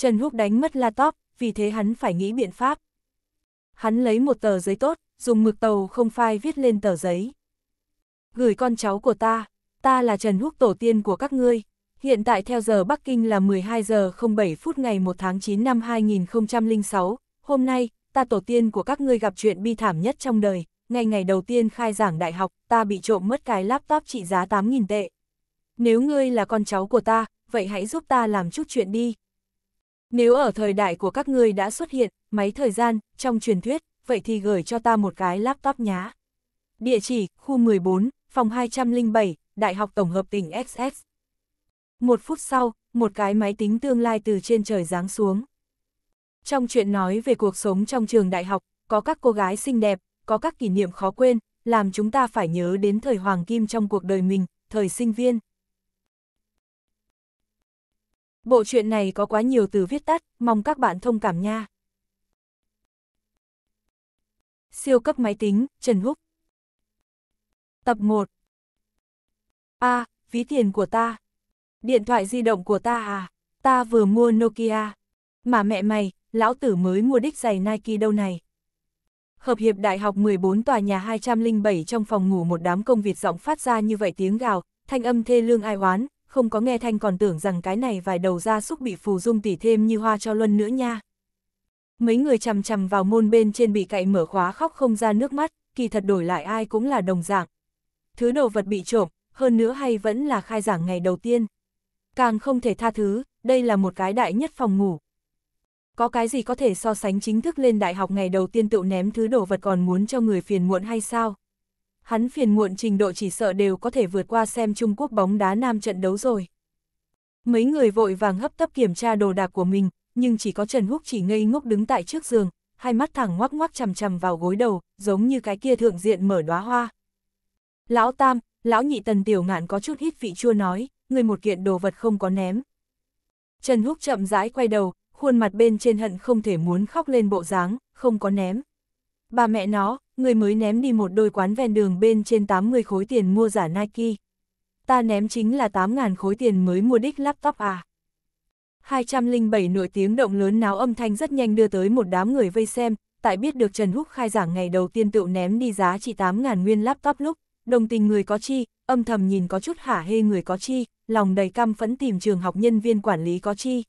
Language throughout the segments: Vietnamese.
Trần Húc đánh mất laptop, vì thế hắn phải nghĩ biện pháp. Hắn lấy một tờ giấy tốt, dùng mực tàu không phai viết lên tờ giấy. Gửi con cháu của ta, ta là Trần Húc tổ tiên của các ngươi. Hiện tại theo giờ Bắc Kinh là 12 giờ 07 phút ngày 1 tháng 9 năm 2006, hôm nay, ta tổ tiên của các ngươi gặp chuyện bi thảm nhất trong đời, ngày ngày đầu tiên khai giảng đại học, ta bị trộm mất cái laptop trị giá 8.000 tệ. Nếu ngươi là con cháu của ta, vậy hãy giúp ta làm chút chuyện đi. Nếu ở thời đại của các ngươi đã xuất hiện, máy thời gian, trong truyền thuyết, vậy thì gửi cho ta một cái laptop nhá. Địa chỉ, khu 14, phòng 207, Đại học Tổng hợp tỉnh SS. Một phút sau, một cái máy tính tương lai từ trên trời giáng xuống. Trong chuyện nói về cuộc sống trong trường đại học, có các cô gái xinh đẹp, có các kỷ niệm khó quên, làm chúng ta phải nhớ đến thời hoàng kim trong cuộc đời mình, thời sinh viên. Bộ truyện này có quá nhiều từ viết tắt, mong các bạn thông cảm nha. Siêu cấp máy tính, Trần Húc Tập 1 A, à, ví tiền của ta. Điện thoại di động của ta à? Ta vừa mua Nokia. Mà mẹ mày, lão tử mới mua đích giày Nike đâu này. Hợp hiệp đại học 14 tòa nhà 207 trong phòng ngủ một đám công việc giọng phát ra như vậy tiếng gào, thanh âm thê lương ai oán, không có nghe thanh còn tưởng rằng cái này vài đầu ra xúc bị phù dung tỉ thêm như hoa cho luân nữa nha. Mấy người chằm chằm vào môn bên trên bị cậy mở khóa khóc không ra nước mắt, kỳ thật đổi lại ai cũng là đồng dạng. Thứ đồ vật bị trộm, hơn nữa hay vẫn là khai giảng ngày đầu tiên. Càng không thể tha thứ, đây là một cái đại nhất phòng ngủ. Có cái gì có thể so sánh chính thức lên đại học ngày đầu tiên tự ném thứ đồ vật còn muốn cho người phiền muộn hay sao? hắn phiền muộn trình độ chỉ sợ đều có thể vượt qua xem Trung Quốc bóng đá nam trận đấu rồi. Mấy người vội vàng hấp tấp kiểm tra đồ đạc của mình, nhưng chỉ có Trần Húc chỉ ngây ngốc đứng tại trước giường, hai mắt thẳng ngoắc ngoắc chằm chằm vào gối đầu, giống như cái kia thượng diện mở đóa hoa. Lão Tam, lão nhị tần tiểu ngạn có chút hít vị chua nói, người một kiện đồ vật không có ném. Trần Húc chậm rãi quay đầu, khuôn mặt bên trên hận không thể muốn khóc lên bộ dáng, không có ném. Bà mẹ nó, người mới ném đi một đôi quán ven đường bên trên 80 khối tiền mua giả Nike. Ta ném chính là 8.000 khối tiền mới mua đích laptop à. 207 nổi tiếng động lớn náo âm thanh rất nhanh đưa tới một đám người vây xem, tại biết được Trần Húc khai giảng ngày đầu tiên tựu ném đi giá chỉ 8.000 nguyên laptop lúc, đồng tình người có chi, âm thầm nhìn có chút hả hê người có chi, lòng đầy căm phẫn tìm trường học nhân viên quản lý có chi.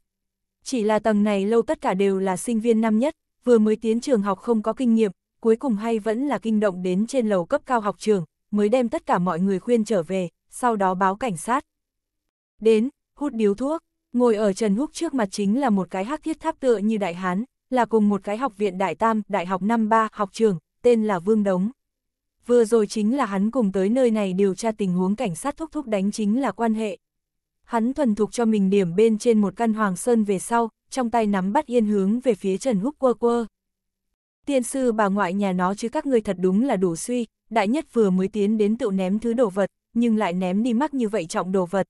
Chỉ là tầng này lâu tất cả đều là sinh viên năm nhất, vừa mới tiến trường học không có kinh nghiệm, cuối cùng hay vẫn là kinh động đến trên lầu cấp cao học trường, mới đem tất cả mọi người khuyên trở về, sau đó báo cảnh sát. Đến, hút điếu thuốc, ngồi ở Trần Húc trước mặt chính là một cái hắc thiết tháp tựa như đại hán, là cùng một cái học viện đại tam, đại học năm ba học trường, tên là Vương Đống. Vừa rồi chính là hắn cùng tới nơi này điều tra tình huống cảnh sát thúc thúc đánh chính là quan hệ. Hắn thuần thục cho mình điểm bên trên một căn hoàng sơn về sau, trong tay nắm bắt yên hướng về phía Trần Húc quơ quơ. Tiên sư bà ngoại nhà nó chứ các người thật đúng là đủ suy, đại nhất vừa mới tiến đến tự ném thứ đồ vật, nhưng lại ném đi mắc như vậy trọng đồ vật.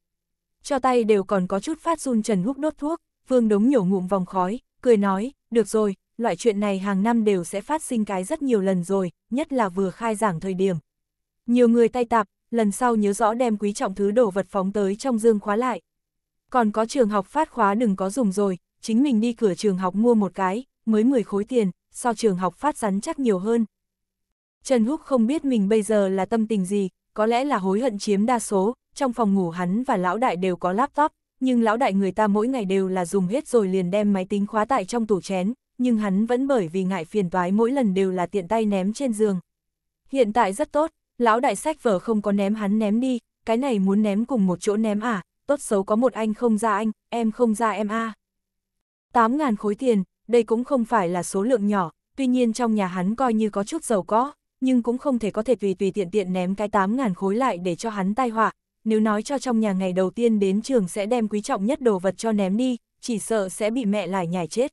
Cho tay đều còn có chút phát run Trần hút đốt thuốc, Vương Đống nhổ ngụm vòng khói, cười nói, được rồi, loại chuyện này hàng năm đều sẽ phát sinh cái rất nhiều lần rồi, nhất là vừa khai giảng thời điểm. Nhiều người tay tạp, lần sau nhớ rõ đem quý trọng thứ đồ vật phóng tới trong dương khóa lại. Còn có trường học phát khóa đừng có dùng rồi, chính mình đi cửa trường học mua một cái, mới 10 khối tiền, so trường học phát rắn chắc nhiều hơn. Trần Húc không biết mình bây giờ là tâm tình gì, có lẽ là hối hận chiếm đa số, trong phòng ngủ hắn và lão đại đều có laptop, nhưng lão đại người ta mỗi ngày đều là dùng hết rồi liền đem máy tính khóa tại trong tủ chén, nhưng hắn vẫn bởi vì ngại phiền toái mỗi lần đều là tiện tay ném trên giường. Hiện tại rất tốt, lão đại sách vở không có ném hắn ném đi, cái này muốn ném cùng một chỗ ném à, tốt xấu có một anh không ra anh, em không ra em a. À. 8.000 khối tiền, đây cũng không phải là số lượng nhỏ, tuy nhiên trong nhà hắn coi như có chút giàu có, nhưng cũng không thể có thể tùy tùy tiện tiện ném cái 8.000 khối lại để cho hắn tai họa, nếu nói cho trong nhà ngày đầu tiên đến trường sẽ đem quý trọng nhất đồ vật cho ném đi, chỉ sợ sẽ bị mẹ lại nhảy chết.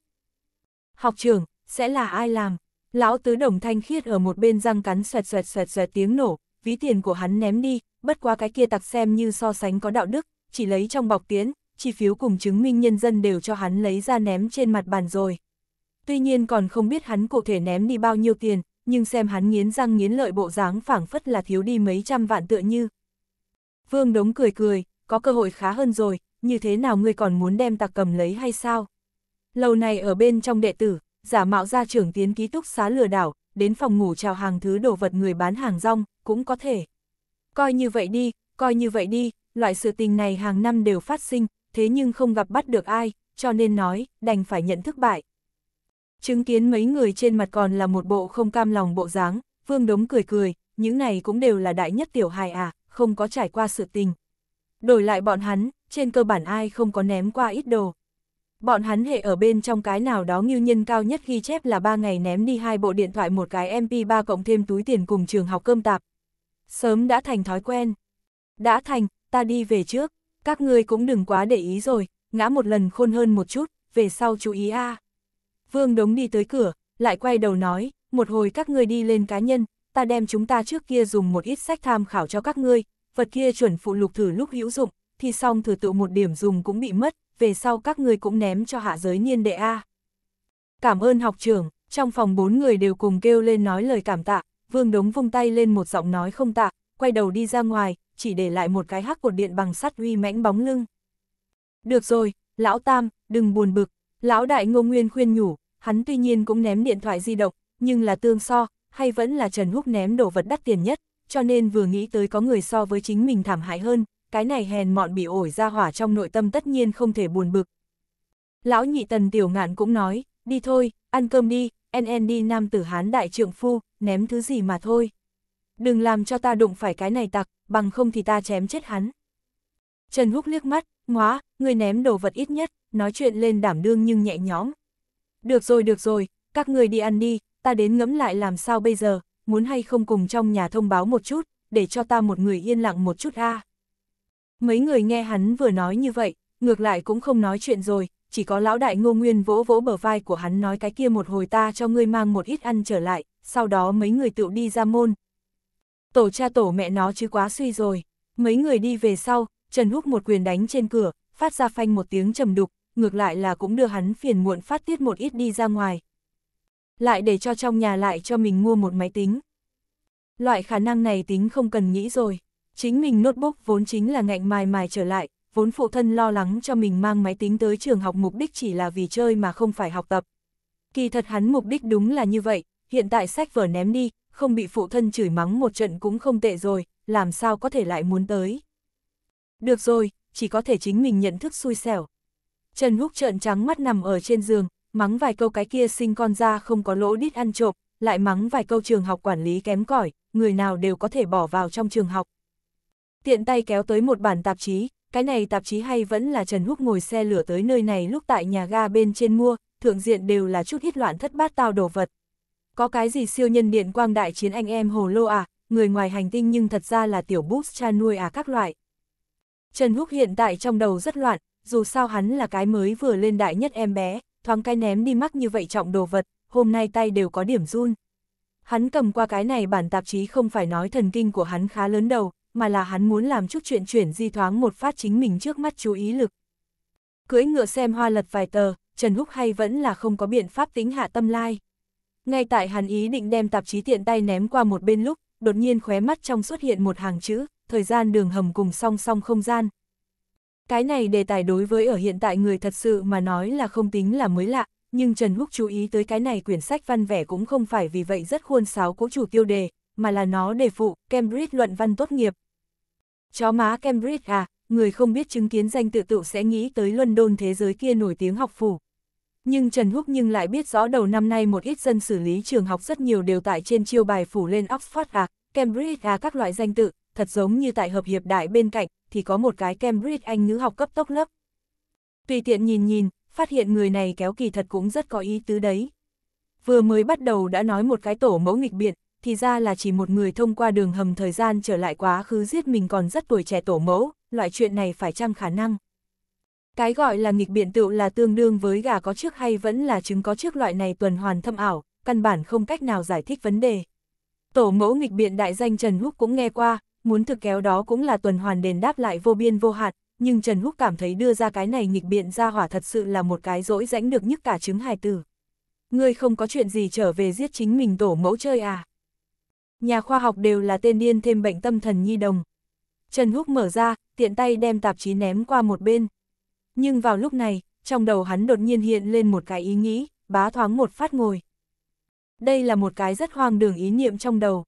Học trường, sẽ là ai làm? Lão tứ đồng thanh khiết ở một bên răng cắn xoẹt xoẹt xoẹt xoẹt tiếng nổ, ví tiền của hắn ném đi, bất quá cái kia tặc xem như so sánh có đạo đức, chỉ lấy trong bọc tiến, chỉ phiếu cùng chứng minh nhân dân đều cho hắn lấy ra ném trên mặt bàn rồi. Tuy nhiên còn không biết hắn cụ thể ném đi bao nhiêu tiền, nhưng xem hắn nghiến răng nghiến lợi bộ dáng phảng phất là thiếu đi mấy trăm vạn tựa như. Vương Đống cười cười, có cơ hội khá hơn rồi, như thế nào ngươi còn muốn đem tạc cầm lấy hay sao? Lâu này ở bên trong đệ tử, giả mạo ra trưởng tiến ký túc xá lừa đảo, đến phòng ngủ chào hàng thứ đồ vật người bán hàng rong, cũng có thể. Coi như vậy đi, coi như vậy đi, loại sự tình này hàng năm đều phát sinh, thế nhưng không gặp bắt được ai, cho nên nói, đành phải nhận thức bại. Chứng kiến mấy người trên mặt còn là một bộ không cam lòng bộ dáng, Vương Đống cười cười, những này cũng đều là đại nhất tiểu hài à, không có trải qua sự tình. Đổi lại bọn hắn, trên cơ bản ai không có ném qua ít đồ. Bọn hắn hệ ở bên trong cái nào đó nghiêu nhân cao nhất ghi chép là ba ngày ném đi hai bộ điện thoại một cái MP3 cộng thêm túi tiền cùng trường học cơm tạp. Sớm đã thành thói quen. Đã thành, ta đi về trước, các ngươi cũng đừng quá để ý rồi, ngã một lần khôn hơn một chút, về sau chú ý a. À. Vương Đống đi tới cửa, lại quay đầu nói, một hồi các ngươi đi lên cá nhân, ta đem chúng ta trước kia dùng một ít sách tham khảo cho các ngươi, vật kia chuẩn phụ lục thử lúc hữu dụng, thì xong thử tự một điểm dùng cũng bị mất, về sau các ngươi cũng ném cho hạ giới niên đệ A. Cảm ơn học trưởng, trong phòng bốn người đều cùng kêu lên nói lời cảm tạ, vương đống vung tay lên một giọng nói không tạ, quay đầu đi ra ngoài, chỉ để lại một cái hắc cột điện bằng sắt uy mãnh bóng lưng. Được rồi, lão tam, đừng buồn bực, Lão đại Ngô Nguyên khuyên nhủ, hắn tuy nhiên cũng ném điện thoại di động, nhưng là tương so, hay vẫn là Trần Húc ném đồ vật đắt tiền nhất, cho nên vừa nghĩ tới có người so với chính mình thảm hại hơn, cái này hèn mọn bị ổi ra hỏa trong nội tâm tất nhiên không thể buồn bực. Lão nhị tần tiểu ngạn cũng nói, đi thôi, ăn cơm đi, NN đi nam tử hán đại trượng phu, ném thứ gì mà thôi. Đừng làm cho ta đụng phải cái này tặc, bằng không thì ta chém chết hắn. Trần Húc liếc mắt, ngóa, người ném đồ vật ít nhất, nói chuyện lên đảm đương nhưng nhẹ nhõm. Được rồi được rồi, các người đi ăn đi, ta đến ngẫm lại làm sao bây giờ, muốn hay không cùng trong nhà thông báo một chút, để cho ta một người yên lặng một chút a. Mấy người nghe hắn vừa nói như vậy, ngược lại cũng không nói chuyện rồi, chỉ có lão đại ngô nguyên vỗ vỗ bờ vai của hắn nói cái kia một hồi ta cho ngươi mang một ít ăn trở lại, sau đó mấy người tự đi ra môn. Tổ cha tổ mẹ nó chứ quá suy rồi, mấy người đi về sau, Trần Húc một quyền đánh trên cửa, phát ra phanh một tiếng trầm đục, ngược lại là cũng đưa hắn phiền muộn phát tiết một ít đi ra ngoài. Lại để cho trong nhà lại cho mình mua một máy tính. Loại khả năng này tính không cần nghĩ rồi, chính mình notebook vốn chính là ngạnh mài mài trở lại, vốn phụ thân lo lắng cho mình mang máy tính tới trường học mục đích chỉ là vì chơi mà không phải học tập. Kỳ thật hắn mục đích đúng là như vậy, hiện tại sách vở ném đi, không bị phụ thân chửi mắng một trận cũng không tệ rồi, làm sao có thể lại muốn tới. Được rồi, chỉ có thể chính mình nhận thức xui xẻo. Trần Húc trợn trắng mắt nằm ở trên giường, mắng vài câu cái kia sinh con ra không có lỗ đít ăn trộm, lại mắng vài câu trường học quản lý kém cỏi, người nào đều có thể bỏ vào trong trường học. Tiện tay kéo tới một bản tạp chí, cái này tạp chí hay vẫn là Trần Húc ngồi xe lửa tới nơi này lúc tại nhà ga bên trên mua, thượng diện đều là chút ít loạn thất bát tao đồ vật. Có cái gì siêu nhân điện quang đại chiến anh em hồ lô à, người ngoài hành tinh nhưng thật ra là tiểu boost cha nuôi à các loại. Trần Húc hiện tại trong đầu rất loạn, dù sao hắn là cái mới vừa lên đại nhất em bé, thoáng cái ném đi mắc như vậy trọng đồ vật, hôm nay tay đều có điểm run. Hắn cầm qua cái này bản tạp chí không phải nói thần kinh của hắn khá lớn đầu, mà là hắn muốn làm chút chuyện chuyển di thoáng một phát chính mình trước mắt chú ý lực. Cưỡi ngựa xem hoa lật vài tờ, Trần Húc hay vẫn là không có biện pháp tính hạ tâm lai. Ngay tại hắn ý định đem tạp chí tiện tay ném qua một bên lúc, đột nhiên khóe mắt trong xuất hiện một hàng chữ, thời gian đường hầm cùng song song không gian. Cái này đề tài đối với ở hiện tại người thật sự mà nói là không tính là mới lạ, nhưng Trần Húc chú ý tới cái này quyển sách văn vẻ cũng không phải vì vậy rất khuôn sáo cố chủ tiêu đề, mà là nó đề phụ Cambridge luận văn tốt nghiệp. Chó má Cambridge à, người không biết chứng kiến danh tự tự sẽ nghĩ tới London thế giới kia nổi tiếng học phủ. Nhưng Trần Húc nhưng lại biết rõ đầu năm nay một ít dân xử lý trường học rất nhiều đều tại trên chiêu bài phủ lên Oxford à, Cambridge à các loại danh tự, thật giống như tại hợp hiệp đại bên cạnh, thì có một cái Cambridge Anh ngữ học cấp tốc lớp. Tùy tiện nhìn nhìn, phát hiện người này kéo kỳ thật cũng rất có ý tứ đấy. Vừa mới bắt đầu đã nói một cái tổ mẫu nghịch biện, thì ra là chỉ một người thông qua đường hầm thời gian trở lại quá khứ giết mình còn rất tuổi trẻ tổ mẫu, loại chuyện này phải chăng khả năng. Cái gọi là nghịch biện tựu là tương đương với gà có trước hay vẫn là trứng có trước loại này tuần hoàn thâm ảo, căn bản không cách nào giải thích vấn đề. Tổ mẫu nghịch biện đại danh Trần Húc cũng nghe qua, muốn thực kéo đó cũng là tuần hoàn đền đáp lại vô biên vô hạn, nhưng Trần Húc cảm thấy đưa ra cái này nghịch biện ra hỏa thật sự là một cái dỗi rãnh được nhức cả trứng hài tử. Ngươi không có chuyện gì trở về giết chính mình tổ mẫu chơi à? Nhà khoa học đều là tên điên thêm bệnh tâm thần nhi đồng. Trần Húc mở ra, tiện tay đem tạp chí ném qua một bên. Nhưng vào lúc này, trong đầu hắn đột nhiên hiện lên một cái ý nghĩ, bá thoáng một phát ngồi. Đây là một cái rất hoang đường ý niệm trong đầu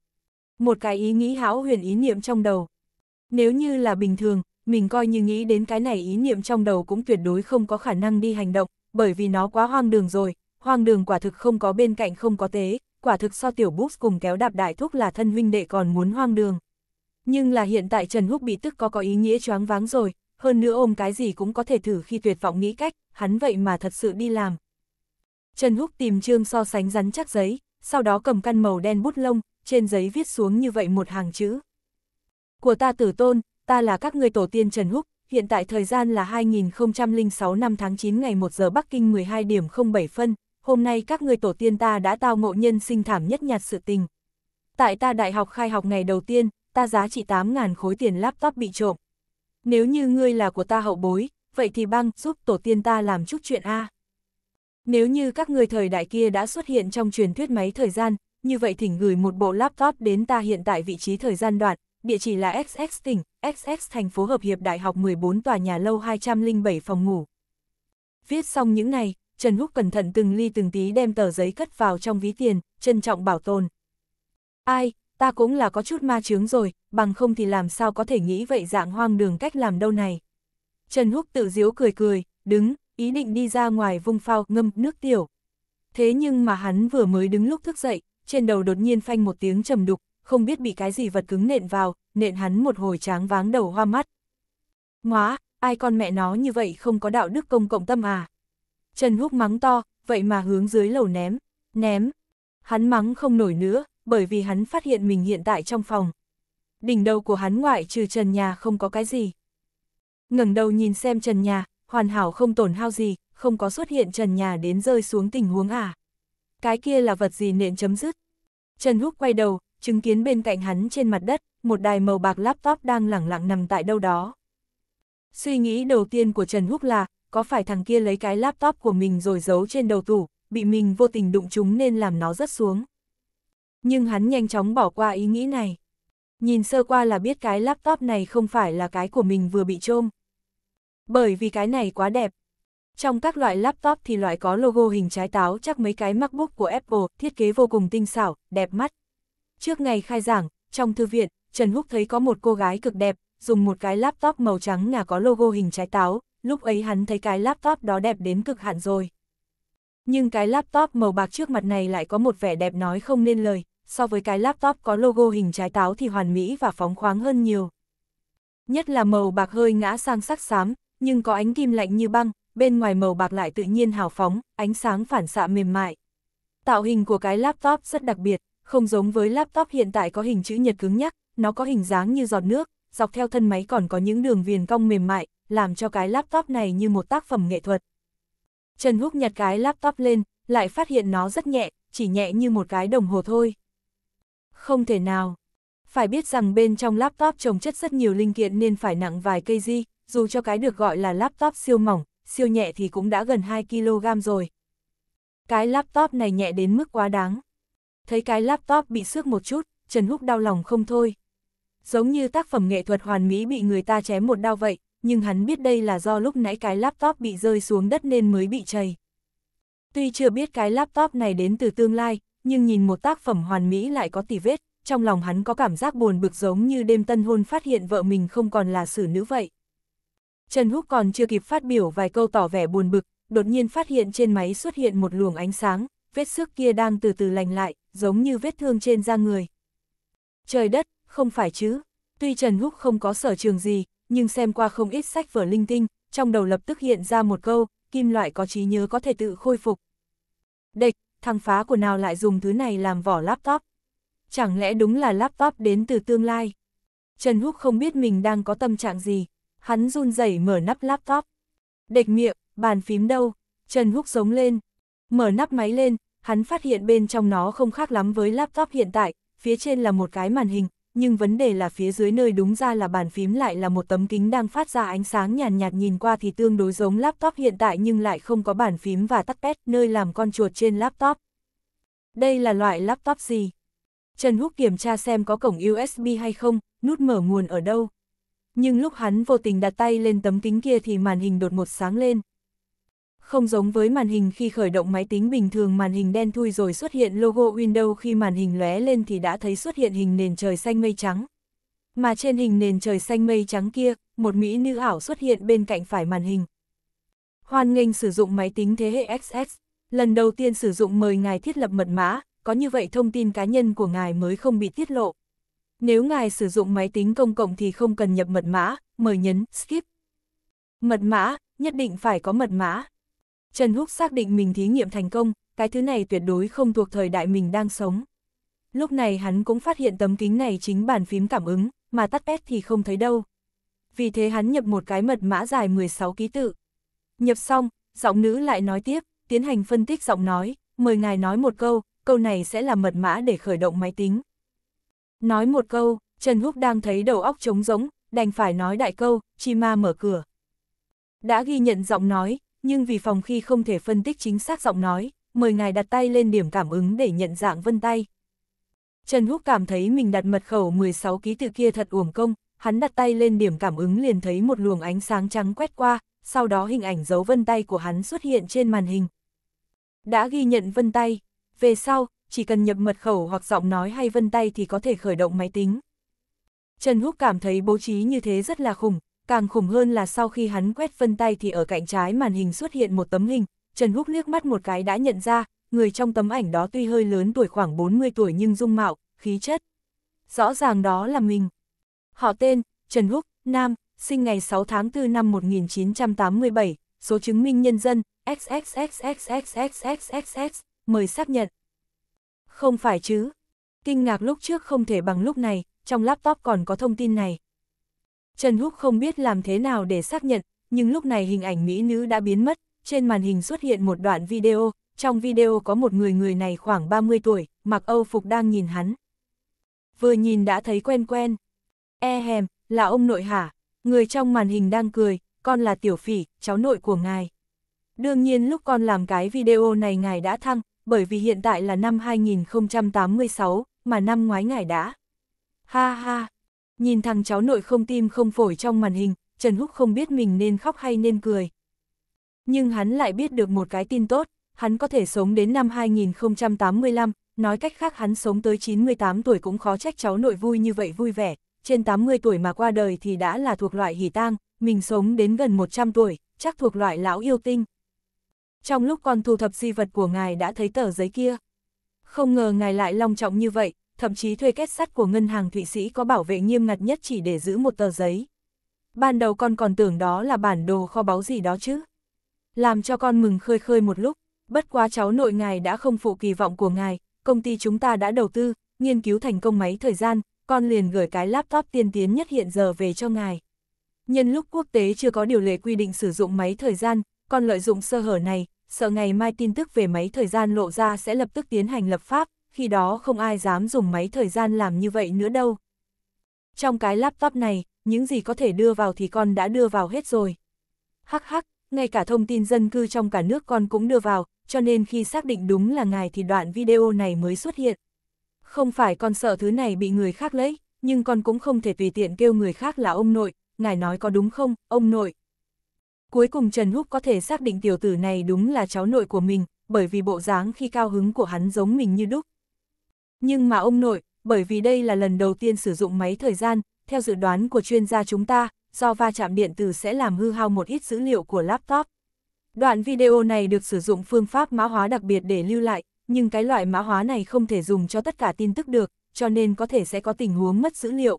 một cái ý nghĩ hão huyền ý niệm trong đầu. Nếu như là bình thường, mình coi như nghĩ đến cái này ý niệm trong đầu cũng tuyệt đối không có khả năng đi hành động, bởi vì nó quá hoang đường rồi, hoang đường quả thực không có bên cạnh không có tế, quả thực so tiểu bút cùng kéo đạp đại thúc là thân huynh đệ còn muốn hoang đường. Nhưng là hiện tại Trần Húc bị tức có có ý nghĩa choáng váng rồi, hơn nữa ôm cái gì cũng có thể thử khi tuyệt vọng nghĩ cách, hắn vậy mà thật sự đi làm. Trần Húc tìm chương so sánh rắn chắc giấy, sau đó cầm căn màu đen bút lông, trên giấy viết xuống như vậy một hàng chữ. Của ta tử tôn, ta là các ngươi tổ tiên Trần Húc, hiện tại thời gian là 2006 năm tháng 9 ngày 1 giờ Bắc Kinh 12 điểm 07 phân, hôm nay các ngươi tổ tiên ta đã tao ngộ nhân sinh thảm nhất nhạt sự tình. Tại ta đại học khai học ngày đầu tiên, ta giá trị 8.000 khối tiền laptop bị trộm. Nếu như ngươi là của ta hậu bối, vậy thì băng giúp tổ tiên ta làm chút chuyện A. Nếu như các người thời đại kia đã xuất hiện trong truyền thuyết máy thời gian, như vậy thỉnh gửi một bộ laptop đến ta hiện tại vị trí thời gian đoạn, địa chỉ là XX tỉnh, XX thành phố Hợp Hiệp Đại học 14 tòa nhà lâu 207 phòng ngủ. Viết xong những này, Trần Húc cẩn thận từng ly từng tí đem tờ giấy cất vào trong ví tiền, trân trọng bảo tồn. Ai, ta cũng là có chút ma chướng rồi, bằng không thì làm sao có thể nghĩ vậy dạng hoang đường cách làm đâu này. Trần Húc tự diếu cười cười, đứng, ý định đi ra ngoài vung phao ngâm nước tiểu. Thế nhưng mà hắn vừa mới đứng lúc thức dậy, trên đầu đột nhiên phanh một tiếng trầm đục, không biết bị cái gì vật cứng nện vào, nện hắn một hồi tráng váng đầu hoa mắt. Ngóa, ai con mẹ nó như vậy không có đạo đức công cộng tâm à? Trần Húc mắng to, vậy mà hướng dưới lầu ném, ném. Hắn mắng không nổi nữa, bởi vì hắn phát hiện mình hiện tại trong phòng. Đỉnh đầu của hắn ngoại trừ trần nhà không có cái gì. ngẩng đầu nhìn xem trần nhà, hoàn hảo không tổn hao gì, không có xuất hiện trần nhà đến rơi xuống tình huống à cái kia là vật gì nện chấm dứt. Trần Húc quay đầu, chứng kiến bên cạnh hắn trên mặt đất, một đài màu bạc laptop đang lẳng lặng nằm tại đâu đó. Suy nghĩ đầu tiên của Trần Húc là, có phải thằng kia lấy cái laptop của mình rồi giấu trên đầu tủ, bị mình vô tình đụng chúng nên làm nó rớt xuống. Nhưng hắn nhanh chóng bỏ qua ý nghĩ này. Nhìn sơ qua là biết cái laptop này không phải là cái của mình vừa bị trôm. Bởi vì cái này quá đẹp, trong các loại laptop thì loại có logo hình trái táo chắc mấy cái MacBook của Apple, thiết kế vô cùng tinh xảo, đẹp mắt. Trước ngày khai giảng, trong thư viện, Trần Húc thấy có một cô gái cực đẹp, dùng một cái laptop màu trắng ngà có logo hình trái táo, lúc ấy hắn thấy cái laptop đó đẹp đến cực hạn rồi. Nhưng cái laptop màu bạc trước mặt này lại có một vẻ đẹp nói không nên lời, so với cái laptop có logo hình trái táo thì hoàn mỹ và phóng khoáng hơn nhiều. Nhất là màu bạc hơi ngã sang sắc xám, nhưng có ánh kim lạnh như băng, bên ngoài màu bạc lại tự nhiên hào phóng, ánh sáng phản xạ mềm mại. Tạo hình của cái laptop rất đặc biệt, không giống với laptop hiện tại có hình chữ nhật cứng nhắc, nó có hình dáng như giọt nước, dọc theo thân máy còn có những đường viền cong mềm mại, làm cho cái laptop này như một tác phẩm nghệ thuật. Trần Húc nhặt cái laptop lên, lại phát hiện nó rất nhẹ, chỉ nhẹ như một cái đồng hồ thôi. Không thể nào. Phải biết rằng bên trong laptop trồng chất rất nhiều linh kiện nên phải nặng vài cây di, dù cho cái được gọi là laptop siêu mỏng, siêu nhẹ thì cũng đã gần 2kg rồi. Cái laptop này nhẹ đến mức quá đáng. Thấy cái laptop bị xước một chút, Trần Húc đau lòng không thôi. Giống như tác phẩm nghệ thuật hoàn mỹ bị người ta chém một đau vậy, nhưng hắn biết đây là do lúc nãy cái laptop bị rơi xuống đất nên mới bị chày. Tuy chưa biết cái laptop này đến từ tương lai, nhưng nhìn một tác phẩm hoàn mỹ lại có tỉ vết, trong lòng hắn có cảm giác buồn bực giống như đêm tân hôn phát hiện vợ mình không còn là xử nữ vậy. Trần Húc còn chưa kịp phát biểu vài câu tỏ vẻ buồn bực, đột nhiên phát hiện trên máy xuất hiện một luồng ánh sáng, vết xước kia đang từ từ lành lại, giống như vết thương trên da người. Trời đất, không phải chứ. Tuy Trần Húc không có sở trường gì, nhưng xem qua không ít sách vở linh tinh, trong đầu lập tức hiện ra một câu, kim loại có trí nhớ có thể tự khôi phục. Địch, thằng phá của nào lại dùng thứ này làm vỏ laptop? Chẳng lẽ đúng là laptop đến từ tương lai? Trần Húc không biết mình đang có tâm trạng gì, hắn run rẩy mở nắp laptop. Đệch miệng, bàn phím đâu? Trần Húc giống lên. Mở nắp máy lên, hắn phát hiện bên trong nó không khác lắm với laptop hiện tại, phía trên là một cái màn hình, nhưng vấn đề là phía dưới nơi đúng ra là bàn phím lại là một tấm kính đang phát ra ánh sáng nhàn nhạt, nhạt nhìn qua thì tương đối giống laptop hiện tại nhưng lại không có bàn phím và tắt pad nơi làm con chuột trên laptop. Đây là loại laptop gì? Trần Húc kiểm tra xem có cổng USB hay không, nút mở nguồn ở đâu nhưng lúc hắn vô tình đặt tay lên tấm kính kia thì màn hình đột một sáng lên. Không giống với màn hình khi khởi động máy tính bình thường màn hình đen thui rồi xuất hiện logo Windows khi màn hình lóe lên thì đã thấy xuất hiện hình nền trời xanh mây trắng. Mà trên hình nền trời xanh mây trắng kia, một mỹ nữ ảo xuất hiện bên cạnh phải màn hình. Hoan nghênh sử dụng máy tính thế hệ XX, lần đầu tiên sử dụng mời ngài thiết lập mật mã, có như vậy thông tin cá nhân của ngài mới không bị tiết lộ. Nếu ngài sử dụng máy tính công cộng thì không cần nhập mật mã, mời nhấn Skip. Mật mã, nhất định phải có mật mã. Trần Húc xác định mình thí nghiệm thành công, cái thứ này tuyệt đối không thuộc thời đại mình đang sống. Lúc này hắn cũng phát hiện tấm kính này chính bàn phím cảm ứng, mà tắt S thì không thấy đâu. Vì thế hắn nhập một cái mật mã dài 16 ký tự. Nhập xong, giọng nữ lại nói tiếp, tiến hành phân tích giọng nói, mời ngài nói một câu, câu này sẽ là mật mã để khởi động máy tính. Nói một câu, Trần Húc đang thấy đầu óc trống rỗng, đành phải nói đại câu, chi ma mở cửa. Đã ghi nhận giọng nói, nhưng vì phòng khi không thể phân tích chính xác giọng nói, mời ngài đặt tay lên điểm cảm ứng để nhận dạng vân tay. Trần Húc cảm thấy mình đặt mật khẩu 16 ký tự kia thật uổng công, hắn đặt tay lên điểm cảm ứng liền thấy một luồng ánh sáng trắng quét qua, sau đó hình ảnh dấu vân tay của hắn xuất hiện trên màn hình. Đã ghi nhận vân tay, về sau, chỉ cần nhập mật khẩu hoặc giọng nói hay vân tay thì có thể khởi động máy tính. Trần Húc cảm thấy bố trí như thế rất là khủng, càng khủng hơn là sau khi hắn quét vân tay thì ở cạnh trái màn hình xuất hiện một tấm hình, Trần Húc liếc mắt một cái đã nhận ra, người trong tấm ảnh đó tuy hơi lớn tuổi khoảng 40 tuổi nhưng dung mạo, khí chất. Rõ ràng đó là mình. Họ tên, Trần Húc, Nam, sinh ngày 6 tháng 4 năm 1987, số chứng minh nhân dân, XXXXXXXXX, mời xác nhận. Không phải chứ. Kinh ngạc lúc trước không thể bằng lúc này, trong laptop còn có thông tin này. Trần Húc không biết làm thế nào để xác nhận, nhưng lúc này hình ảnh mỹ nữ đã biến mất, trên màn hình xuất hiện một đoạn video, trong video có một người người này khoảng 30 tuổi, mặc Âu phục đang nhìn hắn. Vừa nhìn đã thấy quen quen. E hèm, là ông nội hả? Người trong màn hình đang cười, con là tiểu phỉ, cháu nội của ngài. Đương nhiên lúc con làm cái video này ngài đã thăng, bởi vì hiện tại là năm 2086, mà năm ngoái ngài đã. Ha ha, nhìn thằng cháu nội không tim không phổi trong màn hình, Trần Húc không biết mình nên khóc hay nên cười. Nhưng hắn lại biết được một cái tin tốt, hắn có thể sống đến năm 2085, nói cách khác hắn sống tới 98 tuổi cũng khó trách cháu nội vui như vậy vui vẻ, trên 80 tuổi mà qua đời thì đã là thuộc loại hỷ tang, mình sống đến gần 100 tuổi, chắc thuộc loại lão yêu tinh, trong lúc con thu thập di vật của ngài đã thấy tờ giấy kia. Không ngờ ngài lại long trọng như vậy, thậm chí thuê kết sắt của ngân hàng Thụy Sĩ có bảo vệ nghiêm ngặt nhất chỉ để giữ một tờ giấy. Ban đầu con còn tưởng đó là bản đồ kho báu gì đó chứ. Làm cho con mừng khơi khơi một lúc, bất quá cháu nội ngài đã không phụ kỳ vọng của ngài, công ty chúng ta đã đầu tư, nghiên cứu thành công máy thời gian, con liền gửi cái laptop tiên tiến nhất hiện giờ về cho ngài. Nhân lúc quốc tế chưa có điều lệ quy định sử dụng máy thời gian, còn lợi dụng sơ hở này, sợ ngày mai tin tức về máy thời gian lộ ra sẽ lập tức tiến hành lập pháp, khi đó không ai dám dùng máy thời gian làm như vậy nữa đâu. Trong cái laptop này, những gì có thể đưa vào thì con đã đưa vào hết rồi. Hắc hắc, ngay cả thông tin dân cư trong cả nước con cũng đưa vào, cho nên khi xác định đúng là ngài thì đoạn video này mới xuất hiện. Không phải con sợ thứ này bị người khác lấy, nhưng con cũng không thể tùy tiện kêu người khác là ông nội, ngài nói có đúng không, ông nội. Cuối cùng Trần Húc có thể xác định tiểu tử này đúng là cháu nội của mình, bởi vì bộ dáng khi cao hứng của hắn giống mình như đúc. Nhưng mà ông nội, bởi vì đây là lần đầu tiên sử dụng máy thời gian, theo dự đoán của chuyên gia chúng ta, do va chạm điện tử sẽ làm hư hao một ít dữ liệu của laptop. Đoạn video này được sử dụng phương pháp mã hóa đặc biệt để lưu lại, nhưng cái loại mã hóa này không thể dùng cho tất cả tin tức được, cho nên có thể sẽ có tình huống mất dữ liệu.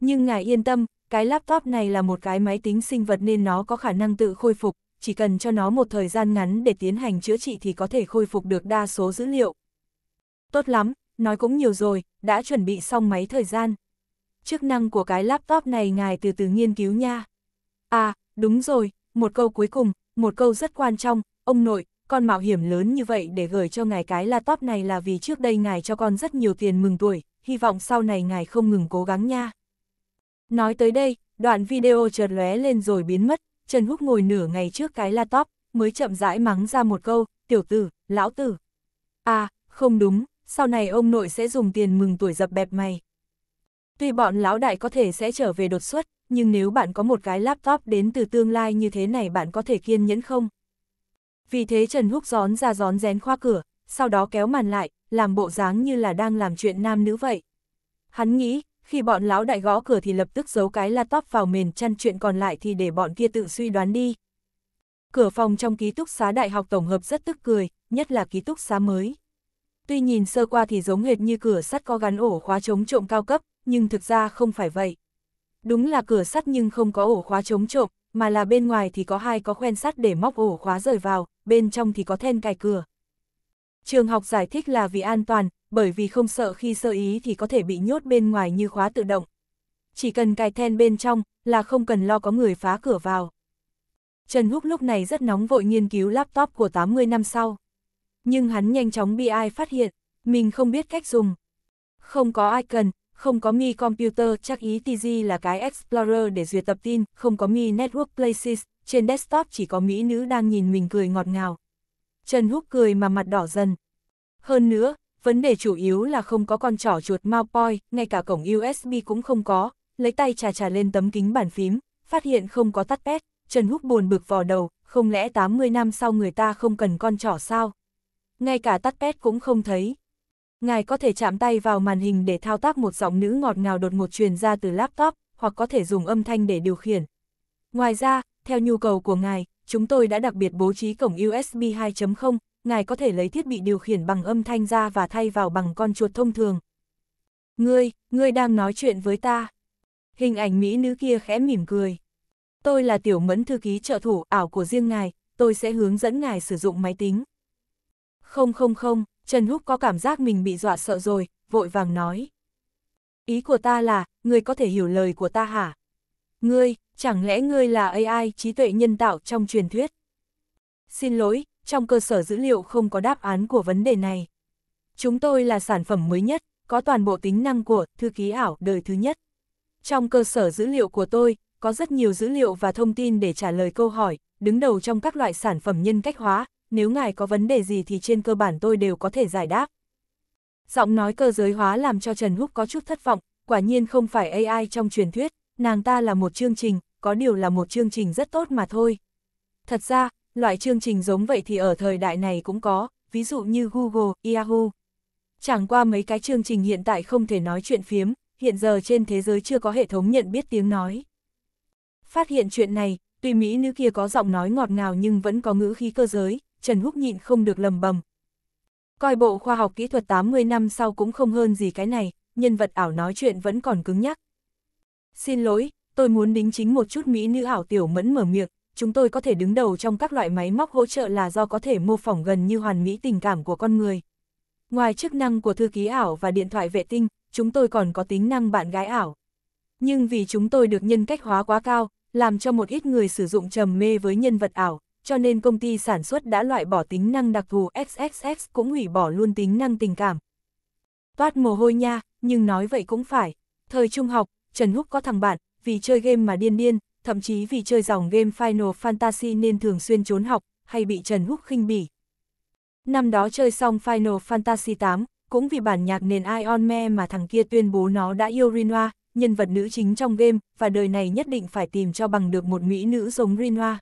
Nhưng ngài yên tâm, cái laptop này là một cái máy tính sinh vật nên nó có khả năng tự khôi phục, chỉ cần cho nó một thời gian ngắn để tiến hành chữa trị thì có thể khôi phục được đa số dữ liệu. Tốt lắm, nói cũng nhiều rồi, đã chuẩn bị xong máy thời gian. Chức năng của cái laptop này ngài từ từ nghiên cứu nha. À, đúng rồi, một câu cuối cùng, một câu rất quan trọng, ông nội, con mạo hiểm lớn như vậy để gửi cho ngài cái laptop này là vì trước đây ngài cho con rất nhiều tiền mừng tuổi, hy vọng sau này ngài không ngừng cố gắng nha. Nói tới đây, đoạn video chợt lóe lên rồi biến mất, Trần Húc ngồi nửa ngày trước cái laptop, mới chậm rãi mắng ra một câu, tiểu tử, lão tử. À, không đúng, sau này ông nội sẽ dùng tiền mừng tuổi dập bẹp mày. Tuy bọn lão đại có thể sẽ trở về đột xuất, nhưng nếu bạn có một cái laptop đến từ tương lai như thế này bạn có thể kiên nhẫn không? Vì thế Trần Húc gión ra gión rén khoa cửa, sau đó kéo màn lại, làm bộ dáng như là đang làm chuyện nam nữ vậy. Hắn nghĩ, khi bọn lão đại gõ cửa thì lập tức giấu cái laptop vào mền chăn chuyện còn lại thì để bọn kia tự suy đoán đi. Cửa phòng trong ký túc xá đại học tổng hợp rất tức cười, nhất là ký túc xá mới. Tuy nhìn sơ qua thì giống hệt như cửa sắt có gắn ổ khóa chống trộm cao cấp, nhưng thực ra không phải vậy. Đúng là cửa sắt nhưng không có ổ khóa chống trộm, mà là bên ngoài thì có hai có khoen sắt để móc ổ khóa rời vào, bên trong thì có then cài cửa. Trường học giải thích là vì an toàn, bởi vì không sợ khi sơ ý thì có thể bị nhốt bên ngoài như khóa tự động. Chỉ cần cài then bên trong là không cần lo có người phá cửa vào. Trần Húc lúc này rất nóng vội nghiên cứu laptop của 80 năm sau. Nhưng hắn nhanh chóng bị ai phát hiện, mình không biết cách dùng. Không có ai cần, không có Mi Computer chắc ý TG là cái Explorer để duyệt tập tin, không có Mi Network Places, trên desktop chỉ có Mỹ nữ đang nhìn mình cười ngọt ngào. Trần Húc cười mà mặt đỏ dần. Hơn nữa, vấn đề chủ yếu là không có con trỏ chuột MouthPoint, ngay cả cổng USB cũng không có, lấy tay trà trà lên tấm kính bàn phím, phát hiện không có tắt pet, Trần Húc buồn bực vò đầu, không lẽ 80 năm sau người ta không cần con trỏ sao? Ngay cả tắt pet cũng không thấy. Ngài có thể chạm tay vào màn hình để thao tác một giọng nữ ngọt ngào đột ngột truyền ra từ laptop, hoặc có thể dùng âm thanh để điều khiển. Ngoài ra, theo nhu cầu của ngài, chúng tôi đã đặc biệt bố trí cổng USB 2.0, ngài có thể lấy thiết bị điều khiển bằng âm thanh ra và thay vào bằng con chuột thông thường. Ngươi, ngươi đang nói chuyện với ta. Hình ảnh mỹ nữ kia khẽ mỉm cười. Tôi là tiểu mẫn thư ký trợ thủ ảo của riêng ngài, tôi sẽ hướng dẫn ngài sử dụng máy tính. Không không không, Trần Húc có cảm giác mình bị dọa sợ rồi, vội vàng nói. Ý của ta là, ngươi có thể hiểu lời của ta hả? Ngươi, chẳng lẽ ngươi là AI trí tuệ nhân tạo trong truyền thuyết? Xin lỗi, trong cơ sở dữ liệu không có đáp án của vấn đề này. Chúng tôi là sản phẩm mới nhất, có toàn bộ tính năng của thư ký ảo đời thứ nhất. Trong cơ sở dữ liệu của tôi, có rất nhiều dữ liệu và thông tin để trả lời câu hỏi, đứng đầu trong các loại sản phẩm nhân cách hóa, nếu ngài có vấn đề gì thì trên cơ bản tôi đều có thể giải đáp. Giọng nói cơ giới hóa làm cho Trần Húc có chút thất vọng, quả nhiên không phải AI trong truyền thuyết, nàng ta là một chương trình, có điều là một chương trình rất tốt mà thôi. Thật ra, Loại chương trình giống vậy thì ở thời đại này cũng có, ví dụ như Google, Yahoo. Chẳng qua mấy cái chương trình hiện tại không thể nói chuyện phiếm, hiện giờ trên thế giới chưa có hệ thống nhận biết tiếng nói. Phát hiện chuyện này, tuy Mỹ nữ kia có giọng nói ngọt ngào nhưng vẫn có ngữ khí cơ giới, Trần Húc nhịn không được lầm bầm. Coi bộ khoa học kỹ thuật 80 năm sau cũng không hơn gì cái này, nhân vật ảo nói chuyện vẫn còn cứng nhắc. Xin lỗi, tôi muốn đính chính một chút Mỹ nữ ảo tiểu mẫn mở miệng, chúng tôi có thể đứng đầu trong các loại máy móc hỗ trợ là do có thể mô phỏng gần như hoàn mỹ tình cảm của con người. Ngoài chức năng của thư ký ảo và điện thoại vệ tinh, chúng tôi còn có tính năng bạn gái ảo. Nhưng vì chúng tôi được nhân cách hóa quá cao, làm cho một ít người sử dụng trầm mê với nhân vật ảo, cho nên công ty sản xuất đã loại bỏ tính năng đặc thù XXX cũng hủy bỏ luôn tính năng tình cảm. Toát mồ hôi nha, nhưng nói vậy cũng phải. Thời trung học, Trần Húc có thằng bạn, vì chơi game mà điên điên, thậm chí vì chơi dòng game Final Fantasy nên thường xuyên trốn học, hay bị Trần Húc khinh bỉ. Năm đó chơi xong Final Fantasy 8, cũng vì bản nhạc nền Ion Me mà thằng kia tuyên bố nó đã yêu Rinoa, nhân vật nữ chính trong game, và đời này nhất định phải tìm cho bằng được một mỹ nữ giống Rinoa.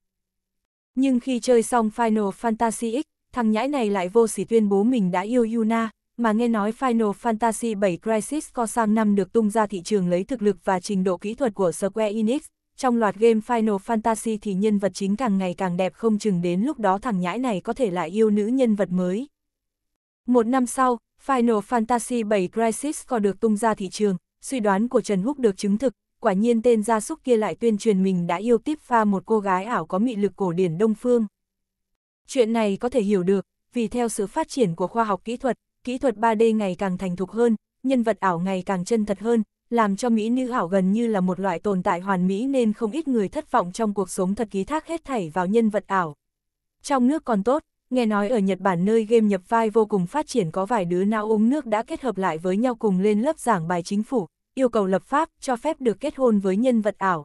Nhưng khi chơi xong Final Fantasy X, thằng nhãi này lại vô sỉ tuyên bố mình đã yêu Yuna, mà nghe nói Final Fantasy 7 Crisis Core Sang năm được tung ra thị trường lấy thực lực và trình độ kỹ thuật của Square Enix, trong loạt game Final Fantasy thì nhân vật chính càng ngày càng đẹp không chừng đến lúc đó thằng nhãi này có thể lại yêu nữ nhân vật mới. Một năm sau, Final Fantasy 7 Crisis còn được tung ra thị trường, suy đoán của Trần Húc được chứng thực, quả nhiên tên gia súc kia lại tuyên truyền mình đã yêu tiếp pha một cô gái ảo có mị lực cổ điển Đông Phương. Chuyện này có thể hiểu được, vì theo sự phát triển của khoa học kỹ thuật, kỹ thuật 3D ngày càng thành thục hơn, nhân vật ảo ngày càng chân thật hơn, làm cho Mỹ nữ ảo gần như là một loại tồn tại hoàn mỹ nên không ít người thất vọng trong cuộc sống thật ký thác hết thảy vào nhân vật ảo. Trong nước còn tốt, nghe nói ở Nhật Bản nơi game nhập vai vô cùng phát triển có vài đứa nào uống nước đã kết hợp lại với nhau cùng lên lớp giảng bài chính phủ, yêu cầu lập pháp cho phép được kết hôn với nhân vật ảo.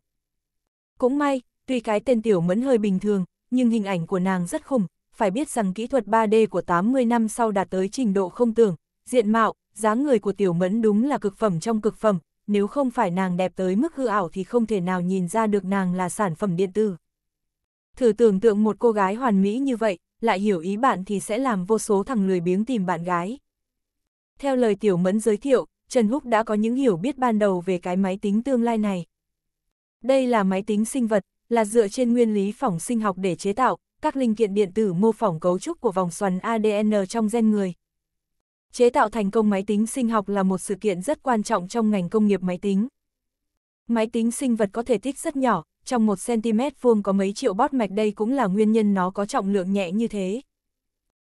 Cũng may, tuy cái tên tiểu mẫn hơi bình thường, nhưng hình ảnh của nàng rất khủng, phải biết rằng kỹ thuật 3D của 80 năm sau đạt tới trình độ không tưởng, diện mạo, dáng người của tiểu mẫn đúng là cực phẩm trong cực phẩm, nếu không phải nàng đẹp tới mức hư ảo thì không thể nào nhìn ra được nàng là sản phẩm điện tử. Thử tưởng tượng một cô gái hoàn mỹ như vậy, lại hiểu ý bạn thì sẽ làm vô số thằng lười biếng tìm bạn gái. Theo lời Tiểu Mẫn giới thiệu, Trần Húc đã có những hiểu biết ban đầu về cái máy tính tương lai này. Đây là máy tính sinh vật, là dựa trên nguyên lý phỏng sinh học để chế tạo, các linh kiện điện tử mô phỏng cấu trúc của vòng xoắn ADN trong gen người, Chế tạo thành công máy tính sinh học là một sự kiện rất quan trọng trong ngành công nghiệp máy tính. Máy tính sinh vật có thể tích rất nhỏ, trong 1 cm vuông có mấy triệu bót mạch đây cũng là nguyên nhân nó có trọng lượng nhẹ như thế.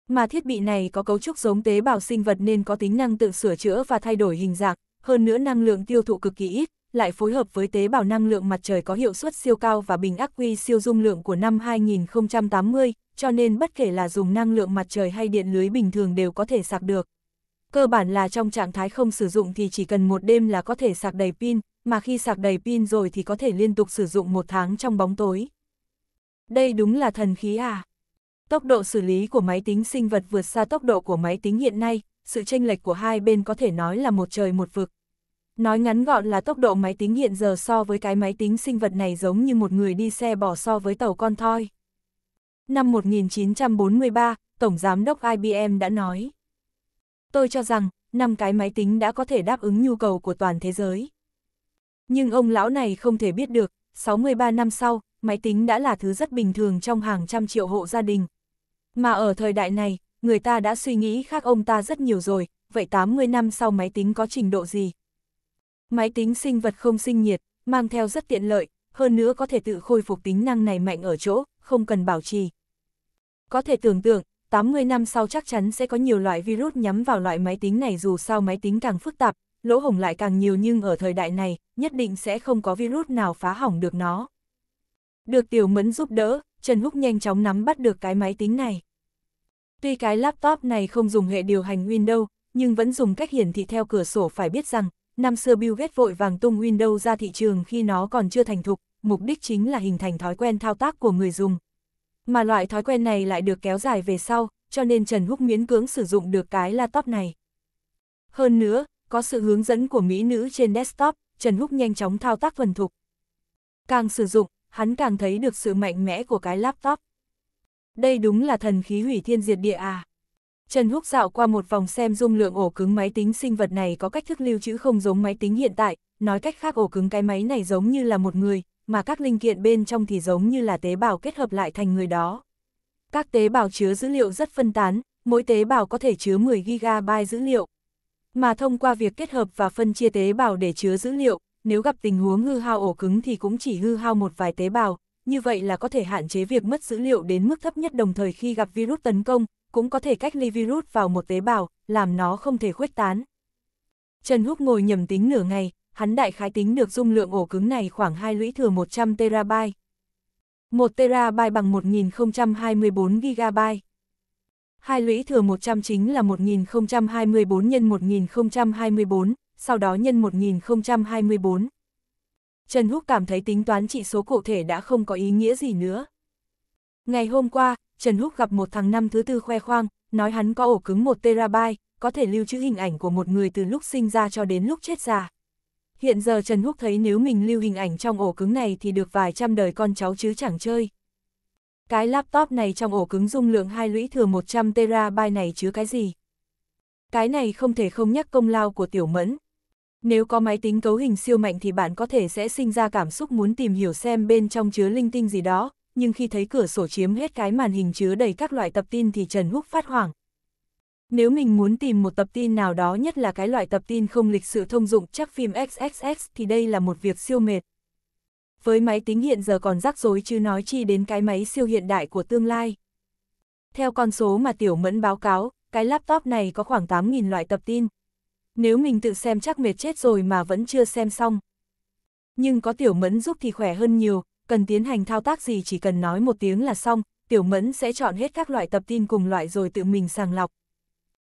Mà thiết bị này có cấu trúc giống tế bào sinh vật nên có tính năng tự sửa chữa và thay đổi hình dạng, hơn nữa năng lượng tiêu thụ cực kỳ ít, lại phối hợp với tế bào năng lượng mặt trời có hiệu suất siêu cao và bình ắc quy siêu dung lượng của năm 2080, cho nên bất kể là dùng năng lượng mặt trời hay điện lưới bình thường đều có thể sạc được cơ bản là trong trạng thái không sử dụng thì chỉ cần một đêm là có thể sạc đầy pin, mà khi sạc đầy pin rồi thì có thể liên tục sử dụng một tháng trong bóng tối. Đây đúng là thần khí à? Tốc độ xử lý của máy tính sinh vật vượt xa tốc độ của máy tính hiện nay, sự chênh lệch của hai bên có thể nói là một trời một vực. Nói ngắn gọn là tốc độ máy tính hiện giờ so với cái máy tính sinh vật này giống như một người đi xe bỏ so với tàu con thoi. Năm 1943, Tổng Giám đốc IBM đã nói, tôi cho rằng, năm cái máy tính đã có thể đáp ứng nhu cầu của toàn thế giới. Nhưng ông lão này không thể biết được, 63 năm sau, máy tính đã là thứ rất bình thường trong hàng trăm triệu hộ gia đình. Mà ở thời đại này, người ta đã suy nghĩ khác ông ta rất nhiều rồi, vậy 80 năm sau máy tính có trình độ gì? Máy tính sinh vật không sinh nhiệt, mang theo rất tiện lợi, hơn nữa có thể tự khôi phục tính năng này mạnh ở chỗ, không cần bảo trì. Có thể tưởng tượng, 80 năm sau chắc chắn sẽ có nhiều loại virus nhắm vào loại máy tính này dù sao máy tính càng phức tạp, lỗ hổng lại càng nhiều nhưng ở thời đại này, nhất định sẽ không có virus nào phá hỏng được nó. Được Tiểu Mẫn giúp đỡ, Trần Húc nhanh chóng nắm bắt được cái máy tính này. Tuy cái laptop này không dùng hệ điều hành Windows, nhưng vẫn dùng cách hiển thị theo cửa sổ phải biết rằng, năm xưa Bill Gates vội vàng tung Windows ra thị trường khi nó còn chưa thành thục, mục đích chính là hình thành thói quen thao tác của người dùng mà loại thói quen này lại được kéo dài về sau, cho nên Trần Húc miễn cưỡng sử dụng được cái laptop này. Hơn nữa, có sự hướng dẫn của mỹ nữ trên desktop, Trần Húc nhanh chóng thao tác phần thục. Càng sử dụng, hắn càng thấy được sự mạnh mẽ của cái laptop. Đây đúng là thần khí hủy thiên diệt địa à. Trần Húc dạo qua một vòng xem dung lượng ổ cứng máy tính sinh vật này có cách thức lưu trữ không giống máy tính hiện tại, nói cách khác ổ cứng cái máy này giống như là một người, mà các linh kiện bên trong thì giống như là tế bào kết hợp lại thành người đó. Các tế bào chứa dữ liệu rất phân tán, mỗi tế bào có thể chứa 10 gigabyte dữ liệu. Mà thông qua việc kết hợp và phân chia tế bào để chứa dữ liệu, nếu gặp tình huống hư hao ổ cứng thì cũng chỉ hư hao một vài tế bào, như vậy là có thể hạn chế việc mất dữ liệu đến mức thấp nhất đồng thời khi gặp virus tấn công, cũng có thể cách ly virus vào một tế bào, làm nó không thể khuếch tán. Trần Húc ngồi nhầm tính nửa ngày, hắn đại khái tính được dung lượng ổ cứng này khoảng 2 lũy thừa 100 terabyte. 1 terabyte bằng 1024 gigabyte. 2 lũy thừa 100 chính là 1024 nhân 1024, sau đó nhân 1024. Trần Húc cảm thấy tính toán trị số cụ thể đã không có ý nghĩa gì nữa. Ngày hôm qua, Trần Húc gặp một thằng năm thứ tư khoe khoang, nói hắn có ổ cứng 1 terabyte, có thể lưu trữ hình ảnh của một người từ lúc sinh ra cho đến lúc chết già. Hiện giờ Trần Húc thấy nếu mình lưu hình ảnh trong ổ cứng này thì được vài trăm đời con cháu chứ chẳng chơi. Cái laptop này trong ổ cứng dung lượng hai lũy thừa 100 terabyte này chứa cái gì? Cái này không thể không nhắc công lao của Tiểu Mẫn. Nếu có máy tính cấu hình siêu mạnh thì bạn có thể sẽ sinh ra cảm xúc muốn tìm hiểu xem bên trong chứa linh tinh gì đó, nhưng khi thấy cửa sổ chiếm hết cái màn hình chứa đầy các loại tập tin thì Trần Húc phát hoảng, nếu mình muốn tìm một tập tin nào đó nhất là cái loại tập tin không lịch sử thông dụng chắc phim XXX thì đây là một việc siêu mệt. Với máy tính hiện giờ còn rắc rối chứ nói chi đến cái máy siêu hiện đại của tương lai. Theo con số mà Tiểu Mẫn báo cáo, cái laptop này có khoảng 8.000 loại tập tin. Nếu mình tự xem chắc mệt chết rồi mà vẫn chưa xem xong. Nhưng có Tiểu Mẫn giúp thì khỏe hơn nhiều, cần tiến hành thao tác gì chỉ cần nói một tiếng là xong, Tiểu Mẫn sẽ chọn hết các loại tập tin cùng loại rồi tự mình sàng lọc.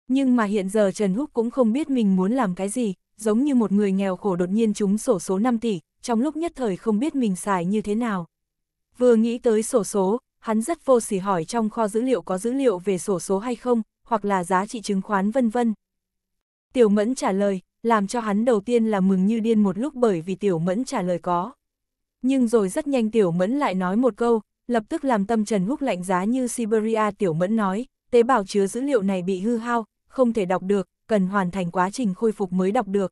Nhưng mà hiện giờ Trần Húc cũng không biết mình muốn làm cái gì, giống như một người nghèo khổ đột nhiên trúng sổ số 5 tỷ, trong lúc nhất thời không biết mình xài như thế nào. Vừa nghĩ tới sổ số, hắn rất vô sỉ hỏi trong kho dữ liệu có dữ liệu về sổ số hay không, hoặc là giá trị chứng khoán vân vân. Tiểu Mẫn trả lời, làm cho hắn đầu tiên là mừng như điên một lúc bởi vì Tiểu Mẫn trả lời có. Nhưng rồi rất nhanh Tiểu Mẫn lại nói một câu, lập tức làm tâm Trần Húc lạnh giá như Siberia Tiểu Mẫn nói, tế bào chứa dữ liệu này bị hư hao, không thể đọc được, cần hoàn thành quá trình khôi phục mới đọc được.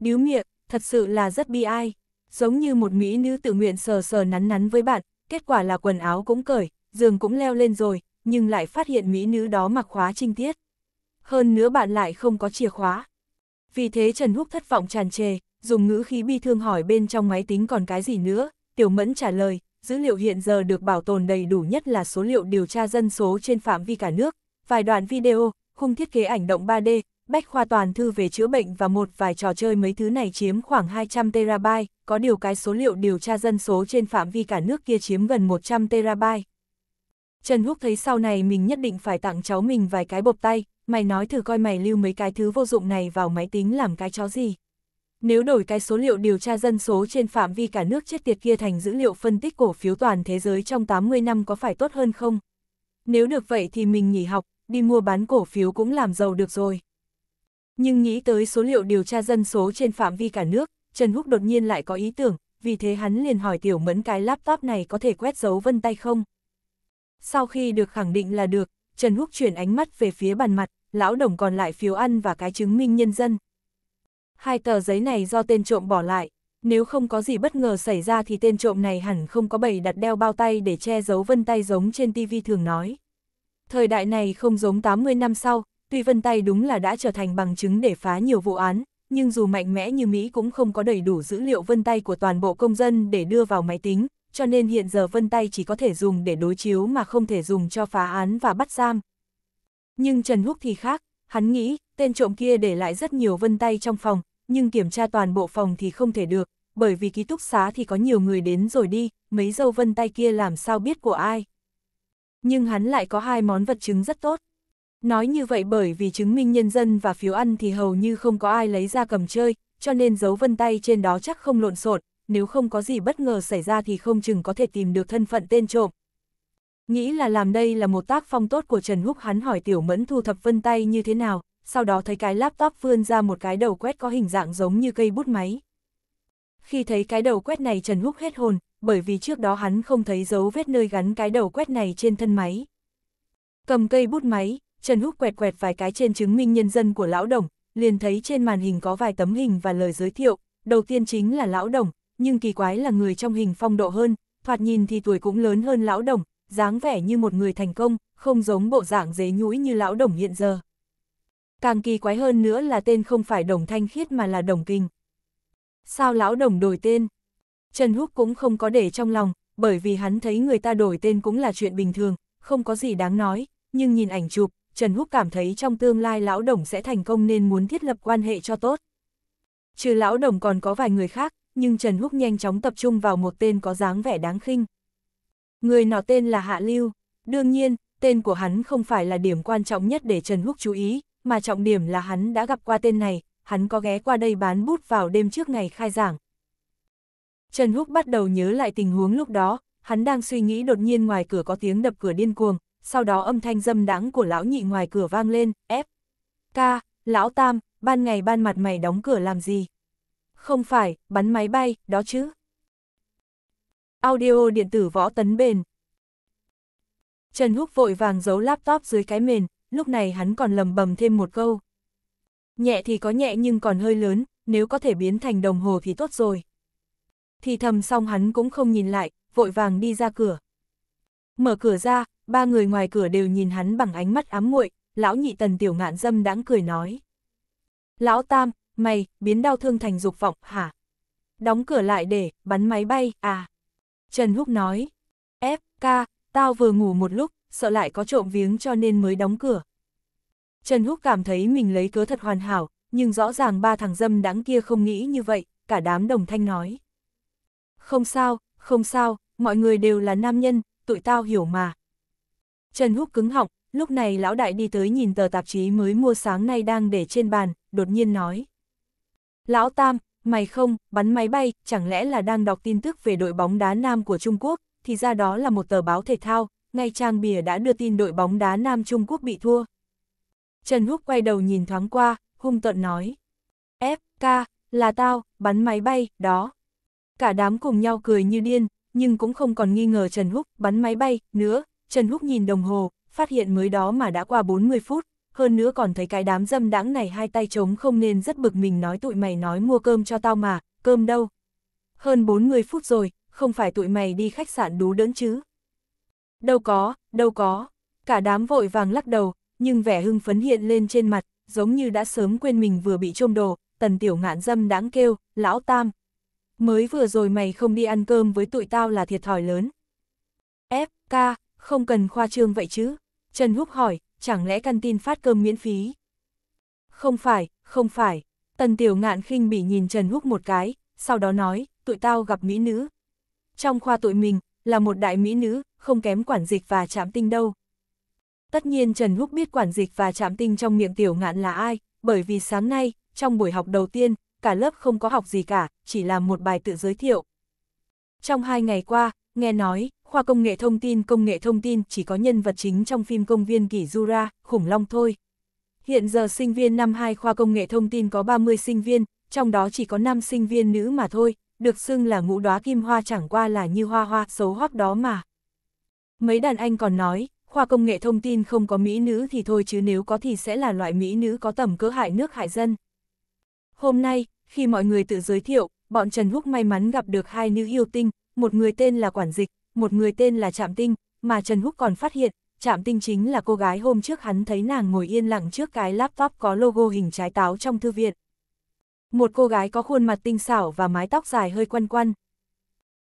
Điếu miệng, thật sự là rất bi ai. Giống như một mỹ nữ tự nguyện sờ sờ nắn nắn với bạn, kết quả là quần áo cũng cởi, giường cũng leo lên rồi, nhưng lại phát hiện mỹ nữ đó mặc khóa trinh tiết. Hơn nữa bạn lại không có chìa khóa. Vì thế Trần Húc thất vọng tràn trề, dùng ngữ khí bi thương hỏi bên trong máy tính còn cái gì nữa, Tiểu Mẫn trả lời, dữ liệu hiện giờ được bảo tồn đầy đủ nhất là số liệu điều tra dân số trên phạm vi cả nước, vài đoạn video, khung thiết kế ảnh động 3D, bách khoa toàn thư về chữa bệnh và một vài trò chơi mấy thứ này chiếm khoảng 200 terabyte, có điều cái số liệu điều tra dân số trên phạm vi cả nước kia chiếm gần 100 terabyte. Trần Húc thấy sau này mình nhất định phải tặng cháu mình vài cái bộp tay, mày nói thử coi mày lưu mấy cái thứ vô dụng này vào máy tính làm cái chó gì. Nếu đổi cái số liệu điều tra dân số trên phạm vi cả nước chết tiệt kia thành dữ liệu phân tích cổ phiếu toàn thế giới trong 80 năm có phải tốt hơn không? Nếu được vậy thì mình nghỉ học, đi mua bán cổ phiếu cũng làm giàu được rồi. Nhưng nghĩ tới số liệu điều tra dân số trên phạm vi cả nước, Trần Húc đột nhiên lại có ý tưởng, vì thế hắn liền hỏi Tiểu Mẫn cái laptop này có thể quét dấu vân tay không. Sau khi được khẳng định là được, Trần Húc chuyển ánh mắt về phía bàn mặt, lão đồng còn lại phiếu ăn và cái chứng minh nhân dân. Hai tờ giấy này do tên trộm bỏ lại, nếu không có gì bất ngờ xảy ra thì tên trộm này hẳn không có bầy đặt đeo bao tay để che giấu vân tay giống trên TV thường nói. Thời đại này không giống 80 năm sau, tuy vân tay đúng là đã trở thành bằng chứng để phá nhiều vụ án, nhưng dù mạnh mẽ như Mỹ cũng không có đầy đủ dữ liệu vân tay của toàn bộ công dân để đưa vào máy tính, cho nên hiện giờ vân tay chỉ có thể dùng để đối chiếu mà không thể dùng cho phá án và bắt giam. Nhưng Trần Húc thì khác, hắn nghĩ, tên trộm kia để lại rất nhiều vân tay trong phòng, nhưng kiểm tra toàn bộ phòng thì không thể được, bởi vì ký túc xá thì có nhiều người đến rồi đi, mấy dâu vân tay kia làm sao biết của ai. Nhưng hắn lại có hai món vật chứng rất tốt. Nói như vậy bởi vì chứng minh nhân dân và phiếu ăn thì hầu như không có ai lấy ra cầm chơi, cho nên dấu vân tay trên đó chắc không lộn xộn, nếu không có gì bất ngờ xảy ra thì không chừng có thể tìm được thân phận tên trộm. Nghĩ là làm đây là một tác phong tốt của Trần Húc hắn hỏi Tiểu Mẫn thu thập vân tay như thế nào, sau đó thấy cái laptop vươn ra một cái đầu quét có hình dạng giống như cây bút máy. Khi thấy cái đầu quét này Trần Húc hết hồn, bởi vì trước đó hắn không thấy dấu vết nơi gắn cái đầu quét này trên thân máy. Cầm cây bút máy, Trần Húc quẹt quẹt vài cái trên chứng minh nhân dân của lão đồng, liền thấy trên màn hình có vài tấm hình và lời giới thiệu, đầu tiên chính là lão đồng, nhưng kỳ quái là người trong hình phong độ hơn, thoạt nhìn thì tuổi cũng lớn hơn lão đồng, dáng vẻ như một người thành công, không giống bộ dạng dế nhũi như lão đồng hiện giờ. Càng kỳ quái hơn nữa là tên không phải đồng thanh khiết mà là đồng kinh. Sao lão đồng đổi tên? Trần Húc cũng không có để trong lòng, bởi vì hắn thấy người ta đổi tên cũng là chuyện bình thường, không có gì đáng nói, nhưng nhìn ảnh chụp, Trần Húc cảm thấy trong tương lai lão đồng sẽ thành công nên muốn thiết lập quan hệ cho tốt. Trừ lão đồng còn có vài người khác, nhưng Trần Húc nhanh chóng tập trung vào một tên có dáng vẻ đáng khinh. Người nọ tên là Hạ Lưu, đương nhiên, tên của hắn không phải là điểm quan trọng nhất để Trần Húc chú ý, mà trọng điểm là hắn đã gặp qua tên này, hắn có ghé qua đây bán bút vào đêm trước ngày khai giảng, Trần Húc bắt đầu nhớ lại tình huống lúc đó, hắn đang suy nghĩ đột nhiên ngoài cửa có tiếng đập cửa điên cuồng, sau đó âm thanh dâm đãng của lão nhị ngoài cửa vang lên, ép. Ca, lão tam, ban ngày ban mặt mày đóng cửa làm gì? Không phải, bắn máy bay, đó chứ. Audio điện tử võ tấn bền. Trần Húc vội vàng giấu laptop dưới cái mền, lúc này hắn còn lầm bầm thêm một câu. Nhẹ thì có nhẹ nhưng còn hơi lớn, nếu có thể biến thành đồng hồ thì tốt rồi thì thầm xong hắn cũng không nhìn lại, vội vàng đi ra cửa. Mở cửa ra, ba người ngoài cửa đều nhìn hắn bằng ánh mắt ám muội, lão nhị tần tiểu ngạn dâm đãng cười nói. Lão tam, mày, biến đau thương thành dục vọng, hả? Đóng cửa lại để, bắn máy bay, à? Trần Húc nói. F, ca, tao vừa ngủ một lúc, sợ lại có trộm viếng cho nên mới đóng cửa. Trần Húc cảm thấy mình lấy cớ thật hoàn hảo, nhưng rõ ràng ba thằng dâm đãng kia không nghĩ như vậy, cả đám đồng thanh nói. Không sao, không sao, mọi người đều là nam nhân, tụi tao hiểu mà. Trần Húc cứng họng, lúc này lão đại đi tới nhìn tờ tạp chí mới mua sáng nay đang để trên bàn, đột nhiên nói. Lão Tam, mày không, bắn máy bay, chẳng lẽ là đang đọc tin tức về đội bóng đá nam của Trung Quốc, thì ra đó là một tờ báo thể thao, ngay trang bìa đã đưa tin đội bóng đá nam Trung Quốc bị thua. Trần Húc quay đầu nhìn thoáng qua, hung tận nói. Fk, là tao, bắn máy bay, đó cả đám cùng nhau cười như điên, nhưng cũng không còn nghi ngờ Trần Húc bắn máy bay nữa. Trần Húc nhìn đồng hồ, phát hiện mới đó mà đã qua 40 phút, hơn nữa còn thấy cái đám dâm đãng này hai tay trống không nên rất bực mình nói tụi mày nói mua cơm cho tao mà, cơm đâu. Hơn 40 phút rồi, không phải tụi mày đi khách sạn đú đớn chứ. Đâu có, đâu có, cả đám vội vàng lắc đầu, nhưng vẻ hưng phấn hiện lên trên mặt, giống như đã sớm quên mình vừa bị trôm đồ, tần tiểu ngạn dâm đáng kêu, lão tam, mới vừa rồi mày không đi ăn cơm với tụi tao là thiệt thòi lớn. F, K, không cần khoa trương vậy chứ. Trần Húc hỏi, chẳng lẽ căn tin phát cơm miễn phí? Không phải, không phải. Tần Tiểu Ngạn khinh bỉ nhìn Trần Húc một cái, sau đó nói, tụi tao gặp mỹ nữ. Trong khoa tụi mình, là một đại mỹ nữ, không kém quản dịch và chạm tinh đâu. Tất nhiên Trần Húc biết quản dịch và chạm tinh trong miệng Tiểu Ngạn là ai, bởi vì sáng nay, trong buổi học đầu tiên, cả lớp không có học gì cả, chỉ là một bài tự giới thiệu. Trong hai ngày qua, nghe nói, khoa công nghệ thông tin công nghệ thông tin chỉ có nhân vật chính trong phim công viên kỷ Jura, khủng long thôi. Hiện giờ sinh viên năm 2 khoa công nghệ thông tin có 30 sinh viên, trong đó chỉ có 5 sinh viên nữ mà thôi, được xưng là ngũ đóa kim hoa chẳng qua là như hoa hoa xấu hóp đó mà. Mấy đàn anh còn nói, khoa công nghệ thông tin không có mỹ nữ thì thôi chứ nếu có thì sẽ là loại mỹ nữ có tầm cỡ hại nước hại dân. Hôm nay, khi mọi người tự giới thiệu, bọn Trần Húc may mắn gặp được hai nữ yêu tinh, một người tên là Quản Dịch, một người tên là Trạm Tinh, mà Trần Húc còn phát hiện, Trạm Tinh chính là cô gái hôm trước hắn thấy nàng ngồi yên lặng trước cái laptop có logo hình trái táo trong thư viện. Một cô gái có khuôn mặt tinh xảo và mái tóc dài hơi quăn quăn.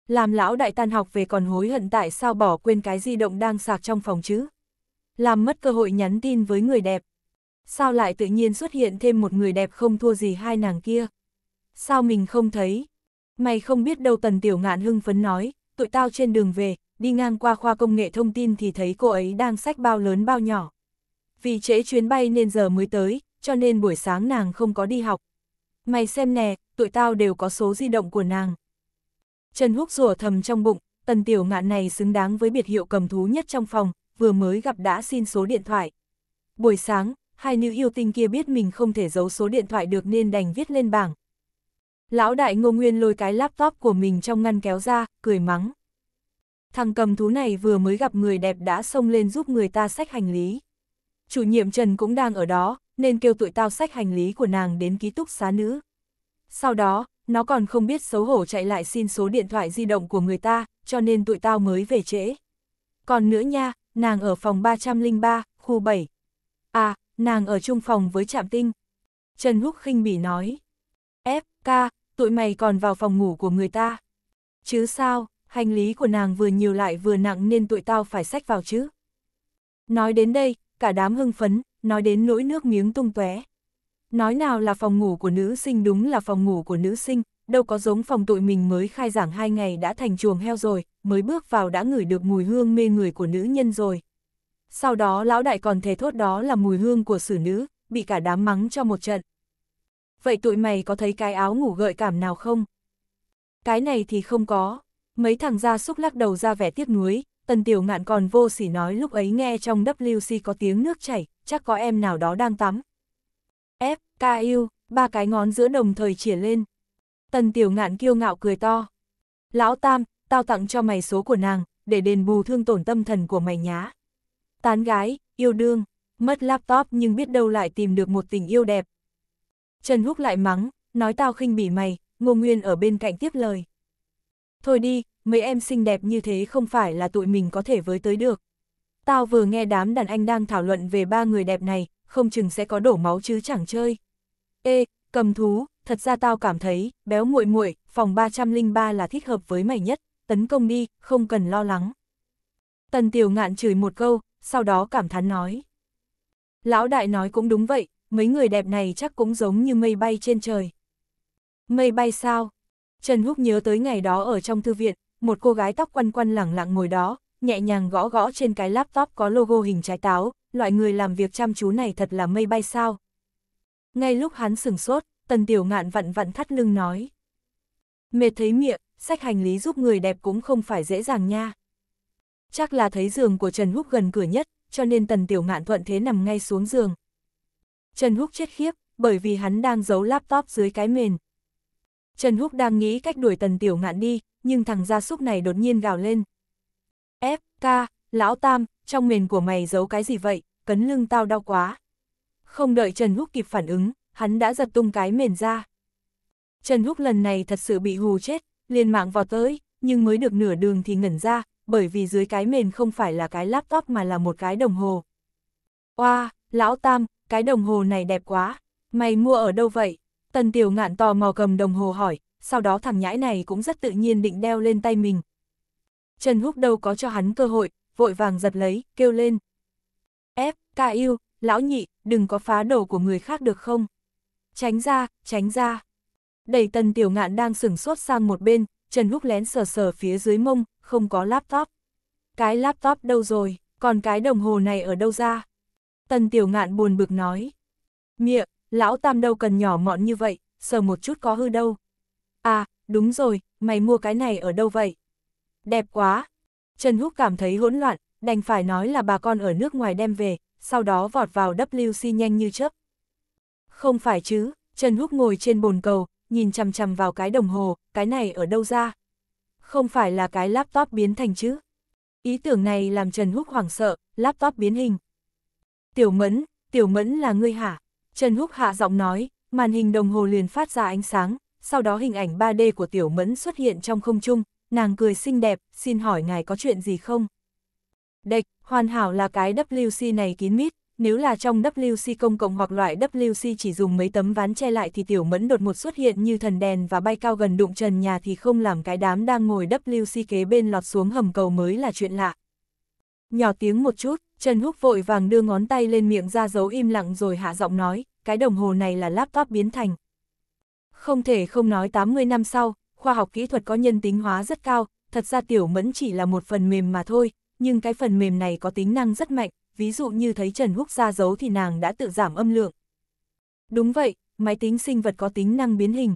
Làm lão đại tan học về còn hối hận tại sao bỏ quên cái di động đang sạc trong phòng chứ. Làm mất cơ hội nhắn tin với người đẹp sao lại tự nhiên xuất hiện thêm một người đẹp không thua gì hai nàng kia? Sao mình không thấy? Mày không biết đâu tần tiểu ngạn hưng phấn nói, tụi tao trên đường về, đi ngang qua khoa công nghệ thông tin thì thấy cô ấy đang sách bao lớn bao nhỏ. Vì trễ chuyến bay nên giờ mới tới, cho nên buổi sáng nàng không có đi học. Mày xem nè, tụi tao đều có số di động của nàng. Trần Húc rủa thầm trong bụng, tần tiểu ngạn này xứng đáng với biệt hiệu cầm thú nhất trong phòng, vừa mới gặp đã xin số điện thoại. Buổi sáng, hai nữ yêu tinh kia biết mình không thể giấu số điện thoại được nên đành viết lên bảng. Lão đại ngô nguyên lôi cái laptop của mình trong ngăn kéo ra, cười mắng. Thằng cầm thú này vừa mới gặp người đẹp đã xông lên giúp người ta xách hành lý. Chủ nhiệm Trần cũng đang ở đó, nên kêu tụi tao xách hành lý của nàng đến ký túc xá nữ. Sau đó, nó còn không biết xấu hổ chạy lại xin số điện thoại di động của người ta, cho nên tụi tao mới về trễ. Còn nữa nha, nàng ở phòng 303, khu 7. À, nàng ở chung phòng với Trạm Tinh. Trần Húc khinh bỉ nói, F, ca, tụi mày còn vào phòng ngủ của người ta. Chứ sao, hành lý của nàng vừa nhiều lại vừa nặng nên tụi tao phải sách vào chứ. Nói đến đây, cả đám hưng phấn, nói đến nỗi nước miếng tung tóe. Nói nào là phòng ngủ của nữ sinh đúng là phòng ngủ của nữ sinh, đâu có giống phòng tụi mình mới khai giảng hai ngày đã thành chuồng heo rồi, mới bước vào đã ngửi được mùi hương mê người của nữ nhân rồi. Sau đó lão đại còn thề thốt đó là mùi hương của xử nữ, bị cả đám mắng cho một trận. Vậy tụi mày có thấy cái áo ngủ gợi cảm nào không? Cái này thì không có. Mấy thằng gia súc lắc đầu ra vẻ tiếc nuối, tần tiểu ngạn còn vô sỉ nói lúc ấy nghe trong WC có tiếng nước chảy, chắc có em nào đó đang tắm. F, K, U, ba cái ngón giữa đồng thời chỉa lên. Tần tiểu ngạn kiêu ngạo cười to. Lão Tam, tao tặng cho mày số của nàng, để đền bù thương tổn tâm thần của mày nhá. Tán gái, yêu đương, mất laptop nhưng biết đâu lại tìm được một tình yêu đẹp. Trần Húc lại mắng, nói tao khinh bỉ mày, Ngô Nguyên ở bên cạnh tiếp lời. Thôi đi, mấy em xinh đẹp như thế không phải là tụi mình có thể với tới được. Tao vừa nghe đám đàn anh đang thảo luận về ba người đẹp này, không chừng sẽ có đổ máu chứ chẳng chơi. Ê, cầm thú, thật ra tao cảm thấy, béo muội muội, phòng 303 là thích hợp với mày nhất, tấn công đi, không cần lo lắng. Tần Tiểu Ngạn chửi một câu, sau đó cảm thán nói. Lão đại nói cũng đúng vậy, mấy người đẹp này chắc cũng giống như mây bay trên trời. Mây bay sao? Trần Húc nhớ tới ngày đó ở trong thư viện, một cô gái tóc quăn quăn lẳng lặng ngồi đó, nhẹ nhàng gõ gõ trên cái laptop có logo hình trái táo, loại người làm việc chăm chú này thật là mây bay sao. Ngay lúc hắn sửng sốt, tần tiểu ngạn vặn vặn thắt lưng nói. Mệt thấy miệng, sách hành lý giúp người đẹp cũng không phải dễ dàng nha chắc là thấy giường của Trần Húc gần cửa nhất, cho nên Tần Tiểu Ngạn thuận thế nằm ngay xuống giường. Trần Húc chết khiếp, bởi vì hắn đang giấu laptop dưới cái mền. Trần Húc đang nghĩ cách đuổi Tần Tiểu Ngạn đi, nhưng thằng gia súc này đột nhiên gào lên. "Fk, lão tam, trong mền của mày giấu cái gì vậy, cấn lưng tao đau quá. Không đợi Trần Húc kịp phản ứng, hắn đã giật tung cái mền ra. Trần Húc lần này thật sự bị hù chết, liền mạng vào tới, nhưng mới được nửa đường thì ngẩn ra, bởi vì dưới cái mền không phải là cái laptop mà là một cái đồng hồ. Oa, lão tam, cái đồng hồ này đẹp quá, mày mua ở đâu vậy? Tần tiểu ngạn tò mò cầm đồng hồ hỏi, sau đó thằng nhãi này cũng rất tự nhiên định đeo lên tay mình. Trần Húc đâu có cho hắn cơ hội, vội vàng giật lấy, kêu lên. Ép, ca yêu, lão nhị, đừng có phá đồ của người khác được không? Tránh ra, tránh ra. Đẩy tần tiểu ngạn đang sửng sốt sang một bên, Trần Húc lén sờ sờ phía dưới mông, không có laptop. Cái laptop đâu rồi, còn cái đồng hồ này ở đâu ra? Tần Tiểu Ngạn buồn bực nói. Miệng, lão tam đâu cần nhỏ mọn như vậy, sờ một chút có hư đâu. À, đúng rồi, mày mua cái này ở đâu vậy? Đẹp quá. Trần Húc cảm thấy hỗn loạn, đành phải nói là bà con ở nước ngoài đem về, sau đó vọt vào WC nhanh như chớp. Không phải chứ, Trần Húc ngồi trên bồn cầu, nhìn chằm chằm vào cái đồng hồ, cái này ở đâu ra? Không phải là cái laptop biến thành chứ? Ý tưởng này làm Trần Húc hoảng sợ, laptop biến hình. Tiểu Mẫn, Tiểu Mẫn là ngươi hả? Trần Húc hạ giọng nói, màn hình đồng hồ liền phát ra ánh sáng, sau đó hình ảnh 3D của Tiểu Mẫn xuất hiện trong không trung, nàng cười xinh đẹp, xin hỏi ngài có chuyện gì không? Đệch, hoàn hảo là cái WC này kín mít, nếu là trong WC công cộng hoặc loại WC chỉ dùng mấy tấm ván che lại thì tiểu mẫn đột một xuất hiện như thần đèn và bay cao gần đụng trần nhà thì không làm cái đám đang ngồi WC kế bên lọt xuống hầm cầu mới là chuyện lạ. Nhỏ tiếng một chút, Trần Húc vội vàng đưa ngón tay lên miệng ra dấu im lặng rồi hạ giọng nói, cái đồng hồ này là laptop biến thành. Không thể không nói 80 năm sau, khoa học kỹ thuật có nhân tính hóa rất cao, thật ra tiểu mẫn chỉ là một phần mềm mà thôi, nhưng cái phần mềm này có tính năng rất mạnh, ví dụ như thấy Trần Húc ra dấu thì nàng đã tự giảm âm lượng. Đúng vậy, máy tính sinh vật có tính năng biến hình.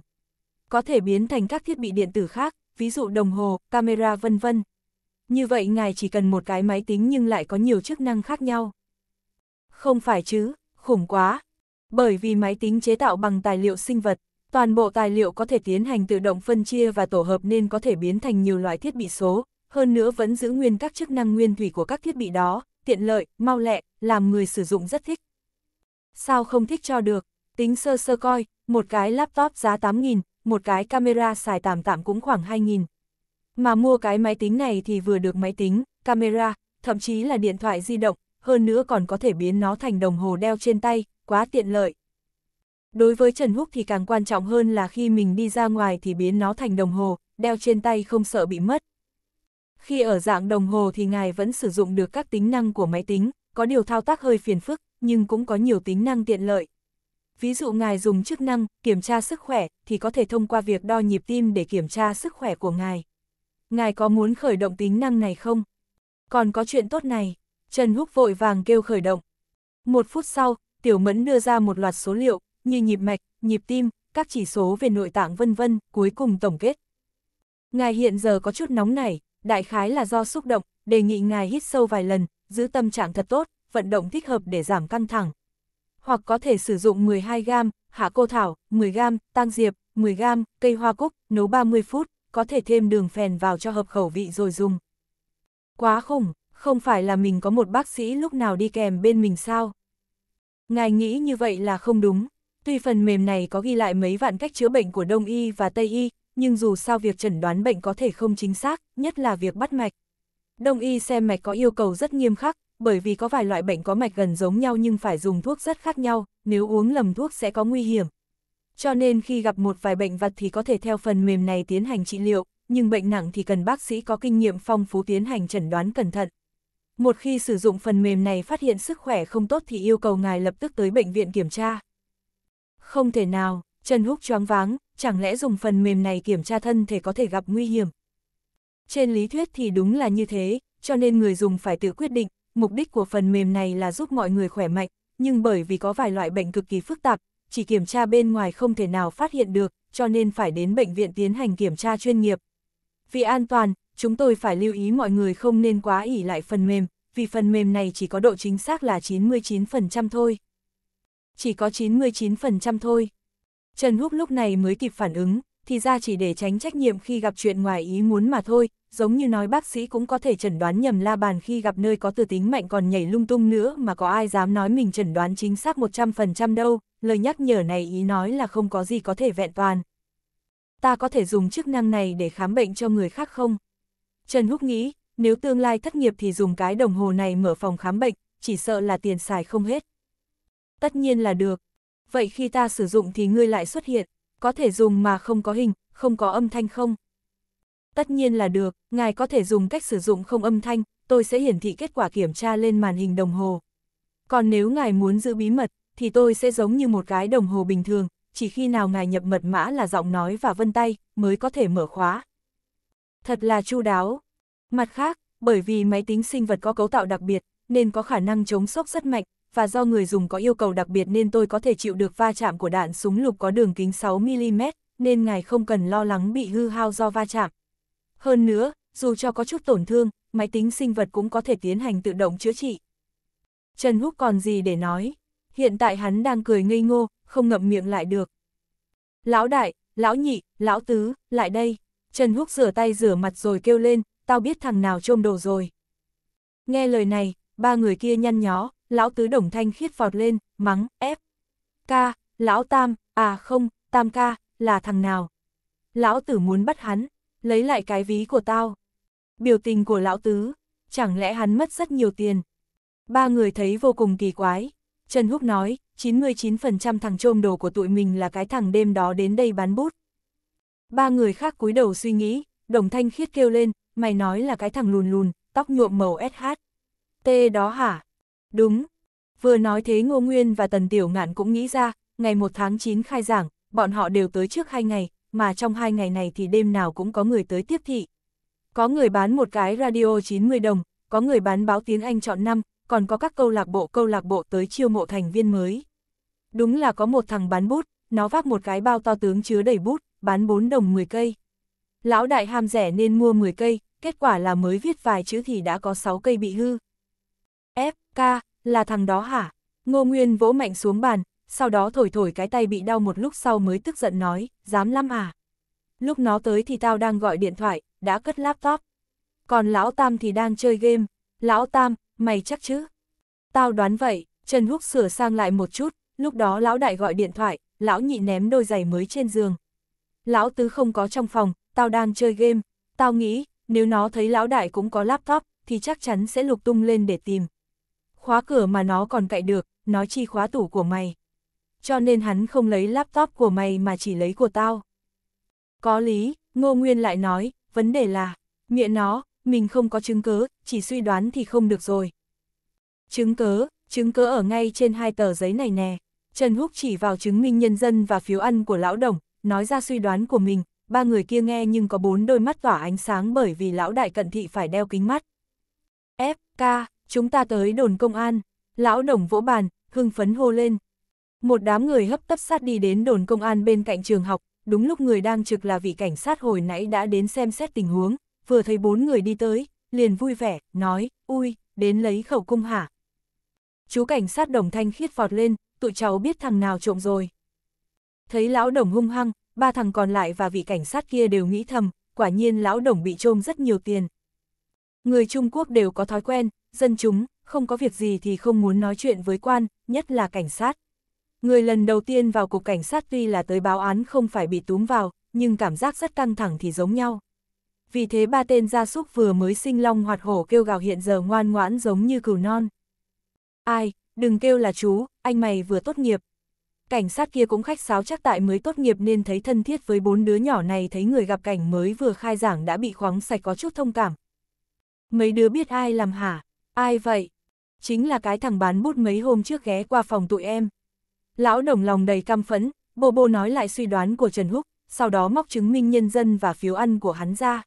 Có thể biến thành các thiết bị điện tử khác, ví dụ đồng hồ, camera vân vân. Như vậy ngài chỉ cần một cái máy tính nhưng lại có nhiều chức năng khác nhau. Không phải chứ, khủng quá. Bởi vì máy tính chế tạo bằng tài liệu sinh vật, toàn bộ tài liệu có thể tiến hành tự động phân chia và tổ hợp nên có thể biến thành nhiều loại thiết bị số, hơn nữa vẫn giữ nguyên các chức năng nguyên thủy của các thiết bị đó, tiện lợi, mau lẹ, làm người sử dụng rất thích. Sao không thích cho được, tính sơ sơ coi, một cái laptop giá 8.000, một cái camera xài tạm tạm cũng khoảng 2.000. Mà mua cái máy tính này thì vừa được máy tính, camera, thậm chí là điện thoại di động, hơn nữa còn có thể biến nó thành đồng hồ đeo trên tay, quá tiện lợi. Đối với Trần Húc thì càng quan trọng hơn là khi mình đi ra ngoài thì biến nó thành đồng hồ, đeo trên tay không sợ bị mất. Khi ở dạng đồng hồ thì ngài vẫn sử dụng được các tính năng của máy tính, có điều thao tác hơi phiền phức, nhưng cũng có nhiều tính năng tiện lợi. Ví dụ ngài dùng chức năng kiểm tra sức khỏe thì có thể thông qua việc đo nhịp tim để kiểm tra sức khỏe của ngài. Ngài có muốn khởi động tính năng này không? Còn có chuyện tốt này, Trần Húc vội vàng kêu khởi động. Một phút sau, Tiểu Mẫn đưa ra một loạt số liệu, như nhịp mạch, nhịp tim, các chỉ số về nội tạng vân vân, cuối cùng tổng kết. Ngài hiện giờ có chút nóng nảy, đại khái là do xúc động, đề nghị ngài hít sâu vài lần, giữ tâm trạng thật tốt, vận động thích hợp để giảm căng thẳng. Hoặc có thể sử dụng 12 gam, hạ cô thảo, 10 gam, tăng diệp, 10 gam, cây hoa cúc, nấu 30 phút, có thể thêm đường phèn vào cho hợp khẩu vị rồi dùng. Quá khủng, không phải là mình có một bác sĩ lúc nào đi kèm bên mình sao? Ngài nghĩ như vậy là không đúng. Tuy phần mềm này có ghi lại mấy vạn cách chữa bệnh của Đông Y và Tây Y, nhưng dù sao việc chẩn đoán bệnh có thể không chính xác, nhất là việc bắt mạch. Đông y xem mạch có yêu cầu rất nghiêm khắc, bởi vì có vài loại bệnh có mạch gần giống nhau nhưng phải dùng thuốc rất khác nhau, nếu uống lầm thuốc sẽ có nguy hiểm. Cho nên khi gặp một vài bệnh vật thì có thể theo phần mềm này tiến hành trị liệu, nhưng bệnh nặng thì cần bác sĩ có kinh nghiệm phong phú tiến hành chẩn đoán cẩn thận. Một khi sử dụng phần mềm này phát hiện sức khỏe không tốt thì yêu cầu ngài lập tức tới bệnh viện kiểm tra. Không thể nào, Trần Húc choáng váng, chẳng lẽ dùng phần mềm này kiểm tra thân thể có thể gặp nguy hiểm. Trên lý thuyết thì đúng là như thế, cho nên người dùng phải tự quyết định, mục đích của phần mềm này là giúp mọi người khỏe mạnh, nhưng bởi vì có vài loại bệnh cực kỳ phức tạp, chỉ kiểm tra bên ngoài không thể nào phát hiện được, cho nên phải đến bệnh viện tiến hành kiểm tra chuyên nghiệp. Vì an toàn, chúng tôi phải lưu ý mọi người không nên quá ỉ lại phần mềm, vì phần mềm này chỉ có độ chính xác là 99% thôi. Chỉ có 99% thôi. Trần Húc lúc này mới kịp phản ứng, thì ra chỉ để tránh trách nhiệm khi gặp chuyện ngoài ý muốn mà thôi, giống như nói bác sĩ cũng có thể chẩn đoán nhầm la bàn khi gặp nơi có từ tính mạnh còn nhảy lung tung nữa mà có ai dám nói mình chẩn đoán chính xác 100% đâu, lời nhắc nhở này ý nói là không có gì có thể vẹn toàn. Ta có thể dùng chức năng này để khám bệnh cho người khác không? Trần Húc nghĩ, nếu tương lai thất nghiệp thì dùng cái đồng hồ này mở phòng khám bệnh, chỉ sợ là tiền xài không hết. Tất nhiên là được, vậy khi ta sử dụng thì ngươi lại xuất hiện, có thể dùng mà không có hình, không có âm thanh không? Tất nhiên là được, ngài có thể dùng cách sử dụng không âm thanh, tôi sẽ hiển thị kết quả kiểm tra lên màn hình đồng hồ. Còn nếu ngài muốn giữ bí mật, thì tôi sẽ giống như một cái đồng hồ bình thường, chỉ khi nào ngài nhập mật mã là giọng nói và vân tay, mới có thể mở khóa. Thật là chu đáo. Mặt khác, bởi vì máy tính sinh vật có cấu tạo đặc biệt, nên có khả năng chống sốc rất mạnh, và do người dùng có yêu cầu đặc biệt nên tôi có thể chịu được va chạm của đạn súng lục có đường kính 6mm, nên ngài không cần lo lắng bị hư hao do va chạm. Hơn nữa, dù cho có chút tổn thương, máy tính sinh vật cũng có thể tiến hành tự động chữa trị. Trần Húc còn gì để nói, hiện tại hắn đang cười ngây ngô, không ngậm miệng lại được. Lão đại, lão nhị, lão tứ, lại đây. Trần Húc rửa tay rửa mặt rồi kêu lên, tao biết thằng nào trôm đồ rồi. Nghe lời này, ba người kia nhăn nhó, lão tứ đồng thanh khiết vọt lên, mắng, ép. Ca, lão tam, à không, tam ca, là thằng nào? Lão tử muốn bắt hắn, lấy lại cái ví của tao. Biểu tình của lão tứ, chẳng lẽ hắn mất rất nhiều tiền? Ba người thấy vô cùng kỳ quái. Trần Húc nói, 99% thằng trôm đồ của tụi mình là cái thằng đêm đó đến đây bán bút. Ba người khác cúi đầu suy nghĩ, đồng thanh khiết kêu lên, mày nói là cái thằng lùn lùn, tóc nhuộm màu SH. t đó hả? Đúng. Vừa nói thế Ngô Nguyên và Tần Tiểu Ngạn cũng nghĩ ra, ngày 1 tháng 9 khai giảng, bọn họ đều tới trước hai ngày, mà trong hai ngày này thì đêm nào cũng có người tới tiếp thị. Có người bán một cái radio 90 đồng, có người bán báo tiếng Anh chọn năm, còn có các câu lạc bộ câu lạc bộ tới chiêu mộ thành viên mới. Đúng là có một thằng bán bút, nó vác một cái bao to tướng chứa đầy bút, bán 4 đồng 10 cây. Lão đại ham rẻ nên mua 10 cây, kết quả là mới viết vài chữ thì đã có 6 cây bị hư ca, là thằng đó hả? Ngô Nguyên vỗ mạnh xuống bàn, sau đó thổi thổi cái tay bị đau một lúc sau mới tức giận nói, dám lắm à? Lúc nó tới thì tao đang gọi điện thoại, đã cất laptop. Còn Lão Tam thì đang chơi game. Lão Tam, mày chắc chứ? Tao đoán vậy, Trần Húc sửa sang lại một chút, lúc đó Lão Đại gọi điện thoại, Lão Nhị ném đôi giày mới trên giường. Lão Tứ không có trong phòng, tao đang chơi game. Tao nghĩ, nếu nó thấy Lão Đại cũng có laptop, thì chắc chắn sẽ lục tung lên để tìm khóa cửa mà nó còn cậy được, nó chi khóa tủ của mày. Cho nên hắn không lấy laptop của mày mà chỉ lấy của tao. Có lý, Ngô Nguyên lại nói, vấn đề là, miệng nó, mình không có chứng cứ, chỉ suy đoán thì không được rồi. Chứng cứ, chứng cứ ở ngay trên hai tờ giấy này nè. Trần Húc chỉ vào chứng minh nhân dân và phiếu ăn của lão đồng, nói ra suy đoán của mình, ba người kia nghe nhưng có bốn đôi mắt tỏa ánh sáng bởi vì lão đại cận thị phải đeo kính mắt. F, K, chúng ta tới đồn công an, lão đồng vỗ bàn, hưng phấn hô lên. Một đám người hấp tấp sát đi đến đồn công an bên cạnh trường học, đúng lúc người đang trực là vị cảnh sát hồi nãy đã đến xem xét tình huống, vừa thấy bốn người đi tới, liền vui vẻ, nói, ui, đến lấy khẩu cung hả. Chú cảnh sát đồng thanh khiết vọt lên, tụi cháu biết thằng nào trộm rồi. Thấy lão đồng hung hăng, ba thằng còn lại và vị cảnh sát kia đều nghĩ thầm, quả nhiên lão đồng bị trôm rất nhiều tiền, Người Trung Quốc đều có thói quen, dân chúng, không có việc gì thì không muốn nói chuyện với quan, nhất là cảnh sát. Người lần đầu tiên vào cục cảnh sát tuy là tới báo án không phải bị túm vào, nhưng cảm giác rất căng thẳng thì giống nhau. Vì thế ba tên gia súc vừa mới sinh long hoạt hổ kêu gào hiện giờ ngoan ngoãn giống như cừu non. Ai, đừng kêu là chú, anh mày vừa tốt nghiệp. Cảnh sát kia cũng khách sáo chắc tại mới tốt nghiệp nên thấy thân thiết với bốn đứa nhỏ này thấy người gặp cảnh mới vừa khai giảng đã bị khoáng sạch có chút thông cảm, Mấy đứa biết ai làm hả? Ai vậy? Chính là cái thằng bán bút mấy hôm trước ghé qua phòng tụi em. Lão đồng lòng đầy căm phẫn, bô bô nói lại suy đoán của Trần Húc, sau đó móc chứng minh nhân dân và phiếu ăn của hắn ra.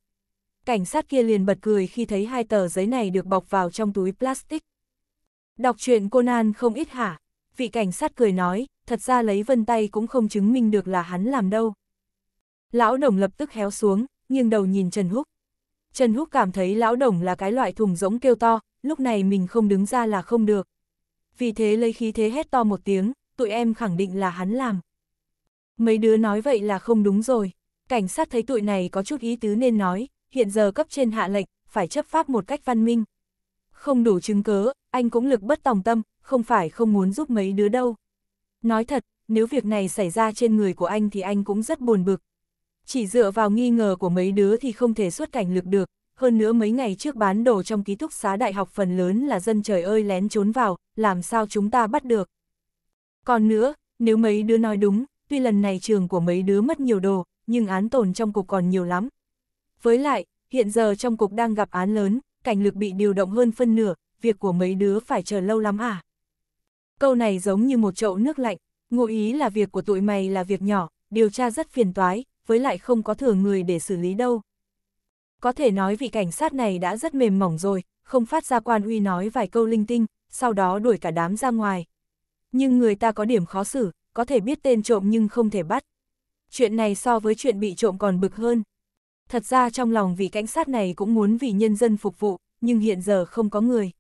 Cảnh sát kia liền bật cười khi thấy hai tờ giấy này được bọc vào trong túi plastic. Đọc chuyện Conan không ít hả? Vị cảnh sát cười nói, thật ra lấy vân tay cũng không chứng minh được là hắn làm đâu. Lão đồng lập tức héo xuống, nghiêng đầu nhìn Trần Húc. Trần Húc cảm thấy lão đồng là cái loại thùng rỗng kêu to, lúc này mình không đứng ra là không được. Vì thế lấy khí thế hét to một tiếng, tụi em khẳng định là hắn làm. Mấy đứa nói vậy là không đúng rồi. Cảnh sát thấy tụi này có chút ý tứ nên nói, hiện giờ cấp trên hạ lệnh, phải chấp pháp một cách văn minh. Không đủ chứng cớ, anh cũng lực bất tòng tâm, không phải không muốn giúp mấy đứa đâu. Nói thật, nếu việc này xảy ra trên người của anh thì anh cũng rất buồn bực, chỉ dựa vào nghi ngờ của mấy đứa thì không thể xuất cảnh lực được, hơn nữa mấy ngày trước bán đồ trong ký túc xá đại học phần lớn là dân trời ơi lén trốn vào, làm sao chúng ta bắt được. Còn nữa, nếu mấy đứa nói đúng, tuy lần này trường của mấy đứa mất nhiều đồ, nhưng án tồn trong cục còn nhiều lắm. Với lại, hiện giờ trong cục đang gặp án lớn, cảnh lực bị điều động hơn phân nửa, việc của mấy đứa phải chờ lâu lắm à? Câu này giống như một chậu nước lạnh, ngụ ý là việc của tụi mày là việc nhỏ, điều tra rất phiền toái, với lại không có thừa người để xử lý đâu. Có thể nói vị cảnh sát này đã rất mềm mỏng rồi, không phát ra quan uy nói vài câu linh tinh, sau đó đuổi cả đám ra ngoài. Nhưng người ta có điểm khó xử, có thể biết tên trộm nhưng không thể bắt. Chuyện này so với chuyện bị trộm còn bực hơn. Thật ra trong lòng vị cảnh sát này cũng muốn vì nhân dân phục vụ, nhưng hiện giờ không có người.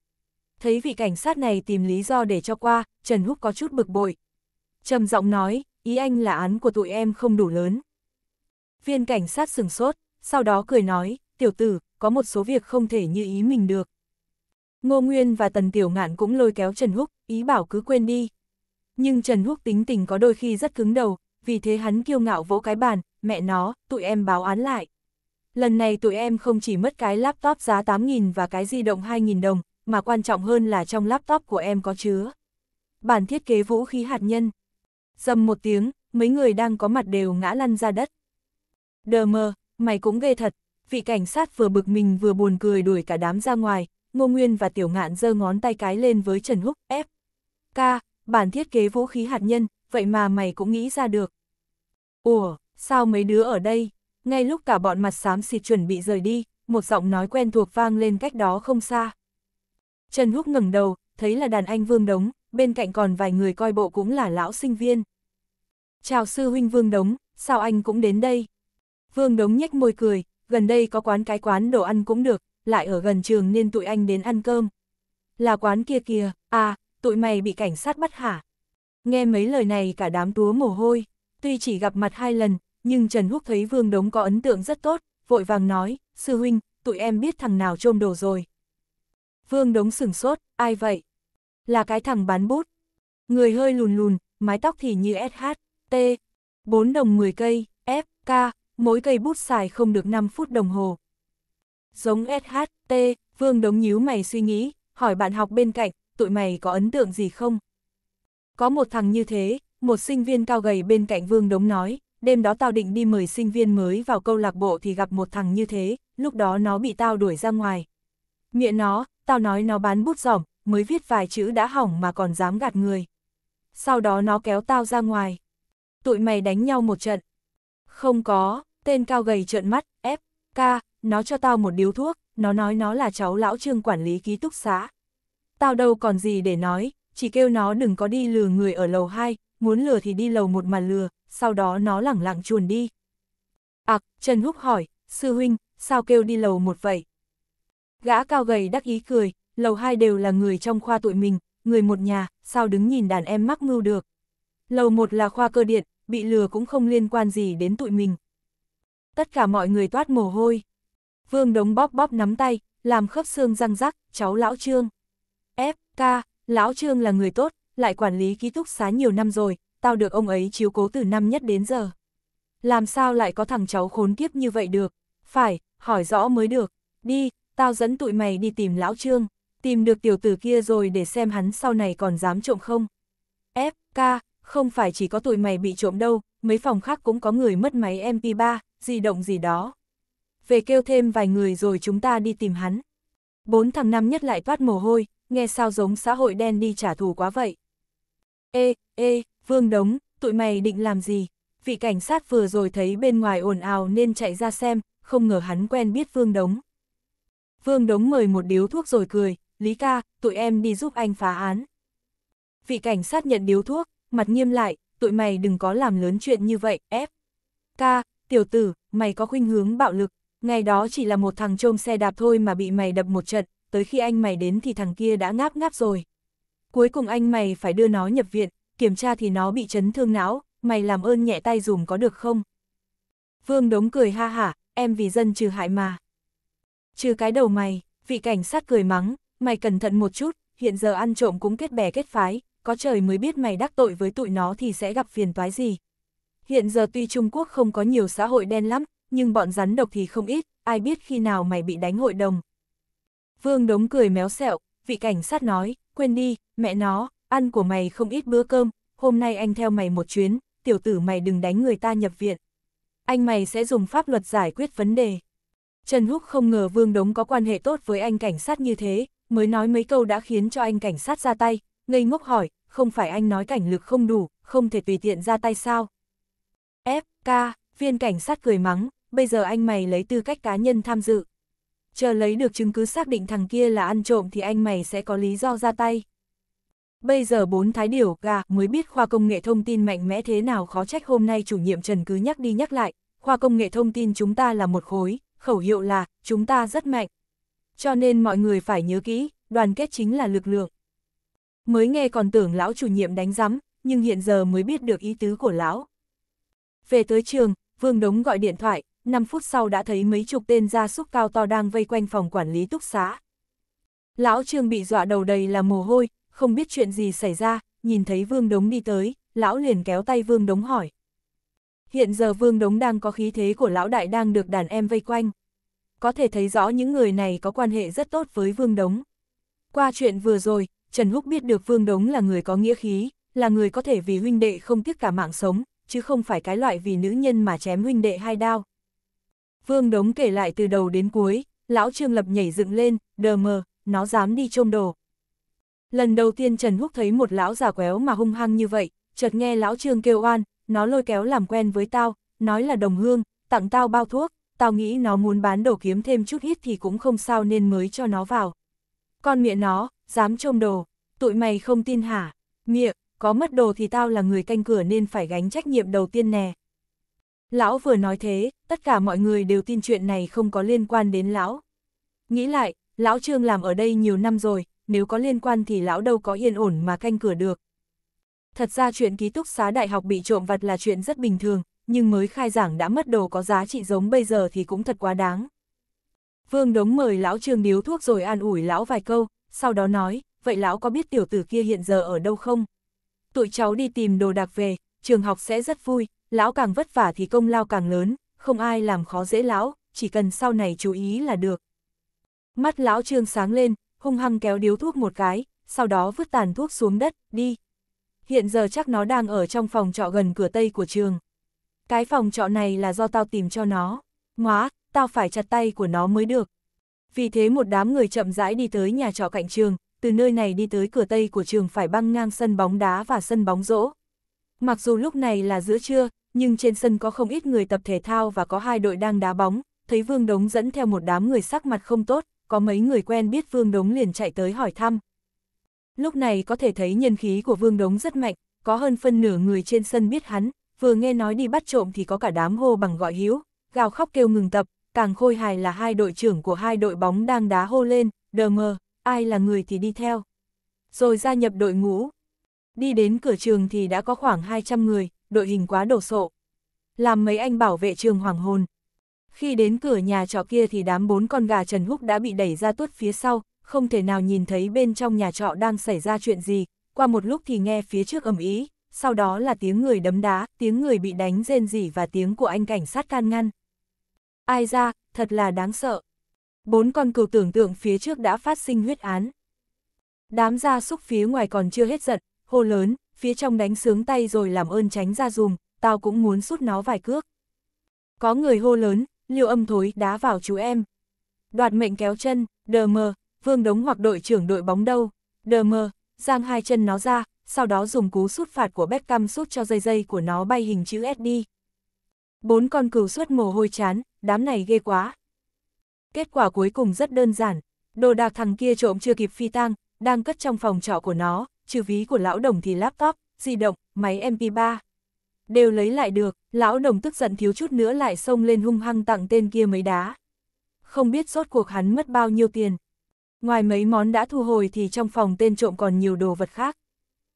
Thấy vị cảnh sát này tìm lý do để cho qua, Trần Húc có chút bực bội. trầm giọng nói, ý anh là án của tụi em không đủ lớn. Viên cảnh sát sừng sốt, sau đó cười nói, tiểu tử, có một số việc không thể như ý mình được. Ngô Nguyên và Tần Tiểu Ngạn cũng lôi kéo Trần Húc, ý bảo cứ quên đi. Nhưng Trần Húc tính tình có đôi khi rất cứng đầu, vì thế hắn kiêu ngạo vỗ cái bàn, mẹ nó, tụi em báo án lại. Lần này tụi em không chỉ mất cái laptop giá 8.000 và cái di động 2.000 đồng, mà quan trọng hơn là trong laptop của em có chứa. Bản thiết kế vũ khí hạt nhân. Dầm một tiếng, mấy người đang có mặt đều ngã lăn ra đất. Đờ mơ, mày cũng ghê thật, vị cảnh sát vừa bực mình vừa buồn cười đuổi cả đám ra ngoài, Ngô Nguyên và Tiểu Ngạn giơ ngón tay cái lên với Trần Húc, F. K, bản thiết kế vũ khí hạt nhân, vậy mà mày cũng nghĩ ra được. Ủa, sao mấy đứa ở đây? Ngay lúc cả bọn mặt xám xịt chuẩn bị rời đi, một giọng nói quen thuộc vang lên cách đó không xa. Trần Húc ngẩng đầu, thấy là đàn anh Vương Đống, bên cạnh còn vài người coi bộ cũng là lão sinh viên. Chào sư huynh Vương Đống, sao anh cũng đến đây? Vương Đống nhếch môi cười, gần đây có quán cái quán đồ ăn cũng được, lại ở gần trường nên tụi anh đến ăn cơm. Là quán kia kìa, à, tụi mày bị cảnh sát bắt hả? Nghe mấy lời này cả đám túa mồ hôi, tuy chỉ gặp mặt hai lần, nhưng Trần Húc thấy Vương Đống có ấn tượng rất tốt, vội vàng nói, sư huynh, tụi em biết thằng nào trôm đồ rồi. Vương Đống sửng sốt, ai vậy? Là cái thằng bán bút. Người hơi lùn lùn, mái tóc thì như SH, T, 4 đồng 10 cây, F, K, mỗi cây bút xài không được 5 phút đồng hồ. Giống SHT, Vương Đống nhíu mày suy nghĩ, hỏi bạn học bên cạnh, tụi mày có ấn tượng gì không? Có một thằng như thế, một sinh viên cao gầy bên cạnh Vương Đống nói, đêm đó tao định đi mời sinh viên mới vào câu lạc bộ thì gặp một thằng như thế, lúc đó nó bị tao đuổi ra ngoài. Miệng nó, tao nói nó bán bút giỏm, mới viết vài chữ đã hỏng mà còn dám gạt người. Sau đó nó kéo tao ra ngoài. Tụi mày đánh nhau một trận, không có, tên cao gầy trợn mắt, ép, ca, nó cho tao một điếu thuốc, nó nói nó là cháu lão trương quản lý ký túc xá. Tao đâu còn gì để nói, chỉ kêu nó đừng có đi lừa người ở lầu 2, muốn lừa thì đi lầu một mà lừa, sau đó nó lẳng lặng chuồn đi. À, Trần Húc hỏi, sư huynh, sao kêu đi lầu một vậy? Gã cao gầy đắc ý cười, lầu hai đều là người trong khoa tụi mình, người một nhà, sao đứng nhìn đàn em mắc mưu được. Lầu một là khoa cơ điện, bị lừa cũng không liên quan gì đến tụi mình. Tất cả mọi người toát mồ hôi. Vương đống bóp bóp nắm tay, làm khớp xương răng rắc, cháu Lão Trương. F, K, Lão Trương là người tốt, lại quản lý ký túc xá nhiều năm rồi, tao được ông ấy chiếu cố từ năm nhất đến giờ. Làm sao lại có thằng cháu khốn kiếp như vậy được? Phải, hỏi rõ mới được. Đi, tao dẫn tụi mày đi tìm Lão Trương, tìm được tiểu tử kia rồi để xem hắn sau này còn dám trộm không. F, K, không phải chỉ có tụi mày bị trộm đâu, mấy phòng khác cũng có người mất máy MP3, di động gì đó. Về kêu thêm vài người rồi chúng ta đi tìm hắn. Bốn thằng năm nhất lại toát mồ hôi, nghe sao giống xã hội đen đi trả thù quá vậy. Ê, ê, Vương Đống, tụi mày định làm gì? Vị cảnh sát vừa rồi thấy bên ngoài ồn ào nên chạy ra xem, không ngờ hắn quen biết Vương Đống. Vương Đống mời một điếu thuốc rồi cười, Lý ca, tụi em đi giúp anh phá án. Vị cảnh sát nhận điếu thuốc, mặt nghiêm lại, tụi mày đừng có làm lớn chuyện như vậy, ép. Ca, tiểu tử, mày có khuynh hướng bạo lực, ngày đó chỉ là một thằng trôm xe đạp thôi mà bị mày đập một trận, tới khi anh mày đến thì thằng kia đã ngáp ngáp rồi. Cuối cùng anh mày phải đưa nó nhập viện, kiểm tra thì nó bị chấn thương não, mày làm ơn nhẹ tay dùm có được không? Vương đống cười ha hả, em vì dân trừ hại mà. Trừ cái đầu mày, vị cảnh sát cười mắng, mày cẩn thận một chút, hiện giờ ăn trộm cũng kết bè kết phái, có trời mới biết mày đắc tội với tụi nó thì sẽ gặp phiền toái gì. Hiện giờ tuy Trung Quốc không có nhiều xã hội đen lắm, nhưng bọn rắn độc thì không ít, ai biết khi nào mày bị đánh hội đồng. Vương đống cười méo xẹo, vị cảnh sát nói, quên đi, mẹ nó, ăn của mày không ít bữa cơm, hôm nay anh theo mày một chuyến, tiểu tử mày đừng đánh người ta nhập viện. Anh mày sẽ dùng pháp luật giải quyết vấn đề. Trần Húc không ngờ Vương Đống có quan hệ tốt với anh cảnh sát như thế, mới nói mấy câu đã khiến cho anh cảnh sát ra tay, ngây ngốc hỏi, không phải anh nói cảnh lực không đủ, không thể tùy tiện ra tay sao? Fk, Viên cảnh sát cười mắng, bây giờ anh mày lấy tư cách cá nhân tham dự. Chờ lấy được chứng cứ xác định thằng kia là ăn trộm thì anh mày sẽ có lý do ra tay. Bây giờ bốn thái điểu gà mới biết khoa công nghệ thông tin mạnh mẽ thế nào khó trách hôm nay chủ nhiệm Trần cứ nhắc đi nhắc lại, khoa công nghệ thông tin chúng ta là một khối, khẩu hiệu là chúng ta rất mạnh. Cho nên mọi người phải nhớ kỹ, đoàn kết chính là lực lượng. Mới nghe còn tưởng lão chủ nhiệm đánh rắm, nhưng hiện giờ mới biết được ý tứ của lão. Về tới trường, Vương Đống gọi điện thoại, 5 phút sau đã thấy mấy chục tên gia súc cao to đang vây quanh phòng quản lý túc xá. Lão Trương bị dọa đầu đầy là mồ hôi, không biết chuyện gì xảy ra, nhìn thấy Vương Đống đi tới, lão liền kéo tay Vương Đống hỏi. Hiện giờ Vương Đống đang có khí thế của lão đại đang được đàn em vây quanh. Có thể thấy rõ những người này có quan hệ rất tốt với Vương Đống. Qua chuyện vừa rồi, Trần Húc biết được Vương Đống là người có nghĩa khí, là người có thể vì huynh đệ không tiếc cả mạng sống, chứ không phải cái loại vì nữ nhân mà chém huynh đệ hai đao. Vương Đống kể lại từ đầu đến cuối, lão Trương Lập nhảy dựng lên, đờ mờ, nó dám đi trông đồ. Lần đầu tiên Trần Húc thấy một lão già quéo mà hung hăng như vậy, chợt nghe lão Trương kêu oan, nó lôi kéo làm quen với tao, nói là đồng hương, tặng tao bao thuốc, tao nghĩ nó muốn bán đồ kiếm thêm chút ít thì cũng không sao nên mới cho nó vào. Con miệng nó, dám trông đồ, tụi mày không tin hả, miệng, có mất đồ thì tao là người canh cửa nên phải gánh trách nhiệm đầu tiên nè. Lão vừa nói thế, tất cả mọi người đều tin chuyện này không có liên quan đến lão. Nghĩ lại, lão Trương làm ở đây nhiều năm rồi, nếu có liên quan thì lão đâu có yên ổn mà canh cửa được. Thật ra chuyện ký túc xá đại học bị trộm vặt là chuyện rất bình thường, nhưng mới khai giảng đã mất đồ có giá trị giống bây giờ thì cũng thật quá đáng. Vương Đống mời lão Trương điếu thuốc rồi an ủi lão vài câu, sau đó nói, vậy lão có biết tiểu tử kia hiện giờ ở đâu không? Tụi cháu đi tìm đồ đạc về, trường học sẽ rất vui, lão càng vất vả thì công lao càng lớn, không ai làm khó dễ lão, chỉ cần sau này chú ý là được. Mắt lão trương sáng lên, hung hăng kéo điếu thuốc một cái, sau đó vứt tàn thuốc xuống đất, đi. Hiện giờ chắc nó đang ở trong phòng trọ gần cửa tây của trường. Cái phòng trọ này là do tao tìm cho nó. Ngoá, tao phải chặt tay của nó mới được, vì thế một đám người chậm rãi đi tới nhà trọ cạnh trường, từ nơi này đi tới cửa tây của trường phải băng ngang sân bóng đá và sân bóng rỗ. Mặc dù lúc này là giữa trưa, nhưng trên sân có không ít người tập thể thao và có hai đội đang đá bóng, thấy Vương Đống dẫn theo một đám người sắc mặt không tốt, có mấy người quen biết Vương Đống liền chạy tới hỏi thăm. Lúc này có thể thấy nhân khí của Vương Đống rất mạnh, có hơn phân nửa người trên sân biết hắn, vừa nghe nói đi bắt trộm thì có cả đám hô bằng gọi hiếu, gào khóc kêu ngừng tập, càng khôi hài là hai đội trưởng của hai đội bóng đang đá hô lên, đờ mờ, ai là người thì đi theo. Rồi gia nhập đội ngũ. Đi đến cửa trường thì đã có khoảng 200 người, đội hình quá đổ sộ. Làm mấy anh bảo vệ trường hoàng hồn. Khi đến cửa nhà trọ kia thì đám bốn con gà Trần Húc đã bị đẩy ra tuốt phía sau, không thể nào nhìn thấy bên trong nhà trọ đang xảy ra chuyện gì. Qua một lúc thì nghe phía trước ầm ý, sau đó là tiếng người đấm đá, tiếng người bị đánh rên rỉ và tiếng của anh cảnh sát can ngăn. Ai ra, thật là đáng sợ. Bốn con cừu tưởng tượng phía trước đã phát sinh huyết án. Đám gia súc phía ngoài còn chưa hết giận, hô lớn, phía trong đánh sướng tay rồi làm ơn tránh ra dùm, tao cũng muốn sút nó vài cước. Có người hô lớn, liêu âm thối đá vào chú em. Đoạt mệnh kéo chân, đờ mờ, vương đống hoặc đội trưởng đội bóng đâu, đờ mờ, giang hai chân nó ra, sau đó dùng cú sút phạt của Beckham sút cho dây dây của nó bay hình chữ S đi. Bốn con cừu suốt mồ hôi chán, đám này ghê quá. Kết quả cuối cùng rất đơn giản, đồ đạc thằng kia trộm chưa kịp phi tang, đang cất trong phòng trọ của nó, trừ ví của lão đồng thì laptop, di động, máy MP3. Đều lấy lại được, lão đồng tức giận thiếu chút nữa lại xông lên hung hăng tặng tên kia mấy đá. Không biết rốt cuộc hắn mất bao nhiêu tiền. Ngoài mấy món đã thu hồi thì trong phòng tên trộm còn nhiều đồ vật khác.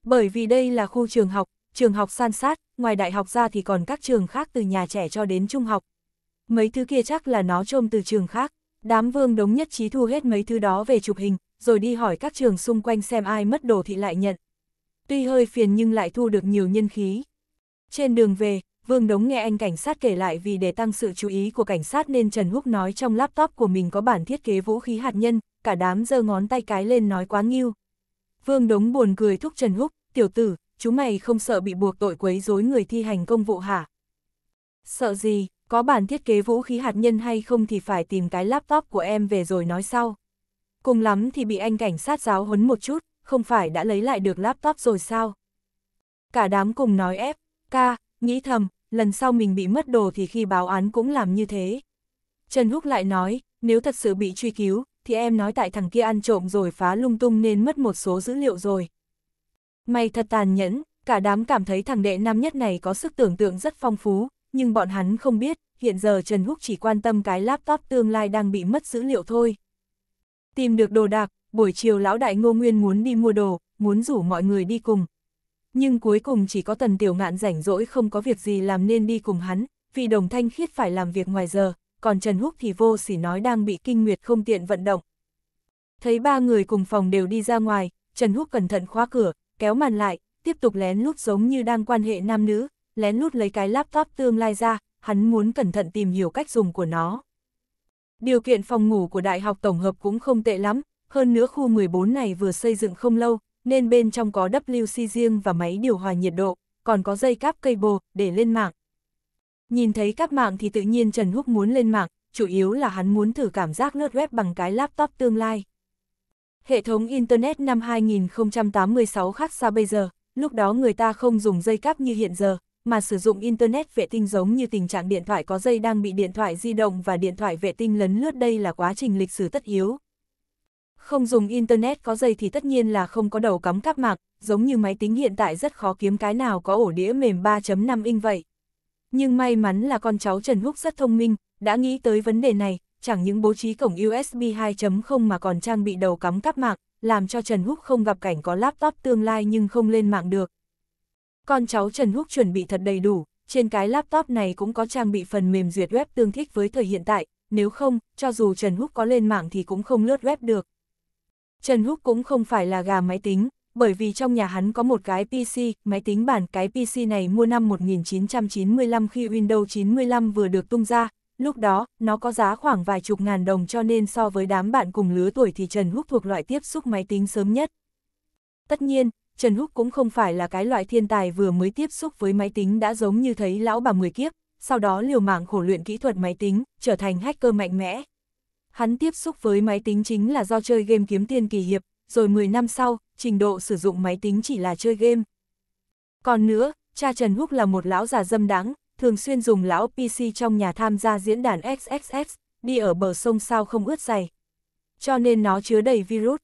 Bởi vì đây là khu trường học, trường học san sát, ngoài đại học ra thì còn các trường khác từ nhà trẻ cho đến trung học. Mấy thứ kia chắc là nó trôm từ trường khác, đám vương đống nhất trí thu hết mấy thứ đó về chụp hình, rồi đi hỏi các trường xung quanh xem ai mất đồ thì lại nhận. Tuy hơi phiền nhưng lại thu được nhiều nhân khí. Trên đường về, Vương Đống nghe anh cảnh sát kể lại vì để tăng sự chú ý của cảnh sát nên Trần Húc nói trong laptop của mình có bản thiết kế vũ khí hạt nhân, cả đám giơ ngón tay cái lên nói quá nghiêu. Vương Đống buồn cười thúc Trần Húc, tiểu tử, chú mày không sợ bị buộc tội quấy rối người thi hành công vụ hả? Sợ gì, có bản thiết kế vũ khí hạt nhân hay không thì phải tìm cái laptop của em về rồi nói sau. Cùng lắm thì bị anh cảnh sát giáo huấn một chút, không phải đã lấy lại được laptop rồi sao? Cả đám cùng nói ép, ca, nghĩ thầm, lần sau mình bị mất đồ thì khi báo án cũng làm như thế. Trần Húc lại nói, nếu thật sự bị truy cứu, thì em nói tại thằng kia ăn trộm rồi phá lung tung nên mất một số dữ liệu rồi. May thật tàn nhẫn, cả đám cảm thấy thằng đệ năm nhất này có sức tưởng tượng rất phong phú, nhưng bọn hắn không biết, hiện giờ Trần Húc chỉ quan tâm cái laptop tương lai đang bị mất dữ liệu thôi. Tìm được đồ đạc, buổi chiều lão đại ngô nguyên muốn đi mua đồ, muốn rủ mọi người đi cùng. Nhưng cuối cùng chỉ có tần tiểu ngạn rảnh rỗi không có việc gì làm nên đi cùng hắn, vì đồng thanh khiết phải làm việc ngoài giờ, còn Trần Húc thì vô sỉ nói đang bị kinh nguyệt không tiện vận động. Thấy ba người cùng phòng đều đi ra ngoài, Trần Húc cẩn thận khóa cửa, kéo màn lại, tiếp tục lén lút giống như đang quan hệ nam nữ, lén lút lấy cái laptop tương lai ra, hắn muốn cẩn thận tìm hiểu cách dùng của nó. Điều kiện phòng ngủ của đại học tổng hợp cũng không tệ lắm, hơn nữa khu 14 này vừa xây dựng không lâu, nên bên trong có WC riêng và máy điều hòa nhiệt độ, còn có dây cáp cây bồ để lên mạng. Nhìn thấy các mạng thì tự nhiên Trần Húc muốn lên mạng, chủ yếu là hắn muốn thử cảm giác lướt web bằng cái laptop tương lai. Hệ thống Internet năm 2086 khác xa bây giờ, lúc đó người ta không dùng dây cáp như hiện giờ, mà sử dụng Internet vệ tinh giống như tình trạng điện thoại có dây đang bị điện thoại di động và điện thoại vệ tinh lấn lướt đây là quá trình lịch sử tất yếu. Không dùng Internet có dây thì tất nhiên là không có đầu cắm cáp mạng, giống như máy tính hiện tại rất khó kiếm cái nào có ổ đĩa mềm 3.5 inch vậy. Nhưng may mắn là con cháu Trần Húc rất thông minh, đã nghĩ tới vấn đề này, chẳng những bố trí cổng USB 2.0 mà còn trang bị đầu cắm cáp mạng, làm cho Trần Húc không gặp cảnh có laptop tương lai nhưng không lên mạng được. Con cháu Trần Húc chuẩn bị thật đầy đủ, trên cái laptop này cũng có trang bị phần mềm duyệt web tương thích với thời hiện tại, nếu không, cho dù Trần Húc có lên mạng thì cũng không lướt web được. Trần Húc cũng không phải là gà máy tính, bởi vì trong nhà hắn có một cái PC, máy tính bản cái PC này mua năm 1995 khi Windows 95 vừa được tung ra, Lúc đó, nó có giá khoảng vài chục ngàn đồng cho nên so với đám bạn cùng lứa tuổi thì Trần Húc thuộc loại tiếp xúc máy tính sớm nhất. Tất nhiên, Trần Húc cũng không phải là cái loại thiên tài vừa mới tiếp xúc với máy tính đã giống như thấy lão bà mười kiếp, sau đó liều mạng khổ luyện kỹ thuật máy tính, trở thành hacker mạnh mẽ. Hắn tiếp xúc với máy tính chính là do chơi game kiếm tiền kỳ hiệp, rồi 10 năm sau, trình độ sử dụng máy tính chỉ là chơi game. Còn nữa, cha Trần Húc là một lão già dâm đáng, thường xuyên dùng lão PC trong nhà tham gia diễn đàn XXX, đi ở bờ sông sao không ướt dày. Cho nên nó chứa đầy virus.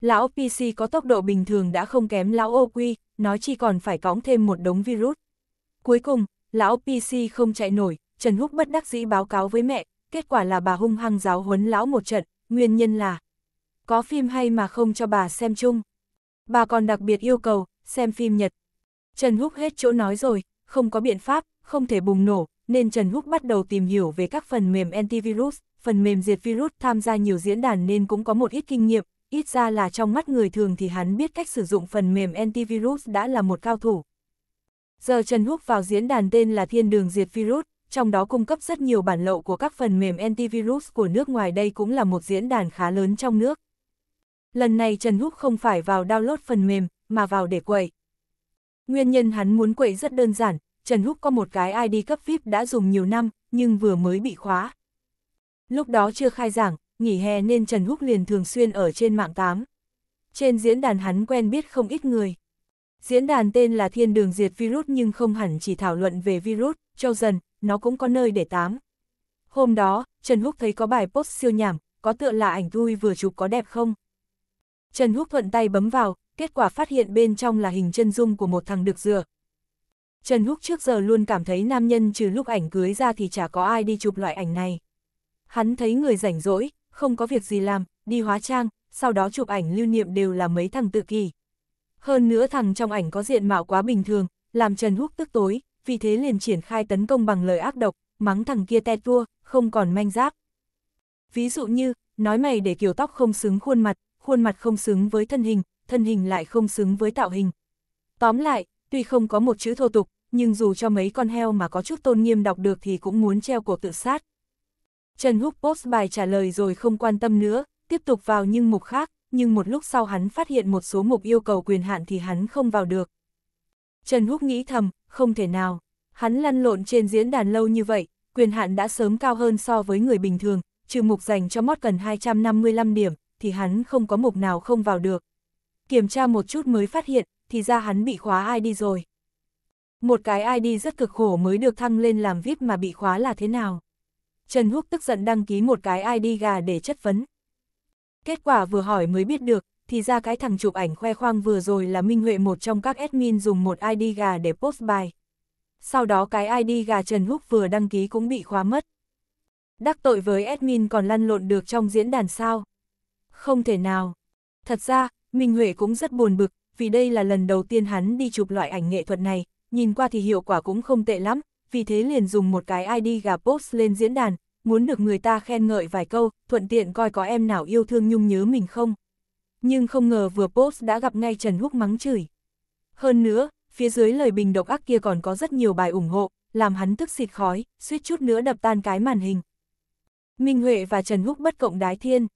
Lão PC có tốc độ bình thường đã không kém lão ô quy, nó chỉ còn phải cõng thêm một đống virus. Cuối cùng, lão PC không chạy nổi, Trần Húc bất đắc dĩ báo cáo với mẹ, kết quả là bà hung hăng giáo huấn lão một trận, nguyên nhân là có phim hay mà không cho bà xem chung. Bà còn đặc biệt yêu cầu, xem phim Nhật. Trần Húc hết chỗ nói rồi, không có biện pháp, không thể bùng nổ, nên Trần Húc bắt đầu tìm hiểu về các phần mềm antivirus, phần mềm diệt virus tham gia nhiều diễn đàn nên cũng có một ít kinh nghiệm, ít ra là trong mắt người thường thì hắn biết cách sử dụng phần mềm antivirus đã là một cao thủ. Giờ Trần Húc vào diễn đàn tên là Thiên đường diệt virus, trong đó cung cấp rất nhiều bản lậu của các phần mềm antivirus của nước ngoài đây cũng là một diễn đàn khá lớn trong nước. Lần này Trần Húc không phải vào download phần mềm, mà vào để quậy Nguyên nhân hắn muốn quậy rất đơn giản, Trần Húc có một cái ID cấp VIP đã dùng nhiều năm, nhưng vừa mới bị khóa. Lúc đó chưa khai giảng, nghỉ hè nên Trần Húc liền thường xuyên ở trên mạng 8. Trên diễn đàn hắn quen biết không ít người. Diễn đàn tên là Thiên đường diệt virus nhưng không hẳn chỉ thảo luận về virus, châu dần, nó cũng có nơi để tám. Hôm đó, Trần Húc thấy có bài post siêu nhảm, có tựa là ảnh vui vừa chụp có đẹp không? Trần Húc thuận tay bấm vào, kết quả phát hiện bên trong là hình chân dung của một thằng được dừa. Trần Húc trước giờ luôn cảm thấy nam nhân trừ lúc ảnh cưới ra thì chả có ai đi chụp loại ảnh này. Hắn thấy người rảnh rỗi, không có việc gì làm, đi hóa trang, sau đó chụp ảnh lưu niệm đều là mấy thằng tự kỳ. Hơn nữa thằng trong ảnh có diện mạo quá bình thường, làm Trần Húc tức tối, vì thế liền triển khai tấn công bằng lời ác độc, mắng thằng kia te tua, không còn manh giáp. Ví dụ như, nói mày để kiểu tóc không xứng khuôn mặt, khuôn mặt không xứng với thân hình, thân hình lại không xứng với tạo hình. Tóm lại, tuy không có một chữ thô tục, nhưng dù cho mấy con heo mà có chút tôn nghiêm đọc được thì cũng muốn treo cuộc tự sát. Trần Húc post bài trả lời rồi không quan tâm nữa, tiếp tục vào những mục khác, nhưng một lúc sau hắn phát hiện một số mục yêu cầu quyền hạn thì hắn không vào được. Trần Húc nghĩ thầm, không thể nào, hắn lăn lộn trên diễn đàn lâu như vậy, quyền hạn đã sớm cao hơn so với người bình thường, trừ mục dành cho mót cần 255 điểm, thì hắn không có mục nào không vào được kiểm tra một chút mới phát hiện, thì ra hắn bị khóa ID rồi. Một cái ID rất cực khổ mới được thăng lên làm VIP mà bị khóa là thế nào? Trần Húc tức giận đăng ký một cái ID gà để chất vấn. Kết quả vừa hỏi mới biết được, thì ra cái thằng chụp ảnh khoe khoang vừa rồi là Minh Huệ một trong các admin dùng một ID gà để post bài. Sau đó cái ID gà Trần Húc vừa đăng ký cũng bị khóa mất. Đắc tội với admin còn lăn lộn được trong diễn đàn sao? Không thể nào. Thật ra, Minh Huệ cũng rất buồn bực, vì đây là lần đầu tiên hắn đi chụp loại ảnh nghệ thuật này, nhìn qua thì hiệu quả cũng không tệ lắm, vì thế liền dùng một cái ID gà post lên diễn đàn, muốn được người ta khen ngợi vài câu, thuận tiện coi có em nào yêu thương nhung nhớ mình không. Nhưng không ngờ vừa post đã gặp ngay Trần Húc mắng chửi. Hơn nữa, phía dưới lời bình độc ác kia còn có rất nhiều bài ủng hộ, làm hắn tức xịt khói, suýt chút nữa đập tan cái màn hình. Minh Huệ và Trần Húc bất cộng đái thiên.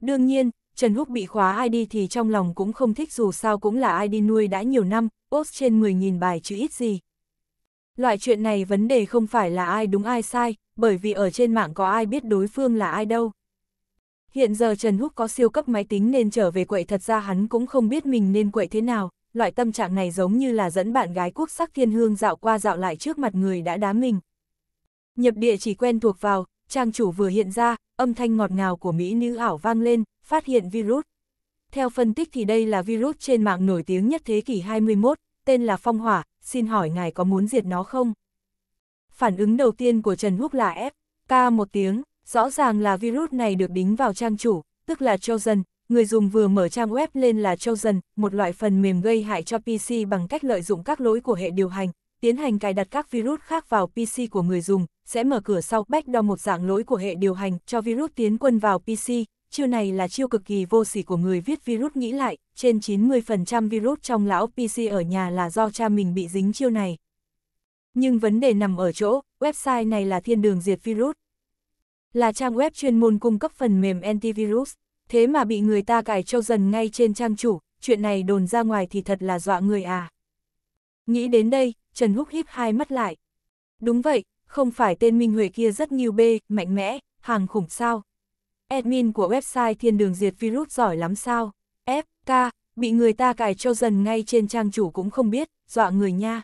Đương nhiên, Trần Húc bị khóa ID thì trong lòng cũng không thích dù sao cũng là ID nuôi đã nhiều năm, post trên 10.000 bài chứ ít gì. Loại chuyện này vấn đề không phải là ai đúng ai sai, bởi vì ở trên mạng có ai biết đối phương là ai đâu. Hiện giờ Trần Húc có siêu cấp máy tính nên trở về quậy thật ra hắn cũng không biết mình nên quậy thế nào, loại tâm trạng này giống như là dẫn bạn gái quốc sắc thiên hương dạo qua dạo lại trước mặt người đã đá mình. Nhập địa chỉ quen thuộc vào, trang chủ vừa hiện ra, âm thanh ngọt ngào của Mỹ nữ ảo vang lên, phát hiện virus. Theo phân tích thì đây là virus trên mạng nổi tiếng nhất thế kỷ 21, tên là phong hỏa, xin hỏi ngài có muốn diệt nó không? Phản ứng đầu tiên của Trần Húc là F, K một tiếng, rõ ràng là virus này được đính vào trang chủ, tức là Chosen, người dùng vừa mở trang web lên là Chosen, một loại phần mềm gây hại cho PC bằng cách lợi dụng các lỗi của hệ điều hành, tiến hành cài đặt các virus khác vào PC của người dùng, sẽ mở cửa sau backdoor một dạng lỗi của hệ điều hành cho virus tiến quân vào PC, chiêu này là chiêu cực kỳ vô sỉ của người viết virus nghĩ lại, trên 90% virus trong lão PC ở nhà là do cha mình bị dính chiêu này. Nhưng vấn đề nằm ở chỗ, website này là thiên đường diệt virus. Là trang web chuyên môn cung cấp phần mềm antivirus, thế mà bị người ta cài trâu dần ngay trên trang chủ, chuyện này đồn ra ngoài thì thật là dọa người à. Nghĩ đến đây, Trần Húc híp hai mắt lại. Đúng vậy, không phải tên Minh Huệ kia rất nhiều bê, mạnh mẽ, hàng khủng sao, admin của website thiên đường diệt virus giỏi lắm sao, FK, bị người ta cài trâu dần ngay trên trang chủ cũng không biết, dọa người nha.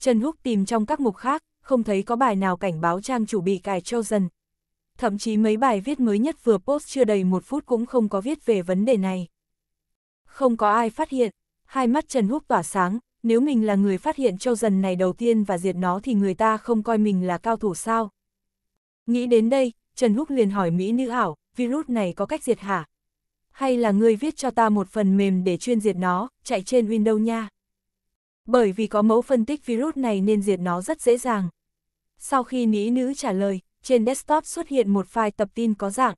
Trần Húc tìm trong các mục khác, không thấy có bài nào cảnh báo trang chủ bị cài trâu dần. Thậm chí mấy bài viết mới nhất vừa post chưa đầy một phút cũng không có viết về vấn đề này. Không có ai phát hiện, hai mắt Trần Húc tỏa sáng, nếu mình là người phát hiện châu dần này đầu tiên và diệt nó thì người ta không coi mình là cao thủ sao. Nghĩ đến đây, Trần Húc liền hỏi Mỹ nữ ảo, virus này có cách diệt hả? Hay là ngươi viết cho ta một phần mềm để chuyên diệt nó, chạy trên Windows nha? Bởi vì có mẫu phân tích virus này nên diệt nó rất dễ dàng. Sau khi Mỹ nữ trả lời, trên desktop xuất hiện một file tập tin có dạng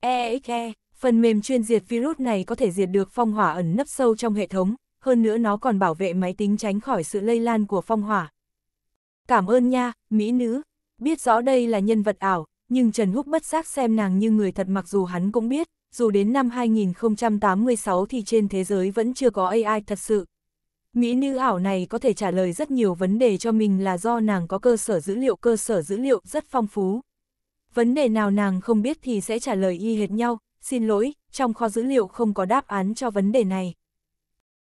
EXE, e. phần mềm chuyên diệt virus này có thể diệt được phong hỏa ẩn nấp sâu trong hệ thống, hơn nữa nó còn bảo vệ máy tính tránh khỏi sự lây lan của phong hỏa. Cảm ơn nha, Mỹ nữ, biết rõ đây là nhân vật ảo, nhưng Trần Húc bất giác xem nàng như người thật mặc dù hắn cũng biết, dù đến năm 2086 thì trên thế giới vẫn chưa có AI thật sự. Mỹ nữ ảo này có thể trả lời rất nhiều vấn đề cho mình là do nàng có cơ sở dữ liệu, cơ sở dữ liệu rất phong phú. Vấn đề nào nàng không biết thì sẽ trả lời y hệt nhau, xin lỗi, trong kho dữ liệu không có đáp án cho vấn đề này.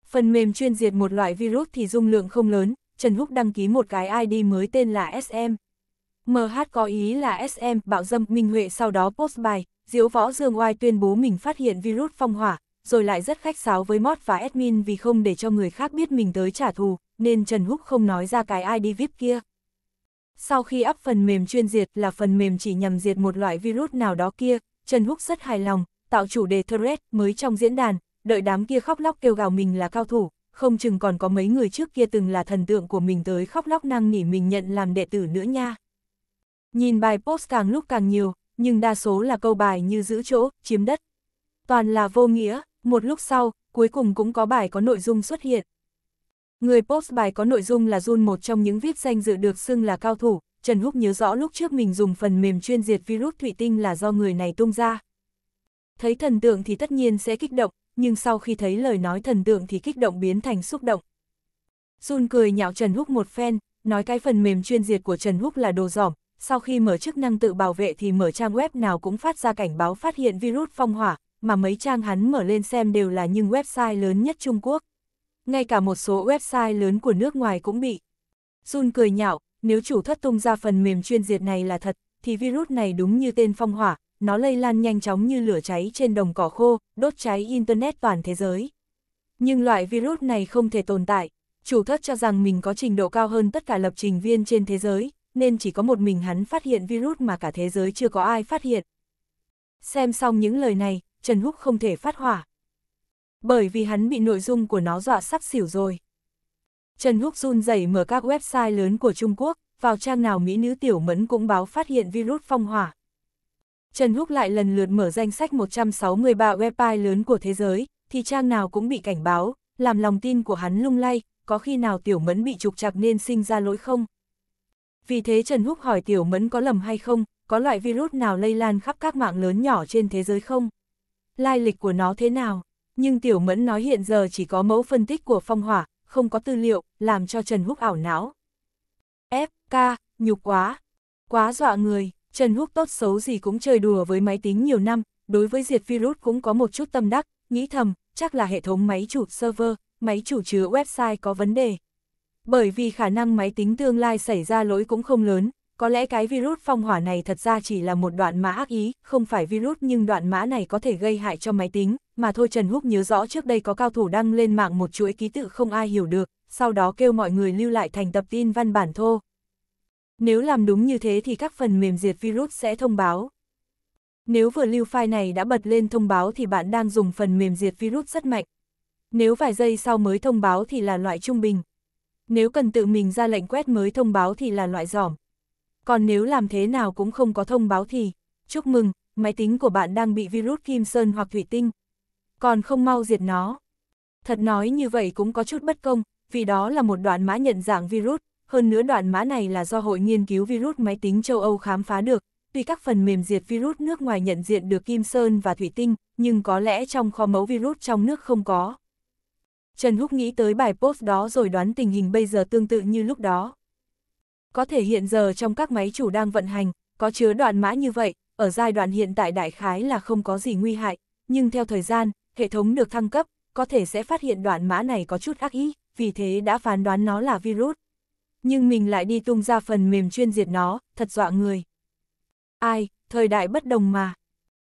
Phần mềm chuyên diệt một loại virus thì dung lượng không lớn, Trần Húc đăng ký một cái ID mới tên là SM. MH có ý là SM, bạo dâm, Minh Huệ sau đó post bài, diếu võ Dương Oai tuyên bố mình phát hiện virus phong hỏa, rồi lại rất khách sáo với mod và admin vì không để cho người khác biết mình tới trả thù, nên Trần Húc không nói ra cái ID VIP kia. Sau khi up phần mềm chuyên diệt là phần mềm chỉ nhằm diệt một loại virus nào đó kia, Trần Húc rất hài lòng, tạo chủ đề thread mới trong diễn đàn, đợi đám kia khóc lóc kêu gào mình là cao thủ, không chừng còn có mấy người trước kia từng là thần tượng của mình tới khóc lóc năng nỉ mình nhận làm đệ tử nữa nha. Nhìn bài post càng lúc càng nhiều, nhưng đa số là câu bài như giữ chỗ, chiếm đất. Toàn là vô nghĩa, một lúc sau, cuối cùng cũng có bài có nội dung xuất hiện. Người post bài có nội dung là Jun một trong những viết danh dự được xưng là cao thủ, Trần Húc nhớ rõ lúc trước mình dùng phần mềm chuyên diệt virus thủy tinh là do người này tung ra. Thấy thần tượng thì tất nhiên sẽ kích động, nhưng sau khi thấy lời nói thần tượng thì kích động biến thành xúc động. Jun cười nhạo Trần Húc một phen, nói cái phần mềm chuyên diệt của Trần Húc là đồ giỏm, sau khi mở chức năng tự bảo vệ thì mở trang web nào cũng phát ra cảnh báo phát hiện virus phong hỏa, mà mấy trang hắn mở lên xem đều là những website lớn nhất Trung Quốc. Ngay cả một số website lớn của nước ngoài cũng bị. Jun cười nhạo, nếu chủ thất tung ra phần mềm chuyên diệt này là thật, thì virus này đúng như tên phong hỏa, nó lây lan nhanh chóng như lửa cháy trên đồng cỏ khô, đốt cháy Internet toàn thế giới. Nhưng loại virus này không thể tồn tại. Chủ thất cho rằng mình có trình độ cao hơn tất cả lập trình viên trên thế giới, nên chỉ có một mình hắn phát hiện virus mà cả thế giới chưa có ai phát hiện. Xem xong những lời này, Trần Húc không thể phát hỏa. Bởi vì hắn bị nội dung của nó dọa sắp xỉu rồi. Trần Húc run rẩy mở các website lớn của Trung Quốc, vào trang nào Mỹ nữ tiểu mẫn cũng báo phát hiện virus phong hỏa. Trần Húc lại lần lượt mở danh sách 163 website lớn của thế giới, thì trang nào cũng bị cảnh báo, làm lòng tin của hắn lung lay, có khi nào tiểu mẫn bị trục trặc nên sinh ra lỗi không? Vì thế Trần Húc hỏi Tiểu Mẫn có lầm hay không, có loại virus nào lây lan khắp các mạng lớn nhỏ trên thế giới không? Lai lịch của nó thế nào? Nhưng Tiểu Mẫn nói hiện giờ chỉ có mẫu phân tích của phong hỏa, không có tư liệu, làm cho Trần Húc ảo não. F, K, nhục quá. Quá dọa người, Trần Húc tốt xấu gì cũng chơi đùa với máy tính nhiều năm, đối với diệt virus cũng có một chút tâm đắc, nghĩ thầm, chắc là hệ thống máy chủ server, máy chủ chứa website có vấn đề. Bởi vì khả năng máy tính tương lai xảy ra lỗi cũng không lớn, có lẽ cái virus phong hỏa này thật ra chỉ là một đoạn mã ác ý, không phải virus nhưng đoạn mã này có thể gây hại cho máy tính, mà thôi Trần Húc nhớ rõ trước đây có cao thủ đăng lên mạng một chuỗi ký tự không ai hiểu được, sau đó kêu mọi người lưu lại thành tập tin văn bản thô. Nếu làm đúng như thế thì các phần mềm diệt virus sẽ thông báo. Nếu vừa lưu file này đã bật lên thông báo thì bạn đang dùng phần mềm diệt virus rất mạnh. Nếu vài giây sau mới thông báo thì là loại trung bình, nếu cần tự mình ra lệnh quét mới thông báo thì là loại giỏm. Còn nếu làm thế nào cũng không có thông báo thì, chúc mừng, máy tính của bạn đang bị virus kim sơn hoặc thủy tinh. Còn không mau diệt nó. Thật nói như vậy cũng có chút bất công, vì đó là một đoạn mã nhận dạng virus, hơn nữa đoạn mã này là do Hội Nghiên cứu Virus Máy tính châu Âu khám phá được. Tuy các phần mềm diệt virus nước ngoài nhận diện được kim sơn và thủy tinh, nhưng có lẽ trong kho mẫu virus trong nước không có. Trần Húc nghĩ tới bài post đó rồi đoán tình hình bây giờ tương tự như lúc đó. Có thể hiện giờ trong các máy chủ đang vận hành, có chứa đoạn mã như vậy, ở giai đoạn hiện tại đại khái là không có gì nguy hại, nhưng theo thời gian, hệ thống được thăng cấp, có thể sẽ phát hiện đoạn mã này có chút ác ý, vì thế đã phán đoán nó là virus. Nhưng mình lại đi tung ra phần mềm chuyên diệt nó, thật dọa người. Ai, thời đại bất đồng mà.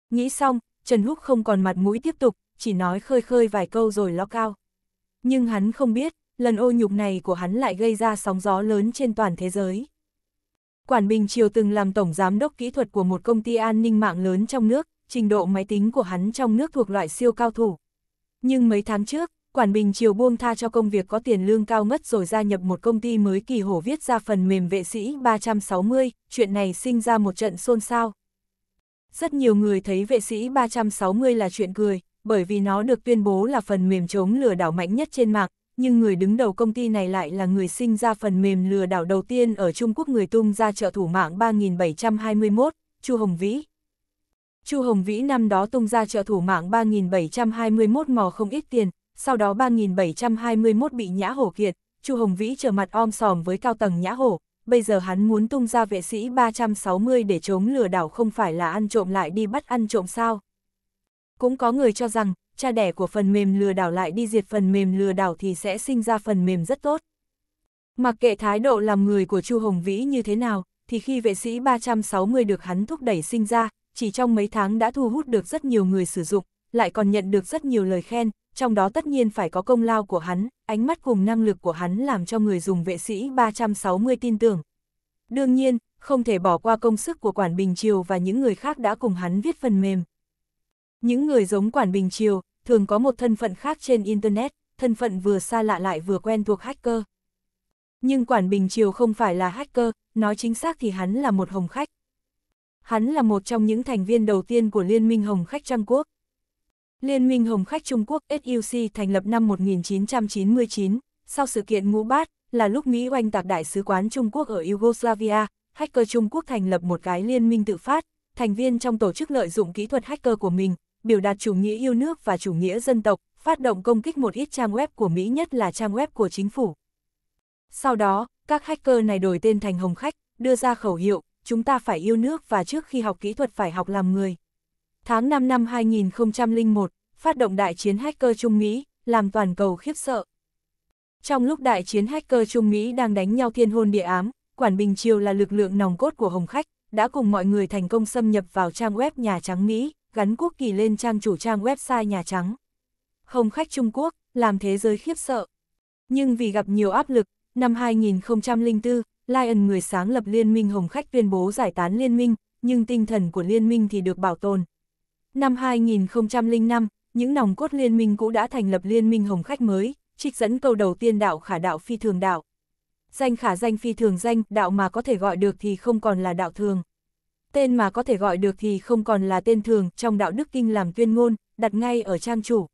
Nghĩ xong, Trần Húc không còn mặt mũi tiếp tục, chỉ nói khơi khơi vài câu rồi lo cao. Nhưng hắn không biết, lần ô nhục này của hắn lại gây ra sóng gió lớn trên toàn thế giới. Quản Bình Triều từng làm tổng giám đốc kỹ thuật của một công ty an ninh mạng lớn trong nước, trình độ máy tính của hắn trong nước thuộc loại siêu cao thủ. Nhưng mấy tháng trước, Quản Bình Triều buông tha cho công việc có tiền lương cao ngất rồi gia nhập một công ty mới kỳ hổ viết ra phần mềm vệ sĩ 360, chuyện này sinh ra một trận xôn xao. Rất nhiều người thấy vệ sĩ 360 là chuyện cười, bởi vì nó được tuyên bố là phần mềm chống lừa đảo mạnh nhất trên mạng, nhưng người đứng đầu công ty này lại là người sinh ra phần mềm lừa đảo đầu tiên ở Trung Quốc người tung ra trợ thủ mạng 3721, Chu Hồng Vĩ. Chu Hồng Vĩ năm đó tung ra trợ thủ mạng 3721 mò không ít tiền, sau đó 3721 bị nhã hổ kiệt, Chu Hồng Vĩ trở mặt om sòm với cao tầng nhã hổ, bây giờ hắn muốn tung ra vệ sĩ 360 để chống lừa đảo không phải là ăn trộm lại đi bắt ăn trộm sao. Cũng có người cho rằng, cha đẻ của phần mềm lừa đảo lại đi diệt phần mềm lừa đảo thì sẽ sinh ra phần mềm rất tốt. Mặc kệ thái độ làm người của Chu Hồng Vĩ như thế nào, thì khi vệ sĩ 360 được hắn thúc đẩy sinh ra, chỉ trong mấy tháng đã thu hút được rất nhiều người sử dụng, lại còn nhận được rất nhiều lời khen, trong đó tất nhiên phải có công lao của hắn, ánh mắt cùng năng lực của hắn làm cho người dùng vệ sĩ 360 tin tưởng. Đương nhiên, không thể bỏ qua công sức của Quản Bình Triều và những người khác đã cùng hắn viết phần mềm. Những người giống Quản Bình Triều, thường có một thân phận khác trên Internet, thân phận vừa xa lạ lại vừa quen thuộc hacker. Nhưng Quản Bình Triều không phải là hacker, nói chính xác thì hắn là một hồng khách. Hắn là một trong những thành viên đầu tiên của Liên minh Hồng Khách Trung Quốc. Liên minh Hồng Khách Trung Quốc SUC thành lập năm 1999, sau sự kiện ngũ bát, là lúc Mỹ oanh tạc Đại sứ quán Trung Quốc ở Yugoslavia, hacker Trung Quốc thành lập một cái liên minh tự phát, thành viên trong tổ chức lợi dụng kỹ thuật hacker của mình, biểu đạt chủ nghĩa yêu nước và chủ nghĩa dân tộc, phát động công kích một ít trang web của Mỹ nhất là trang web của chính phủ. Sau đó, các hacker này đổi tên thành Hồng Khách, đưa ra khẩu hiệu, chúng ta phải yêu nước và trước khi học kỹ thuật phải học làm người. Tháng 5 năm 2001, phát động đại chiến hacker Trung Mỹ, làm toàn cầu khiếp sợ. Trong lúc đại chiến hacker Trung Mỹ đang đánh nhau thiên hôn địa ám, Quản Bình Triều là lực lượng nòng cốt của Hồng Khách, đã cùng mọi người thành công xâm nhập vào trang web Nhà Trắng Mỹ gắn quốc kỳ lên trang chủ trang website Nhà Trắng. Không khách Trung Quốc, làm thế giới khiếp sợ. Nhưng vì gặp nhiều áp lực, năm 2004, Lion người sáng lập Liên minh Hồng Khách tuyên bố giải tán Liên minh, nhưng tinh thần của Liên minh thì được bảo tồn. Năm 2005, những nòng cốt Liên minh cũ đã thành lập Liên minh Hồng Khách mới, trích dẫn câu đầu tiên đạo khả đạo phi thường đạo. Danh khả danh phi thường danh, đạo mà có thể gọi được thì không còn là đạo thường tên mà có thể gọi được thì không còn là tên thường trong đạo đức kinh làm tuyên ngôn, đặt ngay ở trang chủ.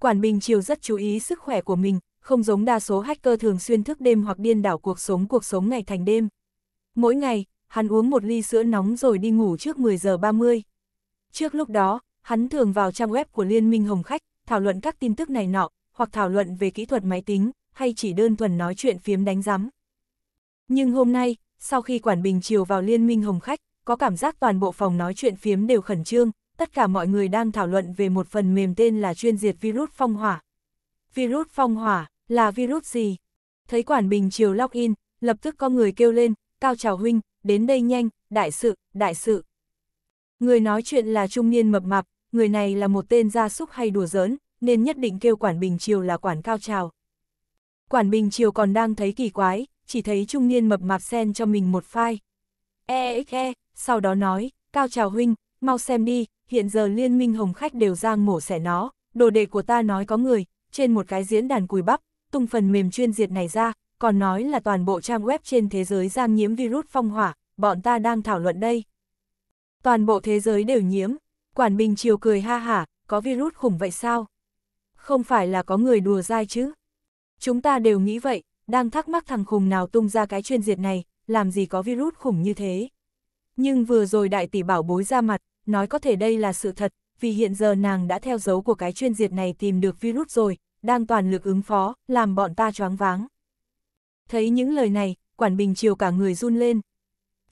Quản Bình Triều rất chú ý sức khỏe của mình, không giống đa số hacker thường xuyên thức đêm hoặc điên đảo cuộc sống cuộc sống ngày thành đêm. Mỗi ngày, hắn uống một ly sữa nóng rồi đi ngủ trước 10 giờ 30. Trước lúc đó, hắn thường vào trang web của Liên minh Hồng Khách, thảo luận các tin tức này nọ, hoặc thảo luận về kỹ thuật máy tính, hay chỉ đơn thuần nói chuyện phiếm đánh giám. Nhưng hôm nay, sau khi Quản Bình Triều vào Liên minh Hồng Khách, có cảm giác toàn bộ phòng nói chuyện phiếm đều khẩn trương, tất cả mọi người đang thảo luận về một phần mềm tên là chuyên diệt virus phong hỏa. Virus phong hỏa, là virus gì? Thấy quản bình chiều login, lập tức có người kêu lên, cao chào huynh, đến đây nhanh, đại sự, đại sự. Người nói chuyện là trung niên mập mạp, người này là một tên gia súc hay đùa giỡn, nên nhất định kêu quản bình triều là quản cao trào. Quản bình triều còn đang thấy kỳ quái, chỉ thấy trung niên mập mạp sen cho mình một file. EXE, sau đó nói, Cao Trào Huynh, mau xem đi, hiện giờ liên minh hồng khách đều giang mổ xẻ nó, đồ đệ của ta nói có người, trên một cái diễn đàn cùi bắp, tung phần mềm chuyên diệt này ra, còn nói là toàn bộ trang web trên thế giới giang nhiễm virus phong hỏa, bọn ta đang thảo luận đây. Toàn bộ thế giới đều nhiễm, Quản Bình chiều cười ha hả, có virus khủng vậy sao? Không phải là có người đùa dai chứ? Chúng ta đều nghĩ vậy, đang thắc mắc thằng khùng nào tung ra cái chuyên diệt này, làm gì có virus khủng như thế? Nhưng vừa rồi đại tỷ bảo bối ra mặt, nói có thể đây là sự thật, vì hiện giờ nàng đã theo dấu của cái chuyên diệt này tìm được virus rồi, đang toàn lực ứng phó, làm bọn ta choáng váng. Thấy những lời này, Quản Bình Triều cả người run lên.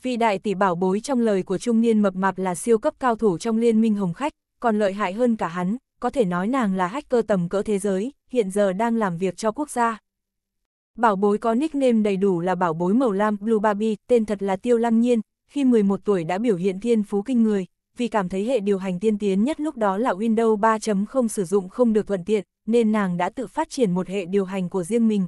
Vì đại tỷ bảo bối trong lời của trung niên mập mạp là siêu cấp cao thủ trong liên minh hồng khách, còn lợi hại hơn cả hắn, có thể nói nàng là hacker tầm cỡ thế giới, hiện giờ đang làm việc cho quốc gia. Bảo bối có nickname đầy đủ là bảo bối màu lam Blue Barbie, tên thật là Tiêu Lăng Nhiên, khi 11 tuổi đã biểu hiện thiên phú kinh người, vì cảm thấy hệ điều hành tiên tiến nhất lúc đó là Windows 3.0 sử dụng không được thuận tiện, nên nàng đã tự phát triển một hệ điều hành của riêng mình.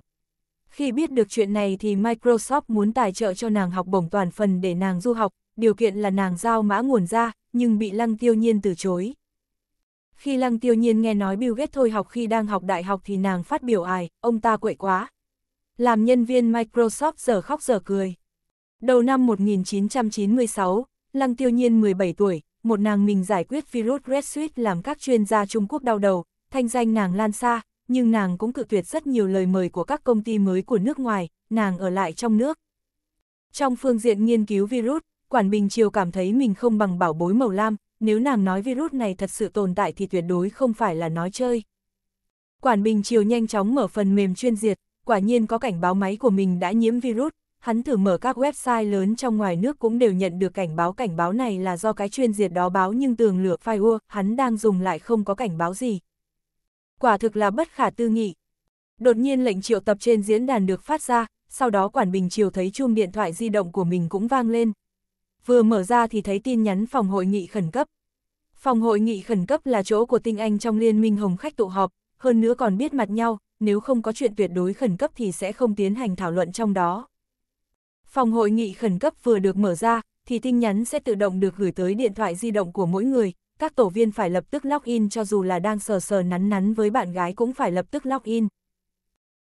Khi biết được chuyện này thì Microsoft muốn tài trợ cho nàng học bổng toàn phần để nàng du học, điều kiện là nàng giao mã nguồn ra, nhưng bị Lăng Tiêu Nhiên từ chối. Khi Lăng Tiêu Nhiên nghe nói Bill Gates thôi học khi đang học đại học thì nàng phát biểu ai, ông ta quậy quá. Làm nhân viên Microsoft giờ khóc giờ cười. Đầu năm 1996, Lăng Tiêu Nhiên 17 tuổi, một nàng mình giải quyết virus Red Suite làm các chuyên gia Trung Quốc đau đầu, thanh danh nàng lan xa, nhưng nàng cũng cự tuyệt rất nhiều lời mời của các công ty mới của nước ngoài, nàng ở lại trong nước. Trong phương diện nghiên cứu virus, Quản Bình Triều cảm thấy mình không bằng bảo bối màu lam, nếu nàng nói virus này thật sự tồn tại thì tuyệt đối không phải là nói chơi. Quản Bình Triều nhanh chóng mở phần mềm chuyên diệt, quả nhiên có cảnh báo máy của mình đã nhiễm virus, hắn thử mở các website lớn trong ngoài nước cũng đều nhận được cảnh báo cảnh báo này là do cái chuyên diệt đó báo nhưng tường lửa firewall hắn đang dùng lại không có cảnh báo gì. Quả thực là bất khả tư nghị. Đột nhiên lệnh triệu tập trên diễn đàn được phát ra, sau đó Quản Bình Triều thấy chuông điện thoại di động của mình cũng vang lên. Vừa mở ra thì thấy tin nhắn phòng hội nghị khẩn cấp. Phòng hội nghị khẩn cấp là chỗ của tinh anh trong liên minh hồng khách tụ họp, hơn nữa còn biết mặt nhau, nếu không có chuyện tuyệt đối khẩn cấp thì sẽ không tiến hành thảo luận trong đó. Phòng hội nghị khẩn cấp vừa được mở ra, thì tin nhắn sẽ tự động được gửi tới điện thoại di động của mỗi người, các tổ viên phải lập tức log in, cho dù là đang sờ sờ nắn nắn với bạn gái cũng phải lập tức log in.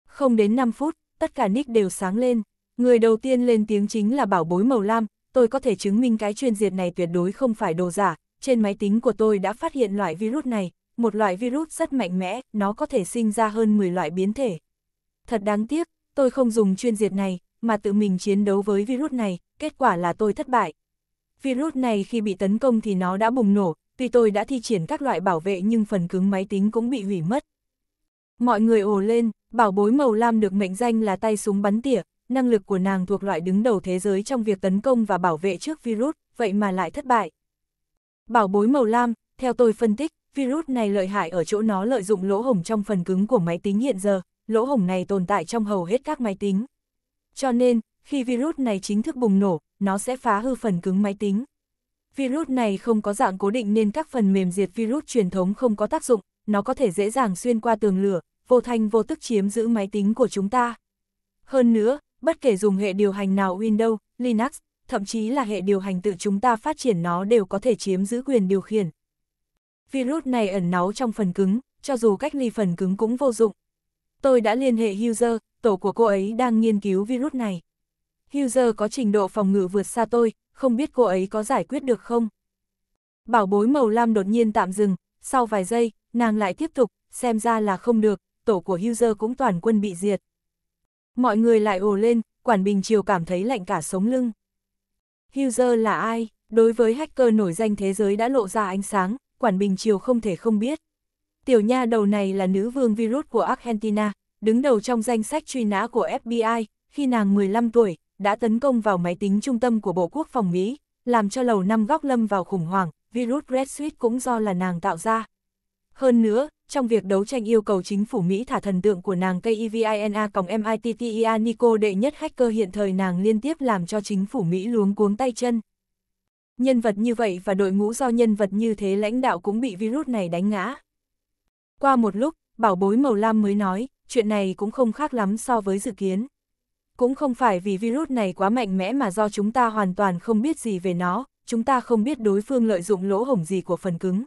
Không đến 5 phút, tất cả nick đều sáng lên, người đầu tiên lên tiếng chính là bảo bối màu lam, tôi có thể chứng minh cái chuyên diệt này tuyệt đối không phải đồ giả, trên máy tính của tôi đã phát hiện loại virus này, một loại virus rất mạnh mẽ, nó có thể sinh ra hơn 10 loại biến thể. Thật đáng tiếc, tôi không dùng chuyên diệt này, mà tự mình chiến đấu với virus này, kết quả là tôi thất bại. Virus này khi bị tấn công thì nó đã bùng nổ, tuy tôi đã thi triển các loại bảo vệ nhưng phần cứng máy tính cũng bị hủy mất. Mọi người ồ lên, bảo bối màu lam được mệnh danh là tay súng bắn tỉa, năng lực của nàng thuộc loại đứng đầu thế giới trong việc tấn công và bảo vệ trước virus, vậy mà lại thất bại. Bảo bối màu lam, theo tôi phân tích, virus này lợi hại ở chỗ nó lợi dụng lỗ hổng trong phần cứng của máy tính hiện giờ, lỗ hổng này tồn tại trong hầu hết các máy tính. Cho nên, khi virus này chính thức bùng nổ, nó sẽ phá hư phần cứng máy tính. Virus này không có dạng cố định nên các phần mềm diệt virus truyền thống không có tác dụng, nó có thể dễ dàng xuyên qua tường lửa, vô thanh vô tức chiếm giữ máy tính của chúng ta. Hơn nữa, bất kể dùng hệ điều hành nào Windows, Linux, thậm chí là hệ điều hành tự chúng ta phát triển nó đều có thể chiếm giữ quyền điều khiển. Virus này ẩn náu trong phần cứng, cho dù cách ly phần cứng cũng vô dụng. Tôi đã liên hệ user, tổ của cô ấy đang nghiên cứu virus này. Huser có trình độ phòng ngự vượt xa tôi, không biết cô ấy có giải quyết được không? Bảo bối màu lam đột nhiên tạm dừng, sau vài giây, nàng lại tiếp tục, xem ra là không được, tổ của Huser cũng toàn quân bị diệt. Mọi người lại ồ lên, Quản Bình Triều cảm thấy lạnh cả sống lưng. Huser là ai? Đối với hacker nổi danh thế giới đã lộ ra ánh sáng, Quản Bình Triều không thể không biết. Tiểu nha đầu này là nữ vương virus của Argentina, đứng đầu trong danh sách truy nã của FBI, khi nàng 15 tuổi, đã tấn công vào máy tính trung tâm của Bộ Quốc phòng Mỹ, làm cho lầu năm góc lâm vào khủng hoảng, virus Red Suite cũng do là nàng tạo ra. Hơn nữa, trong việc đấu tranh yêu cầu chính phủ Mỹ thả thần tượng của nàng KEVINA còng MITTEA Nico đệ nhất hacker hiện thời nàng liên tiếp làm cho chính phủ Mỹ luống cuống tay chân. Nhân vật như vậy và đội ngũ do nhân vật như thế lãnh đạo cũng bị virus này đánh ngã. Qua một lúc, bảo bối màu lam mới nói, chuyện này cũng không khác lắm so với dự kiến. Cũng không phải vì virus này quá mạnh mẽ mà do chúng ta hoàn toàn không biết gì về nó, chúng ta không biết đối phương lợi dụng lỗ hổng gì của phần cứng.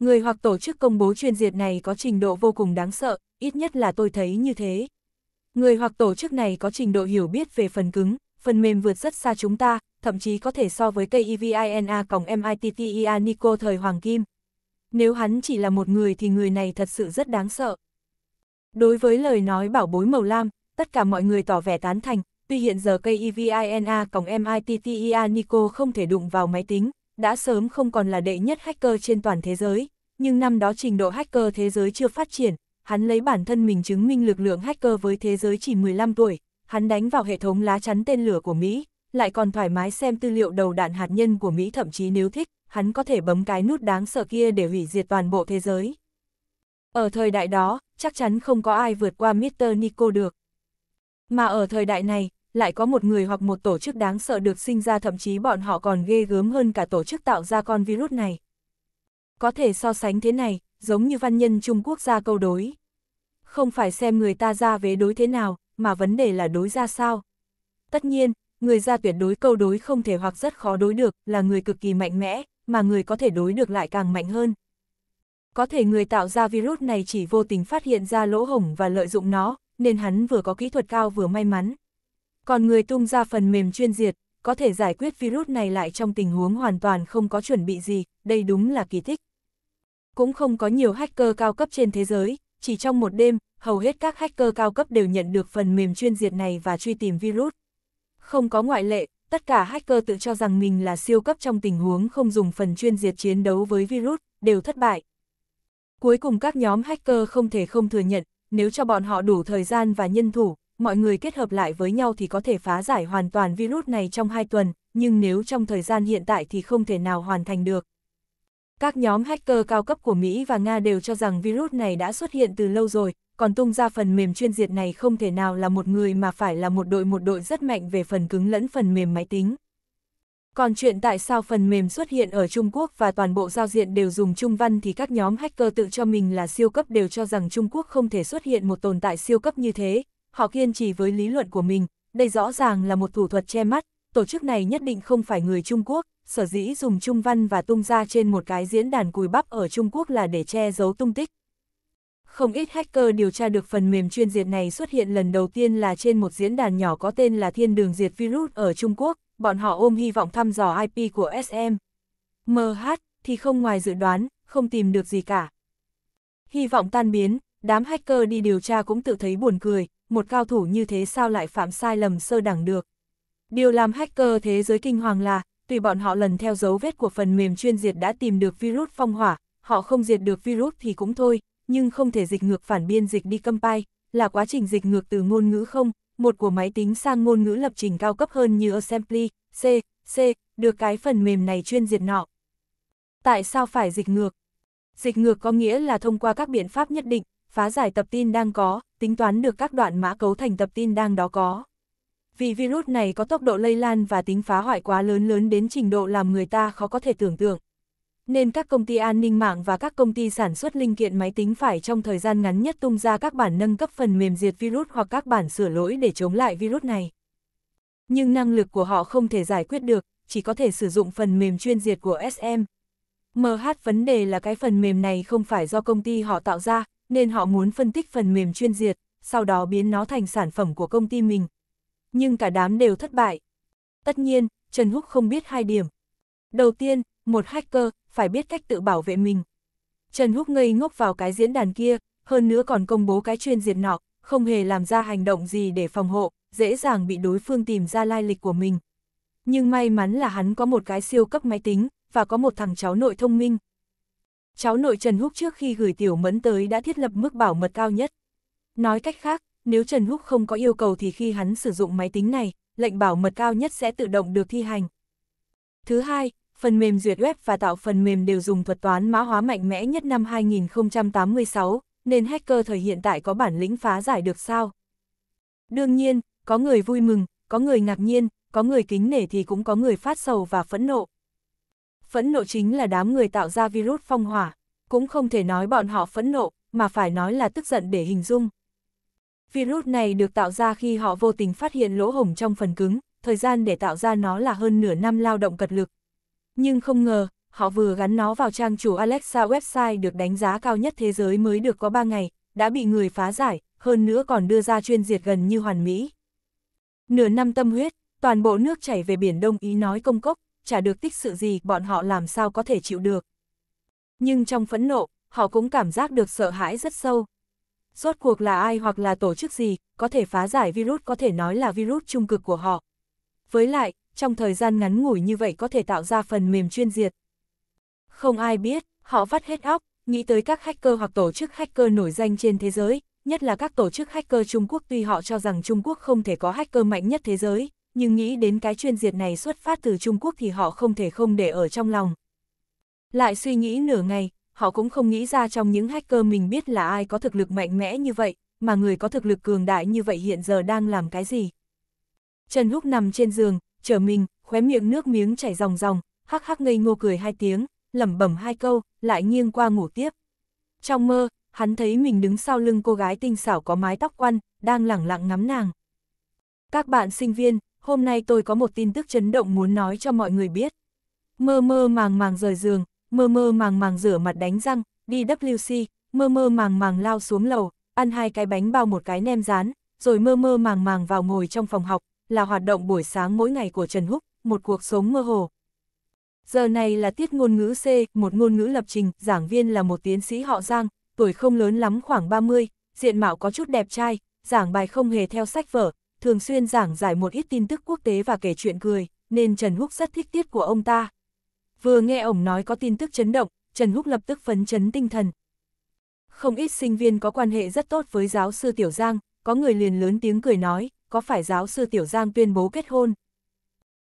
Người hoặc tổ chức công bố chuyên diệt này có trình độ vô cùng đáng sợ, ít nhất là tôi thấy như thế. Người hoặc tổ chức này có trình độ hiểu biết về phần cứng, phần mềm vượt rất xa chúng ta, thậm chí có thể so với cây EVINA còng MITTIA Nico thời Hoàng Kim. Nếu hắn chỉ là một người thì người này thật sự rất đáng sợ. Đối với lời nói bảo bối màu lam, tất cả mọi người tỏ vẻ tán thành, tuy hiện giờ cây EVINA cộng MITTEA Nico không thể đụng vào máy tính, đã sớm không còn là đệ nhất hacker trên toàn thế giới, nhưng năm đó trình độ hacker thế giới chưa phát triển, hắn lấy bản thân mình chứng minh lực lượng hacker với thế giới chỉ 15 tuổi, hắn đánh vào hệ thống lá chắn tên lửa của Mỹ, lại còn thoải mái xem tư liệu đầu đạn hạt nhân của Mỹ thậm chí nếu thích, hắn có thể bấm cái nút đáng sợ kia để hủy diệt toàn bộ thế giới. Ở thời đại đó, chắc chắn không có ai vượt qua Mr. Nico được. Mà ở thời đại này, lại có một người hoặc một tổ chức đáng sợ được sinh ra thậm chí bọn họ còn ghê gớm hơn cả tổ chức tạo ra con virus này. Có thể so sánh thế này, giống như văn nhân Trung Quốc ra câu đối. Không phải xem người ta ra vế đối thế nào, mà vấn đề là đối ra sao. Tất nhiên, người ra tuyệt đối câu đối không thể hoặc rất khó đối được là người cực kỳ mạnh mẽ, mà người có thể đối được lại càng mạnh hơn. Có thể người tạo ra virus này chỉ vô tình phát hiện ra lỗ hổng và lợi dụng nó, nên hắn vừa có kỹ thuật cao vừa may mắn. Còn người tung ra phần mềm chuyên diệt, có thể giải quyết virus này lại trong tình huống hoàn toàn không có chuẩn bị gì, đây đúng là kỳ tích. Cũng không có nhiều hacker cao cấp trên thế giới, chỉ trong một đêm, hầu hết các hacker cao cấp đều nhận được phần mềm chuyên diệt này và truy tìm virus. Không có ngoại lệ, tất cả hacker tự cho rằng mình là siêu cấp trong tình huống không dùng phần chuyên diệt chiến đấu với virus, đều thất bại. Cuối cùng các nhóm hacker không thể không thừa nhận, nếu cho bọn họ đủ thời gian và nhân thủ, mọi người kết hợp lại với nhau thì có thể phá giải hoàn toàn virus này trong 2 tuần, nhưng nếu trong thời gian hiện tại thì không thể nào hoàn thành được. Các nhóm hacker cao cấp của Mỹ và Nga đều cho rằng virus này đã xuất hiện từ lâu rồi, còn tung ra phần mềm chuyên diệt này không thể nào là một người mà phải là một đội một đội rất mạnh về phần cứng lẫn phần mềm máy tính. Còn chuyện tại sao phần mềm xuất hiện ở Trung Quốc và toàn bộ giao diện đều dùng trung văn thì các nhóm hacker tự cho mình là siêu cấp đều cho rằng Trung Quốc không thể xuất hiện một tồn tại siêu cấp như thế. Họ kiên trì với lý luận của mình, đây rõ ràng là một thủ thuật che mắt, tổ chức này nhất định không phải người Trung Quốc, sở dĩ dùng trung văn và tung ra trên một cái diễn đàn cùi bắp ở Trung Quốc là để che giấu tung tích. Không ít hacker điều tra được phần mềm chuyên diệt này xuất hiện lần đầu tiên là trên một diễn đàn nhỏ có tên là Thiên đường diệt virus ở Trung Quốc, bọn họ ôm hy vọng thăm dò IP của SM. MH thì không ngoài dự đoán, không tìm được gì cả. Hy vọng tan biến, đám hacker đi điều tra cũng tự thấy buồn cười, một cao thủ như thế sao lại phạm sai lầm sơ đẳng được. Điều làm hacker thế giới kinh hoàng là, tùy bọn họ lần theo dấu vết của phần mềm chuyên diệt đã tìm được virus phong hỏa, họ không diệt được virus thì cũng thôi, nhưng không thể dịch ngược phản biên dịch đi compile, là quá trình dịch ngược từ ngôn ngữ không, một của máy tính sang ngôn ngữ lập trình cao cấp hơn như Assembly, C, C, được cái phần mềm này chuyên diệt nọ. Tại sao phải dịch ngược? Dịch ngược có nghĩa là thông qua các biện pháp nhất định, phá giải tập tin đang có, tính toán được các đoạn mã cấu thành tập tin đang đó có. Vì virus này có tốc độ lây lan và tính phá hoại quá lớn lớn đến trình độ làm người ta khó có thể tưởng tượng nên các công ty an ninh mạng và các công ty sản xuất linh kiện máy tính phải trong thời gian ngắn nhất tung ra các bản nâng cấp phần mềm diệt virus hoặc các bản sửa lỗi để chống lại virus này. Nhưng năng lực của họ không thể giải quyết được, chỉ có thể sử dụng phần mềm chuyên diệt của SM. MH vấn đề là cái phần mềm này không phải do công ty họ tạo ra, nên họ muốn phân tích phần mềm chuyên diệt, sau đó biến nó thành sản phẩm của công ty mình. Nhưng cả đám đều thất bại. Tất nhiên, Trần Húc không biết hai điểm. Đầu tiên, một hacker, phải biết cách tự bảo vệ mình. Trần Húc ngây ngốc vào cái diễn đàn kia, hơn nữa còn công bố cái chuyên diệt nọ, không hề làm ra hành động gì để phòng hộ, dễ dàng bị đối phương tìm ra lai lịch của mình. Nhưng may mắn là hắn có một cái siêu cấp máy tính, và có một thằng cháu nội thông minh. Cháu nội Trần Húc trước khi gửi tiểu mẫn tới đã thiết lập mức bảo mật cao nhất. Nói cách khác, nếu Trần Húc không có yêu cầu thì khi hắn sử dụng máy tính này, lệnh bảo mật cao nhất sẽ tự động được thi hành. Thứ hai, phần mềm duyệt web và tạo phần mềm đều dùng thuật toán mã hóa mạnh mẽ nhất năm 2086, nên hacker thời hiện tại có bản lĩnh phá giải được sao? Đương nhiên, có người vui mừng, có người ngạc nhiên, có người kính nể thì cũng có người phát sầu và phẫn nộ. Phẫn nộ chính là đám người tạo ra virus phong hỏa, cũng không thể nói bọn họ phẫn nộ, mà phải nói là tức giận để hình dung. Virus này được tạo ra khi họ vô tình phát hiện lỗ hổng trong phần cứng, thời gian để tạo ra nó là hơn nửa năm lao động cật lực, nhưng không ngờ, họ vừa gắn nó vào trang chủ Alexa website được đánh giá cao nhất thế giới mới được có 3 ngày, đã bị người phá giải, hơn nữa còn đưa ra chuyên diệt gần như hoàn mỹ. Nửa năm tâm huyết, toàn bộ nước chảy về biển Đông ý nói công cốc, chả được tích sự gì bọn họ làm sao có thể chịu được. Nhưng trong phẫn nộ, họ cũng cảm giác được sợ hãi rất sâu. Rốt cuộc là ai hoặc là tổ chức gì, có thể phá giải virus có thể nói là virus trung cực của họ. Với lại, trong thời gian ngắn ngủi như vậy có thể tạo ra phần mềm chuyên diệt. Không ai biết, họ vắt hết óc, nghĩ tới các hacker hoặc tổ chức hacker nổi danh trên thế giới, nhất là các tổ chức hacker Trung Quốc tuy họ cho rằng Trung Quốc không thể có hacker mạnh nhất thế giới, nhưng nghĩ đến cái chuyên diệt này xuất phát từ Trung Quốc thì họ không thể không để ở trong lòng. Lại suy nghĩ nửa ngày, họ cũng không nghĩ ra trong những hacker mình biết là ai có thực lực mạnh mẽ như vậy, mà người có thực lực cường đại như vậy hiện giờ đang làm cái gì. Trần Húc nằm trên giường, chờ mình, khóe miệng nước miếng chảy ròng ròng, hắc hắc ngây ngô cười hai tiếng, lẩm bẩm hai câu, lại nghiêng qua ngủ tiếp. Trong mơ, hắn thấy mình đứng sau lưng cô gái tinh xảo có mái tóc quăn, đang lẳng lặng ngắm nàng. Các bạn sinh viên, hôm nay tôi có một tin tức chấn động muốn nói cho mọi người biết. Mơ mơ màng màng rời giường, mơ mơ màng màng rửa mặt đánh răng, đi WC, mơ mơ màng màng lao xuống lầu, ăn hai cái bánh bao một cái nem rán, rồi mơ mơ màng màng vào ngồi trong phòng học, là hoạt động buổi sáng mỗi ngày của Trần Húc, một cuộc sống mơ hồ. Giờ này là tiết ngôn ngữ C, một ngôn ngữ lập trình, giảng viên là một tiến sĩ họ Giang, tuổi không lớn lắm khoảng 30, diện mạo có chút đẹp trai, giảng bài không hề theo sách vở, thường xuyên giảng giải một ít tin tức quốc tế và kể chuyện cười, nên Trần Húc rất thích tiết của ông ta. Vừa nghe ổng nói có tin tức chấn động, Trần Húc lập tức phấn chấn tinh thần. Không ít sinh viên có quan hệ rất tốt với giáo sư Tiểu Giang, có người liền lớn tiếng cười nói, có phải giáo sư Tiểu Giang tuyên bố kết hôn?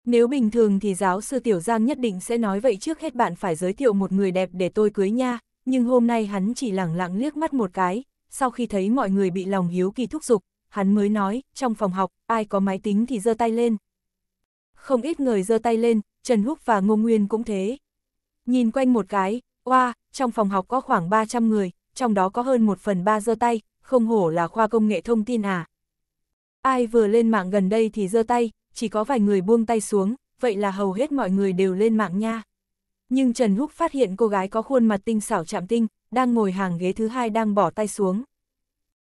Nếu bình thường thì giáo sư Tiểu Giang nhất định sẽ nói vậy trước hết bạn phải giới thiệu một người đẹp để tôi cưới nha, nhưng hôm nay hắn chỉ lẳng lặng liếc mắt một cái, sau khi thấy mọi người bị lòng hiếu kỳ thúc giục, hắn mới nói, trong phòng học, ai có máy tính thì giơ tay lên. Không ít người giơ tay lên, Trần Húc và Ngô Nguyên cũng thế. Nhìn quanh một cái, oa, wow, trong phòng học có khoảng 300 người, trong đó có hơn một phần ba giơ tay, không hổ là khoa công nghệ thông tin à, Ai vừa lên mạng gần đây thì giơ tay, chỉ có vài người buông tay xuống, vậy là hầu hết mọi người đều lên mạng nha. Nhưng Trần Húc phát hiện cô gái có khuôn mặt tinh xảo chạm tinh, đang ngồi hàng ghế thứ hai đang bỏ tay xuống.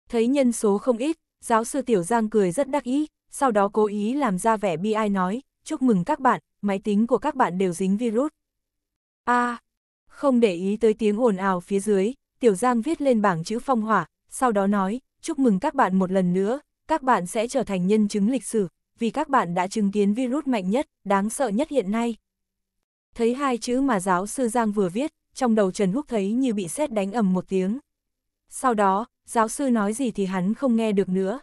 Thấy nhân số không ít, giáo sư Tiểu Giang cười rất đắc ý, sau đó cố ý làm ra vẻ bi ai nói, chúc mừng các bạn, máy tính của các bạn đều dính virus. a à, không để ý tới tiếng ồn ào phía dưới, Tiểu Giang viết lên bảng chữ phong hỏa, sau đó nói, chúc mừng các bạn một lần nữa, các bạn sẽ trở thành nhân chứng lịch sử, vì các bạn đã chứng kiến virus mạnh nhất, đáng sợ nhất hiện nay. Thấy hai chữ mà giáo sư Giang vừa viết, trong đầu Trần Húc thấy như bị sét đánh ầm một tiếng. Sau đó, giáo sư nói gì thì hắn không nghe được nữa.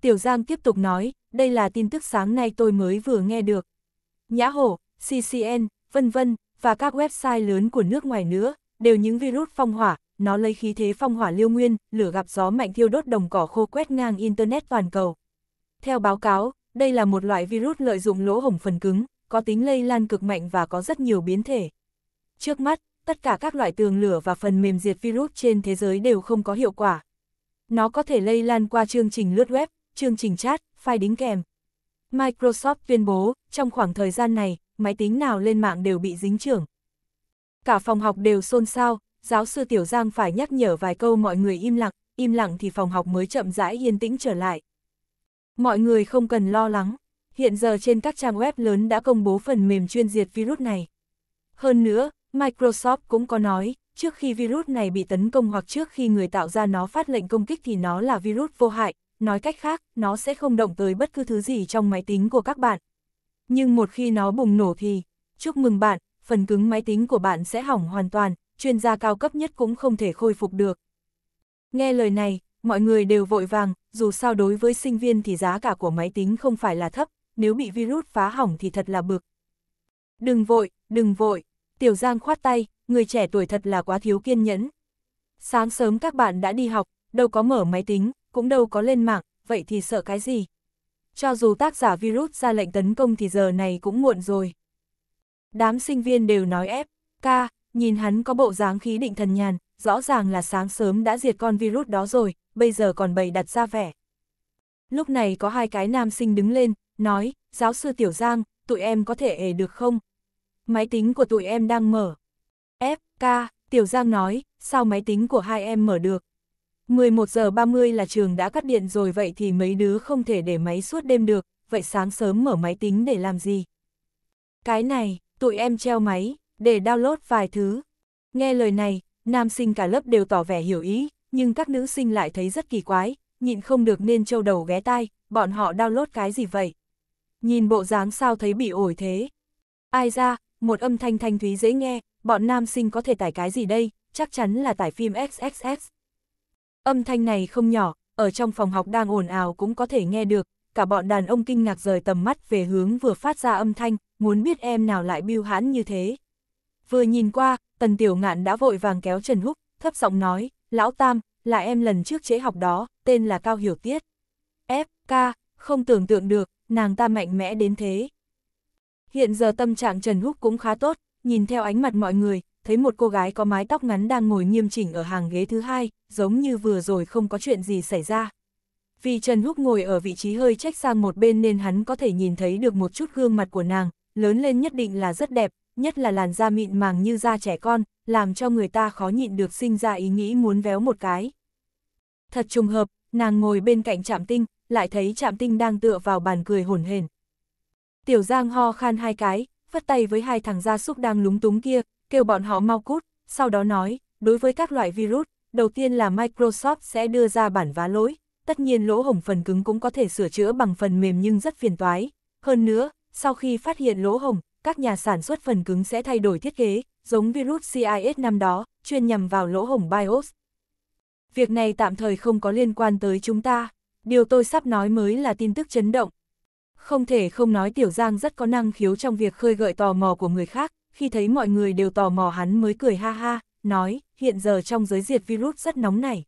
Tiểu Giang tiếp tục nói, đây là tin tức sáng nay tôi mới vừa nghe được. Nhã Hổ, CCN, vân vân và các website lớn của nước ngoài nữa, đều những virus phong hỏa, nó lấy khí thế phong hỏa liêu nguyên, lửa gặp gió mạnh thiêu đốt đồng cỏ khô quét ngang Internet toàn cầu. Theo báo cáo, đây là một loại virus lợi dụng lỗ hổng phần cứng, có tính lây lan cực mạnh và có rất nhiều biến thể. Trước mắt, tất cả các loại tường lửa và phần mềm diệt virus trên thế giới đều không có hiệu quả. Nó có thể lây lan qua chương trình lướt web, chương trình chat, file đính kèm. Microsoft tuyên bố, trong khoảng thời gian này, máy tính nào lên mạng đều bị dính trưởng. Cả phòng học đều xôn xao, giáo sư Tiểu Giang phải nhắc nhở vài câu mọi người im lặng, im lặng thì phòng học mới chậm rãi yên tĩnh trở lại. Mọi người không cần lo lắng, hiện giờ trên các trang web lớn đã công bố phần mềm chuyên diệt virus này. Hơn nữa, Microsoft cũng có nói, trước khi virus này bị tấn công hoặc trước khi người tạo ra nó phát lệnh công kích thì nó là virus vô hại, nói cách khác, nó sẽ không động tới bất cứ thứ gì trong máy tính của các bạn. Nhưng một khi nó bùng nổ thì, chúc mừng bạn, phần cứng máy tính của bạn sẽ hỏng hoàn toàn, chuyên gia cao cấp nhất cũng không thể khôi phục được. Nghe lời này, mọi người đều vội vàng, dù sao đối với sinh viên thì giá cả của máy tính không phải là thấp, nếu bị virus phá hỏng thì thật là bực. Đừng vội, đừng vội, Tiểu Giang khoát tay, người trẻ tuổi thật là quá thiếu kiên nhẫn. Sáng sớm các bạn đã đi học, đâu có mở máy tính, cũng đâu có lên mạng, vậy thì sợ cái gì? Cho dù tác giả virus ra lệnh tấn công thì giờ này cũng muộn rồi. Đám sinh viên đều nói ép, ca, nhìn hắn có bộ dáng khí định thần nhàn, rõ ràng là sáng sớm đã diệt con virus đó rồi, bây giờ còn bày đặt ra vẻ. Lúc này có hai cái nam sinh đứng lên, nói, giáo sư Tiểu Giang, tụi em có thể ề được không? Máy tính của tụi em đang mở. F, K, Tiểu Giang nói, sao máy tính của hai em mở được? 11 giờ 30 là trường đã cắt điện rồi vậy thì mấy đứa không thể để máy suốt đêm được, vậy sáng sớm mở máy tính để làm gì? Cái này, tụi em treo máy, để download vài thứ. Nghe lời này, nam sinh cả lớp đều tỏ vẻ hiểu ý, nhưng các nữ sinh lại thấy rất kỳ quái, nhịn không được nên trâu đầu ghé tai, bọn họ download cái gì vậy? Nhìn bộ dáng sao thấy bị ổi thế? Ai ra, một âm thanh thanh thúy dễ nghe, bọn nam sinh có thể tải cái gì đây, chắc chắn là tải phim XXX. Âm thanh này không nhỏ, ở trong phòng học đang ồn ào cũng có thể nghe được, cả bọn đàn ông kinh ngạc rời tầm mắt về hướng vừa phát ra âm thanh, muốn biết em nào lại biêu hãn như thế. Vừa nhìn qua, tần tiểu ngạn đã vội vàng kéo Trần Húc, thấp giọng nói, lão tam, là em lần trước chế học đó, tên là Cao Hiểu Tiết. F, K, không tưởng tượng được, nàng ta mạnh mẽ đến thế. Hiện giờ tâm trạng Trần Húc cũng khá tốt, nhìn theo ánh mặt mọi người, thấy một cô gái có mái tóc ngắn đang ngồi nghiêm chỉnh ở hàng ghế thứ hai, giống như vừa rồi không có chuyện gì xảy ra. Vì Trần Húc ngồi ở vị trí hơi trách sang một bên nên hắn có thể nhìn thấy được một chút gương mặt của nàng, lớn lên nhất định là rất đẹp, nhất là làn da mịn màng như da trẻ con, làm cho người ta khó nhịn được sinh ra ý nghĩ muốn véo một cái. Thật trùng hợp, nàng ngồi bên cạnh Trạm Tinh, lại thấy Trạm Tinh đang tựa vào bàn cười hồn hển. Tiểu Giang ho khan hai cái, phất tay với hai thằng gia súc đang lúng túng kia, kêu bọn họ mau cút, sau đó nói, đối với các loại virus, đầu tiên là Microsoft sẽ đưa ra bản vá lỗi, tất nhiên lỗ hổng phần cứng cũng có thể sửa chữa bằng phần mềm nhưng rất phiền toái. Hơn nữa, sau khi phát hiện lỗ hổng, các nhà sản xuất phần cứng sẽ thay đổi thiết kế, giống virus CIS năm đó, chuyên nhằm vào lỗ hổng BIOS. Việc này tạm thời không có liên quan tới chúng ta, điều tôi sắp nói mới là tin tức chấn động. Không thể không nói Tiểu Giang rất có năng khiếu trong việc khơi gợi tò mò của người khác, khi thấy mọi người đều tò mò hắn mới cười ha ha, nói, hiện giờ trong giới diệt virus rất nóng này.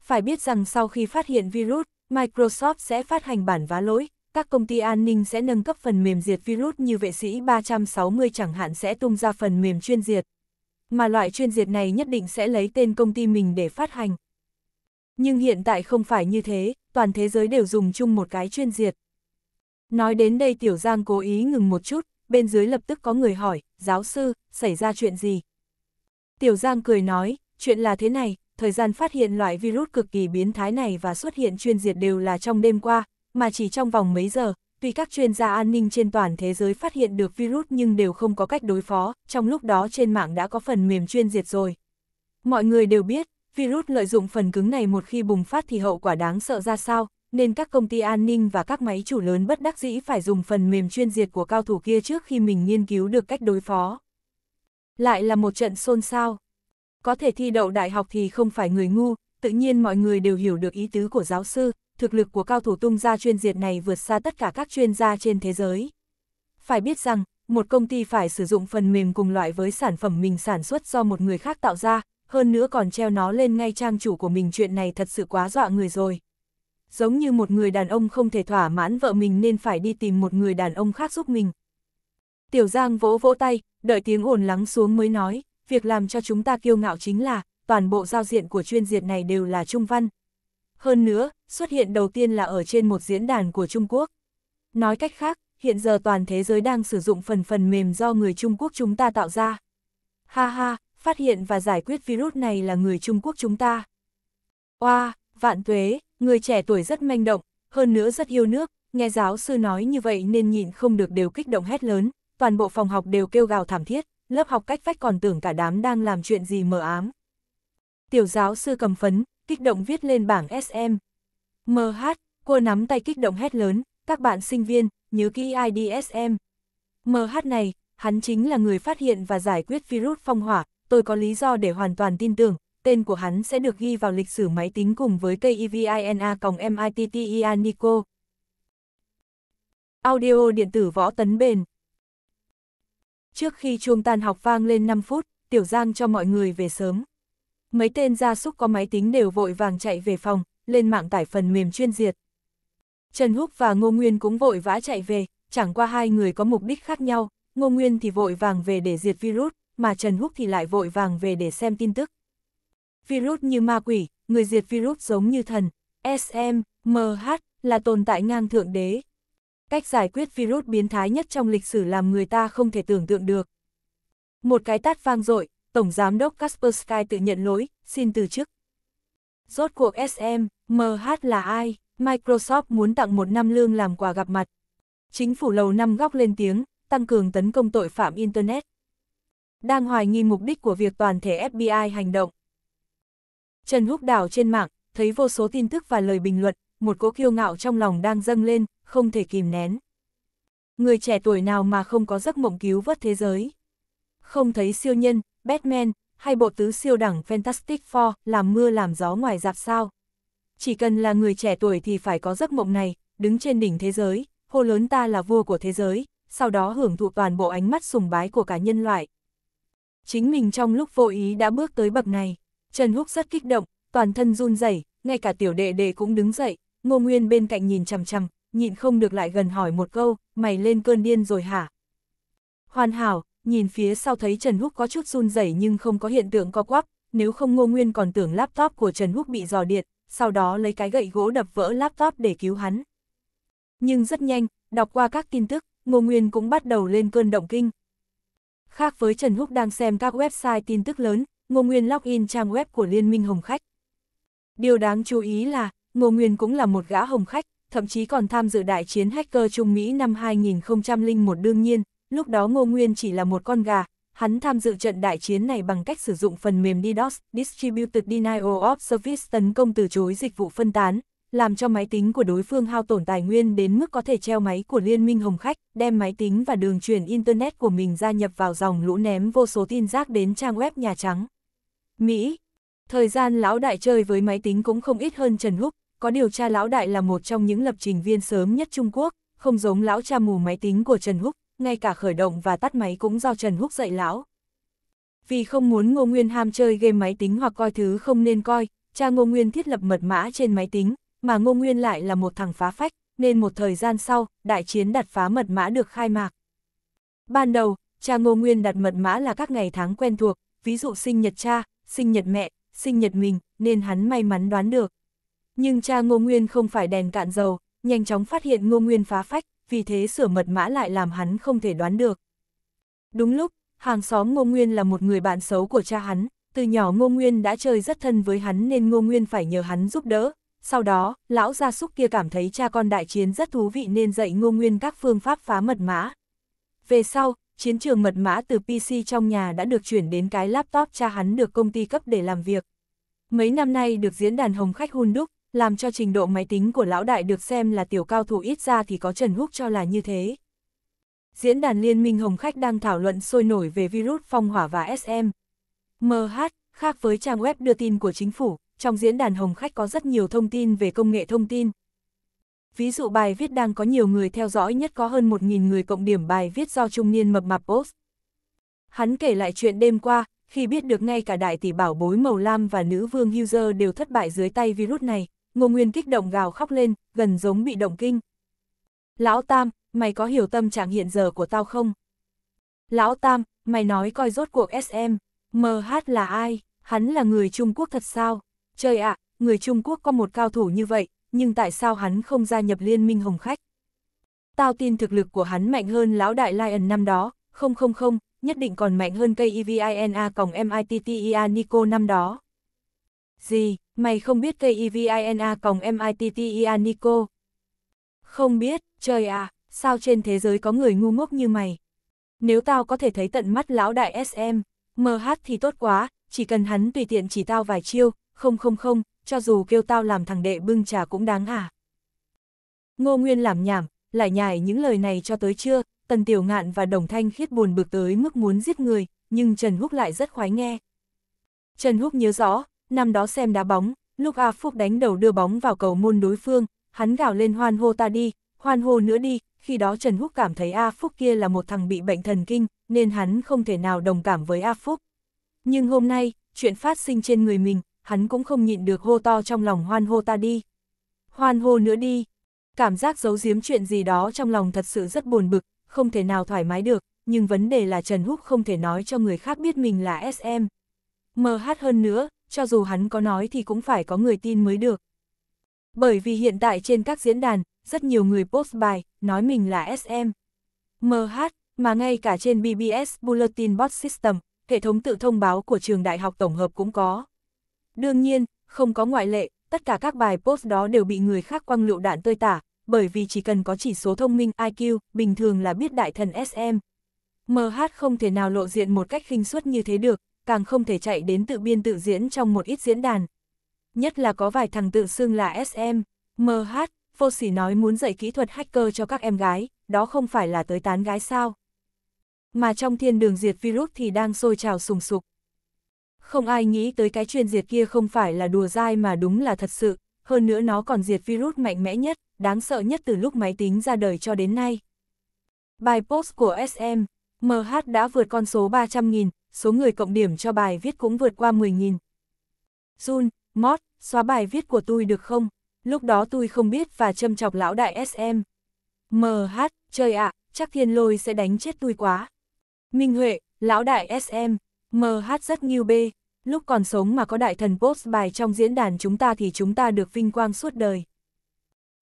Phải biết rằng sau khi phát hiện virus, Microsoft sẽ phát hành bản vá lỗi, các công ty an ninh sẽ nâng cấp phần mềm diệt virus như vệ sĩ 360 chẳng hạn sẽ tung ra phần mềm chuyên diệt. Mà loại chuyên diệt này nhất định sẽ lấy tên công ty mình để phát hành. Nhưng hiện tại không phải như thế, toàn thế giới đều dùng chung một cái chuyên diệt. Nói đến đây Tiểu Giang cố ý ngừng một chút, bên dưới lập tức có người hỏi, giáo sư, xảy ra chuyện gì? Tiểu Giang cười nói, chuyện là thế này, thời gian phát hiện loại virus cực kỳ biến thái này và xuất hiện chuyên diệt đều là trong đêm qua, mà chỉ trong vòng mấy giờ, tuy các chuyên gia an ninh trên toàn thế giới phát hiện được virus nhưng đều không có cách đối phó, trong lúc đó trên mạng đã có phần mềm chuyên diệt rồi. Mọi người đều biết, virus lợi dụng phần cứng này một khi bùng phát thì hậu quả đáng sợ ra sao, nên các công ty an ninh và các máy chủ lớn bất đắc dĩ phải dùng phần mềm chuyên diệt của cao thủ kia trước khi mình nghiên cứu được cách đối phó. Lại là một trận xôn xao. Có thể thi đậu đại học thì không phải người ngu, tự nhiên mọi người đều hiểu được ý tứ của giáo sư, thực lực của cao thủ tung ra chuyên diệt này vượt xa tất cả các chuyên gia trên thế giới. Phải biết rằng, một công ty phải sử dụng phần mềm cùng loại với sản phẩm mình sản xuất do một người khác tạo ra, hơn nữa còn treo nó lên ngay trang chủ của mình chuyện này thật sự quá dọa người rồi. Giống như một người đàn ông không thể thỏa mãn vợ mình nên phải đi tìm một người đàn ông khác giúp mình. Tiểu Giang vỗ vỗ tay, đợi tiếng ồn lắng xuống mới nói, việc làm cho chúng ta kiêu ngạo chính là, toàn bộ giao diện của chuyên diệt này đều là trung văn, hơn nữa, xuất hiện đầu tiên là ở trên một diễn đàn của Trung Quốc. Nói cách khác, hiện giờ toàn thế giới đang sử dụng phần phần mềm do người Trung Quốc chúng ta tạo ra. Ha ha, phát hiện và giải quyết virus này là người Trung Quốc chúng ta. Oa, vạn tuế, người trẻ tuổi rất manh động, hơn nữa rất yêu nước, nghe giáo sư nói như vậy nên nhịn không được đều kích động hét lớn, toàn bộ phòng học đều kêu gào thảm thiết, lớp học cách vách còn tưởng cả đám đang làm chuyện gì mờ ám. Tiểu giáo sư cầm phấn, kích động viết lên bảng SM. MH, cô nắm tay kích động hét lớn, các bạn sinh viên, nhớ kỹ SM MH này, hắn chính là người phát hiện và giải quyết virus phong hỏa, tôi có lý do để hoàn toàn tin tưởng, tên của hắn sẽ được ghi vào lịch sử máy tính cùng với KEVINA-MITTEA Nico. Audio điện tử võ tấn bền Trước khi chuông tan học vang lên 5 phút, Tiểu Giang cho mọi người về sớm mấy tên gia súc có máy tính đều vội vàng chạy về phòng, lên mạng tải phần mềm chuyên diệt. Trần Húc và Ngô Nguyên cũng vội vã chạy về, chẳng qua hai người có mục đích khác nhau, Ngô Nguyên thì vội vàng về để diệt virus, mà Trần Húc thì lại vội vàng về để xem tin tức. Virus như ma quỷ, người diệt virus giống như thần, SM, MH là tồn tại ngang thượng đế. Cách giải quyết virus biến thái nhất trong lịch sử làm người ta không thể tưởng tượng được. Một cái tát vang dội, Tổng Giám đốc Casper Sky tự nhận lỗi, xin từ chức. Rốt cuộc SM, MH là ai? Microsoft muốn tặng một năm lương làm quà gặp mặt. Chính phủ lầu năm góc lên tiếng, tăng cường tấn công tội phạm Internet. Đang hoài nghi mục đích của việc toàn thể FBI hành động. Trần Húc đảo trên mạng, thấy vô số tin tức và lời bình luận, một cỗ kiêu ngạo trong lòng đang dâng lên, không thể kìm nén. Người trẻ tuổi nào mà không có giấc mộng cứu vớt thế giới không thấy siêu nhân, Batman, hay bộ tứ siêu đẳng Fantastic Four làm mưa làm gió ngoài dạp sao. Chỉ cần là người trẻ tuổi thì phải có giấc mộng này, đứng trên đỉnh thế giới, hô lớn ta là vua của thế giới, sau đó hưởng thụ toàn bộ ánh mắt sùng bái của cả nhân loại. Chính mình trong lúc vô ý đã bước tới bậc này, Trần Húc rất kích động, toàn thân run rẩy, ngay cả tiểu đệ đệ cũng đứng dậy, Ngô Nguyên bên cạnh nhìn chằm chằm, nhịn không được lại gần hỏi một câu, mày lên cơn điên rồi hả? Hoàn hảo, nhìn phía sau thấy Trần Húc có chút run rẩy nhưng không có hiện tượng co quắp, nếu không Ngô Nguyên còn tưởng laptop của Trần Húc bị dò điện, sau đó lấy cái gậy gỗ đập vỡ laptop để cứu hắn. Nhưng rất nhanh, đọc qua các tin tức, Ngô Nguyên cũng bắt đầu lên cơn động kinh. Khác với Trần Húc đang xem các website tin tức lớn, Ngô Nguyên login trang web của Liên minh Hồng Khách. Điều đáng chú ý là, Ngô Nguyên cũng là một gã Hồng Khách, thậm chí còn tham dự đại chiến hacker Trung Mỹ năm 2001 đương nhiên, lúc đó Ngô Nguyên chỉ là một con gà, hắn tham dự trận đại chiến này bằng cách sử dụng phần mềm DDoS, Distributed Denial of Service tấn công từ chối dịch vụ phân tán, làm cho máy tính của đối phương hao tổn tài nguyên đến mức có thể treo máy của Liên minh Hồng Khách, đem máy tính và đường truyền Internet của mình gia nhập vào dòng lũ ném vô số tin rác đến trang web Nhà Trắng. Mỹ Thời gian lão đại chơi với máy tính cũng không ít hơn Trần Húc, có điều tra lão đại là một trong những lập trình viên sớm nhất Trung Quốc, không giống lão cha mù máy tính của Trần Húc, ngay cả khởi động và tắt máy cũng do Trần Húc dạy lão. Vì không muốn Ngô Nguyên ham chơi game máy tính hoặc coi thứ không nên coi, cha Ngô Nguyên thiết lập mật mã trên máy tính, mà Ngô Nguyên lại là một thằng phá phách, nên một thời gian sau, đại chiến đặt phá mật mã được khai mạc. Ban đầu, cha Ngô Nguyên đặt mật mã là các ngày tháng quen thuộc, ví dụ sinh nhật cha, sinh nhật mẹ, sinh nhật mình, nên hắn may mắn đoán được. Nhưng cha Ngô Nguyên không phải đèn cạn dầu, nhanh chóng phát hiện Ngô Nguyên phá phách, vì thế sửa mật mã lại làm hắn không thể đoán được. Đúng lúc, hàng xóm Ngô Nguyên là một người bạn xấu của cha hắn, từ nhỏ Ngô Nguyên đã chơi rất thân với hắn nên Ngô Nguyên phải nhờ hắn giúp đỡ. Sau đó, lão gia súc kia cảm thấy cha con đại chiến rất thú vị nên dạy Ngô Nguyên các phương pháp phá mật mã. Về sau, chiến trường mật mã từ PC trong nhà đã được chuyển đến cái laptop cha hắn được công ty cấp để làm việc. Mấy năm nay được diễn đàn Hồng Khách hun đúc, làm cho trình độ máy tính của lão đại được xem là tiểu cao thủ ít ra thì có Trần Húc cho là như thế. Diễn đàn Liên minh Hồng Khách đang thảo luận sôi nổi về virus phong hỏa và SM. MH, khác với trang web đưa tin của chính phủ, trong diễn đàn Hồng Khách có rất nhiều thông tin về công nghệ thông tin. Ví dụ bài viết đang có nhiều người theo dõi nhất có hơn 1.000 người cộng điểm bài viết do trung niên mập mạp post. Hắn kể lại chuyện đêm qua, khi biết được ngay cả đại tỷ bảo bối màu lam và nữ vương user đều thất bại dưới tay virus này, Ngô Nguyên kích động gào khóc lên, gần giống bị động kinh. Lão Tam, mày có hiểu tâm trạng hiện giờ của tao không? Lão Tam, mày nói coi rốt cuộc SM, MH là ai, hắn là người Trung Quốc thật sao? Trời ạ, người Trung Quốc có một cao thủ như vậy, nhưng tại sao hắn không gia nhập liên minh hồng khách? Tao tin thực lực của hắn mạnh hơn lão đại Lion năm đó, không không không, nhất định còn mạnh hơn cây EVINA còng MITTEA Nico năm đó. Gì, Mày không biết KEVINA còng MITTEA Nico. Không biết, trời à, sao trên thế giới có người ngu ngốc như mày. Nếu tao có thể thấy tận mắt lão đại SM, MH thì tốt quá, chỉ cần hắn tùy tiện chỉ tao vài chiêu, không không không, cho dù kêu tao làm thằng đệ bưng trà cũng đáng à. Ngô Nguyên làm nhảm, lại nhải những lời này cho tới chưa, Tần Tiểu Ngạn và Đồng Thanh Khiết buồn bực tới mức muốn giết người, nhưng Trần Húc lại rất khoái nghe. Trần Húc nhớ rõ, năm đó xem đá bóng, lúc A Phúc đánh đầu đưa bóng vào cầu môn đối phương, hắn gào lên hoan hô ta đi, hoan hô nữa đi, khi đó Trần Húc cảm thấy A Phúc kia là một thằng bị bệnh thần kinh, nên hắn không thể nào đồng cảm với A Phúc. Nhưng hôm nay, chuyện phát sinh trên người mình, hắn cũng không nhịn được hô to trong lòng hoan hô ta đi. Hoan hô nữa đi. Cảm giác giấu giếm chuyện gì đó trong lòng thật sự rất buồn bực, không thể nào thoải mái được, nhưng vấn đề là Trần Húc không thể nói cho người khác biết mình là SM. MH hơn nữa, cho dù hắn có nói thì cũng phải có người tin mới được. Bởi vì hiện tại trên các diễn đàn, rất nhiều người post bài, nói mình là SM. MH, mà ngay cả trên BBS Bulletin Bot System, hệ thống tự thông báo của trường đại học tổng hợp cũng có. Đương nhiên, không có ngoại lệ, tất cả các bài post đó đều bị người khác quăng lựu đạn tơi tả, bởi vì chỉ cần có chỉ số thông minh IQ, bình thường là biết đại thần SM. MH không thể nào lộ diện một cách khinh suất như thế được, càng không thể chạy đến tự biên tự diễn trong một ít diễn đàn. Nhất là có vài thằng tự xưng là SM, MH, vô sỉ nói muốn dạy kỹ thuật hacker cho các em gái, đó không phải là tới tán gái sao. Mà trong thiên đường diệt virus thì đang sôi trào sùng sục. Không ai nghĩ tới cái chuyên diệt kia không phải là đùa dai mà đúng là thật sự, hơn nữa nó còn diệt virus mạnh mẽ nhất, đáng sợ nhất từ lúc máy tính ra đời cho đến nay. Bài post của SM, MH đã vượt con số 300.000, số người cộng điểm cho bài viết cũng vượt qua 10.000. Jun, Mót, xóa bài viết của tôi được không? Lúc đó tôi không biết và châm chọc lão đại SM. MH, trời ạ, à, chắc thiên lôi sẽ đánh chết tôi quá. Minh Huệ, lão đại SM, MH rất nghiêu bê, lúc còn sống mà có đại thần post bài trong diễn đàn chúng ta thì chúng ta được vinh quang suốt đời.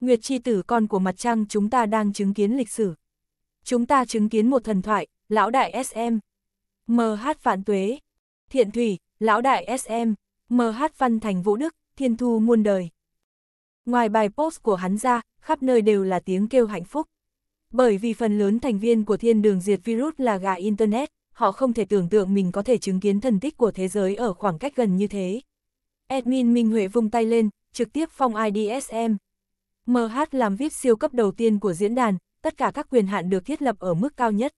Nguyệt chi tử con của mặt trăng chúng ta đang chứng kiến lịch sử. Chúng ta chứng kiến một thần thoại, lão đại SM. MH Vạn Tuế, Thiện Thủy, Lão Đại SM, MH Văn Thành Vũ Đức, Thiên Thu Muôn Đời. Ngoài bài post của hắn ra, khắp nơi đều là tiếng kêu hạnh phúc. Bởi vì phần lớn thành viên của thiên đường diệt virus là gà Internet, họ không thể tưởng tượng mình có thể chứng kiến thần tích của thế giới ở khoảng cách gần như thế. Admin Minh Huệ vung tay lên, trực tiếp phong IDSM. MH làm VIP siêu cấp đầu tiên của diễn đàn, tất cả các quyền hạn được thiết lập ở mức cao nhất.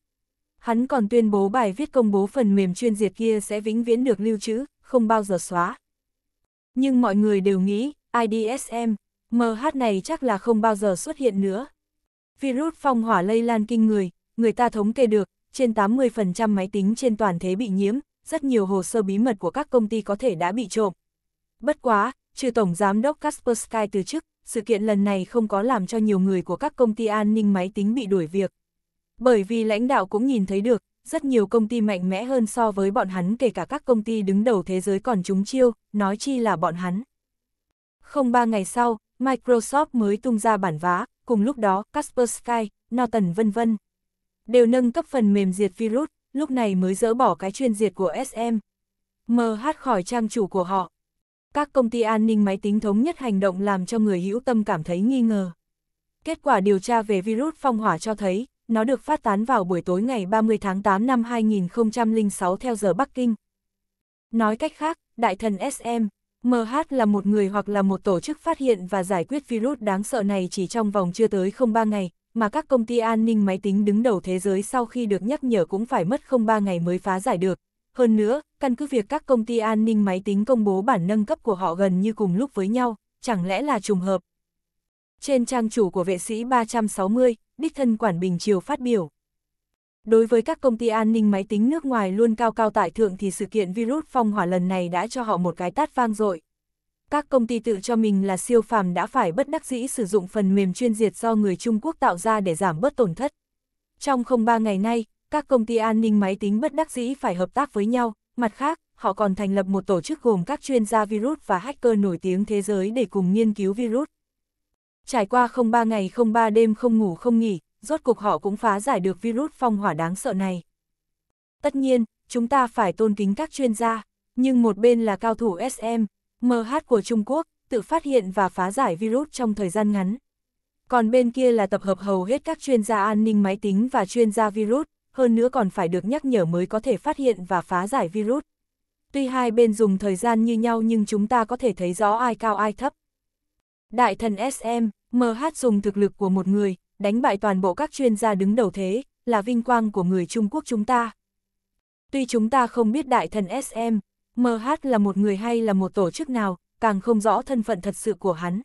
Hắn còn tuyên bố bài viết công bố phần mềm chuyên diệt kia sẽ vĩnh viễn được lưu trữ, không bao giờ xóa. Nhưng mọi người đều nghĩ, IDSM, MH này chắc là không bao giờ xuất hiện nữa. Virus phong hỏa lây lan kinh người, người ta thống kê được, trên 80% máy tính trên toàn thế bị nhiễm, rất nhiều hồ sơ bí mật của các công ty có thể đã bị trộm. Bất quá, trừ Tổng Giám đốc Kaspersky từ chức, sự kiện lần này không có làm cho nhiều người của các công ty an ninh máy tính bị đuổi việc. Bởi vì lãnh đạo cũng nhìn thấy được, rất nhiều công ty mạnh mẽ hơn so với bọn hắn kể cả các công ty đứng đầu thế giới còn chúng chiêu, nói chi là bọn hắn. Không ba ngày sau, Microsoft mới tung ra bản vá, cùng lúc đó Casper Sky, Norton vân vân đều nâng cấp phần mềm diệt virus, lúc này mới dỡ bỏ cái chuyên diệt của SM. MH khỏi trang chủ của họ. Các công ty an ninh máy tính thống nhất hành động làm cho người hữu tâm cảm thấy nghi ngờ. Kết quả điều tra về virus phong hỏa cho thấy, nó được phát tán vào buổi tối ngày 30 tháng 8 năm 2006 theo giờ Bắc Kinh. Nói cách khác, đại thần SM, MH là một người hoặc là một tổ chức phát hiện và giải quyết virus đáng sợ này chỉ trong vòng chưa tới 03 ngày, mà các công ty an ninh máy tính đứng đầu thế giới sau khi được nhắc nhở cũng phải mất 03 ngày mới phá giải được. Hơn nữa, căn cứ việc các công ty an ninh máy tính công bố bản nâng cấp của họ gần như cùng lúc với nhau, chẳng lẽ là trùng hợp. Trên trang chủ của vệ sĩ 360, đích thân quản bình triều phát biểu. Đối với các công ty an ninh máy tính nước ngoài luôn cao cao tại thượng thì sự kiện virus phong hỏa lần này đã cho họ một cái tát vang dội. Các công ty tự cho mình là siêu phàm đã phải bất đắc dĩ sử dụng phần mềm chuyên diệt do người Trung Quốc tạo ra để giảm bớt tổn thất. Trong không ba ngày nay, các công ty an ninh máy tính bất đắc dĩ phải hợp tác với nhau, mặt khác, họ còn thành lập một tổ chức gồm các chuyên gia virus và hacker nổi tiếng thế giới để cùng nghiên cứu virus. Trải qua không ba ngày không ba đêm không ngủ không nghỉ, rốt cuộc họ cũng phá giải được virus phong hỏa đáng sợ này. Tất nhiên, chúng ta phải tôn kính các chuyên gia, nhưng một bên là cao thủ SM, MH của Trung Quốc, tự phát hiện và phá giải virus trong thời gian ngắn. Còn bên kia là tập hợp hầu hết các chuyên gia an ninh máy tính và chuyên gia virus, hơn nữa còn phải được nhắc nhở mới có thể phát hiện và phá giải virus. Tuy hai bên dùng thời gian như nhau nhưng chúng ta có thể thấy rõ ai cao ai thấp. Đại thần SM MH dùng thực lực của một người, đánh bại toàn bộ các chuyên gia đứng đầu thế, là vinh quang của người Trung Quốc chúng ta. Tuy chúng ta không biết đại thần SM, MH là một người hay là một tổ chức nào, càng không rõ thân phận thật sự của hắn.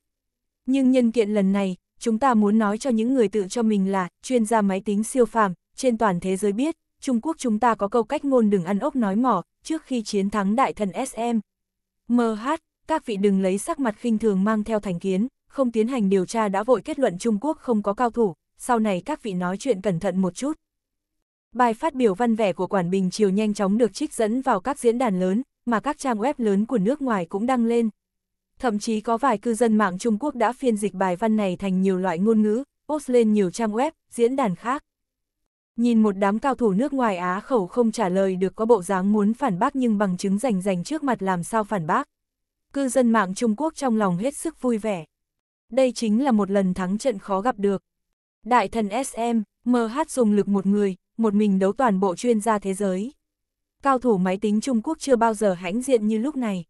Nhưng nhân kiện lần này, chúng ta muốn nói cho những người tự cho mình là chuyên gia máy tính siêu phàm, trên toàn thế giới biết, Trung Quốc chúng ta có câu cách ngôn đừng ăn ốc nói mỏ, trước khi chiến thắng đại thần SM. MH, các vị đừng lấy sắc mặt khinh thường mang theo thành kiến, không tiến hành điều tra đã vội kết luận Trung Quốc không có cao thủ, sau này các vị nói chuyện cẩn thận một chút. Bài phát biểu văn vẻ của Quản Bình Triều nhanh chóng được trích dẫn vào các diễn đàn lớn, mà các trang web lớn của nước ngoài cũng đăng lên. Thậm chí có vài cư dân mạng Trung Quốc đã phiên dịch bài văn này thành nhiều loại ngôn ngữ, post lên nhiều trang web, diễn đàn khác. Nhìn một đám cao thủ nước ngoài Á khẩu không trả lời được có bộ dáng muốn phản bác nhưng bằng chứng rành rành trước mặt làm sao phản bác. Cư dân mạng Trung Quốc trong lòng hết sức vui vẻ đây chính là một lần thắng trận khó gặp được. Đại thần SM, MH dùng lực một người, một mình đấu toàn bộ chuyên gia thế giới. Cao thủ máy tính Trung Quốc chưa bao giờ hãnh diện như lúc này.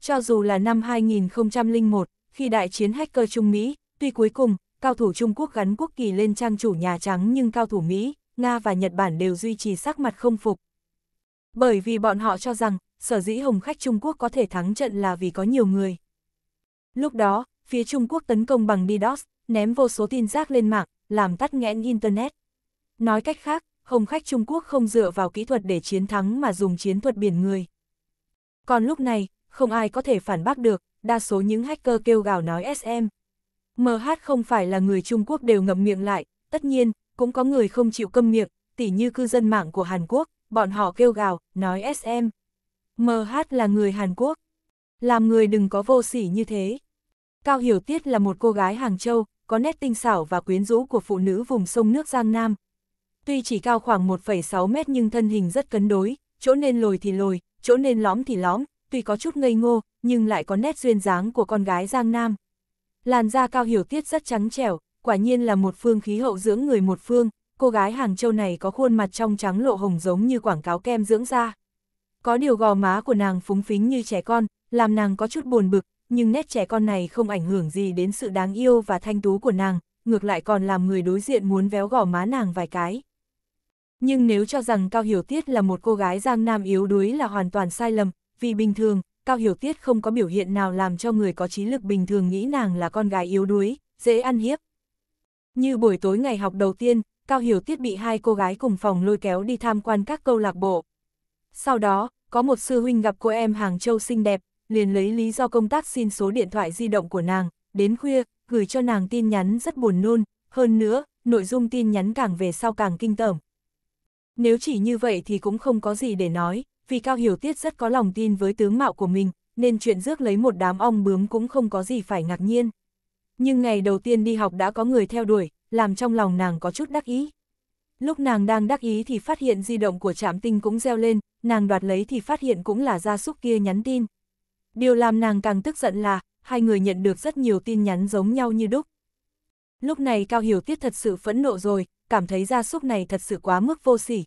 Cho dù là năm 2001, khi đại chiến hacker Trung Mỹ, tuy cuối cùng, cao thủ Trung Quốc gắn quốc kỳ lên trang chủ Nhà Trắng nhưng cao thủ Mỹ, Nga và Nhật Bản đều duy trì sắc mặt không phục. Bởi vì bọn họ cho rằng, sở dĩ hồng khách Trung Quốc có thể thắng trận là vì có nhiều người. Lúc đó, phía Trung Quốc tấn công bằng DDoS, ném vô số tin rác lên mạng, làm tắt nghẽn Internet. Nói cách khác, không khách Trung Quốc không dựa vào kỹ thuật để chiến thắng mà dùng chiến thuật biển người. Còn lúc này, không ai có thể phản bác được, đa số những hacker kêu gào nói SM. MH không phải là người Trung Quốc đều ngậm miệng lại, tất nhiên, cũng có người không chịu câm miệng, tỉ như cư dân mạng của Hàn Quốc, bọn họ kêu gào, nói SM. MH là người Hàn Quốc. Làm người đừng có vô sỉ như thế. Cao Hiểu Tiết là một cô gái Hàng Châu, có nét tinh xảo và quyến rũ của phụ nữ vùng sông nước Giang Nam. Tuy chỉ cao khoảng 1,6 mét nhưng thân hình rất cân đối, chỗ nên lồi thì lồi, chỗ nên lõm thì lõm, tuy có chút ngây ngô, nhưng lại có nét duyên dáng của con gái Giang Nam. Làn da Cao Hiểu Tiết rất trắng trẻo, quả nhiên là một phương khí hậu dưỡng người một phương, cô gái Hàng Châu này có khuôn mặt trong trắng lộ hồng giống như quảng cáo kem dưỡng da. Có điều gò má của nàng phúng phính như trẻ con, làm nàng có chút buồn bực, nhưng nét trẻ con này không ảnh hưởng gì đến sự đáng yêu và thanh tú của nàng, ngược lại còn làm người đối diện muốn véo gò má nàng vài cái. Nhưng nếu cho rằng Cao Hiểu Tiết là một cô gái giang nam yếu đuối là hoàn toàn sai lầm, vì bình thường, Cao Hiểu Tiết không có biểu hiện nào làm cho người có trí lực bình thường nghĩ nàng là con gái yếu đuối, dễ ăn hiếp. Như buổi tối ngày học đầu tiên, Cao Hiểu Tiết bị hai cô gái cùng phòng lôi kéo đi tham quan các câu lạc bộ. Sau đó, có một sư huynh gặp cô em Hàng Châu xinh đẹp, liền lấy lý do công tác xin số điện thoại di động của nàng, đến khuya, gửi cho nàng tin nhắn rất buồn nôn, hơn nữa, nội dung tin nhắn càng về sau càng kinh tởm. Nếu chỉ như vậy thì cũng không có gì để nói, vì Cao Hiểu Tiết rất có lòng tin với tướng mạo của mình, nên chuyện rước lấy một đám ong bướm cũng không có gì phải ngạc nhiên. Nhưng ngày đầu tiên đi học đã có người theo đuổi, làm trong lòng nàng có chút đắc ý. Lúc nàng đang đắc ý thì phát hiện di động của trạm tinh cũng reo lên, nàng đoạt lấy thì phát hiện cũng là gia súc kia nhắn tin, Điều làm nàng càng tức giận là, hai người nhận được rất nhiều tin nhắn giống nhau như đúc. Lúc này Cao Hiểu Tiết thật sự phẫn nộ rồi, cảm thấy gia súc này thật sự quá mức vô sỉ.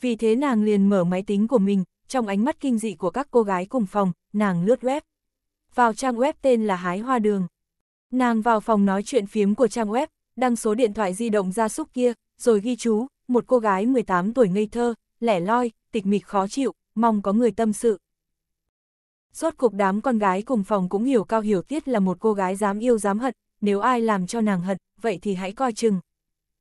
Vì thế nàng liền mở máy tính của mình, trong ánh mắt kinh dị của các cô gái cùng phòng, nàng lướt web. Vào trang web tên là Hái Hoa Đường. Nàng vào phòng nói chuyện phiếm của trang web, đăng số điện thoại di động gia súc kia, rồi ghi chú, một cô gái 18 tuổi ngây thơ, lẻ loi, tịch mịch khó chịu, mong có người tâm sự. Rốt cuộc đám con gái cùng phòng cũng hiểu Cao Hiểu Tiết là một cô gái dám yêu dám hận, nếu ai làm cho nàng hận, vậy thì hãy coi chừng.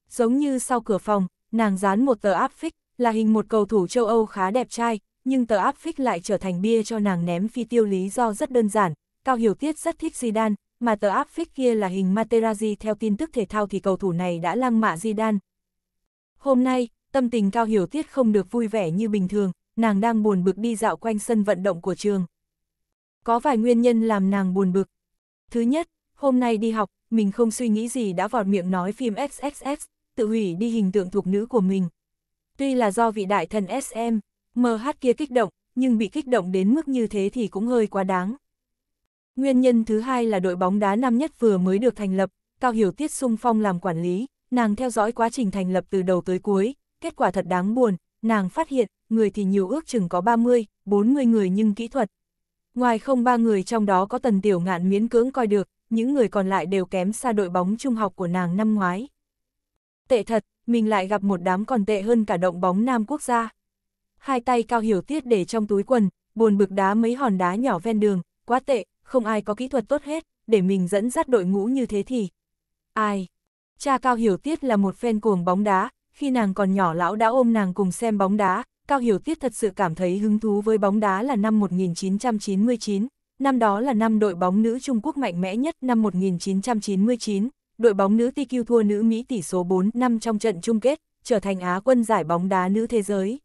Giống như sau cửa phòng, nàng dán một tờ áp phích, là hình một cầu thủ châu Âu khá đẹp trai, nhưng tờ áp phích lại trở thành bia cho nàng ném phi tiêu lý do rất đơn giản. Cao Hiểu Tiết rất thích Zidane, mà tờ áp phích kia là hình Materazzi theo tin tức thể thao thì cầu thủ này đã lăng mạ Zidane. Hôm nay, tâm tình Cao Hiểu Tiết không được vui vẻ như bình thường, nàng đang buồn bực đi dạo quanh sân vận động của trường. Có vài nguyên nhân làm nàng buồn bực. Thứ nhất, hôm nay đi học, mình không suy nghĩ gì đã vọt miệng nói phim XXX, tự hủy đi hình tượng thuộc nữ của mình. Tuy là do vị đại thần SM, MH kia kích động, nhưng bị kích động đến mức như thế thì cũng hơi quá đáng. Nguyên nhân thứ hai là đội bóng đá năm nhất vừa mới được thành lập, Cao Hiểu Tiết sung phong làm quản lý, nàng theo dõi quá trình thành lập từ đầu tới cuối, kết quả thật đáng buồn, nàng phát hiện, người thì nhiều ước chừng có 30, 40 người nhưng kỹ thuật, Ngoài không ba người trong đó có tần tiểu ngạn miễn cưỡng coi được, những người còn lại đều kém xa đội bóng trung học của nàng năm ngoái. Tệ thật, mình lại gặp một đám còn tệ hơn cả động bóng nam quốc gia. Hai tay cao hiểu tiết để trong túi quần, buồn bực đá mấy hòn đá nhỏ ven đường, quá tệ, không ai có kỹ thuật tốt hết, để mình dẫn dắt đội ngũ như thế thì. Ai? Cha cao hiểu tiết là một fan cuồng bóng đá, khi nàng còn nhỏ lão đã ôm nàng cùng xem bóng đá, Cao Hiểu Tiết thật sự cảm thấy hứng thú với bóng đá là năm 1999, năm đó là năm đội bóng nữ Trung Quốc mạnh mẽ nhất năm 1999, đội bóng nữ TQ thua nữ Mỹ tỷ số 4 năm trong trận chung kết, trở thành Á quân giải bóng đá nữ thế giới.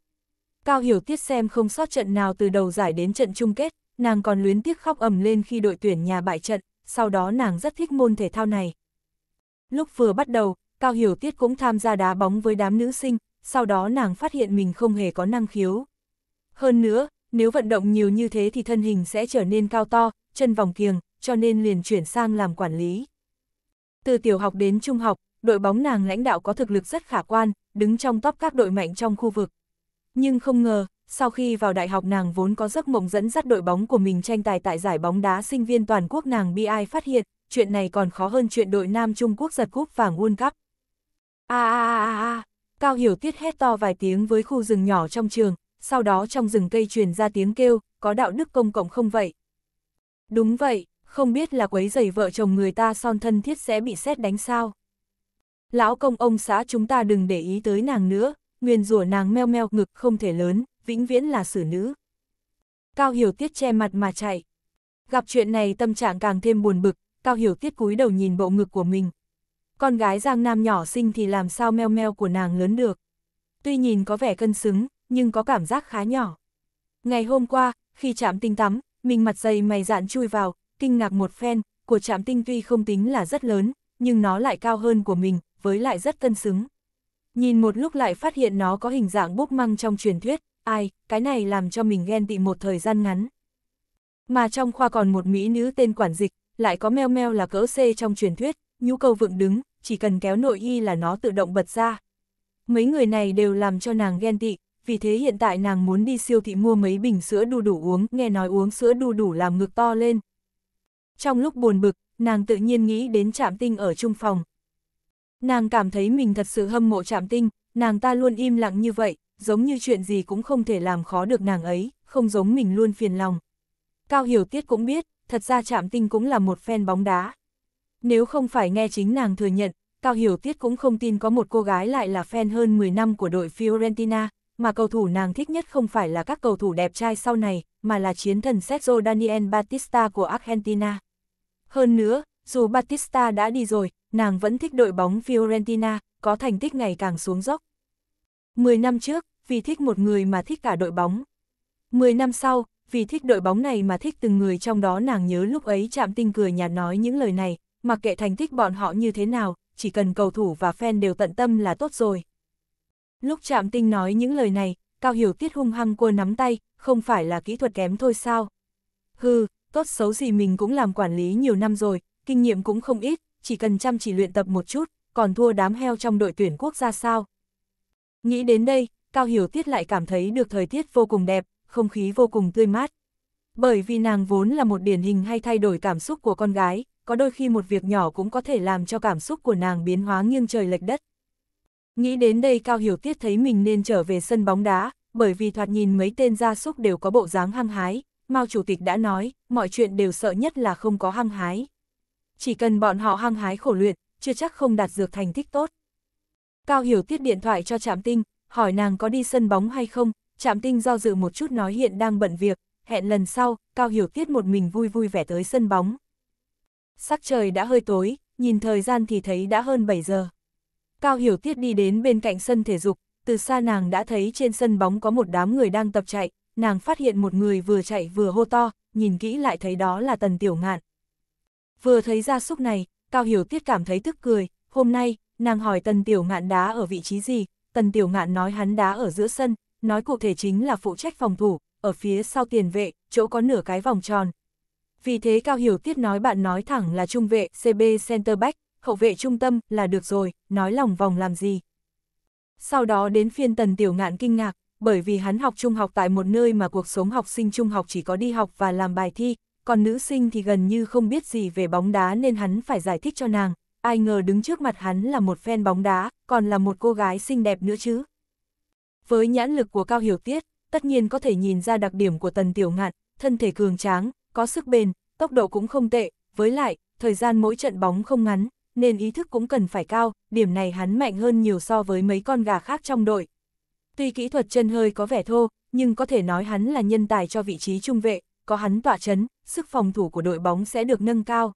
Cao Hiểu Tiết xem không sót trận nào từ đầu giải đến trận chung kết, nàng còn luyến tiếc khóc ầm lên khi đội tuyển nhà bại trận, sau đó nàng rất thích môn thể thao này. Lúc vừa bắt đầu, Cao Hiểu Tiết cũng tham gia đá bóng với đám nữ sinh, sau đó nàng phát hiện mình không hề có năng khiếu. Hơn nữa, nếu vận động nhiều như thế thì thân hình sẽ trở nên cao to, chân vòng kiềng, cho nên liền chuyển sang làm quản lý. Từ tiểu học đến trung học, đội bóng nàng lãnh đạo có thực lực rất khả quan, đứng trong top các đội mạnh trong khu vực. Nhưng không ngờ, sau khi vào đại học nàng vốn có giấc mộng dẫn dắt đội bóng của mình tranh tài tại giải bóng đá sinh viên toàn quốc nàng bị ai phát hiện, chuyện này còn khó hơn chuyện đội nam Trung Quốc giật cúp vàng World Cup. À à à à à, Cao Hiểu Tiết hét to vài tiếng với khu rừng nhỏ trong trường, sau đó trong rừng cây truyền ra tiếng kêu, có đạo đức công cộng không vậy? Đúng vậy, không biết là quấy giày vợ chồng người ta son thân thiết sẽ bị xét đánh sao? Lão công ông xã chúng ta đừng để ý tới nàng nữa, Nguyên rủa nàng meo meo ngực không thể lớn, vĩnh viễn là xử nữ. Cao Hiểu Tiết che mặt mà chạy. Gặp chuyện này tâm trạng càng thêm buồn bực, Cao Hiểu Tiết cúi đầu nhìn bộ ngực của mình, con gái Giang Nam nhỏ xinh thì làm sao meo meo của nàng lớn được. Tuy nhìn có vẻ cân xứng, nhưng có cảm giác khá nhỏ. Ngày hôm qua, khi chạm tinh tắm, mình mặt dày mày dạn chui vào, kinh ngạc một phen, của chạm tinh tuy không tính là rất lớn, nhưng nó lại cao hơn của mình, với lại rất cân xứng. Nhìn một lúc lại phát hiện nó có hình dạng búp măng trong truyền thuyết, ai, cái này làm cho mình ghen tị một thời gian ngắn. Mà trong khoa còn một mỹ nữ tên quản dịch, lại có meo meo là cỡ C trong truyền thuyết, nhu cầu vượng đứng, chỉ cần kéo nội y là nó tự động bật ra. Mấy người này đều làm cho nàng ghen tị, vì thế hiện tại nàng muốn đi siêu thị mua mấy bình sữa đu đủ uống, nghe nói uống sữa đu đủ làm ngực to lên. Trong lúc buồn bực, nàng tự nhiên nghĩ đến trạm tinh ở trung phòng. Nàng cảm thấy mình thật sự hâm mộ trạm tinh, nàng ta luôn im lặng như vậy, giống như chuyện gì cũng không thể làm khó được nàng ấy, không giống mình luôn phiền lòng. Cao Hiểu Tiết cũng biết, thật ra trạm tinh cũng là một fan bóng đá, nếu không phải nghe chính nàng thừa nhận, Cao Hiểu Tiết cũng không tin có một cô gái lại là fan hơn 10 năm của đội Fiorentina, mà cầu thủ nàng thích nhất không phải là các cầu thủ đẹp trai sau này, mà là chiến thần Sergio Daniel Batista của Argentina. Hơn nữa, dù Batista đã đi rồi, nàng vẫn thích đội bóng Fiorentina, có thành tích ngày càng xuống dốc. 10 năm trước, vì thích một người mà thích cả đội bóng. 10 năm sau, vì thích đội bóng này mà thích từng người trong đó nàng nhớ lúc ấy chạm tinh cười nhạt nói những lời này, mặc kệ thành tích bọn họ như thế nào, chỉ cần cầu thủ và fan đều tận tâm là tốt rồi. Lúc Trạm Tinh nói những lời này, Cao Hiểu Tiết hung hăng cua nắm tay, không phải là kỹ thuật kém thôi sao? Hừ, tốt xấu gì mình cũng làm quản lý nhiều năm rồi, kinh nghiệm cũng không ít, chỉ cần chăm chỉ luyện tập một chút, còn thua đám heo trong đội tuyển quốc gia sao? Nghĩ đến đây, Cao Hiểu Tiết lại cảm thấy được thời tiết vô cùng đẹp, không khí vô cùng tươi mát. Bởi vì nàng vốn là một điển hình hay thay đổi cảm xúc của con gái, có đôi khi một việc nhỏ cũng có thể làm cho cảm xúc của nàng biến hóa nghiêng trời lệch đất. Nghĩ đến đây Cao Hiểu Tiết thấy mình nên trở về sân bóng đá, bởi vì thoạt nhìn mấy tên gia súc đều có bộ dáng hăng hái, Mao Chủ tịch đã nói, mọi chuyện đều sợ nhất là không có hăng hái. Chỉ cần bọn họ hăng hái khổ luyện, chưa chắc không đạt được thành tích tốt. Cao Hiểu Tiết điện thoại cho Trạm Tinh, hỏi nàng có đi sân bóng hay không, Trạm Tinh do dự một chút nói hiện đang bận việc, hẹn lần sau, Cao Hiểu Tiết một mình vui vui vẻ tới sân bóng sắc trời đã hơi tối, nhìn thời gian thì thấy đã hơn 7 giờ. Cao Hiểu Tiết đi đến bên cạnh sân thể dục, từ xa nàng đã thấy trên sân bóng có một đám người đang tập chạy, nàng phát hiện một người vừa chạy vừa hô to, nhìn kỹ lại thấy đó là Tần Tiểu Ngạn. Vừa thấy ra súc này, Cao Hiểu Tiết cảm thấy tức cười, hôm nay, nàng hỏi Tần Tiểu Ngạn đá ở vị trí gì, Tần Tiểu Ngạn nói hắn đá ở giữa sân, nói cụ thể chính là phụ trách phòng thủ, ở phía sau tiền vệ, chỗ có nửa cái vòng tròn, vì thế Cao Hiểu Tiết nói bạn nói thẳng là trung vệ CB center back, hậu vệ trung tâm là được rồi, nói lòng vòng làm gì. Sau đó đến phiên Tần Tiểu Ngạn kinh ngạc, bởi vì hắn học trung học tại một nơi mà cuộc sống học sinh trung học chỉ có đi học và làm bài thi, còn nữ sinh thì gần như không biết gì về bóng đá nên hắn phải giải thích cho nàng, ai ngờ đứng trước mặt hắn là một fan bóng đá, còn là một cô gái xinh đẹp nữa chứ. Với nhãn lực của Cao Hiểu Tiết, tất nhiên có thể nhìn ra đặc điểm của Tần Tiểu Ngạn, thân thể cường tráng, có sức bền, tốc độ cũng không tệ, với lại, thời gian mỗi trận bóng không ngắn, nên ý thức cũng cần phải cao, điểm này hắn mạnh hơn nhiều so với mấy con gà khác trong đội. Tuy kỹ thuật chân hơi có vẻ thô, nhưng có thể nói hắn là nhân tài cho vị trí trung vệ, có hắn tỏa chấn, sức phòng thủ của đội bóng sẽ được nâng cao.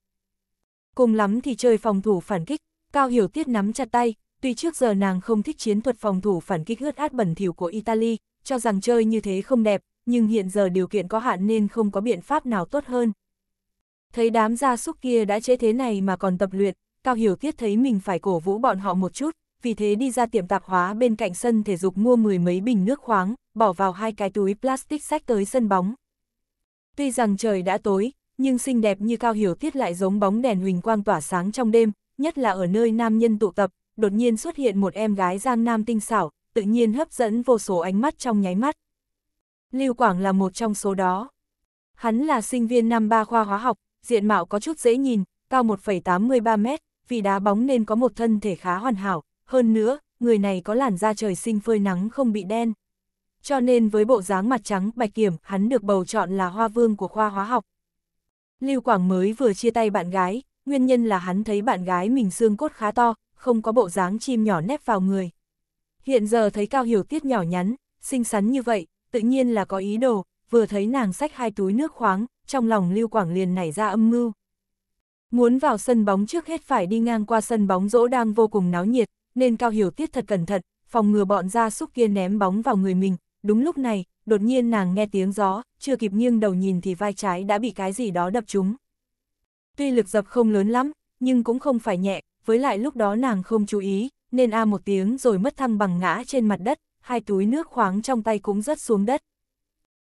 Cùng lắm thì chơi phòng thủ phản kích, Cao Hiểu Tiết nắm chặt tay, tuy trước giờ nàng không thích chiến thuật phòng thủ phản kích hớt át bẩn thỉu của Italy, cho rằng chơi như thế không đẹp, nhưng hiện giờ điều kiện có hạn nên không có biện pháp nào tốt hơn. Thấy đám gia súc kia đã chế thế này mà còn tập luyện, Cao Hiểu Tiết thấy mình phải cổ vũ bọn họ một chút, vì thế đi ra tiệm tạp hóa bên cạnh sân thể dục mua mười mấy bình nước khoáng, bỏ vào hai cái túi plastic sách tới sân bóng. Tuy rằng trời đã tối, nhưng xinh đẹp như Cao Hiểu Tiết lại giống bóng đèn huỳnh quang tỏa sáng trong đêm, nhất là ở nơi nam nhân tụ tập, đột nhiên xuất hiện một em gái giang nam tinh xảo, tự nhiên hấp dẫn vô số ánh mắt trong nháy mắt. Lưu Quảng là một trong số đó. Hắn là sinh viên năm ba khoa hóa học, diện mạo có chút dễ nhìn, cao 1,83 mét, vì đá bóng nên có một thân thể khá hoàn hảo, hơn nữa, người này có làn da trời sinh phơi nắng không bị đen. Cho nên với bộ dáng mặt trắng bạch kiểm, hắn được bầu chọn là hoa vương của khoa hóa học. Lưu Quảng mới vừa chia tay bạn gái, nguyên nhân là hắn thấy bạn gái mình xương cốt khá to, không có bộ dáng chim nhỏ nép vào người. Hiện giờ thấy Cao Hiểu Tiết nhỏ nhắn, xinh xắn như vậy, tự nhiên là có ý đồ, vừa thấy nàng xách hai túi nước khoáng, trong lòng Lưu Quảng liền nảy ra âm mưu. Muốn vào sân bóng trước hết phải đi ngang qua sân bóng rỗ đang vô cùng náo nhiệt, nên Cao Hiểu Tiết thật cẩn thận, phòng ngừa bọn ra xúc kia ném bóng vào người mình. Đúng lúc này, đột nhiên nàng nghe tiếng gió, chưa kịp nghiêng đầu nhìn thì vai trái đã bị cái gì đó đập trúng. Tuy lực dập không lớn lắm, nhưng cũng không phải nhẹ, với lại lúc đó nàng không chú ý, nên a một tiếng rồi mất thăng bằng ngã trên mặt đất, hai túi nước khoáng trong tay cũng rớt xuống đất.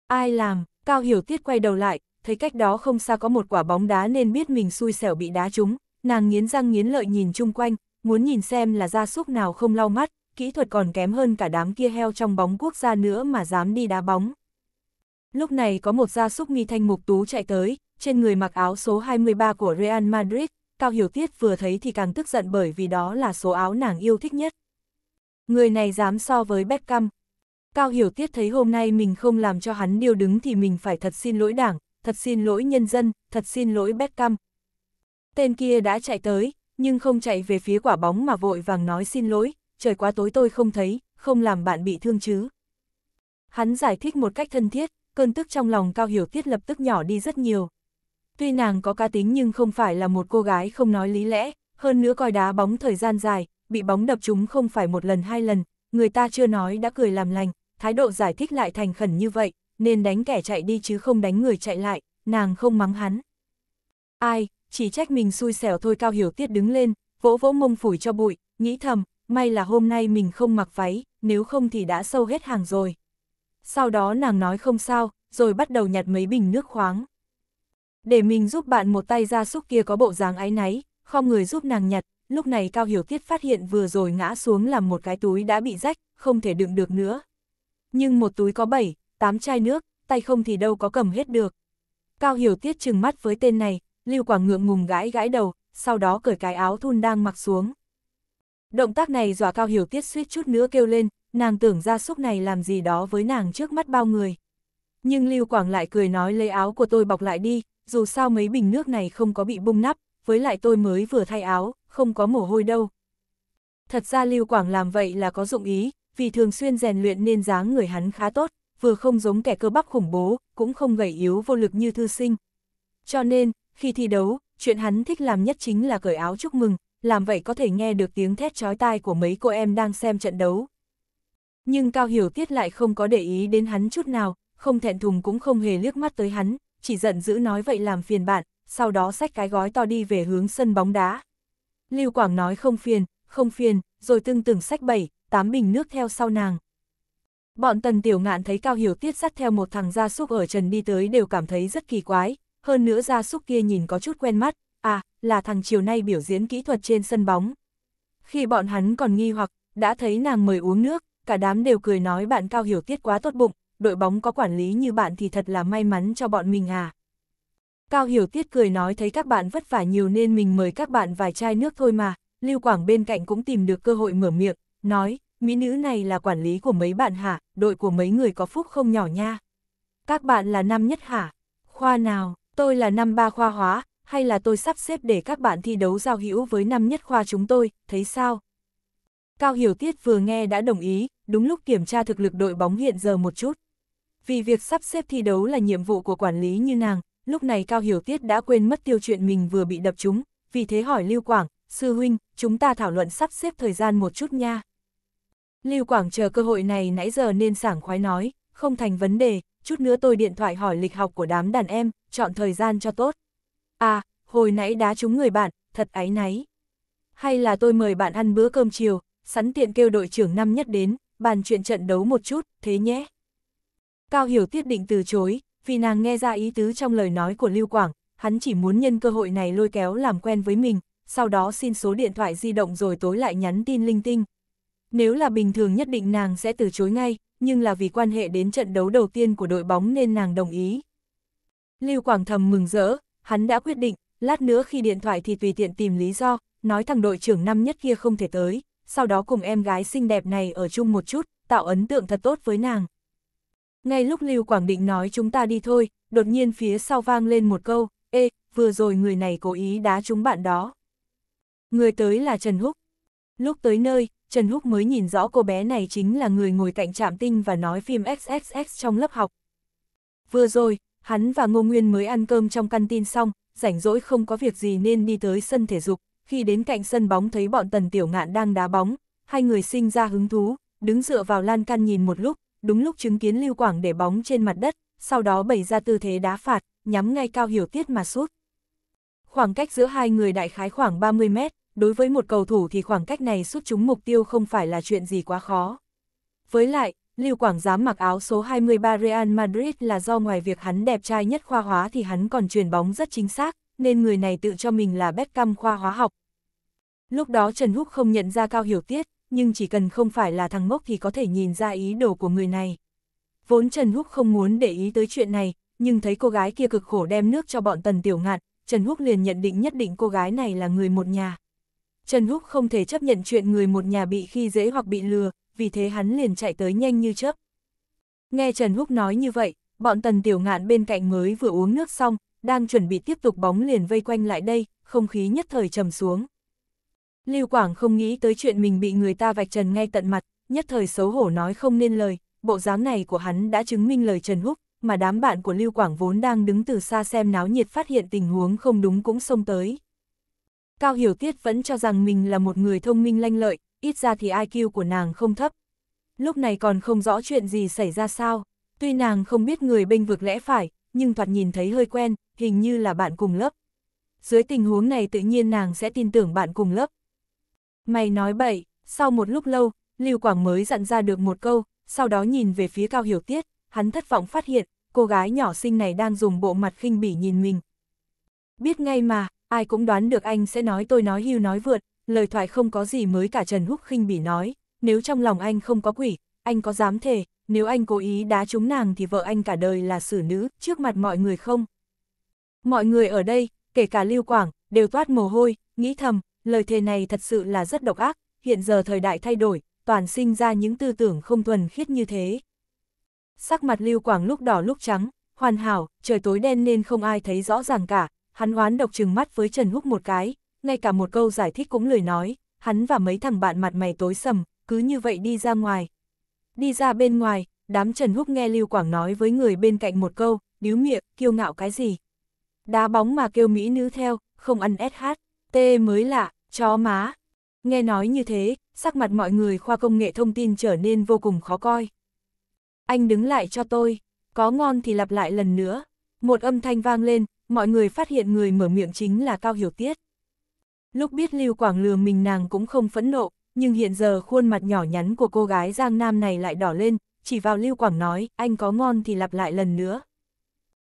Ai làm, Cao Hiểu Tiết quay đầu lại, thấy cách đó không xa có một quả bóng đá nên biết mình xui xẻo bị đá trúng, nàng nghiến răng nghiến lợi nhìn chung quanh, muốn nhìn xem là gia súc nào không lau mắt, kỹ thuật còn kém hơn cả đám kia heo trong bóng quốc gia nữa mà dám đi đá bóng. Lúc này có một gia súc nghi thanh mục tú chạy tới, trên người mặc áo số 23 của Real Madrid, Cao Hiểu Tiết vừa thấy thì càng tức giận bởi vì đó là số áo nàng yêu thích nhất. Người này dám so với Beckham. Cao Hiểu Tiết thấy hôm nay mình không làm cho hắn điều đứng thì mình phải thật xin lỗi đảng, thật xin lỗi nhân dân, thật xin lỗi Beckham. Tên kia đã chạy tới, nhưng không chạy về phía quả bóng mà vội vàng nói xin lỗi, trời quá tối tôi không thấy, không làm bạn bị thương chứ. Hắn giải thích một cách thân thiết, cơn tức trong lòng Cao Hiểu Tiết lập tức nhỏ đi rất nhiều. Tuy nàng có cá tính nhưng không phải là một cô gái không nói lý lẽ, hơn nữa coi đá bóng thời gian dài, bị bóng đập chúng không phải một lần hai lần, người ta chưa nói đã cười làm lành, thái độ giải thích lại thành khẩn như vậy, nên đánh kẻ chạy đi chứ không đánh người chạy lại, nàng không mắng hắn. Ai, chỉ trách mình xui xẻo thôi Cao Hiểu Tiết đứng lên, vỗ vỗ mông phủi cho bụi, nghĩ thầm, may là hôm nay mình không mặc váy, nếu không thì đã sâu hết hàng rồi. Sau đó nàng nói không sao, rồi bắt đầu nhặt mấy bình nước khoáng. Để mình giúp bạn một tay ra súc kia có bộ dáng ái náy, không người giúp nàng nhặt, lúc này Cao Hiểu Tiết phát hiện vừa rồi ngã xuống là một cái túi đã bị rách, không thể đựng được nữa. Nhưng một túi có 7, 8 chai nước, tay không thì đâu có cầm hết được. Cao Hiểu Tiết trừng mắt với tên này, Lưu Quảng ngượng ngùng gãi gãi đầu, sau đó cởi cái áo thun đang mặc xuống. Động tác này dọa Cao Hiểu Tiết suýt chút nữa kêu lên, nàng tưởng ra súc này làm gì đó với nàng trước mắt bao người. Nhưng Lưu Quảng lại cười nói lấy áo của tôi bọc lại đi, dù sao mấy bình nước này không có bị bung nắp, với lại tôi mới vừa thay áo, không có mồ hôi đâu. Thật ra Lưu Quảng làm vậy là có dụng ý, vì thường xuyên rèn luyện nên dáng người hắn khá tốt, vừa không giống kẻ cơ bắp khủng bố, cũng không gầy yếu vô lực như thư sinh. Cho nên, khi thi đấu, chuyện hắn thích làm nhất chính là cởi áo chúc mừng, làm vậy có thể nghe được tiếng thét chói tai của mấy cô em đang xem trận đấu. Nhưng Cao Hiểu Tiết lại không có để ý đến hắn chút nào, không thẹn thùng cũng không hề liếc mắt tới hắn, chỉ giận dữ nói vậy làm phiền bạn, sau đó xách cái gói to đi về hướng sân bóng đá. Lưu Quảng nói không phiền, không phiền, rồi tương từng xách bảy, tám bình nước theo sau nàng. Bọn tần tiểu ngạn thấy Cao Hiểu Tiết dắt theo một thằng gia súc ở trần đi tới đều cảm thấy rất kỳ quái, hơn nữa gia súc kia nhìn có chút quen mắt, à, là thằng chiều nay biểu diễn kỹ thuật trên sân bóng. Khi bọn hắn còn nghi hoặc, đã thấy nàng mời uống nước, cả đám đều cười nói bạn Cao Hiểu Tiết quá tốt bụng, đội bóng có quản lý như bạn thì thật là may mắn cho bọn mình à. Cao Hiểu Tiết cười nói thấy các bạn vất vả nhiều nên mình mời các bạn vài chai nước thôi mà, Lưu Quảng bên cạnh cũng tìm được cơ hội mở miệng, nói, mỹ nữ này là quản lý của mấy bạn hả, đội của mấy người có phúc không nhỏ nha. Các bạn là năm nhất hả? Khoa nào, tôi là năm ba khoa hóa, hay là tôi sắp xếp để các bạn thi đấu giao hữu với năm nhất khoa chúng tôi, thấy sao? Cao Hiểu Tiết vừa nghe đã đồng ý, đúng lúc kiểm tra thực lực đội bóng hiện giờ một chút. Vì việc sắp xếp thi đấu là nhiệm vụ của quản lý như nàng, lúc này Cao Hiểu Tiết đã quên mất tiêu chuyện mình vừa bị đập trúng, vì thế hỏi Lưu Quảng, sư huynh, chúng ta thảo luận sắp xếp thời gian một chút nha. Lưu Quảng chờ cơ hội này nãy giờ nên sảng khoái nói, không thành vấn đề, chút nữa tôi điện thoại hỏi lịch học của đám đàn em, chọn thời gian cho tốt. À, hồi nãy đá trúng người bạn, thật áy náy. Hay là tôi mời bạn ăn bữa cơm chiều, sẵn tiện kêu đội trưởng năm nhất đến, bàn chuyện trận đấu một chút, thế nhé. Cao Hiểu Tiết định từ chối, vì nàng nghe ra ý tứ trong lời nói của Lưu Quảng, hắn chỉ muốn nhân cơ hội này lôi kéo làm quen với mình, sau đó xin số điện thoại di động rồi tối lại nhắn tin linh tinh. Nếu là bình thường nhất định nàng sẽ từ chối ngay, nhưng là vì quan hệ đến trận đấu đầu tiên của đội bóng nên nàng đồng ý. Lưu Quảng thầm mừng rỡ, hắn đã quyết định, lát nữa khi điện thoại thì tùy tiện tìm lý do, nói thằng đội trưởng năm nhất kia không thể tới, sau đó cùng em gái xinh đẹp này ở chung một chút, tạo ấn tượng thật tốt với nàng. Ngay lúc Lưu Quảng Định nói chúng ta đi thôi, đột nhiên phía sau vang lên một câu, ê, vừa rồi người này cố ý đá chúng bạn đó. Người tới là Trần Húc. Lúc tới nơi, Trần Húc mới nhìn rõ cô bé này chính là người ngồi cạnh trạm tinh và nói phim XXX trong lớp học. Vừa rồi, hắn và Ngô Nguyên mới ăn cơm trong căn tin xong, rảnh rỗi không có việc gì nên đi tới sân thể dục, khi đến cạnh sân bóng thấy bọn Tần Tiểu Ngạn đang đá bóng, hai người sinh ra hứng thú, đứng dựa vào lan can nhìn một lúc, đúng lúc chứng kiến Lưu Quảng để bóng trên mặt đất, sau đó bày ra tư thế đá phạt, nhắm ngay Cao Hiểu Tiết mà sút. Khoảng cách giữa hai người đại khái khoảng 30 mét, đối với một cầu thủ thì khoảng cách này sút trúng mục tiêu không phải là chuyện gì quá khó. Với lại, Lưu Quảng dám mặc áo số 23 Real Madrid là do ngoài việc hắn đẹp trai nhất khoa hóa thì hắn còn truyền bóng rất chính xác, nên người này tự cho mình là Beckham khoa hóa học. Lúc đó Trần Húc không nhận ra Cao Hiểu Tiết, nhưng chỉ cần không phải là thằng ngốc thì có thể nhìn ra ý đồ của người này. Vốn Trần Húc không muốn để ý tới chuyện này, nhưng thấy cô gái kia cực khổ đem nước cho bọn Tần Tiểu Ngạn, Trần Húc liền nhận định nhất định cô gái này là người một nhà. Trần Húc không thể chấp nhận chuyện người một nhà bị khi dễ hoặc bị lừa, vì thế hắn liền chạy tới nhanh như chớp. Nghe Trần Húc nói như vậy, bọn Tần Tiểu Ngạn bên cạnh mới vừa uống nước xong, đang chuẩn bị tiếp tục bóng liền vây quanh lại đây, không khí nhất thời trầm xuống. Lưu Quảng không nghĩ tới chuyện mình bị người ta vạch trần ngay tận mặt, nhất thời xấu hổ nói không nên lời, bộ dáng này của hắn đã chứng minh lời Trần Húc, mà đám bạn của Lưu Quảng vốn đang đứng từ xa xem náo nhiệt phát hiện tình huống không đúng cũng xông tới. Cao Hiểu Tiết vẫn cho rằng mình là một người thông minh lanh lợi, ít ra thì IQ của nàng không thấp. Lúc này còn không rõ chuyện gì xảy ra sao, tuy nàng không biết người bênh vực lẽ phải, nhưng thoạt nhìn thấy hơi quen, hình như là bạn cùng lớp. Dưới tình huống này tự nhiên nàng sẽ tin tưởng bạn cùng lớp, Mày nói bậy, sau một lúc lâu, Lưu Quảng mới dặn ra được một câu, sau đó nhìn về phía Cao Hiểu Tiết, hắn thất vọng phát hiện, cô gái nhỏ xinh này đang dùng bộ mặt khinh bỉ nhìn mình. Biết ngay mà, ai cũng đoán được anh sẽ nói tôi nói hưu nói vượt, lời thoại không có gì mới cả Trần Húc khinh bỉ nói, nếu trong lòng anh không có quỷ, anh có dám thề, nếu anh cố ý đá trúng nàng thì vợ anh cả đời là xử nữ, trước mặt mọi người không? Mọi người ở đây, kể cả Lưu Quảng, đều toát mồ hôi, nghĩ thầm, lời thề này thật sự là rất độc ác, hiện giờ thời đại thay đổi, toàn sinh ra những tư tưởng không thuần khiết như thế. Sắc mặt Lưu Quảng lúc đỏ lúc trắng, hoàn hảo, trời tối đen nên không ai thấy rõ ràng cả, hắn oán độc trừng mắt với Trần Húc một cái, ngay cả một câu giải thích cũng lười nói, hắn và mấy thằng bạn mặt mày tối sầm, cứ như vậy đi ra ngoài. Đi ra bên ngoài, đám Trần Húc nghe Lưu Quảng nói với người bên cạnh một câu, điếu miệng, kiêu ngạo cái gì. Đá bóng mà kêu mỹ nữ theo, không ăn SH, tê mới lạ, Chó má! Nghe nói như thế, sắc mặt mọi người khoa công nghệ thông tin trở nên vô cùng khó coi. Anh đứng lại cho tôi, có ngon thì lặp lại lần nữa. Một âm thanh vang lên, mọi người phát hiện người mở miệng chính là Cao Hiểu Tiết. Lúc biết Lưu Quảng lừa mình nàng cũng không phẫn nộ, nhưng hiện giờ khuôn mặt nhỏ nhắn của cô gái Giang Nam này lại đỏ lên, chỉ vào Lưu Quảng nói, anh có ngon thì lặp lại lần nữa.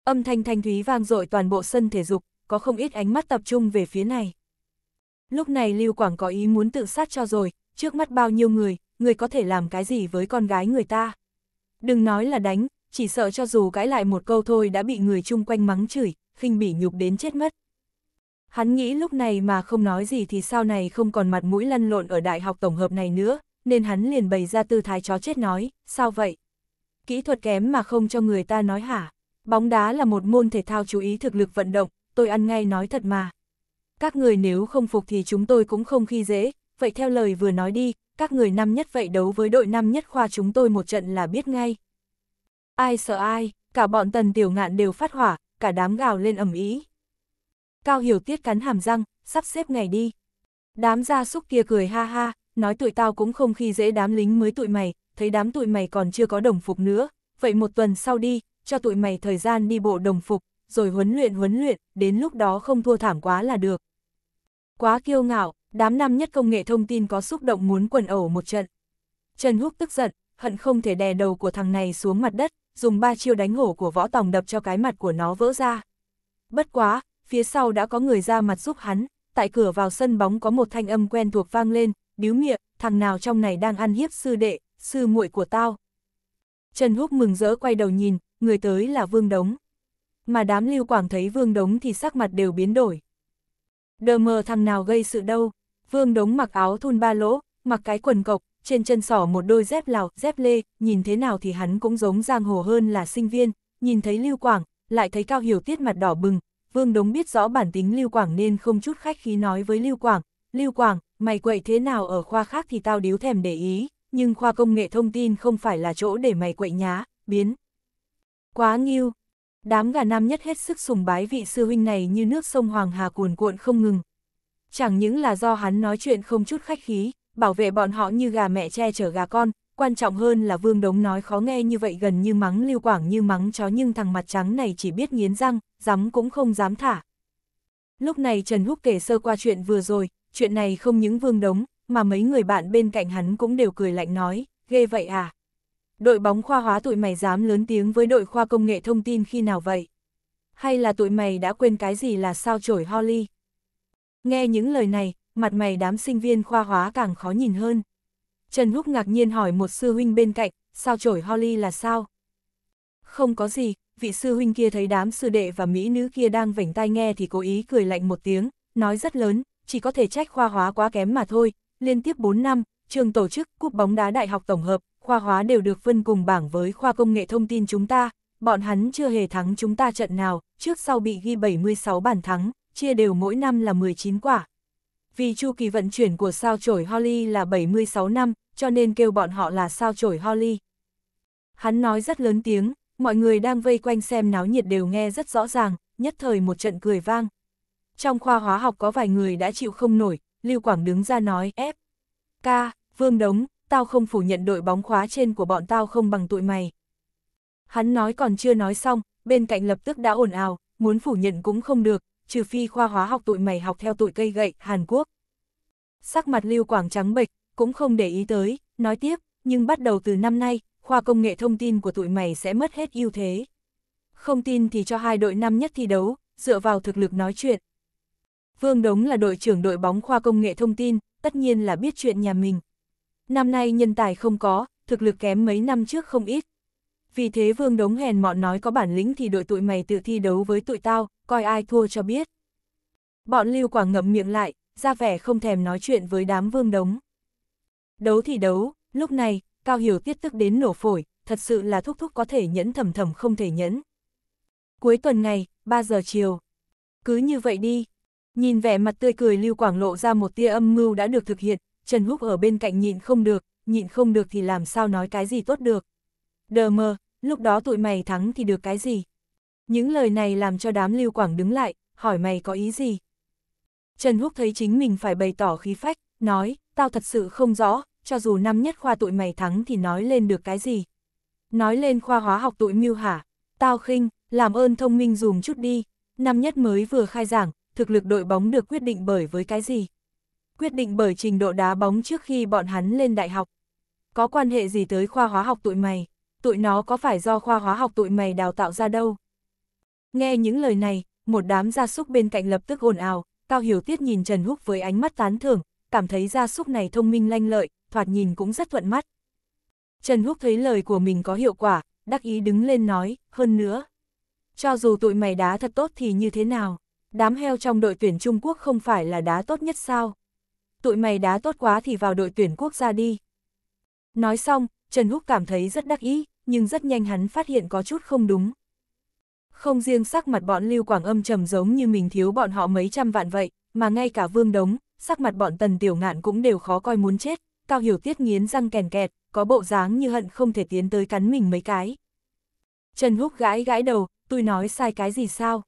Âm thanh thanh thúy vang dội toàn bộ sân thể dục, có không ít ánh mắt tập trung về phía này. Lúc này Lưu Quảng có ý muốn tự sát cho rồi, trước mắt bao nhiêu người, người có thể làm cái gì với con gái người ta. Đừng nói là đánh, chỉ sợ cho dù cãi lại một câu thôi đã bị người chung quanh mắng chửi, khinh bỉ nhục đến chết mất. Hắn nghĩ lúc này mà không nói gì thì sau này không còn mặt mũi lăn lộn ở đại học tổng hợp này nữa, nên hắn liền bày ra tư thái chó chết nói, sao vậy? Kỹ thuật kém mà không cho người ta nói hả? Bóng đá là một môn thể thao chú ý thực lực vận động, tôi ăn ngay nói thật mà các người nếu không phục thì chúng tôi cũng không khi dễ, vậy theo lời vừa nói đi, các người năm nhất vậy đấu với đội năm nhất khoa chúng tôi một trận là biết ngay. Ai sợ ai, cả bọn tần tiểu ngạn đều phát hỏa, cả đám gào lên ầm ý. Cao hiểu tiết cắn hàm răng, sắp xếp ngày đi. Đám gia súc kia cười ha ha, nói tụi tao cũng không khi dễ đám lính mới tụi mày, thấy đám tụi mày còn chưa có đồng phục nữa, vậy một tuần sau đi, cho tụi mày thời gian đi bộ đồng phục, rồi huấn luyện huấn luyện, đến lúc đó không thua thảm quá là được. Quá kiêu ngạo, đám năm nhất công nghệ thông tin có xúc động muốn quần ẩu một trận. Trần Húc tức giận, hận không thể đè đầu của thằng này xuống mặt đất, dùng ba chiêu đánh hổ của võ tòng đập cho cái mặt của nó vỡ ra. Bất quá, phía sau đã có người ra mặt giúp hắn, tại cửa vào sân bóng có một thanh âm quen thuộc vang lên, điếu miệng, thằng nào trong này đang ăn hiếp sư đệ, sư muội của tao. Trần Húc mừng rỡ quay đầu nhìn, người tới là Vương Đống. Mà đám lưu quảng thấy Vương Đống thì sắc mặt đều biến đổi đờ mờ thằng nào gây sự đâu. Vương đống mặc áo thun ba lỗ, mặc cái quần cộc, trên chân sỏ một đôi dép lào, dép lê, nhìn thế nào thì hắn cũng giống giang hồ hơn là sinh viên, nhìn thấy Lưu Quảng, lại thấy Cao Hiểu Tiết mặt đỏ bừng, Vương Đống biết rõ bản tính Lưu Quảng nên không chút khách khí nói với Lưu Quảng, Lưu Quảng, mày quậy thế nào ở khoa khác thì tao điếu thèm để ý, nhưng khoa công nghệ thông tin không phải là chỗ để mày quậy nhá, biến. Quá nghiêu, Đám gà nam nhất hết sức sùng bái vị sư huynh này như nước sông Hoàng Hà cuồn cuộn không ngừng. Chẳng những là do hắn nói chuyện không chút khách khí, bảo vệ bọn họ như gà mẹ che chở gà con, quan trọng hơn là Vương Đống nói khó nghe như vậy gần như mắng Lưu Quảng như mắng chó nhưng thằng mặt trắng này chỉ biết nghiến răng, dám cũng không dám thả. Lúc này Trần Húc kể sơ qua chuyện vừa rồi, chuyện này không những Vương Đống, mà mấy người bạn bên cạnh hắn cũng đều cười lạnh nói, ghê vậy à. Đội bóng khoa hóa tụi mày dám lớn tiếng với đội khoa công nghệ thông tin khi nào vậy? Hay là tụi mày đã quên cái gì là sao chổi Holly? Nghe những lời này, mặt mày đám sinh viên khoa hóa càng khó nhìn hơn. Trần Húc ngạc nhiên hỏi một sư huynh bên cạnh, sao chổi Holly là sao? Không có gì, vị sư huynh kia thấy đám sư đệ và mỹ nữ kia đang vảnh tai nghe thì cố ý cười lạnh một tiếng, nói rất lớn, chỉ có thể trách khoa hóa quá kém mà thôi, liên tiếp 4 năm, trường tổ chức cúp bóng đá đại học tổng hợp, khoa hóa đều được phân cùng bảng với khoa công nghệ thông tin chúng ta, bọn hắn chưa hề thắng chúng ta trận nào, trước sau bị ghi 76 bàn thắng, chia đều mỗi năm là 19 quả. Vì chu kỳ vận chuyển của sao chổi Holly là 76 năm, cho nên kêu bọn họ là sao chổi Holly. Hắn nói rất lớn tiếng, mọi người đang vây quanh xem náo nhiệt đều nghe rất rõ ràng, nhất thời một trận cười vang. Trong khoa hóa học có vài người đã chịu không nổi, Lưu Quảng đứng ra nói "Ép, ca, Vương Đống, tao không phủ nhận đội bóng khóa trên của bọn tao không bằng tụi mày. Hắn nói còn chưa nói xong, bên cạnh lập tức đã ồn ào, muốn phủ nhận cũng không được, trừ phi khoa hóa học tụi mày học theo tụi cây gậy, Hàn Quốc. Sắc mặt Lưu Quảng trắng bệch, cũng không để ý tới, nói tiếp, nhưng bắt đầu từ năm nay, khoa công nghệ thông tin của tụi mày sẽ mất hết ưu thế. Không tin thì cho hai đội năm nhất thi đấu, dựa vào thực lực nói chuyện. Vương Đống là đội trưởng đội bóng khoa công nghệ thông tin, tất nhiên là biết chuyện nhà mình. Năm nay nhân tài không có, thực lực kém mấy năm trước không ít. Vì thế vương đống hèn mọn nói có bản lĩnh thì đội tụi mày tự thi đấu với tụi tao, coi ai thua cho biết. Bọn Lưu Quảng ngậm miệng lại, ra vẻ không thèm nói chuyện với đám vương đống. Đấu thì đấu, lúc này, Cao Hiểu tiết tức đến nổ phổi, thật sự là thúc thúc có thể nhẫn thầm thầm không thể nhẫn. Cuối tuần ngày 3 giờ chiều. Cứ như vậy đi. Nhìn vẻ mặt tươi cười Lưu Quảng lộ ra một tia âm mưu đã được thực hiện, Trần Húc ở bên cạnh nhịn không được, nhịn không được thì làm sao nói cái gì tốt được. Đờ mờ, lúc đó tụi mày thắng thì được cái gì? Những lời này làm cho đám lưu quảng đứng lại, hỏi mày có ý gì? Trần Húc thấy chính mình phải bày tỏ khí phách, nói, tao thật sự không rõ, cho dù năm nhất khoa tụi mày thắng thì nói lên được cái gì? Nói lên khoa hóa học tụi mưu hả? Tao khinh, làm ơn thông minh dùm chút đi, năm nhất mới vừa khai giảng, thực lực đội bóng được quyết định bởi với cái gì? quyết định bởi trình độ đá bóng trước khi bọn hắn lên đại học. Có quan hệ gì tới khoa hóa học tụi mày, tụi nó có phải do khoa hóa học tụi mày đào tạo ra đâu. Nghe những lời này, một đám gia súc bên cạnh lập tức ồn ào, Cao Hiểu Tiết nhìn Trần Húc với ánh mắt tán thưởng, cảm thấy gia súc này thông minh lanh lợi, thoạt nhìn cũng rất thuận mắt. Trần Húc thấy lời của mình có hiệu quả, đắc ý đứng lên nói, hơn nữa. Cho dù tụi mày đá thật tốt thì như thế nào, đám heo trong đội tuyển Trung Quốc không phải là đá tốt nhất sao? tụi mày đá tốt quá thì vào đội tuyển quốc gia đi. Nói xong, Trần Húc cảm thấy rất đắc ý, nhưng rất nhanh hắn phát hiện có chút không đúng. Không riêng sắc mặt bọn Lưu Quảng âm trầm giống như mình thiếu bọn họ mấy trăm vạn vậy, mà ngay cả Vương Đống, sắc mặt bọn Tần Tiểu Ngạn cũng đều khó coi muốn chết, Cao Hiểu Tiết nghiến răng kèn kẹt, có bộ dáng như hận không thể tiến tới cắn mình mấy cái. Trần Húc gãi gãi đầu, tôi nói sai cái gì sao?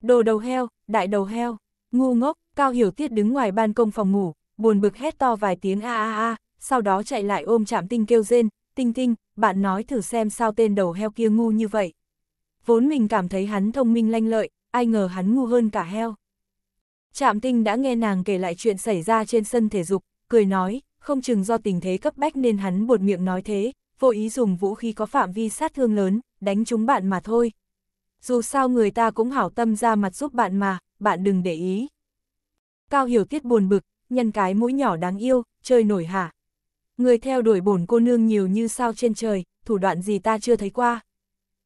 Đồ đầu heo, đại đầu heo, ngu ngốc, Cao Hiểu Tiết đứng ngoài ban công phòng ngủ, buồn bực hét to vài tiếng a a a, sau đó chạy lại ôm chạm tinh kêu rên, tinh tinh, bạn nói thử xem sao tên đầu heo kia ngu như vậy. Vốn mình cảm thấy hắn thông minh lanh lợi, ai ngờ hắn ngu hơn cả heo. chạm tinh đã nghe nàng kể lại chuyện xảy ra trên sân thể dục, cười nói, không chừng do tình thế cấp bách nên hắn buột miệng nói thế, vô ý dùng vũ khí có phạm vi sát thương lớn, đánh chúng bạn mà thôi. Dù sao người ta cũng hảo tâm ra mặt giúp bạn mà, bạn đừng để ý. Cao Hiểu Tiết buồn bực, nhân cái mũi nhỏ đáng yêu, chơi nổi hả? Người theo đuổi bổn cô nương nhiều như sao trên trời, thủ đoạn gì ta chưa thấy qua.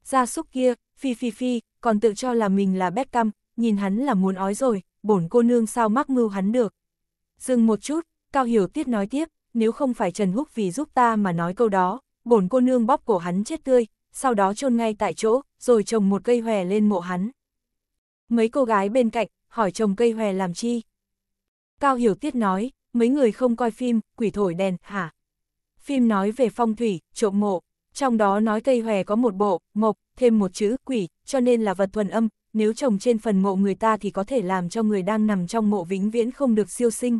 Gia súc kia, phi phi phi, còn tự cho là mình là Beckham, nhìn hắn là muốn ói rồi, bổn cô nương sao mắc mưu hắn được. Dừng một chút, Cao Hiểu Tiết nói tiếp, nếu không phải Trần Húc vì giúp ta mà nói câu đó, bổn cô nương bóp cổ hắn chết tươi, sau đó chôn ngay tại chỗ, rồi trồng một cây hòe lên mộ hắn. Mấy cô gái bên cạnh, hỏi trồng cây hòe làm chi? Cao Hiểu Tiết nói, mấy người không coi phim, quỷ thổi đèn, hả? Phim nói về phong thủy, trộm mộ, trong đó nói cây hòe có một bộ, mộc, thêm một chữ, quỷ, cho nên là vật thuần âm, nếu trồng trên phần mộ người ta thì có thể làm cho người đang nằm trong mộ vĩnh viễn không được siêu sinh.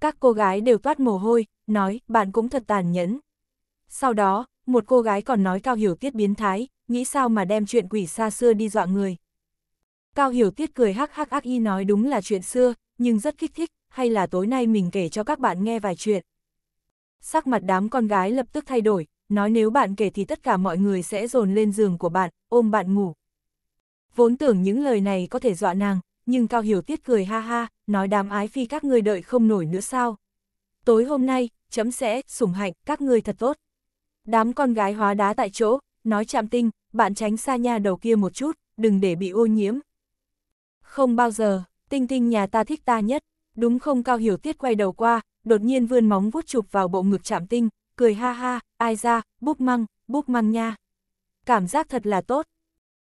Các cô gái đều toát mồ hôi, nói, bạn cũng thật tàn nhẫn. Sau đó, một cô gái còn nói Cao Hiểu Tiết biến thái, nghĩ sao mà đem chuyện quỷ xa xưa đi dọa người. Cao Hiểu Tiết cười hắc hắc ác y nói đúng là chuyện xưa, nhưng rất kích thích, hay là tối nay mình kể cho các bạn nghe vài chuyện. Sắc mặt đám con gái lập tức thay đổi, nói nếu bạn kể thì tất cả mọi người sẽ dồn lên giường của bạn, ôm bạn ngủ. Vốn tưởng những lời này có thể dọa nàng, nhưng Cao Hiểu Tiết cười ha ha, nói đám ái phi các người đợi không nổi nữa sao. Tối hôm nay, chấm sẽ, sủng hạnh, các người thật tốt. Đám con gái hóa đá tại chỗ, nói chạm tinh, bạn tránh xa nha đầu kia một chút, đừng để bị ô nhiễm. Không bao giờ. Tinh tinh nhà ta thích ta nhất, đúng không Cao Hiểu Tiết quay đầu qua, đột nhiên vươn móng vuốt chụp vào bộ ngực chạm tinh, cười ha ha, ai ra, búp măng, búp măng nha. Cảm giác thật là tốt.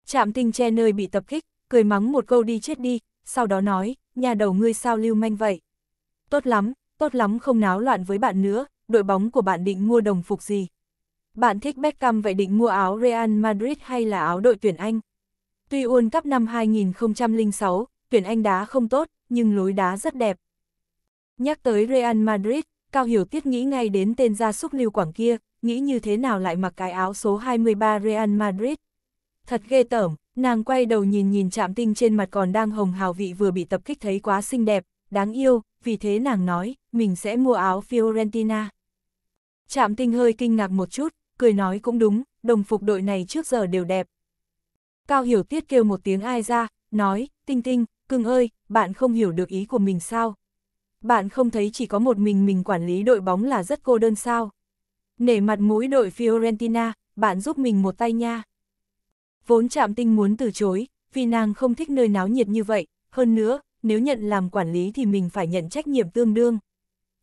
Chạm tinh che nơi bị tập kích, cười mắng một câu đi chết đi, sau đó nói, nhà đầu ngươi sao lưu manh vậy. Tốt lắm, tốt lắm không náo loạn với bạn nữa, đội bóng của bạn định mua đồng phục gì. Bạn thích Beckham vậy định mua áo Real Madrid hay là áo đội tuyển Anh? Tuy World Cup năm 2006, tuyển Anh đá không tốt, nhưng lối đá rất đẹp. Nhắc tới Real Madrid, Cao Hiểu Tiết nghĩ ngay đến tên gia súc lưu quảng kia, nghĩ như thế nào lại mặc cái áo số 23 Real Madrid. Thật ghê tởm, nàng quay đầu nhìn nhìn chạm tinh trên mặt còn đang hồng hào vị vừa bị tập kích thấy quá xinh đẹp, đáng yêu, vì thế nàng nói, mình sẽ mua áo Fiorentina. Chạm tinh hơi kinh ngạc một chút, cười nói cũng đúng, đồng phục đội này trước giờ đều đẹp. Cao Hiểu Tiết kêu một tiếng ai ra, nói, tinh tinh, cưng ơi, bạn không hiểu được ý của mình sao? Bạn không thấy chỉ có một mình mình quản lý đội bóng là rất cô đơn sao? Nể mặt mũi đội Fiorentina, bạn giúp mình một tay nha. Vốn chạm tinh muốn từ chối, vì nàng không thích nơi náo nhiệt như vậy, hơn nữa, nếu nhận làm quản lý thì mình phải nhận trách nhiệm tương đương.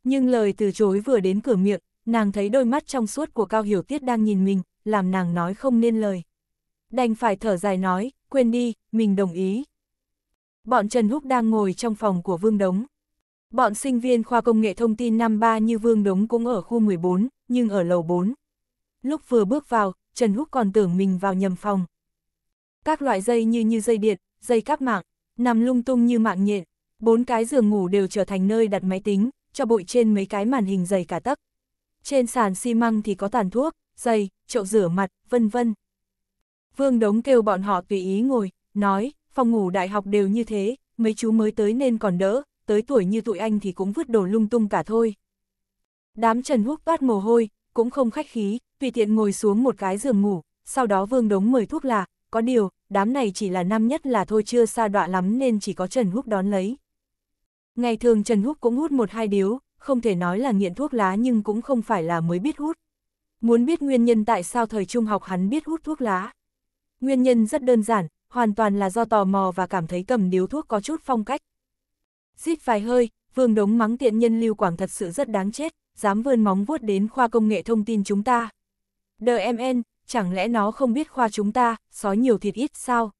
Nhưng lời từ chối vừa đến cửa miệng, nàng thấy đôi mắt trong suốt của Cao Hiểu Tiết đang nhìn mình, làm nàng nói không nên lời. Đành phải thở dài nói, quên đi, mình đồng ý. Bọn Trần Húc đang ngồi trong phòng của Vương Đống. Bọn sinh viên khoa công nghệ thông tin năm 3 như Vương Đống cũng ở khu 14, nhưng ở lầu 4. Lúc vừa bước vào, Trần Húc còn tưởng mình vào nhầm phòng. Các loại dây như như dây điện, dây cáp mạng, nằm lung tung như mạng nhện, bốn cái giường ngủ đều trở thành nơi đặt máy tính, cho bụi trên mấy cái màn hình dày cả tấc. Trên sàn xi măng thì có tàn thuốc, dây, chậu rửa mặt, vân vân. Vương Đống kêu bọn họ tùy ý ngồi, nói, phòng ngủ đại học đều như thế, mấy chú mới tới nên còn đỡ, tới tuổi như tụi anh thì cũng vứt đồ lung tung cả thôi. Đám Trần Húc toát mồ hôi, cũng không khách khí, tùy tiện ngồi xuống một cái giường ngủ, sau đó Vương Đống mời thuốc là, có điều, đám này chỉ là năm nhất là thôi chưa xa đọa lắm nên chỉ có Trần Húc đón lấy. Ngày thường Trần Húc cũng hút một hai điếu, không thể nói là nghiện thuốc lá nhưng cũng không phải là mới biết hút. Muốn biết nguyên nhân tại sao thời trung học hắn biết hút thuốc lá? Nguyên nhân rất đơn giản, hoàn toàn là do tò mò và cảm thấy cầm điếu thuốc có chút phong cách. Xít vài hơi, vương đống mắng tiện nhân Lưu Quảng thật sự rất đáng chết, dám vươn móng vuốt đến khoa công nghệ thông tin chúng ta. em DMN, chẳng lẽ nó không biết khoa chúng ta, sói nhiều thịt ít sao?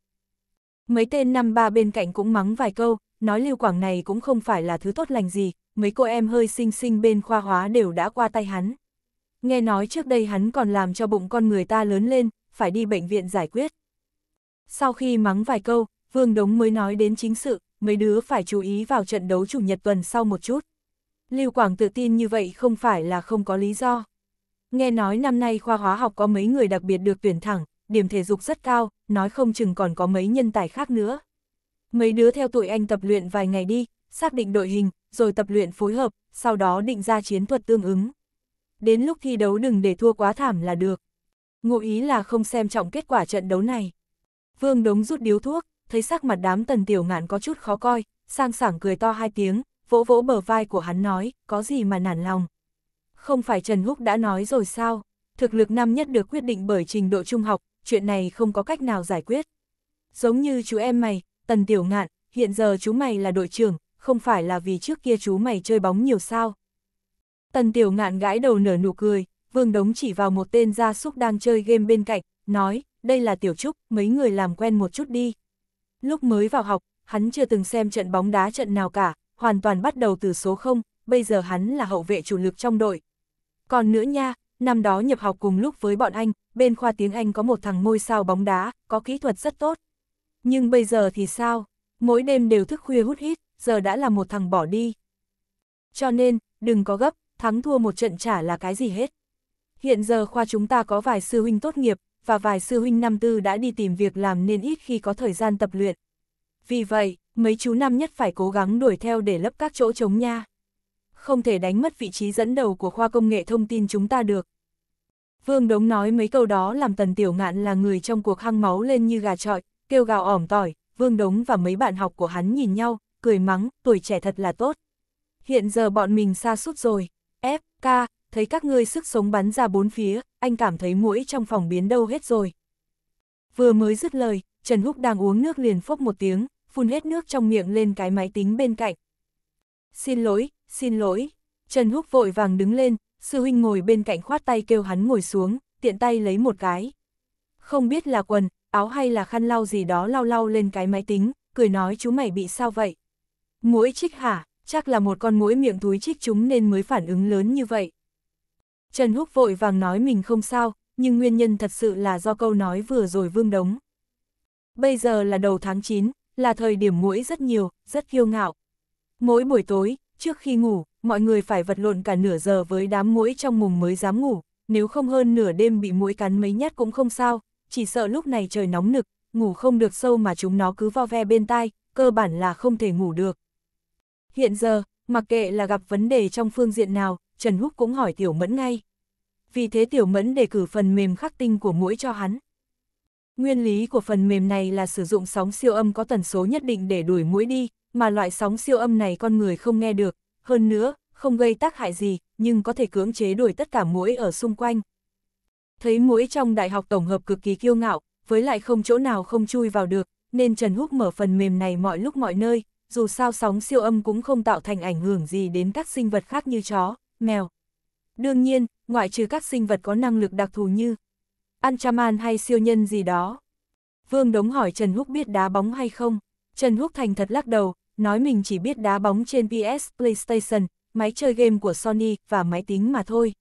Mấy tên năm ba bên cạnh cũng mắng vài câu, nói Lưu Quảng này cũng không phải là thứ tốt lành gì, mấy cô em hơi xinh xinh bên khoa hóa đều đã qua tay hắn. Nghe nói trước đây hắn còn làm cho bụng con người ta lớn lên, phải đi bệnh viện giải quyết. Sau khi mắng vài câu, Vương Đống mới nói đến chính sự, mấy đứa phải chú ý vào trận đấu chủ nhật tuần sau một chút. Lưu Quảng tự tin như vậy không phải là không có lý do. Nghe nói năm nay khoa hóa học có mấy người đặc biệt được tuyển thẳng, điểm thể dục rất cao, nói không chừng còn có mấy nhân tài khác nữa. Mấy đứa theo tụi anh tập luyện vài ngày đi, xác định đội hình, rồi tập luyện phối hợp, sau đó định ra chiến thuật tương ứng. Đến lúc thi đấu đừng để thua quá thảm là được. Ngụ ý là không xem trọng kết quả trận đấu này. Vương Đống rút điếu thuốc, thấy sắc mặt đám tần tiểu ngạn có chút khó coi, sang sảng cười to hai tiếng, vỗ vỗ bờ vai của hắn nói, có gì mà nản lòng. Không phải Trần Húc đã nói rồi sao, thực lực năm nhất được quyết định bởi trình độ trung học, chuyện này không có cách nào giải quyết. Giống như chú em mày, tần tiểu ngạn, hiện giờ chú mày là đội trưởng, không phải là vì trước kia chú mày chơi bóng nhiều sao. Tần tiểu ngạn gãi đầu nở nụ cười, vương đống chỉ vào một tên gia súc đang chơi game bên cạnh, nói, đây là Tiểu Trúc, mấy người làm quen một chút đi. Lúc mới vào học, hắn chưa từng xem trận bóng đá trận nào cả, hoàn toàn bắt đầu từ số 0, bây giờ hắn là hậu vệ chủ lực trong đội. Còn nữa nha, năm đó nhập học cùng lúc với bọn anh, bên khoa tiếng Anh có một thằng ngôi sao bóng đá, có kỹ thuật rất tốt. Nhưng bây giờ thì sao? Mỗi đêm đều thức khuya hút hít, giờ đã là một thằng bỏ đi. Cho nên, đừng có gấp, thắng thua một trận trả là cái gì hết. Hiện giờ khoa chúng ta có vài sư huynh tốt nghiệp, và vài sư huynh năm tư đã đi tìm việc làm nên ít khi có thời gian tập luyện. Vì vậy, mấy chú năm nhất phải cố gắng đuổi theo để lấp các chỗ trống nha. Không thể đánh mất vị trí dẫn đầu của khoa công nghệ thông tin chúng ta được. Vương Đống nói mấy câu đó làm Tần Tiểu Ngạn là người trong cuộc hăng máu lên như gà trọi, kêu gào ỏm tỏi, Vương Đống và mấy bạn học của hắn nhìn nhau, cười mắng, tuổi trẻ thật là tốt. Hiện giờ bọn mình xa suốt rồi, fk thấy các ngươi sức sống bắn ra bốn phía, anh cảm thấy mũi trong phòng biến đâu hết rồi. Vừa mới dứt lời, Trần Húc đang uống nước liền phốc một tiếng, phun hết nước trong miệng lên cái máy tính bên cạnh. Xin lỗi, xin lỗi. Trần Húc vội vàng đứng lên, sư huynh ngồi bên cạnh khoát tay kêu hắn ngồi xuống, tiện tay lấy một cái. Không biết là quần, áo hay là khăn lau gì đó lau lau lên cái máy tính, cười nói chú mày bị sao vậy? Mũi chích hả? Chắc là một con mũi miệng túi chích chúng nên mới phản ứng lớn như vậy. Trần Húc vội vàng nói mình không sao, nhưng nguyên nhân thật sự là do câu nói vừa rồi vương đống. Bây giờ là đầu tháng 9, là thời điểm mũi rất nhiều, rất kiêu ngạo. Mỗi buổi tối, trước khi ngủ, mọi người phải vật lộn cả nửa giờ với đám mũi trong mùng mới dám ngủ, nếu không hơn nửa đêm bị mũi cắn mấy nhát cũng không sao, chỉ sợ lúc này trời nóng nực, ngủ không được sâu mà chúng nó cứ vo ve bên tai, cơ bản là không thể ngủ được. Hiện giờ, mặc kệ là gặp vấn đề trong phương diện nào, Trần Húc cũng hỏi Tiểu Mẫn ngay. Vì thế Tiểu Mẫn đề cử phần mềm khắc tinh của mũi cho hắn. Nguyên lý của phần mềm này là sử dụng sóng siêu âm có tần số nhất định để đuổi mũi đi, mà loại sóng siêu âm này con người không nghe được, hơn nữa, không gây tác hại gì, nhưng có thể cưỡng chế đuổi tất cả mũi ở xung quanh. Thấy mũi trong đại học tổng hợp cực kỳ kiêu ngạo, với lại không chỗ nào không chui vào được, nên Trần Húc mở phần mềm này mọi lúc mọi nơi, dù sao sóng siêu âm cũng không tạo thành ảnh hưởng gì đến các sinh vật khác như chó, mèo. Đương nhiên, ngoại trừ các sinh vật có năng lực đặc thù như Anchaman hay siêu nhân gì đó. Vương Đống hỏi Trần Húc biết đá bóng hay không. Trần Húc thành thật lắc đầu, nói mình chỉ biết đá bóng trên PS, PlayStation, máy chơi game của Sony và máy tính mà thôi.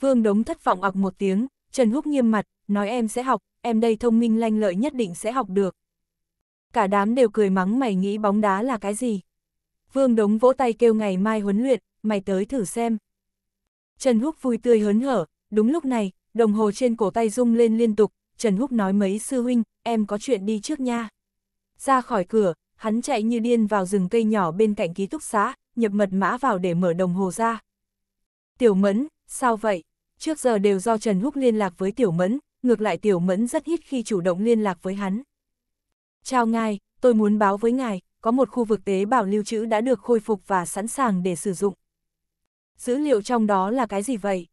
Vương Đống thất vọng ọc một tiếng, Trần Húc nghiêm mặt, nói em sẽ học, em đây thông minh lanh lợi nhất định sẽ học được. Cả đám đều cười mắng mày nghĩ bóng đá là cái gì. Vương Đống vỗ tay kêu ngày mai huấn luyện, mày tới thử xem. Trần Húc vui tươi hớn hở, đúng lúc này, đồng hồ trên cổ tay rung lên liên tục, Trần Húc nói mấy sư huynh, em có chuyện đi trước nha. Ra khỏi cửa, hắn chạy như điên vào rừng cây nhỏ bên cạnh ký túc xá, nhập mật mã vào để mở đồng hồ ra. Tiểu Mẫn, sao vậy? Trước giờ đều do Trần Húc liên lạc với Tiểu Mẫn, ngược lại Tiểu Mẫn rất ít khi chủ động liên lạc với hắn. Chào ngài, tôi muốn báo với ngài, có một khu vực tế bào lưu trữ đã được khôi phục và sẵn sàng để sử dụng. Dữ liệu trong đó là cái gì vậy?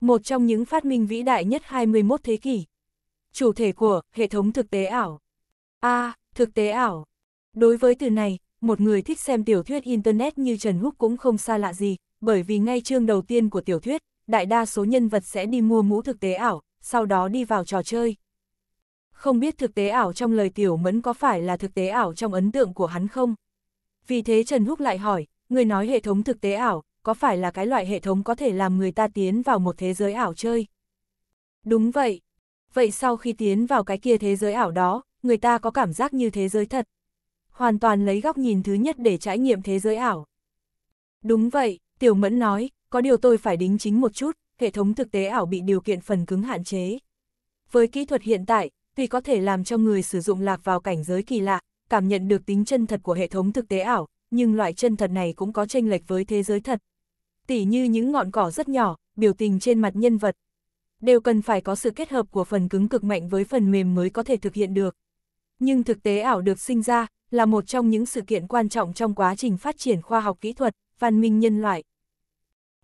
Một trong những phát minh vĩ đại nhất 21 thế kỷ. Chủ thể của hệ thống thực tế ảo. A, à, thực tế ảo. Đối với từ này, một người thích xem tiểu thuyết Internet như Trần Húc cũng không xa lạ gì, bởi vì ngay chương đầu tiên của tiểu thuyết, đại đa số nhân vật sẽ đi mua mũ thực tế ảo, sau đó đi vào trò chơi. Không biết thực tế ảo trong lời tiểu mẫn có phải là thực tế ảo trong ấn tượng của hắn không? Vì thế Trần Húc lại hỏi, người nói hệ thống thực tế ảo, có phải là cái loại hệ thống có thể làm người ta tiến vào một thế giới ảo chơi? Đúng vậy. Vậy sau khi tiến vào cái kia thế giới ảo đó, người ta có cảm giác như thế giới thật. Hoàn toàn lấy góc nhìn thứ nhất để trải nghiệm thế giới ảo. Đúng vậy, Tiểu Mẫn nói, có điều tôi phải đính chính một chút, hệ thống thực tế ảo bị điều kiện phần cứng hạn chế. Với kỹ thuật hiện tại, tuy có thể làm cho người sử dụng lạc vào cảnh giới kỳ lạ, cảm nhận được tính chân thật của hệ thống thực tế ảo, nhưng loại chân thật này cũng có chênh lệch với thế giới thật, tỉ như những ngọn cỏ rất nhỏ, biểu tình trên mặt nhân vật. Đều cần phải có sự kết hợp của phần cứng cực mạnh với phần mềm mới có thể thực hiện được. Nhưng thực tế ảo được sinh ra là một trong những sự kiện quan trọng trong quá trình phát triển khoa học kỹ thuật, văn minh nhân loại.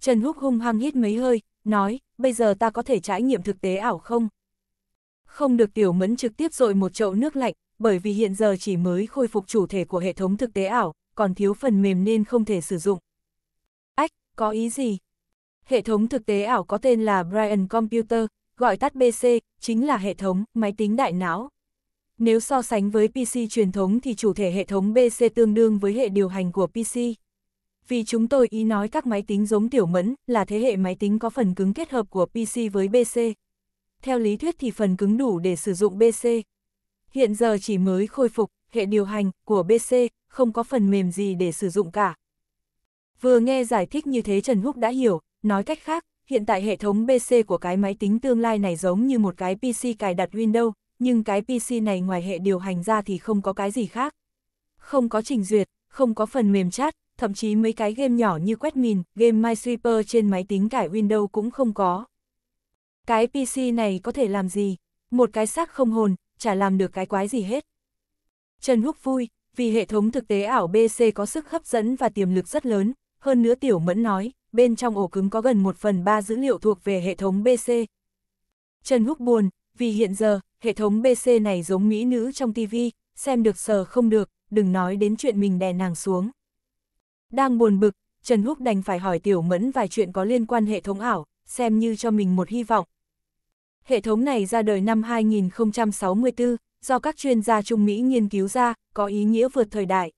Trần Húc hung hăng hít mấy hơi, nói, bây giờ ta có thể trải nghiệm thực tế ảo không? Không được tiểu mẫn trực tiếp dội một chậu nước lạnh, bởi vì hiện giờ chỉ mới khôi phục chủ thể của hệ thống thực tế ảo, còn thiếu phần mềm nên không thể sử dụng có ý gì? Hệ thống thực tế ảo có tên là Brian Computer, gọi tắt BC chính là hệ thống máy tính đại não. Nếu so sánh với PC truyền thống thì chủ thể hệ thống BC tương đương với hệ điều hành của PC. Vì chúng tôi ý nói các máy tính giống tiểu mẫn là thế hệ máy tính có phần cứng kết hợp của PC với BC Theo lý thuyết thì phần cứng đủ để sử dụng BC Hiện giờ chỉ mới khôi phục hệ điều hành của BC không có phần mềm gì để sử dụng cả. Vừa nghe giải thích như thế Trần Húc đã hiểu, nói cách khác, hiện tại hệ thống PC của cái máy tính tương lai này giống như một cái PC cài đặt Windows, nhưng cái PC này ngoài hệ điều hành ra thì không có cái gì khác. Không có trình duyệt, không có phần mềm chat, thậm chí mấy cái game nhỏ như quét mìn, game Minesweeper trên máy tính cải Windows cũng không có. Cái PC này có thể làm gì? Một cái xác không hồn, chả làm được cái quái gì hết. Trần Húc vui, vì hệ thống thực tế ảo BC có sức hấp dẫn và tiềm lực rất lớn, hơn nữa Tiểu Mẫn nói, bên trong ổ cứng có gần 1 phần 3 dữ liệu thuộc về hệ thống BC. Trần Húc buồn, vì hiện giờ, hệ thống BC này giống mỹ nữ trong TV, xem được sờ không được, đừng nói đến chuyện mình đè nàng xuống. Đang buồn bực, Trần Húc đành phải hỏi Tiểu Mẫn vài chuyện có liên quan hệ thống ảo, xem như cho mình một hy vọng. Hệ thống này ra đời năm 2064, do các chuyên gia Trung Mỹ nghiên cứu ra, có ý nghĩa vượt thời đại.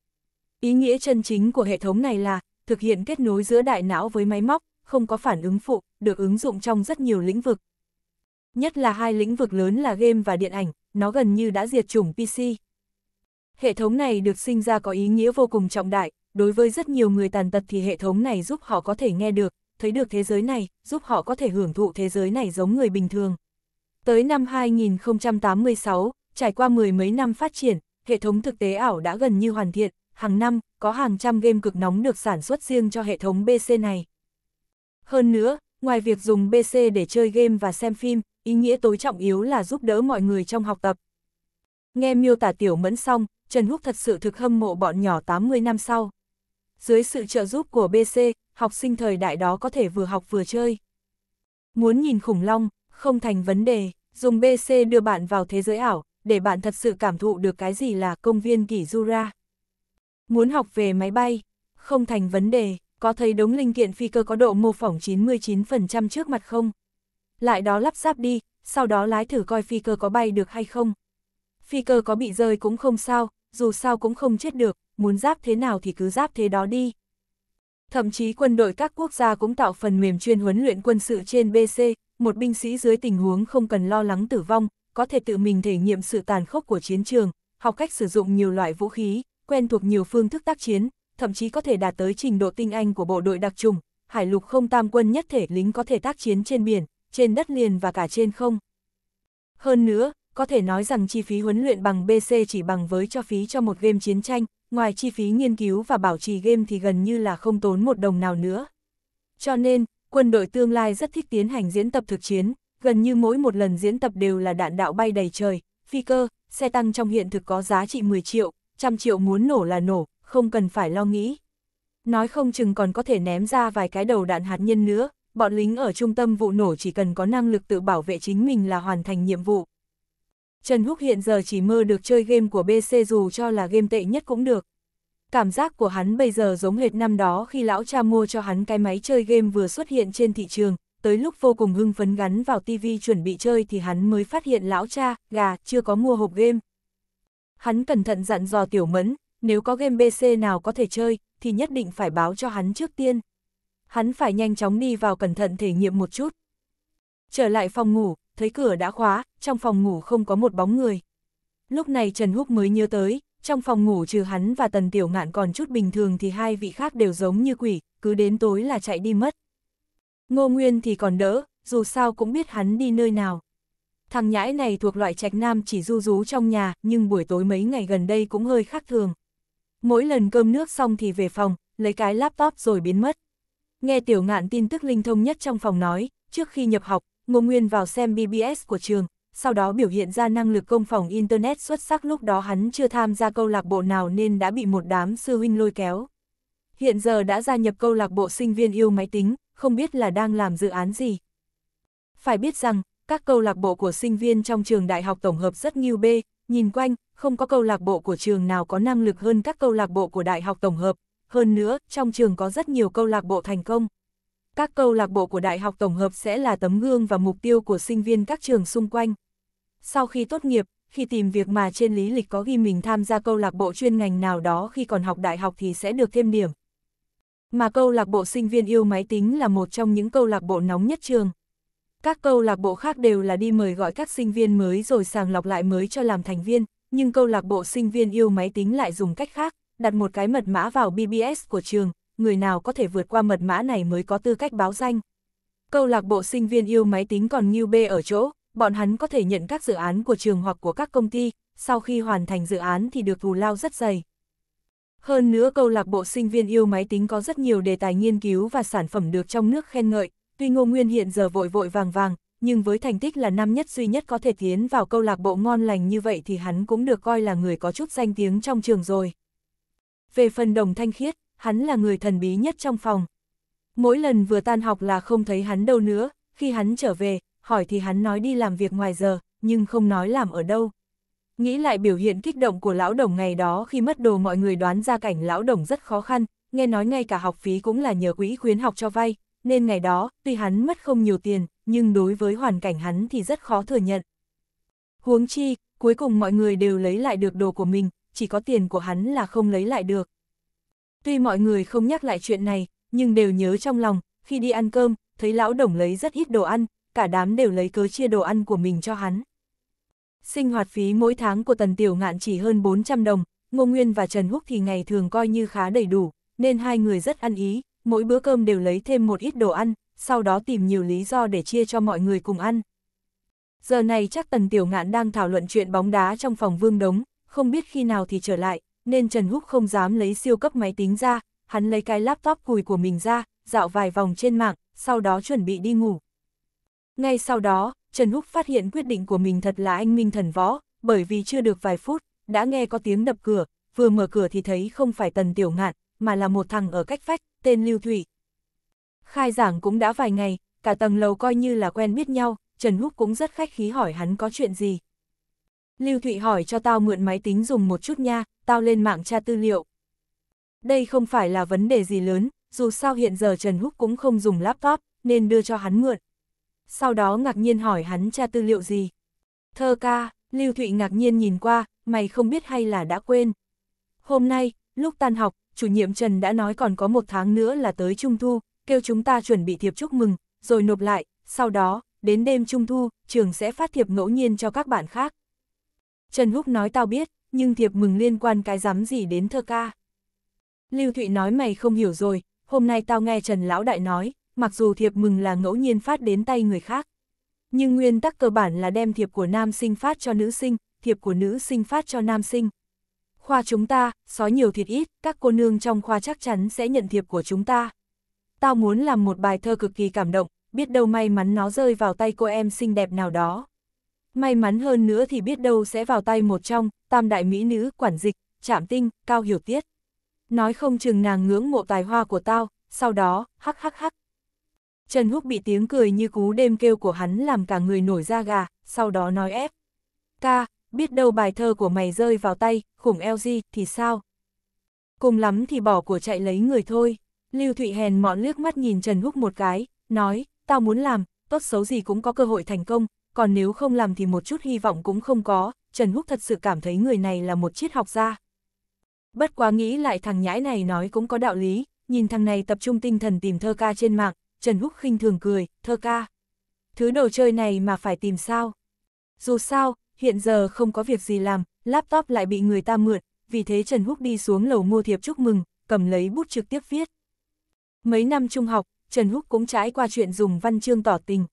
Ý nghĩa chân chính của hệ thống này là, thực hiện kết nối giữa đại não với máy móc, không có phản ứng phụ, được ứng dụng trong rất nhiều lĩnh vực. Nhất là hai lĩnh vực lớn là game và điện ảnh, nó gần như đã diệt chủng PC. Hệ thống này được sinh ra có ý nghĩa vô cùng trọng đại, đối với rất nhiều người tàn tật thì hệ thống này giúp họ có thể nghe được, thấy được thế giới này, giúp họ có thể hưởng thụ thế giới này giống người bình thường. Tới năm 2086, trải qua mười mấy năm phát triển, hệ thống thực tế ảo đã gần như hoàn thiện, hàng năm, có hàng trăm game cực nóng được sản xuất riêng cho hệ thống bc này. Hơn nữa, ngoài việc dùng bc để chơi game và xem phim, ý nghĩa tối trọng yếu là giúp đỡ mọi người trong học tập. Nghe miêu tả tiểu mẫn xong, Trần Húc thật sự thực hâm mộ bọn nhỏ 80 năm sau. Dưới sự trợ giúp của BC, học sinh thời đại đó có thể vừa học vừa chơi. Muốn nhìn khủng long, không thành vấn đề, dùng BC đưa bạn vào thế giới ảo, để bạn thật sự cảm thụ được cái gì là công viên kỷ Jura muốn học về máy bay, không thành vấn đề, có thấy đống linh kiện phi cơ có độ mô phỏng 99% trước mặt không? Lại đó lắp ráp đi, sau đó lái thử coi phi cơ có bay được hay không. Phi cơ có bị rơi cũng không sao, dù sao cũng không chết được, muốn giáp thế nào thì cứ giáp thế đó đi. Thậm chí quân đội các quốc gia cũng tạo phần mềm chuyên huấn luyện quân sự trên BC, một binh sĩ dưới tình huống không cần lo lắng tử vong, có thể tự mình thể nghiệm sự tàn khốc của chiến trường, học cách sử dụng nhiều loại vũ khí, quen thuộc nhiều phương thức tác chiến, thậm chí có thể đạt tới trình độ tinh anh của bộ đội đặc trùng, hải lục không tam quân nhất thể lính có thể tác chiến trên biển, trên đất liền và cả trên không. Hơn nữa, có thể nói rằng chi phí huấn luyện bằng BC chỉ bằng với cho phí cho một game chiến tranh, ngoài chi phí nghiên cứu và bảo trì game thì gần như là không tốn một đồng nào nữa. Cho nên, quân đội tương lai rất thích tiến hành diễn tập thực chiến, gần như mỗi một lần diễn tập đều là đạn đạo bay đầy trời, phi cơ, xe tăng trong hiện thực có giá trị 10 triệu, trăm triệu muốn nổ là nổ, không cần phải lo nghĩ. Nói không chừng còn có thể ném ra vài cái đầu đạn hạt nhân nữa, bọn lính ở trung tâm vụ nổ chỉ cần có năng lực tự bảo vệ chính mình là hoàn thành nhiệm vụ. Trần Húc hiện giờ chỉ mơ được chơi game của BC dù cho là game tệ nhất cũng được. Cảm giác của hắn bây giờ giống hệt năm đó khi lão cha mua cho hắn cái máy chơi game vừa xuất hiện trên thị trường, tới lúc vô cùng hưng phấn gắn vào tivi chuẩn bị chơi thì hắn mới phát hiện lão cha, gà, chưa có mua hộp game, Hắn cẩn thận dặn dò Tiểu Mẫn, nếu có game BC nào có thể chơi, thì nhất định phải báo cho hắn trước tiên. Hắn phải nhanh chóng đi vào cẩn thận thể nghiệm một chút. Trở lại phòng ngủ, thấy cửa đã khóa, trong phòng ngủ không có một bóng người. Lúc này Trần Húc mới nhớ tới, trong phòng ngủ trừ hắn và Tần Tiểu Ngạn còn chút bình thường thì hai vị khác đều giống như quỷ, cứ đến tối là chạy đi mất. Ngô Nguyên thì còn đỡ, dù sao cũng biết hắn đi nơi nào. Thằng nhãi này thuộc loại trạch nam chỉ du rú trong nhà, nhưng buổi tối mấy ngày gần đây cũng hơi khác thường. Mỗi lần cơm nước xong thì về phòng, lấy cái laptop rồi biến mất. Nghe tiểu ngạn tin tức linh thông nhất trong phòng nói, trước khi nhập học, Ngô Nguyên vào xem BBS của trường, sau đó biểu hiện ra năng lực công phòng Internet xuất sắc lúc đó hắn chưa tham gia câu lạc bộ nào nên đã bị một đám sư huynh lôi kéo. Hiện giờ đã gia nhập câu lạc bộ sinh viên yêu máy tính, không biết là đang làm dự án gì. Phải biết rằng, các câu lạc bộ của sinh viên trong trường đại học tổng hợp rất nghiêu bê, nhìn quanh, không có câu lạc bộ của trường nào có năng lực hơn các câu lạc bộ của đại học tổng hợp, hơn nữa, trong trường có rất nhiều câu lạc bộ thành công. Các câu lạc bộ của đại học tổng hợp sẽ là tấm gương và mục tiêu của sinh viên các trường xung quanh. Sau khi tốt nghiệp, khi tìm việc mà trên lý lịch có ghi mình tham gia câu lạc bộ chuyên ngành nào đó khi còn học đại học thì sẽ được thêm điểm. Mà câu lạc bộ sinh viên yêu máy tính là một trong những câu lạc bộ nóng nhất trường. Các câu lạc bộ khác đều là đi mời gọi các sinh viên mới rồi sàng lọc lại mới cho làm thành viên, nhưng câu lạc bộ sinh viên yêu máy tính lại dùng cách khác, đặt một cái mật mã vào BBS của trường, người nào có thể vượt qua mật mã này mới có tư cách báo danh. Câu lạc bộ sinh viên yêu máy tính còn như B ở chỗ, bọn hắn có thể nhận các dự án của trường hoặc của các công ty, sau khi hoàn thành dự án thì được thù lao rất dày. Hơn nữa câu lạc bộ sinh viên yêu máy tính có rất nhiều đề tài nghiên cứu và sản phẩm được trong nước khen ngợi, Tuy Ngô Nguyên hiện giờ vội vội vàng vàng, nhưng với thành tích là năm nhất duy nhất có thể tiến vào câu lạc bộ ngon lành như vậy thì hắn cũng được coi là người có chút danh tiếng trong trường rồi. Về phần đồng thanh khiết, hắn là người thần bí nhất trong phòng. Mỗi lần vừa tan học là không thấy hắn đâu nữa, khi hắn trở về, hỏi thì hắn nói đi làm việc ngoài giờ, nhưng không nói làm ở đâu. Nghĩ lại biểu hiện kích động của lão đồng ngày đó khi mất đồ mọi người đoán ra cảnh lão đồng rất khó khăn, nghe nói ngay cả học phí cũng là nhờ quỹ khuyến học cho vay, nên ngày đó, tuy hắn mất không nhiều tiền, nhưng đối với hoàn cảnh hắn thì rất khó thừa nhận. Huống chi, cuối cùng mọi người đều lấy lại được đồ của mình, chỉ có tiền của hắn là không lấy lại được. Tuy mọi người không nhắc lại chuyện này, nhưng đều nhớ trong lòng, khi đi ăn cơm, thấy lão đồng lấy rất ít đồ ăn, cả đám đều lấy cớ chia đồ ăn của mình cho hắn. Sinh hoạt phí mỗi tháng của Tần Tiểu Ngạn chỉ hơn 400 đồng, Ngô Nguyên và Trần Húc thì ngày thường coi như khá đầy đủ, nên hai người rất ăn ý, mỗi bữa cơm đều lấy thêm một ít đồ ăn, sau đó tìm nhiều lý do để chia cho mọi người cùng ăn. Giờ này chắc Tần Tiểu Ngạn đang thảo luận chuyện bóng đá trong phòng vương đống, không biết khi nào thì trở lại, nên Trần Húc không dám lấy siêu cấp máy tính ra, hắn lấy cái laptop cùi của mình ra, dạo vài vòng trên mạng, sau đó chuẩn bị đi ngủ. Ngay sau đó, Trần Húc phát hiện quyết định của mình thật là anh minh thần võ, bởi vì chưa được vài phút, đã nghe có tiếng đập cửa, vừa mở cửa thì thấy không phải Tần Tiểu Ngạn, mà là một thằng ở cách phách, tên Lưu Thủy. Khai giảng cũng đã vài ngày, cả tầng lầu coi như là quen biết nhau, Trần Húc cũng rất khách khí hỏi hắn có chuyện gì. Lưu Thụy hỏi cho tao mượn máy tính dùng một chút nha, tao lên mạng tra tư liệu. Đây không phải là vấn đề gì lớn, dù sao hiện giờ Trần Húc cũng không dùng laptop, nên đưa cho hắn mượn. Sau đó ngạc nhiên hỏi hắn tra tư liệu gì. Thơ ca, Lưu Thụy ngạc nhiên nhìn qua, mày không biết hay là đã quên. Hôm nay, lúc tan học, chủ nhiệm Trần đã nói còn có một tháng nữa là tới Trung Thu, kêu chúng ta chuẩn bị thiệp chúc mừng, rồi nộp lại, sau đó, đến đêm Trung Thu, trường sẽ phát thiệp ngẫu nhiên cho các bạn khác. Trần Húc nói tao biết, nhưng thiệp mừng liên quan cái dám gì đến thơ ca. Lưu Thụy nói mày không hiểu rồi, hôm nay tao nghe Trần Lão Đại nói, mặc dù thiệp mừng là ngẫu nhiên phát đến tay người khác. Nhưng nguyên tắc cơ bản là đem thiệp của nam sinh phát cho nữ sinh, thiệp của nữ sinh phát cho nam sinh khoa chúng ta, sói nhiều thịt ít, các cô nương trong khoa chắc chắn sẽ nhận thiệp của chúng ta. Tao muốn làm một bài thơ cực kỳ cảm động, biết đâu may mắn nó rơi vào tay cô em xinh đẹp nào đó. May mắn hơn nữa thì biết đâu sẽ vào tay một trong, tam đại mỹ nữ, quản dịch, trạm tinh, cao hiểu tiết. Nói không chừng nàng ngưỡng mộ tài hoa của tao, sau đó, hắc hắc hắc. Trần Húc bị tiếng cười như cú đêm kêu của hắn làm cả người nổi da gà, sau đó nói ép. Ca, biết đâu bài thơ của mày rơi vào tay, khủng LG thì sao? Cùng lắm thì bỏ của chạy lấy người thôi. Lưu Thụy hèn mọn liếc mắt nhìn Trần Húc một cái, nói, tao muốn làm, tốt xấu gì cũng có cơ hội thành công, còn nếu không làm thì một chút hy vọng cũng không có, Trần Húc thật sự cảm thấy người này là một triết học gia. Bất quá nghĩ lại thằng nhãi này nói cũng có đạo lý, nhìn thằng này tập trung tinh thần tìm thơ ca trên mạng, Trần Húc khinh thường cười, thơ ca. Thứ đồ chơi này mà phải tìm sao? Dù sao, hiện giờ không có việc gì làm, laptop lại bị người ta mượn, vì thế Trần Húc đi xuống lầu mua thiệp chúc mừng, cầm lấy bút trực tiếp viết. Mấy năm trung học, Trần Húc cũng trải qua chuyện dùng văn chương tỏ tình.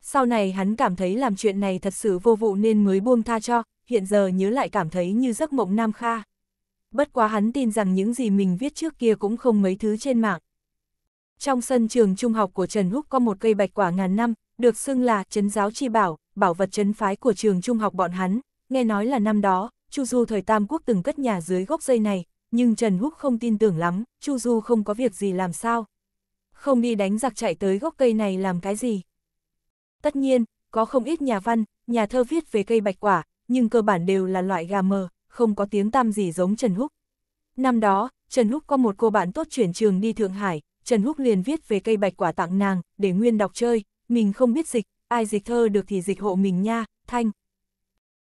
Sau này hắn cảm thấy làm chuyện này thật sự vô vụ nên mới buông tha cho, hiện giờ nhớ lại cảm thấy như giấc mộng nam kha. Bất quá hắn tin rằng những gì mình viết trước kia cũng không mấy thứ trên mạng. Trong sân trường trung học của Trần Húc có một cây bạch quả ngàn năm, được xưng là chấn giáo chi bảo, bảo vật chấn phái của trường trung học bọn hắn, nghe nói là năm đó, Chu Du thời Tam Quốc từng cất nhà dưới gốc dây này, nhưng Trần Húc không tin tưởng lắm, Chu Du không có việc gì làm sao. Không đi đánh giặc chạy tới gốc cây này làm cái gì. Tất nhiên, có không ít nhà văn, nhà thơ viết về cây bạch quả, nhưng cơ bản đều là loại gà mờ, không có tiếng tăm gì giống Trần Húc. Năm đó, Trần Húc có một cô bạn tốt chuyển trường đi Thượng Hải, Trần Húc liền viết về cây bạch quả tặng nàng, để Nguyên đọc chơi, mình không biết dịch, ai dịch thơ được thì dịch hộ mình nha, thanh.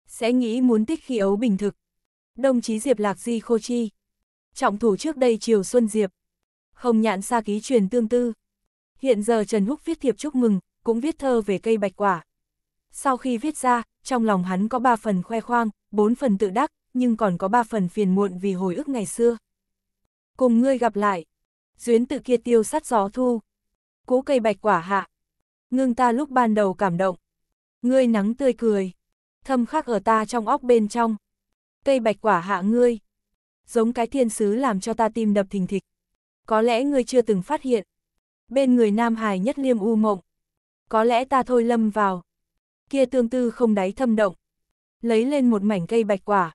Sẽ nghĩ muốn tích khi ấu bình thực. Đồng chí Diệp Lạc Di Khô Chi. Trọng thủ trước đây Triều Xuân Diệp. Không nhạn xa ký truyền tương tư. Hiện giờ Trần Húc viết thiệp chúc mừng, cũng viết thơ về cây bạch quả. Sau khi viết ra, trong lòng hắn có ba phần khoe khoang, bốn phần tự đắc, nhưng còn có ba phần phiền muộn vì hồi ức ngày xưa. Cùng ngươi gặp lại. Duyến tự kia tiêu sắt gió thu. Cú cây bạch quả hạ ngưng ta lúc ban đầu cảm động. Ngươi nắng tươi cười, thâm khắc ở ta trong óc bên trong. Cây bạch quả hạ ngươi, giống cái thiên sứ làm cho ta tim đập thình thịch. Có lẽ ngươi chưa từng phát hiện. Bên người Nam Hải nhất liêm u mộng. Có lẽ ta thôi lâm vào. Kia tương tư không đáy thâm động. Lấy lên một mảnh cây bạch quả.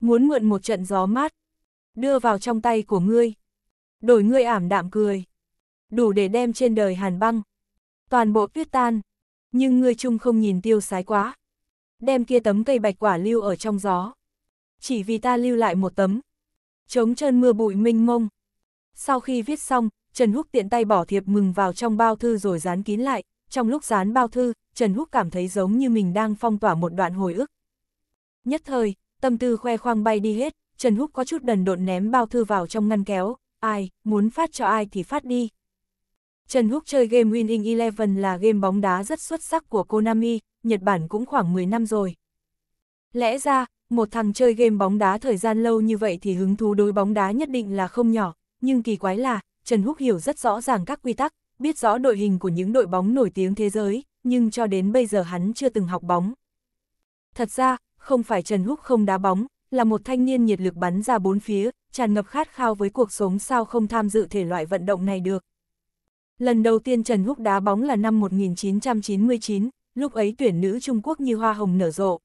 Muốn mượn một trận gió mát. Đưa vào trong tay của ngươi. Đổi ngươi ảm đạm cười. Đủ để đem trên đời hàn băng toàn bộ tuyết tan. Nhưng người chung không nhìn tiêu sái quá. Đem kia tấm cây bạch quả lưu ở trong gió. Chỉ vì ta lưu lại một tấm. Chống chân mưa bụi minh mông. Sau khi viết xong, Trần Húc tiện tay bỏ thiệp mừng vào trong bao thư rồi dán kín lại. Trong lúc dán bao thư, Trần Húc cảm thấy giống như mình đang phong tỏa một đoạn hồi ức. Nhất thời, tâm tư khoe khoang bay đi hết, Trần Húc có chút đần độn ném bao thư vào trong ngăn kéo, ai, muốn phát cho ai thì phát đi. Trần Húc chơi game Winning Eleven là game bóng đá rất xuất sắc của Konami, Nhật Bản cũng khoảng 10 năm rồi. Lẽ ra, một thằng chơi game bóng đá thời gian lâu như vậy thì hứng thú đối bóng đá nhất định là không nhỏ, nhưng kỳ quái là, Trần Húc hiểu rất rõ ràng các quy tắc, biết rõ đội hình của những đội bóng nổi tiếng thế giới, nhưng cho đến bây giờ hắn chưa từng học bóng. Thật ra, không phải Trần Húc không đá bóng, là một thanh niên nhiệt lực bắn ra bốn phía, tràn ngập khát khao với cuộc sống sao không tham dự thể loại vận động này được, Lần đầu tiên Trần Húc đá bóng là năm 1999, lúc ấy tuyển nữ Trung Quốc như hoa hồng nở rộ.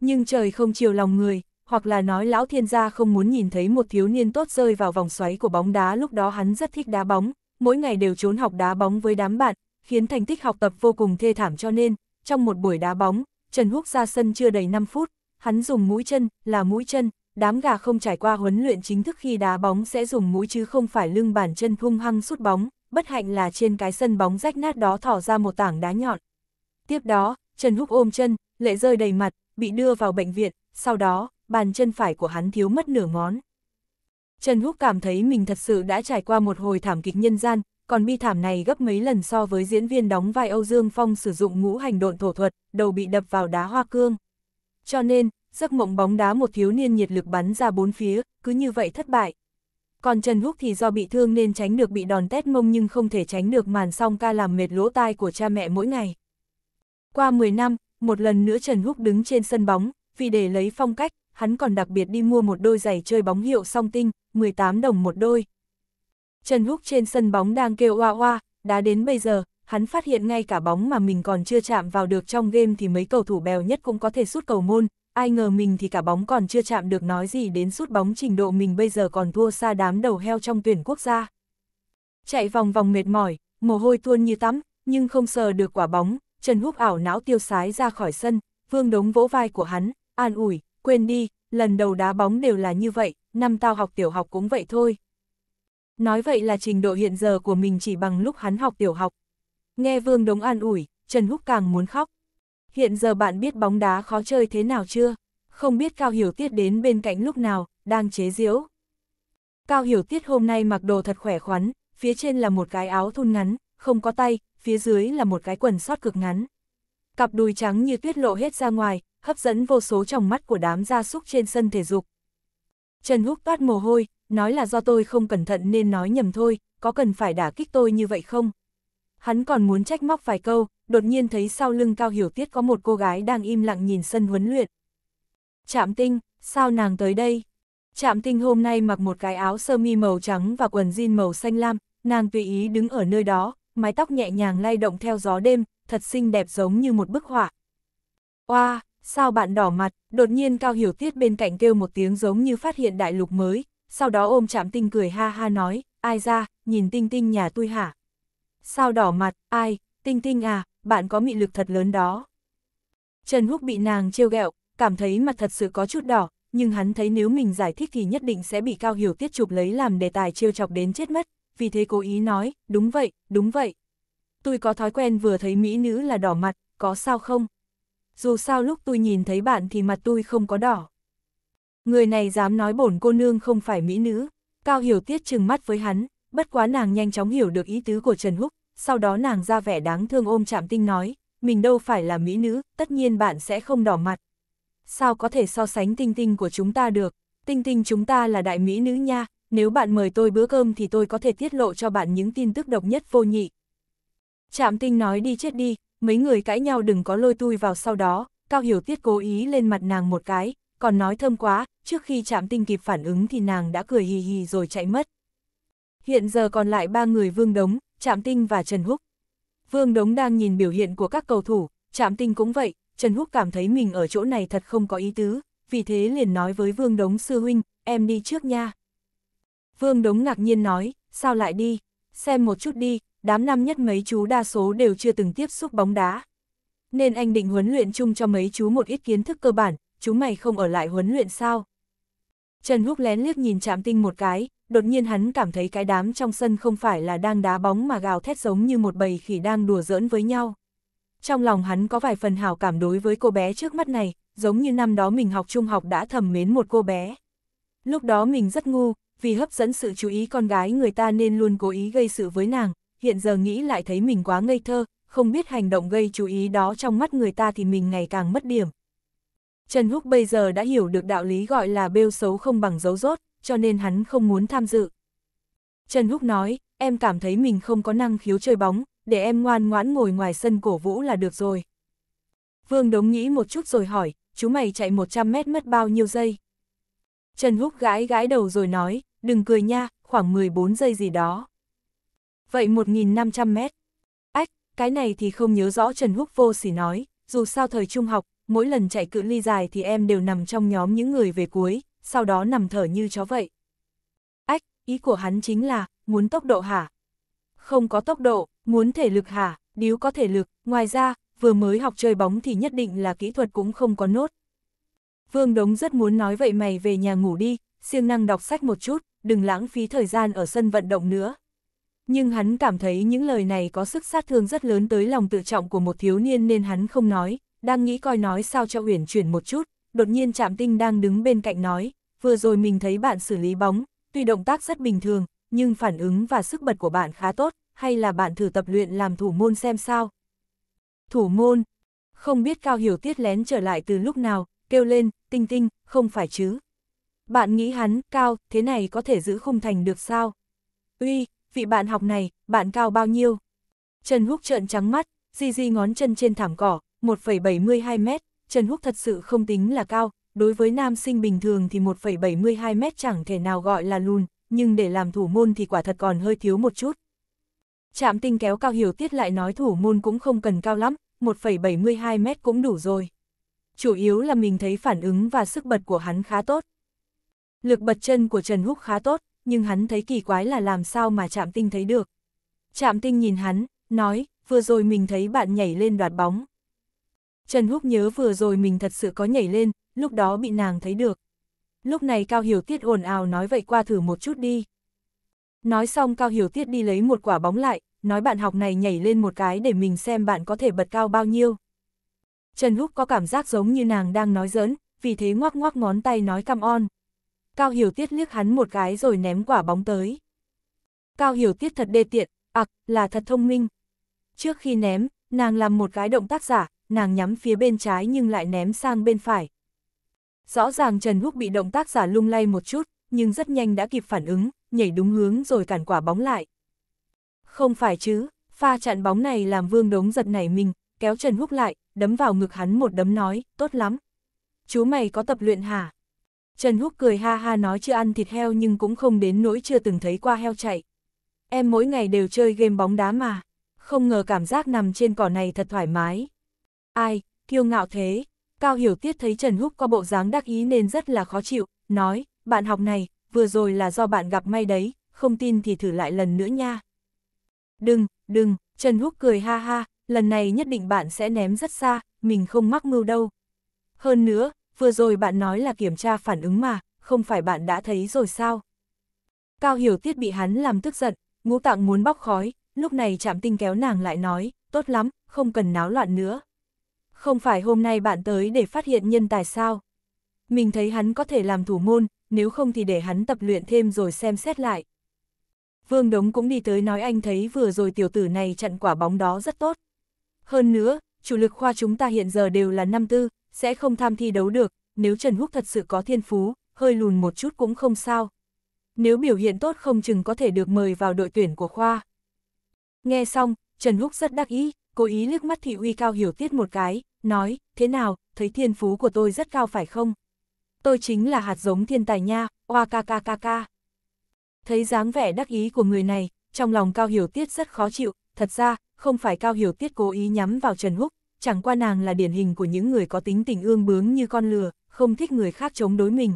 Nhưng trời không chiều lòng người, hoặc là nói lão thiên gia không muốn nhìn thấy một thiếu niên tốt rơi vào vòng xoáy của bóng đá lúc đó hắn rất thích đá bóng, mỗi ngày đều trốn học đá bóng với đám bạn, khiến thành tích học tập vô cùng thê thảm cho nên, trong một buổi đá bóng, Trần Húc ra sân chưa đầy 5 phút, hắn dùng mũi chân, là mũi chân, đám gà không trải qua huấn luyện chính thức khi đá bóng sẽ dùng mũi chứ không phải lưng bàn chân hung hăng sút bóng, bất hạnh là trên cái sân bóng rách nát đó thỏ ra một tảng đá nhọn. Tiếp đó, Trần Húc ôm chân, lệ rơi đầy mặt, bị đưa vào bệnh viện, sau đó, bàn chân phải của hắn thiếu mất nửa ngón. Trần Húc cảm thấy mình thật sự đã trải qua một hồi thảm kịch nhân gian, còn bi thảm này gấp mấy lần so với diễn viên đóng vai Âu Dương Phong sử dụng ngũ hành độn thổ thuật, đầu bị đập vào đá hoa cương. Cho nên, giấc mộng bóng đá một thiếu niên nhiệt lực bắn ra bốn phía, cứ như vậy thất bại còn Trần Húc thì do bị thương nên tránh được bị đòn tét mông nhưng không thể tránh được màn song ca làm mệt lỗ tai của cha mẹ mỗi ngày. Qua 10 năm, một lần nữa Trần Húc đứng trên sân bóng, vì để lấy phong cách, hắn còn đặc biệt đi mua một đôi giày chơi bóng hiệu song tinh, 18 đồng một đôi. Trần Húc trên sân bóng đang kêu oa oa, đã đến bây giờ, hắn phát hiện ngay cả bóng mà mình còn chưa chạm vào được trong game thì mấy cầu thủ bèo nhất cũng có thể sút cầu môn, ai ngờ mình thì cả bóng còn chưa chạm được nói gì đến sút bóng trình độ mình bây giờ còn thua xa đám đầu heo trong tuyển quốc gia. Chạy vòng vòng mệt mỏi, mồ hôi tuôn như tắm, nhưng không sờ được quả bóng, Trần Húc ảo não tiêu sái ra khỏi sân, Vương Đống vỗ vai của hắn, an ủi, quên đi, lần đầu đá bóng đều là như vậy, năm tao học tiểu học cũng vậy thôi. Nói vậy là trình độ hiện giờ của mình chỉ bằng lúc hắn học tiểu học. Nghe Vương Đống an ủi, Trần Húc càng muốn khóc, hiện giờ bạn biết bóng đá khó chơi thế nào chưa? Không biết Cao Hiểu Tiết đến bên cạnh lúc nào, đang chế giễu. Cao Hiểu Tiết hôm nay mặc đồ thật khỏe khoắn, phía trên là một cái áo thun ngắn, không có tay, phía dưới là một cái quần sót cực ngắn. Cặp đùi trắng như tuyết lộ hết ra ngoài, hấp dẫn vô số trong mắt của đám gia súc trên sân thể dục. Trần Húc toát mồ hôi, nói là do tôi không cẩn thận nên nói nhầm thôi, có cần phải đả kích tôi như vậy không? Hắn còn muốn trách móc vài câu, đột nhiên thấy sau lưng Cao Hiểu Tiết có một cô gái đang im lặng nhìn sân huấn luyện. Trạm tinh, sao nàng tới đây? Trạm tinh hôm nay mặc một cái áo sơ mi màu trắng và quần jean màu xanh lam, nàng tùy ý đứng ở nơi đó, mái tóc nhẹ nhàng lay động theo gió đêm, thật xinh đẹp giống như một bức họa. Oa, sao bạn đỏ mặt, đột nhiên Cao Hiểu Tiết bên cạnh kêu một tiếng giống như phát hiện đại lục mới, sau đó ôm trạm tinh cười ha ha nói, ai ra, nhìn tinh tinh nhà tôi hả? Sao đỏ mặt, ai, tinh tinh à, bạn có mị lực thật lớn đó. Trần Húc bị nàng trêu ghẹo, cảm thấy mặt thật sự có chút đỏ, nhưng hắn thấy nếu mình giải thích thì nhất định sẽ bị Cao Hiểu Tiết chụp lấy làm đề tài trêu chọc đến chết mất, vì thế cố ý nói, đúng vậy, đúng vậy. Tôi có thói quen vừa thấy mỹ nữ là đỏ mặt, có sao không? Dù sao lúc tôi nhìn thấy bạn thì mặt tôi không có đỏ. Người này dám nói bổn cô nương không phải mỹ nữ, Cao Hiểu Tiết chừng mắt với hắn, bất quá nàng nhanh chóng hiểu được ý tứ của Trần Húc, sau đó nàng ra vẻ đáng thương ôm chạm tinh nói, mình đâu phải là mỹ nữ, tất nhiên bạn sẽ không đỏ mặt. Sao có thể so sánh tinh tinh của chúng ta được, tinh tinh chúng ta là đại mỹ nữ nha, nếu bạn mời tôi bữa cơm thì tôi có thể tiết lộ cho bạn những tin tức độc nhất vô nhị. chạm tinh nói đi chết đi, mấy người cãi nhau đừng có lôi tôi vào sau đó, Cao Hiểu Tiết cố ý lên mặt nàng một cái, còn nói thơm quá, trước khi chạm tinh kịp phản ứng thì nàng đã cười hì hì rồi chạy mất. Hiện giờ còn lại ba người vương đống, Trạm Tinh và Trần Húc. Vương Đống đang nhìn biểu hiện của các cầu thủ, Trạm Tinh cũng vậy, Trần Húc cảm thấy mình ở chỗ này thật không có ý tứ, vì thế liền nói với Vương Đống sư huynh, em đi trước nha. Vương Đống ngạc nhiên nói, sao lại đi, xem một chút đi, đám năm nhất mấy chú đa số đều chưa từng tiếp xúc bóng đá. Nên anh định huấn luyện chung cho mấy chú một ít kiến thức cơ bản, chú mày không ở lại huấn luyện sao? Trần Húc lén liếc nhìn Trạm Tinh một cái, đột nhiên hắn cảm thấy cái đám trong sân không phải là đang đá bóng mà gào thét giống như một bầy khỉ đang đùa giỡn với nhau. Trong lòng hắn có vài phần hào cảm đối với cô bé trước mắt này, giống như năm đó mình học trung học đã thầm mến một cô bé. Lúc đó mình rất ngu, vì hấp dẫn sự chú ý con gái người ta nên luôn cố ý gây sự với nàng, hiện giờ nghĩ lại thấy mình quá ngây thơ, không biết hành động gây chú ý đó trong mắt người ta thì mình ngày càng mất điểm. Trần Húc bây giờ đã hiểu được đạo lý gọi là bêu xấu không bằng dấu rốt, cho nên hắn không muốn tham dự. Trần Húc nói, em cảm thấy mình không có năng khiếu chơi bóng, để em ngoan ngoãn ngồi ngoài sân cổ vũ là được rồi. Vương Đống nghĩ một chút rồi hỏi, chú mày chạy 100 mét mất bao nhiêu giây? Trần Húc gãi gãi đầu rồi nói, đừng cười nha, khoảng 14 giây gì đó. Vậy 1.500 mét. Ách, cái này thì không nhớ rõ Trần Húc vô sỉ nói, dù sao thời trung học, mỗi lần chạy cự ly dài thì em đều nằm trong nhóm những người về cuối, sau đó nằm thở như chó vậy. Ách, ý của hắn chính là, muốn tốc độ hả? Không có tốc độ, muốn thể lực hả? Điếu có thể lực, ngoài ra, vừa mới học chơi bóng thì nhất định là kỹ thuật cũng không có nốt. Vương Đống rất muốn nói vậy mày về nhà ngủ đi, siêng năng đọc sách một chút, đừng lãng phí thời gian ở sân vận động nữa. Nhưng hắn cảm thấy những lời này có sức sát thương rất lớn tới lòng tự trọng của một thiếu niên nên hắn không nói, đang nghĩ coi nói sao cho uyển chuyển một chút, đột nhiên Trạm Tinh đang đứng bên cạnh nói, vừa rồi mình thấy bạn xử lý bóng, tuy động tác rất bình thường, nhưng phản ứng và sức bật của bạn khá tốt, hay là bạn thử tập luyện làm thủ môn xem sao. Thủ môn, không biết Cao Hiểu Tiết lén trở lại từ lúc nào, kêu lên, Tinh Tinh, không phải chứ. Bạn nghĩ hắn, Cao, thế này có thể giữ khung thành được sao? Uy, vị bạn học này, bạn cao bao nhiêu? Trần Húc trợn trắng mắt, di di ngón chân trên thảm cỏ, 1,72 mét, Trần Húc thật sự không tính là cao, đối với nam sinh bình thường thì 1,72 m chẳng thể nào gọi là lùn, nhưng để làm thủ môn thì quả thật còn hơi thiếu một chút. Trạm tinh kéo cao hiểu tiết lại nói thủ môn cũng không cần cao lắm, 1,72 m cũng đủ rồi. Chủ yếu là mình thấy phản ứng và sức bật của hắn khá tốt. Lực bật chân của Trần Húc khá tốt, nhưng hắn thấy kỳ quái là làm sao mà Trạm tinh thấy được. Trạm tinh nhìn hắn, nói, vừa rồi mình thấy bạn nhảy lên đoạt bóng. Trần Húc nhớ vừa rồi mình thật sự có nhảy lên, lúc đó bị nàng thấy được. Lúc này Cao Hiểu Tiết ồn ào nói vậy qua thử một chút đi. Nói xong Cao Hiểu Tiết đi lấy một quả bóng lại, nói bạn học này nhảy lên một cái để mình xem bạn có thể bật cao bao nhiêu. Trần Húc có cảm giác giống như nàng đang nói giỡn, vì thế ngoắc ngoắc ngón tay nói cam on. Cao Hiểu Tiết liếc hắn một cái rồi ném quả bóng tới. Cao Hiểu Tiết thật đê tiện, ạc, à, là thật thông minh. Trước khi ném, nàng làm một cái động tác giả, nàng nhắm phía bên trái nhưng lại ném sang bên phải. Rõ ràng Trần Húc bị động tác giả lung lay một chút, nhưng rất nhanh đã kịp phản ứng, nhảy đúng hướng rồi cản quả bóng lại. Không phải chứ, pha chặn bóng này làm vương đống giật nảy mình, kéo Trần Húc lại, đấm vào ngực hắn một đấm nói, tốt lắm. Chú mày có tập luyện hả? Trần Húc cười ha ha nói chưa ăn thịt heo nhưng cũng không đến nỗi chưa từng thấy qua heo chạy. Em mỗi ngày đều chơi game bóng đá mà, không ngờ cảm giác nằm trên cỏ này thật thoải mái. Ai, kiêu ngạo thế. Cao Hiểu Tiết thấy Trần Húc có bộ dáng đắc ý nên rất là khó chịu, nói, bạn học này, vừa rồi là do bạn gặp may đấy, không tin thì thử lại lần nữa nha. Đừng, đừng, Trần Húc cười ha ha, lần này nhất định bạn sẽ ném rất xa, mình không mắc mưu đâu. Hơn nữa, vừa rồi bạn nói là kiểm tra phản ứng mà, không phải bạn đã thấy rồi sao? Cao Hiểu Tiết bị hắn làm tức giận, ngũ tạng muốn bóc khói, lúc này chạm tinh kéo nàng lại nói, tốt lắm, không cần náo loạn nữa không phải hôm nay bạn tới để phát hiện nhân tài sao? Mình thấy hắn có thể làm thủ môn, nếu không thì để hắn tập luyện thêm rồi xem xét lại. Vương Đống cũng đi tới nói anh thấy vừa rồi tiểu tử này chặn quả bóng đó rất tốt. Hơn nữa, chủ lực khoa chúng ta hiện giờ đều là năm tư, sẽ không tham thi đấu được, nếu Trần Húc thật sự có thiên phú, hơi lùn một chút cũng không sao. Nếu biểu hiện tốt không chừng có thể được mời vào đội tuyển của khoa. Nghe xong, Trần Húc rất đắc ý, cố ý liếc mắt thị uy cao hiểu tiết một cái, nói, thế nào, thấy thiên phú của tôi rất cao phải không? Tôi chính là hạt giống thiên tài nha, oa ca ca ca ca. Thấy dáng vẻ đắc ý của người này, trong lòng Cao Hiểu Tiết rất khó chịu, thật ra, không phải Cao Hiểu Tiết cố ý nhắm vào Trần Húc, chẳng qua nàng là điển hình của những người có tính tình ương bướng như con lừa, không thích người khác chống đối mình.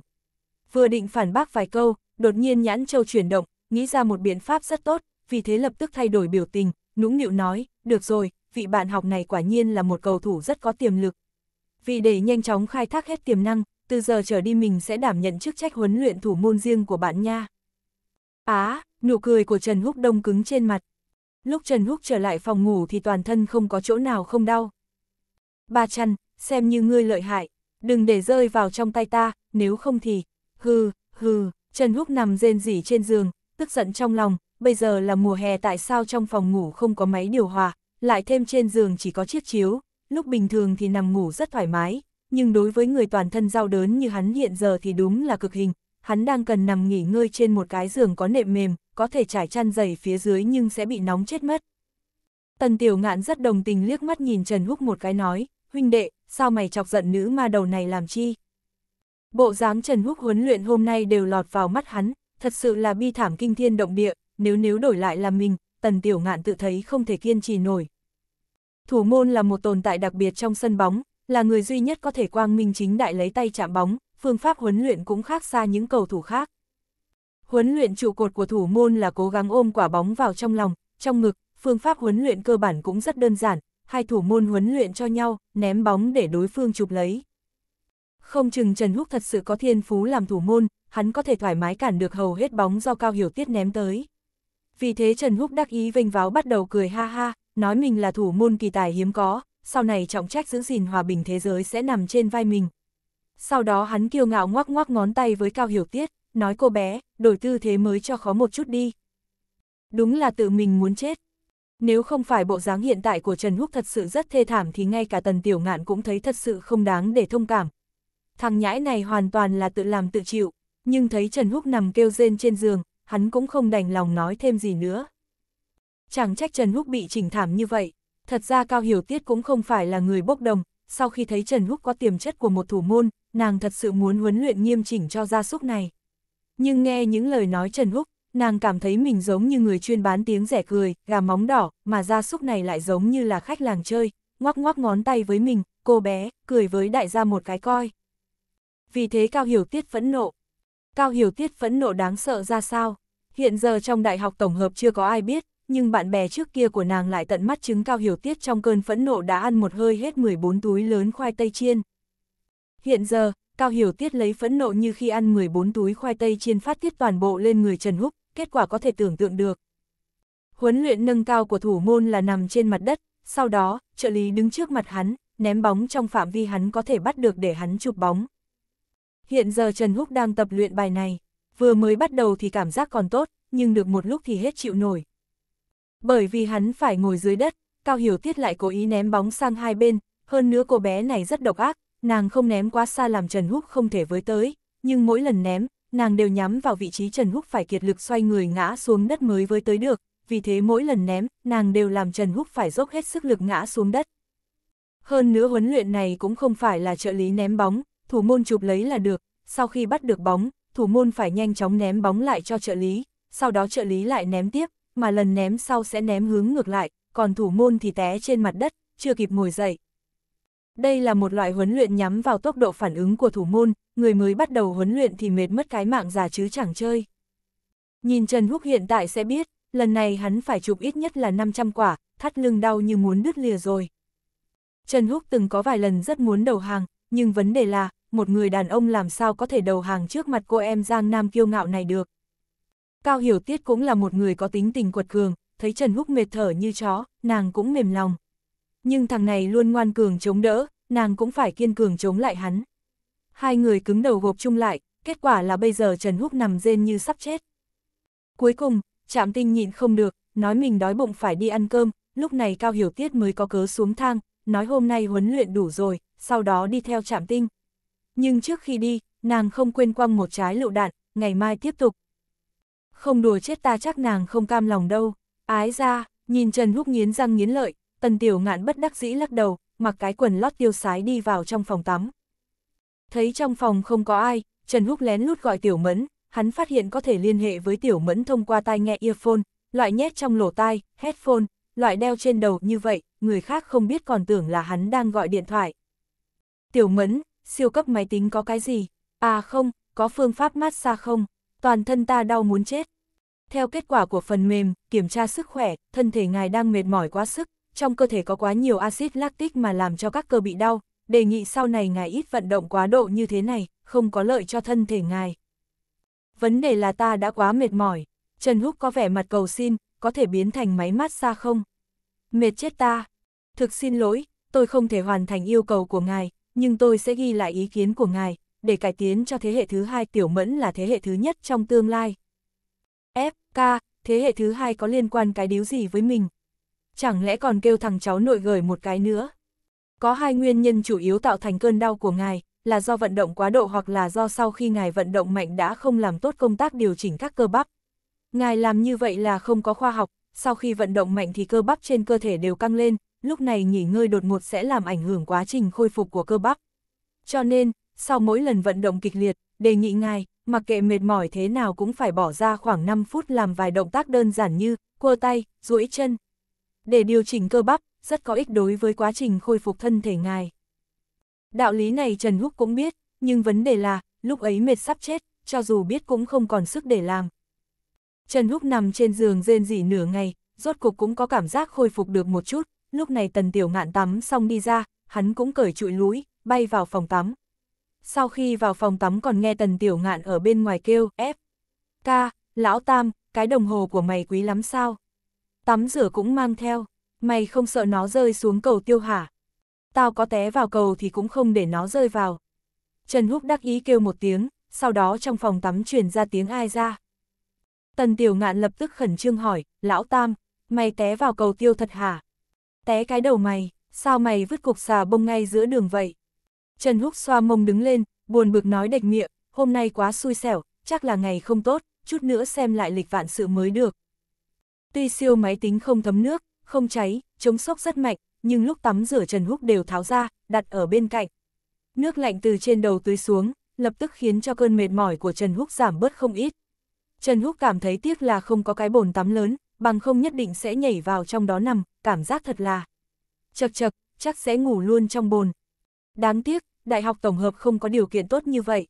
Vừa định phản bác vài câu, đột nhiên nhãn châu chuyển động, nghĩ ra một biện pháp rất tốt, vì thế lập tức thay đổi biểu tình, nũng nịu nói, được rồi, vị bạn học này quả nhiên là một cầu thủ rất có tiềm lực. Vì để nhanh chóng khai thác hết tiềm năng, từ giờ trở đi mình sẽ đảm nhận chức trách huấn luyện thủ môn riêng của bạn nha. Á, nụ cười của Trần Húc đông cứng trên mặt. Lúc Trần Húc trở lại phòng ngủ thì toàn thân không có chỗ nào không đau. Ba chăn, xem như ngươi lợi hại, đừng để rơi vào trong tay ta, nếu không thì, hừ, hừ, Trần Húc nằm rên rỉ trên giường, tức giận trong lòng, bây giờ là mùa hè tại sao trong phòng ngủ không có máy điều hòa, lại thêm trên giường chỉ có chiếc chiếu, lúc bình thường thì nằm ngủ rất thoải mái, nhưng đối với người toàn thân đau đớn như hắn hiện giờ thì đúng là cực hình, hắn đang cần nằm nghỉ ngơi trên một cái giường có nệm mềm, có thể trải chăn dày phía dưới nhưng sẽ bị nóng chết mất. Tần Tiểu Ngạn rất đồng tình liếc mắt nhìn Trần Húc một cái nói, huynh đệ, sao mày chọc giận nữ ma đầu này làm chi? Bộ dáng Trần Húc huấn luyện hôm nay đều lọt vào mắt hắn, thật sự là bi thảm kinh thiên động địa, nếu nếu đổi lại là mình, tần tiểu ngạn tự thấy không thể kiên trì nổi. Thủ môn là một tồn tại đặc biệt trong sân bóng, là người duy nhất có thể quang minh chính đại lấy tay chạm bóng, phương pháp huấn luyện cũng khác xa những cầu thủ khác. Huấn luyện trụ cột của thủ môn là cố gắng ôm quả bóng vào trong lòng, trong ngực, phương pháp huấn luyện cơ bản cũng rất đơn giản, hai thủ môn huấn luyện cho nhau, ném bóng để đối phương chụp lấy. Không chừng Trần Húc thật sự có thiên phú làm thủ môn, hắn có thể thoải mái cản được hầu hết bóng do Cao Hiểu Tiết ném tới vì thế Trần Húc đắc ý vênh váo bắt đầu cười ha ha, nói mình là thủ môn kỳ tài hiếm có, sau này trọng trách giữ gìn hòa bình thế giới sẽ nằm trên vai mình. Sau đó hắn kiêu ngạo ngoắc ngoắc ngón tay với Cao Hiểu Tiết, nói cô bé, đổi tư thế mới cho khó một chút đi. Đúng là tự mình muốn chết. Nếu không phải bộ dáng hiện tại của Trần Húc thật sự rất thê thảm thì ngay cả tần tiểu ngạn cũng thấy thật sự không đáng để thông cảm. Thằng nhãi này hoàn toàn là tự làm tự chịu, nhưng thấy Trần Húc nằm kêu rên trên giường, hắn cũng không đành lòng nói thêm gì nữa. Chẳng trách Trần Húc bị trình thảm như vậy, thật ra Cao Hiểu Tiết cũng không phải là người bốc đồng, sau khi thấy Trần Húc có tiềm chất của một thủ môn, nàng thật sự muốn huấn luyện nghiêm chỉnh cho gia súc này. Nhưng nghe những lời nói Trần Húc, nàng cảm thấy mình giống như người chuyên bán tiếng rẻ cười, gà móng đỏ, mà gia súc này lại giống như là khách làng chơi, ngoắc ngoắc ngón tay với mình, cô bé, cười với đại gia một cái coi. Vì thế Cao Hiểu Tiết phẫn nộ, Cao Hiểu Tiết phẫn nộ đáng sợ ra sao? Hiện giờ trong đại học tổng hợp chưa có ai biết, nhưng bạn bè trước kia của nàng lại tận mắt chứng Cao Hiểu Tiết trong cơn phẫn nộ đã ăn một hơi hết 14 túi lớn khoai tây chiên. Hiện giờ, Cao Hiểu Tiết lấy phẫn nộ như khi ăn 14 túi khoai tây chiên phát tiết toàn bộ lên người Trần Húc, kết quả có thể tưởng tượng được. Huấn luyện nâng cao của thủ môn là nằm trên mặt đất, sau đó, trợ lý đứng trước mặt hắn, ném bóng trong phạm vi hắn có thể bắt được để hắn chụp bóng. Hiện giờ Trần Húc đang tập luyện bài này, vừa mới bắt đầu thì cảm giác còn tốt, nhưng được một lúc thì hết chịu nổi. Bởi vì hắn phải ngồi dưới đất, Cao Hiểu Tiết lại cố ý ném bóng sang hai bên, hơn nữa cô bé này rất độc ác, nàng không ném quá xa làm Trần Húc không thể với tới, nhưng mỗi lần ném, nàng đều nhắm vào vị trí Trần Húc phải kiệt lực xoay người ngã xuống đất mới với tới được, vì thế mỗi lần ném, nàng đều làm Trần Húc phải dốc hết sức lực ngã xuống đất. Hơn nữa huấn luyện này cũng không phải là trợ lý ném bóng, thủ môn chụp lấy là được, sau khi bắt được bóng, thủ môn phải nhanh chóng ném bóng lại cho trợ lý, sau đó trợ lý lại ném tiếp, mà lần ném sau sẽ ném hướng ngược lại, còn thủ môn thì té trên mặt đất, chưa kịp ngồi dậy. Đây là một loại huấn luyện nhắm vào tốc độ phản ứng của thủ môn, người mới bắt đầu huấn luyện thì mệt mất cái mạng già chứ chẳng chơi. Nhìn Trần Húc hiện tại sẽ biết, lần này hắn phải chụp ít nhất là 500 quả, thắt lưng đau như muốn đứt lìa rồi. Trần Húc từng có vài lần rất muốn đầu hàng, nhưng vấn đề là, một người đàn ông làm sao có thể đầu hàng trước mặt cô em Giang Nam kiêu ngạo này được. Cao Hiểu Tiết cũng là một người có tính tình quật cường, thấy Trần Húc mệt thở như chó, nàng cũng mềm lòng. Nhưng thằng này luôn ngoan cường chống đỡ, nàng cũng phải kiên cường chống lại hắn. Hai người cứng đầu gộp chung lại, kết quả là bây giờ Trần Húc nằm rên như sắp chết. Cuối cùng, Trạm Tinh nhịn không được, nói mình đói bụng phải đi ăn cơm, lúc này Cao Hiểu Tiết mới có cớ xuống thang, nói hôm nay huấn luyện đủ rồi, sau đó đi theo Trạm Tinh nhưng trước khi đi, nàng không quên quăng một trái lựu đạn, ngày mai tiếp tục. Không đùa chết ta chắc nàng không cam lòng đâu, ái ra, nhìn Trần Húc nghiến răng nghiến lợi, tần tiểu ngạn bất đắc dĩ lắc đầu, mặc cái quần lót tiêu sái đi vào trong phòng tắm. Thấy trong phòng không có ai, Trần Húc lén lút gọi tiểu mẫn, hắn phát hiện có thể liên hệ với tiểu mẫn thông qua tai nghe earphone, loại nhét trong lỗ tai, headphone, loại đeo trên đầu như vậy, người khác không biết còn tưởng là hắn đang gọi điện thoại. Tiểu mẫn, siêu cấp máy tính có cái gì? À không, có phương pháp massage không? Toàn thân ta đau muốn chết. Theo kết quả của phần mềm, kiểm tra sức khỏe, thân thể ngài đang mệt mỏi quá sức, trong cơ thể có quá nhiều axit lactic mà làm cho các cơ bị đau, đề nghị sau này ngài ít vận động quá độ như thế này, không có lợi cho thân thể ngài. Vấn đề là ta đã quá mệt mỏi, Trần Húc có vẻ mặt cầu xin, có thể biến thành máy massage không? Mệt chết ta! Thực xin lỗi, tôi không thể hoàn thành yêu cầu của ngài, nhưng tôi sẽ ghi lại ý kiến của ngài, để cải tiến cho thế hệ thứ hai tiểu mẫn là thế hệ thứ nhất trong tương lai. FK, thế hệ thứ hai có liên quan cái điếu gì với mình? Chẳng lẽ còn kêu thằng cháu nội gửi một cái nữa? Có hai nguyên nhân chủ yếu tạo thành cơn đau của ngài, là do vận động quá độ hoặc là do sau khi ngài vận động mạnh đã không làm tốt công tác điều chỉnh các cơ bắp. Ngài làm như vậy là không có khoa học, sau khi vận động mạnh thì cơ bắp trên cơ thể đều căng lên, lúc này nghỉ ngơi đột ngột sẽ làm ảnh hưởng quá trình khôi phục của cơ bắp. Cho nên, sau mỗi lần vận động kịch liệt, đề nghị ngài, mặc kệ mệt mỏi thế nào cũng phải bỏ ra khoảng 5 phút làm vài động tác đơn giản như cua tay, duỗi chân. Để điều chỉnh cơ bắp, rất có ích đối với quá trình khôi phục thân thể ngài. Đạo lý này Trần Húc cũng biết, nhưng vấn đề là, lúc ấy mệt sắp chết, cho dù biết cũng không còn sức để làm. Trần Húc nằm trên giường rên rỉ nửa ngày, rốt cục cũng có cảm giác khôi phục được một chút lúc này tần tiểu ngạn tắm xong đi ra, hắn cũng cởi trụi lũi, bay vào phòng tắm. Sau khi vào phòng tắm còn nghe tần tiểu ngạn ở bên ngoài kêu, F. Ca, lão tam, cái đồng hồ của mày quý lắm sao? Tắm rửa cũng mang theo, mày không sợ nó rơi xuống cầu tiêu hả? Tao có té vào cầu thì cũng không để nó rơi vào. Trần Húc đắc ý kêu một tiếng, sau đó trong phòng tắm truyền ra tiếng ai ra. Tần tiểu ngạn lập tức khẩn trương hỏi, lão tam, mày té vào cầu tiêu thật hả? té cái đầu mày, sao mày vứt cục xà bông ngay giữa đường vậy? Trần Húc xoa mông đứng lên, buồn bực nói đệch miệng, hôm nay quá xui xẻo, chắc là ngày không tốt, chút nữa xem lại lịch vạn sự mới được. Tuy siêu máy tính không thấm nước, không cháy, chống sốc rất mạnh, nhưng lúc tắm rửa Trần Húc đều tháo ra, đặt ở bên cạnh. Nước lạnh từ trên đầu tưới xuống, lập tức khiến cho cơn mệt mỏi của Trần Húc giảm bớt không ít. Trần Húc cảm thấy tiếc là không có cái bồn tắm lớn, bằng không nhất định sẽ nhảy vào trong đó nằm, cảm giác thật là chật chật, chắc sẽ ngủ luôn trong bồn. Đáng tiếc, đại học tổng hợp không có điều kiện tốt như vậy.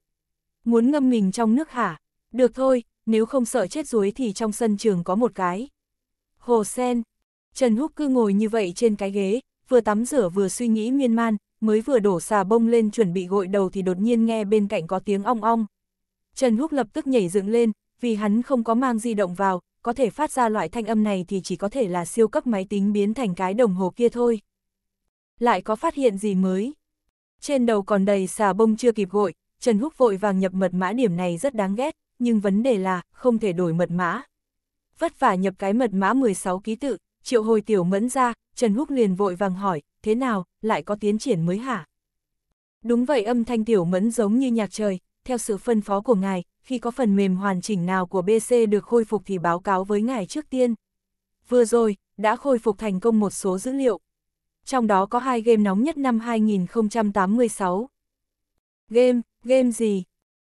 Muốn ngâm mình trong nước hả? Được thôi, nếu không sợ chết đuối thì trong sân trường có một cái. Hồ sen. Trần Húc cứ ngồi như vậy trên cái ghế, vừa tắm rửa vừa suy nghĩ miên man, mới vừa đổ xà bông lên chuẩn bị gội đầu thì đột nhiên nghe bên cạnh có tiếng ong ong. Trần Húc lập tức nhảy dựng lên, vì hắn không có mang di động vào, có thể phát ra loại thanh âm này thì chỉ có thể là siêu cấp máy tính biến thành cái đồng hồ kia thôi. Lại có phát hiện gì mới? Trên đầu còn đầy xà bông chưa kịp gội, Trần Húc vội vàng nhập mật mã điểm này rất đáng ghét, nhưng vấn đề là không thể đổi mật mã. Vất vả nhập cái mật mã 16 ký tự, triệu hồi tiểu mẫn ra, Trần Húc liền vội vàng hỏi, thế nào, lại có tiến triển mới hả? Đúng vậy âm thanh tiểu mẫn giống như nhạc trời, theo sự phân phó của ngài, khi có phần mềm hoàn chỉnh nào của BC được khôi phục thì báo cáo với ngài trước tiên. Vừa rồi, đã khôi phục thành công một số dữ liệu. Trong đó có hai game nóng nhất năm 2086. Game, game gì?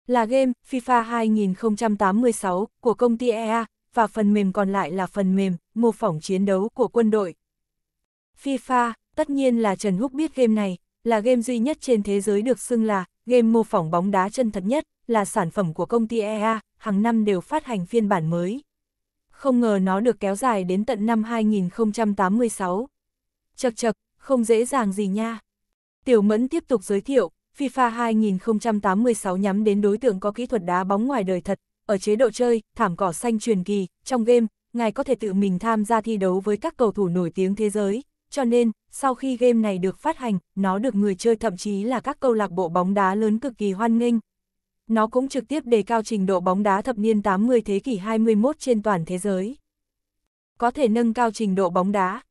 Là game FIFA 2086 của công ty EA, và phần mềm còn lại là phần mềm mô phỏng chiến đấu của quân đội. FIFA, tất nhiên là Trần Húc biết game này, là game duy nhất trên thế giới được xưng là game mô phỏng bóng đá chân thật nhất, là sản phẩm của công ty EA, hàng năm đều phát hành phiên bản mới. Không ngờ nó được kéo dài đến tận năm 2086. Chật chật, không dễ dàng gì nha. Tiểu Mẫn tiếp tục giới thiệu, FIFA 2086 nhắm đến đối tượng có kỹ thuật đá bóng ngoài đời thật, ở chế độ chơi, thảm cỏ xanh truyền kỳ, trong game, ngài có thể tự mình tham gia thi đấu với các cầu thủ nổi tiếng thế giới, cho nên, sau khi game này được phát hành, nó được người chơi thậm chí là các câu lạc bộ bóng đá lớn cực kỳ hoan nghênh. Nó cũng trực tiếp đề cao trình độ bóng đá thập niên 80 thế kỷ 21 trên toàn thế giới. Có thể nâng cao trình độ bóng đá.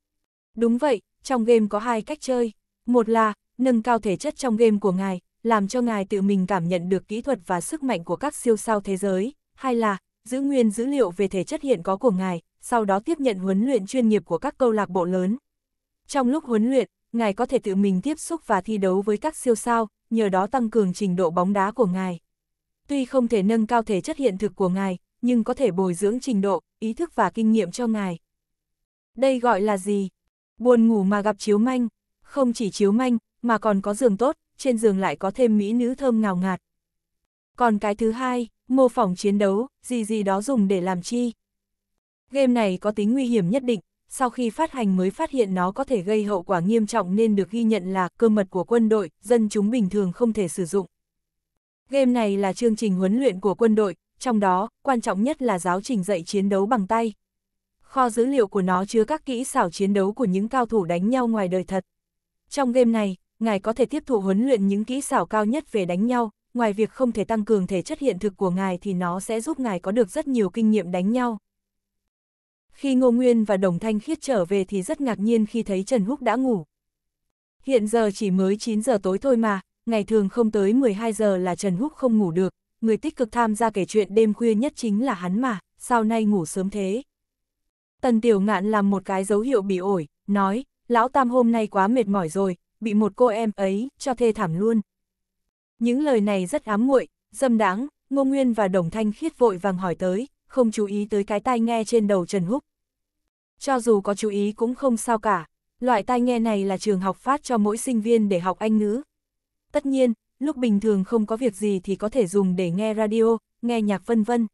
Đúng vậy, trong game có hai cách chơi. Một là, nâng cao thể chất trong game của ngài, làm cho ngài tự mình cảm nhận được kỹ thuật và sức mạnh của các siêu sao thế giới. Hai là, giữ nguyên dữ liệu về thể chất hiện có của ngài, sau đó tiếp nhận huấn luyện chuyên nghiệp của các câu lạc bộ lớn, trong lúc huấn luyện, ngài có thể tự mình tiếp xúc và thi đấu với các siêu sao, nhờ đó tăng cường trình độ bóng đá của ngài. Tuy không thể nâng cao thể chất hiện thực của ngài, nhưng có thể bồi dưỡng trình độ, ý thức và kinh nghiệm cho ngài. Đây gọi là gì? Buồn ngủ mà gặp chiếu manh, không chỉ chiếu manh, mà còn có giường tốt, trên giường lại có thêm mỹ nữ thơm ngào ngạt. Còn cái thứ hai, mô phỏng chiến đấu, gì gì đó dùng để làm chi? Game này có tính nguy hiểm nhất định, sau khi phát hành mới phát hiện nó có thể gây hậu quả nghiêm trọng nên được ghi nhận là cơ mật của quân đội, dân chúng bình thường không thể sử dụng. Game này là chương trình huấn luyện của quân đội, trong đó, quan trọng nhất là giáo trình dạy chiến đấu bằng tay. Kho dữ liệu của nó chứa các kỹ xảo chiến đấu của những cao thủ đánh nhau ngoài đời thật. Trong game này, ngài có thể tiếp thụ huấn luyện những kỹ xảo cao nhất về đánh nhau, ngoài việc không thể tăng cường thể chất hiện thực của ngài thì nó sẽ giúp ngài có được rất nhiều kinh nghiệm đánh nhau. Khi Ngô Nguyên và Đồng Thanh Khiết trở về thì rất ngạc nhiên khi thấy Trần Húc đã ngủ. Hiện giờ chỉ mới 9 giờ tối thôi mà, ngày thường không tới 12 giờ là Trần Húc không ngủ được, người tích cực tham gia kể chuyện đêm khuya nhất chính là hắn mà, sao nay ngủ sớm thế. Tần Tiểu Ngạn làm một cái dấu hiệu bị ổi, nói, lão Tam hôm nay quá mệt mỏi rồi, bị một cô em ấy, cho thê thảm luôn. Những lời này rất ám muội, dâm đáng, Ngô Nguyên và Đồng Thanh Khiết vội vàng hỏi tới, không chú ý tới cái tai nghe trên đầu Trần Húc. Cho dù có chú ý cũng không sao cả, loại tai nghe này là trường học phát cho mỗi sinh viên để học Anh ngữ. Tất nhiên, lúc bình thường không có việc gì thì có thể dùng để nghe radio, nghe nhạc vân vân.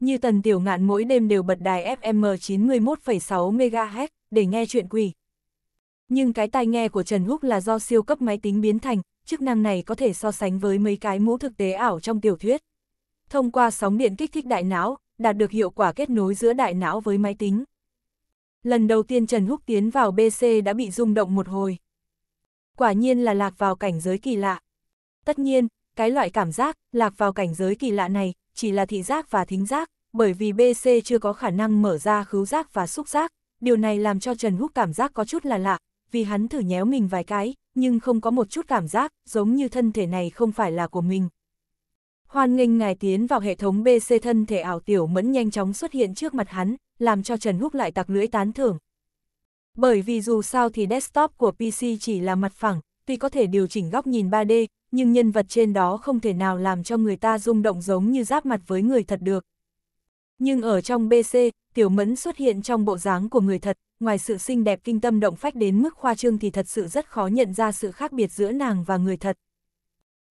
Như Tần Tiểu Ngạn mỗi đêm đều bật đài FM 91,6 MHz để nghe chuyện quỷ. Nhưng cái tai nghe của Trần Húc là do siêu cấp máy tính biến thành, chức năng này có thể so sánh với mấy cái mũ thực tế ảo trong tiểu thuyết. Thông qua sóng điện kích thích đại não, đạt được hiệu quả kết nối giữa đại não với máy tính. Lần đầu tiên Trần Húc tiến vào BC đã bị rung động một hồi. Quả nhiên là lạc vào cảnh giới kỳ lạ. Tất nhiên, cái loại cảm giác lạc vào cảnh giới kỳ lạ này chỉ là thị giác và thính giác, bởi vì BC chưa có khả năng mở ra khứu giác và xúc giác, điều này làm cho Trần Húc cảm giác có chút là lạ, vì hắn thử nhéo mình vài cái, nhưng không có một chút cảm giác, giống như thân thể này không phải là của mình. Hoan nghênh ngài tiến vào hệ thống BC thân thể ảo tiểu mẫn nhanh chóng xuất hiện trước mặt hắn, làm cho Trần Húc lại tặc lưỡi tán thưởng. Bởi vì dù sao thì desktop của PC chỉ là mặt phẳng, tuy có thể điều chỉnh góc nhìn 3D, nhưng nhân vật trên đó không thể nào làm cho người ta rung động giống như giáp mặt với người thật được. Nhưng ở trong BC, Tiểu Mẫn xuất hiện trong bộ dáng của người thật, ngoài sự xinh đẹp kinh tâm động phách đến mức khoa trương thì thật sự rất khó nhận ra sự khác biệt giữa nàng và người thật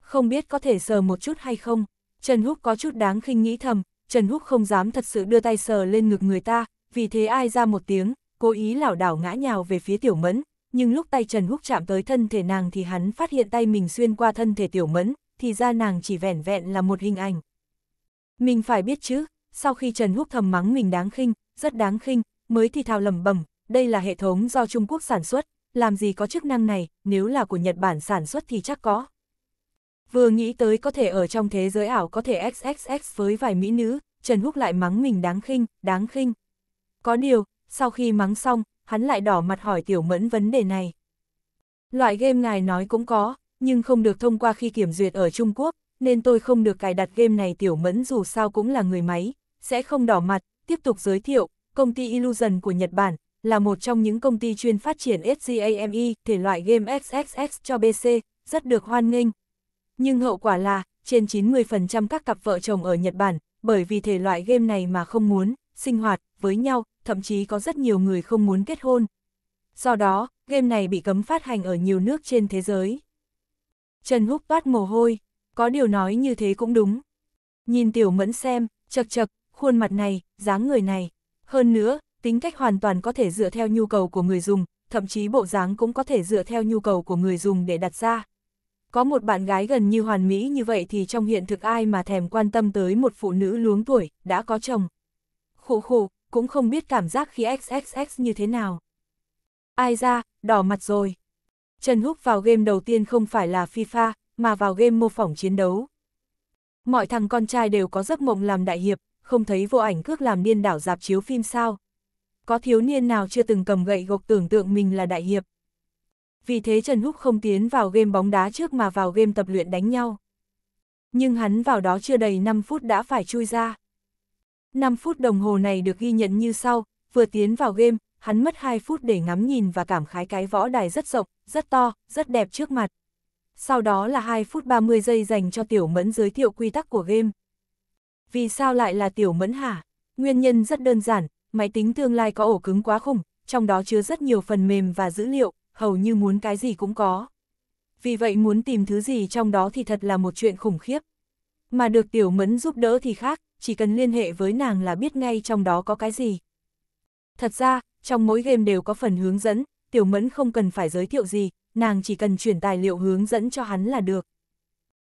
không biết có thể sờ một chút hay không. Trần Húc có chút đáng khinh nghĩ thầm, Trần Húc không dám thật sự đưa tay sờ lên ngực người ta, vì thế ai ra một tiếng, cố ý lảo đảo ngã nhào về phía Tiểu Mẫn, nhưng lúc tay Trần Húc chạm tới thân thể nàng thì hắn phát hiện tay mình xuyên qua thân thể Tiểu Mẫn, thì ra nàng chỉ vẻn vẹn là một hình ảnh. Mình phải biết chứ, sau khi Trần Húc thầm mắng mình đáng khinh, rất đáng khinh, mới thì thào lầm bẩm, đây là hệ thống do Trung Quốc sản xuất, làm gì có chức năng này, nếu là của Nhật Bản sản xuất thì chắc có vừa nghĩ tới có thể ở trong thế giới ảo có thể xxx với vài mỹ nữ, Trần Húc lại mắng mình đáng khinh, đáng khinh. Có điều, sau khi mắng xong, hắn lại đỏ mặt hỏi Tiểu Mẫn vấn đề này. Loại game ngài nói cũng có, nhưng không được thông qua khi kiểm duyệt ở Trung Quốc, nên tôi không được cài đặt game này Tiểu Mẫn dù sao cũng là người máy, sẽ không đỏ mặt, tiếp tục giới thiệu, công ty Illusion của Nhật Bản, là một trong những công ty chuyên phát triển SGAME, thể loại game XXX cho PC, rất được hoan nghênh, nhưng hậu quả là, trên 90% các cặp vợ chồng ở Nhật Bản, bởi vì thể loại game này mà không muốn, sinh hoạt, với nhau, thậm chí có rất nhiều người không muốn kết hôn. Do đó, game này bị cấm phát hành ở nhiều nước trên thế giới. Trần Húc toát mồ hôi, có điều nói như thế cũng đúng. Nhìn tiểu mẫn xem, chật chật, khuôn mặt này, dáng người này. Hơn nữa, tính cách hoàn toàn có thể dựa theo nhu cầu của người dùng, thậm chí bộ dáng cũng có thể dựa theo nhu cầu của người dùng để đặt ra. Có một bạn gái gần như hoàn mỹ như vậy thì trong hiện thực ai mà thèm quan tâm tới một phụ nữ luống tuổi, đã có chồng. Khụ khụ, cũng không biết cảm giác khi XXX như thế nào. Ai ra, đỏ mặt rồi. Trần Húc vào game đầu tiên không phải là FIFA, mà vào game mô phỏng chiến đấu. Mọi thằng con trai đều có giấc mộng làm đại hiệp, không thấy vô ảnh cước làm điên đảo dạp chiếu phim sao. Có thiếu niên nào chưa từng cầm gậy gộc tưởng tượng mình là đại hiệp vì thế Trần Húc không tiến vào game bóng đá trước mà vào game tập luyện đánh nhau. Nhưng hắn vào đó chưa đầy 5 phút đã phải chui ra. 5 phút đồng hồ này được ghi nhận như sau, vừa tiến vào game, hắn mất 2 phút để ngắm nhìn và cảm khái cái võ đài rất rộng, rất to, rất đẹp trước mặt. Sau đó là 2 phút 30 giây dành cho Tiểu Mẫn giới thiệu quy tắc của game. Vì sao lại là Tiểu Mẫn hả? Nguyên nhân rất đơn giản, máy tính tương lai có ổ cứng quá khủng, trong đó chứa rất nhiều phần mềm và dữ liệu, hầu như muốn cái gì cũng có. Vì vậy muốn tìm thứ gì trong đó thì thật là một chuyện khủng khiếp. Mà được tiểu mẫn giúp đỡ thì khác, chỉ cần liên hệ với nàng là biết ngay trong đó có cái gì. Thật ra, trong mỗi game đều có phần hướng dẫn, tiểu mẫn không cần phải giới thiệu gì, nàng chỉ cần chuyển tài liệu hướng dẫn cho hắn là được.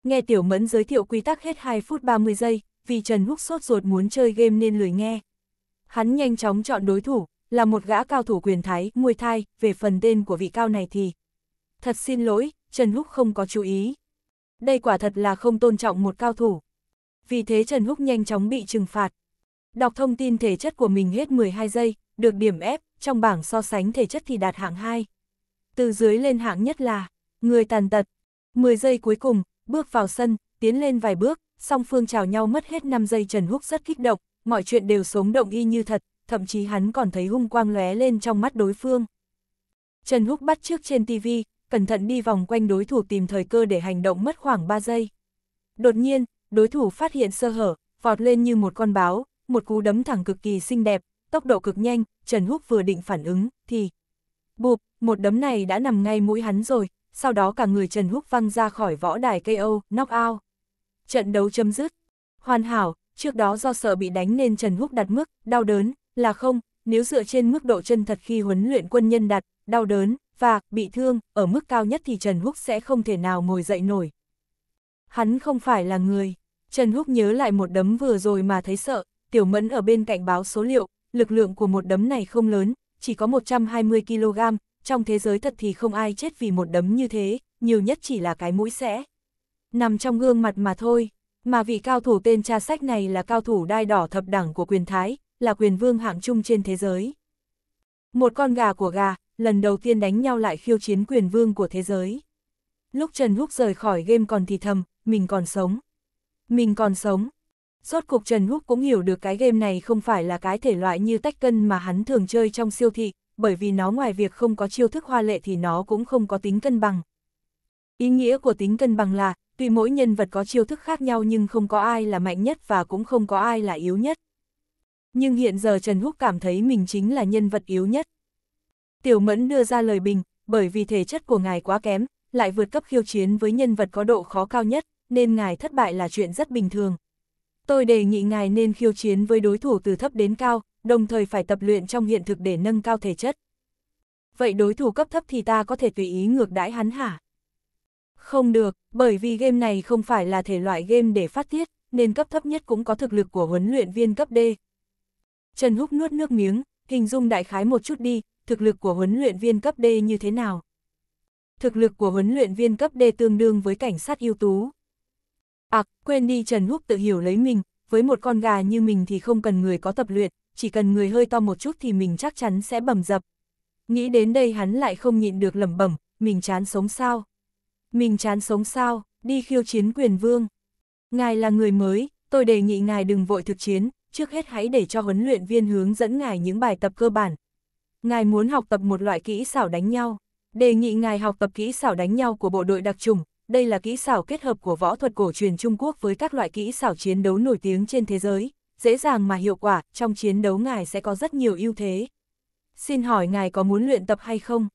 Nghe tiểu mẫn giới thiệu quy tắc hết 2 phút 30 giây, vì Trần Húc sốt ruột muốn chơi game nên lười nghe. Hắn nhanh chóng chọn đối thủ, là một gã cao thủ quyền thái, muôi thai, về phần tên của vị cao này thì... Thật xin lỗi, Trần Húc không có chú ý. Đây quả thật là không tôn trọng một cao thủ. Vì thế Trần Húc nhanh chóng bị trừng phạt. Đọc thông tin thể chất của mình hết 12 giây, được điểm ép trong bảng so sánh thể chất thì đạt hạng 2. Từ dưới lên hạng nhất là, người tàn tật. 10 giây cuối cùng, bước vào sân, tiến lên vài bước, song phương chào nhau mất hết 5 giây Trần Húc rất kích động, mọi chuyện đều sống động y như thật, thậm chí hắn còn thấy hung quang lóe lên trong mắt đối phương. Trần Húc bắt trước trên TV, cẩn thận đi vòng quanh đối thủ tìm thời cơ để hành động mất khoảng 3 giây. Đột nhiên, đối thủ phát hiện sơ hở, vọt lên như một con báo, một cú đấm thẳng cực kỳ xinh đẹp, tốc độ cực nhanh, Trần Húc vừa định phản ứng, thì... Bụp, một đấm này đã nằm ngay mũi hắn rồi, sau đó cả người Trần Húc văng ra khỏi võ đài KO, knock out. Trận đấu chấm dứt. Hoàn hảo, trước đó do sợ bị đánh nên Trần Húc đặt mức, đau đớn, là không, nếu dựa trên mức độ chân thật khi huấn luyện quân nhân đặt, đau đớn, và bị thương, ở mức cao nhất thì Trần Húc sẽ không thể nào ngồi dậy nổi. Hắn không phải là người. Trần Húc nhớ lại một đấm vừa rồi mà thấy sợ, Tiểu Mẫn ở bên cạnh báo số liệu, lực lượng của một đấm này không lớn, chỉ có 120kg, trong thế giới thật thì không ai chết vì một đấm như thế, nhiều nhất chỉ là cái mũi sẽ. Nằm trong gương mặt mà thôi, mà vị cao thủ tên cha sách này là cao thủ đai đỏ thập đẳng của quyền Thái, là quyền vương hạng chung trên thế giới. Một con gà của gà, lần đầu tiên đánh nhau lại khiêu chiến quyền vương của thế giới. Lúc Trần Húc rời khỏi game còn thì thầm, mình còn sống. Mình còn sống. Rốt cuộc Trần Húc cũng hiểu được cái game này không phải là cái thể loại như tách cân mà hắn thường chơi trong siêu thị, bởi vì nó ngoài việc không có chiêu thức hoa lệ thì nó cũng không có tính cân bằng. Ý nghĩa của tính cân bằng là, tuy mỗi nhân vật có chiêu thức khác nhau nhưng không có ai là mạnh nhất và cũng không có ai là yếu nhất nhưng hiện giờ Trần Húc cảm thấy mình chính là nhân vật yếu nhất. Tiểu Mẫn đưa ra lời bình, bởi vì thể chất của ngài quá kém, lại vượt cấp khiêu chiến với nhân vật có độ khó cao nhất, nên ngài thất bại là chuyện rất bình thường. Tôi đề nghị ngài nên khiêu chiến với đối thủ từ thấp đến cao, đồng thời phải tập luyện trong hiện thực để nâng cao thể chất. Vậy đối thủ cấp thấp thì ta có thể tùy ý ngược đãi hắn hả? Không được, bởi vì game này không phải là thể loại game để phát tiết, nên cấp thấp nhất cũng có thực lực của huấn luyện viên cấp D, Trần Húc nuốt nước miếng, hình dung đại khái một chút đi, thực lực của huấn luyện viên cấp D như thế nào. Thực lực của huấn luyện viên cấp D tương đương với cảnh sát ưu tú. À, quên đi Trần Húc tự hiểu lấy mình, với một con gà như mình thì không cần người có tập luyện, chỉ cần người hơi to một chút thì mình chắc chắn sẽ bầm dập. Nghĩ đến đây hắn lại không nhịn được lẩm bẩm, mình chán sống sao? Mình chán sống sao, đi khiêu chiến quyền vương. Ngài là người mới, tôi đề nghị ngài đừng vội thực chiến, trước hết hãy để cho huấn luyện viên hướng dẫn ngài những bài tập cơ bản. Ngài muốn học tập một loại kỹ xảo đánh nhau. Đề nghị ngài học tập kỹ xảo đánh nhau của bộ đội đặc trùng. Đây là kỹ xảo kết hợp của võ thuật cổ truyền Trung Quốc với các loại kỹ xảo chiến đấu nổi tiếng trên thế giới. Dễ dàng mà hiệu quả, trong chiến đấu ngài sẽ có rất nhiều ưu thế. Xin hỏi ngài có muốn luyện tập hay không?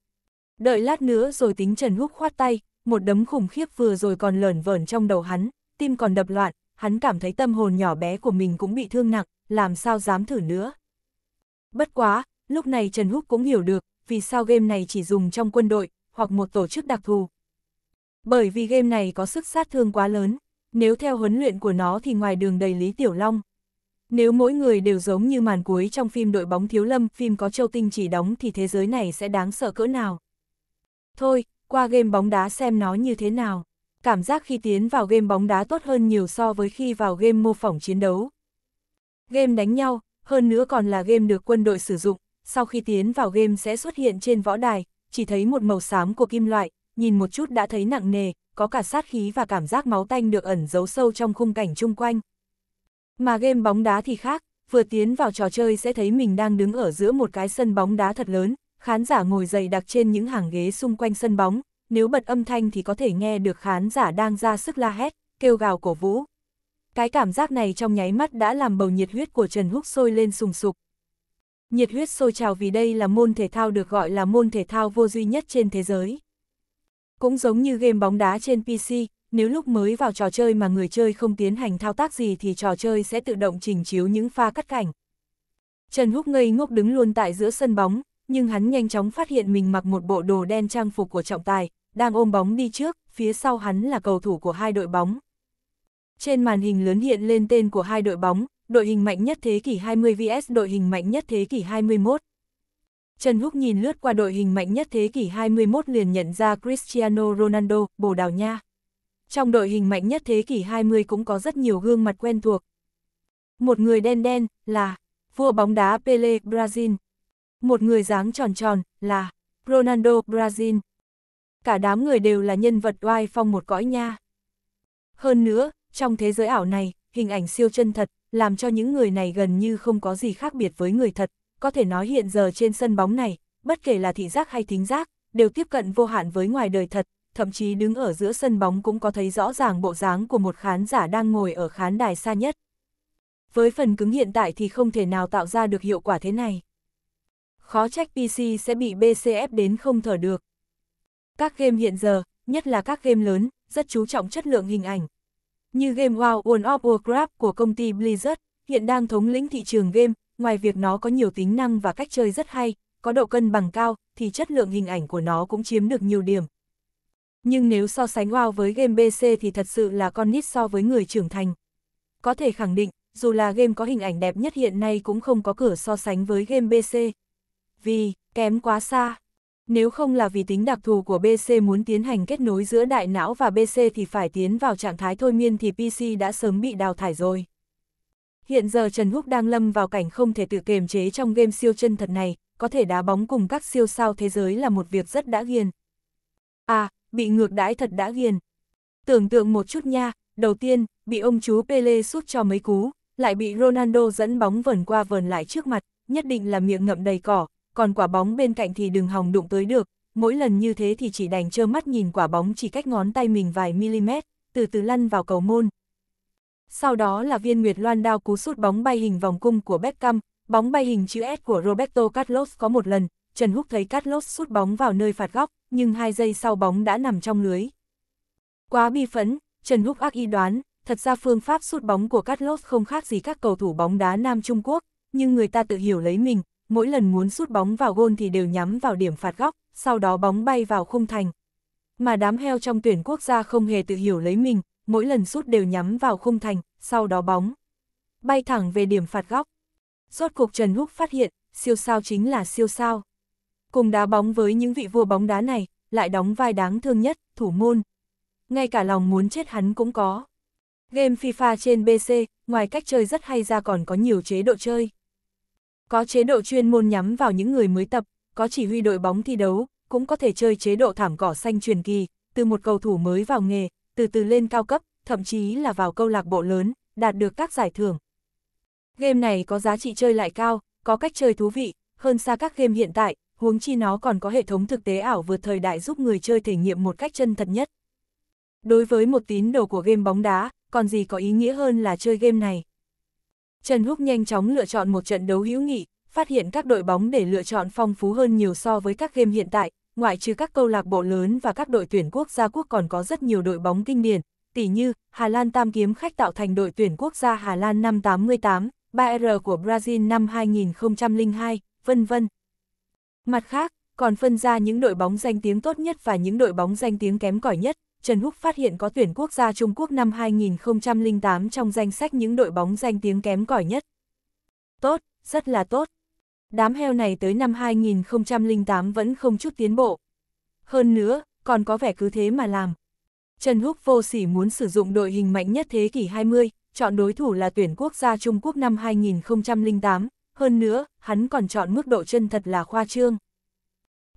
Đợi lát nữa rồi tính Trần Húc khoát tay, một đấm khủng khiếp vừa rồi còn lởn vởn trong đầu hắn, tim còn đập loạn, hắn cảm thấy tâm hồn nhỏ bé của mình cũng bị thương nặng, làm sao dám thử nữa. Bất quá, lúc này Trần Húc cũng hiểu được, vì sao game này chỉ dùng trong quân đội, hoặc một tổ chức đặc thù. Bởi vì game này có sức sát thương quá lớn, nếu theo huấn luyện của nó thì ngoài đường đầy Lý Tiểu Long. Nếu mỗi người đều giống như màn cuối trong phim đội bóng thiếu lâm, phim có châu tinh chỉ đóng thì thế giới này sẽ đáng sợ cỡ nào. Thôi, qua game bóng đá xem nó như thế nào cảm giác khi tiến vào game bóng đá tốt hơn nhiều so với khi vào game mô phỏng chiến đấu. Game đánh nhau, hơn nữa còn là game được quân đội sử dụng, sau khi tiến vào game sẽ xuất hiện trên võ đài, chỉ thấy một màu xám của kim loại, nhìn một chút đã thấy nặng nề, có cả sát khí và cảm giác máu tanh được ẩn giấu sâu trong khung cảnh chung quanh. Mà game bóng đá thì khác, vừa tiến vào trò chơi sẽ thấy mình đang đứng ở giữa một cái sân bóng đá thật lớn, khán giả ngồi dày đặc trên những hàng ghế xung quanh sân bóng, nếu bật âm thanh thì có thể nghe được khán giả đang ra sức la hét, kêu gào cổ vũ. Cái cảm giác này trong nháy mắt đã làm bầu nhiệt huyết của Trần Húc sôi lên sùng sục. Nhiệt huyết sôi trào vì đây là môn thể thao được gọi là môn thể thao vô duy nhất trên thế giới. Cũng giống như game bóng đá trên PC, nếu lúc mới vào trò chơi mà người chơi không tiến hành thao tác gì thì trò chơi sẽ tự động trình chiếu những pha cắt cảnh. Trần Húc ngây ngốc đứng luôn tại giữa sân bóng, nhưng hắn nhanh chóng phát hiện mình mặc một bộ đồ đen trang phục của trọng tài, đang ôm bóng đi trước, phía sau hắn là cầu thủ của hai đội bóng. Trên màn hình lớn hiện lên tên của hai đội bóng, đội hình mạnh nhất thế kỷ 20 vs đội hình mạnh nhất thế kỷ 21. Trần Húc nhìn lướt qua đội hình mạnh nhất thế kỷ 21 liền nhận ra Cristiano Ronaldo, Bồ Đào Nha. Trong đội hình mạnh nhất thế kỷ 20 cũng có rất nhiều gương mặt quen thuộc. Một người đen đen là vua bóng đá Pele, Brazil. Một người dáng tròn tròn là Ronaldo, Brazil cả đám người đều là nhân vật oai phong một cõi nha. Hơn nữa, trong thế giới ảo này, hình ảnh siêu chân thật, làm cho những người này gần như không có gì khác biệt với người thật, có thể nói hiện giờ trên sân bóng này, bất kể là thị giác hay thính giác, đều tiếp cận vô hạn với ngoài đời thật, thậm chí đứng ở giữa sân bóng cũng có thấy rõ ràng bộ dáng của một khán giả đang ngồi ở khán đài xa nhất. Với phần cứng hiện tại thì không thể nào tạo ra được hiệu quả thế này. Khó trách PC sẽ bị BCF đến không thở được. Các game hiện giờ, nhất là các game lớn, rất chú trọng chất lượng hình ảnh. Như game WoW World of Warcraft của công ty Blizzard, hiện đang thống lĩnh thị trường game, ngoài việc nó có nhiều tính năng và cách chơi rất hay, có độ cân bằng cao, thì chất lượng hình ảnh của nó cũng chiếm được nhiều điểm. Nhưng nếu so sánh WoW với game BC thì thật sự là con nít so với người trưởng thành. Có thể khẳng định, dù là game có hình ảnh đẹp nhất hiện nay cũng không có cửa so sánh với game BC. Vì, kém quá xa. Nếu không là vì tính đặc thù của BC muốn tiến hành kết nối giữa đại não và BC thì phải tiến vào trạng thái thôi miên thì PC đã sớm bị đào thải rồi. Hiện giờ Trần Húc đang lâm vào cảnh không thể tự kiềm chế trong game siêu chân thật này, có thể đá bóng cùng các siêu sao thế giới là một việc rất đã ghiền. À, bị ngược đãi thật đã ghiền. Tưởng tượng một chút nha, đầu tiên, bị ông chú Pele sút cho mấy cú, lại bị Ronaldo dẫn bóng vờn qua vờn lại trước mặt, nhất định là miệng ngậm đầy cỏ, còn quả bóng bên cạnh thì đừng hòng đụng tới được, mỗi lần như thế thì chỉ đành trơ mắt nhìn quả bóng chỉ cách ngón tay mình vài mm, từ từ lăn vào cầu môn. Sau đó là viên Nguyệt Loan đao cú sút bóng bay hình vòng cung của Beckham, bóng bay hình chữ S của Roberto Carlos có một lần, Trần Húc thấy Carlos sút bóng vào nơi phạt góc, nhưng hai giây sau bóng đã nằm trong lưới. Quá bi phẫn, Trần Húc ác ý đoán, thật ra phương pháp sút bóng của Carlos không khác gì các cầu thủ bóng đá Nam Trung Quốc, nhưng người ta tự hiểu lấy mình, mỗi lần muốn sút bóng vào gôn thì đều nhắm vào điểm phạt góc, sau đó bóng bay vào khung thành. Mà đám heo trong tuyển quốc gia không hề tự hiểu lấy mình, mỗi lần sút đều nhắm vào khung thành, sau đó bóng bay thẳng về điểm phạt góc. Rốt cuộc Trần Húc phát hiện, siêu sao chính là siêu sao. Cùng đá bóng với những vị vua bóng đá này, lại đóng vai đáng thương nhất, thủ môn. Ngay cả lòng muốn chết hắn cũng có. Game FIFA trên PC, ngoài cách chơi rất hay ra còn có nhiều chế độ chơi. Có chế độ chuyên môn nhắm vào những người mới tập, có chỉ huy đội bóng thi đấu, cũng có thể chơi chế độ thảm cỏ xanh truyền kỳ, từ một cầu thủ mới vào nghề, từ từ lên cao cấp, thậm chí là vào câu lạc bộ lớn, đạt được các giải thưởng. Game này có giá trị chơi lại cao, có cách chơi thú vị, hơn xa các game hiện tại, huống chi nó còn có hệ thống thực tế ảo vượt thời đại giúp người chơi thể nghiệm một cách chân thật nhất. Đối với một tín đồ của game bóng đá, còn gì có ý nghĩa hơn là chơi game này. Trần Húc nhanh chóng lựa chọn một trận đấu hữu nghị, phát hiện các đội bóng để lựa chọn phong phú hơn nhiều so với các game hiện tại, ngoại trừ các câu lạc bộ lớn và các đội tuyển quốc gia quốc còn có rất nhiều đội bóng kinh điển, tỷ như Hà Lan tam kiếm khách tạo thành đội tuyển quốc gia Hà Lan năm 88, 3R của Brazil năm 2002, vân vân. Mặt khác, còn phân ra những đội bóng danh tiếng tốt nhất và những đội bóng danh tiếng kém cỏi nhất, Trần Húc phát hiện có tuyển quốc gia Trung Quốc năm 2008 trong danh sách những đội bóng danh tiếng kém cỏi nhất. Tốt, rất là tốt. Đám heo này tới năm 2008 vẫn không chút tiến bộ. Hơn nữa, còn có vẻ cứ thế mà làm. Trần Húc vô sỉ muốn sử dụng đội hình mạnh nhất thế kỷ 20, chọn đối thủ là tuyển quốc gia Trung Quốc năm 2008, hơn nữa, hắn còn chọn mức độ chân thật là khoa trương.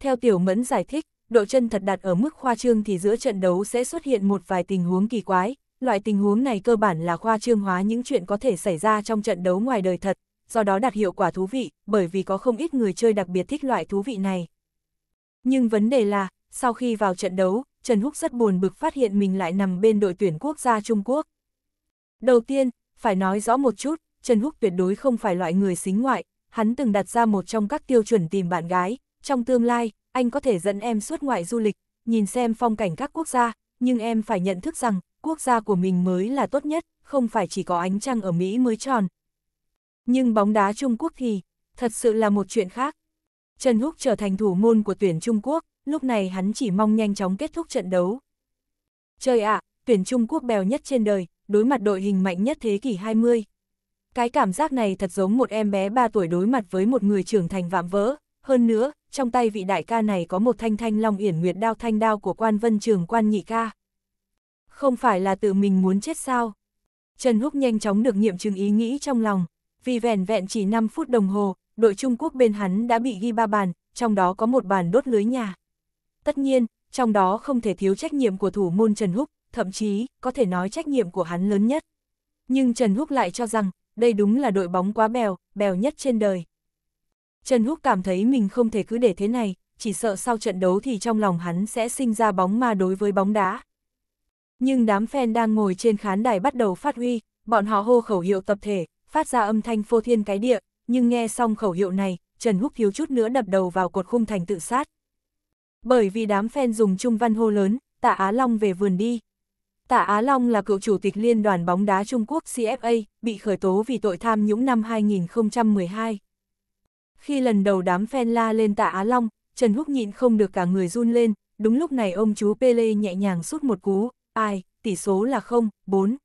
Theo Tiểu Mẫn giải thích, độ chân thật đạt ở mức khoa trương thì giữa trận đấu sẽ xuất hiện một vài tình huống kỳ quái. Loại tình huống này cơ bản là khoa trương hóa những chuyện có thể xảy ra trong trận đấu ngoài đời thật, do đó đạt hiệu quả thú vị, bởi vì có không ít người chơi đặc biệt thích loại thú vị này. Nhưng vấn đề là, sau khi vào trận đấu, Trần Húc rất buồn bực phát hiện mình lại nằm bên đội tuyển quốc gia Trung Quốc. Đầu tiên, phải nói rõ một chút, Trần Húc tuyệt đối không phải loại người xính ngoại, hắn từng đặt ra một trong các tiêu chuẩn tìm bạn gái, trong tương lai, anh có thể dẫn em suốt ngoại du lịch, nhìn xem phong cảnh các quốc gia, nhưng em phải nhận thức rằng, quốc gia của mình mới là tốt nhất, không phải chỉ có ánh trăng ở Mỹ mới tròn. Nhưng bóng đá Trung Quốc thì, thật sự là một chuyện khác. Trần Húc trở thành thủ môn của tuyển Trung Quốc, lúc này hắn chỉ mong nhanh chóng kết thúc trận đấu. Trời ạ, tuyển Trung Quốc bèo nhất trên đời, đối mặt đội hình mạnh nhất thế kỷ 20. Cái cảm giác này thật giống một em bé 3 tuổi đối mặt với một người trưởng thành vạm vỡ, hơn nữa, trong tay vị đại ca này có một thanh thanh long yển nguyệt đao thanh đao của quan vân trường quan nhị ca. Không phải là tự mình muốn chết sao? Trần Húc nhanh chóng được nghiệm chứng ý nghĩ trong lòng, vì vẻn vẹn chỉ 5 phút đồng hồ, đội Trung Quốc bên hắn đã bị ghi ba bàn, trong đó có một bàn đốt lưới nhà. Tất nhiên, trong đó không thể thiếu trách nhiệm của thủ môn Trần Húc, thậm chí có thể nói trách nhiệm của hắn lớn nhất. Nhưng Trần Húc lại cho rằng, đây đúng là đội bóng quá bèo, bèo nhất trên đời. Trần Húc cảm thấy mình không thể cứ để thế này, chỉ sợ sau trận đấu thì trong lòng hắn sẽ sinh ra bóng ma đối với bóng đá. Nhưng đám fan đang ngồi trên khán đài bắt đầu phát huy, bọn họ hô khẩu hiệu tập thể, phát ra âm thanh phô thiên cái địa, nhưng nghe xong khẩu hiệu này, Trần Húc thiếu chút nữa đập đầu vào cột khung thành tự sát. Bởi vì đám fan dùng trung văn hô lớn, Tạ Á Long về vườn đi. Tạ Á Long là cựu chủ tịch Liên đoàn bóng đá Trung Quốc CFA, bị khởi tố vì tội tham nhũng năm 2012. Khi lần đầu đám fan la lên tạ Á Long, Trần Húc nhịn không được cả người run lên, đúng lúc này ông chú Pele nhẹ nhàng sút một cú, ai, tỷ số là 0, 4.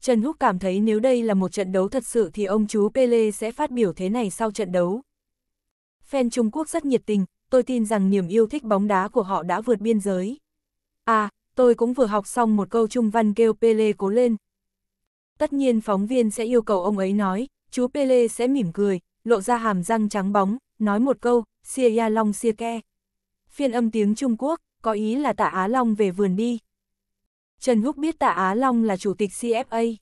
Trần Húc cảm thấy nếu đây là một trận đấu thật sự thì ông chú Pele sẽ phát biểu thế này sau trận đấu. Fan Trung Quốc rất nhiệt tình, tôi tin rằng niềm yêu thích bóng đá của họ đã vượt biên giới. À, tôi cũng vừa học xong một câu trung văn kêu Pele cố lên. Tất nhiên phóng viên sẽ yêu cầu ông ấy nói, chú Pele sẽ mỉm cười, lộ ra hàm răng trắng bóng, nói một câu, xia ya long xia ke. Phiên âm tiếng Trung Quốc, có ý là tạ Á Long về vườn đi. Trần Húc biết tạ Á Long là chủ tịch CFA.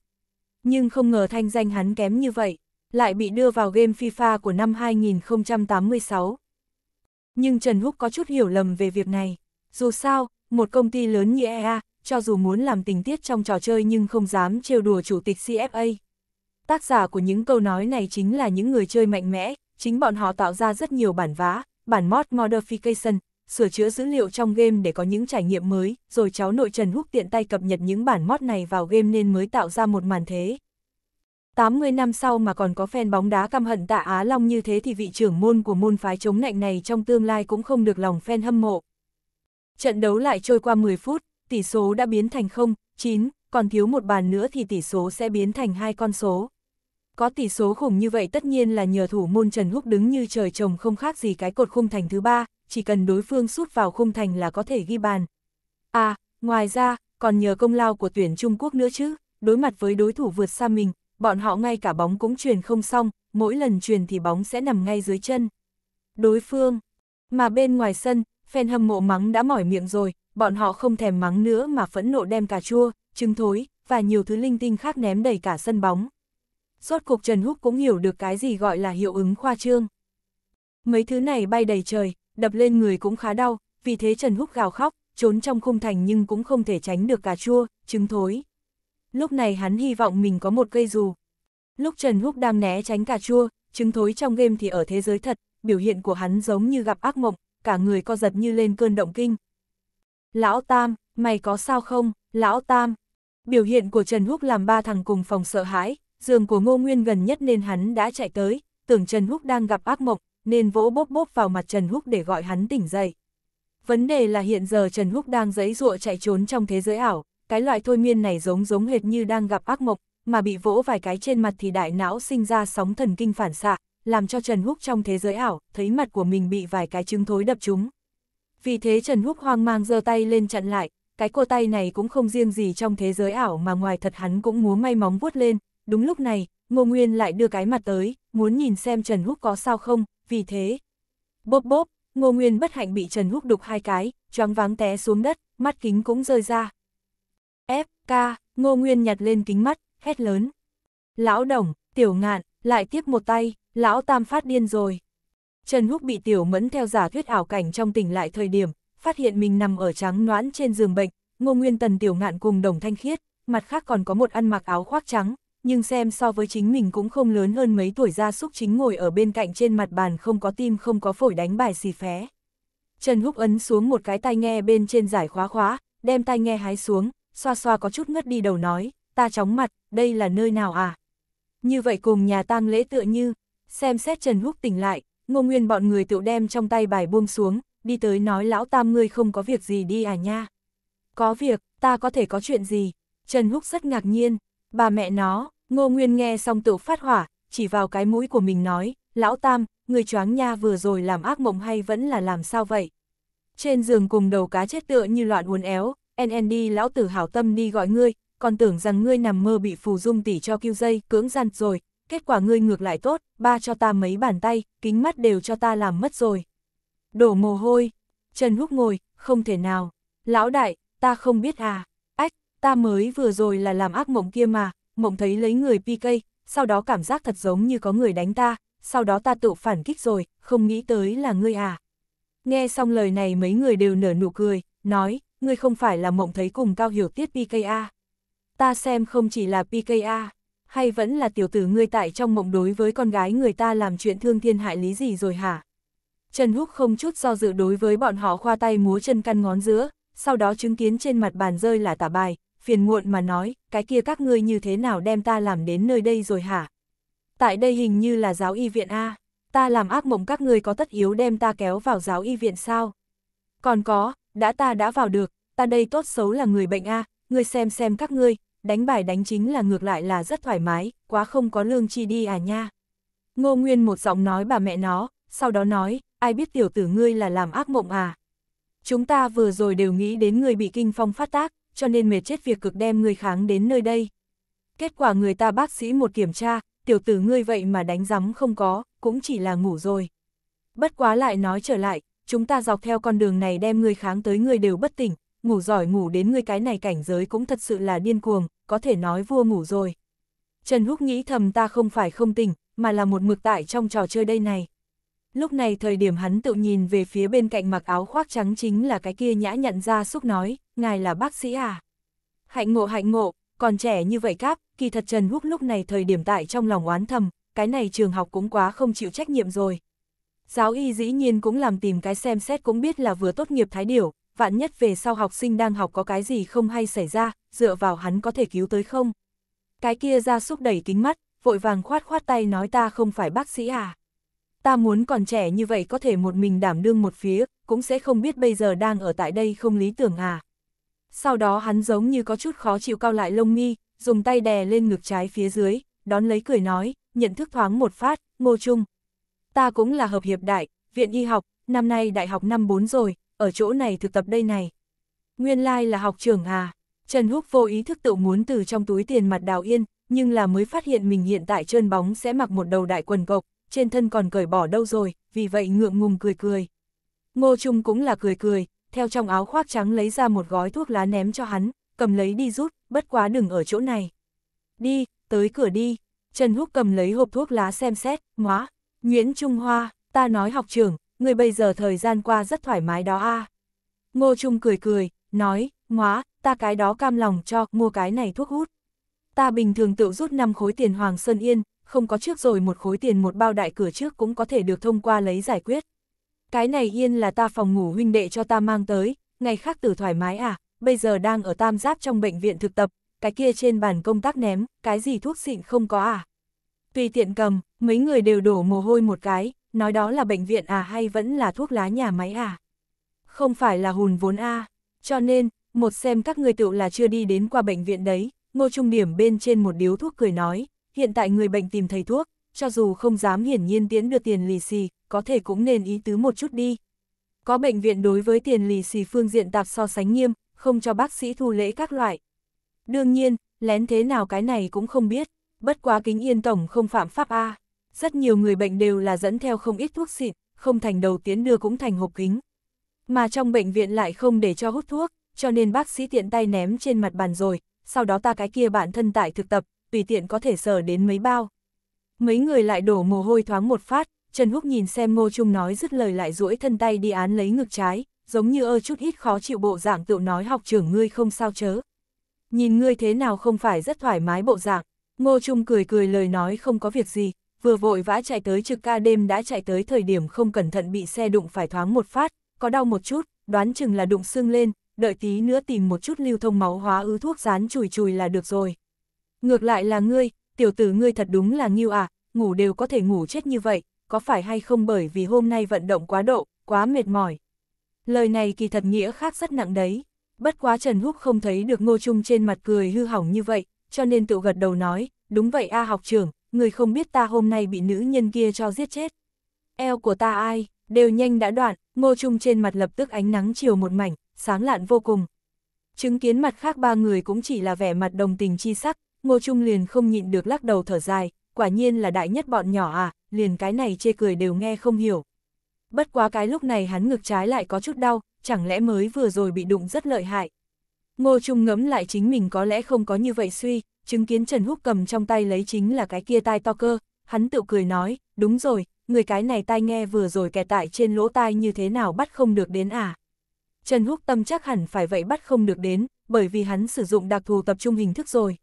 Nhưng không ngờ thanh danh hắn kém như vậy, lại bị đưa vào game FIFA của năm 2086. Nhưng Trần Húc có chút hiểu lầm về việc này. Dù sao, một công ty lớn như EA, cho dù muốn làm tình tiết trong trò chơi nhưng không dám trêu đùa chủ tịch CFA. Tác giả của những câu nói này chính là những người chơi mạnh mẽ, chính bọn họ tạo ra rất nhiều bản vá, bản mod modification, sửa chữa dữ liệu trong game để có những trải nghiệm mới, rồi cháu nội Trần Húc tiện tay cập nhật những bản mod này vào game nên mới tạo ra một màn thế. 80 năm sau mà còn có fan bóng đá căm hận tạ Á Long như thế thì vị trưởng môn của môn phái chống nạnh này trong tương lai cũng không được lòng fan hâm mộ. Trận đấu lại trôi qua 10 phút, tỷ số đã biến thành 0, 9, còn thiếu một bàn nữa thì tỷ số sẽ biến thành hai con số. Có tỷ số khủng như vậy tất nhiên là nhờ thủ môn Trần Húc đứng như trời trồng không khác gì cái cột khung thành thứ ba, chỉ cần đối phương sút vào khung thành là có thể ghi bàn. À, ngoài ra, còn nhờ công lao của tuyển Trung Quốc nữa chứ, đối mặt với đối thủ vượt xa mình, bọn họ ngay cả bóng cũng truyền không xong, mỗi lần truyền thì bóng sẽ nằm ngay dưới chân. Đối phương, mà bên ngoài sân, fan hâm mộ mắng đã mỏi miệng rồi, bọn họ không thèm mắng nữa mà phẫn nộ đem cà chua, trứng thối và nhiều thứ linh tinh khác ném đầy cả sân bóng rốt cuộc Trần Húc cũng hiểu được cái gì gọi là hiệu ứng khoa trương. Mấy thứ này bay đầy trời, đập lên người cũng khá đau, vì thế Trần Húc gào khóc, trốn trong khung thành nhưng cũng không thể tránh được cà chua, trứng thối. Lúc này hắn hy vọng mình có một cây dù. Lúc Trần Húc đang né tránh cà chua, trứng thối trong game thì ở thế giới thật, biểu hiện của hắn giống như gặp ác mộng, cả người co giật như lên cơn động kinh. Lão Tam, mày có sao không, Lão Tam? Biểu hiện của Trần Húc làm ba thằng cùng phòng sợ hãi, giường của Ngô Nguyên gần nhất nên hắn đã chạy tới, tưởng Trần Húc đang gặp ác mộng, nên vỗ bốp bốp vào mặt Trần Húc để gọi hắn tỉnh dậy. Vấn đề là hiện giờ Trần Húc đang giấy ruộ chạy trốn trong thế giới ảo, cái loại thôi miên này giống giống hệt như đang gặp ác mộng, mà bị vỗ vài cái trên mặt thì đại não sinh ra sóng thần kinh phản xạ, làm cho Trần Húc trong thế giới ảo, thấy mặt của mình bị vài cái trứng thối đập trúng. Vì thế Trần Húc hoang mang giơ tay lên chặn lại, cái cô tay này cũng không riêng gì trong thế giới ảo mà ngoài thật hắn cũng múa may móng vuốt lên, đúng lúc này, Ngô Nguyên lại đưa cái mặt tới, muốn nhìn xem Trần Húc có sao không, vì thế. Bốp bốp, Ngô Nguyên bất hạnh bị Trần Húc đục hai cái, choáng váng té xuống đất, mắt kính cũng rơi ra. F, K, Ngô Nguyên nhặt lên kính mắt, hét lớn. Lão đồng, tiểu ngạn, lại tiếp một tay, lão tam phát điên rồi. Trần Húc bị tiểu mẫn theo giả thuyết ảo cảnh trong tỉnh lại thời điểm, phát hiện mình nằm ở trắng noãn trên giường bệnh, Ngô Nguyên Tần tiểu ngạn cùng đồng thanh khiết, mặt khác còn có một ăn mặc áo khoác trắng, nhưng xem so với chính mình cũng không lớn hơn mấy tuổi gia súc chính ngồi ở bên cạnh trên mặt bàn không có tim không có phổi đánh bài xì phé. Trần Húc ấn xuống một cái tai nghe bên trên giải khóa khóa, đem tai nghe hái xuống, xoa xoa có chút ngất đi đầu nói, ta chóng mặt, đây là nơi nào à? Như vậy cùng nhà tang lễ tựa như, xem xét Trần Húc tỉnh lại, ngô nguyên bọn người tự đem trong tay bài buông xuống, đi tới nói lão tam ngươi không có việc gì đi à nha. Có việc, ta có thể có chuyện gì? Trần Húc rất ngạc nhiên, bà mẹ nó, Ngô Nguyên nghe xong tự phát hỏa, chỉ vào cái mũi của mình nói, lão tam, người choáng nha vừa rồi làm ác mộng hay vẫn là làm sao vậy? Trên giường cùng đầu cá chết tựa như loạn uốn éo, NND lão tử hảo tâm đi gọi ngươi, còn tưởng rằng ngươi nằm mơ bị phù dung tỷ cho kiêu dây, cưỡng gian rồi, kết quả ngươi ngược lại tốt, ba cho ta mấy bàn tay, kính mắt đều cho ta làm mất rồi. Đổ mồ hôi, Trần Húc ngồi, không thể nào, lão đại, ta không biết à, ách, ta mới vừa rồi là làm ác mộng kia mà, mộng thấy lấy người PK, sau đó cảm giác thật giống như có người đánh ta, sau đó ta tự phản kích rồi, không nghĩ tới là ngươi à. Nghe xong lời này mấy người đều nở nụ cười, nói, ngươi không phải là mộng thấy cùng cao hiểu tiết à? Ta xem không chỉ là à, hay vẫn là tiểu tử ngươi tại trong mộng đối với con gái người ta làm chuyện thương thiên hại lý gì rồi hả? Trần Húc không chút do dự đối với bọn họ khoa tay múa chân căn ngón giữa, sau đó chứng kiến trên mặt bàn rơi là tả bài, phiền muộn mà nói, cái kia các ngươi như thế nào đem ta làm đến nơi đây rồi hả? Tại đây hình như là giáo y viện A, ta làm ác mộng các ngươi có tất yếu đem ta kéo vào giáo y viện sao? Còn có, đã ta đã vào được, ta đây tốt xấu là người bệnh A, ngươi xem xem các ngươi, đánh bài đánh chính là ngược lại là rất thoải mái, quá không có lương chi đi à nha. Ngô Nguyên một giọng nói bà mẹ nó, sau đó nói, ai biết tiểu tử ngươi là làm ác mộng à? Chúng ta vừa rồi đều nghĩ đến người bị kinh phong phát tác, cho nên mệt chết việc cực đem người kháng đến nơi đây. Kết quả người ta bác sĩ một kiểm tra, tiểu tử ngươi vậy mà đánh rắm không có, cũng chỉ là ngủ rồi. Bất quá lại nói trở lại, chúng ta dọc theo con đường này đem người kháng tới người đều bất tỉnh, ngủ giỏi ngủ đến người cái này cảnh giới cũng thật sự là điên cuồng, có thể nói vua ngủ rồi. Trần Húc nghĩ thầm ta không phải không tỉnh, mà là một mực tại trong trò chơi đây này lúc này thời điểm hắn tự nhìn về phía bên cạnh mặc áo khoác trắng chính là cái kia nhã nhận ra xúc nói, ngài là bác sĩ à? Hạnh ngộ hạnh ngộ, còn trẻ như vậy cáp, kỳ thật Trần Húc lúc này thời điểm tại trong lòng oán thầm, cái này trường học cũng quá không chịu trách nhiệm rồi. Giáo y dĩ nhiên cũng làm tìm cái xem xét cũng biết là vừa tốt nghiệp thái điểu, vạn nhất về sau học sinh đang học có cái gì không hay xảy ra, dựa vào hắn có thể cứu tới không. Cái kia ra xúc đẩy kính mắt, vội vàng khoát khoát tay nói ta không phải bác sĩ à ta muốn còn trẻ như vậy có thể một mình đảm đương một phía, cũng sẽ không biết bây giờ đang ở tại đây không lý tưởng à. Sau đó hắn giống như có chút khó chịu cao lại lông mi, dùng tay đè lên ngực trái phía dưới, đón lấy cười nói, nhận thức thoáng một phát, ngô trung. Ta cũng là hợp hiệp đại, viện y học, năm nay đại học năm 4 rồi, ở chỗ này thực tập đây này. Nguyên lai like là học trưởng à. Trần Húc vô ý thức tự muốn từ trong túi tiền mặt đào yên, nhưng là mới phát hiện mình hiện tại trơn bóng sẽ mặc một đầu đại quần cộc, trên thân còn cởi bỏ đâu rồi, vì vậy ngượng ngùng cười cười. Ngô Trung cũng là cười cười, theo trong áo khoác trắng lấy ra một gói thuốc lá ném cho hắn, cầm lấy đi rút, bất quá đừng ở chỗ này. Đi, tới cửa đi. Trần Húc cầm lấy hộp thuốc lá xem xét, ngóa. Nguyễn Trung Hoa, ta nói học trưởng, người bây giờ thời gian qua rất thoải mái đó a. Ngô Trung cười cười, nói, ngóa, ta cái đó cam lòng cho, mua cái này thuốc hút. Ta bình thường tự rút 5 khối tiền Hoàng Sơn Yên, không có trước rồi một khối tiền một bao đại cửa trước cũng có thể được thông qua lấy giải quyết. Cái này yên là ta phòng ngủ huynh đệ cho ta mang tới, ngày khác tử thoải mái à, bây giờ đang ở tam giáp trong bệnh viện thực tập, cái kia trên bàn công tác ném, cái gì thuốc xịn không có à. Tùy tiện cầm, mấy người đều đổ mồ hôi một cái, nói đó là bệnh viện à hay vẫn là thuốc lá nhà máy à. Không phải là hùn vốn a à, cho nên, một xem các người tựu là chưa đi đến qua bệnh viện đấy, ngô trung điểm bên trên một điếu thuốc cười nói, hiện tại người bệnh tìm thầy thuốc, cho dù không dám hiển nhiên tiễn được tiền lì xì, có thể cũng nên ý tứ một chút đi. Có bệnh viện đối với tiền lì xì phương diện tạp so sánh nghiêm, không cho bác sĩ thu lễ các loại. Đương nhiên, lén thế nào cái này cũng không biết, bất quá kính yên tổng không phạm pháp A. Rất nhiều người bệnh đều là dẫn theo không ít thuốc xịn, không thành đầu tiến đưa cũng thành hộp kính. Mà trong bệnh viện lại không để cho hút thuốc, cho nên bác sĩ tiện tay ném trên mặt bàn rồi, sau đó ta cái kia bản thân tại thực tập, tùy tiện có thể sở đến mấy bao. Mấy người lại đổ mồ hôi thoáng một phát, Trần Húc nhìn xem Ngô Trung nói dứt lời lại duỗi thân tay đi án lấy ngực trái, giống như ơ chút ít khó chịu bộ dạng tựu nói học trưởng ngươi không sao chớ. Nhìn ngươi thế nào không phải rất thoải mái bộ dạng, Ngô Trung cười cười lời nói không có việc gì, vừa vội vã chạy tới trực ca đêm đã chạy tới thời điểm không cẩn thận bị xe đụng phải thoáng một phát, có đau một chút, đoán chừng là đụng xương lên, đợi tí nữa tìm một chút lưu thông máu hóa ứ thuốc rán chùi chùi là được rồi. Ngược lại là ngươi, tiểu tử ngươi thật đúng là nghiêu à, ngủ đều có thể ngủ chết như vậy, có phải hay không bởi vì hôm nay vận động quá độ, quá mệt mỏi. Lời này kỳ thật nghĩa khác rất nặng đấy. Bất quá Trần Húc không thấy được Ngô Trung trên mặt cười hư hỏng như vậy, cho nên tự gật đầu nói, đúng vậy a học trưởng, người không biết ta hôm nay bị nữ nhân kia cho giết chết. Eo của ta ai, đều nhanh đã đoạn, Ngô Trung trên mặt lập tức ánh nắng chiều một mảnh, sáng lạn vô cùng. Chứng kiến mặt khác ba người cũng chỉ là vẻ mặt đồng tình chi sắc, Ngô Trung liền không nhịn được lắc đầu thở dài, quả nhiên là đại nhất bọn nhỏ à, liền cái này chê cười đều nghe không hiểu. Bất quá cái lúc này hắn ngực trái lại có chút đau, chẳng lẽ mới vừa rồi bị đụng rất lợi hại. Ngô Trung ngấm lại chính mình có lẽ không có như vậy suy, chứng kiến Trần Húc cầm trong tay lấy chính là cái kia tai to cơ, hắn tự cười nói, đúng rồi, người cái này tai nghe vừa rồi kẹt tại trên lỗ tai như thế nào bắt không được đến à. Trần Húc tâm chắc hẳn phải vậy bắt không được đến, bởi vì hắn sử dụng đặc thù tập trung hình thức rồi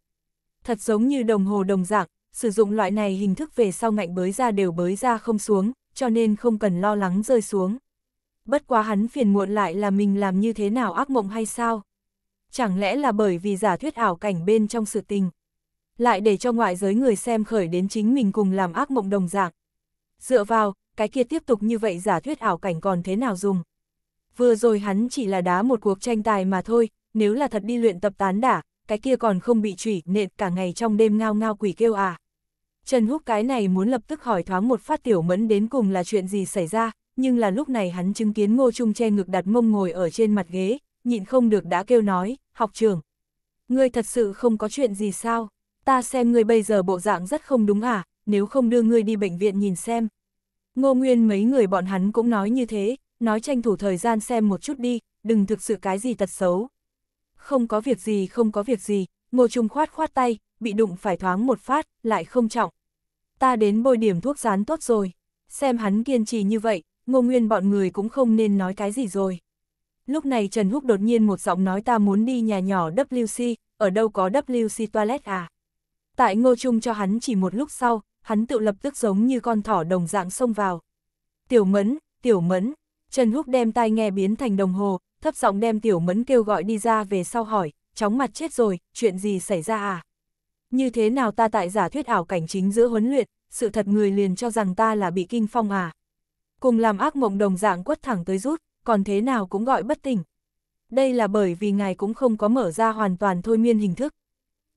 thật giống như đồng hồ đồng dạng, sử dụng loại này hình thức về sau ngạnh bới ra đều bới ra không xuống, cho nên không cần lo lắng rơi xuống. Bất quá hắn phiền muộn lại là mình làm như thế nào ác mộng hay sao? Chẳng lẽ là bởi vì giả thuyết ảo cảnh bên trong sự tình? Lại để cho ngoại giới người xem khởi đến chính mình cùng làm ác mộng đồng dạng. Dựa vào, cái kia tiếp tục như vậy giả thuyết ảo cảnh còn thế nào dùng? Vừa rồi hắn chỉ là đá một cuộc tranh tài mà thôi, nếu là thật đi luyện tập tán đả, cái kia còn không bị chủy nện cả ngày trong đêm ngao ngao quỷ kêu à. Trần Húc cái này muốn lập tức hỏi thoáng một phát tiểu mẫn đến cùng là chuyện gì xảy ra, nhưng là lúc này hắn chứng kiến ngô trung che ngực đặt mông ngồi ở trên mặt ghế, nhịn không được đã kêu nói, học trường. Ngươi thật sự không có chuyện gì sao, ta xem ngươi bây giờ bộ dạng rất không đúng à, nếu không đưa ngươi đi bệnh viện nhìn xem. Ngô Nguyên mấy người bọn hắn cũng nói như thế, nói tranh thủ thời gian xem một chút đi, đừng thực sự cái gì tật xấu không có việc gì không có việc gì, Ngô Trung khoát khoát tay, bị đụng phải thoáng một phát, lại không trọng. Ta đến bôi điểm thuốc rán tốt rồi, xem hắn kiên trì như vậy, Ngô Nguyên bọn người cũng không nên nói cái gì rồi. Lúc này Trần Húc đột nhiên một giọng nói ta muốn đi nhà nhỏ WC, ở đâu có WC toilet à? Tại Ngô Trung cho hắn chỉ một lúc sau, hắn tự lập tức giống như con thỏ đồng dạng xông vào. Tiểu mẫn, tiểu mẫn, Trần Húc đem tai nghe biến thành đồng hồ, thấp giọng đem tiểu mẫn kêu gọi đi ra về sau hỏi, chóng mặt chết rồi, chuyện gì xảy ra à? Như thế nào ta tại giả thuyết ảo cảnh chính giữa huấn luyện, sự thật người liền cho rằng ta là bị kinh phong à? Cùng làm ác mộng đồng dạng quất thẳng tới rút, còn thế nào cũng gọi bất tỉnh. Đây là bởi vì ngài cũng không có mở ra hoàn toàn thôi miên hình thức.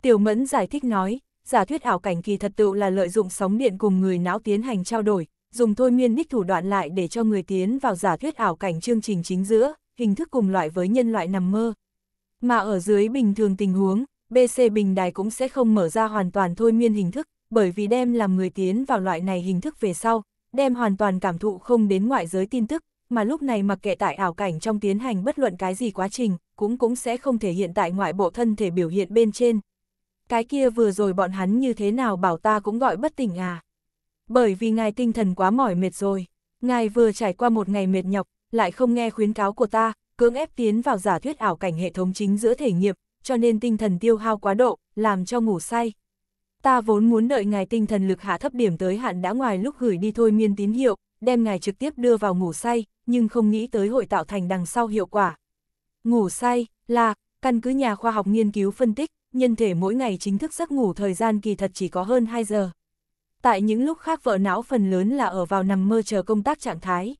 Tiểu mẫn giải thích nói, giả thuyết ảo cảnh kỳ thật tự là lợi dụng sóng điện cùng người não tiến hành trao đổi, dùng thôi miên đích thủ đoạn lại để cho người tiến vào giả thuyết ảo cảnh chương trình chính giữa, hình thức cùng loại với nhân loại nằm mơ. Mà ở dưới bình thường tình huống, BC bình đài cũng sẽ không mở ra hoàn toàn thôi miên hình thức, bởi vì đem làm người tiến vào loại này hình thức về sau, đem hoàn toàn cảm thụ không đến ngoại giới tin tức, mà lúc này mặc kệ tại ảo cảnh trong tiến hành bất luận cái gì quá trình, cũng cũng sẽ không thể hiện tại ngoại bộ thân thể biểu hiện bên trên. Cái kia vừa rồi bọn hắn như thế nào bảo ta cũng gọi bất tỉnh à. Bởi vì ngài tinh thần quá mỏi mệt rồi, ngài vừa trải qua một ngày mệt nhọc, lại không nghe khuyến cáo của ta, cưỡng ép tiến vào giả thuyết ảo cảnh hệ thống chính giữa thể nghiệp, cho nên tinh thần tiêu hao quá độ, làm cho ngủ say. Ta vốn muốn đợi ngài tinh thần lực hạ thấp điểm tới hạn đã ngoài lúc gửi đi thôi miên tín hiệu, đem ngài trực tiếp đưa vào ngủ say, nhưng không nghĩ tới hội tạo thành đằng sau hiệu quả. Ngủ say là, căn cứ nhà khoa học nghiên cứu phân tích, nhân thể mỗi ngày chính thức giấc ngủ thời gian kỳ thật chỉ có hơn 2 giờ. Tại những lúc khác vợ não phần lớn là ở vào nằm mơ chờ công tác trạng thái.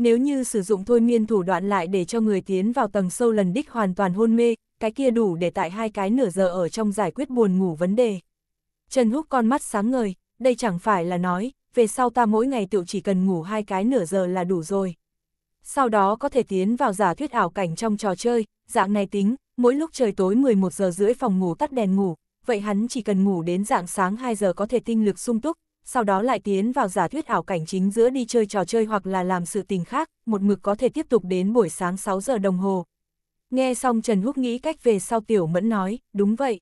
Nếu như sử dụng thôi miên thủ đoạn lại để cho người tiến vào tầng sâu lần đích hoàn toàn hôn mê, cái kia đủ để tại hai cái nửa giờ ở trong giải quyết buồn ngủ vấn đề. Trần Húc con mắt sáng ngời, đây chẳng phải là nói, về sau ta mỗi ngày tự chỉ cần ngủ hai cái nửa giờ là đủ rồi. Sau đó có thể tiến vào giả thuyết ảo cảnh trong trò chơi, dạng này tính, mỗi lúc trời tối 11 giờ rưỡi phòng ngủ tắt đèn ngủ, vậy hắn chỉ cần ngủ đến dạng sáng 2 giờ có thể tinh lực sung túc, sau đó lại tiến vào giả thuyết ảo cảnh chính giữa đi chơi trò chơi hoặc là làm sự tình khác, một mực có thể tiếp tục đến buổi sáng 6 giờ đồng hồ. Nghe xong Trần Húc nghĩ cách về sau Tiểu Mẫn nói, đúng vậy.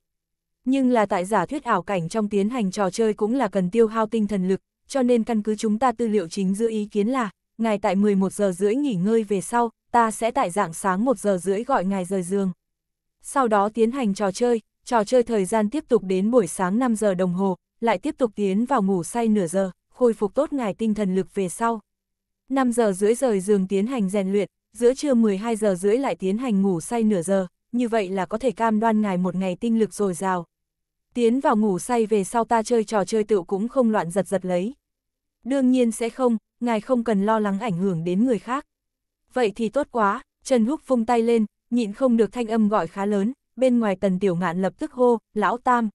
Nhưng là tại giả thuyết ảo cảnh trong tiến hành trò chơi cũng là cần tiêu hao tinh thần lực, cho nên căn cứ chúng ta tư liệu chính giữa ý kiến là, ngài tại 11 giờ rưỡi nghỉ ngơi về sau, ta sẽ tại dạng sáng 1 giờ rưỡi gọi ngài rời giường. Sau đó tiến hành trò chơi, trò chơi thời gian tiếp tục đến buổi sáng 5 giờ đồng hồ, lại tiếp tục tiến vào ngủ say nửa giờ, khôi phục tốt ngài tinh thần lực về sau. 5 giờ rưỡi rời giường tiến hành rèn luyện, giữa trưa 12 giờ rưỡi lại tiến hành ngủ say nửa giờ, như vậy là có thể cam đoan ngài một ngày tinh lực dồi dào. Tiến vào ngủ say về sau ta chơi trò chơi tựu cũng không loạn giật giật lấy. Đương nhiên sẽ không, ngài không cần lo lắng ảnh hưởng đến người khác. Vậy thì tốt quá, Trần Húc phung tay lên, nhịn không được thanh âm gọi khá lớn, bên ngoài tần tiểu ngạn lập tức hô, lão tam.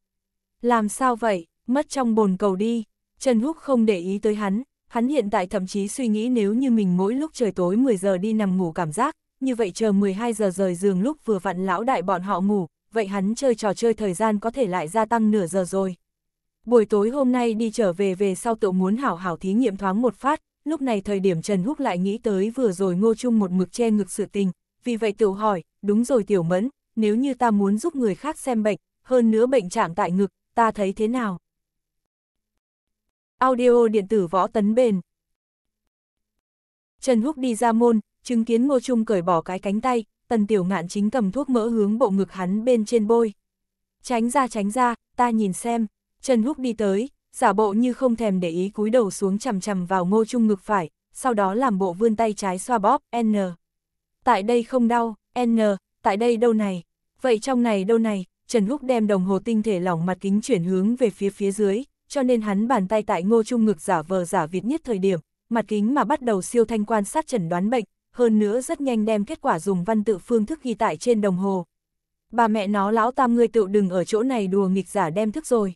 Làm sao vậy? mất trong bồn cầu đi, Trần Húc không để ý tới hắn, hắn hiện tại thậm chí suy nghĩ nếu như mình mỗi lúc trời tối 10 giờ đi nằm ngủ cảm giác, như vậy chờ 12 giờ rời giường lúc vừa vặn lão đại bọn họ ngủ, vậy hắn chơi trò chơi thời gian có thể lại gia tăng nửa giờ rồi. Buổi tối hôm nay đi trở về về sau tự muốn hảo hảo thí nghiệm thoáng một phát, lúc này thời điểm Trần Húc lại nghĩ tới vừa rồi ngô chung một mực che ngực sự tình, vì vậy tự hỏi, đúng rồi tiểu mẫn, nếu như ta muốn giúp người khác xem bệnh, hơn nữa bệnh trạng tại ngực, ta thấy thế nào? Audio điện tử võ tấn bền. Trần Húc đi ra môn, chứng kiến Ngô Trung cởi bỏ cái cánh tay, Tần Tiểu Ngạn chính cầm thuốc mỡ hướng bộ ngực hắn bên trên bôi. Tránh ra tránh ra, ta nhìn xem. Trần Húc đi tới, giả bộ như không thèm để ý cúi đầu xuống chằm chằm vào Ngô Trung ngực phải, sau đó làm bộ vươn tay trái xoa bóp, N. Tại đây không đau, N, tại đây đâu này. Vậy trong này đâu này, Trần Húc đem đồng hồ tinh thể lỏng mặt kính chuyển hướng về phía phía dưới, cho nên hắn bàn tay tại ngô trung ngực giả vờ giả việt nhất thời điểm, mặt kính mà bắt đầu siêu thanh quan sát chẩn đoán bệnh, hơn nữa rất nhanh đem kết quả dùng văn tự phương thức ghi tại trên đồng hồ. Bà mẹ nó lão tam ngươi tự đừng ở chỗ này đùa nghịch giả đem thức rồi.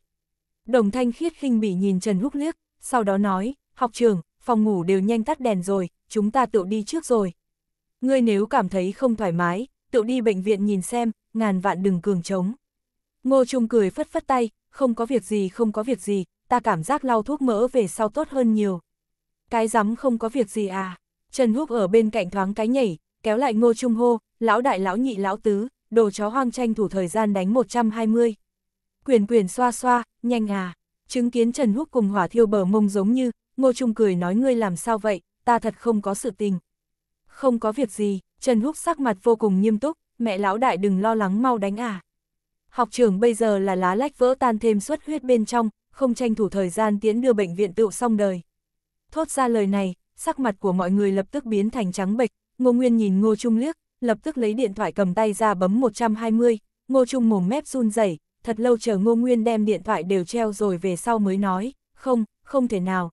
Đồng thanh khiết khinh bỉ nhìn Trần Húc liếc, sau đó nói, học trường, phòng ngủ đều nhanh tắt đèn rồi, chúng ta tự đi trước rồi. Ngươi nếu cảm thấy không thoải mái, tự đi bệnh viện nhìn xem, ngàn vạn đừng cường trống. Ngô Trung cười phất phất tay, không có việc gì không có việc gì, ta cảm giác lau thuốc mỡ về sau tốt hơn nhiều. Cái rắm không có việc gì à, Trần Húc ở bên cạnh thoáng cái nhảy, kéo lại ngô trung hô, lão đại lão nhị lão tứ, đồ chó hoang tranh thủ thời gian đánh 120. Quyền quyền xoa xoa, nhanh à, chứng kiến Trần Húc cùng hỏa thiêu bờ mông giống như, ngô trung cười nói ngươi làm sao vậy, ta thật không có sự tình. Không có việc gì, Trần Húc sắc mặt vô cùng nghiêm túc, mẹ lão đại đừng lo lắng mau đánh à. Học trưởng bây giờ là lá lách vỡ tan thêm suất huyết bên trong, không tranh thủ thời gian tiễn đưa bệnh viện tựu xong đời. Thốt ra lời này, sắc mặt của mọi người lập tức biến thành trắng bệch, Ngô Nguyên nhìn Ngô Trung liếc, lập tức lấy điện thoại cầm tay ra bấm 120, Ngô Trung mồm mép run rẩy, thật lâu chờ Ngô Nguyên đem điện thoại đều treo rồi về sau mới nói, không, không thể nào.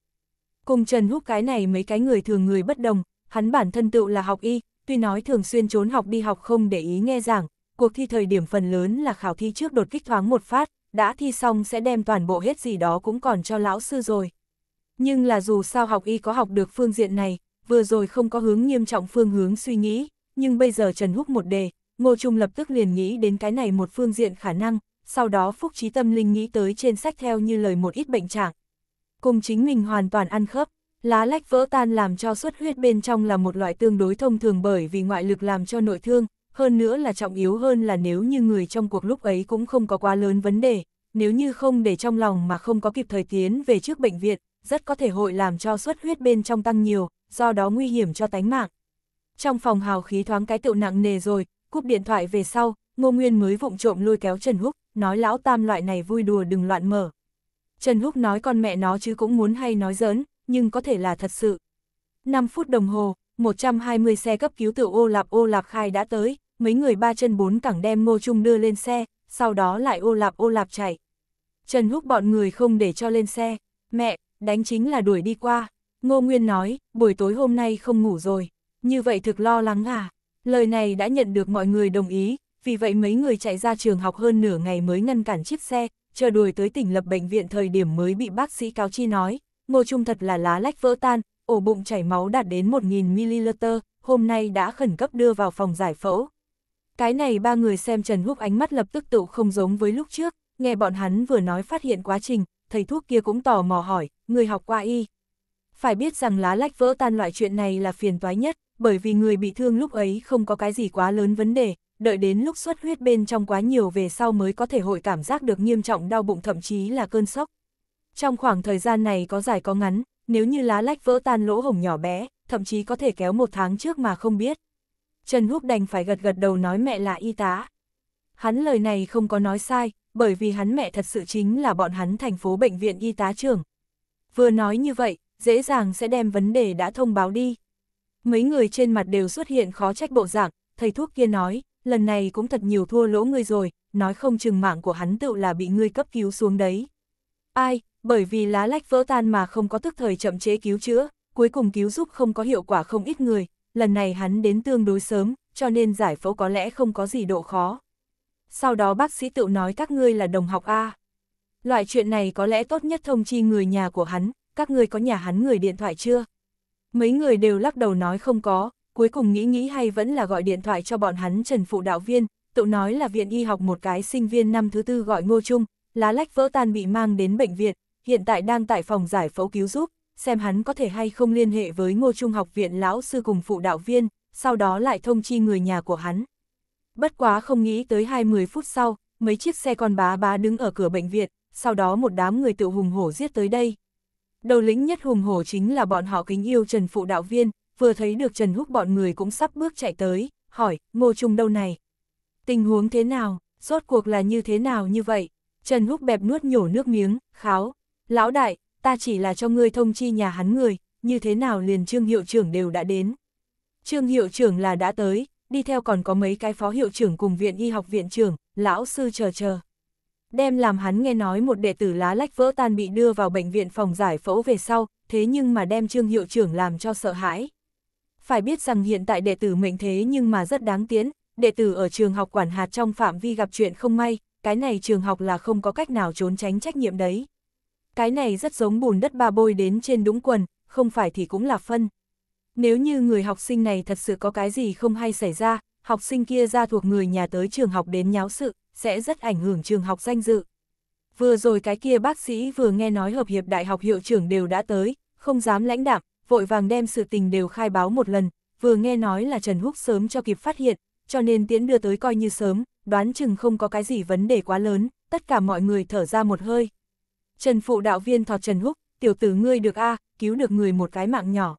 Cùng Trần Húc cái này mấy cái người thường người bất đồng, hắn bản thân tựu là học y, tuy nói thường xuyên trốn học đi học không để ý nghe giảng, cuộc thi thời điểm phần lớn là khảo thi trước đột kích thoáng một phát, đã thi xong sẽ đem toàn bộ hết gì đó cũng còn cho lão sư rồi. Nhưng là dù sao học y có học được phương diện này, vừa rồi không có hướng nghiêm trọng phương hướng suy nghĩ, nhưng bây giờ Trần Húc một đề, Ngô Trung lập tức liền nghĩ đến cái này một phương diện khả năng, sau đó Phúc Trí Tâm Linh nghĩ tới trên sách theo như lời một ít bệnh trạng. Cùng chính mình hoàn toàn ăn khớp, lá lách vỡ tan làm cho xuất huyết bên trong là một loại tương đối thông thường bởi vì ngoại lực làm cho nội thương, hơn nữa là trọng yếu hơn là nếu như người trong cuộc lúc ấy cũng không có quá lớn vấn đề, nếu như không để trong lòng mà không có kịp thời tiến về trước bệnh viện, rất có thể hội làm cho suất huyết bên trong tăng nhiều, do đó nguy hiểm cho tánh mạng. Trong phòng hào khí thoáng cái tựu nặng nề rồi, cúp điện thoại về sau, Ngô Nguyên mới vụng trộm lôi kéo Trần Húc, nói lão tam loại này vui đùa đừng loạn mở. Trần Húc nói con mẹ nó chứ cũng muốn hay nói giỡn, nhưng có thể là thật sự. 5 phút đồng hồ, 120 xe cấp cứu tự ô lạp ô lạp khai đã tới, mấy người ba chân bốn cẳng đem Ngô Trung đưa lên xe, sau đó lại ô lạp ô lạp chạy. Trần Húc bọn người không để cho lên xe, mẹ, đánh chính là đuổi đi qua. Ngô Nguyên nói, buổi tối hôm nay không ngủ rồi, như vậy thực lo lắng à. Lời này đã nhận được mọi người đồng ý, vì vậy mấy người chạy ra trường học hơn nửa ngày mới ngăn cản chiếc xe, chờ đuổi tới tỉnh lập bệnh viện thời điểm mới bị bác sĩ cáo chi nói, Ngô Trung thật là lá lách vỡ tan, ổ bụng chảy máu đạt đến 1.000ml, hôm nay đã khẩn cấp đưa vào phòng giải phẫu. Cái này ba người xem Trần Húc ánh mắt lập tức tựu không giống với lúc trước, nghe bọn hắn vừa nói phát hiện quá trình, thầy thuốc kia cũng tò mò hỏi, người học qua y. Phải biết rằng lá lách vỡ tan loại chuyện này là phiền toái nhất, bởi vì người bị thương lúc ấy không có cái gì quá lớn vấn đề, đợi đến lúc xuất huyết bên trong quá nhiều về sau mới có thể hội cảm giác được nghiêm trọng đau bụng thậm chí là cơn sốc. Trong khoảng thời gian này có dài có ngắn, nếu như lá lách vỡ tan lỗ hổng nhỏ bé, thậm chí có thể kéo một tháng trước mà không biết. Trần Húc đành phải gật gật đầu nói mẹ là y tá. Hắn lời này không có nói sai, bởi vì hắn mẹ thật sự chính là bọn hắn thành phố bệnh viện y tá trưởng. Vừa nói như vậy, dễ dàng sẽ đem vấn đề đã thông báo đi. Mấy người trên mặt đều xuất hiện khó trách bộ dạng, thầy thuốc kia nói, lần này cũng thật nhiều thua lỗ ngươi rồi, nói không chừng mạng của hắn tự là bị ngươi cấp cứu xuống đấy. Ai, bởi vì lá lách vỡ tan mà không có tức thời chậm chế cứu chữa, cuối cùng cứu giúp không có hiệu quả không ít người, lần này hắn đến tương đối sớm, cho nên giải phẫu có lẽ không có gì độ khó. Sau đó bác sĩ tự nói các ngươi là đồng học A. Loại chuyện này có lẽ tốt nhất thông chi người nhà của hắn, các ngươi có nhà hắn người điện thoại chưa? Mấy người đều lắc đầu nói không có, cuối cùng nghĩ nghĩ hay vẫn là gọi điện thoại cho bọn hắn Trần Phụ Đạo Viên, tự nói là viện y học một cái sinh viên năm thứ tư gọi Ngô Trung, lá lách vỡ tan bị mang đến bệnh viện, hiện tại đang tại phòng giải phẫu cứu giúp, xem hắn có thể hay không liên hệ với ngô trung học viện lão sư cùng phụ đạo viên, sau đó lại thông chi người nhà của hắn. Bất quá không nghĩ tới 20 phút sau, mấy chiếc xe con bá bá đứng ở cửa bệnh viện, sau đó một đám người tự hùng hổ giết tới đây. Đầu lĩnh nhất hùng hổ chính là bọn họ kính yêu Trần Phụ Đạo Viên, vừa thấy được Trần Húc bọn người cũng sắp bước chạy tới, hỏi, ngô trung đâu này? Tình huống thế nào, rốt cuộc là như thế nào như vậy? Trần Húc bẹp nuốt nhổ nước miếng, kháo, lão đại, ta chỉ là cho ngươi thông chi nhà hắn người, như thế nào liền trương hiệu trưởng đều đã đến. Trương hiệu trưởng là đã tới, đi theo còn có mấy cái phó hiệu trưởng cùng viện y học viện trưởng, lão sư chờ chờ. Đem làm hắn nghe nói một đệ tử lá lách vỡ tan bị đưa vào bệnh viện phòng giải phẫu về sau, thế nhưng mà đem trương hiệu trưởng làm cho sợ hãi. Phải biết rằng hiện tại đệ tử mệnh thế nhưng mà rất đáng tiến, đệ tử ở trường học quản hạt trong phạm vi gặp chuyện không may, cái này trường học là không có cách nào trốn tránh trách nhiệm đấy cái này rất giống bùn đất ba bôi đến trên đũng quần, không phải thì cũng là phân. Nếu như người học sinh này thật sự có cái gì không hay xảy ra, học sinh kia ra thuộc người nhà tới trường học đến nháo sự, sẽ rất ảnh hưởng trường học danh dự. Vừa rồi cái kia bác sĩ vừa nghe nói hợp hiệp đại học hiệu trưởng đều đã tới, không dám lãnh đạm, vội vàng đem sự tình đều khai báo một lần, vừa nghe nói là Trần Húc sớm cho kịp phát hiện, cho nên tiến đưa tới coi như sớm, đoán chừng không có cái gì vấn đề quá lớn, tất cả mọi người thở ra một hơi, Trần phụ đạo viên thọt Trần Húc, tiểu tử ngươi được A, cứu được người một cái mạng nhỏ.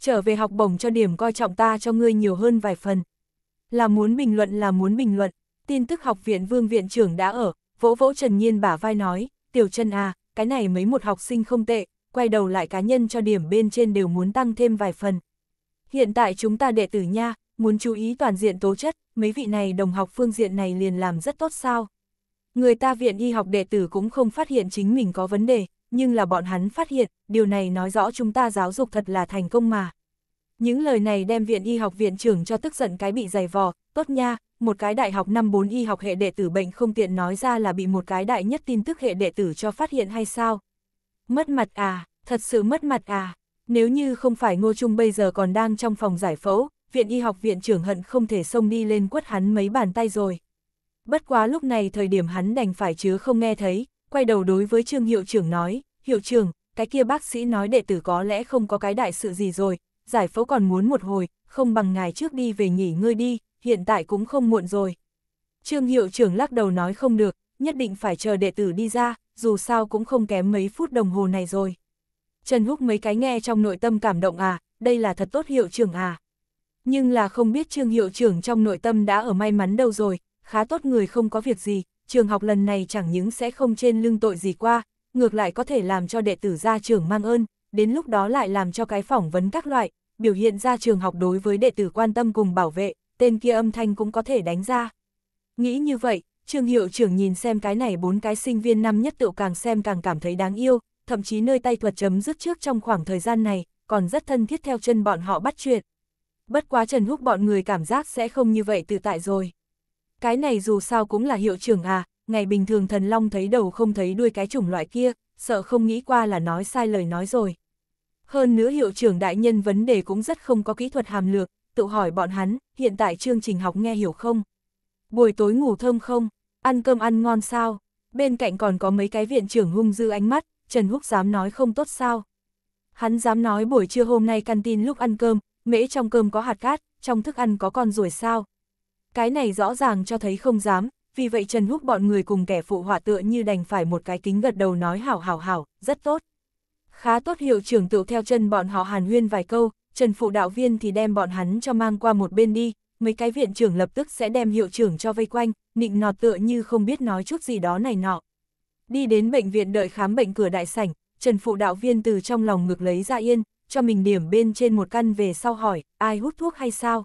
Trở về học bổng cho điểm coi trọng ta cho ngươi nhiều hơn vài phần. Là muốn bình luận là muốn bình luận, tin tức học viện vương viện trưởng đã ở, vỗ vỗ Trần Nhiên bả vai nói, tiểu Trần A, cái này mấy một học sinh không tệ, quay đầu lại cá nhân cho điểm bên trên đều muốn tăng thêm vài phần. Hiện tại chúng ta đệ tử nha, muốn chú ý toàn diện tố chất, mấy vị này đồng học phương diện này liền làm rất tốt sao. Người ta viện y học đệ tử cũng không phát hiện chính mình có vấn đề, nhưng là bọn hắn phát hiện, điều này nói rõ chúng ta giáo dục thật là thành công mà. Những lời này đem viện y học viện trưởng cho tức giận cái bị giày vò, tốt nha, một cái đại học năm 4 y học hệ đệ tử bệnh không tiện nói ra là bị một cái đại nhất tin tức hệ đệ tử cho phát hiện hay sao? Mất mặt à, thật sự mất mặt à, nếu như không phải Ngô Trung bây giờ còn đang trong phòng giải phẫu, viện y học viện trưởng hận không thể xông đi lên quất hắn mấy bàn tay rồi bất quá lúc này thời điểm hắn đành phải chứa không nghe thấy, quay đầu đối với trương hiệu trưởng nói, hiệu trưởng, cái kia bác sĩ nói đệ tử có lẽ không có cái đại sự gì rồi, giải phẫu còn muốn một hồi, không bằng ngài trước đi về nghỉ ngơi đi, hiện tại cũng không muộn rồi. Trương hiệu trưởng lắc đầu nói không được, nhất định phải chờ đệ tử đi ra, dù sao cũng không kém mấy phút đồng hồ này rồi. Trần Húc mấy cái nghe trong nội tâm cảm động à, đây là thật tốt hiệu trưởng à. Nhưng là không biết trương hiệu trưởng trong nội tâm đã ở may mắn đâu rồi, khá tốt người không có việc gì, trường học lần này chẳng những sẽ không trên lưng tội gì qua, ngược lại có thể làm cho đệ tử ra trường mang ơn, đến lúc đó lại làm cho cái phỏng vấn các loại, biểu hiện ra trường học đối với đệ tử quan tâm cùng bảo vệ, tên kia âm thanh cũng có thể đánh ra. Nghĩ như vậy, trường hiệu trưởng nhìn xem cái này bốn cái sinh viên năm nhất tựu càng xem càng cảm thấy đáng yêu, thậm chí nơi tay thuật chấm dứt trước trong khoảng thời gian này, còn rất thân thiết theo chân bọn họ bắt chuyện. Bất quá Trần Húc bọn người cảm giác sẽ không như vậy tự tại rồi cái này dù sao cũng là hiệu trưởng à, ngày bình thường thần long thấy đầu không thấy đuôi cái chủng loại kia, sợ không nghĩ qua là nói sai lời nói rồi. Hơn nữa hiệu trưởng đại nhân vấn đề cũng rất không có kỹ thuật hàm lược, tự hỏi bọn hắn, hiện tại chương trình học nghe hiểu không? Buổi tối ngủ thơm không? Ăn cơm ăn ngon sao? Bên cạnh còn có mấy cái viện trưởng hung dư ánh mắt, Trần Húc dám nói không tốt sao? Hắn dám nói buổi trưa hôm nay tin lúc ăn cơm, mễ trong cơm có hạt cát, trong thức ăn có con ruồi sao, cái này rõ ràng cho thấy không dám, vì vậy Trần Húc bọn người cùng kẻ phụ hỏa tựa như đành phải một cái kính gật đầu nói hảo hảo hảo, rất tốt. Khá tốt hiệu trưởng tựu theo chân bọn họ hàn huyên vài câu, Trần phụ đạo viên thì đem bọn hắn cho mang qua một bên đi, mấy cái viện trưởng lập tức sẽ đem hiệu trưởng cho vây quanh, nịnh nọt tựa như không biết nói chút gì đó này nọ. Đi đến bệnh viện đợi khám bệnh cửa đại sảnh, Trần phụ đạo viên từ trong lòng ngược lấy ra yên, cho mình điểm bên trên một căn về sau hỏi, ai hút thuốc hay sao?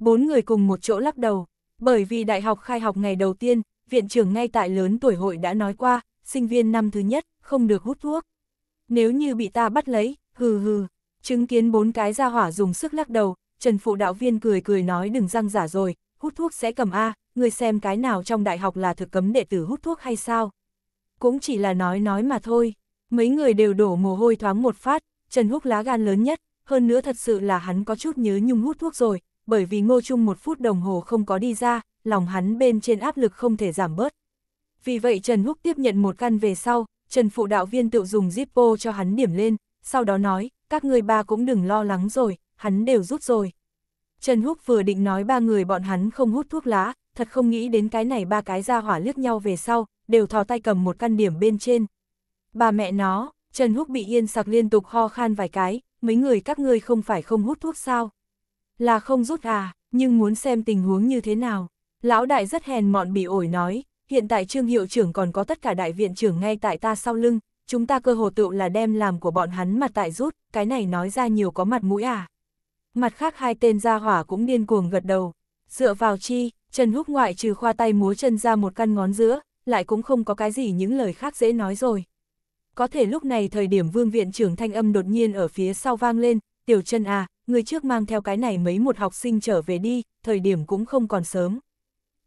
Bốn người cùng một chỗ lắc đầu, bởi vì đại học khai học ngày đầu tiên, viện trưởng ngay tại lớn tuổi hội đã nói qua, sinh viên năm thứ nhất, không được hút thuốc. Nếu như bị ta bắt lấy, hừ hừ, chứng kiến bốn cái ra hỏa dùng sức lắc đầu, Trần Phụ đạo viên cười cười nói đừng răng giả rồi, hút thuốc sẽ cầm A, người xem cái nào trong đại học là thực cấm đệ tử hút thuốc hay sao. Cũng chỉ là nói nói mà thôi, mấy người đều đổ mồ hôi thoáng một phát, Trần Húc lá gan lớn nhất, hơn nữa thật sự là hắn có chút nhớ nhung hút thuốc rồi, bởi vì Ngô Trung một phút đồng hồ không có đi ra, lòng hắn bên trên áp lực không thể giảm bớt. Vì vậy Trần Húc tiếp nhận một căn về sau, Trần phụ đạo viên tự dùng Zippo cho hắn điểm lên, sau đó nói, các người ba cũng đừng lo lắng rồi, hắn đều rút rồi. Trần Húc vừa định nói ba người bọn hắn không hút thuốc lá, thật không nghĩ đến cái này ba cái ra hỏa liếc nhau về sau, đều thò tay cầm một căn điểm bên trên. Bà mẹ nó, Trần Húc bị yên sặc liên tục ho khan vài cái, mấy người các ngươi không phải không hút thuốc sao? Là không rút à, nhưng muốn xem tình huống như thế nào. Lão đại rất hèn mọn bị ổi nói, hiện tại trương hiệu trưởng còn có tất cả đại viện trưởng ngay tại ta sau lưng, chúng ta cơ hồ tựu là đem làm của bọn hắn mà tại rút, cái này nói ra nhiều có mặt mũi à. Mặt khác hai tên gia hỏa cũng điên cuồng gật đầu, dựa vào chi, Trần Húc ngoại trừ khoa tay múa chân ra một căn ngón giữa, lại cũng không có cái gì những lời khác dễ nói rồi. Có thể lúc này thời điểm vương viện trưởng thanh âm đột nhiên ở phía sau vang lên, tiểu chân à, người trước mang theo cái này mấy một học sinh trở về đi, thời điểm cũng không còn sớm.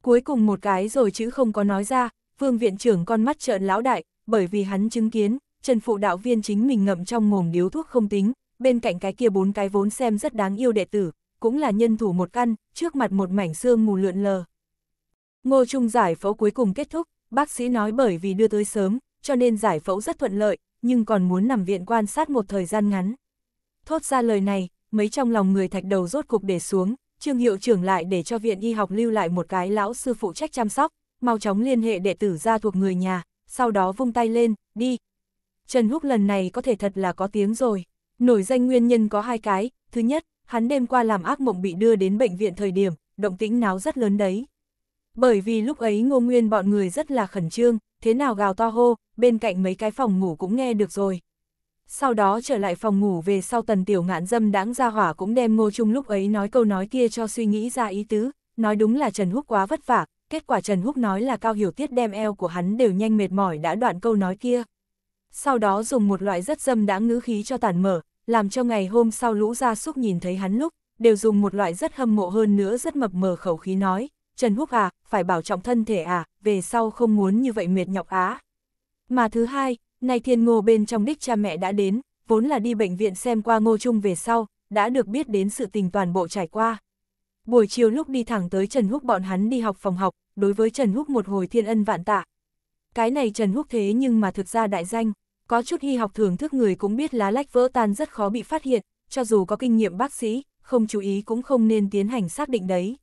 Cuối cùng một cái rồi chữ không có nói ra, vương viện trưởng con mắt trợn lão đại, bởi vì hắn chứng kiến, Trần Phụ đạo viên chính mình ngậm trong mồm điếu thuốc không tính, bên cạnh cái kia bốn cái vốn xem rất đáng yêu đệ tử, cũng là nhân thủ một căn, trước mặt một mảnh xương mù lượn lờ. Ngô Trung giải phẫu cuối cùng kết thúc, bác sĩ nói bởi vì đưa tới sớm, cho nên giải phẫu rất thuận lợi, nhưng còn muốn nằm viện quan sát một thời gian ngắn. Thốt ra lời này, mấy trong lòng người thạch đầu rốt cục để xuống, trương hiệu trưởng lại để cho viện y học lưu lại một cái lão sư phụ trách chăm sóc, mau chóng liên hệ đệ tử ra thuộc người nhà, sau đó vung tay lên, đi. Trần Húc lần này có thể thật là có tiếng rồi. Nổi danh nguyên nhân có hai cái, thứ nhất, hắn đêm qua làm ác mộng bị đưa đến bệnh viện thời điểm, động tĩnh náo rất lớn đấy. Bởi vì lúc ấy ngô nguyên bọn người rất là khẩn trương, thế nào gào to hô, bên cạnh mấy cái phòng ngủ cũng nghe được rồi, sau đó trở lại phòng ngủ về sau tần tiểu ngạn dâm đáng ra hỏa cũng đem ngô trung lúc ấy nói câu nói kia cho suy nghĩ ra ý tứ, nói đúng là Trần Húc quá vất vả, kết quả Trần Húc nói là cao hiểu tiết đem eo của hắn đều nhanh mệt mỏi đã đoạn câu nói kia. Sau đó dùng một loại rất dâm đãng ngữ khí cho tản mở, làm cho ngày hôm sau lũ gia súc nhìn thấy hắn lúc, đều dùng một loại rất hâm mộ hơn nữa rất mập mờ khẩu khí nói, Trần Húc à, phải bảo trọng thân thể à, về sau không muốn như vậy mệt nhọc á. Mà thứ hai, Nay thiên ngô bên trong đích cha mẹ đã đến, vốn là đi bệnh viện xem qua ngô trung về sau, đã được biết đến sự tình toàn bộ trải qua. Buổi chiều lúc đi thẳng tới Trần Húc bọn hắn đi học phòng học, đối với Trần Húc một hồi thiên ân vạn tạ. Cái này Trần Húc thế nhưng mà thực ra đại danh, có chút hy học thưởng thức người cũng biết lá lách vỡ tan rất khó bị phát hiện, cho dù có kinh nghiệm bác sĩ, không chú ý cũng không nên tiến hành xác định đấy.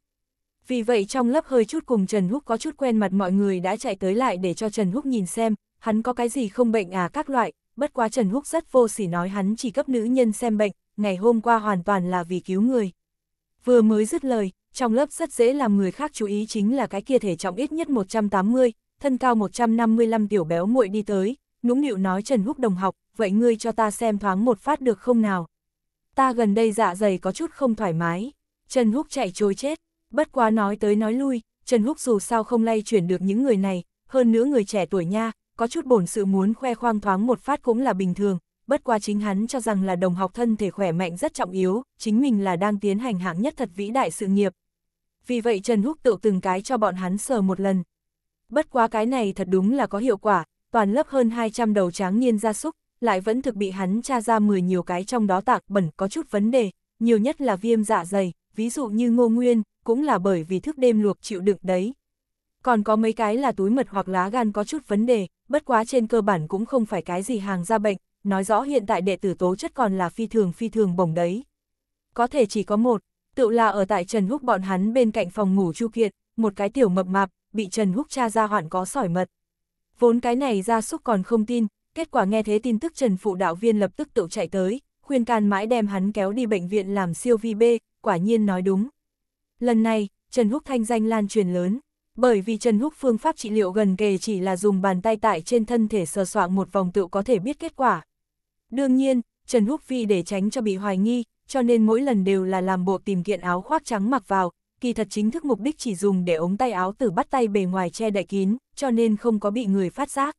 Vì vậy trong lớp hơi chút cùng Trần Húc có chút quen mặt mọi người đã chạy tới lại để cho Trần Húc nhìn xem, hắn có cái gì không bệnh à các loại, bất quá Trần Húc rất vô sỉ nói hắn chỉ cấp nữ nhân xem bệnh, ngày hôm qua hoàn toàn là vì cứu người. Vừa mới dứt lời, trong lớp rất dễ làm người khác chú ý chính là cái kia thể trọng ít nhất 180, thân cao 155 tiểu béo muội đi tới, nũng nịu nói Trần Húc đồng học, vậy ngươi cho ta xem thoáng một phát được không nào. Ta gần đây dạ dày có chút không thoải mái, Trần Húc chạy trôi chết, bất quá nói tới nói lui, Trần Húc dù sao không lay chuyển được những người này, hơn nữa người trẻ tuổi nha, có chút bổn sự muốn khoe khoang thoáng một phát cũng là bình thường, bất qua chính hắn cho rằng là đồng học thân thể khỏe mạnh rất trọng yếu, chính mình là đang tiến hành hạng nhất thật vĩ đại sự nghiệp. Vì vậy Trần Húc tự từng cái cho bọn hắn sờ một lần. Bất quá cái này thật đúng là có hiệu quả, toàn lớp hơn 200 đầu tráng niên gia súc, lại vẫn thực bị hắn tra ra 10 nhiều cái trong đó tạc bẩn có chút vấn đề, nhiều nhất là viêm dạ dày, ví dụ như ngô nguyên, cũng là bởi vì thức đêm luộc chịu đựng đấy. Còn có mấy cái là túi mật hoặc lá gan có chút vấn đề, bất quá trên cơ bản cũng không phải cái gì hàng ra bệnh, nói rõ hiện tại đệ tử tố chất còn là phi thường phi thường bổng đấy. Có thể chỉ có một, tự là ở tại Trần Húc bọn hắn bên cạnh phòng ngủ Chu Kiệt, một cái tiểu mập mạp, bị Trần Húc cha ra hoạn có sỏi mật. Vốn cái này ra xúc còn không tin, kết quả nghe thế tin tức Trần Phụ đạo viên lập tức tự chạy tới, khuyên can mãi đem hắn kéo đi bệnh viện làm siêu vi bê, quả nhiên nói đúng. Lần này, Trần Húc thanh danh lan truyền lớn, bởi vì Trần Húc phương pháp trị liệu gần kề chỉ là dùng bàn tay tại trên thân thể sờ soạng một vòng tự có thể biết kết quả. Đương nhiên, Trần Húc vì để tránh cho bị hoài nghi, cho nên mỗi lần đều là làm bộ tìm kiện áo khoác trắng mặc vào, kỳ thật chính thức mục đích chỉ dùng để ống tay áo từ bắt tay bề ngoài che đậy kín, cho nên không có bị người phát giác.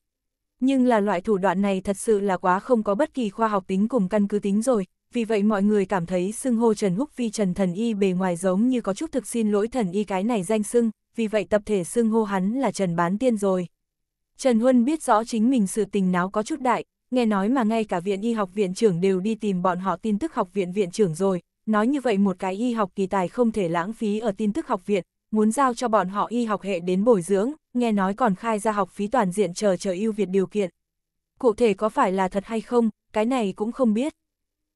Nhưng là loại thủ đoạn này thật sự là quá không có bất kỳ khoa học tính cùng căn cứ tính rồi, vì vậy mọi người cảm thấy xưng hô Trần Húc Vi Trần Thần Y bề ngoài giống như có chút thực xin lỗi Thần Y cái này danh xưng, vì vậy tập thể xưng hô hắn là Trần Bán Tiên rồi. Trần Huân biết rõ chính mình sự tình náo có chút đại, nghe nói mà ngay cả viện y học viện trưởng đều đi tìm bọn họ tin tức học viện viện trưởng rồi, nói như vậy một cái y học kỳ tài không thể lãng phí ở tin tức học viện, muốn giao cho bọn họ y học hệ đến bồi dưỡng, nghe nói còn khai ra học phí toàn diện chờ chờ ưu việt điều kiện. Cụ thể có phải là thật hay không, cái này cũng không biết.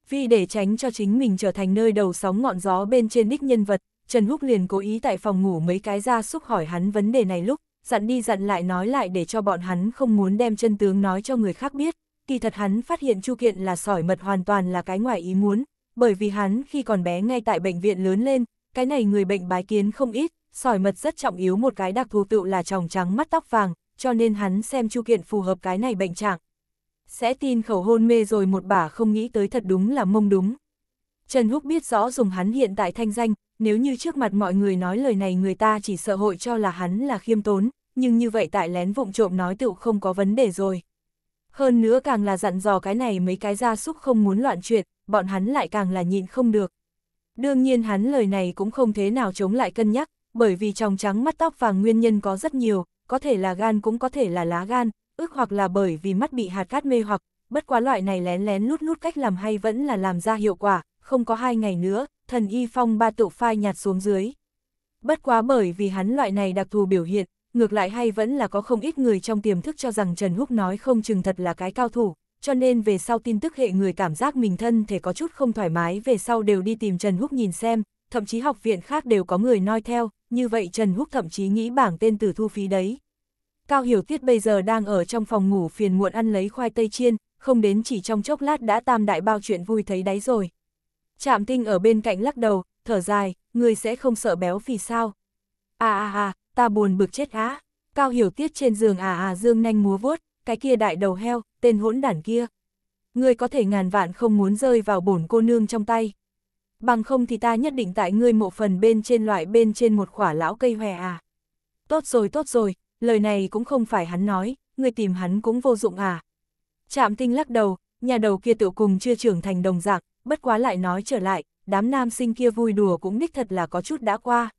Vì để tránh cho chính mình trở thành nơi đầu sóng ngọn gió bên trên đích nhân vật, Trần Húc liền cố ý tại phòng ngủ mấy cái ra xúc hỏi hắn vấn đề này lúc, dặn đi dặn lại nói lại để cho bọn hắn không muốn đem chân tướng nói cho người khác biết, kỳ thật hắn phát hiện Chu Kiện là sỏi mật hoàn toàn là cái ngoài ý muốn, bởi vì hắn khi còn bé ngay tại bệnh viện lớn lên, cái này người bệnh bái kiến không ít, sỏi mật rất trọng yếu một cái đặc thù tựu là tròng trắng mắt tóc vàng, cho nên hắn xem Chu Kiện phù hợp cái này bệnh trạng. Sẽ tin khẩu hôn mê rồi một bà không nghĩ tới thật đúng là mông đúng. Trần Húc biết rõ dùng hắn hiện tại thanh danh, nếu như trước mặt mọi người nói lời này người ta chỉ sợ hội cho là hắn là khiêm tốn, nhưng như vậy tại lén vụng trộm nói tựu không có vấn đề rồi. Hơn nữa càng là dặn dò cái này mấy cái gia súc không muốn loạn chuyện, bọn hắn lại càng là nhịn không được. Đương nhiên hắn lời này cũng không thế nào chống lại cân nhắc, bởi vì trong trắng mắt tóc vàng nguyên nhân có rất nhiều, có thể là gan cũng có thể là lá gan, ước hoặc là bởi vì mắt bị hạt cát mê hoặc, bất quá loại này lén lén lút lút cách làm hay vẫn là làm ra hiệu quả, không có hai ngày nữa, thần y phong ba tụ phai nhạt xuống dưới. Bất quá bởi vì hắn loại này đặc thù biểu hiện, ngược lại hay vẫn là có không ít người trong tiềm thức cho rằng Trần Húc nói không chừng thật là cái cao thủ, cho nên về sau tin tức hệ người cảm giác mình thân thể có chút không thoải mái về sau đều đi tìm Trần Húc nhìn xem, thậm chí học viện khác đều có người noi theo, như vậy Trần Húc thậm chí nghĩ bảng tên từ thu phí đấy. Cao Hiểu Tiết bây giờ đang ở trong phòng ngủ phiền muộn ăn lấy khoai tây chiên, không đến chỉ trong chốc lát đã tam đại bao chuyện vui thấy đấy rồi. Trạm tinh ở bên cạnh lắc đầu, thở dài, người sẽ không sợ béo vì sao. À à à, ta buồn bực chết á. Cao hiểu tiết trên giường à à dương nhanh múa vuốt, cái kia đại đầu heo, tên hỗn đản kia. Ngươi có thể ngàn vạn không muốn rơi vào bổn cô nương trong tay. Bằng không thì ta nhất định tại ngươi mộ phần bên trên loại bên trên một khỏa lão cây hòe à. Tốt rồi tốt rồi, lời này cũng không phải hắn nói, ngươi tìm hắn cũng vô dụng à. Trạm tinh lắc đầu, nhà đầu kia tự cùng chưa trưởng thành đồng dạng, bất quá lại nói trở lại, đám nam sinh kia vui đùa cũng đích thật là có chút đã qua.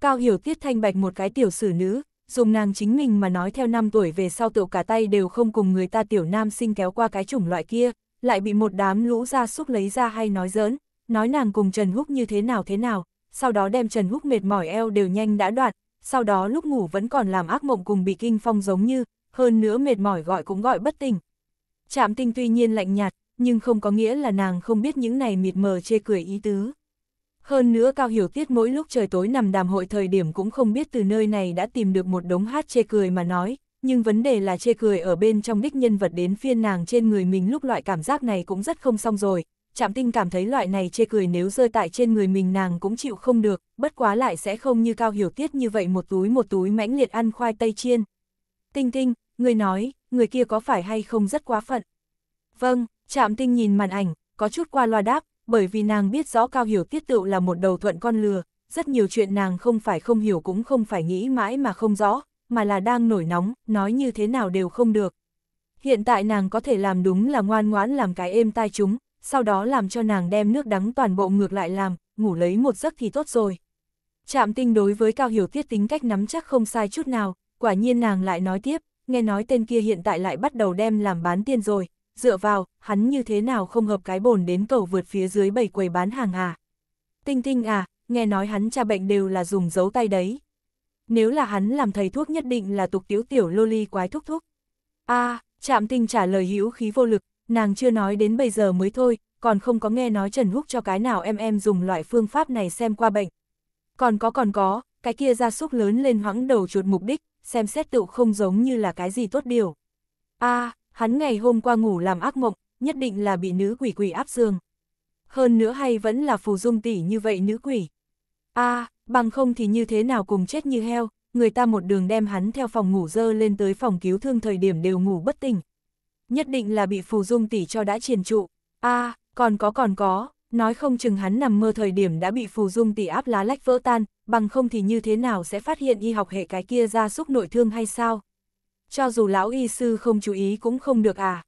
Cao Hiểu Tiết thanh bạch một cái tiểu sử nữ, dùng nàng chính mình mà nói theo năm tuổi về sau tựu cả tay đều không cùng người ta tiểu nam sinh kéo qua cái chủng loại kia, lại bị một đám lũ ra xúc lấy ra hay nói giỡn, nói nàng cùng Trần Húc như thế nào thế nào, sau đó đem Trần Húc mệt mỏi eo đều nhanh đã đoạn, sau đó lúc ngủ vẫn còn làm ác mộng cùng bị kinh phong giống như, hơn nữa mệt mỏi gọi cũng gọi bất tỉnh. Trạm tinh tuy nhiên lạnh nhạt, nhưng không có nghĩa là nàng không biết những này mịt mờ chê cười ý tứ. Hơn nữa Cao Hiểu Tiết mỗi lúc trời tối nằm đàm hội thời điểm cũng không biết từ nơi này đã tìm được một đống hát chê cười mà nói, nhưng vấn đề là chê cười ở bên trong đích nhân vật đến phiên nàng trên người mình lúc loại cảm giác này cũng rất không xong rồi. Trạm tinh cảm thấy loại này chê cười nếu rơi tại trên người mình nàng cũng chịu không được, bất quá lại sẽ không như Cao Hiểu Tiết như vậy một túi một túi mãnh liệt ăn khoai tây chiên. Tinh tinh, người nói, người kia có phải hay không rất quá phận? Vâng, Trạm tinh nhìn màn ảnh, có chút qua loa đáp, bởi vì nàng biết rõ Cao Hiểu Tiết Tựu là một đầu thuận con lừa, rất nhiều chuyện nàng không phải không hiểu cũng không phải nghĩ mãi mà không rõ, mà là đang nổi nóng, nói như thế nào đều không được. Hiện tại nàng có thể làm đúng là ngoan ngoãn làm cái êm tai chúng, sau đó làm cho nàng đem nước đắng toàn bộ ngược lại làm, ngủ lấy một giấc thì tốt rồi. Trạm tinh đối với Cao Hiểu Tiết tính cách nắm chắc không sai chút nào, quả nhiên nàng lại nói tiếp, nghe nói tên kia hiện tại lại bắt đầu đem làm bán tiên rồi, dựa vào, hắn như thế nào không hợp cái bồn đến cầu vượt phía dưới bảy quầy bán hàng à. Tinh tinh à, nghe nói hắn cha bệnh đều là dùng dấu tay đấy. Nếu là hắn làm thầy thuốc nhất định là tục tiểu tiểu loli quái thúc thúc. a à, chạm tinh trả lời hữu khí vô lực, nàng chưa nói đến bây giờ mới thôi, còn không có nghe nói Trần Húc cho cái nào em em dùng loại phương pháp này xem qua bệnh. Còn có còn có, cái kia ra súc lớn lên hoãng đầu chuột mục đích, xem xét tự không giống như là cái gì tốt điều. a à, hắn ngày hôm qua ngủ làm ác mộng, nhất định là bị nữ quỷ quỷ áp dương. Hơn nữa hay vẫn là phù dung tỷ như vậy nữ quỷ. a à, bằng không thì như thế nào cùng chết như heo, người ta một đường đem hắn theo phòng ngủ dơ lên tới phòng cứu thương thời điểm đều ngủ bất tỉnh. Nhất định là bị phù dung tỷ cho đã triền trụ. a à, còn có còn có, nói không chừng hắn nằm mơ thời điểm đã bị phù dung tỷ áp lá lách vỡ tan, bằng không thì như thế nào sẽ phát hiện y học hệ cái kia ra xúc nội thương hay sao? cho dù lão y sư không chú ý cũng không được à.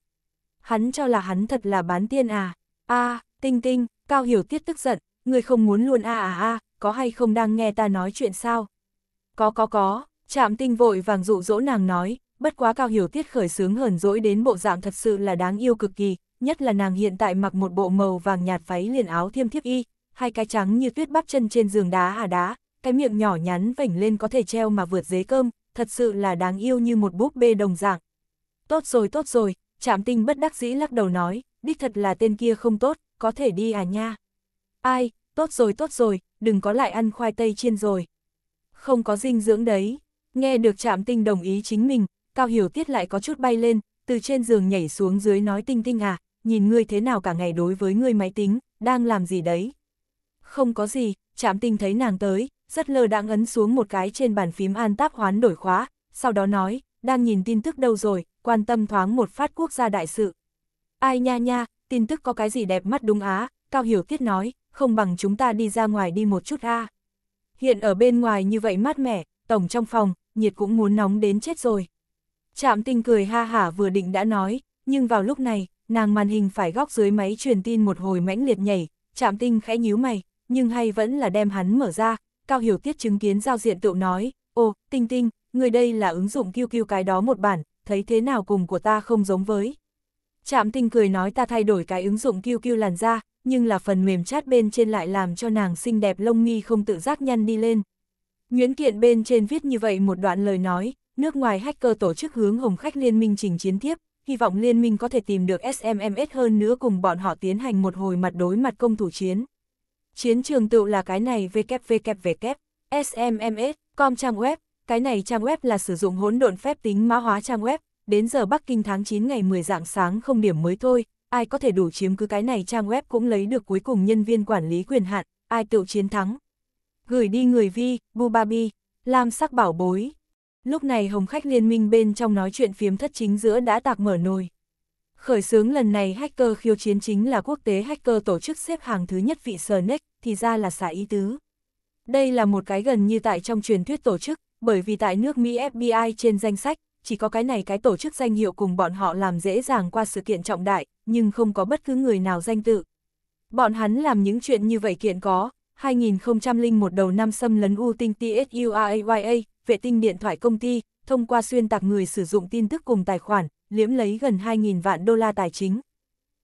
Hắn cho là hắn thật là bán tiên à. a à, tinh tinh, cao hiểu tiết tức giận, người không muốn luôn à à à có hay không đang nghe ta nói chuyện sao? Có có có, chạm tinh vội vàng dụ dỗ nàng nói, bất quá cao hiểu tiết khởi sướng hờn dỗi đến bộ dạng thật sự là đáng yêu cực kỳ, nhất là nàng hiện tại mặc một bộ màu vàng nhạt váy liền áo thiêm thiếp y, hai cái trắng như tuyết bắp chân trên giường đá à đá, cái miệng nhỏ nhắn vảnh lên có thể treo mà vượt dế cơm, thật sự là đáng yêu như một búp bê đồng dạng. Tốt rồi tốt rồi, Trạm tinh bất đắc dĩ lắc đầu nói, đích thật là tên kia không tốt, có thể đi à nha. Ai, tốt rồi tốt rồi, đừng có lại ăn khoai tây chiên rồi. Không có dinh dưỡng đấy, nghe được trạm tinh đồng ý chính mình, Cao Hiểu Tiết lại có chút bay lên, từ trên giường nhảy xuống dưới nói tinh tinh à, nhìn ngươi thế nào cả ngày đối với ngươi máy tính, đang làm gì đấy. Không có gì, trạm tinh thấy nàng tới, rất lơ đã ấn xuống một cái trên bàn phím an táp hoán đổi khóa, sau đó nói, đang nhìn tin tức đâu rồi, quan tâm thoáng một phát quốc gia đại sự. Ai nha nha, tin tức có cái gì đẹp mắt đúng á, Cao Hiểu Tiết nói, không bằng chúng ta đi ra ngoài đi một chút a. Hiện ở bên ngoài như vậy mát mẻ, tổng trong phòng, nhiệt cũng muốn nóng đến chết rồi. Trạm tinh cười ha hả vừa định đã nói, nhưng vào lúc này, nàng màn hình phải góc dưới máy truyền tin một hồi mãnh liệt nhảy, trạm tinh khẽ nhíu mày, nhưng hay vẫn là đem hắn mở ra, Cao Hiểu Tiết chứng kiến giao diện tựu nói, ô, Tinh Tinh, người đây là ứng dụng QQ cái đó một bản, thấy thế nào cùng của ta không giống với. Trạm Tinh cười nói ta thay đổi cái ứng dụng QQ làn da, nhưng là phần mềm chat bên trên lại làm cho nàng xinh đẹp lông mi không tự giác nhăn đi lên. Nguyễn Kiện bên trên viết như vậy một đoạn lời nói, nước ngoài hacker tổ chức hướng hồng khách liên minh trình chiến tiếp, hy vọng liên minh có thể tìm được SMMS hơn nữa cùng bọn họ tiến hành một hồi mặt đối mặt công thủ chiến. Chiến trường tựu là cái này www, sms, com trang web, cái này trang web là sử dụng hỗn độn phép tính mã hóa trang web, đến giờ Bắc Kinh tháng 9 ngày 10 dạng sáng không điểm mới thôi, ai có thể đủ chiếm cứ cái này trang web cũng lấy được cuối cùng nhân viên quản lý quyền hạn, ai tựu chiến thắng. Gửi đi người vi, Bubabi, Lam sắc bảo bối. Lúc này Hồng Khách Liên minh bên trong nói chuyện phiếm thất chính giữa đã tạc mở nồi. Khởi xướng lần này hacker khiêu chiến chính là quốc tế hacker tổ chức xếp hàng thứ nhất vị Sernec, thì ra là xã ý tứ. Đây là một cái gần như tại trong truyền thuyết tổ chức, bởi vì tại nước Mỹ FBI trên danh sách, chỉ có cái này cái tổ chức danh hiệu cùng bọn họ làm dễ dàng qua sự kiện trọng đại, nhưng không có bất cứ người nào danh tự. Bọn hắn làm những chuyện như vậy kiện có, 2001 đầu năm xâm lấn U tinh TSURAYA, vệ tinh điện thoại công ty, thông qua xuyên tạc người sử dụng tin tức cùng tài khoản, liếm lấy gần 2.000 vạn đô la tài chính.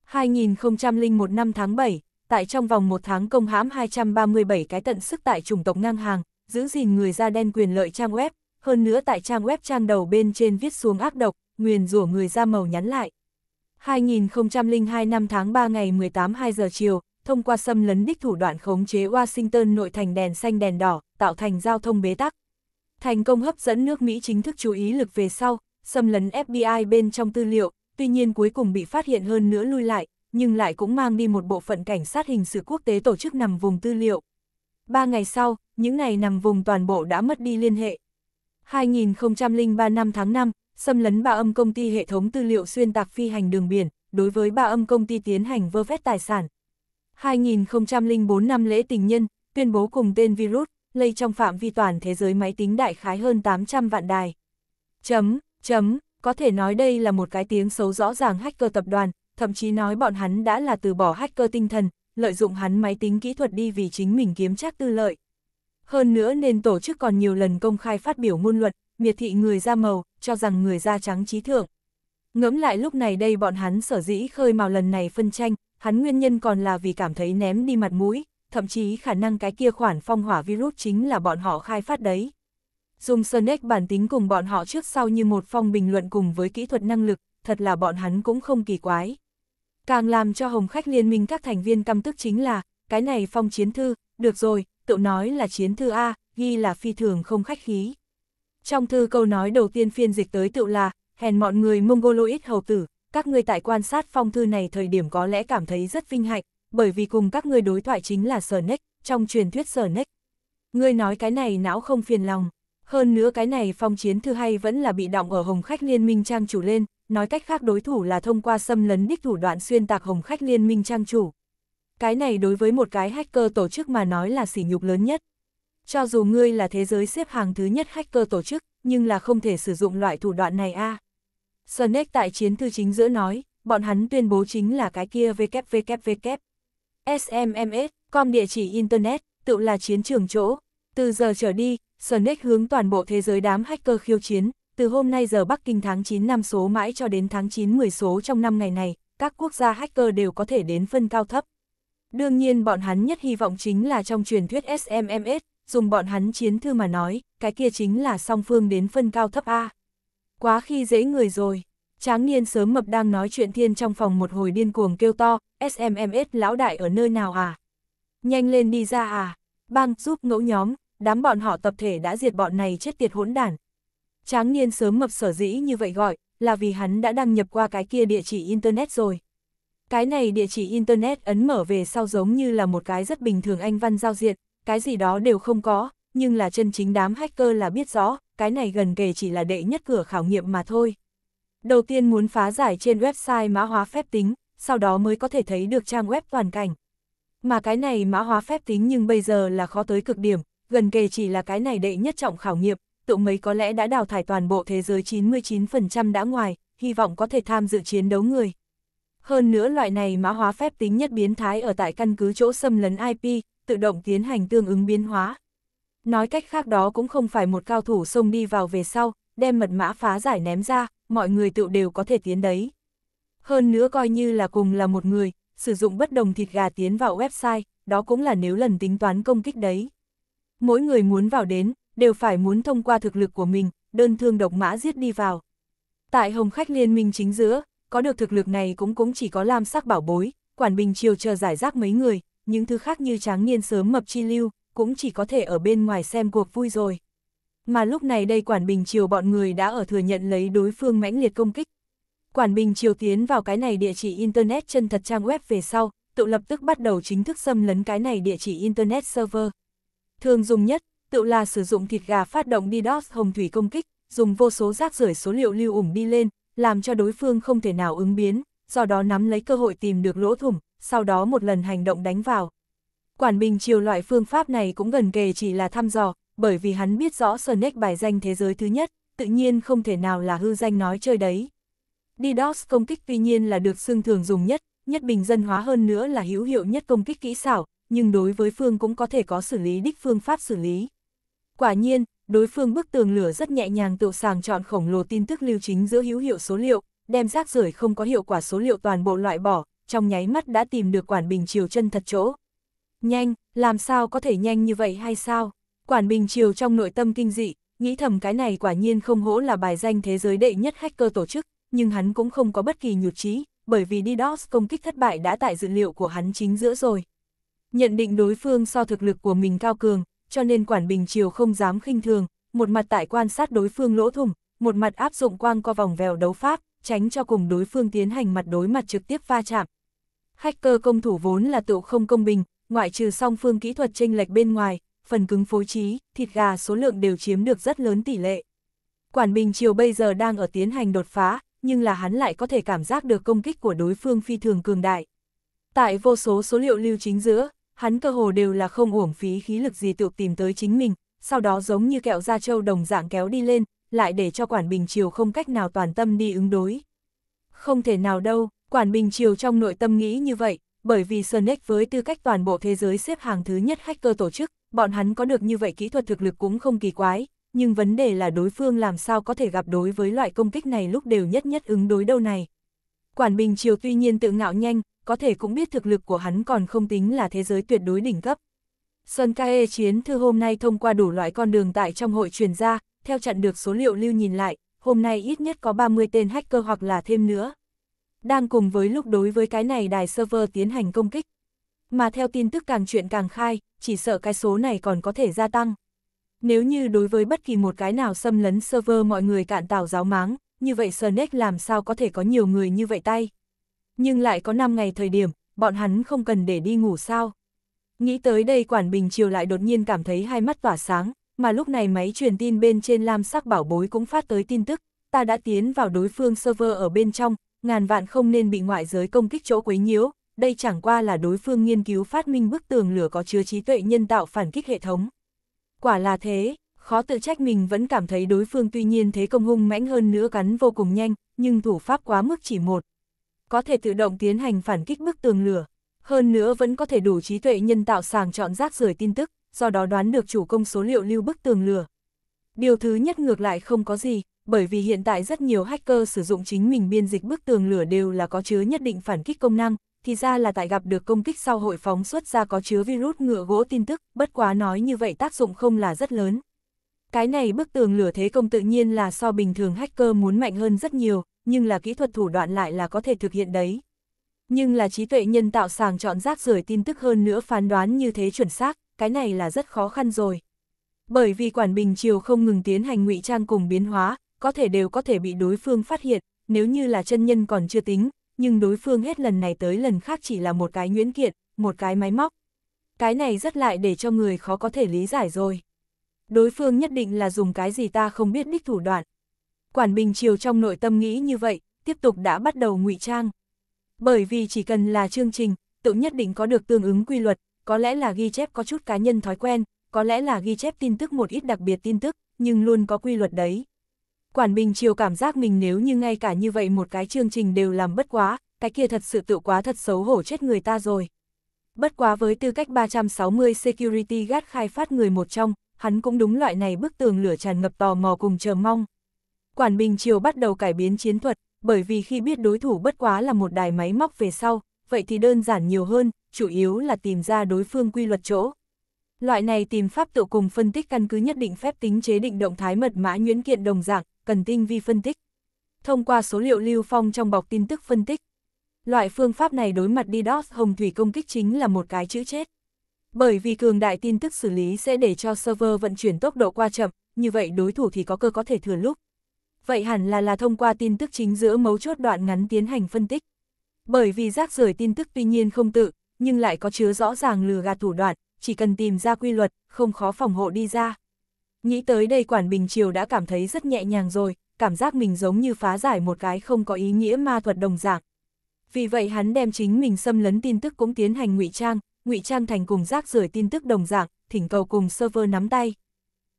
2001 năm tháng 7, tại trong vòng một tháng công hãm 237 cái tận sức tại chủng tộc ngang hàng, giữ gìn người da đen quyền lợi trang web, hơn nữa tại trang web trang đầu bên trên viết xuống ác độc, nguyền rủa người da màu nhắn lại. 2002 năm tháng 3 ngày 18 2 giờ chiều, thông qua xâm lấn đích thủ đoạn khống chế Washington nội thành đèn xanh đèn đỏ, tạo thành giao thông bế tắc. Thành công hấp dẫn nước Mỹ chính thức chú ý lực về sau, xâm lấn FBI bên trong tư liệu, tuy nhiên cuối cùng bị phát hiện hơn nữa lui lại, nhưng lại cũng mang đi một bộ phận cảnh sát hình sự quốc tế tổ chức nằm vùng tư liệu. Ba ngày sau, những ngày nằm vùng toàn bộ đã mất đi liên hệ. 2003 năm tháng 5, xâm lấn ba âm công ty hệ thống tư liệu xuyên tạc phi hành đường biển, đối với ba âm công ty tiến hành vơ vét tài sản. 2004 năm lễ tình nhân, tuyên bố cùng tên virus, lây trong phạm vi toàn thế giới máy tính đại khái hơn 800 vạn đài. Chấm. Chấm, có thể nói đây là một cái tiếng xấu rõ ràng hacker tập đoàn, thậm chí nói bọn hắn đã là từ bỏ hacker tinh thần, lợi dụng hắn máy tính kỹ thuật đi vì chính mình kiếm chắc tư lợi. Hơn nữa nên tổ chức còn nhiều lần công khai phát biểu ngôn luận, miệt thị người da màu, cho rằng người da trắng trí thượng. Ngẫm lại lúc này đây bọn hắn sở dĩ khơi mào lần này phân tranh, hắn nguyên nhân còn là vì cảm thấy ném đi mặt mũi, thậm chí khả năng cái kia khoản phong hỏa virus chính là bọn họ khai phát đấy. Dung Sonek bản tính cùng bọn họ trước sau như một phong bình luận cùng với kỹ thuật năng lực, thật là bọn hắn cũng không kỳ quái. Càng làm cho Hồng Khách Liên minh các thành viên căm tức chính là, cái này phong chiến thư, được rồi, tự nói là chiến thư A, ghi là phi thường không khách khí. Trong thư câu nói đầu tiên phiên dịch tới tự là, hèn mọi người Mongoloid hầu tử, các ngươi tại quan sát phong thư này thời điểm có lẽ cảm thấy rất vinh hạnh, bởi vì cùng các ngươi đối thoại chính là Sernec, trong truyền thuyết Sernec. Ngươi nói cái này não không phiền lòng. Hơn nữa cái này phong chiến thư hay vẫn là bị động ở hồng khách liên minh trang chủ lên, nói cách khác đối thủ là thông qua xâm lấn đích thủ đoạn xuyên tạc hồng khách liên minh trang chủ. Cái này đối với một cái hacker tổ chức mà nói là sỉ nhục lớn nhất. Cho dù ngươi là thế giới xếp hàng thứ nhất hacker tổ chức, nhưng là không thể sử dụng loại thủ đoạn này a. À. Snake tại chiến thư chính giữa nói, bọn hắn tuyên bố chính là cái kia www. SMMS, com địa chỉ Internet, tự là chiến trường chỗ, từ giờ trở đi, Sonic hướng toàn bộ thế giới đám hacker khiêu chiến, từ hôm nay giờ Bắc Kinh tháng 9 năm số mãi cho đến tháng 9 10 số trong năm ngày này, các quốc gia hacker đều có thể đến phân cao thấp. Đương nhiên bọn hắn nhất hy vọng chính là trong truyền thuyết SMMS, dùng bọn hắn chiến thư mà nói, cái kia chính là song phương đến phân cao thấp A. Quá khi dễ người rồi. Tráng niên sớm mập đang nói chuyện thiên trong phòng một hồi điên cuồng kêu to, SMMS lão đại ở nơi nào à? Nhanh lên đi ra à? Bang giúp ngẫu nhóm, đám bọn họ tập thể đã diệt bọn này chết tiệt hỗn đản. Tráng niên sớm mập sở dĩ như vậy gọi, là vì hắn đã đăng nhập qua cái kia địa chỉ Internet rồi. Cái này địa chỉ Internet ấn mở về sau giống như là một cái rất bình thường anh văn giao diện, cái gì đó đều không có, nhưng là chân chính đám hacker là biết rõ, cái này gần kề chỉ là đệ nhất cửa khảo nghiệm mà thôi. Đầu tiên muốn phá giải trên website mã hóa phép tính, sau đó mới có thể thấy được trang web toàn cảnh. Mà cái này mã hóa phép tính nhưng bây giờ là khó tới cực điểm, gần kề chỉ là cái này đệ nhất trọng khảo nghiệm, tụ mấy có lẽ đã đào thải toàn bộ thế giới 99% đã ngoài, hy vọng có thể tham dự chiến đấu người. Hơn nữa loại này mã hóa phép tính nhất biến thái ở tại căn cứ chỗ xâm lấn IP, tự động tiến hành tương ứng biến hóa. Nói cách khác đó cũng không phải một cao thủ xông đi vào về sau, đem mật mã phá giải ném ra, mọi người tự đều có thể tiến đấy. Hơn nữa coi như là cùng là một người, sử dụng bất đồng thịt gà tiến vào website, đó cũng là nếu lần tính toán công kích đấy mỗi người muốn vào đến, đều phải muốn thông qua thực lực của mình, đơn thương độc mã giết đi vào. Tại hồng khách liên minh chính giữa, có được thực lực này cũng cũng chỉ có lam sắc bảo bối, quản bình chiều chờ giải rác mấy người, những thứ khác như tráng niên sớm mập chi lưu, cũng chỉ có thể ở bên ngoài xem cuộc vui rồi. Mà lúc này đây quản bình chiều bọn người đã ở thừa nhận lấy đối phương mãnh liệt công kích. Quản bình chiều tiến vào cái này địa chỉ Internet chân thật trang web về sau, tự lập tức bắt đầu chính thức xâm lấn cái này địa chỉ Internet server, Thường dùng nhất, tự là sử dụng thịt gà phát động DDoS hồng thủy công kích, dùng vô số rác rưởi số liệu lưu ủng đi lên, làm cho đối phương không thể nào ứng biến, do đó nắm lấy cơ hội tìm được lỗ thủng, sau đó một lần hành động đánh vào. Quản Bình Triều loại phương pháp này cũng gần kề chỉ là thăm dò, bởi vì hắn biết rõ Sonic bài danh thế giới thứ nhất, tự nhiên không thể nào là hư danh nói chơi đấy. DDoS công kích tuy nhiên là được xương thường dùng nhất, nhất bình dân hóa hơn nữa là hữu hiệu nhất công kích kỹ xảo, nhưng đối với phương cũng có thể có xử lý đích phương pháp xử lý. Quả nhiên, đối phương bức tường lửa rất nhẹ nhàng tự sàng chọn khổng lồ tin tức lưu chính giữa hữu hiệu số liệu, đem rác rưởi không có hiệu quả số liệu toàn bộ loại bỏ, trong nháy mắt đã tìm được quản bình chiều chân thật chỗ. Nhanh, làm sao có thể nhanh như vậy hay sao? Quản bình chiều trong nội tâm kinh dị, nghĩ thầm cái này quả nhiên không hỗ là bài danh thế giới đệ nhất hacker tổ chức, nhưng hắn cũng không có bất kỳ nhụt chí, bởi vì DDoS công kích thất bại đã tại dữ liệu của hắn chính giữa rồi, Nhận định đối phương so thực lực của mình cao cường, cho nên Quản Bình Triều không dám khinh thường, một mặt tại quan sát đối phương lỗ thủng, một mặt áp dụng quang co vòng vèo đấu pháp, tránh cho cùng đối phương tiến hành mặt đối mặt trực tiếp va chạm. Hacker công thủ vốn là tựu không công bình, ngoại trừ song phương kỹ thuật chênh lệch bên ngoài, phần cứng phối trí, thịt gà số lượng đều chiếm được rất lớn tỷ lệ. Quản Bình Triều bây giờ đang ở tiến hành đột phá, nhưng là hắn lại có thể cảm giác được công kích của đối phương phi thường cường đại. Tại vô số số liệu lưu chính giữa, hắn cơ hồ đều là không uổng phí khí lực gì tự tìm tới chính mình, sau đó giống như kẹo da trâu đồng dạng kéo đi lên, lại để cho Quản Bình Triều không cách nào toàn tâm đi ứng đối. Không thể nào đâu, Quản Bình Triều trong nội tâm nghĩ như vậy, bởi vì Sonex với tư cách toàn bộ thế giới xếp hàng thứ nhất hacker tổ chức, bọn hắn có được như vậy kỹ thuật thực lực cũng không kỳ quái, nhưng vấn đề là đối phương làm sao có thể gặp đối với loại công kích này lúc đều nhất nhất ứng đối đâu này. Quản Bình Triều tuy nhiên tự ngạo nhanh, có thể cũng biết thực lực của hắn còn không tính là thế giới tuyệt đối đỉnh cấp. Xuân Kae chiến thư hôm nay thông qua đủ loại con đường tại trong hội truyền ra, theo chặn được số liệu lưu nhìn lại, hôm nay ít nhất có 30 tên hacker hoặc là thêm nữa. Đang cùng với lúc đối với cái này đài server tiến hành công kích. Mà theo tin tức càng chuyện càng khai, chỉ sợ cái số này còn có thể gia tăng. Nếu như đối với bất kỳ một cái nào xâm lấn server mọi người cạn tảo giáo máng, như vậy Sonic làm sao có thể có nhiều người như vậy tay nhưng lại có 5 ngày thời điểm, bọn hắn không cần để đi ngủ sao. Nghĩ tới đây Quản Bình chiều lại đột nhiên cảm thấy hai mắt tỏa sáng, mà lúc này máy truyền tin bên trên lam sắc bảo bối cũng phát tới tin tức, ta đã tiến vào đối phương server ở bên trong, ngàn vạn không nên bị ngoại giới công kích chỗ quấy nhiễu, đây chẳng qua là đối phương nghiên cứu phát minh bức tường lửa có chứa trí tuệ nhân tạo phản kích hệ thống. Quả là thế, khó tự trách mình vẫn cảm thấy đối phương tuy nhiên thế công hung mãnh hơn nữa cắn vô cùng nhanh, nhưng thủ pháp quá mức chỉ một, có thể tự động tiến hành phản kích bức tường lửa. Hơn nữa vẫn có thể đủ trí tuệ nhân tạo sàng chọn rác rưởi tin tức, do đó đoán được chủ công số liệu lưu bức tường lửa. Điều thứ nhất ngược lại không có gì, bởi vì hiện tại rất nhiều hacker sử dụng chính mình biên dịch bức tường lửa đều là có chứa nhất định phản kích công năng, thì ra là tại gặp được công kích sau hội phóng xuất ra có chứa virus ngựa gỗ tin tức, bất quá nói như vậy tác dụng không là rất lớn. Cái này bức tường lửa thế công tự nhiên là so bình thường hacker muốn mạnh hơn rất nhiều, nhưng là kỹ thuật thủ đoạn lại là có thể thực hiện đấy. Nhưng là trí tuệ nhân tạo sàng chọn rác rưởi tin tức hơn nữa phán đoán như thế chuẩn xác, cái này là rất khó khăn rồi. Bởi vì quản bình chiều không ngừng tiến hành ngụy trang cùng biến hóa, có thể đều có thể bị đối phương phát hiện, nếu như là chân nhân còn chưa tính, nhưng đối phương hết lần này tới lần khác chỉ là một cái nguyễn kiện, một cái máy móc. Cái này rất lại để cho người khó có thể lý giải rồi. Đối phương nhất định là dùng cái gì ta không biết đích thủ đoạn, Quản Bình Triều trong nội tâm nghĩ như vậy, tiếp tục đã bắt đầu ngụy trang. Bởi vì chỉ cần là chương trình, tự nhất định có được tương ứng quy luật, có lẽ là ghi chép có chút cá nhân thói quen, có lẽ là ghi chép tin tức một ít đặc biệt tin tức, nhưng luôn có quy luật đấy. Quản Bình Triều cảm giác mình nếu như ngay cả như vậy một cái chương trình đều làm bất quá, cái kia thật sự tự quá thật xấu hổ chết người ta rồi. Bất quá với tư cách 360 Security Guard khai phát người một trong, hắn cũng đúng loại này bức tường lửa tràn ngập tò mò cùng chờ mong. Quản Bình Triều bắt đầu cải biến chiến thuật, bởi vì khi biết đối thủ bất quá là một đài máy móc về sau, vậy thì đơn giản nhiều hơn, chủ yếu là tìm ra đối phương quy luật chỗ. Loại này tìm pháp tự cùng phân tích căn cứ nhất định phép tính chế định động thái mật mã nhuyễn kiện đồng dạng, cần tinh vi phân tích. Thông qua số liệu lưu phong trong bọc tin tức phân tích. Loại phương pháp này đối mặt DDoS hồng thủy công kích chính là một cái chữ chết. Bởi vì cường đại tin tức xử lý sẽ để cho server vận chuyển tốc độ qua chậm, như vậy đối thủ thì có cơ có thể thừa lúc vậy hẳn là là thông qua tin tức chính giữa mấu chốt đoạn ngắn tiến hành phân tích. Bởi vì rác rưởi tin tức tuy nhiên không tự, nhưng lại có chứa rõ ràng lừa gạt thủ đoạn, chỉ cần tìm ra quy luật, không khó phòng hộ đi ra. Nghĩ tới đây Quản Bình Triều đã cảm thấy rất nhẹ nhàng rồi, cảm giác mình giống như phá giải một cái không có ý nghĩa ma thuật đồng dạng. Vì vậy hắn đem chính mình xâm lấn tin tức cũng tiến hành ngụy trang, ngụy trang thành cùng rác rưởi tin tức đồng dạng, thỉnh cầu cùng server nắm tay.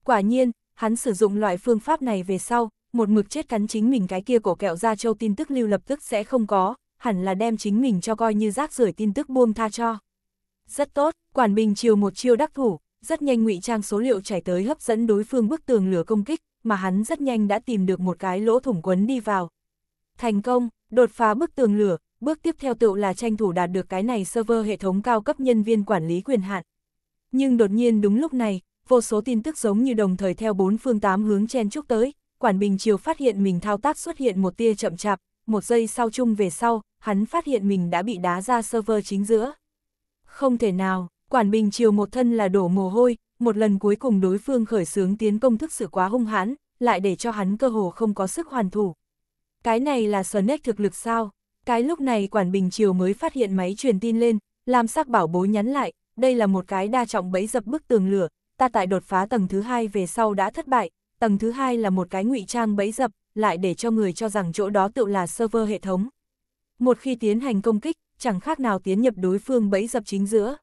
Quả nhiên, hắn sử dụng loại phương pháp này về sau, một mực chết cắn chính mình cái kia cổ kẹo ra châu tin tức lưu lập tức sẽ không có, hẳn là đem chính mình cho coi như rác rưởi tin tức buông tha cho. Rất tốt, quản bình chiều một chiêu đắc thủ, rất nhanh ngụy trang số liệu chảy tới hấp dẫn đối phương bức tường lửa công kích, mà hắn rất nhanh đã tìm được một cái lỗ thủng quấn đi vào. Thành công, đột phá bức tường lửa, bước tiếp theo tựu là tranh thủ đạt được cái này server hệ thống cao cấp nhân viên quản lý quyền hạn. Nhưng đột nhiên đúng lúc này, vô số tin tức giống như đồng thời theo bốn phương tám hướng chen chúc tới, Quản Bình Triều phát hiện mình thao tác xuất hiện một tia chậm chạp, một giây sau chung về sau, hắn phát hiện mình đã bị đá ra server chính giữa. Không thể nào, Quản Bình Triều một thân là đổ mồ hôi, một lần cuối cùng đối phương khởi xướng tiến công thức sự quá hung hãn, lại để cho hắn cơ hồ không có sức hoàn thủ. Cái này là Sonic thực lực sao? Cái lúc này Quản Bình Triều mới phát hiện máy truyền tin lên, làm sắc bảo bố nhắn lại, đây là một cái đa trọng bẫy dập bức tường lửa, ta tại đột phá tầng thứ hai về sau đã thất bại, tầng thứ hai là một cái ngụy trang bẫy dập, lại để cho người cho rằng chỗ đó tự là server hệ thống. Một khi tiến hành công kích, chẳng khác nào tiến nhập đối phương bẫy dập chính giữa.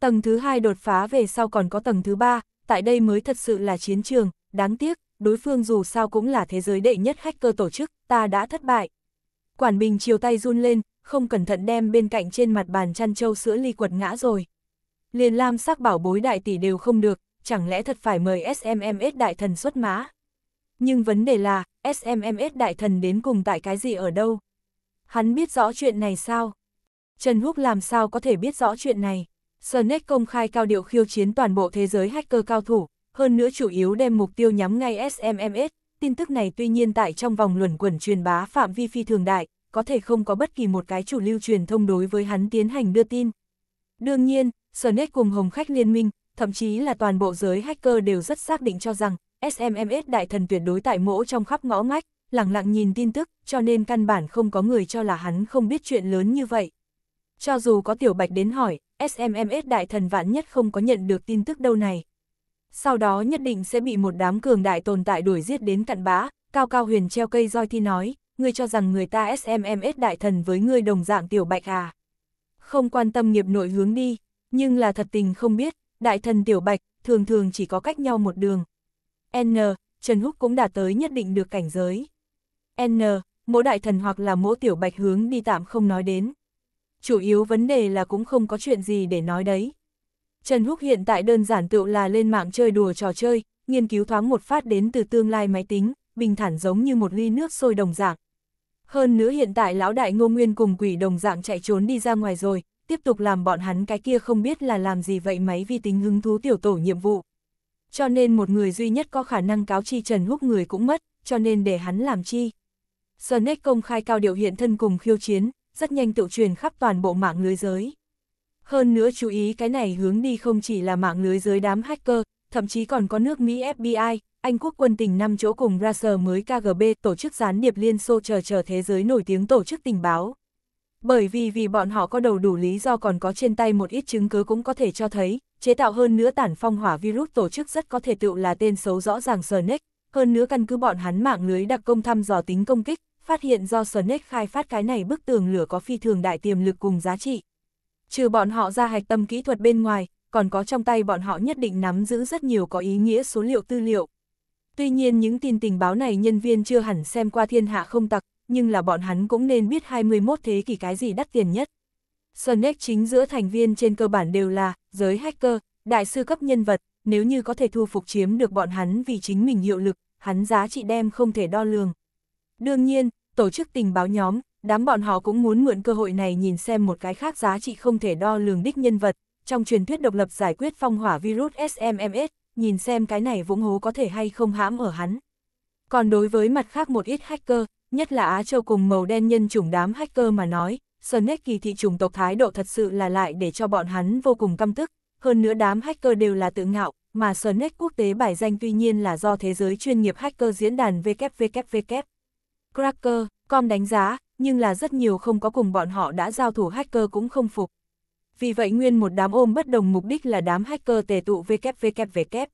Tầng thứ hai đột phá về sau còn có tầng thứ ba, tại đây mới thật sự là chiến trường, đáng tiếc, đối phương dù sao cũng là thế giới đệ nhất hacker tổ chức, ta đã thất bại. Quản Bình chiều tay run lên, không cẩn thận đem bên cạnh trên mặt bàn chăn trâu sữa ly quật ngã rồi. Liền lam sắc bảo bối đại tỷ đều không được, chẳng lẽ thật phải mời SMMS đại thần xuất mã? Nhưng vấn đề là, SMMS đại thần đến cùng tại cái gì ở đâu? Hắn biết rõ chuyện này sao? Trần Húc làm sao có thể biết rõ chuyện này? Snet công khai cao điệu khiêu chiến toàn bộ thế giới hacker cao thủ, hơn nữa chủ yếu đem mục tiêu nhắm ngay SMMS. Tin tức này tuy nhiên tại trong vòng luẩn quẩn truyền bá phạm vi phi thường đại, có thể không có bất kỳ một cái chủ lưu truyền thông đối với hắn tiến hành đưa tin. Đương nhiên, Snet cùng Hồng Khách Liên minh, thậm chí là toàn bộ giới hacker đều rất xác định cho rằng SMMS đại thần tuyệt đối tại mỗ trong khắp ngõ ngách, lặng lặng nhìn tin tức, cho nên căn bản không có người cho là hắn không biết chuyện lớn như vậy. Cho dù có tiểu bạch đến hỏi, SMMS đại thần vạn nhất không có nhận được tin tức đâu này. Sau đó nhất định sẽ bị một đám cường đại tồn tại đuổi giết đến cặn bã, cao cao huyền treo cây roi thi nói, ngươi cho rằng người ta SMMS đại thần với ngươi đồng dạng tiểu bạch à. Không quan tâm nghiệp nội hướng đi, nhưng là thật tình không biết, đại thần tiểu bạch, thường thường chỉ có cách nhau một đường. N, Trần Húc cũng đã tới nhất định được cảnh giới. N, mỗi đại thần hoặc là mỗi tiểu bạch hướng đi tạm không nói đến. Chủ yếu vấn đề là cũng không có chuyện gì để nói đấy. Trần Húc hiện tại đơn giản tựu là lên mạng chơi đùa trò chơi, nghiên cứu thoáng một phát đến từ tương lai máy tính, bình thản giống như một ly nước sôi đồng dạng. Hơn nữa hiện tại lão đại ngô nguyên cùng quỷ đồng dạng chạy trốn đi ra ngoài rồi, tiếp tục làm bọn hắn cái kia không biết là làm gì vậy máy vi tính hứng thú tiểu tổ nhiệm vụ. Cho nên một người duy nhất có khả năng cáo chi Trần Húc người cũng mất, cho nên để hắn làm chi. Sonic công khai cao điệu hiện thân cùng khiêu chiến, rất nhanh tự truyền khắp toàn bộ mạng lưới giới. Hơn nữa chú ý cái này hướng đi không chỉ là mạng lưới giới đám hacker, thậm chí còn có nước Mỹ FBI, Anh quốc quân tình năm chỗ cùng Russia mới KGB tổ chức gián điệp Liên Xô chờ chờ thế giới nổi tiếng tổ chức tình báo. Bởi vì vì bọn họ có đầu đủ lý do còn có trên tay một ít chứng cứ cũng có thể cho thấy, chế tạo hơn nữa tản phong hỏa virus tổ chức rất có thể tựu là tên xấu rõ ràng Sonic, hơn nữa căn cứ bọn hắn mạng lưới đặc công thăm dò tính công kích, phát hiện do Sonic khai phát cái này bức tường lửa có phi thường đại tiềm lực cùng giá trị. Trừ bọn họ ra hạch tâm kỹ thuật bên ngoài, còn có trong tay bọn họ nhất định nắm giữ rất nhiều có ý nghĩa số liệu tư liệu. Tuy nhiên những tin tình báo này nhân viên chưa hẳn xem qua thiên hạ không tặc, nhưng là bọn hắn cũng nên biết 21 thế kỷ cái gì đắt tiền nhất. Sonic chính giữa thành viên trên cơ bản đều là giới hacker, đại sư cấp nhân vật, nếu như có thể thu phục chiếm được bọn hắn vì chính mình hiệu lực, hắn giá trị đem không thể đo lường. Đương nhiên, tổ chức tình báo nhóm, đám bọn họ cũng muốn mượn cơ hội này nhìn xem một cái khác giá trị không thể đo lường đích nhân vật, trong truyền thuyết độc lập giải quyết phong hỏa virus SMMS, nhìn xem cái này vũng hố có thể hay không hãm ở hắn. Còn đối với mặt khác một ít hacker, nhất là Á Châu cùng màu đen nhân chủng đám hacker mà nói, Snake kỳ thị chủng tộc thái độ thật sự là lại để cho bọn hắn vô cùng căm tức, hơn nữa đám hacker đều là tự ngạo, mà Snake quốc tế bài danh tuy nhiên là do thế giới chuyên nghiệp hacker diễn đàn WWW. Cracker, com đánh giá, nhưng là rất nhiều không có cùng bọn họ đã giao thủ hacker cũng không phục. Vì vậy nguyên một đám ôm bất đồng mục đích là đám hacker tề tụ WWW.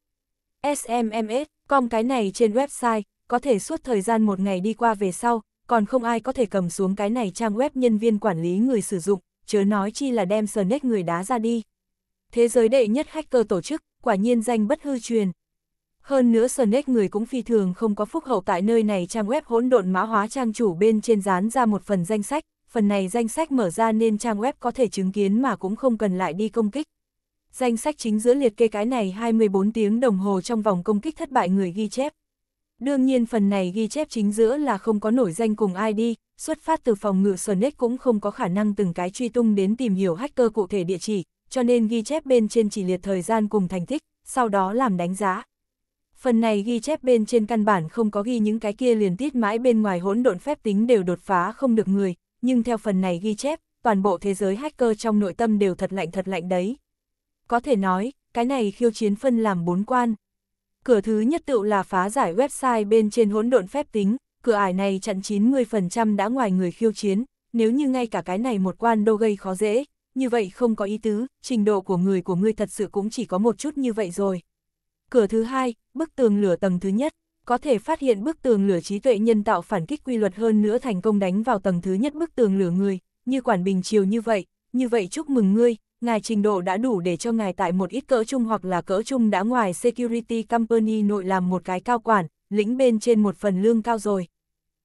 SMMS, com cái này trên website, có thể suốt thời gian một ngày đi qua về sau, còn không ai có thể cầm xuống cái này trang web nhân viên quản lý người sử dụng, chớ nói chi là đem sờ nét người đá ra đi. Thế giới đệ nhất hacker tổ chức, quả nhiên danh bất hư truyền. Hơn nữa Snake người cũng phi thường không có phúc hậu tại nơi này trang web hỗn độn mã hóa trang chủ bên trên dán ra một phần danh sách, phần này danh sách mở ra nên trang web có thể chứng kiến mà cũng không cần lại đi công kích. Danh sách chính giữa liệt kê cái này 24 tiếng đồng hồ trong vòng công kích thất bại người ghi chép. Đương nhiên phần này ghi chép chính giữa là không có nổi danh cùng ai đi, xuất phát từ phòng ngự Sonic cũng không có khả năng từng cái truy tung đến tìm hiểu hacker cụ thể địa chỉ, cho nên ghi chép bên trên chỉ liệt thời gian cùng thành tích, sau đó làm đánh giá. Phần này ghi chép bên trên căn bản không có ghi những cái kia liền tiết mãi bên ngoài hỗn độn phép tính đều đột phá không được người, nhưng theo phần này ghi chép, toàn bộ thế giới hacker trong nội tâm đều thật lạnh thật lạnh đấy. Có thể nói, cái này khiêu chiến phân làm bốn quan, Cửa thứ nhất tựu là phá giải website bên trên hỗn độn phép tính, cửa ải này chặn 90% đã ngoài người khiêu chiến, nếu như ngay cả cái này một quan đô gây khó dễ, như vậy không có ý tứ, trình độ của người của ngươi thật sự cũng chỉ có một chút như vậy rồi. Cửa thứ hai, bức tường lửa tầng thứ nhất, có thể phát hiện bức tường lửa trí tuệ nhân tạo phản kích quy luật hơn nữa thành công đánh vào tầng thứ nhất bức tường lửa người, như quản bình chiều như vậy, như vậy chúc mừng ngươi, ngài trình độ đã đủ để cho ngài tại một ít cỡ chung hoặc là cỡ chung đã ngoài security company nội làm một cái cao quản, lĩnh bên trên một phần lương cao rồi.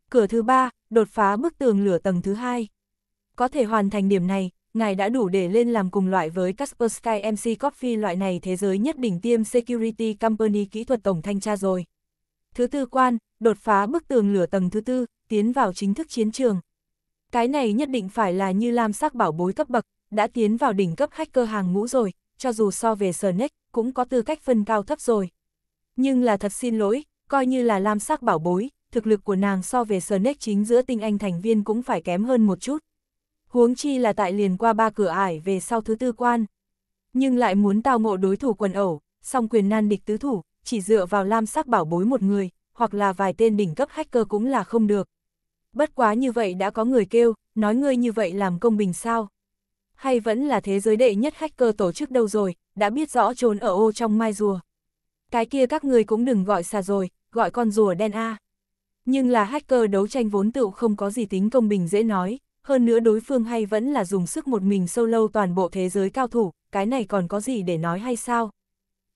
Cửa thứ ba, đột phá bức tường lửa tầng thứ hai. Có thể hoàn thành điểm này, ngài đã đủ để lên làm cùng loại với Casper Sky MC Coffee loại này thế giới nhất đỉnh tiêm security company kỹ thuật tổng thanh tra rồi. Thứ tư quan, đột phá bức tường lửa tầng thứ tư, tiến vào chính thức chiến trường. Cái này nhất định phải là như lam sắc bảo bối cấp bậc, đã tiến vào đỉnh cấp hacker hàng ngũ rồi, cho dù so về Sonic, cũng có tư cách phân cao thấp rồi. Nhưng là thật xin lỗi, coi như là lam sắc bảo bối, thực lực của nàng so về Sonic chính giữa tinh anh thành viên cũng phải kém hơn một chút. Huống chi là tại liền qua ba cửa ải về sau thứ tư quan. Nhưng lại muốn tao ngộ đối thủ quần ẩu, song quyền nan địch tứ thủ, chỉ dựa vào lam sắc bảo bối một người, hoặc là vài tên đỉnh cấp hacker cũng là không được. Bất quá như vậy đã có người kêu, nói ngươi như vậy làm công bình sao? Hay vẫn là thế giới đệ nhất hacker tổ chức đâu rồi, đã biết rõ trốn ở ô trong mai rùa. Cái kia các ngươi cũng đừng gọi xà rồi, gọi con rùa đen A. Nhưng là hacker đấu tranh vốn tựu không có gì tính công bình dễ nói, hơn nữa đối phương hay vẫn là dùng sức một mình sâu lâu toàn bộ thế giới cao thủ, cái này còn có gì để nói hay sao?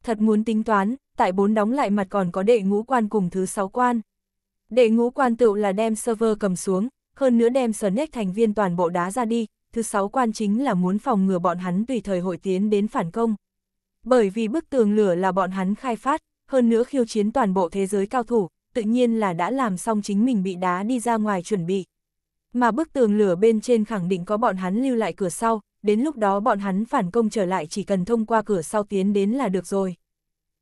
Thật muốn tính toán, tại bốn đóng lại mặt còn có đệ ngũ quan cùng thứ sáu quan, Đệ ngũ quan tựu là đem server cầm xuống, hơn nữa đem Snake thành viên toàn bộ đá ra đi, thứ sáu quan chính là muốn phòng ngừa bọn hắn tùy thời hội tiến đến phản công. Bởi vì bức tường lửa là bọn hắn khai phát, hơn nữa khiêu chiến toàn bộ thế giới cao thủ, tự nhiên là đã làm xong chính mình bị đá đi ra ngoài chuẩn bị. Mà bức tường lửa bên trên khẳng định có bọn hắn lưu lại cửa sau, đến lúc đó bọn hắn phản công trở lại chỉ cần thông qua cửa sau tiến đến là được rồi.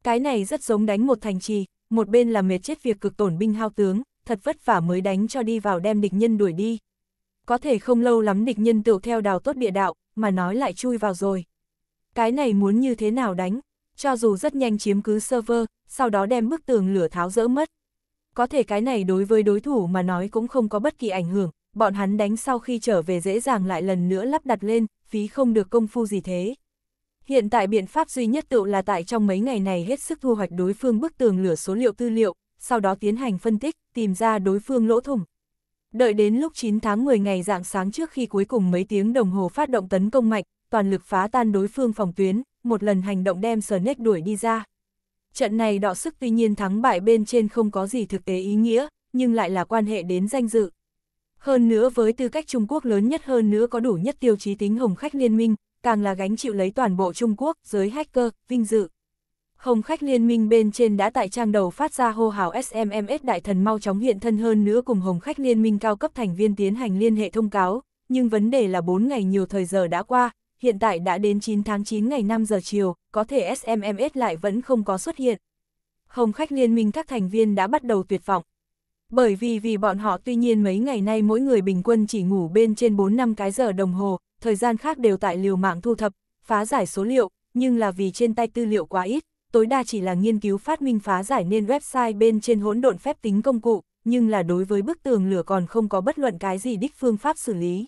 Cái này rất giống đánh một thành trì, một bên là mệt chết việc cực tổn binh hao tướng, thật vất vả mới đánh cho đi vào đem địch nhân đuổi đi. Có thể không lâu lắm địch nhân tựu theo đào tốt địa đạo, mà nói lại chui vào rồi. Cái này muốn như thế nào đánh, cho dù rất nhanh chiếm cứ server, sau đó đem bức tường lửa tháo rỡ mất. Có thể cái này đối với đối thủ mà nói cũng không có bất kỳ ảnh hưởng, bọn hắn đánh sau khi trở về dễ dàng lại lần nữa lắp đặt lên, phí không được công phu gì thế. Hiện tại biện pháp duy nhất tự là tại trong mấy ngày này hết sức thu hoạch đối phương bức tường lửa số liệu tư liệu, sau đó tiến hành phân tích, tìm ra đối phương lỗ thủng. Đợi đến lúc 9 tháng 10 ngày dạng sáng trước khi cuối cùng mấy tiếng đồng hồ phát động tấn công mạnh, toàn lực phá tan đối phương phòng tuyến, một lần hành động đem Snake đuổi đi ra. Trận này đọ sức tuy nhiên thắng bại bên trên không có gì thực tế ý nghĩa, nhưng lại là quan hệ đến danh dự. Hơn nữa với tư cách Trung Quốc lớn nhất hơn nữa có đủ nhất tiêu chí tính hồng khách liên minh, càng là gánh chịu lấy toàn bộ Trung Quốc, giới hacker, vinh dự. Hồng khách liên minh bên trên đã tại trang đầu phát ra hô hào SMMS đại thần mau chóng hiện thân hơn nữa cùng hồng khách liên minh cao cấp thành viên tiến hành liên hệ thông cáo, nhưng vấn đề là 4 ngày nhiều thời giờ đã qua, hiện tại đã đến 9 tháng 9 ngày 5 giờ chiều, có thể SMMS lại vẫn không có xuất hiện. Hồng khách liên minh các thành viên đã bắt đầu tuyệt vọng. Bởi vì vì bọn họ tuy nhiên mấy ngày nay mỗi người bình quân chỉ ngủ bên trên 4-5 cái giờ đồng hồ, thời gian khác đều tại liều mạng thu thập, phá giải số liệu, nhưng là vì trên tay tư liệu quá ít, tối đa chỉ là nghiên cứu phát minh phá giải nên website bên trên hỗn độn phép tính công cụ, nhưng là đối với bức tường lửa còn không có bất luận cái gì đích phương pháp xử lý.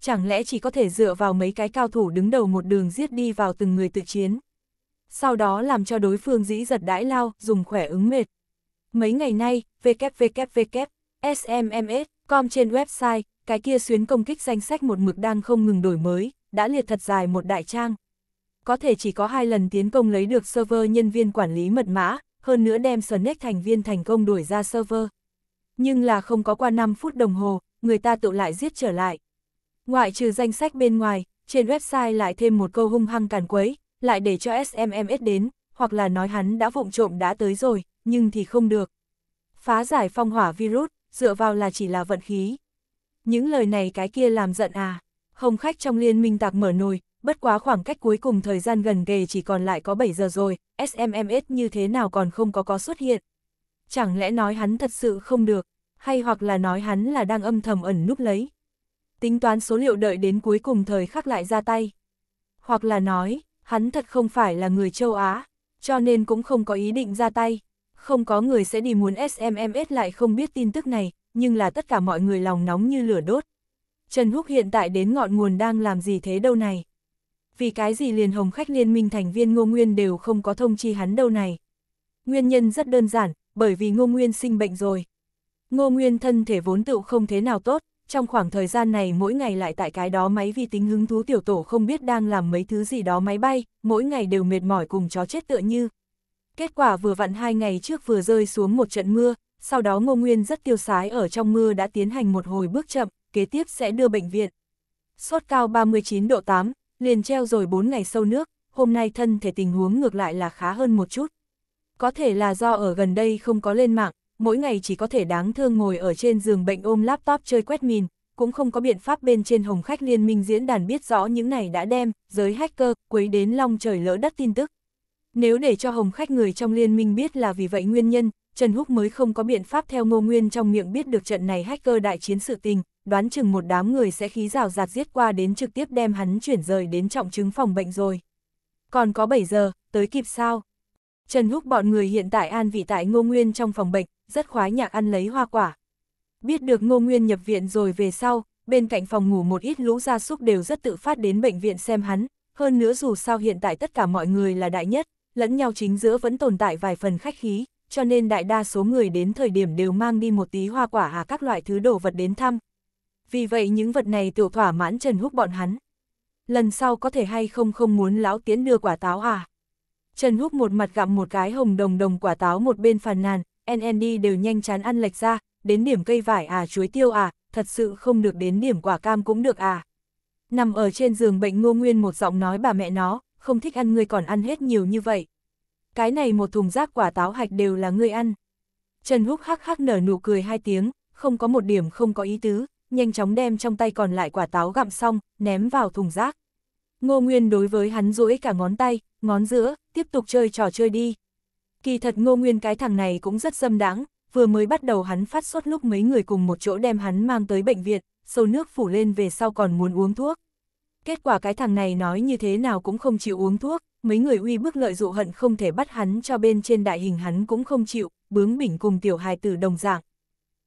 Chẳng lẽ chỉ có thể dựa vào mấy cái cao thủ đứng đầu một đường giết đi vào từng người tự chiến. Sau đó làm cho đối phương dĩ giật đãi lao, dùng khỏe ứng mệt. Mấy ngày nay, WWW, SMMS, Com trên website, cái kia xuyến công kích danh sách một mực đang không ngừng đổi mới, đã liệt thật dài một đại trang. Có thể chỉ có hai lần tiến công lấy được server nhân viên quản lý mật mã, hơn nữa đem Snake thành viên thành công đuổi ra server. Nhưng là không có qua 5 phút đồng hồ, người ta tự lại giết trở lại. Ngoại trừ danh sách bên ngoài, trên website lại thêm một câu hung hăng càn quấy, lại để cho SMMS đến, hoặc là nói hắn đã vụng trộm đã tới rồi, nhưng thì không được. Phá giải phong hỏa virus, dựa vào là chỉ là vận khí. Những lời này cái kia làm giận à, không khách trong liên minh tạc mở nồi, bất quá khoảng cách cuối cùng thời gian gần kề chỉ còn lại có 7 giờ rồi, SMMS như thế nào còn không có có xuất hiện. Chẳng lẽ nói hắn thật sự không được, hay hoặc là nói hắn là đang âm thầm ẩn núp lấy. Tính toán số liệu đợi đến cuối cùng thời khắc lại ra tay. Hoặc là nói, hắn thật không phải là người châu Á, cho nên cũng không có ý định ra tay không có người sẽ đi muốn SMMS lại không biết tin tức này, nhưng là tất cả mọi người lòng nóng như lửa đốt. Trần Húc hiện tại đến ngọn nguồn đang làm gì thế đâu này? Vì cái gì liền hồng khách liên minh thành viên Ngô Nguyên đều không có thông chi hắn đâu này? Nguyên nhân rất đơn giản, bởi vì Ngô Nguyên sinh bệnh rồi. Ngô Nguyên thân thể vốn tựu không thế nào tốt, trong khoảng thời gian này mỗi ngày lại tại cái đó máy vi tính hứng thú tiểu tổ không biết đang làm mấy thứ gì đó máy bay, mỗi ngày đều mệt mỏi cùng chó chết tựa như, Kết quả vừa vặn hai ngày trước vừa rơi xuống một trận mưa, sau đó Ngô Nguyên rất tiêu sái ở trong mưa đã tiến hành một hồi bước chậm, kế tiếp sẽ đưa bệnh viện. Sốt cao 39 độ 8, liền treo rồi 4 ngày sâu nước, hôm nay thân thể tình huống ngược lại là khá hơn một chút. Có thể là do ở gần đây không có lên mạng, mỗi ngày chỉ có thể đáng thương ngồi ở trên giường bệnh ôm laptop chơi quét mìn, cũng không có biện pháp bên trên hồng khách liên minh diễn đàn biết rõ những này đã đem, giới hacker, quấy đến long trời lỡ đất tin tức. Nếu để cho hồng khách người trong liên minh biết là vì vậy nguyên nhân, Trần Húc mới không có biện pháp theo Ngô Nguyên trong miệng biết được trận này hacker đại chiến sự tình, đoán chừng một đám người sẽ khí rào rạt giết qua đến trực tiếp đem hắn chuyển rời đến trọng chứng phòng bệnh rồi. Còn có 7 giờ, tới kịp sao? Trần Húc bọn người hiện tại an vị tại Ngô Nguyên trong phòng bệnh, rất khoái nhạc ăn lấy hoa quả. Biết được Ngô Nguyên nhập viện rồi về sau, bên cạnh phòng ngủ một ít lũ gia súc đều rất tự phát đến bệnh viện xem hắn, hơn nữa dù sao hiện tại tất cả mọi người là đại nhất, lẫn nhau chính giữa vẫn tồn tại vài phần khách khí, cho nên đại đa số người đến thời điểm đều mang đi một tí hoa quả hà các loại thứ đồ vật đến thăm. Vì vậy những vật này tiểu thỏa mãn Trần Húc bọn hắn. Lần sau có thể hay không không muốn lão tiến đưa quả táo à? Trần Húc một mặt gặm một cái hồng đồng đồng quả táo một bên phàn nàn, NND đều nhanh chán ăn lệch ra, đến điểm cây vải à chuối tiêu à, thật sự không được đến điểm quả cam cũng được à. Nằm ở trên giường bệnh ngô nguyên một giọng nói bà mẹ nó, không thích ăn ngươi còn ăn hết nhiều như vậy. Cái này một thùng rác quả táo hạch đều là ngươi ăn. Trần Húc hắc hắc nở nụ cười hai tiếng, không có một điểm không có ý tứ, nhanh chóng đem trong tay còn lại quả táo gặm xong, ném vào thùng rác. Ngô Nguyên đối với hắn duỗi cả ngón tay, ngón giữa, tiếp tục chơi trò chơi đi. Kỳ thật Ngô Nguyên cái thằng này cũng rất dâm đáng, vừa mới bắt đầu hắn phát sốt lúc mấy người cùng một chỗ đem hắn mang tới bệnh viện, sâu nước phủ lên về sau còn muốn uống thuốc. Kết quả cái thằng này nói như thế nào cũng không chịu uống thuốc, mấy người uy bức lợi dụ hận không thể bắt hắn cho bên trên đại hình hắn cũng không chịu, bướng bỉnh cùng tiểu hài tử đồng dạng.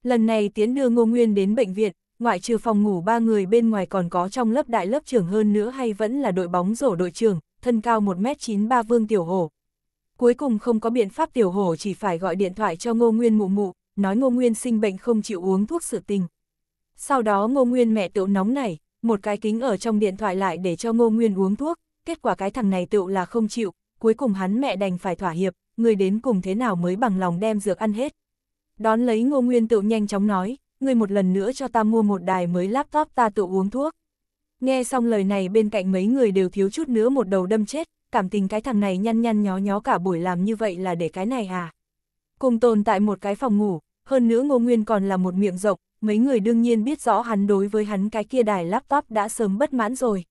Lần này tiến đưa Ngô Nguyên đến bệnh viện, ngoại trừ phòng ngủ ba người bên ngoài còn có trong lớp đại lớp trưởng hơn nữa hay vẫn là đội bóng rổ đội trưởng, thân cao 1m93 Vương Tiểu Hổ. Cuối cùng không có biện pháp Tiểu Hổ chỉ phải gọi điện thoại cho Ngô Nguyên mụ mụ, nói Ngô Nguyên sinh bệnh không chịu uống thuốc sự tình. Sau đó Ngô Nguyên mẹ tựu nóng này, một cái kính ở trong điện thoại lại để cho Ngô Nguyên uống thuốc, kết quả cái thằng này tựu là không chịu, cuối cùng hắn mẹ đành phải thỏa hiệp, người đến cùng thế nào mới bằng lòng đem dược ăn hết. Đón lấy Ngô Nguyên tựu nhanh chóng nói, người một lần nữa cho ta mua một đài mới laptop ta tựu uống thuốc. Nghe xong lời này bên cạnh mấy người đều thiếu chút nữa một đầu đâm chết, cảm tình cái thằng này nhăn nhăn nhó nhó cả buổi làm như vậy là để cái này à. Cùng tồn tại một cái phòng ngủ, hơn nữa Ngô Nguyên còn là một miệng rộng, mấy người đương nhiên biết rõ hắn đối với hắn cái kia đài laptop đã sớm bất mãn rồi.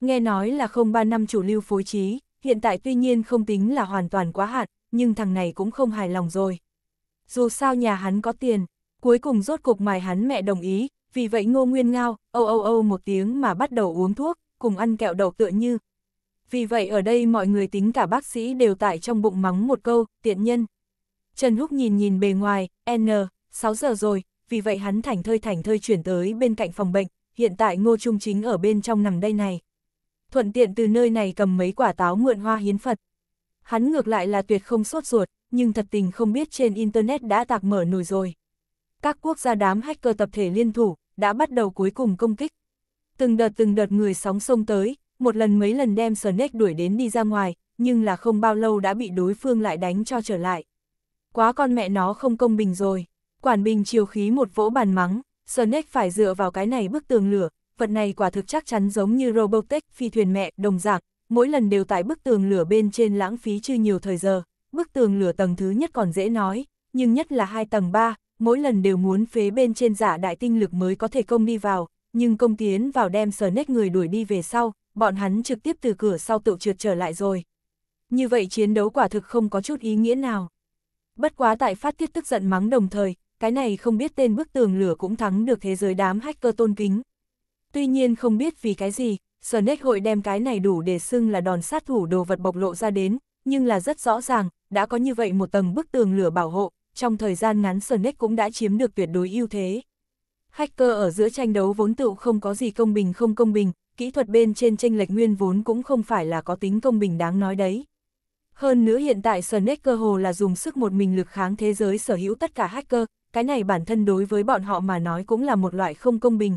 Nghe nói là không ba năm chủ lưu phối trí, hiện tại tuy nhiên không tính là hoàn toàn quá hạn, nhưng thằng này cũng không hài lòng rồi. Dù sao nhà hắn có tiền, cuối cùng rốt cục mài hắn mẹ đồng ý, vì vậy ngô nguyên ngao, âu âu âu một tiếng mà bắt đầu uống thuốc, cùng ăn kẹo đậu tựa như. Vì vậy ở đây mọi người tính cả bác sĩ đều tại trong bụng mắng một câu, tiện nhân. Trần Húc nhìn nhìn bề ngoài, N, 6 giờ rồi, vì vậy hắn thảnh thơi thảnh thơi chuyển tới bên cạnh phòng bệnh, hiện tại Ngô Trung chính ở bên trong nằm đây này. Thuận tiện từ nơi này cầm mấy quả táo mượn hoa hiến Phật. Hắn ngược lại là tuyệt không sốt ruột, nhưng thật tình không biết trên Internet đã tạc mở nổi rồi. Các quốc gia đám hacker tập thể liên thủ, đã bắt đầu cuối cùng công kích. Từng đợt từng đợt người sóng sông tới, một lần mấy lần đem Snake đuổi đến đi ra ngoài, nhưng là không bao lâu đã bị đối phương lại đánh cho trở lại. Quá con mẹ nó không công bình rồi. Quản Bình chiều khí một vỗ bàn mắng, Sonic phải dựa vào cái này bức tường lửa, vật này quả thực chắc chắn giống như Robotech phi thuyền mẹ, đồng dạng, mỗi lần đều tại bức tường lửa bên trên lãng phí chưa nhiều thời giờ, bức tường lửa tầng thứ nhất còn dễ nói, nhưng nhất là hai tầng ba, mỗi lần đều muốn phế bên trên giả đại tinh lực mới có thể công đi vào, nhưng công tiến vào đem Sonic người đuổi đi về sau, bọn hắn trực tiếp từ cửa sau tự trượt trở lại rồi. Như vậy chiến đấu quả thực không có chút ý nghĩa nào. Bất quá tại phát tiết tức giận mắng đồng thời, cái này không biết tên bức tường lửa cũng thắng được thế giới đám hacker tôn kính. Tuy nhiên không biết vì cái gì, Snake hội đem cái này đủ để xưng là đòn sát thủ đồ vật bộc lộ ra đến, nhưng là rất rõ ràng, đã có như vậy một tầng bức tường lửa bảo hộ, trong thời gian ngắn Snake cũng đã chiếm được tuyệt đối ưu thế. Hacker ở giữa tranh đấu vốn tựu không có gì công bình không công bình, kỹ thuật bên trên tranh lệch nguyên vốn cũng không phải là có tính công bình đáng nói đấy. Hơn nữa hiện tại Snake cơ hồ là dùng sức một mình lực kháng thế giới sở hữu tất cả hacker, cái này bản thân đối với bọn họ mà nói cũng là một loại không công bình.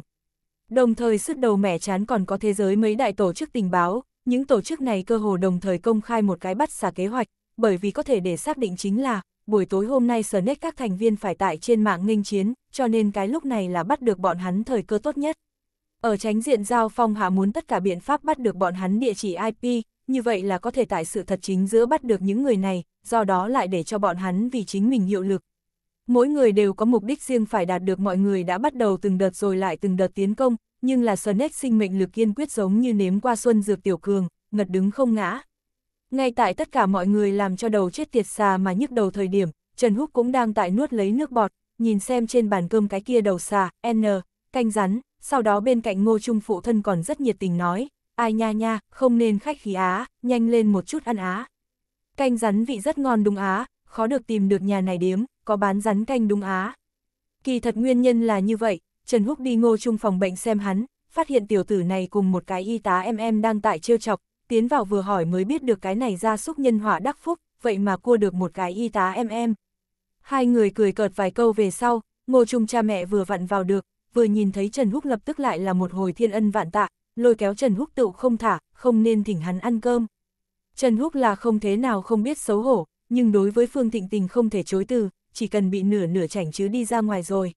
Đồng thời sứt đầu mẻ chán còn có thế giới mấy đại tổ chức tình báo, những tổ chức này cơ hồ đồng thời công khai một cái bắt xả kế hoạch, bởi vì có thể để xác định chính là, buổi tối hôm nay sở nét các thành viên phải tại trên mạng nghênh chiến, cho nên cái lúc này là bắt được bọn hắn thời cơ tốt nhất. Ở tránh diện giao phong hạ muốn tất cả biện pháp bắt được bọn hắn địa chỉ IP, như vậy là có thể tại sự thật chính giữa bắt được những người này, do đó lại để cho bọn hắn vì chính mình hiệu lực, Mỗi người đều có mục đích riêng phải đạt được mọi người đã bắt đầu từng đợt rồi lại từng đợt tiến công, nhưng là Sonic sinh mệnh lực kiên quyết giống như nếm qua xuân dược tiểu cường, ngật đứng không ngã. Ngay tại tất cả mọi người làm cho đầu chết tiệt xà mà nhức đầu thời điểm, Trần Húc cũng đang tại nuốt lấy nước bọt, nhìn xem trên bàn cơm cái kia đầu xà, N, canh rắn, sau đó bên cạnh ngô trung phụ thân còn rất nhiệt tình nói, ai nha nha, không nên khách khí á, nhanh lên một chút ăn á. Canh rắn vị rất ngon đúng á, khó được tìm được nhà này điếm, có bán rắn canh đúng á. Kỳ thật nguyên nhân là như vậy, Trần Húc đi ngô chung phòng bệnh xem hắn, phát hiện tiểu tử này cùng một cái y tá em em đang tại trêu chọc, tiến vào vừa hỏi mới biết được cái này ra súc nhân họa đắc phúc, vậy mà cua được một cái y tá em em. Hai người cười cợt vài câu về sau, ngô chung cha mẹ vừa vặn vào được, vừa nhìn thấy Trần Húc lập tức lại là một hồi thiên ân vạn tạ, lôi kéo Trần Húc tựu không thả, không nên thỉnh hắn ăn cơm. Trần Húc là không thế nào không biết xấu hổ, nhưng đối với Phương Thịnh Tình không thể chối từ, chỉ cần bị nửa nửa chảnh chứ đi ra ngoài rồi.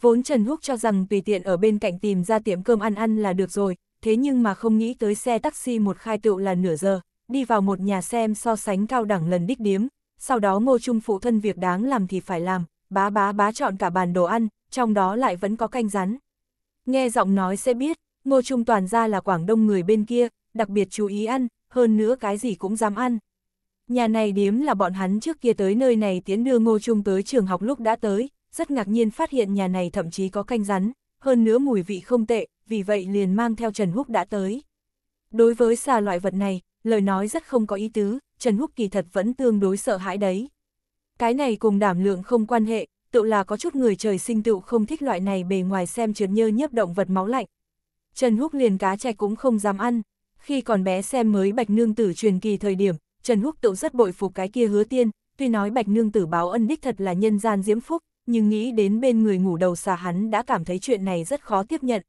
Vốn Trần Húc cho rằng tùy tiện ở bên cạnh tìm ra tiệm cơm ăn ăn là được rồi, thế nhưng mà không nghĩ tới xe taxi một khai tựu là nửa giờ, đi vào một nhà xem so sánh cao đẳng lần đích điếm, sau đó ngô trung phụ thân việc đáng làm thì phải làm, bá bá bá chọn cả bàn đồ ăn, trong đó lại vẫn có canh rắn. Nghe giọng nói sẽ biết, ngô trung toàn ra là Quảng Đông người bên kia, đặc biệt chú ý ăn, hơn nữa cái gì cũng dám ăn. Nhà này điếm là bọn hắn trước kia tới nơi này tiến đưa Ngô Trung tới trường học lúc đã tới, rất ngạc nhiên phát hiện nhà này thậm chí có canh rắn, hơn nữa mùi vị không tệ, vì vậy liền mang theo Trần Húc đã tới. Đối với xà loại vật này, lời nói rất không có ý tứ, Trần Húc kỳ thật vẫn tương đối sợ hãi đấy. Cái này cùng đảm lượng không quan hệ, tự là có chút người trời sinh tựu không thích loại này bề ngoài xem trượt nhơ nhấp động vật máu lạnh. Trần Húc liền cá chạch cũng không dám ăn, khi còn bé xem mới bạch nương tử truyền kỳ thời điểm, Trần Húc Tụ rất bội phục cái kia hứa tiên, tuy nói Bạch Nương Tử báo ân đích thật là nhân gian diễm phúc, nhưng nghĩ đến bên người ngủ đầu xà hắn đã cảm thấy chuyện này rất khó tiếp nhận.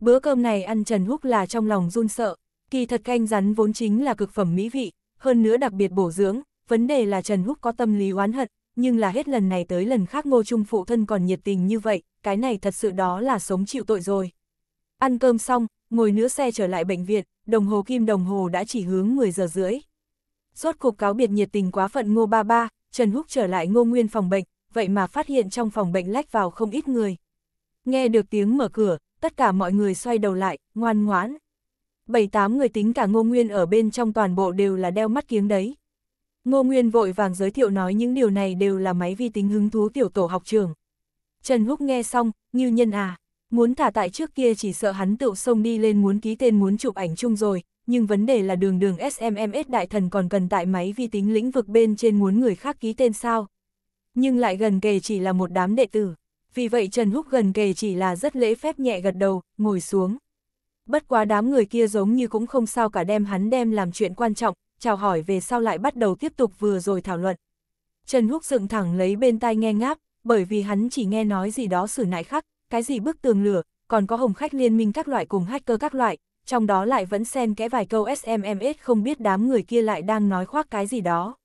Bữa cơm này ăn Trần Húc là trong lòng run sợ, kỳ thật canh rắn vốn chính là cực phẩm mỹ vị, hơn nữa đặc biệt bổ dưỡng, vấn đề là Trần Húc có tâm lý oán hận, nhưng là hết lần này tới lần khác ngô trung phụ thân còn nhiệt tình như vậy, cái này thật sự đó là sống chịu tội rồi. Ăn cơm xong, ngồi nữa xe trở lại bệnh viện, đồng hồ kim đồng hồ đã chỉ hướng 10 giờ rưỡi. Rốt cuộc cáo biệt nhiệt tình quá phận Ngô Ba Ba, Trần Húc trở lại Ngô Nguyên phòng bệnh, vậy mà phát hiện trong phòng bệnh lách vào không ít người. Nghe được tiếng mở cửa, tất cả mọi người xoay đầu lại, ngoan ngoãn. Bảy tám người tính cả Ngô Nguyên ở bên trong toàn bộ đều là đeo mắt kiếng đấy. Ngô Nguyên vội vàng giới thiệu nói những điều này đều là máy vi tính hứng thú tiểu tổ học trường. Trần Húc nghe xong, như nhân à, muốn thả tại trước kia chỉ sợ hắn tự xông đi lên muốn ký tên muốn chụp ảnh chung rồi, nhưng vấn đề là đường đường SMMS đại thần còn cần tại máy vi tính lĩnh vực bên trên muốn người khác ký tên sao. Nhưng lại gần kề chỉ là một đám đệ tử, vì vậy Trần Húc gần kề chỉ là rất lễ phép nhẹ gật đầu, ngồi xuống. Bất quá đám người kia giống như cũng không sao cả đem hắn đem làm chuyện quan trọng, chào hỏi về sau lại bắt đầu tiếp tục vừa rồi thảo luận. Trần Húc dựng thẳng lấy bên tai nghe ngáp, bởi vì hắn chỉ nghe nói gì đó xử nại khắc, cái gì bức tường lửa, còn có hồng khách liên minh các loại cùng hacker các loại, trong đó lại vẫn xen kẽ vài câu SMMS không biết đám người kia lại đang nói khoác cái gì đó.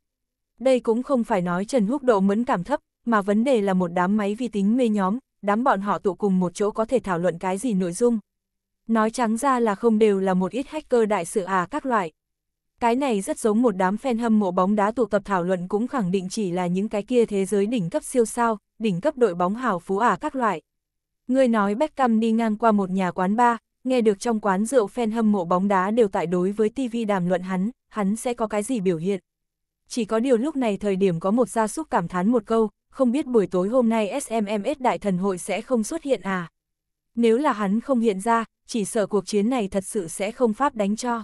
Đây cũng không phải nói Trần Húc độ mẫn cảm thấp, mà vấn đề là một đám máy vi tính mê nhóm, đám bọn họ tụ cùng một chỗ có thể thảo luận cái gì nội dung. Nói trắng ra là không đều là một ít hacker đại sự à các loại. Cái này rất giống một đám fan hâm mộ bóng đá tụ tập thảo luận cũng khẳng định chỉ là những cái kia thế giới đỉnh cấp siêu sao, đỉnh cấp đội bóng hào phú à các loại. Người nói Beckham đi ngang qua một nhà quán bar, nghe được trong quán rượu fan hâm mộ bóng đá đều tại đối với TV đàm luận hắn, hắn sẽ có cái gì biểu hiện. Chỉ có điều lúc này thời điểm có một gia súc cảm thán một câu, không biết buổi tối hôm nay SMMS đại thần hội sẽ không xuất hiện à. Nếu là hắn không hiện ra, chỉ sợ cuộc chiến này thật sự sẽ không pháp đánh cho.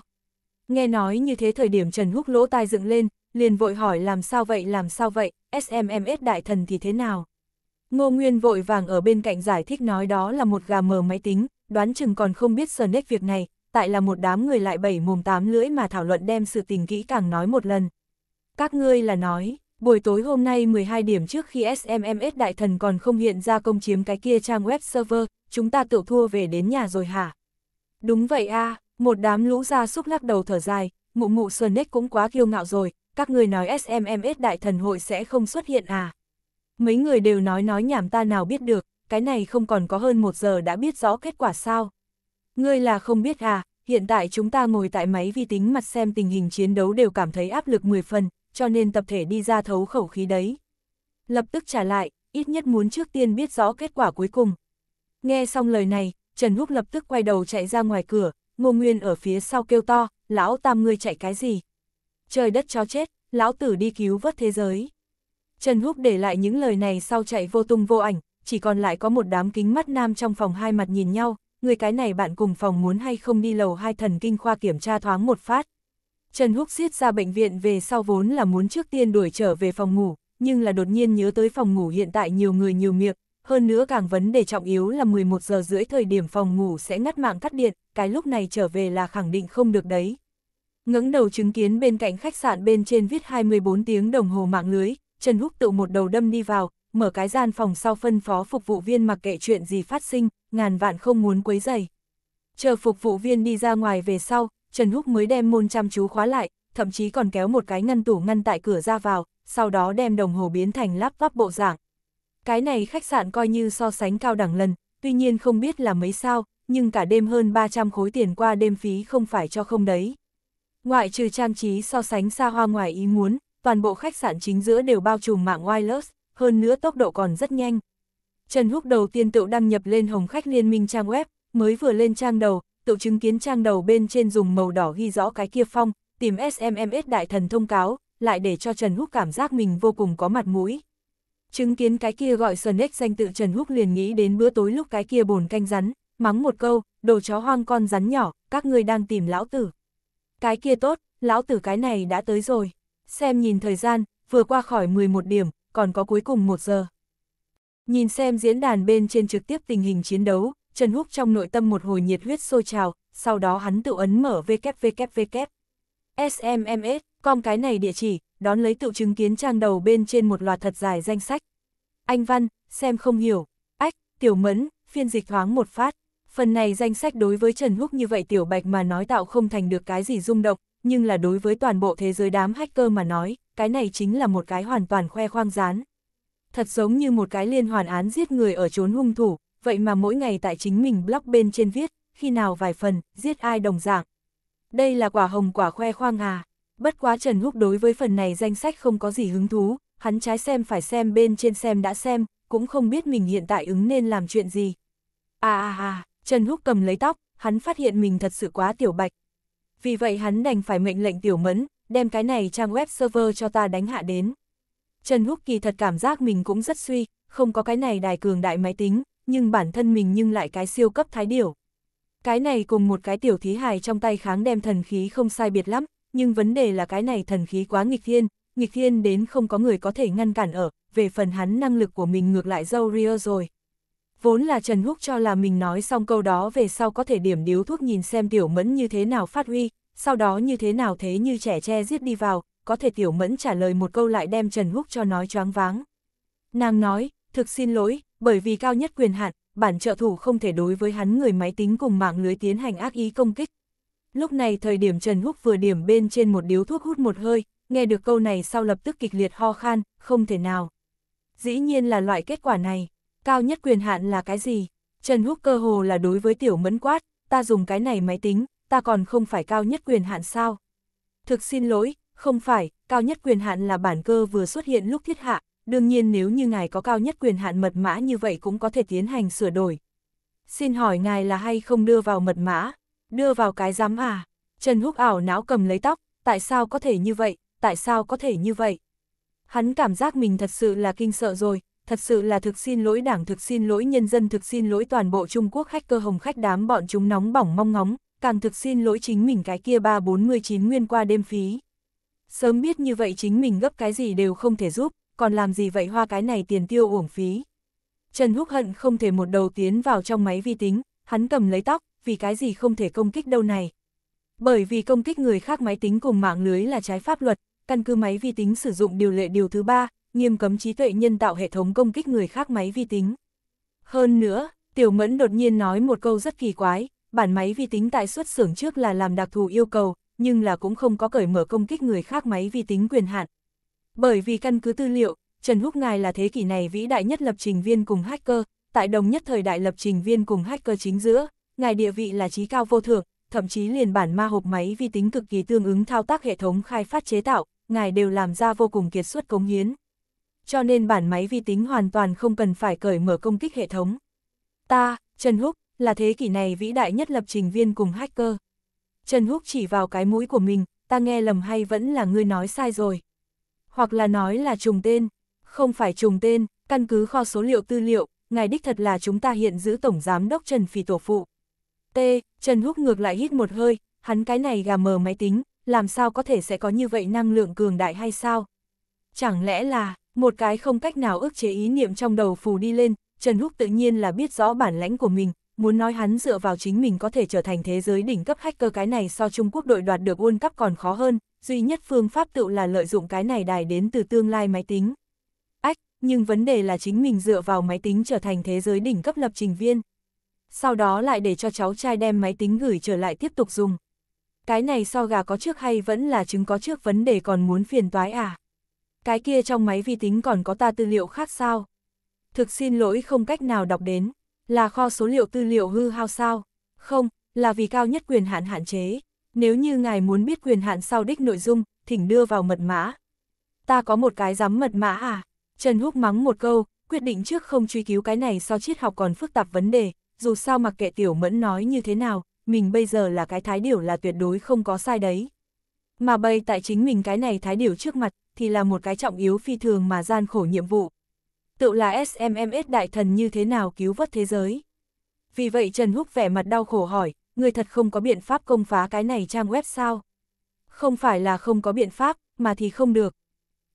Nghe nói như thế thời điểm Trần Húc lỗ tai dựng lên, liền vội hỏi làm sao vậy làm sao vậy, SMMS đại thần thì thế nào. Ngô Nguyên vội vàng ở bên cạnh giải thích nói đó là một gà mờ máy tính, đoán chừng còn không biết sờ nết việc này, tại là một đám người lại bảy mồm tám lưỡi mà thảo luận đem sự tình kỹ càng nói một lần. Các ngươi là nói, buổi tối hôm nay 12 điểm trước khi SMMS đại thần còn không hiện ra công chiếm cái kia trang web server, chúng ta tự thua về đến nhà rồi hả? Đúng vậy a à, một đám lũ ra xúc lắc đầu thở dài, mụ mụ sờ nết cũng quá kiêu ngạo rồi, các ngươi nói SMMS đại thần hội sẽ không xuất hiện à? Mấy người đều nói nói nhảm ta nào biết được, cái này không còn có hơn một giờ đã biết rõ kết quả sao. Ngươi là không biết à, hiện tại chúng ta ngồi tại máy vi tính mặt xem tình hình chiến đấu đều cảm thấy áp lực 10 phần, cho nên tập thể đi ra thấu khẩu khí đấy. Lập tức trả lại, ít nhất muốn trước tiên biết rõ kết quả cuối cùng. Nghe xong lời này, Trần Húc lập tức quay đầu chạy ra ngoài cửa, Ngô Nguyên ở phía sau kêu to, lão tam ngươi chạy cái gì? Trời đất cho chết, lão tử đi cứu vớt thế giới. Trần Húc để lại những lời này sau chạy vô tung vô ảnh, chỉ còn lại có một đám kính mắt nam trong phòng hai mặt nhìn nhau, người cái này bạn cùng phòng muốn hay không đi lầu hai thần kinh khoa kiểm tra thoáng một phát. Trần Húc siết ra bệnh viện về sau vốn là muốn trước tiên đuổi trở về phòng ngủ, nhưng là đột nhiên nhớ tới phòng ngủ hiện tại nhiều người nhiều miệng, hơn nữa càng vấn đề trọng yếu là 11 giờ rưỡi thời điểm phòng ngủ sẽ ngắt mạng cắt điện, cái lúc này trở về là khẳng định không được đấy. ngẩng đầu chứng kiến bên cạnh khách sạn bên trên viết 24 tiếng đồng hồ mạng lưới, Trần Húc tự một đầu đâm đi vào, mở cái gian phòng sau phân phó phục vụ viên mặc kệ chuyện gì phát sinh, ngàn vạn không muốn quấy dày. Chờ phục vụ viên đi ra ngoài về sau, Trần Húc mới đem môn chăm chú khóa lại, thậm chí còn kéo một cái ngăn tủ ngăn tại cửa ra vào, sau đó đem đồng hồ biến thành lắp laptop bộ dạng. Cái này khách sạn coi như so sánh cao đẳng lần, tuy nhiên không biết là mấy sao, nhưng cả đêm hơn 300 khối tiền qua đêm phí không phải cho không đấy. Ngoại trừ trang trí so sánh xa hoa ngoài ý muốn, toàn bộ khách sạn chính giữa đều bao trùm mạng wireless, hơn nữa tốc độ còn rất nhanh. Trần Húc đầu tiên tự đăng nhập lên Hồng Khách Liên minh trang web, mới vừa lên trang đầu, tự chứng kiến trang đầu bên trên dùng màu đỏ ghi rõ cái kia phong, tìm SMMS đại thần thông cáo, lại để cho Trần Húc cảm giác mình vô cùng có mặt mũi. Chứng kiến cái kia gọi Sonic danh tự Trần Húc liền nghĩ đến bữa tối lúc cái kia bồn canh rắn, mắng một câu, đồ chó hoang con rắn nhỏ, các ngươi đang tìm lão tử. Cái kia tốt, lão tử cái này đã tới rồi. Xem nhìn thời gian, vừa qua khỏi 11 điểm, còn có cuối cùng một giờ. Nhìn xem diễn đàn bên trên trực tiếp tình hình chiến đấu, Trần Húc trong nội tâm một hồi nhiệt huyết sôi trào, sau đó hắn tự ấn mở www. SMMS, com cái này địa chỉ, đón lấy tự chứng kiến trang đầu bên trên một loạt thật dài danh sách. Anh Văn, xem không hiểu, ách, tiểu mẫn, phiên dịch thoáng một phát. Phần này danh sách đối với Trần Húc như vậy tiểu bạch mà nói tạo không thành được cái gì rung động, nhưng là đối với toàn bộ thế giới đám hacker mà nói, cái này chính là một cái hoàn toàn khoe khoang rán. Thật giống như một cái liên hoàn án giết người ở trốn hung thủ, vậy mà mỗi ngày tại chính mình blog bên trên viết, khi nào vài phần, giết ai đồng dạng. Đây là quả hồng quả khoe khoang à. Bất quá Trần Húc đối với phần này danh sách không có gì hứng thú, hắn trái xem phải xem bên trên xem đã xem, cũng không biết mình hiện tại ứng nên làm chuyện gì. À à à, Trần Húc cầm lấy tóc, hắn phát hiện mình thật sự quá tiểu bạch. Vì vậy hắn đành phải mệnh lệnh tiểu mẫn, đem cái này trang web server cho ta đánh hạ đến. Trần Húc kỳ thật cảm giác mình cũng rất suy, không có cái này đài cường đại máy tính, nhưng bản thân mình nhưng lại cái siêu cấp thái điểu. Cái này cùng một cái tiểu thí hài trong tay kháng đem thần khí không sai biệt lắm, nhưng vấn đề là cái này thần khí quá nghịch thiên, nghịch thiên đến không có người có thể ngăn cản ở, về phần hắn năng lực của mình ngược lại dâu ria rồi. Vốn là Trần Húc cho là mình nói xong câu đó về sau có thể điểm điếu thuốc nhìn xem tiểu mẫn như thế nào phát huy, sau đó như thế nào thế như trẻ tre giết đi vào, có thể Tiểu Mẫn trả lời một câu lại đem Trần Húc cho nói choáng váng. Nàng nói, thực xin lỗi, bởi vì cao nhất quyền hạn, bản trợ thủ không thể đối với hắn người máy tính cùng mạng lưới tiến hành ác ý công kích. Lúc này thời điểm Trần Húc vừa điểm bên trên một điếu thuốc hút một hơi, nghe được câu này sau lập tức kịch liệt ho khan, không thể nào. Dĩ nhiên là loại kết quả này, cao nhất quyền hạn là cái gì? Trần Húc cơ hồ là đối với tiểu mẫn quát, ta dùng cái này máy tính, ta còn không phải cao nhất quyền hạn sao? Thực xin lỗi, không phải, cao nhất quyền hạn là bản cơ vừa xuất hiện lúc thiết hạ, đương nhiên nếu như ngài có cao nhất quyền hạn mật mã như vậy cũng có thể tiến hành sửa đổi. Xin hỏi ngài là hay không đưa vào mật mã, đưa vào cái giám à? Trần Húc ảo não cầm lấy tóc, tại sao có thể như vậy, tại sao có thể như vậy? Hắn cảm giác mình thật sự là kinh sợ rồi, thật sự là thực xin lỗi đảng thực xin lỗi nhân dân thực xin lỗi toàn bộ Trung Quốc khách cơ hồng khách đám bọn chúng nóng bỏng mong ngóng, càng thực xin lỗi chính mình cái kia ba bốn chín nguyên qua đêm phí. Sớm biết như vậy chính mình gấp cái gì đều không thể giúp, còn làm gì vậy hoa cái này tiền tiêu uổng phí. Trần Húc Hận không thể một đầu tiến vào trong máy vi tính, hắn cầm lấy tóc, vì cái gì không thể công kích đâu này. Bởi vì công kích người khác máy tính cùng mạng lưới là trái pháp luật, căn cứ máy vi tính sử dụng điều lệ điều thứ ba, nghiêm cấm trí tuệ nhân tạo hệ thống công kích người khác máy vi tính. Hơn nữa, Tiểu Mẫn đột nhiên nói một câu rất kỳ quái, bản máy vi tính tại xuất xưởng trước là làm đặc thù yêu cầu, nhưng là cũng không có cởi mở công kích người khác máy vi tính quyền hạn. Bởi vì căn cứ tư liệu, Trần Húc Ngài là thế kỷ này vĩ đại nhất lập trình viên cùng hacker, tại đồng nhất thời đại lập trình viên cùng hacker chính giữa, Ngài địa vị là trí cao vô thượng, thậm chí liền bản ma hộp máy vi tính cực kỳ tương ứng thao tác hệ thống khai phát chế tạo, Ngài đều làm ra vô cùng kiệt xuất cống hiến. Cho nên bản máy vi tính hoàn toàn không cần phải cởi mở công kích hệ thống. Ta, Trần Húc, là thế kỷ này vĩ đại nhất lập trình viên cùng hacker. Trần Húc chỉ vào cái mũi của mình, ta nghe lầm hay vẫn là ngươi nói sai rồi. Hoặc là nói là trùng tên, không phải trùng tên, căn cứ kho số liệu tư liệu, ngài đích thật là chúng ta hiện giữ Tổng Giám đốc Trần Phì Tổ Phụ. T. Trần Húc ngược lại hít một hơi, hắn cái này gà mờ máy tính, làm sao có thể sẽ có như vậy năng lượng cường đại hay sao? Chẳng lẽ là, một cái không cách nào ước chế ý niệm trong đầu phù đi lên, Trần Húc tự nhiên là biết rõ bản lãnh của mình, muốn nói hắn dựa vào chính mình có thể trở thành thế giới đỉnh cấp hacker cái này so Trung Quốc đội đoạt được World Cup còn khó hơn, duy nhất phương pháp tự là lợi dụng cái này đài đến từ tương lai máy tính. Ách, nhưng vấn đề là chính mình dựa vào máy tính trở thành thế giới đỉnh cấp lập trình viên. Sau đó lại để cho cháu trai đem máy tính gửi trở lại tiếp tục dùng. Cái này so gà có trước hay vẫn là chứng có trước vấn đề còn muốn phiền toái à? Cái kia trong máy vi tính còn có ta tư liệu khác sao? Thực xin lỗi không cách nào đọc đến. Là kho số liệu tư liệu hư hao sao? Không, là vì cao nhất quyền hạn hạn chế. Nếu như ngài muốn biết quyền hạn sau đích nội dung, thỉnh đưa vào mật mã. Ta có một cái dám mật mã à? Trần Húc mắng một câu, quyết định trước không truy cứu cái này so triết học còn phức tạp vấn đề, dù sao mặc kệ tiểu mẫn nói như thế nào, mình bây giờ là cái thái điểu là tuyệt đối không có sai đấy. Mà bây tại chính mình cái này thái điểu trước mặt, thì là một cái trọng yếu phi thường mà gian khổ nhiệm vụ tự là SMMS đại thần như thế nào cứu vớt thế giới. Vì vậy Trần Húc vẻ mặt đau khổ hỏi, người thật không có biện pháp công phá cái này trang web sao? Không phải là không có biện pháp, mà thì không được.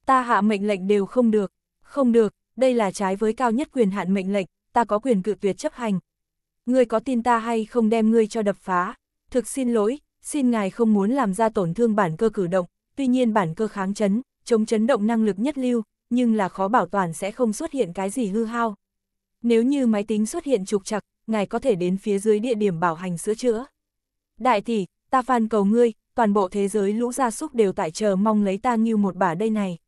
Ta hạ mệnh lệnh đều không được, không được, đây là trái với cao nhất quyền hạn mệnh lệnh, ta có quyền cự tuyệt chấp hành. Người có tin ta hay không đem ngươi cho đập phá? Thực xin lỗi, xin ngài không muốn làm ra tổn thương bản cơ cử động, tuy nhiên bản cơ kháng chấn, chống chấn động năng lực nhất lưu, nhưng là khó bảo toàn sẽ không xuất hiện cái gì hư hao. Nếu như máy tính xuất hiện trục trặc, ngài có thể đến phía dưới địa điểm bảo hành sửa chữa. Đại tỷ, ta van cầu ngươi, toàn bộ thế giới lũ gia súc đều tại chờ mong lấy ta như một bả đây này.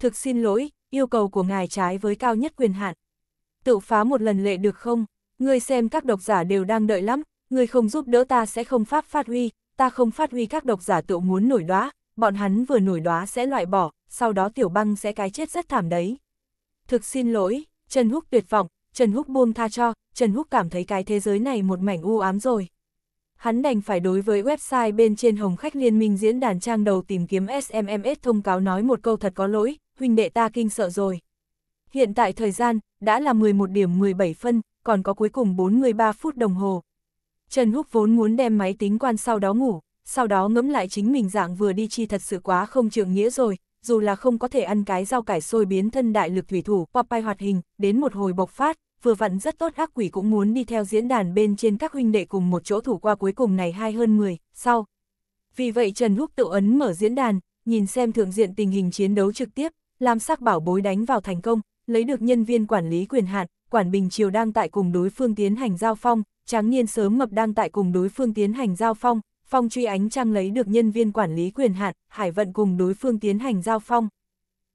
Thực xin lỗi, yêu cầu của ngài trái với cao nhất quyền hạn. Tự phá một lần lệ được không? Ngươi xem các độc giả đều đang đợi lắm, ngươi không giúp đỡ ta sẽ không pháp phát huy, ta không phát huy các độc giả tự muốn nổi đóa, bọn hắn vừa nổi đóa sẽ loại bỏ, sau đó tiểu băng sẽ cái chết rất thảm đấy. Thực xin lỗi, Trần Húc tuyệt vọng, Trần Húc buông tha cho, Trần Húc cảm thấy cái thế giới này một mảnh u ám rồi. Hắn đành phải đối với website bên trên Hồng Khách Liên minh diễn đàn trang đầu tìm kiếm SMS thông cáo nói một câu thật có lỗi, huynh đệ ta kinh sợ rồi. Hiện tại thời gian, đã là 11 điểm 17 phân, còn có cuối cùng 43 phút đồng hồ. Trần Húc vốn muốn đem máy tính quan sau đó ngủ, sau đó ngẫm lại chính mình dạng vừa đi chi thật sự quá không trường nghĩa rồi, dù là không có thể ăn cái rau cải sôi biến thân đại lực thủy thủ Popeye hoạt hình, đến một hồi bộc phát, vừa vặn rất tốt ác quỷ cũng muốn đi theo diễn đàn bên trên các huynh đệ cùng một chỗ thủ qua cuối cùng này hai hơn 10, sau. Vì vậy Trần Húc tự ấn mở diễn đàn, nhìn xem thượng diện tình hình chiến đấu trực tiếp, làm sắc bảo bối đánh vào thành công, lấy được nhân viên quản lý quyền hạn, quản bình triều đang tại cùng đối phương tiến hành giao phong, tráng niên sớm mập đang tại cùng đối phương tiến hành giao phong, Phong truy ánh trăng lấy được nhân viên quản lý quyền hạn, Hải vận cùng đối phương tiến hành giao phong.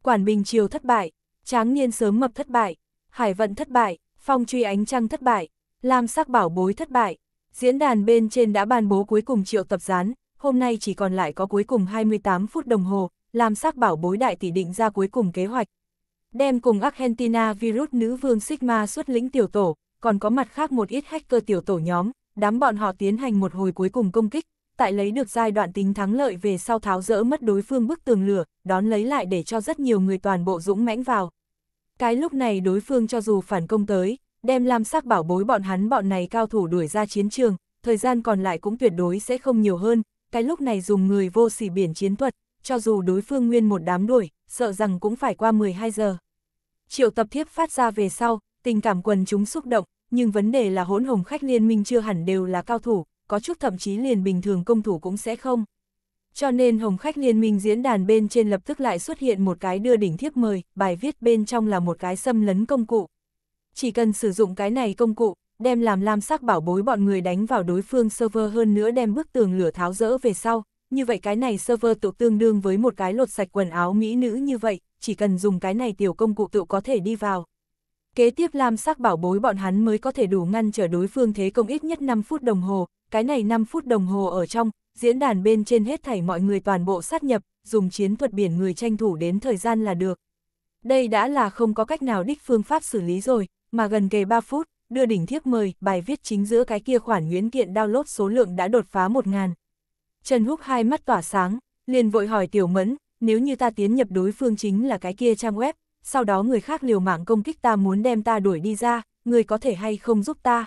Quản Bình Triều thất bại, Tráng Niên sớm mập thất bại, Hải vận thất bại, Phong truy ánh trăng thất bại, Lam sắc bảo bối thất bại. Diễn đàn bên trên đã ban bố cuối cùng triệu tập gián, hôm nay chỉ còn lại có cuối cùng 28 phút đồng hồ, Lam sắc bảo bối đại tỷ định ra cuối cùng kế hoạch. Đem cùng Argentina virus nữ vương Sigma xuất lĩnh tiểu tổ, còn có mặt khác một ít hacker tiểu tổ nhóm, đám bọn họ tiến hành một hồi cuối cùng công kích, tại lấy được giai đoạn tính thắng lợi về sau tháo rỡ mất đối phương bức tường lửa, đón lấy lại để cho rất nhiều người toàn bộ dũng mãnh vào. Cái lúc này đối phương cho dù phản công tới, đem làm sắc bảo bối bọn hắn bọn này cao thủ đuổi ra chiến trường, thời gian còn lại cũng tuyệt đối sẽ không nhiều hơn, cái lúc này dùng người vô sỉ biển chiến thuật, cho dù đối phương nguyên một đám đuổi, sợ rằng cũng phải qua 12 giờ. Triệu tập thiếp phát ra về sau, tình cảm quần chúng xúc động, nhưng vấn đề là hỗn hồng khách liên minh chưa hẳn đều là cao thủ, có chút thậm chí liền bình thường công thủ cũng sẽ không. Cho nên Hồng Khách Liên minh diễn đàn bên trên lập tức lại xuất hiện một cái đưa đỉnh thiếp mời, bài viết bên trong là một cái xâm lấn công cụ. Chỉ cần sử dụng cái này công cụ, đem làm lam sắc bảo bối bọn người đánh vào đối phương server hơn nữa đem bức tường lửa tháo rỡ về sau. Như vậy cái này server tự tương đương với một cái lột sạch quần áo mỹ nữ như vậy, chỉ cần dùng cái này tiểu công cụ tự có thể đi vào. Kế tiếp lam sắc bảo bối bọn hắn mới có thể đủ ngăn trở đối phương thế công ít nhất 5 phút đồng hồ, cái này 5 phút đồng hồ ở trong, diễn đàn bên trên hết thảy mọi người toàn bộ sát nhập, dùng chiến thuật biển người tranh thủ đến thời gian là được. Đây đã là không có cách nào đích phương pháp xử lý rồi, mà gần kề 3 phút, đưa đỉnh thiếp mời, bài viết chính giữa cái kia khoản nguyễn kiện download số lượng đã đột phá 1.000. Trần Húc hai mắt tỏa sáng, liền vội hỏi Tiểu Mẫn, nếu như ta tiến nhập đối phương chính là cái kia trang web, sau đó người khác liều mạng công kích ta muốn đem ta đuổi đi ra, người có thể hay không giúp ta.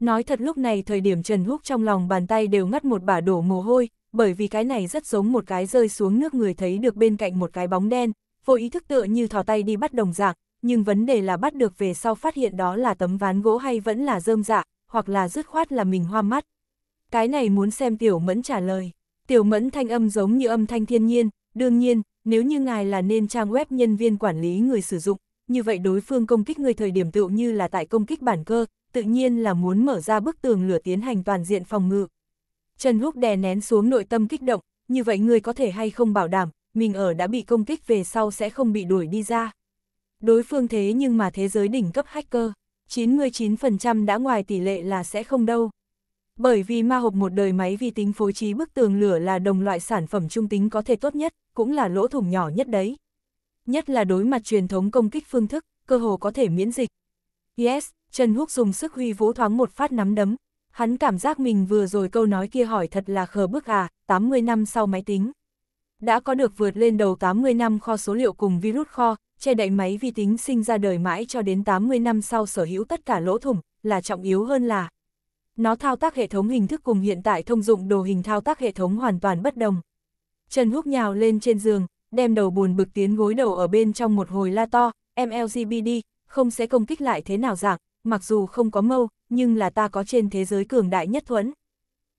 Nói thật lúc này thời điểm Trần Húc trong lòng bàn tay đều ngắt một bả đổ mồ hôi, bởi vì cái này rất giống một cái rơi xuống nước người thấy được bên cạnh một cái bóng đen, vô ý thức tựa như thò tay đi bắt đồng dạng, nhưng vấn đề là bắt được về sau phát hiện đó là tấm ván gỗ hay vẫn là rơm dạ, hoặc là dứt khoát là mình hoa mắt. Cái này muốn xem Tiểu Mẫn trả lời. Tiểu Mẫn thanh âm giống như âm thanh thiên nhiên, đương nhiên, nếu như ngài là nên trang web nhân viên quản lý người sử dụng, như vậy đối phương công kích người thời điểm tựu như là tại công kích bản cơ, tự nhiên là muốn mở ra bức tường lửa tiến hành toàn diện phòng ngự. Trần Húc đè nén xuống nội tâm kích động, như vậy người có thể hay không bảo đảm, mình ở đã bị công kích về sau sẽ không bị đuổi đi ra. Đối phương thế nhưng mà thế giới đỉnh cấp hacker, 99% đã ngoài tỷ lệ là sẽ không đâu. Bởi vì ma hộp một đời máy vi tính phối trí bức tường lửa là đồng loại sản phẩm trung tính có thể tốt nhất, cũng là lỗ thủng nhỏ nhất đấy. Nhất là đối mặt truyền thống công kích phương thức, cơ hồ có thể miễn dịch. Yes, Trần Húc dùng sức huy vũ thoáng một phát nắm đấm. Hắn cảm giác mình vừa rồi câu nói kia hỏi thật là khờ bức à, 80 năm sau máy tính. Đã có được vượt lên đầu 80 năm kho số liệu cùng virus kho, che đậy máy vi tính sinh ra đời mãi cho đến 80 năm sau sở hữu tất cả lỗ thủng, là trọng yếu hơn là nó thao tác hệ thống hình thức cùng hiện tại thông dụng đồ hình thao tác hệ thống hoàn toàn bất đồng. Trần Húc nhào lên trên giường, đem đầu buồn bực tiến gối đầu ở bên trong một hồi la to, em LGBD, không sẽ công kích lại thế nào dạng, mặc dù không có mâu, nhưng là ta có trên thế giới cường đại nhất thuẫn.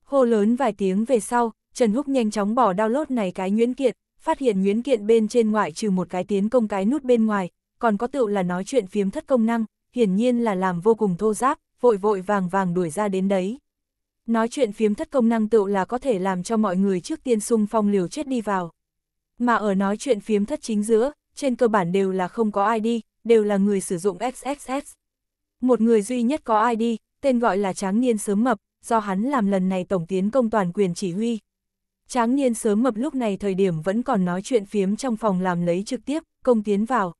Hô lớn vài tiếng về sau, Trần Húc nhanh chóng bỏ download này cái Nguyễn kiện, phát hiện Nguyễn kiện bên trên ngoại trừ một cái tiến công cái nút bên ngoài, còn có tựu là nói chuyện phiếm thất công năng, hiển nhiên là làm vô cùng thô giáp, vội vội vàng vàng đuổi ra đến đấy. Nói chuyện phiếm thất công năng tựu là có thể làm cho mọi người trước tiên sung phong liều chết đi vào. Mà ở nói chuyện phiếm thất chính giữa, trên cơ bản đều là không có ID, đều là người sử dụng xxs Một người duy nhất có ID, tên gọi là Tráng Niên Sớm Mập, do hắn làm lần này tổng tiến công toàn quyền chỉ huy. Tráng Niên Sớm Mập lúc này thời điểm vẫn còn nói chuyện phiếm trong phòng làm lấy trực tiếp, công tiến vào.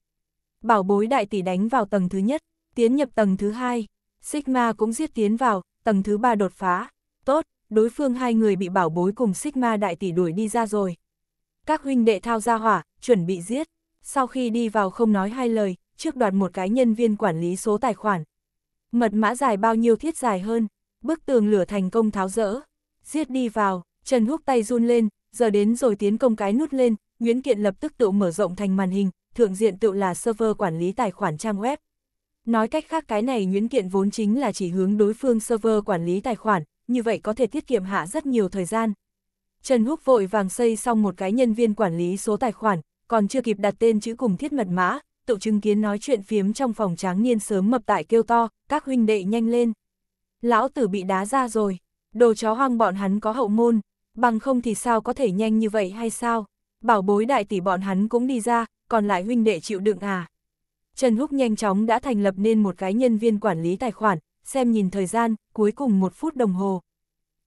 Bảo bối đại tỷ đánh vào tầng thứ nhất, tiến nhập tầng thứ hai. Sigma cũng giết tiến vào, tầng thứ ba đột phá. Tốt, đối phương hai người bị bảo bối cùng Sigma đại tỷ đuổi đi ra rồi. Các huynh đệ thao ra hỏa, chuẩn bị giết. Sau khi đi vào không nói hai lời, trước đoạt một cái nhân viên quản lý số tài khoản. Mật mã dài bao nhiêu thiết dài hơn, bức tường lửa thành công tháo rỡ. Giết đi vào, Trần Húc tay run lên, giờ đến rồi tiến công cái nút lên, Nguyễn Kiện lập tức tự mở rộng thành màn hình, thượng diện tự là server quản lý tài khoản trang web. Nói cách khác cái này nhuyễn kiện vốn chính là chỉ hướng đối phương server quản lý tài khoản, như vậy có thể tiết kiệm hạ rất nhiều thời gian. Trần Húc vội vàng xây xong một cái nhân viên quản lý số tài khoản, còn chưa kịp đặt tên chữ cùng thiết mật mã, tự chứng kiến nói chuyện phiếm trong phòng tráng niên sớm mập tại kêu to, các huynh đệ nhanh lên. Lão tử bị đá ra rồi, đồ chó hoang bọn hắn có hậu môn, bằng không thì sao có thể nhanh như vậy hay sao? Bảo bối đại tỷ bọn hắn cũng đi ra, còn lại huynh đệ chịu đựng à? Trần Húc nhanh chóng đã thành lập nên một cái nhân viên quản lý tài khoản, xem nhìn thời gian, cuối cùng một phút đồng hồ.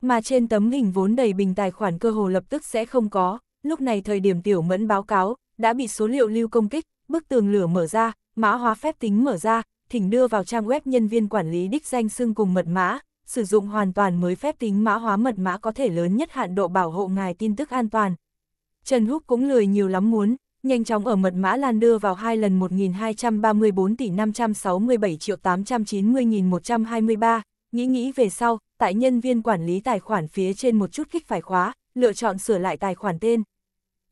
Mà trên tấm hình vốn đầy bình tài khoản cơ hồ lập tức sẽ không có, lúc này thời điểm tiểu mẫn báo cáo, đã bị số liệu lưu công kích, bức tường lửa mở ra, mã hóa phép tính mở ra, thỉnh đưa vào trang web nhân viên quản lý đích danh xưng cùng mật mã, sử dụng hoàn toàn mới phép tính mã hóa mật mã có thể lớn nhất hạn độ bảo hộ ngài tin tức an toàn. Trần Húc cũng lười nhiều lắm muốn, nhanh chóng ở mật mã lan đưa vào hai lần 1.234 tỷ 567 triệu 890.123, nghĩ nghĩ về sau, tại nhân viên quản lý tài khoản phía trên một chút kích phải khóa, lựa chọn sửa lại tài khoản tên.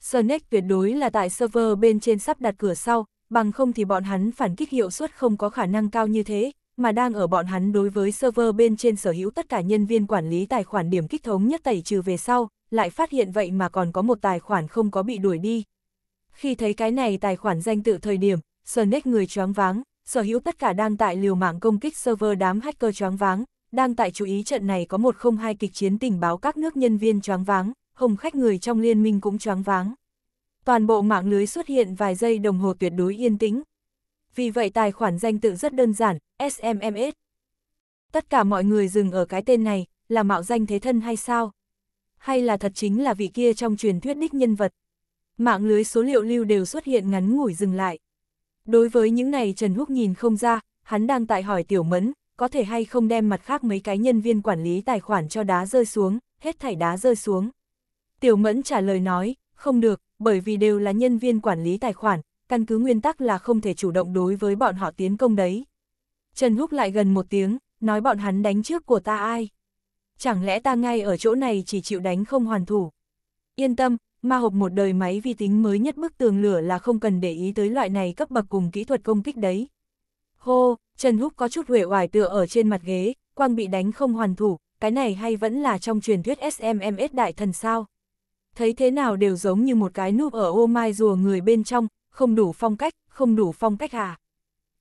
Sneak tuyệt đối là tại server bên trên sắp đặt cửa sau, bằng không thì bọn hắn phản kích hiệu suất không có khả năng cao như thế, mà đang ở bọn hắn đối với server bên trên sở hữu tất cả nhân viên quản lý tài khoản điểm kích thống nhất tẩy trừ về sau, lại phát hiện vậy mà còn có một tài khoản không có bị đuổi đi, khi thấy cái này tài khoản danh tự thời điểm, Sonic người choáng váng, sở hữu tất cả đang tại liều mạng công kích server đám hacker choáng váng, đang tại chú ý trận này có một không hai kịch chiến tình báo các nước nhân viên choáng váng, hồng khách người trong liên minh cũng choáng váng. Toàn bộ mạng lưới xuất hiện vài giây đồng hồ tuyệt đối yên tĩnh. Vì vậy tài khoản danh tự rất đơn giản, SMMS. Tất cả mọi người dừng ở cái tên này, là mạo danh thế thân hay sao? Hay là thật chính là vị kia trong truyền thuyết đích nhân vật, mạng lưới số liệu lưu đều xuất hiện ngắn ngủi dừng lại. Đối với những này Trần Húc nhìn không ra, hắn đang tại hỏi Tiểu Mẫn, có thể hay không đem mặt khác mấy cái nhân viên quản lý tài khoản cho đá rơi xuống, hết thảy đá rơi xuống. Tiểu Mẫn trả lời nói, không được, bởi vì đều là nhân viên quản lý tài khoản, căn cứ nguyên tắc là không thể chủ động đối với bọn họ tiến công đấy. Trần Húc lại gần một tiếng, nói bọn hắn đánh trước của ta ai? Chẳng lẽ ta ngay ở chỗ này chỉ chịu đánh không hoàn thủ? Yên tâm, ma hộp một đời máy vi tính mới nhất bức tường lửa là không cần để ý tới loại này cấp bậc cùng kỹ thuật công kích đấy. Hô, Trần Húc có chút huệ hoài tựa ở trên mặt ghế, quang bị đánh không hoàn thủ, cái này hay vẫn là trong truyền thuyết SMMS đại thần sao? Thấy thế nào đều giống như một cái núp ở ô mai rùa người bên trong, không đủ phong cách, không đủ phong cách à?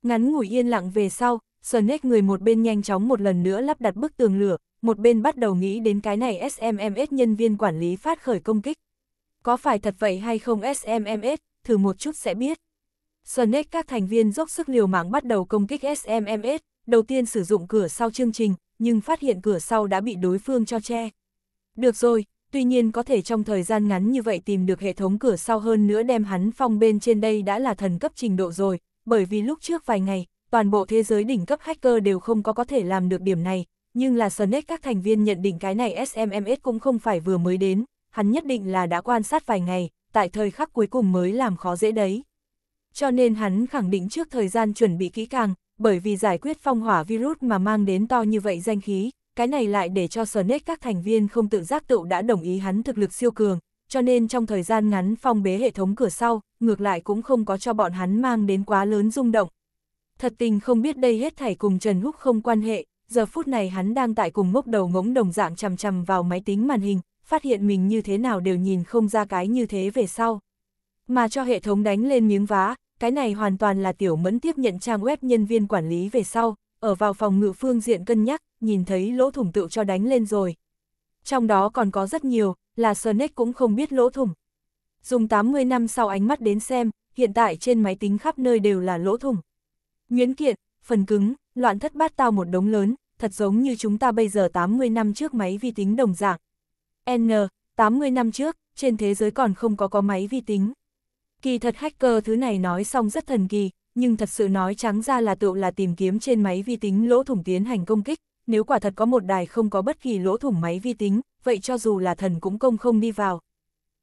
Ngắn ngủi yên lặng về sau, Sonic người một bên nhanh chóng một lần nữa lắp đặt bức tường lửa, một bên bắt đầu nghĩ đến cái này SMMS nhân viên quản lý phát khởi công kích. Có phải thật vậy hay không SMMS, thử một chút sẽ biết. Sonic các thành viên dốc sức liều mạng bắt đầu công kích SMMS, đầu tiên sử dụng cửa sau chương trình, nhưng phát hiện cửa sau đã bị đối phương cho che. Được rồi, tuy nhiên có thể trong thời gian ngắn như vậy tìm được hệ thống cửa sau hơn nữa đem hắn phong bên trên đây đã là thần cấp trình độ rồi, bởi vì lúc trước vài ngày, toàn bộ thế giới đỉnh cấp hacker đều không có có thể làm được điểm này, nhưng là Sonic các thành viên nhận định cái này SMMS cũng không phải vừa mới đến, hắn nhất định là đã quan sát vài ngày, tại thời khắc cuối cùng mới làm khó dễ đấy. Cho nên hắn khẳng định trước thời gian chuẩn bị kỹ càng, bởi vì giải quyết phong hỏa virus mà mang đến to như vậy danh khí, cái này lại để cho sở nết các thành viên không tự giác tự đã đồng ý hắn thực lực siêu cường, cho nên trong thời gian ngắn phong bế hệ thống cửa sau, ngược lại cũng không có cho bọn hắn mang đến quá lớn rung động. Thật tình không biết đây hết thảy cùng Trần Húc không quan hệ, giờ phút này hắn đang tại cùng ngốc đầu ngỗng đồng dạng chằm chằm vào máy tính màn hình, phát hiện mình như thế nào đều nhìn không ra cái như thế về sau. Mà cho hệ thống đánh lên miếng vá, cái này hoàn toàn là tiểu mẫn tiếp nhận trang web nhân viên quản lý về sau, ở vào phòng ngự phương diện cân nhắc, nhìn thấy lỗ thủng tự cho đánh lên rồi. Trong đó còn có rất nhiều, là Sonic cũng không biết lỗ thủng. Dùng 80 năm sau ánh mắt đến xem, hiện tại trên máy tính khắp nơi đều là lỗ thủng. Nguyễn kiện, phần cứng, loạn thất bát tao một đống lớn, thật giống như chúng ta bây giờ 80 năm trước máy vi tính đồng dạng. N, 80 năm trước, trên thế giới còn không có có máy vi tính. Kỳ thật hacker thứ này nói xong rất thần kỳ, nhưng thật sự nói trắng ra là tựu là tìm kiếm trên máy vi tính lỗ thủng tiến hành công kích, nếu quả thật có một đài không có bất kỳ lỗ thủng máy vi tính, vậy cho dù là thần cũng công không đi vào.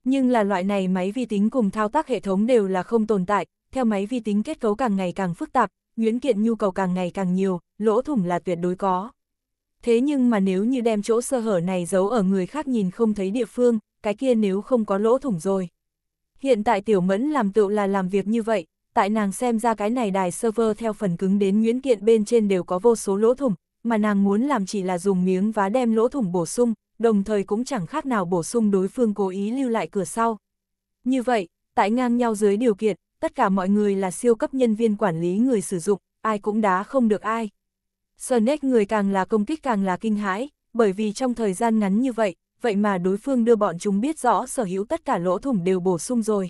Nhưng là loại này máy vi tính cùng thao tác hệ thống đều là không tồn tại, theo máy vi tính kết cấu càng ngày càng phức tạp, nguyễn kiện nhu cầu càng ngày càng nhiều, lỗ thủng là tuyệt đối có thế nhưng mà nếu như đem chỗ sơ hở này giấu ở người khác nhìn không thấy địa phương, cái kia nếu không có lỗ thủng rồi. Hiện tại Tiểu Mẫn làm tựu là làm việc như vậy, tại nàng xem ra cái này đài server theo phần cứng đến nguyễn kiện bên trên đều có vô số lỗ thủng, mà nàng muốn làm chỉ là dùng miếng vá đem lỗ thủng bổ sung, đồng thời cũng chẳng khác nào bổ sung đối phương cố ý lưu lại cửa sau. Như vậy, tại ngang nhau dưới điều kiện, tất cả mọi người là siêu cấp nhân viên quản lý người sử dụng, ai cũng đá không được ai. Sonic người càng là công kích càng là kinh hãi, bởi vì trong thời gian ngắn như vậy, vậy mà đối phương đưa bọn chúng biết rõ sở hữu tất cả lỗ thủng đều bổ sung rồi.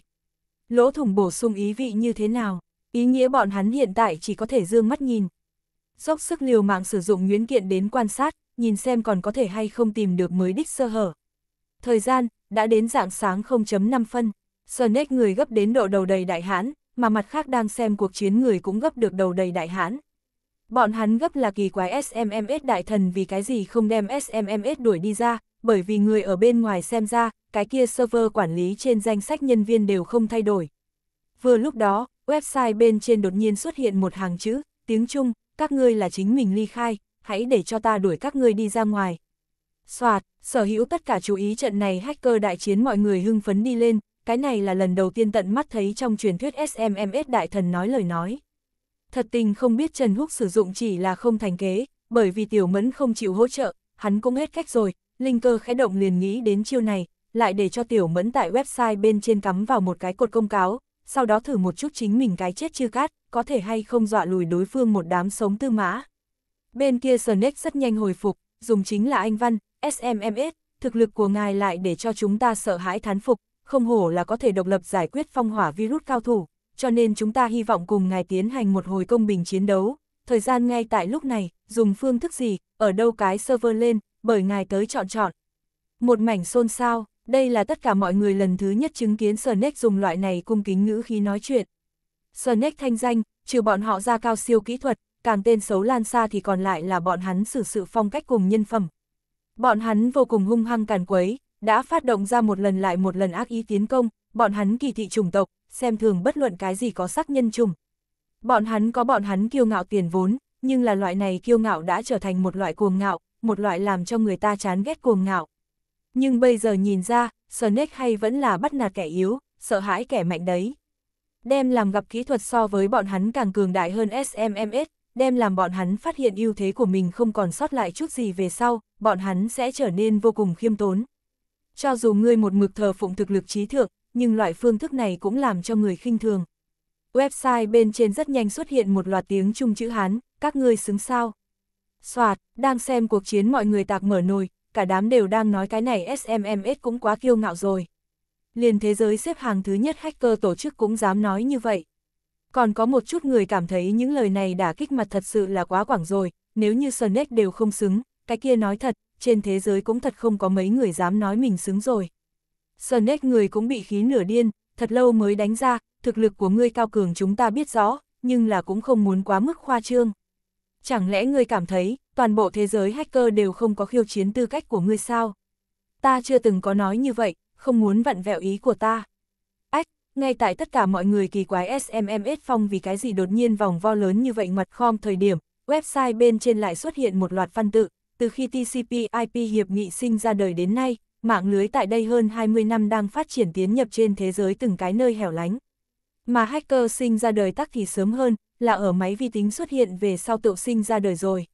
Lỗ thủng bổ sung ý vị như thế nào? Ý nghĩa bọn hắn hiện tại chỉ có thể dương mắt nhìn. Dốc sức liều mạng sử dụng nguyễn kiện đến quan sát, nhìn xem còn có thể hay không tìm được mới đích sơ hở. Thời gian, đã đến dạng sáng 0.5 phân. Sonic người gấp đến độ đầu đầy đại hãn, mà mặt khác đang xem cuộc chiến người cũng gấp được đầu đầy đại hãn. Bọn hắn gấp là kỳ quái SMMS đại thần vì cái gì không đem SMMS đuổi đi ra, bởi vì người ở bên ngoài xem ra, cái kia server quản lý trên danh sách nhân viên đều không thay đổi. Vừa lúc đó, website bên trên đột nhiên xuất hiện một hàng chữ, tiếng Trung, các ngươi là chính mình ly khai, hãy để cho ta đuổi các ngươi đi ra ngoài. Soạt, sở hữu tất cả chú ý trận này hacker đại chiến mọi người hưng phấn đi lên, cái này là lần đầu tiên tận mắt thấy trong truyền thuyết SMMS đại thần nói lời nói. Thật tình không biết Trần Húc sử dụng chỉ là không thành kế, bởi vì Tiểu Mẫn không chịu hỗ trợ, hắn cũng hết cách rồi, linh cơ khẽ động liền nghĩ đến chiêu này, lại để cho Tiểu Mẫn tại website bên trên cắm vào một cái cột công cáo, sau đó thử một chút chính mình cái chết chưa cát, có thể hay không dọa lùi đối phương một đám sống tư mã. Bên kia Snex rất nhanh hồi phục, dùng chính là anh Văn, SMMS, thực lực của ngài lại để cho chúng ta sợ hãi thán phục, không hổ là có thể độc lập giải quyết phong hỏa virus cao thủ cho nên chúng ta hy vọng cùng ngài tiến hành một hồi công bình chiến đấu. Thời gian ngay tại lúc này, dùng phương thức gì, ở đâu cái server lên, bởi ngài tới chọn chọn. Một mảnh xôn xao, đây là tất cả mọi người lần thứ nhất chứng kiến Sonic dùng loại này cung kính ngữ khi nói chuyện. Sonic thanh danh, trừ bọn họ ra cao siêu kỹ thuật, càng tên xấu lan xa thì còn lại là bọn hắn xử sự phong cách cùng nhân phẩm. Bọn hắn vô cùng hung hăng càn quấy, đã phát động ra một lần lại một lần ác ý tiến công, bọn hắn kỳ thị chủng tộc, xem thường bất luận cái gì có sắc nhân trùng. Bọn hắn có bọn hắn kiêu ngạo tiền vốn, nhưng là loại này kiêu ngạo đã trở thành một loại cuồng ngạo, một loại làm cho người ta chán ghét cuồng ngạo. Nhưng bây giờ nhìn ra, Snake hay vẫn là bắt nạt kẻ yếu, sợ hãi kẻ mạnh đấy. Đem làm gặp kỹ thuật so với bọn hắn càng cường đại hơn SMMS, đem làm bọn hắn phát hiện ưu thế của mình không còn sót lại chút gì về sau, bọn hắn sẽ trở nên vô cùng khiêm tốn. Cho dù ngươi một mực thờ phụng thực lực trí thượng, nhưng loại phương thức này cũng làm cho người khinh thường. Website bên trên rất nhanh xuất hiện một loạt tiếng chung chữ Hán, các ngươi xứng sao. Soạt, đang xem cuộc chiến mọi người tạc mở nồi, cả đám đều đang nói cái này SMMS cũng quá kiêu ngạo rồi. Liền thế giới xếp hàng thứ nhất hacker tổ chức cũng dám nói như vậy. Còn có một chút người cảm thấy những lời này đã kích mặt thật sự là quá quảng rồi, nếu như Sonic đều không xứng, cái kia nói thật, trên thế giới cũng thật không có mấy người dám nói mình xứng rồi. Sơn nét người cũng bị khí nửa điên, thật lâu mới đánh ra, thực lực của ngươi cao cường chúng ta biết rõ, nhưng là cũng không muốn quá mức khoa trương. Chẳng lẽ ngươi cảm thấy, toàn bộ thế giới hacker đều không có khiêu chiến tư cách của ngươi sao? Ta chưa từng có nói như vậy, không muốn vặn vẹo ý của ta. Ách, ngay tại tất cả mọi người kỳ quái SMMS phong vì cái gì đột nhiên vòng vo lớn như vậy ngoặt khom thời điểm, website bên trên lại xuất hiện một loạt văn tự, từ khi TCP IP hiệp nghị sinh ra đời đến nay, mạng lưới tại đây hơn 20 năm đang phát triển tiến nhập trên thế giới từng cái nơi hẻo lánh. Mà hacker sinh ra đời tắc thì sớm hơn, là ở máy vi tính xuất hiện về sau tự sinh ra đời rồi.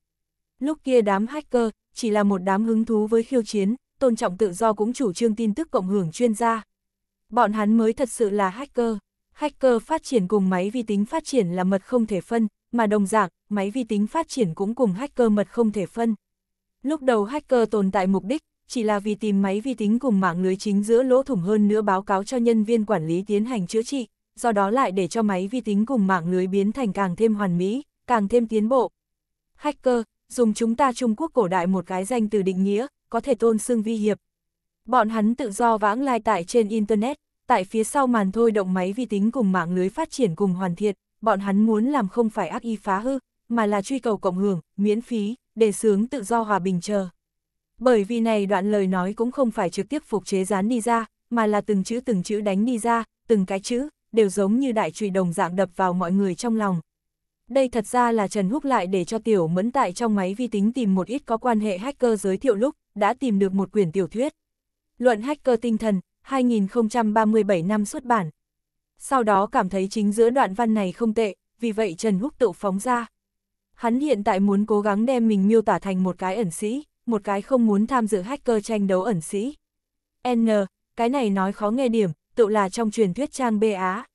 Lúc kia đám hacker chỉ là một đám hứng thú với khiêu chiến, tôn trọng tự do cũng chủ trương tin tức cộng hưởng chuyên gia. Bọn hắn mới thật sự là hacker. Hacker phát triển cùng máy vi tính phát triển là mật không thể phân, mà đồng dạng, máy vi tính phát triển cũng cùng hacker mật không thể phân. Lúc đầu hacker tồn tại mục đích chỉ là vì tìm máy vi tính cùng mạng lưới chính giữa lỗ thủng hơn nữa báo cáo cho nhân viên quản lý tiến hành chữa trị, do đó lại để cho máy vi tính cùng mạng lưới biến thành càng thêm hoàn mỹ, càng thêm tiến bộ. Hacker, dùng chúng ta Trung Quốc cổ đại một cái danh từ định nghĩa, có thể tôn xưng vi hiệp. Bọn hắn tự do vãng lai tại trên Internet, tại phía sau màn thôi động máy vi tính cùng mạng lưới phát triển cùng hoàn thiện, bọn hắn muốn làm không phải ác y phá hư, mà là truy cầu cộng hưởng, miễn phí, đề sướng tự do hòa bình chờ. Bởi vì này đoạn lời nói cũng không phải trực tiếp phục chế dán đi ra, mà là từng chữ từng chữ đánh đi ra, từng cái chữ, đều giống như đại trùy đồng dạng đập vào mọi người trong lòng. Đây thật ra là Trần Húc lại để cho Tiểu Mẫn tại trong máy vi tính tìm một ít có quan hệ hacker giới thiệu lúc, đã tìm được một quyển tiểu thuyết. Luận hacker tinh thần, 2037 năm xuất bản. Sau đó cảm thấy chính giữa đoạn văn này không tệ, vì vậy Trần Húc tự phóng ra. Hắn hiện tại muốn cố gắng đem mình miêu tả thành một cái ẩn sĩ một cái không muốn tham dự hacker tranh đấu ẩn sĩ. N, cái này nói khó nghe điểm, tự là trong truyền thuyết trang B Á.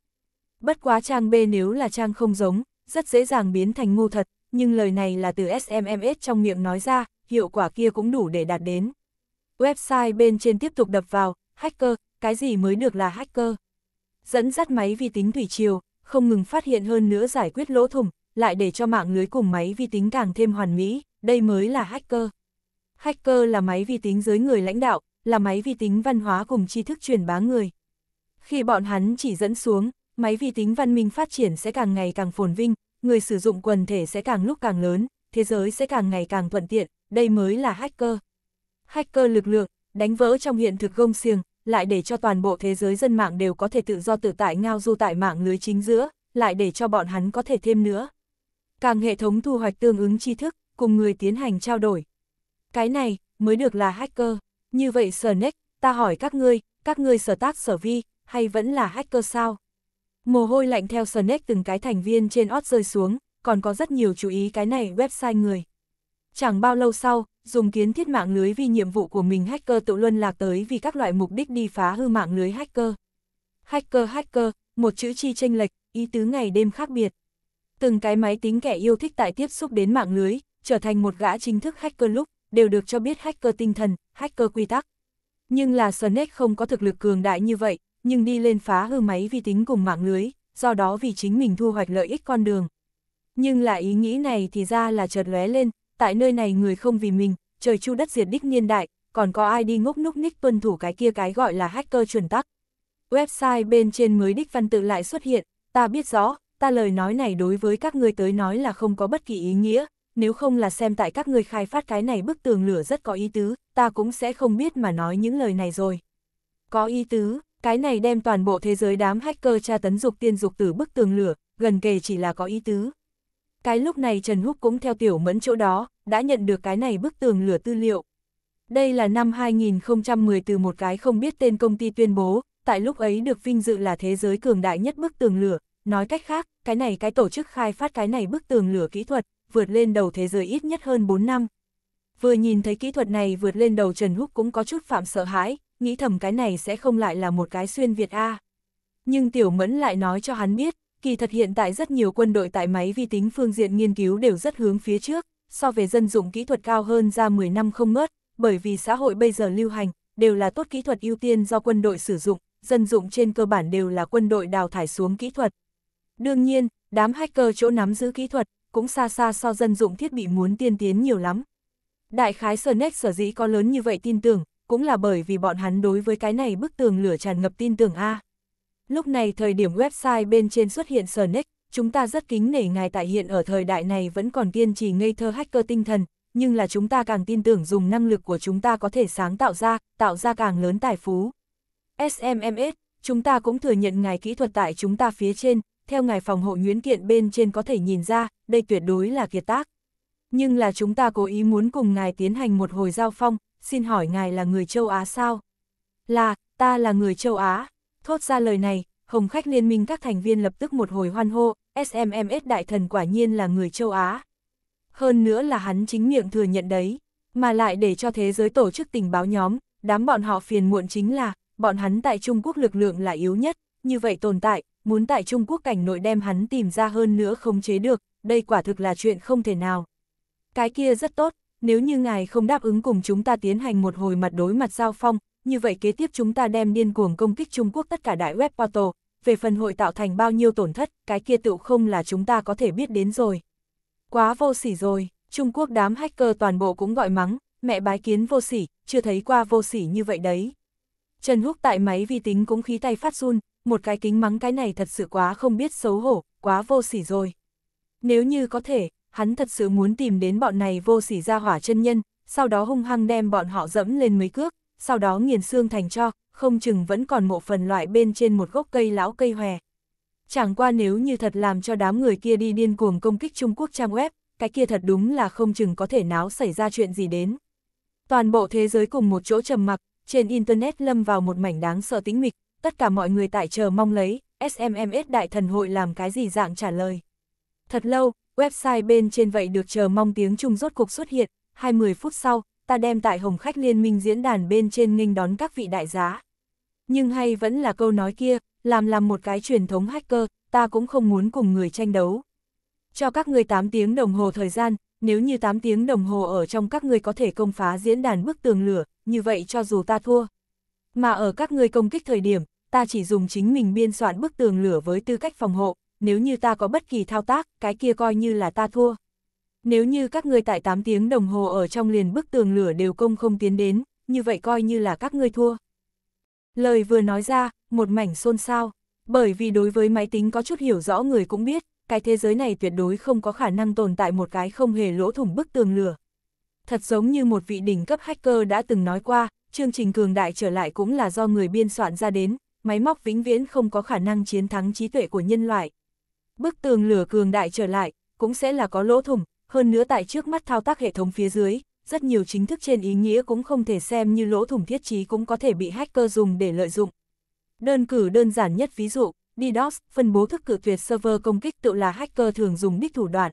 Bất quá trang B nếu là trang không giống, rất dễ dàng biến thành ngu thật, nhưng lời này là từ SMMS trong miệng nói ra, hiệu quả kia cũng đủ để đạt đến. Website bên trên tiếp tục đập vào, hacker, cái gì mới được là hacker. Dẫn dắt máy vi tính thủy chiều, không ngừng phát hiện hơn nữa giải quyết lỗ thủng, lại để cho mạng lưới cùng máy vi tính càng thêm hoàn mỹ, đây mới là hacker hacker là máy vi tính dưới người lãnh đạo, là máy vi tính văn hóa cùng tri thức truyền bá người. Khi bọn hắn chỉ dẫn xuống, máy vi tính văn minh phát triển sẽ càng ngày càng phồn vinh, người sử dụng quần thể sẽ càng lúc càng lớn, thế giới sẽ càng ngày càng thuận tiện, đây mới là hacker. Hacker lực lượng, đánh vỡ trong hiện thực gông xiềng, lại để cho toàn bộ thế giới dân mạng đều có thể tự do tự tại ngao du tại mạng lưới chính giữa, lại để cho bọn hắn có thể thêm nữa. Càng hệ thống thu hoạch tương ứng tri thức, cùng người tiến hành trao đổi, cái này, mới được là hacker. Như vậy sở nách, ta hỏi các ngươi, các ngươi sở tác sở vi, hay vẫn là hacker sao? Mồ hôi lạnh theo sở nách từng cái thành viên trên ót rơi xuống, còn có rất nhiều chú ý cái này website người. Chẳng bao lâu sau, dùng kiến thiết mạng lưới vì nhiệm vụ của mình hacker tự luân lạc tới vì các loại mục đích đi phá hư mạng lưới hacker. Hacker hacker, một chữ chi tranh lệch, ý tứ ngày đêm khác biệt. Từng cái máy tính kẻ yêu thích tại tiếp xúc đến mạng lưới, trở thành một gã chính thức hacker lúc, đều được cho biết hacker tinh thần, hacker quy tắc. Nhưng là Snet không có thực lực cường đại như vậy, nhưng đi lên phá hư máy vi tính cùng mạng lưới, do đó vì chính mình thu hoạch lợi ích con đường. Nhưng là ý nghĩ này thì ra là chợt lóe lên, tại nơi này người không vì mình, trời chu đất diệt đích niên đại, còn có ai đi ngốc núc ních tuân thủ cái kia cái gọi là hacker chuẩn tắc. Website bên trên mới đích văn tự lại xuất hiện, ta biết rõ, ta lời nói này đối với các người tới nói là không có bất kỳ ý nghĩa, nếu không là xem tại các ngươi khai phát cái này bức tường lửa rất có ý tứ, ta cũng sẽ không biết mà nói những lời này rồi. Có ý tứ, cái này đem toàn bộ thế giới đám hacker tra tấn dục tiên dục từ bức tường lửa, gần kề chỉ là có ý tứ. Cái lúc này Trần Húc cũng theo tiểu mẫn chỗ đó, đã nhận được cái này bức tường lửa tư liệu. Đây là năm 2010 từ một cái không biết tên công ty tuyên bố, tại lúc ấy được vinh dự là thế giới cường đại nhất bức tường lửa, nói cách khác, cái này cái tổ chức khai phát cái này bức tường lửa kỹ thuật, vượt lên đầu thế giới ít nhất hơn 4 năm. Vừa nhìn thấy kỹ thuật này vượt lên đầu Trần Húc cũng có chút phạm sợ hãi, nghĩ thầm cái này sẽ không lại là một cái xuyên Việt A. Nhưng Tiểu Mẫn lại nói cho hắn biết, kỳ thật hiện tại rất nhiều quân đội tại máy vi tính phương diện nghiên cứu đều rất hướng phía trước, so về dân dụng kỹ thuật cao hơn ra 10 năm không ngớt, bởi vì xã hội bây giờ lưu hành, đều là tốt kỹ thuật ưu tiên do quân đội sử dụng, dân dụng trên cơ bản đều là quân đội đào thải xuống kỹ thuật. Đương nhiên, đám hacker chỗ nắm giữ kỹ thuật, cũng xa xa so dân dụng thiết bị muốn tiên tiến nhiều lắm. Đại khái Sonic sở dĩ có lớn như vậy tin tưởng, cũng là bởi vì bọn hắn đối với cái này bức tường lửa tràn ngập tin tưởng A. Lúc này thời điểm website bên trên xuất hiện Sonic, chúng ta rất kính nể ngài tại hiện ở thời đại này vẫn còn kiên trì ngây thơ hacker tinh thần, nhưng là chúng ta càng tin tưởng dùng năng lực của chúng ta có thể sáng tạo ra, tạo ra càng lớn tài phú. SMMS, chúng ta cũng thừa nhận ngài kỹ thuật tại chúng ta phía trên, theo ngài phòng hộ Nguyễn kiện bên trên có thể nhìn ra, đây tuyệt đối là kiệt tác. Nhưng là chúng ta cố ý muốn cùng ngài tiến hành một hồi giao phong, xin hỏi ngài là người châu Á sao? Là, ta là người châu Á. Thốt ra lời này, Hồng khách liên minh các thành viên lập tức một hồi hoan hô, SMMS đại thần quả nhiên là người châu Á. Hơn nữa là hắn chính miệng thừa nhận đấy, mà lại để cho thế giới tổ chức tình báo nhóm, đám bọn họ phiền muộn chính là, bọn hắn tại Trung Quốc lực lượng là yếu nhất, như vậy tồn tại, muốn tại Trung Quốc cảnh nội đem hắn tìm ra hơn nữa không chế được, đây quả thực là chuyện không thể nào. Cái kia rất tốt, nếu như ngài không đáp ứng cùng chúng ta tiến hành một hồi mặt đối mặt giao phong, như vậy kế tiếp chúng ta đem điên cuồng công kích Trung Quốc tất cả đại web portal, về phần hội tạo thành bao nhiêu tổn thất, cái kia tựu không là chúng ta có thể biết đến rồi. Quá vô sỉ rồi, Trung Quốc đám hacker toàn bộ cũng gọi mắng, mẹ bái kiến vô sỉ, chưa thấy qua vô sỉ như vậy đấy. Trần Húc tại máy vi tính cũng khí tay phát run, một cái kính mắng cái này thật sự quá không biết xấu hổ, quá vô sỉ rồi. Nếu như có thể, hắn thật sự muốn tìm đến bọn này vô sỉ ra hỏa chân nhân, sau đó hung hăng đem bọn họ dẫm lên mấy cước, sau đó nghiền xương thành cho, không chừng vẫn còn mộ phần loại bên trên một gốc cây lão cây hòe. Chẳng qua nếu như thật làm cho đám người kia đi điên cuồng công kích Trung Quốc trang web, cái kia thật đúng là không chừng có thể náo xảy ra chuyện gì đến. Toàn bộ thế giới cùng một chỗ trầm mặc, trên Internet lâm vào một mảnh đáng sợ tĩnh mịch, tất cả mọi người tại chờ mong lấy, SMMS đại thần hội làm cái gì dạng trả lời. Thật lâu, website bên trên vậy được chờ mong tiếng Trung rốt cục xuất hiện, 20 phút sau, ta đem tại Hồng Khách Liên minh diễn đàn bên trên nghênh đón các vị đại giá. Nhưng hay vẫn là câu nói kia, làm làm một cái truyền thống hacker, ta cũng không muốn cùng người tranh đấu. Cho các người 8 tiếng đồng hồ thời gian, nếu như 8 tiếng đồng hồ ở trong các người có thể công phá diễn đàn bức tường lửa, như vậy cho dù ta thua, mà ở các ngươi công kích thời điểm, ta chỉ dùng chính mình biên soạn bức tường lửa với tư cách phòng hộ, nếu như ta có bất kỳ thao tác, cái kia coi như là ta thua. Nếu như các ngươi tại 8 tiếng đồng hồ ở trong liền bức tường lửa đều công không tiến đến, như vậy coi như là các ngươi thua. Lời vừa nói ra, một mảnh xôn xao, bởi vì đối với máy tính có chút hiểu rõ người cũng biết, cái thế giới này tuyệt đối không có khả năng tồn tại một cái không hề lỗ thủng bức tường lửa thật giống như một vị đỉnh cấp hacker đã từng nói qua, chương trình cường đại trở lại cũng là do người biên soạn ra đến, máy móc vĩnh viễn không có khả năng chiến thắng trí tuệ của nhân loại. Bức tường lửa cường đại trở lại, cũng sẽ là có lỗ thủng, hơn nữa tại trước mắt thao tác hệ thống phía dưới, rất nhiều chính thức trên ý nghĩa cũng không thể xem như lỗ thủng thiết trí cũng có thể bị hacker dùng để lợi dụng. Đơn cử đơn giản nhất ví dụ, DDoS, phân bố thức cự tuyệt server công kích tự là hacker thường dùng đích thủ đoạn.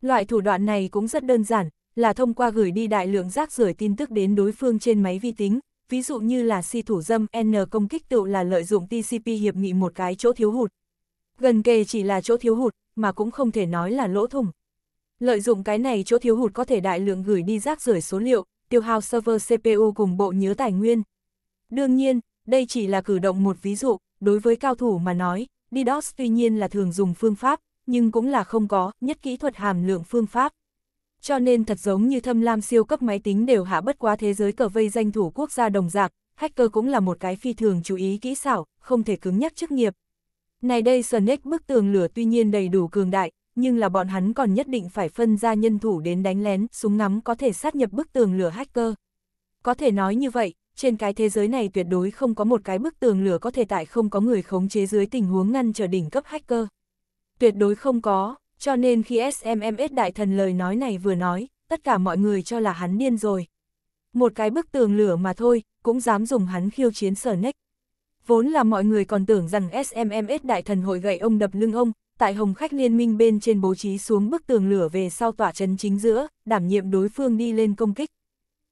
Loại thủ đoạn này cũng rất đơn giản, là thông qua gửi đi đại lượng rác rưởi tin tức đến đối phương trên máy vi tính, ví dụ như là si thủ dâm N công kích tự là lợi dụng TCP hiệp nghị một cái chỗ thiếu hụt. Gần kề chỉ là chỗ thiếu hụt, mà cũng không thể nói là lỗ thủng. Lợi dụng cái này chỗ thiếu hụt có thể đại lượng gửi đi rác rưởi số liệu, tiêu hao server CPU cùng bộ nhớ tài nguyên. Đương nhiên, đây chỉ là cử động một ví dụ, đối với cao thủ mà nói, DDoS tuy nhiên là thường dùng phương pháp, nhưng cũng là không có nhất kỹ thuật hàm lượng phương pháp. Cho nên thật giống như thâm lam siêu cấp máy tính đều hạ bất quá thế giới cờ vây danh thủ quốc gia đồng dạng, hacker cũng là một cái phi thường chú ý kỹ xảo, không thể cứng nhắc chức nghiệp. Này đây Snake bức tường lửa tuy nhiên đầy đủ cường đại, nhưng là bọn hắn còn nhất định phải phân ra nhân thủ đến đánh lén, súng ngắm có thể sát nhập bức tường lửa hacker. Có thể nói như vậy, trên cái thế giới này tuyệt đối không có một cái bức tường lửa có thể tại không có người khống chế dưới tình huống ngăn trở đỉnh cấp hacker. Tuyệt đối không có, cho nên khi SMMS đại thần lời nói này vừa nói, tất cả mọi người cho là hắn điên rồi. Một cái bức tường lửa mà thôi, cũng dám dùng hắn khiêu chiến sở nách. Vốn là mọi người còn tưởng rằng SMMS đại thần hội gậy ông đập lưng ông, tại hồng khách liên minh bên trên bố trí xuống bức tường lửa về sau tỏa chân chính giữa, đảm nhiệm đối phương đi lên công kích.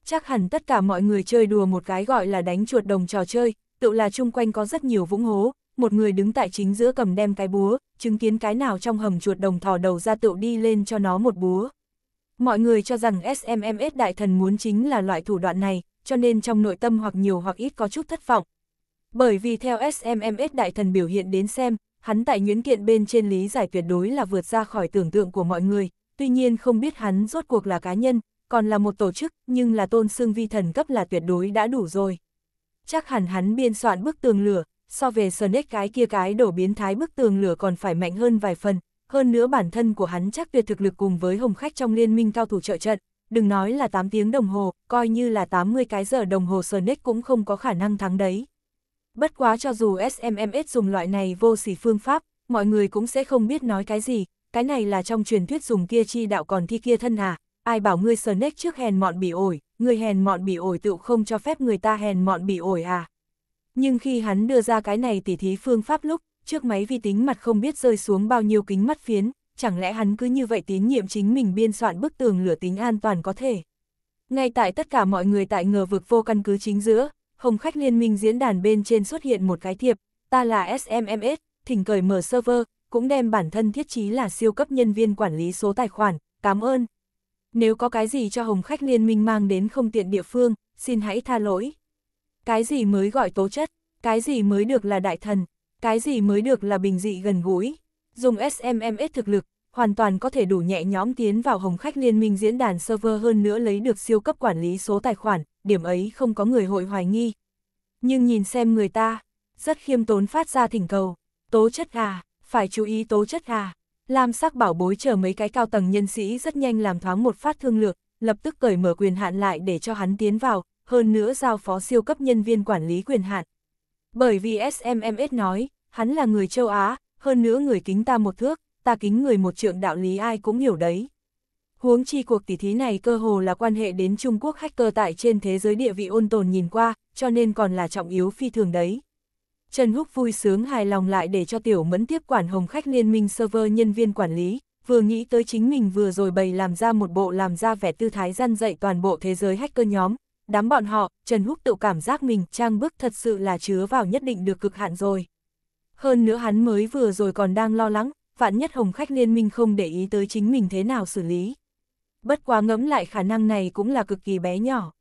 Chắc hẳn tất cả mọi người chơi đùa một cái gọi là đánh chuột đồng trò chơi, tự là chung quanh có rất nhiều vũng hố, một người đứng tại chính giữa cầm đem cái búa, chứng kiến cái nào trong hầm chuột đồng thò đầu ra tựu đi lên cho nó một búa. Mọi người cho rằng SMMS đại thần muốn chính là loại thủ đoạn này, cho nên trong nội tâm hoặc nhiều hoặc ít có chút thất vọng. Bởi vì theo SMMS đại thần biểu hiện đến xem, hắn tại nguyễn kiện bên trên lý giải tuyệt đối là vượt ra khỏi tưởng tượng của mọi người, tuy nhiên không biết hắn rốt cuộc là cá nhân, còn là một tổ chức, nhưng là tôn xương vi thần cấp là tuyệt đối đã đủ rồi. Chắc hẳn hắn biên soạn bức tường lửa, so về Sonic cái kia cái đổ biến thái bức tường lửa còn phải mạnh hơn vài phần, hơn nữa bản thân của hắn chắc tuyệt thực lực cùng với hồng khách trong liên minh cao thủ trợ trận, đừng nói là 8 tiếng đồng hồ, coi như là 80 cái giờ đồng hồ Sonic cũng không có khả năng thắng đấy. Bất quá cho dù SMMS dùng loại này vô sỉ phương pháp, mọi người cũng sẽ không biết nói cái gì, cái này là trong truyền thuyết dùng kia chi đạo còn thi kia thân à, ai bảo ngươi Sonic trước hèn mọn bị ổi, ngươi hèn mọn bị ổi tựu không cho phép người ta hèn mọn bị ổi à. Nhưng khi hắn đưa ra cái này tỉ thí phương pháp lúc, trước máy vi tính mặt không biết rơi xuống bao nhiêu kính mắt phiến, chẳng lẽ hắn cứ như vậy tín nhiệm chính mình biên soạn bức tường lửa tính an toàn có thể. Ngay tại tất cả mọi người tại ngờ vực vô căn cứ chính giữa, Hồng Khách Liên minh diễn đàn bên trên xuất hiện một cái thiệp, ta là SMMS, thỉnh cởi mở server, cũng đem bản thân thiết trí là siêu cấp nhân viên quản lý số tài khoản, cảm ơn. Nếu có cái gì cho Hồng Khách Liên minh mang đến không tiện địa phương, xin hãy tha lỗi. Cái gì mới gọi tố chất, cái gì mới được là đại thần, cái gì mới được là bình dị gần gũi. Dùng SMMS thực lực, hoàn toàn có thể đủ nhẹ nhóm tiến vào hồng khách liên minh diễn đàn server hơn nữa lấy được siêu cấp quản lý số tài khoản, điểm ấy không có người hội hoài nghi. Nhưng nhìn xem người ta, rất khiêm tốn phát ra thỉnh cầu, tố chất à, phải chú ý tố chất à. Lam sắc bảo bối chờ mấy cái cao tầng nhân sĩ rất nhanh làm thoáng một phát thương lược, lập tức cởi mở quyền hạn lại để cho hắn tiến vào, hơn nữa giao phó siêu cấp nhân viên quản lý quyền hạn. Bởi vì SMMS nói, hắn là người châu Á, hơn nữa người kính ta một thước, ta kính người một trượng đạo lý ai cũng hiểu đấy. Huống chi cuộc tỉ thí này cơ hồ là quan hệ đến Trung Quốc hacker tại trên thế giới địa vị ôn tồn nhìn qua, cho nên còn là trọng yếu phi thường đấy. Trần Húc vui sướng hài lòng lại để cho Tiểu Mẫn tiếp quản hồng khách liên minh server nhân viên quản lý, vừa nghĩ tới chính mình vừa rồi bày làm ra một bộ làm ra vẻ tư thái gian dậy toàn bộ thế giới hacker nhóm, đám bọn họ, Trần Húc tự cảm giác mình trang bức thật sự là chứa vào nhất định được cực hạn rồi. Hơn nữa hắn mới vừa rồi còn đang lo lắng, vạn nhất hồng khách liên minh không để ý tới chính mình thế nào xử lý. Bất quá ngẫm lại khả năng này cũng là cực kỳ bé nhỏ.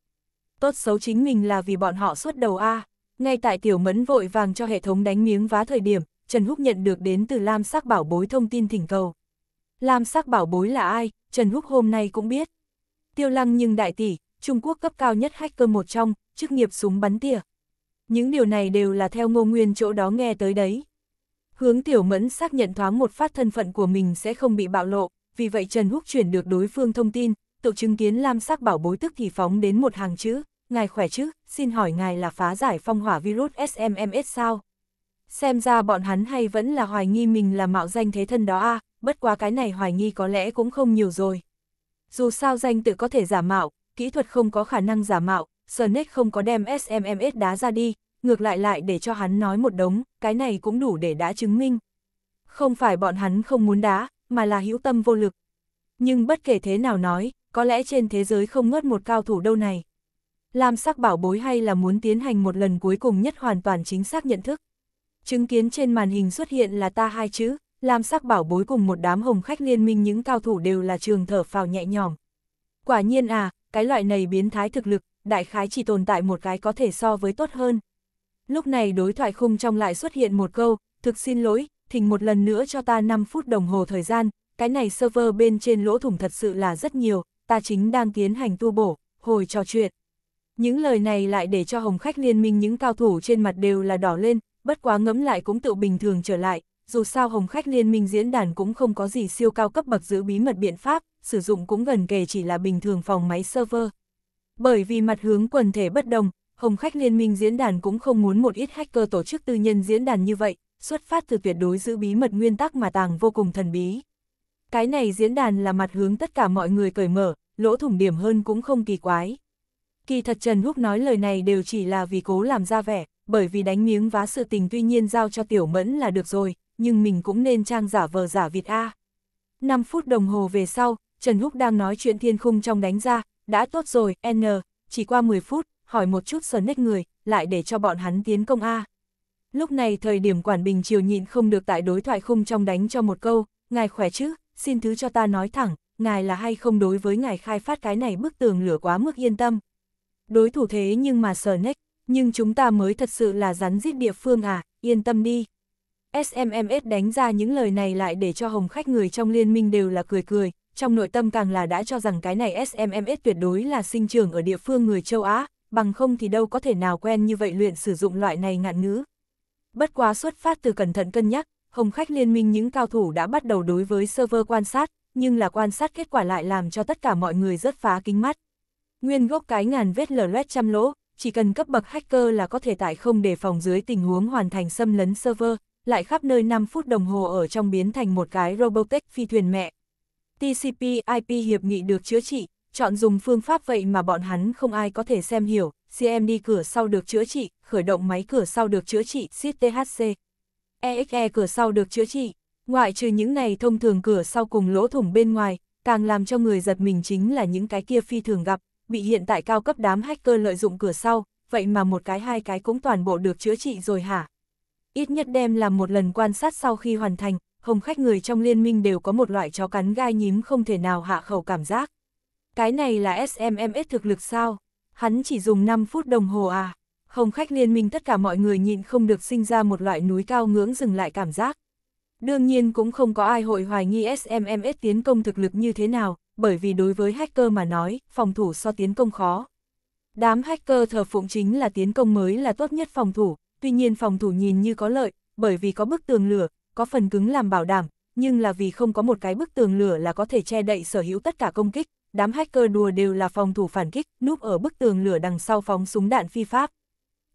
Tốt xấu chính mình là vì bọn họ suốt đầu A, ngay tại tiểu mẫn vội vàng cho hệ thống đánh miếng vá thời điểm, Trần Húc nhận được đến từ Lam Sắc Bảo Bối thông tin thỉnh cầu. Lam Sắc Bảo Bối là ai, Trần Húc hôm nay cũng biết. Tiêu Lăng nhưng đại tỷ, Trung Quốc cấp cao nhất hacker một trong, chức nghiệp súng bắn tỉa. Những điều này đều là theo ngô nguyên chỗ đó nghe tới đấy. Hướng tiểu mẫn xác nhận thoáng một phát thân phận của mình sẽ không bị bạo lộ, vì vậy Trần Húc chuyển được đối phương thông tin, tự chứng kiến lam sắc bảo bối tức thì phóng đến một hàng chữ, ngài khỏe chứ, xin hỏi ngài là phá giải phong hỏa virus SMMS sao? Xem ra bọn hắn hay vẫn là hoài nghi mình là mạo danh thế thân đó à, bất quá cái này hoài nghi có lẽ cũng không nhiều rồi. Dù sao danh tự có thể giả mạo, kỹ thuật không có khả năng giả mạo, Snet không có đem SMMS đá ra đi, ngược lại lại để cho hắn nói một đống, cái này cũng đủ để đã chứng minh. Không phải bọn hắn không muốn đá, mà là hữu tâm vô lực. Nhưng bất kể thế nào nói, có lẽ trên thế giới không ngớt một cao thủ đâu này. Lam sắc bảo bối hay là muốn tiến hành một lần cuối cùng nhất hoàn toàn chính xác nhận thức. Chứng kiến trên màn hình xuất hiện là ta hai chữ, Lam sắc bảo bối cùng một đám hồng khách liên minh những cao thủ đều là trường thở phào nhẹ nhõm. Quả nhiên à, cái loại này biến thái thực lực, đại khái chỉ tồn tại một cái có thể so với tốt hơn. Lúc này đối thoại khung trong lại xuất hiện một câu, thực xin lỗi, thỉnh một lần nữa cho ta 5 phút đồng hồ thời gian, cái này server bên trên lỗ thủng thật sự là rất nhiều, ta chính đang tiến hành tu bổ, hồi trò chuyện. Những lời này lại để cho hồng khách liên minh những cao thủ trên mặt đều là đỏ lên, bất quá ngẫm lại cũng tự bình thường trở lại, dù sao hồng khách liên minh diễn đàn cũng không có gì siêu cao cấp bậc giữ bí mật biện pháp, sử dụng cũng gần kề chỉ là bình thường phòng máy server. Bởi vì mặt hướng quần thể bất đồng, Hồng Khách Liên minh diễn đàn cũng không muốn một ít hacker tổ chức tư nhân diễn đàn như vậy, xuất phát từ tuyệt đối giữ bí mật nguyên tắc mà tàng vô cùng thần bí. Cái này diễn đàn là mặt hướng tất cả mọi người cởi mở, lỗ thủng điểm hơn cũng không kỳ quái. Kỳ thật Trần Húc nói lời này đều chỉ là vì cố làm ra vẻ, bởi vì đánh miếng vá sự tình tuy nhiên giao cho Tiểu Mẫn là được rồi, nhưng mình cũng nên trang giả vờ giả vịt A. 5 phút đồng hồ về sau, Trần Húc đang nói chuyện thiên khung trong đánh ra, đã tốt rồi, N, chỉ qua 10 phút, hỏi một chút sờ nách người, lại để cho bọn hắn tiến công A. Lúc này thời điểm Quản Bình Triều nhịn không được tại đối thoại khung trong đánh cho một câu, ngài khỏe chứ, xin thứ cho ta nói thẳng, ngài là hay không đối với ngài khai phát cái này bức tường lửa quá mức yên tâm. Đối thủ thế nhưng mà sờ nách, nhưng chúng ta mới thật sự là rắn giết địa phương à, yên tâm đi. SMMS đánh ra những lời này lại để cho hồng khách người trong liên minh đều là cười cười, trong nội tâm càng là đã cho rằng cái này SMMS tuyệt đối là sinh trưởng ở địa phương người châu Á, bằng không thì đâu có thể nào quen như vậy luyện sử dụng loại này ngạn ngữ. Bất quá xuất phát từ cẩn thận cân nhắc, Hồng Khách Liên minh những cao thủ đã bắt đầu đối với server quan sát, nhưng là quan sát kết quả lại làm cho tất cả mọi người rất phá kính mắt. Nguyên gốc cái ngàn vết lở loét trăm lỗ, chỉ cần cấp bậc hacker là có thể tại không đề phòng dưới tình huống hoàn thành xâm lấn server, lại khắp nơi 5 phút đồng hồ ở trong biến thành một cái Robotech phi thuyền mẹ, TCP/IP hiệp nghị được chữa trị, chọn dùng phương pháp vậy mà bọn hắn không ai có thể xem hiểu, CMD cửa sau được chữa trị, khởi động máy cửa sau được chữa trị, SIT THC. EXE cửa sau được chữa trị, ngoại trừ những này thông thường cửa sau cùng lỗ thủng bên ngoài, càng làm cho người giật mình chính là những cái kia phi thường gặp, bị hiện tại cao cấp đám hacker lợi dụng cửa sau, vậy mà một cái hai cái cũng toàn bộ được chữa trị rồi hả? Ít nhất đem làm một lần quan sát sau khi hoàn thành, hồng khách người trong liên minh đều có một loại chó cắn gai nhím không thể nào hạ khẩu cảm giác. Cái này là SMMS thực lực sao? Hắn chỉ dùng 5 phút đồng hồ à? Hồng khách liên minh tất cả mọi người nhịn không được sinh ra một loại núi cao ngưỡng dừng lại cảm giác. Đương nhiên cũng không có ai hội hoài nghi SMMS tiến công thực lực như thế nào, bởi vì đối với hacker mà nói, phòng thủ so tiến công khó. Đám hacker thờ phụng chính là tiến công mới là tốt nhất phòng thủ, tuy nhiên phòng thủ nhìn như có lợi, bởi vì có bức tường lửa, có phần cứng làm bảo đảm, nhưng là vì không có một cái bức tường lửa là có thể che đậy sở hữu tất cả công kích, đám hacker đùa đều là phòng thủ phản kích, núp ở bức tường lửa đằng sau phóng súng đạn phi pháp.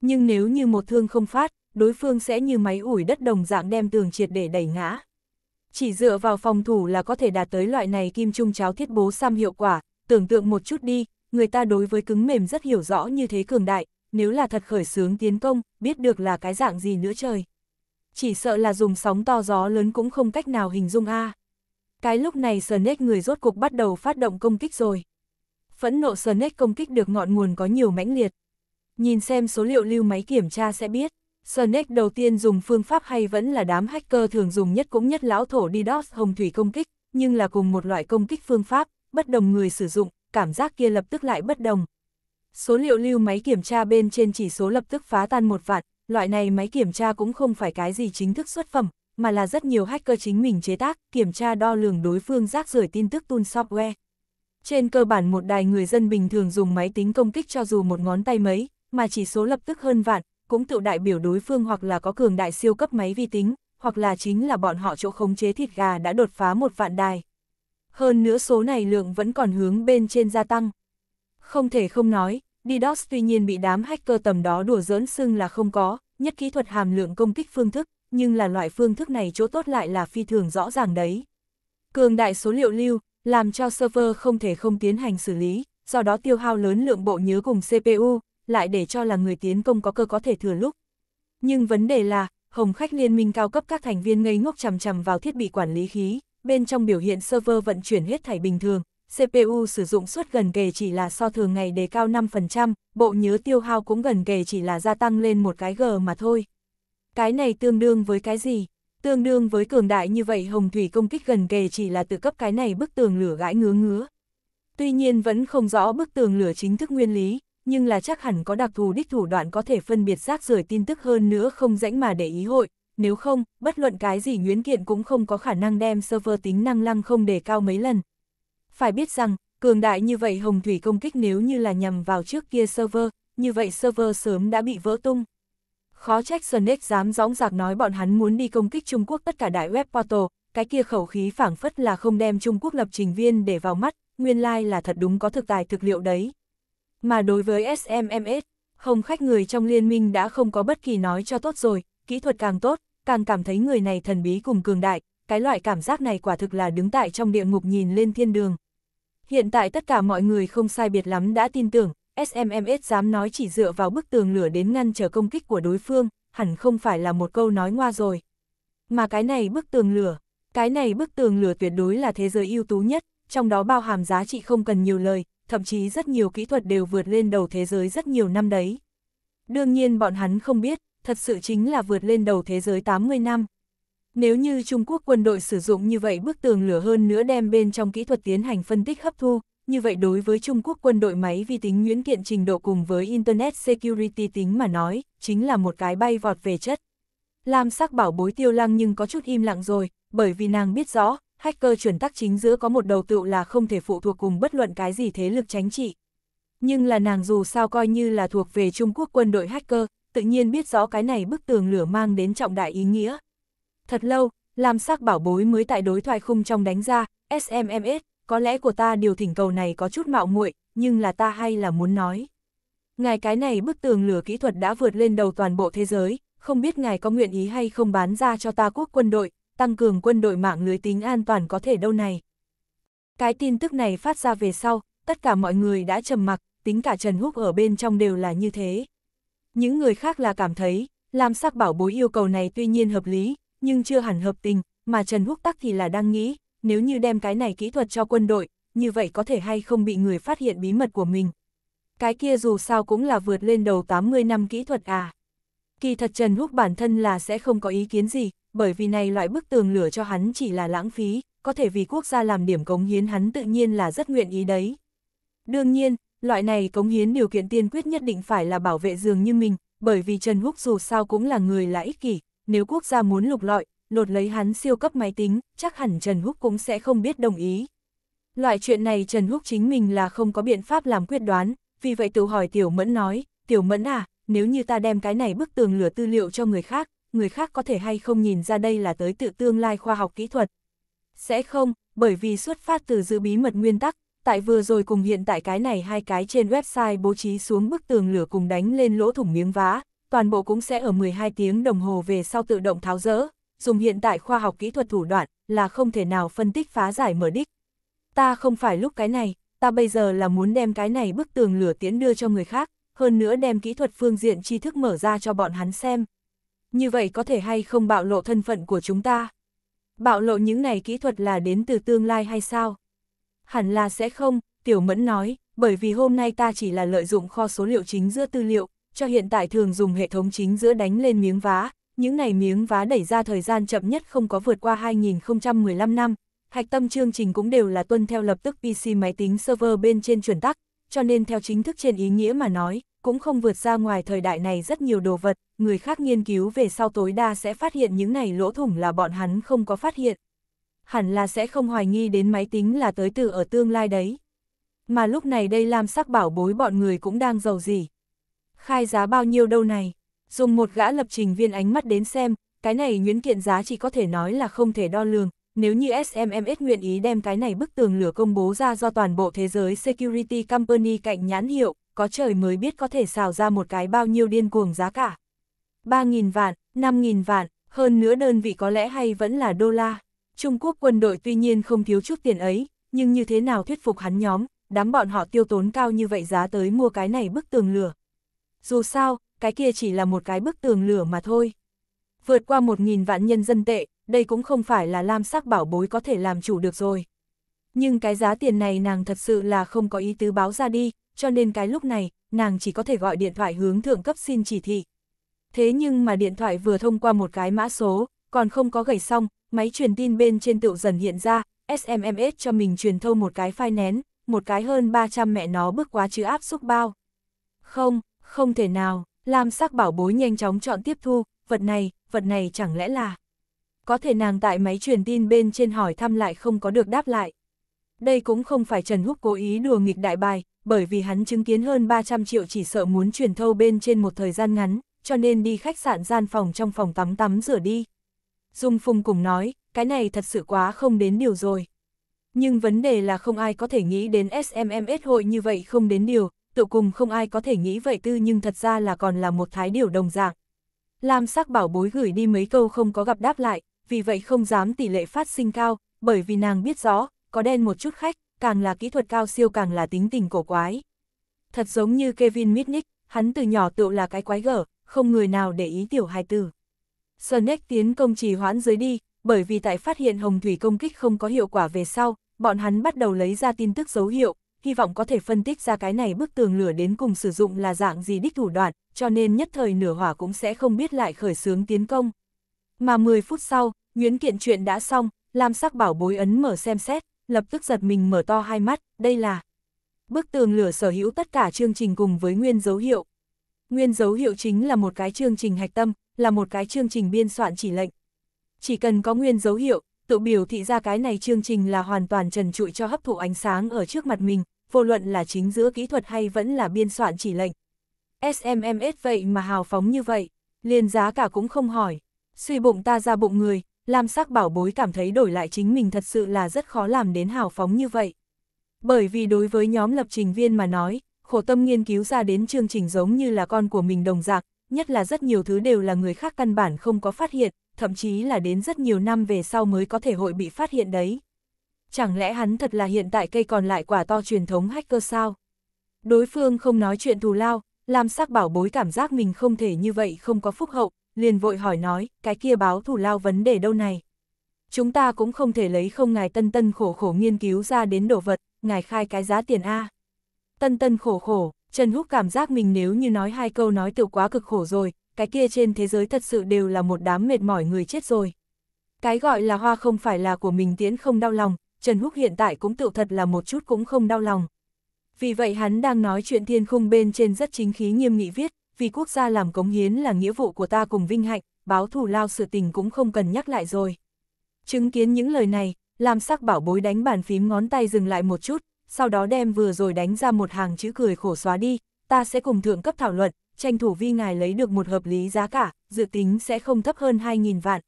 Nhưng nếu như một thương không phát, đối phương sẽ như máy ủi đất đồng dạng đem tường triệt để đẩy ngã. Chỉ dựa vào phòng thủ là có thể đạt tới loại này kim trung cháo thiết bố xăm hiệu quả, tưởng tượng một chút đi, người ta đối với cứng mềm rất hiểu rõ như thế cường đại, nếu là thật khởi sướng tiến công, biết được là cái dạng gì nữa trời chỉ sợ là dùng sóng to gió lớn cũng không cách nào hình dung a. À. Cái lúc này Snet người rốt cục bắt đầu phát động công kích rồi. Phẫn nộ Snet công kích được ngọn nguồn có nhiều mãnh liệt. Nhìn xem số liệu lưu máy kiểm tra sẽ biết, Snet đầu tiên dùng phương pháp hay vẫn là đám hacker thường dùng nhất cũng nhất lão thổ đi DDoS hồng thủy công kích, nhưng là cùng một loại công kích phương pháp, bất đồng người sử dụng, cảm giác kia lập tức lại bất đồng. Số liệu lưu máy kiểm tra bên trên chỉ số lập tức phá tan một vạn, loại này máy kiểm tra cũng không phải cái gì chính thức xuất phẩm, mà là rất nhiều hacker chính mình chế tác, kiểm tra đo lường đối phương rác rưởi tin tức tool software. Trên cơ bản một đài người dân bình thường dùng máy tính công kích cho dù một ngón tay mấy, mà chỉ số lập tức hơn vạn, cũng tự đại biểu đối phương hoặc là có cường đại siêu cấp máy vi tính, hoặc là chính là bọn họ chỗ khống chế thịt gà đã đột phá một vạn đài. Hơn nữa số này lượng vẫn còn hướng bên trên gia tăng. Không thể không nói, DDoS tuy nhiên bị đám hacker tầm đó đùa giỡn xưng là không có, nhất kỹ thuật hàm lượng công kích phương thức, nhưng là loại phương thức này chỗ tốt lại là phi thường rõ ràng đấy. Cường đại số liệu lưu, làm cho server không thể không tiến hành xử lý, do đó tiêu hao lớn lượng bộ nhớ cùng CPU, lại để cho là người tiến công có cơ có thể thừa lúc. Nhưng vấn đề là, Hồng Khách Liên minh cao cấp các thành viên ngây ngốc chằm chằm vào thiết bị quản lý khí, bên trong biểu hiện server vận chuyển hết thảy bình thường, CPU sử dụng suất gần kề chỉ là so thường ngày đề cao 5%, bộ nhớ tiêu hao cũng gần kề chỉ là gia tăng lên một cái G mà thôi. Cái này tương đương với cái gì? Tương đương với cường đại như vậy hồng thủy công kích gần kề chỉ là tự cấp cái này bức tường lửa gãi ngứa ngứa. Tuy nhiên vẫn không rõ bức tường lửa chính thức nguyên lý, nhưng là chắc hẳn có đặc thù đích thủ đoạn có thể phân biệt rác rời tin tức hơn nữa không rãnh mà để ý hội, nếu không, bất luận cái gì nhuyễn kiện cũng không có khả năng đem server tính năng lăng không đề cao mấy lần, phải biết rằng, cường đại như vậy Hồng Thủy công kích nếu như là nhằm vào trước kia server, như vậy server sớm đã bị vỡ tung. Khó trách Sonex dám dõng dạc nói bọn hắn muốn đi công kích Trung Quốc tất cả đại web portal, cái kia khẩu khí phảng phất là không đem Trung Quốc lập trình viên để vào mắt, nguyên lai là thật đúng có thực tài thực liệu đấy. Mà đối với SMMS, không khách người trong liên minh đã không có bất kỳ nói cho tốt rồi, kỹ thuật càng tốt, càng cảm thấy người này thần bí cùng cường đại, cái loại cảm giác này quả thực là đứng tại trong địa ngục nhìn lên thiên đường. Hiện tại tất cả mọi người không sai biệt lắm đã tin tưởng, SMMS dám nói chỉ dựa vào bức tường lửa đến ngăn trở công kích của đối phương, hẳn không phải là một câu nói ngoa rồi. Mà cái này bức tường lửa, cái này bức tường lửa tuyệt đối là thế giới ưu tú nhất, trong đó bao hàm giá trị không cần nhiều lời, thậm chí rất nhiều kỹ thuật đều vượt lên đầu thế giới rất nhiều năm đấy. Đương nhiên bọn hắn không biết, thật sự chính là vượt lên đầu thế giới 80 năm. Nếu như Trung Quốc quân đội sử dụng như vậy bức tường lửa hơn nữa đem bên trong kỹ thuật tiến hành phân tích hấp thu, như vậy đối với Trung Quốc quân đội máy vi tính nguyễn kiện trình độ cùng với Internet Security tính mà nói, chính là một cái bay vọt về chất. Lam sắc bảo bối tiêu lăng nhưng có chút im lặng rồi, bởi vì nàng biết rõ, hacker chuẩn tắc chính giữa có một đầu tựu là không thể phụ thuộc cùng bất luận cái gì thế lực tránh trị. Nhưng là nàng dù sao coi như là thuộc về Trung Quốc quân đội hacker, tự nhiên biết rõ cái này bức tường lửa mang đến trọng đại ý nghĩa, Thật lâu, làm sắc bảo bối mới tại đối thoại khung trong đánh ra, SMMS, có lẽ của ta điều thỉnh cầu này có chút mạo muội, nhưng là ta hay là muốn nói. Ngài cái này bức tường lửa kỹ thuật đã vượt lên đầu toàn bộ thế giới, không biết ngài có nguyện ý hay không bán ra cho ta quốc quân đội, tăng cường quân đội mạng lưới tính an toàn có thể đâu này. Cái tin tức này phát ra về sau, tất cả mọi người đã trầm mặc, tính cả Trần Húc ở bên trong đều là như thế. Những người khác là cảm thấy, làm sắc bảo bối yêu cầu này tuy nhiên hợp lý, nhưng chưa hẳn hợp tình, mà Trần Húc Tắc thì là đang nghĩ, nếu như đem cái này kỹ thuật cho quân đội, như vậy có thể hay không bị người phát hiện bí mật của mình. Cái kia dù sao cũng là vượt lên đầu 80 năm kỹ thuật à. Kỳ thật Trần Húc bản thân là sẽ không có ý kiến gì, bởi vì này loại bức tường lửa cho hắn chỉ là lãng phí, có thể vì quốc gia làm điểm cống hiến hắn tự nhiên là rất nguyện ý đấy. Đương nhiên, loại này cống hiến điều kiện tiên quyết nhất định phải là bảo vệ giường như mình, bởi vì Trần Húc dù sao cũng là người là ích kỷ, nếu quốc gia muốn lục lọi, lột lấy hắn siêu cấp máy tính, chắc hẳn Trần Húc cũng sẽ không biết đồng ý. Loại chuyện này Trần Húc chính mình là không có biện pháp làm quyết đoán, vì vậy tự hỏi Tiểu Mẫn nói, Tiểu Mẫn à, nếu như ta đem cái này bức tường lửa tư liệu cho người khác, người khác có thể hay không nhìn ra đây là tới tự tương lai khoa học kỹ thuật. Sẽ không, bởi vì xuất phát từ giữ bí mật nguyên tắc, tại vừa rồi cùng hiện tại cái này hai cái trên website bố trí xuống bức tường lửa cùng đánh lên lỗ thủng miếng vá, toàn bộ cũng sẽ ở 12 tiếng đồng hồ về sau tự động tháo rỡ, dùng hiện tại khoa học kỹ thuật thủ đoạn là không thể nào phân tích phá giải mở đích. Ta không phải lúc cái này, ta bây giờ là muốn đem cái này bức tường lửa tiến đưa cho người khác, hơn nữa đem kỹ thuật phương diện tri thức mở ra cho bọn hắn xem. Như vậy có thể hay không bạo lộ thân phận của chúng ta? Bạo lộ những này kỹ thuật là đến từ tương lai hay sao? Hẳn là sẽ không, Tiểu Mẫn nói, bởi vì hôm nay ta chỉ là lợi dụng kho số liệu chính giữa tư liệu, cho hiện tại thường dùng hệ thống chính giữa đánh lên miếng vá, những này miếng vá đẩy ra thời gian chậm nhất không có vượt qua 2015 năm, hạch tâm chương trình cũng đều là tuân theo lập tức PC máy tính server bên trên chuẩn tắc, cho nên theo chính thức trên ý nghĩa mà nói, cũng không vượt ra ngoài thời đại này rất nhiều đồ vật, người khác nghiên cứu về sau tối đa sẽ phát hiện những này lỗ thủng là bọn hắn không có phát hiện. Hẳn là sẽ không hoài nghi đến máy tính là tới từ ở tương lai đấy. Mà lúc này đây làm sắc bảo bối bọn người cũng đang giàu gì khai giá bao nhiêu đâu này. Dùng một gã lập trình viên ánh mắt đến xem, cái này nguyễn kiện giá chỉ có thể nói là không thể đo lường, nếu như SMMS nguyện ý đem cái này bức tường lửa công bố ra do toàn bộ thế giới Security Company cạnh nhãn hiệu, có trời mới biết có thể xào ra một cái bao nhiêu điên cuồng giá cả. 3.000 vạn, 5.000 vạn, hơn nữa đơn vị có lẽ hay vẫn là đô la. Trung Quốc quân đội tuy nhiên không thiếu chút tiền ấy, nhưng như thế nào thuyết phục hắn nhóm, đám bọn họ tiêu tốn cao như vậy giá tới mua cái này bức tường lửa. Dù sao, cái kia chỉ là một cái bức tường lửa mà thôi. Vượt qua một nghìn vạn nhân dân tệ, đây cũng không phải là lam sắc bảo bối có thể làm chủ được rồi. Nhưng cái giá tiền này nàng thật sự là không có ý tứ báo ra đi, cho nên cái lúc này, nàng chỉ có thể gọi điện thoại hướng thượng cấp xin chỉ thị. Thế nhưng mà điện thoại vừa thông qua một cái mã số, còn không có gầy xong, máy truyền tin bên trên tựu dần hiện ra, SMS cho mình truyền thâu một cái file nén, một cái hơn 300 mẹ nó bước quá chữ áp xúc bao. Không, không thể nào, Lam sắc bảo bối nhanh chóng chọn tiếp thu, vật này, vật này chẳng lẽ là... Có thể nàng tại máy truyền tin bên trên hỏi thăm lại không có được đáp lại. Đây cũng không phải Trần Húc cố ý đùa nghịch đại bài, bởi vì hắn chứng kiến hơn 300 triệu chỉ sợ muốn truyền thâu bên trên một thời gian ngắn, cho nên đi khách sạn gian phòng trong phòng tắm tắm rửa đi. Dung Phung cùng nói, cái này thật sự quá không đến điều rồi. Nhưng vấn đề là không ai có thể nghĩ đến SMMS hội như vậy không đến điều, tự cùng không ai có thể nghĩ vậy tư nhưng thật ra là còn là một thái điều đồng dạng. Lam sắc bảo bối gửi đi mấy câu không có gặp đáp lại, vì vậy không dám tỷ lệ phát sinh cao, bởi vì nàng biết rõ, có đen một chút khách, càng là kỹ thuật cao siêu càng là tính tình cổ quái. Thật giống như Kevin Mitnick, hắn từ nhỏ tựu là cái quái gở, không người nào để ý tiểu hài tử. Sonic tiến công trì hoãn dưới đi, bởi vì tại phát hiện Hồng Thủy công kích không có hiệu quả về sau, bọn hắn bắt đầu lấy ra tin tức dấu hiệu, hy vọng có thể phân tích ra cái này bức tường lửa đến cùng sử dụng là dạng gì đích thủ đoạn, cho nên nhất thời nửa hỏa cũng sẽ không biết lại khởi xướng tiến công. Mà 10 phút sau, Nguyễn Kiện chuyện đã xong, Lam sắc bảo bối ấn mở xem xét, lập tức giật mình mở to hai mắt, đây là bức tường lửa sở hữu tất cả chương trình cùng với nguyên dấu hiệu. Nguyên dấu hiệu chính là một cái chương trình hạch tâm, là một cái chương trình biên soạn chỉ lệnh. Chỉ cần có nguyên dấu hiệu, tự biểu thị ra cái này chương trình là hoàn toàn trần trụi cho hấp thụ ánh sáng ở trước mặt mình, vô luận là chính giữa kỹ thuật hay vẫn là biên soạn chỉ lệnh. SMMS vậy mà hào phóng như vậy, liền giá cả cũng không hỏi. Suy bụng ta ra bụng người, Lam sắc bảo bối cảm thấy đổi lại chính mình thật sự là rất khó làm đến hào phóng như vậy. Bởi vì đối với nhóm lập trình viên mà nói, khổ tâm nghiên cứu ra đến chương trình giống như là con của mình đồng dạng, nhất là rất nhiều thứ đều là người khác căn bản không có phát hiện, thậm chí là đến rất nhiều năm về sau mới có thể hội bị phát hiện đấy. Chẳng lẽ hắn thật là hiện tại cây còn lại quả to truyền thống hacker sao? Đối phương không nói chuyện thù lao, làm sắc bảo bối cảm giác mình không thể như vậy không có phúc hậu, liền vội hỏi nói, cái kia báo thù lao vấn đề đâu này? Chúng ta cũng không thể lấy không ngài tân tân khổ khổ nghiên cứu ra đến đồ vật, ngài khai cái giá tiền A. Tân tân khổ khổ, Trần Húc cảm giác mình nếu như nói hai câu nói tiểu quá cực khổ rồi, cái kia trên thế giới thật sự đều là một đám mệt mỏi người chết rồi. Cái gọi là hoa không phải là của mình tiễn không đau lòng, Trần Húc hiện tại cũng tự thật là một chút cũng không đau lòng. Vì vậy hắn đang nói chuyện thiên khung bên trên rất chính khí nghiêm nghị viết, vì quốc gia làm cống hiến là nghĩa vụ của ta cùng vinh hạnh, báo thù lao sự tình cũng không cần nhắc lại rồi. Chứng kiến những lời này, làm sắc bảo bối đánh bàn phím ngón tay dừng lại một chút, sau đó đem vừa rồi đánh ra một hàng chữ cười khổ xóa đi, ta sẽ cùng thượng cấp thảo luận, tranh thủ vi ngài lấy được một hợp lý giá cả, dự tính sẽ không thấp hơn 2.000 vạn.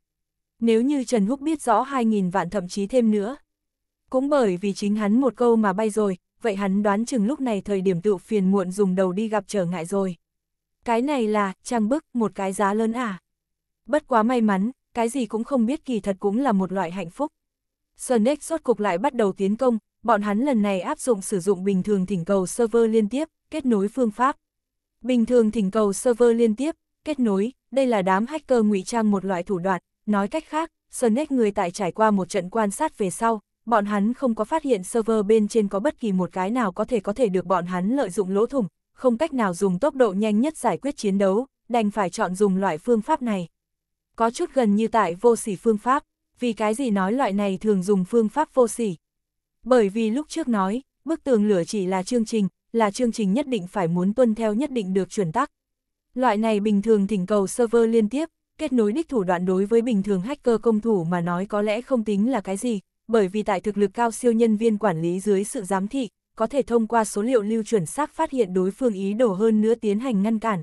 Nếu như Trần Húc biết rõ 2.000 vạn thậm chí thêm nữa. Cũng bởi vì chính hắn một câu mà bay rồi, vậy hắn đoán chừng lúc này thời điểm tự phiền muộn dùng đầu đi gặp trở ngại rồi. Cái này là, trang bức, một cái giá lớn à. Bất quá may mắn, cái gì cũng không biết kỳ thật cũng là một loại hạnh phúc. Sonex rốt cục lại bắt đầu tiến công, bọn hắn lần này áp dụng sử dụng bình thường thỉnh cầu server liên tiếp, kết nối phương pháp. Bình thường thỉnh cầu server liên tiếp, kết nối, đây là đám hacker ngụy trang một loại thủ đoạn, nói cách khác, Sonic người tại trải qua một trận quan sát về sau, bọn hắn không có phát hiện server bên trên có bất kỳ một cái nào có thể có thể được bọn hắn lợi dụng lỗ thủng, không cách nào dùng tốc độ nhanh nhất giải quyết chiến đấu, đành phải chọn dùng loại phương pháp này. Có chút gần như tại vô sỉ phương pháp, vì cái gì nói loại này thường dùng phương pháp vô sỉ. Bởi vì lúc trước nói, bức tường lửa chỉ là chương trình, là chương trình nhất định phải muốn tuân theo nhất định được chuẩn tắc. Loại này bình thường thỉnh cầu server liên tiếp, kết nối đích thủ đoạn đối với bình thường hacker công thủ mà nói có lẽ không tính là cái gì, bởi vì tại thực lực cao siêu nhân viên quản lý dưới sự giám thị, có thể thông qua số liệu lưu chuẩn xác phát hiện đối phương ý đồ hơn nữa tiến hành ngăn cản.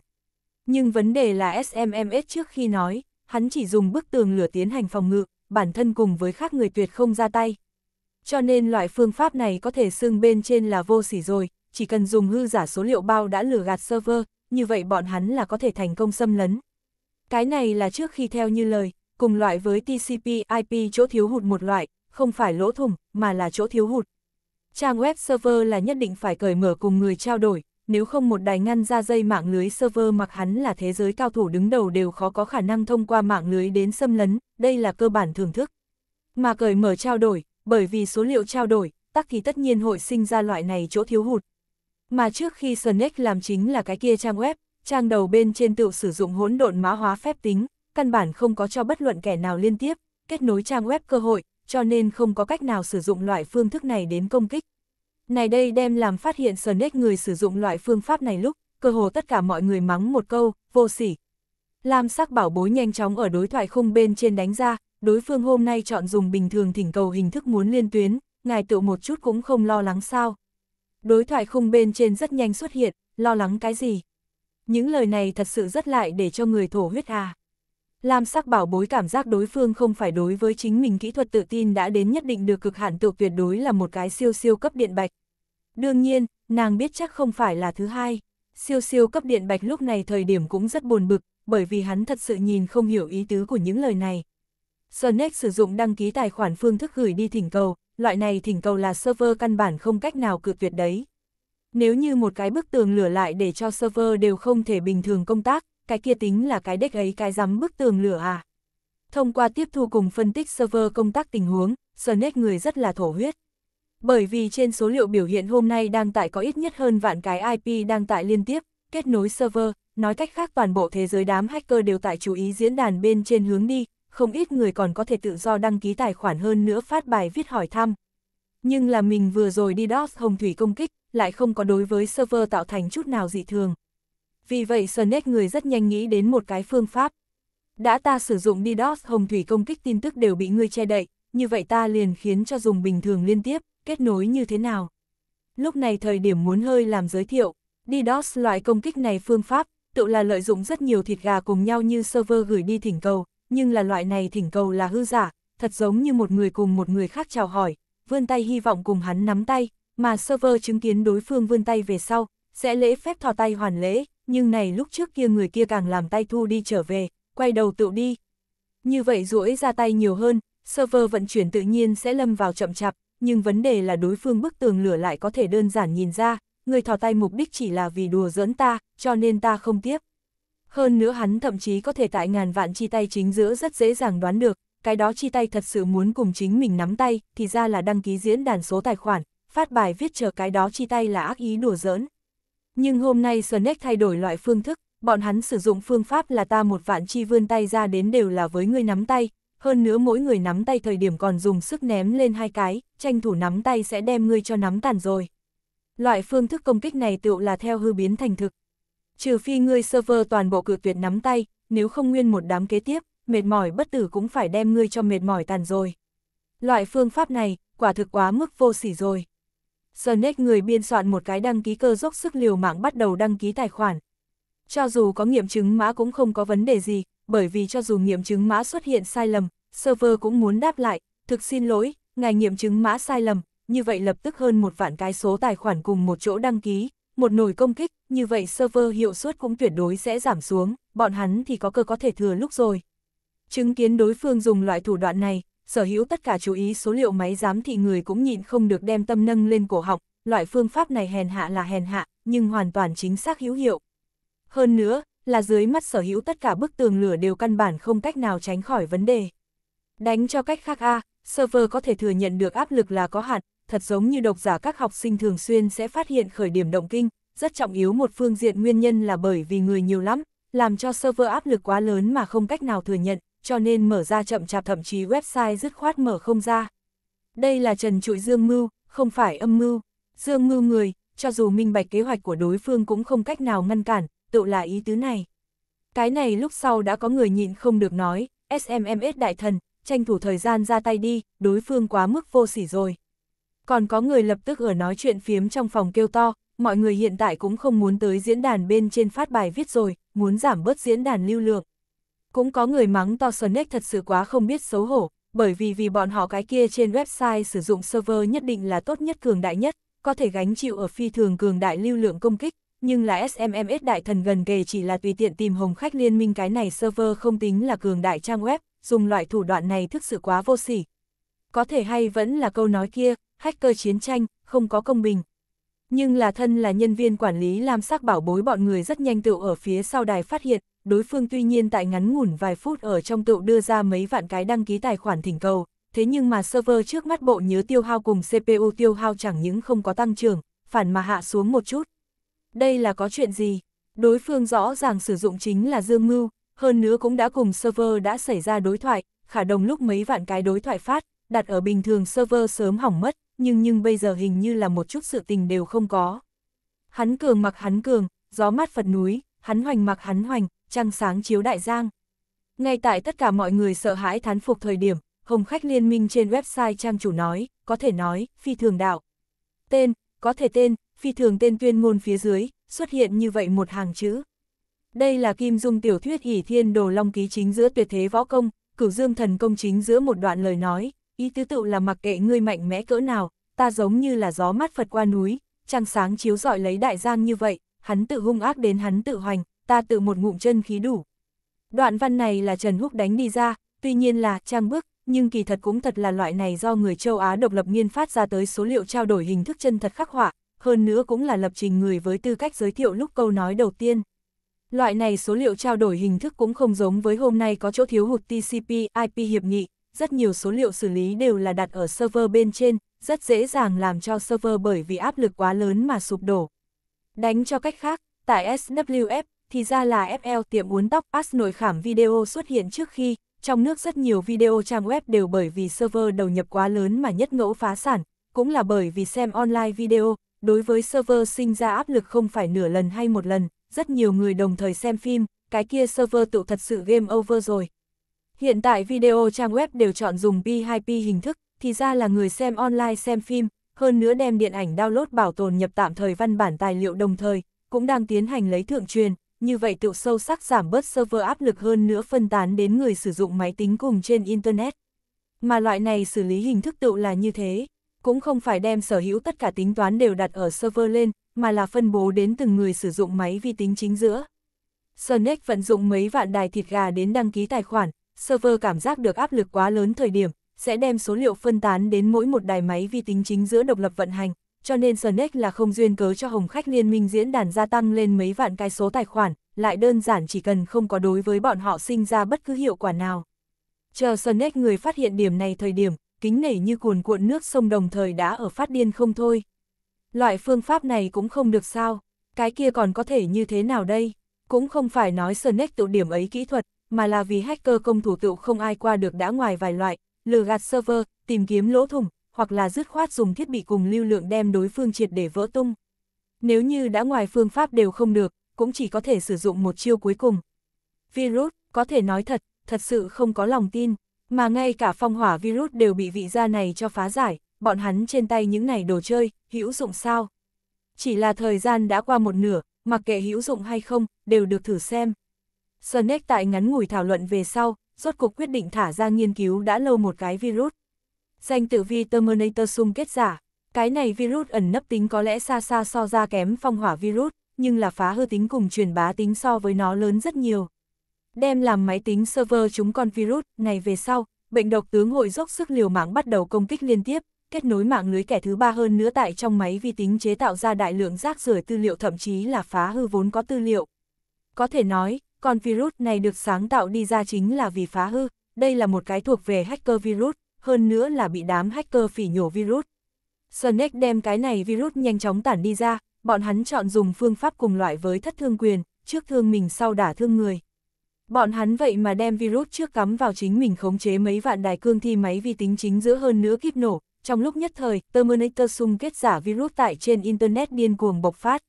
Nhưng vấn đề là SMMS trước khi nói, hắn chỉ dùng bức tường lửa tiến hành phòng ngự, bản thân cùng với khác người tuyệt không ra tay. Cho nên loại phương pháp này có thể xưng bên trên là vô sỉ rồi, chỉ cần dùng hư giả số liệu bao đã lừa gạt server, như vậy bọn hắn là có thể thành công xâm lấn. Cái này là trước khi theo như lời, cùng loại với TCP IP chỗ thiếu hụt một loại, không phải lỗ thủng, mà là chỗ thiếu hụt. Trang web server là nhất định phải cởi mở cùng người trao đổi, nếu không một đài ngăn ra dây mạng lưới server mặc hắn là thế giới cao thủ đứng đầu đều khó có khả năng thông qua mạng lưới đến xâm lấn, đây là cơ bản thưởng thức. Mà cởi mở trao đổi, bởi vì số liệu trao đổi, tắc thì tất nhiên hội sinh ra loại này chỗ thiếu hụt, mà trước khi Sonic làm chính là cái kia trang web, trang đầu bên trên tự sử dụng hỗn độn mã hóa phép tính, căn bản không có cho bất luận kẻ nào liên tiếp, kết nối trang web cơ hội, cho nên không có cách nào sử dụng loại phương thức này đến công kích. Này đây đem làm phát hiện Sonic người sử dụng loại phương pháp này lúc, cơ hồ tất cả mọi người mắng một câu, vô sỉ. Lam sắc bảo bối nhanh chóng ở đối thoại khung bên trên đánh ra, đối phương hôm nay chọn dùng bình thường thỉnh cầu hình thức muốn liên tuyến, ngài tự một chút cũng không lo lắng sao, Đối thoại khung bên trên rất nhanh xuất hiện, lo lắng cái gì? Những lời này thật sự rất lại để cho người thổ huyết à. Lam sắc bảo bối cảm giác đối phương không phải đối với chính mình kỹ thuật tự tin đã đến nhất định được cực hạn tược tuyệt đối là một cái siêu siêu cấp điện bạch. Đương nhiên, nàng biết chắc không phải là thứ hai. Siêu siêu cấp điện bạch lúc này thời điểm cũng rất buồn bực, bởi vì hắn thật sự nhìn không hiểu ý tứ của những lời này. Sonex sử dụng đăng ký tài khoản phương thức gửi đi thỉnh cầu, loại này thỉnh cầu là server căn bản không cách nào cự tuyệt đấy. Nếu như một cái bức tường lửa lại để cho server đều không thể bình thường công tác, cái kia tính là cái đếch ấy cái rắm bức tường lửa à. Thông qua tiếp thu cùng phân tích server công tác tình huống, Snet người rất là thổ huyết. Bởi vì trên số liệu biểu hiện hôm nay đang tại có ít nhất hơn vạn cái IP đang tại liên tiếp, kết nối server, nói cách khác toàn bộ thế giới đám hacker đều tại chú ý diễn đàn bên trên hướng đi, không ít người còn có thể tự do đăng ký tài khoản hơn nữa phát bài viết hỏi thăm. Nhưng là mình vừa rồi đi DOS Hồng Thủy công kích, lại không có đối với server tạo thành chút nào dị thường. Vì vậy Snet người rất nhanh nghĩ đến một cái phương pháp. Đã ta sử dụng đi DDoS hồng thủy công kích tin tức đều bị ngươi che đậy, như vậy ta liền khiến cho dùng bình thường liên tiếp, kết nối như thế nào. Lúc này thời điểm muốn hơi làm giới thiệu, đi DDoS loại công kích này phương pháp, tự là lợi dụng rất nhiều thịt gà cùng nhau như server gửi đi thỉnh cầu, nhưng là loại này thỉnh cầu là hư giả, thật giống như một người cùng một người khác chào hỏi, vươn tay hy vọng cùng hắn nắm tay, mà server chứng kiến đối phương vươn tay về sau, sẽ lễ phép thò tay hoàn lễ, nhưng này lúc trước kia người kia càng làm tay thu đi trở về, quay đầu tự đi. Như vậy rũi ra tay nhiều hơn, server vận chuyển tự nhiên sẽ lâm vào chậm chạp, nhưng vấn đề là đối phương bức tường lửa lại có thể đơn giản nhìn ra, người thò tay mục đích chỉ là vì đùa giỡn ta, cho nên ta không tiếp. Hơn nữa hắn thậm chí có thể tại ngàn vạn chi tay chính giữa rất dễ dàng đoán được, cái đó chi tay thật sự muốn cùng chính mình nắm tay, thì ra là đăng ký diễn đàn số tài khoản, phát bài viết chờ cái đó chi tay là ác ý đùa giỡn. Nhưng hôm nay Snack thay đổi loại phương thức, bọn hắn sử dụng phương pháp là ta một vạn chi vươn tay ra đến đều là với người nắm tay, hơn nữa mỗi người nắm tay thời điểm còn dùng sức ném lên hai cái, tranh thủ nắm tay sẽ đem ngươi cho nắm tàn rồi. Loại phương thức công kích này tựu là theo hư biến thành thực, trừ phi ngươi server toàn bộ cự tuyệt nắm tay, nếu không nguyên một đám kế tiếp, mệt mỏi bất tử cũng phải đem ngươi cho mệt mỏi tàn rồi. Loại phương pháp này, quả thực quá mức vô sỉ rồi. Snake người biên soạn một cái đăng ký cơ dốc sức liều mạng bắt đầu đăng ký tài khoản. Cho dù có nghiệm chứng mã cũng không có vấn đề gì, bởi vì cho dù nghiệm chứng mã xuất hiện sai lầm, server cũng muốn đáp lại, thực xin lỗi, ngài nghiệm chứng mã sai lầm, như vậy lập tức hơn một vạn cái số tài khoản cùng một chỗ đăng ký, một nổi công kích, như vậy server hiệu suất cũng tuyệt đối sẽ giảm xuống, bọn hắn thì có cơ có thể thừa lúc rồi. Chứng kiến đối phương dùng loại thủ đoạn này, sở hữu tất cả chú ý số liệu máy giám thị người cũng nhịn không được đem tâm nâng lên cổ học, loại phương pháp này hèn hạ là hèn hạ, nhưng hoàn toàn chính xác hữu hiệu. Hơn nữa, là dưới mắt sở hữu tất cả bức tường lửa đều căn bản không cách nào tránh khỏi vấn đề. Đánh cho cách khác A, server có thể thừa nhận được áp lực là có hạn, thật giống như độc giả các học sinh thường xuyên sẽ phát hiện khởi điểm động kinh, rất trọng yếu một phương diện nguyên nhân là bởi vì người nhiều lắm, làm cho server áp lực quá lớn mà không cách nào thừa nhận, cho nên mở ra chậm chạp thậm chí website dứt khoát mở không ra. Đây là trần trụi dương mưu, không phải âm mưu. Dương mưu người, cho dù minh bạch kế hoạch của đối phương cũng không cách nào ngăn cản, tự là ý tứ này. Cái này lúc sau đã có người nhịn không được nói, SMMS đại thần, tranh thủ thời gian ra tay đi, đối phương quá mức vô sỉ rồi còn có người lập tức ở nói chuyện phiếm trong phòng kêu to, mọi người hiện tại cũng không muốn tới diễn đàn bên trên phát bài viết rồi, muốn giảm bớt diễn đàn lưu lượng. Cũng có người mắng to Sonic thật sự quá không biết xấu hổ, bởi vì vì bọn họ cái kia trên website sử dụng server nhất định là tốt nhất cường đại nhất, có thể gánh chịu ở phi thường cường đại lưu lượng công kích, nhưng là SMMS đại thần gần kề chỉ là tùy tiện tìm hồng khách liên minh cái này server không tính là cường đại trang web, dùng loại thủ đoạn này thực sự quá vô sỉ. Có thể hay vẫn là câu nói kia, hacker chiến tranh, không có công bình. Nhưng là thân là nhân viên quản lý làm sắc bảo bối bọn người rất nhanh tựu ở phía sau đài phát hiện, đối phương tuy nhiên tại ngắn ngủn vài phút ở trong tựu đưa ra mấy vạn cái đăng ký tài khoản thỉnh cầu, thế nhưng mà server trước mắt bộ nhớ tiêu hao cùng CPU tiêu hao chẳng những không có tăng trưởng, phản mà hạ xuống một chút. Đây là có chuyện gì? Đối phương rõ ràng sử dụng chính là Dương Mưu, hơn nữa cũng đã cùng server đã xảy ra đối thoại, khả đồng lúc mấy vạn cái đối thoại phát, đặt ở bình thường server sớm hỏng mất, nhưng nhưng bây giờ hình như là một chút sự tình đều không có. Hắn cường mặc hắn cường, gió mát Phật núi, hắn hoành mặc hắn hoành, trăng sáng chiếu đại giang. Ngay tại tất cả mọi người sợ hãi thán phục thời điểm, Hồng Khách Liên minh trên website trang chủ nói, có thể nói, phi thường đạo. Tên, có thể tên, phi thường tên tuyên ngôn phía dưới, xuất hiện như vậy một hàng chữ. Đây là Kim Dung tiểu thuyết ỷ thiên đồ long ký chính giữa tuyệt thế võ công, cửu dương thần công chính giữa một đoạn lời nói, ý tứ tự là mặc kệ ngươi mạnh mẽ cỡ nào, ta giống như là gió mắt Phật qua núi, trăng sáng chiếu rọi lấy đại giang như vậy, hắn tự hung ác đến hắn tự hoành, ta tự một ngụm chân khí đủ. Đoạn văn này là Trần Húc đánh đi ra, tuy nhiên là trang bức, nhưng kỳ thật cũng thật là loại này do người châu Á độc lập nghiên phát ra tới số liệu trao đổi hình thức chân thật khắc họa, hơn nữa cũng là lập trình người với tư cách giới thiệu lúc câu nói đầu tiên. Loại này số liệu trao đổi hình thức cũng không giống với hôm nay có chỗ thiếu hụt TCP IP hiệp nghị, rất nhiều số liệu xử lý đều là đặt ở server bên trên, rất dễ dàng làm cho server bởi vì áp lực quá lớn mà sụp đổ. Đánh cho cách khác, tại SWF, thì ra là FL tiệm uốn tóc as nội khảm video xuất hiện trước khi, trong nước rất nhiều video trang web đều bởi vì server đầu nhập quá lớn mà nhất ngẫu phá sản, cũng là bởi vì xem online video, đối với server sinh ra áp lực không phải nửa lần hay một lần, rất nhiều người đồng thời xem phim, cái kia server tụ thật sự game over rồi, Hiện tại video trang web đều chọn dùng P2P hình thức, thì ra là người xem online xem phim, hơn nữa đem điện ảnh download bảo tồn nhập tạm thời văn bản tài liệu đồng thời, cũng đang tiến hành lấy thượng truyền, như vậy tự sâu sắc giảm bớt server áp lực hơn nữa phân tán đến người sử dụng máy tính cùng trên Internet. Mà loại này xử lý hình thức tự là như thế, cũng không phải đem sở hữu tất cả tính toán đều đặt ở server lên, mà là phân bố đến từng người sử dụng máy vi tính chính giữa. Sonic vận dụng mấy vạn đài thịt gà đến đăng ký tài khoản, server cảm giác được áp lực quá lớn thời điểm, sẽ đem số liệu phân tán đến mỗi một đài máy vi tính chính giữa độc lập vận hành, cho nên Snex là không duyên cớ cho hồng khách liên minh diễn đàn gia tăng lên mấy vạn cái số tài khoản, lại đơn giản chỉ cần không có đối với bọn họ sinh ra bất cứ hiệu quả nào. Chờ Snex người phát hiện điểm này thời điểm, kính nảy như cuồn cuộn nước sông đồng thời đã ở phát điên không thôi. Loại phương pháp này cũng không được sao, cái kia còn có thể như thế nào đây? Cũng không phải nói Snex tụ điểm ấy kỹ thuật, mà là vì hacker công thủ tựu không ai qua được đã ngoài vài loại, lừa gạt server, tìm kiếm lỗ thủng, hoặc là dứt khoát dùng thiết bị cùng lưu lượng đem đối phương triệt để vỡ tung. Nếu như đã ngoài phương pháp đều không được, cũng chỉ có thể sử dụng một chiêu cuối cùng. Virus, có thể nói thật, thật sự không có lòng tin, mà ngay cả phong hỏa virus đều bị vị gia này cho phá giải, bọn hắn trên tay những này đồ chơi, hữu dụng sao? Chỉ là thời gian đã qua một nửa, mặc kệ hữu dụng hay không, đều được thử xem. Snake tại ngắn ngủi thảo luận về sau, rốt cuộc quyết định thả ra nghiên cứu đã lâu một cái virus. Danh tự vi Terminator Sum kết giả, cái này virus ẩn nấp tính có lẽ xa xa so ra kém phong hỏa virus, nhưng là phá hư tính cùng truyền bá tính so với nó lớn rất nhiều. Đem làm máy tính server chúng con virus này về sau, bệnh độc tướng hội dốc sức liều mạng bắt đầu công kích liên tiếp, kết nối mạng lưới kẻ thứ ba hơn nữa tại trong máy vi tính chế tạo ra đại lượng rác rưởi tư liệu thậm chí là phá hư vốn có tư liệu. Có thể nói, con virus này được sáng tạo đi ra chính là vì phá hư, đây là một cái thuộc về hacker virus, hơn nữa là bị đám hacker phỉ nhổ virus. Snake đem cái này virus nhanh chóng tản đi ra, bọn hắn chọn dùng phương pháp cùng loại với thất thương quyền, trước thương mình sau đả thương người. Bọn hắn vậy mà đem virus trước cắm vào chính mình khống chế mấy vạn đài cương thi máy vi tính chính giữa hơn nữa kíp nổ, trong lúc nhất thời, Terminator xung kết giả virus tại trên Internet điên cuồng bộc phát.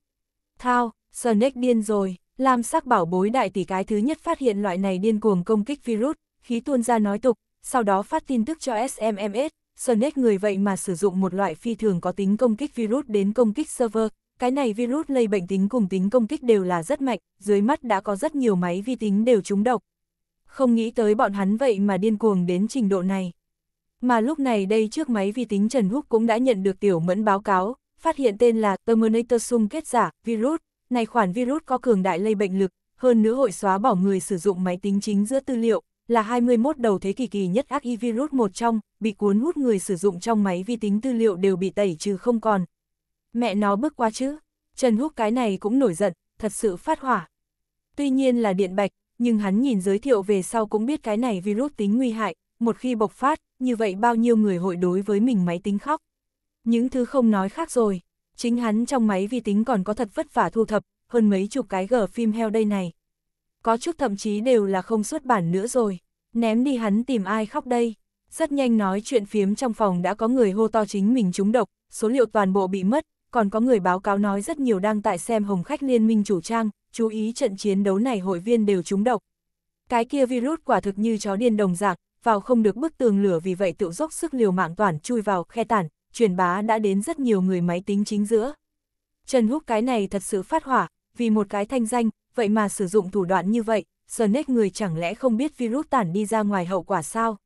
Thao, Snake điên rồi. Lam sắc bảo bối đại tỷ cái thứ nhất phát hiện loại này điên cuồng công kích virus, khí tuôn ra nói tục, sau đó phát tin tức cho SMMS, Sonet người vậy mà sử dụng một loại phi thường có tính công kích virus đến công kích server. Cái này virus lây bệnh tính cùng tính công kích đều là rất mạnh, dưới mắt đã có rất nhiều máy vi tính đều trúng độc. Không nghĩ tới bọn hắn vậy mà điên cuồng đến trình độ này. Mà lúc này đây trước máy vi tính Trần Húc cũng đã nhận được tiểu mẫn báo cáo, phát hiện tên là Terminator Sung kết giả, virus, này khoản virus có cường đại lây bệnh lực, hơn nữa hội xóa bỏ người sử dụng máy tính chính giữa tư liệu, là 21 đầu thế kỷ kỳ nhất ác y virus một trong, bị cuốn hút người sử dụng trong máy vi tính tư liệu đều bị tẩy trừ không còn. Mẹ nó bước qua chứ, Trần Húc cái này cũng nổi giận, thật sự phát hỏa. Tuy nhiên là điện bạch, nhưng hắn nhìn giới thiệu về sau cũng biết cái này virus tính nguy hại, một khi bộc phát, như vậy bao nhiêu người hội đối với mình máy tính khóc. Những thứ không nói khác rồi. Chính hắn trong máy vi tính còn có thật vất vả thu thập, hơn mấy chục cái gở phim heo đây này. Có chút thậm chí đều là không xuất bản nữa rồi, ném đi hắn tìm ai khóc đây. Rất nhanh nói chuyện phiếm trong phòng đã có người hô to chính mình trúng độc, số liệu toàn bộ bị mất, còn có người báo cáo nói rất nhiều đang tại xem hồng khách liên minh chủ trang, chú ý trận chiến đấu này hội viên đều trúng độc. Cái kia virus quả thực như chó điên đồng dạng, vào không được bức tường lửa vì vậy tự dốc sức liều mạng toàn chui vào khe tản, truyền bá đã đến rất nhiều người máy tính chính giữa. Trần Húc cái này thật sự phát hỏa, vì một cái thanh danh, vậy mà sử dụng thủ đoạn như vậy, Sonic người chẳng lẽ không biết virus tản đi ra ngoài hậu quả sao?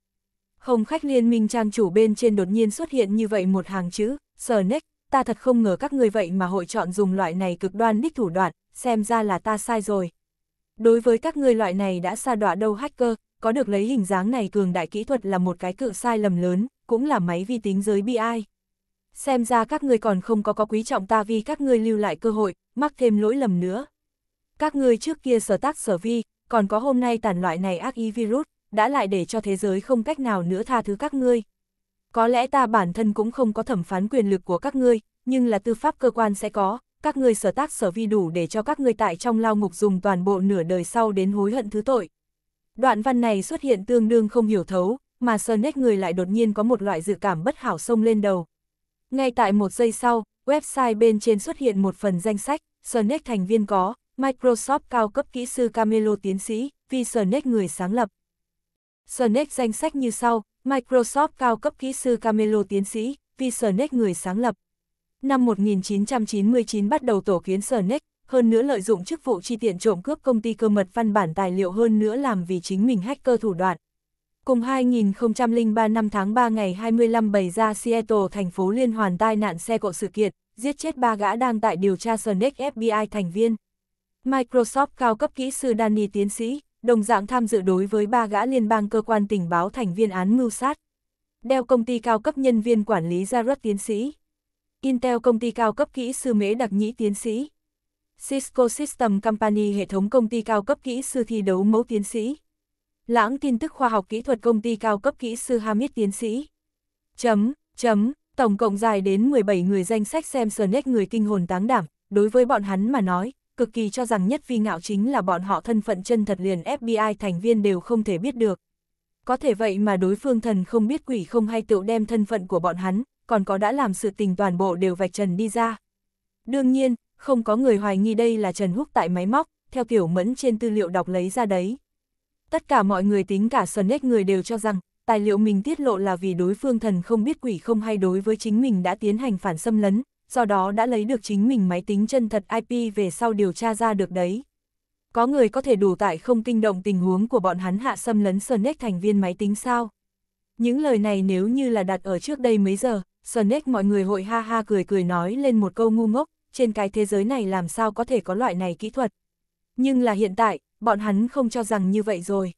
Không khách liên minh trang chủ bên trên đột nhiên xuất hiện như vậy một hàng chữ, Sonic, ta thật không ngờ các người vậy mà hội chọn dùng loại này cực đoan đích thủ đoạn, xem ra là ta sai rồi. Đối với các ngươi loại này đã xa đọa đâu hacker, có được lấy hình dáng này cường đại kỹ thuật là một cái cự sai lầm lớn, cũng là máy vi tính giới bi ai xem ra các ngươi còn không có có quý trọng ta vì các ngươi lưu lại cơ hội, mắc thêm lỗi lầm nữa. Các ngươi trước kia sở tác sở vi, còn có hôm nay tàn loại này ác ý virus, đã lại để cho thế giới không cách nào nữa tha thứ các ngươi. Có lẽ ta bản thân cũng không có thẩm phán quyền lực của các ngươi, nhưng là tư pháp cơ quan sẽ có, các ngươi sở tác sở vi đủ để cho các ngươi tại trong lao ngục dùng toàn bộ nửa đời sau đến hối hận thứ tội. Đoạn văn này xuất hiện tương đương không hiểu thấu, mà sơ Nét người lại đột nhiên có một loại dự cảm bất hảo sông lên đầu. Ngay tại một giây sau, website bên trên xuất hiện một phần danh sách, Sonic thành viên có, Microsoft cao cấp kỹ sư Camelo tiến sĩ, vì Sonic người sáng lập. Sonic danh sách như sau, Microsoft cao cấp kỹ sư Camelo tiến sĩ, vì Sonic người sáng lập. Năm 1999 bắt đầu tổ kiến Sonic, hơn nữa lợi dụng chức vụ chi tiện trộm cướp công ty cơ mật văn bản tài liệu hơn nữa làm vì chính mình hacker thủ đoạn, Cùng 2003 năm tháng 3 ngày 25 bày ra Seattle thành phố liên hoàn tai nạn xe cộ sự kiện, giết chết ba gã đang tại điều tra Snake FBI thành viên. Microsoft cao cấp kỹ sư Danny tiến sĩ, đồng dạng tham dự đối với ba gã liên bang cơ quan tình báo thành viên án mưu sát. Đeo công ty cao cấp nhân viên quản lý Jarrett tiến sĩ. Intel công ty cao cấp kỹ sư Mễ Đặc Nhĩ tiến sĩ. Cisco System Company hệ thống công ty cao cấp kỹ sư thi đấu mẫu tiến sĩ. Lãng tin tức khoa học kỹ thuật công ty cao cấp kỹ sư Hamid tiến sĩ. Chấm, chấm, tổng cộng dài đến 17 người danh sách xem sờ nét người kinh hồn táng đảm, đối với bọn hắn mà nói, cực kỳ cho rằng nhất vi ngạo chính là bọn họ thân phận chân thật liền FBI thành viên đều không thể biết được. Có thể vậy mà đối phương thần không biết quỷ không hay tự đem thân phận của bọn hắn, còn có đã làm sự tình toàn bộ đều vạch trần đi ra. Đương nhiên, không có người hoài nghi đây là Trần Húc tại máy móc, theo kiểu mẫn trên tư liệu đọc lấy ra đấy. Tất cả mọi người tính cả Sonic người đều cho rằng, tài liệu mình tiết lộ là vì đối phương thần không biết quỷ không hay đối với chính mình đã tiến hành phản xâm lấn, do đó đã lấy được chính mình máy tính chân thật IP về sau điều tra ra được đấy. Có người có thể đủ tại không kinh động tình huống của bọn hắn hạ xâm lấn Sonic thành viên máy tính sao? Những lời này nếu như là đặt ở trước đây mấy giờ, Sonic mọi người hội ha ha cười cười nói lên một câu ngu ngốc, trên cái thế giới này làm sao có thể có loại này kỹ thuật. Nhưng là hiện tại, bọn hắn không cho rằng như vậy rồi.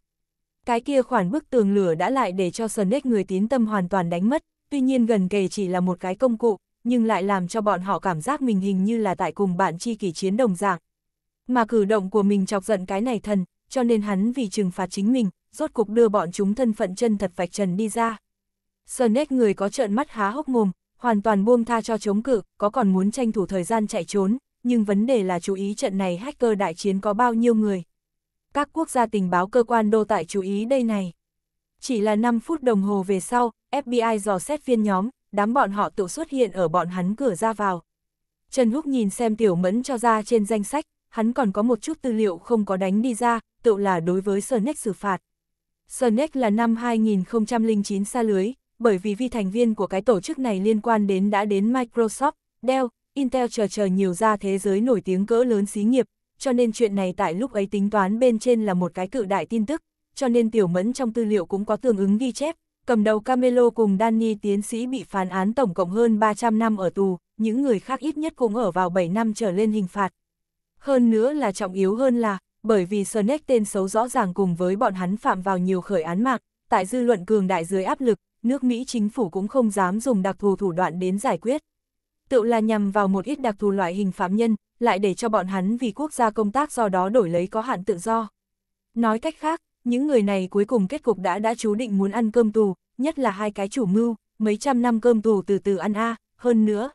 Cái kia khoản bức tường lửa đã lại để cho nết người tín tâm hoàn toàn đánh mất, tuy nhiên gần kề chỉ là một cái công cụ, nhưng lại làm cho bọn họ cảm giác mình hình như là tại cùng bạn chi kỷ chiến đồng dạng. Mà cử động của mình chọc giận cái này thần, cho nên hắn vì trừng phạt chính mình, rốt cục đưa bọn chúng thân phận chân thật vạch trần đi ra. nết người có trợn mắt há hốc mồm, hoàn toàn buông tha cho chống cự, có còn muốn tranh thủ thời gian chạy trốn, nhưng vấn đề là chú ý trận này hacker đại chiến có bao nhiêu người các quốc gia tình báo cơ quan đô tại chú ý đây này. Chỉ là 5 phút đồng hồ về sau, FBI dò xét viên nhóm, đám bọn họ tự xuất hiện ở bọn hắn cửa ra vào. Trần Húc nhìn xem Tiểu Mẫn cho ra trên danh sách, hắn còn có một chút tư liệu không có đánh đi ra, tự là đối với Sernec xử phạt. Sernec là năm 2009 xa lưới, bởi vì vi thành viên của cái tổ chức này liên quan đến đã đến Microsoft, Dell, Intel chờ chờ nhiều ra thế giới nổi tiếng cỡ lớn xí nghiệp, cho nên chuyện này tại lúc ấy tính toán bên trên là một cái cự đại tin tức, cho nên tiểu mẫn trong tư liệu cũng có tương ứng ghi chép, cầm đầu Camelo cùng Danny tiến sĩ bị phán án tổng cộng hơn 300 năm ở tù, những người khác ít nhất cũng ở vào 7 năm trở lên hình phạt. Hơn nữa là trọng yếu hơn là, bởi vì Snake tên xấu rõ ràng cùng với bọn hắn phạm vào nhiều khởi án mạng, tại dư luận cường đại dưới áp lực, nước Mỹ chính phủ cũng không dám dùng đặc thù thủ đoạn đến giải quyết. Tự là nhằm vào một ít đặc thù loại hình phạm nhân, lại để cho bọn hắn vì quốc gia công tác do đó đổi lấy có hạn tự do. Nói cách khác, những người này cuối cùng kết cục đã đã chú định muốn ăn cơm tù, nhất là hai cái chủ mưu, mấy trăm năm cơm tù từ từ ăn a, hơn nữa.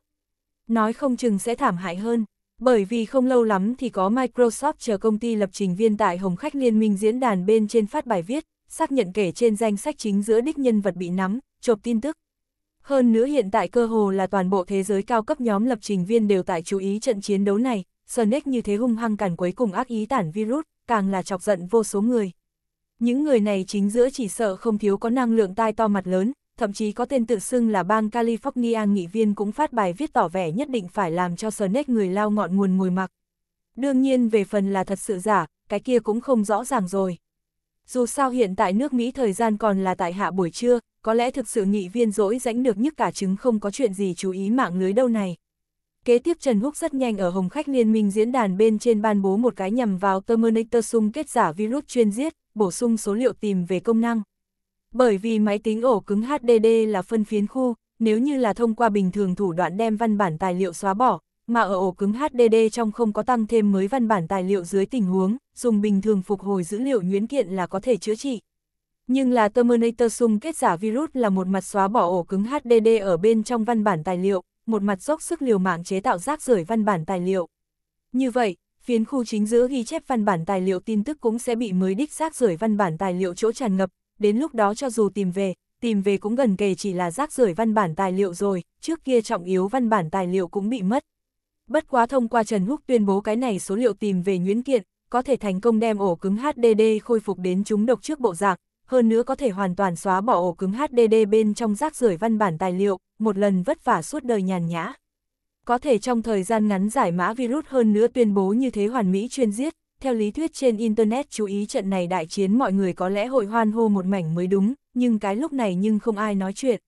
Nói không chừng sẽ thảm hại hơn, bởi vì không lâu lắm thì có Microsoft chờ công ty lập trình viên tại Hồng Khách Liên minh diễn đàn bên trên phát bài viết, xác nhận kể trên danh sách chính giữa đích nhân vật bị nắm, chộp tin tức. Hơn nữa hiện tại cơ hồ là toàn bộ thế giới cao cấp nhóm lập trình viên đều tại chú ý trận chiến đấu này, Sonic như thế hung hăng cản quấy cùng ác ý tản virus, càng là chọc giận vô số người. Những người này chính giữa chỉ sợ không thiếu có năng lượng tai to mặt lớn, thậm chí có tên tự xưng là bang California nghị viên cũng phát bài viết tỏ vẻ nhất định phải làm cho Sonic người lao ngọn nguồn ngồi mặc. Đương nhiên về phần là thật sự giả, cái kia cũng không rõ ràng rồi. Dù sao hiện tại nước Mỹ thời gian còn là tại hạ buổi trưa, có lẽ thực sự nghị viên dỗi rãnh được nhức cả chứng không có chuyện gì chú ý mạng lưới đâu này. Kế tiếp Trần Húc rất nhanh ở Hồng Khách Liên minh diễn đàn bên trên ban bố một cái nhằm vào Terminator xung kết giả virus chuyên giết, bổ sung số liệu tìm về công năng. Bởi vì máy tính ổ cứng HDD là phân phiến khu, nếu như là thông qua bình thường thủ đoạn đem văn bản tài liệu xóa bỏ, mà ở ổ cứng HDD trong không có tăng thêm mới văn bản tài liệu dưới tình huống, dùng bình thường phục hồi dữ liệu nhuyễn kiện là có thể chữa trị. Nhưng là Terminator xung kết giả virus là một mặt xóa bỏ ổ cứng HDD ở bên trong văn bản tài liệu, một mặt dốc sức liều mạng chế tạo rác rưởi văn bản tài liệu. Như vậy, phiến khu chính giữa ghi chép văn bản tài liệu tin tức cũng sẽ bị mới đích rác rưởi văn bản tài liệu chỗ tràn ngập, đến lúc đó cho dù tìm về, tìm về cũng gần kề chỉ là rác rưởi văn bản tài liệu rồi, trước kia trọng yếu văn bản tài liệu cũng bị mất. Bất quá thông qua Trần Húc tuyên bố cái này số liệu tìm về nguyễn kiện, có thể thành công đem ổ cứng HDD khôi phục đến chúng độc trước bộ dạng, hơn nữa có thể hoàn toàn xóa bỏ ổ cứng HDD bên trong rác rưởi văn bản tài liệu, một lần vất vả suốt đời nhàn nhã. Có thể trong thời gian ngắn giải mã virus hơn nữa tuyên bố như thế hoàn mỹ chuyên giết, theo lý thuyết trên Internet chú ý trận này đại chiến mọi người có lẽ hội hoan hô một mảnh mới đúng, nhưng cái lúc này nhưng không ai nói chuyện.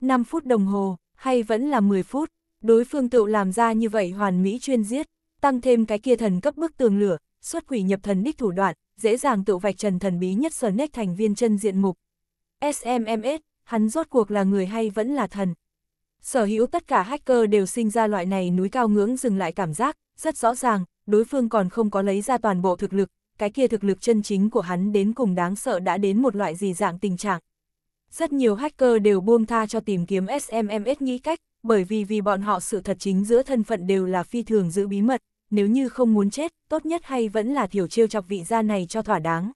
5 phút đồng hồ, hay vẫn là 10 phút, đối phương tự làm ra như vậy hoàn mỹ chuyên giết, tăng thêm cái kia thần cấp bức tường lửa, xuất quỷ nhập thần đích thủ đoạn, dễ dàng tự vạch trần thần bí nhất sở nách thành viên chân diện mục. SMMS, hắn rốt cuộc là người hay vẫn là thần? Sở hữu tất cả hacker đều sinh ra loại này núi cao ngưỡng dừng lại cảm giác, rất rõ ràng, đối phương còn không có lấy ra toàn bộ thực lực, cái kia thực lực chân chính của hắn đến cùng đáng sợ đã đến một loại gì dạng tình trạng. Rất nhiều hacker đều buông tha cho tìm kiếm SMMS nghĩ cách, bởi vì vì bọn họ sự thật chính giữa thân phận đều là phi thường giữ bí mật, nếu như không muốn chết, tốt nhất hay vẫn là thiểu trêu chọc vị gia này cho thỏa đáng.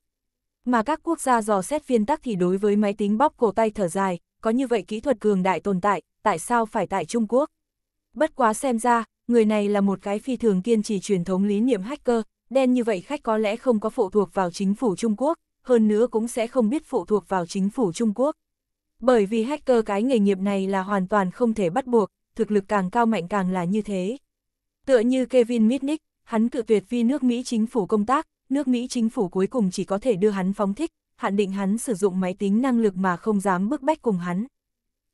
Mà các quốc gia dò xét viên tắc thì đối với máy tính bóp cổ tay thở dài, có như vậy kỹ thuật cường đại tồn tại, tại sao phải tại Trung Quốc? Bất quá xem ra, người này là một cái phi thường kiên trì truyền thống lý niệm hacker, đen như vậy khách có lẽ không có phụ thuộc vào chính phủ Trung Quốc, hơn nữa cũng sẽ không biết phụ thuộc vào chính phủ Trung Quốc. Bởi vì hacker cái nghề nghiệp này là hoàn toàn không thể bắt buộc, thực lực càng cao mạnh càng là như thế. Tựa như Kevin Mitnick, hắn cự tuyệt vì nước Mỹ chính phủ công tác, nước Mỹ chính phủ cuối cùng chỉ có thể đưa hắn phóng thích, hạn định hắn sử dụng máy tính năng lực mà không dám bức bách cùng hắn.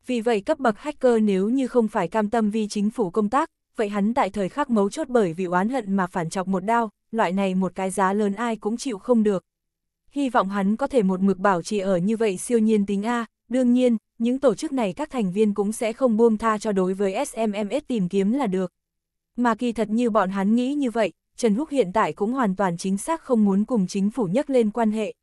Vì vậy cấp bậc hacker nếu như không phải cam tâm vì chính phủ công tác, vậy hắn tại thời khắc mấu chốt bởi vì oán hận mà phản chọc một đao, loại này một cái giá lớn ai cũng chịu không được. Hy vọng hắn có thể một mực bảo trì ở như vậy siêu nhiên tính A, đương nhiên, những tổ chức này các thành viên cũng sẽ không buông tha cho đối với SMMS tìm kiếm là được. Mà kỳ thật như bọn hắn nghĩ như vậy, Trần Húc hiện tại cũng hoàn toàn chính xác không muốn cùng chính phủ nhắc lên quan hệ.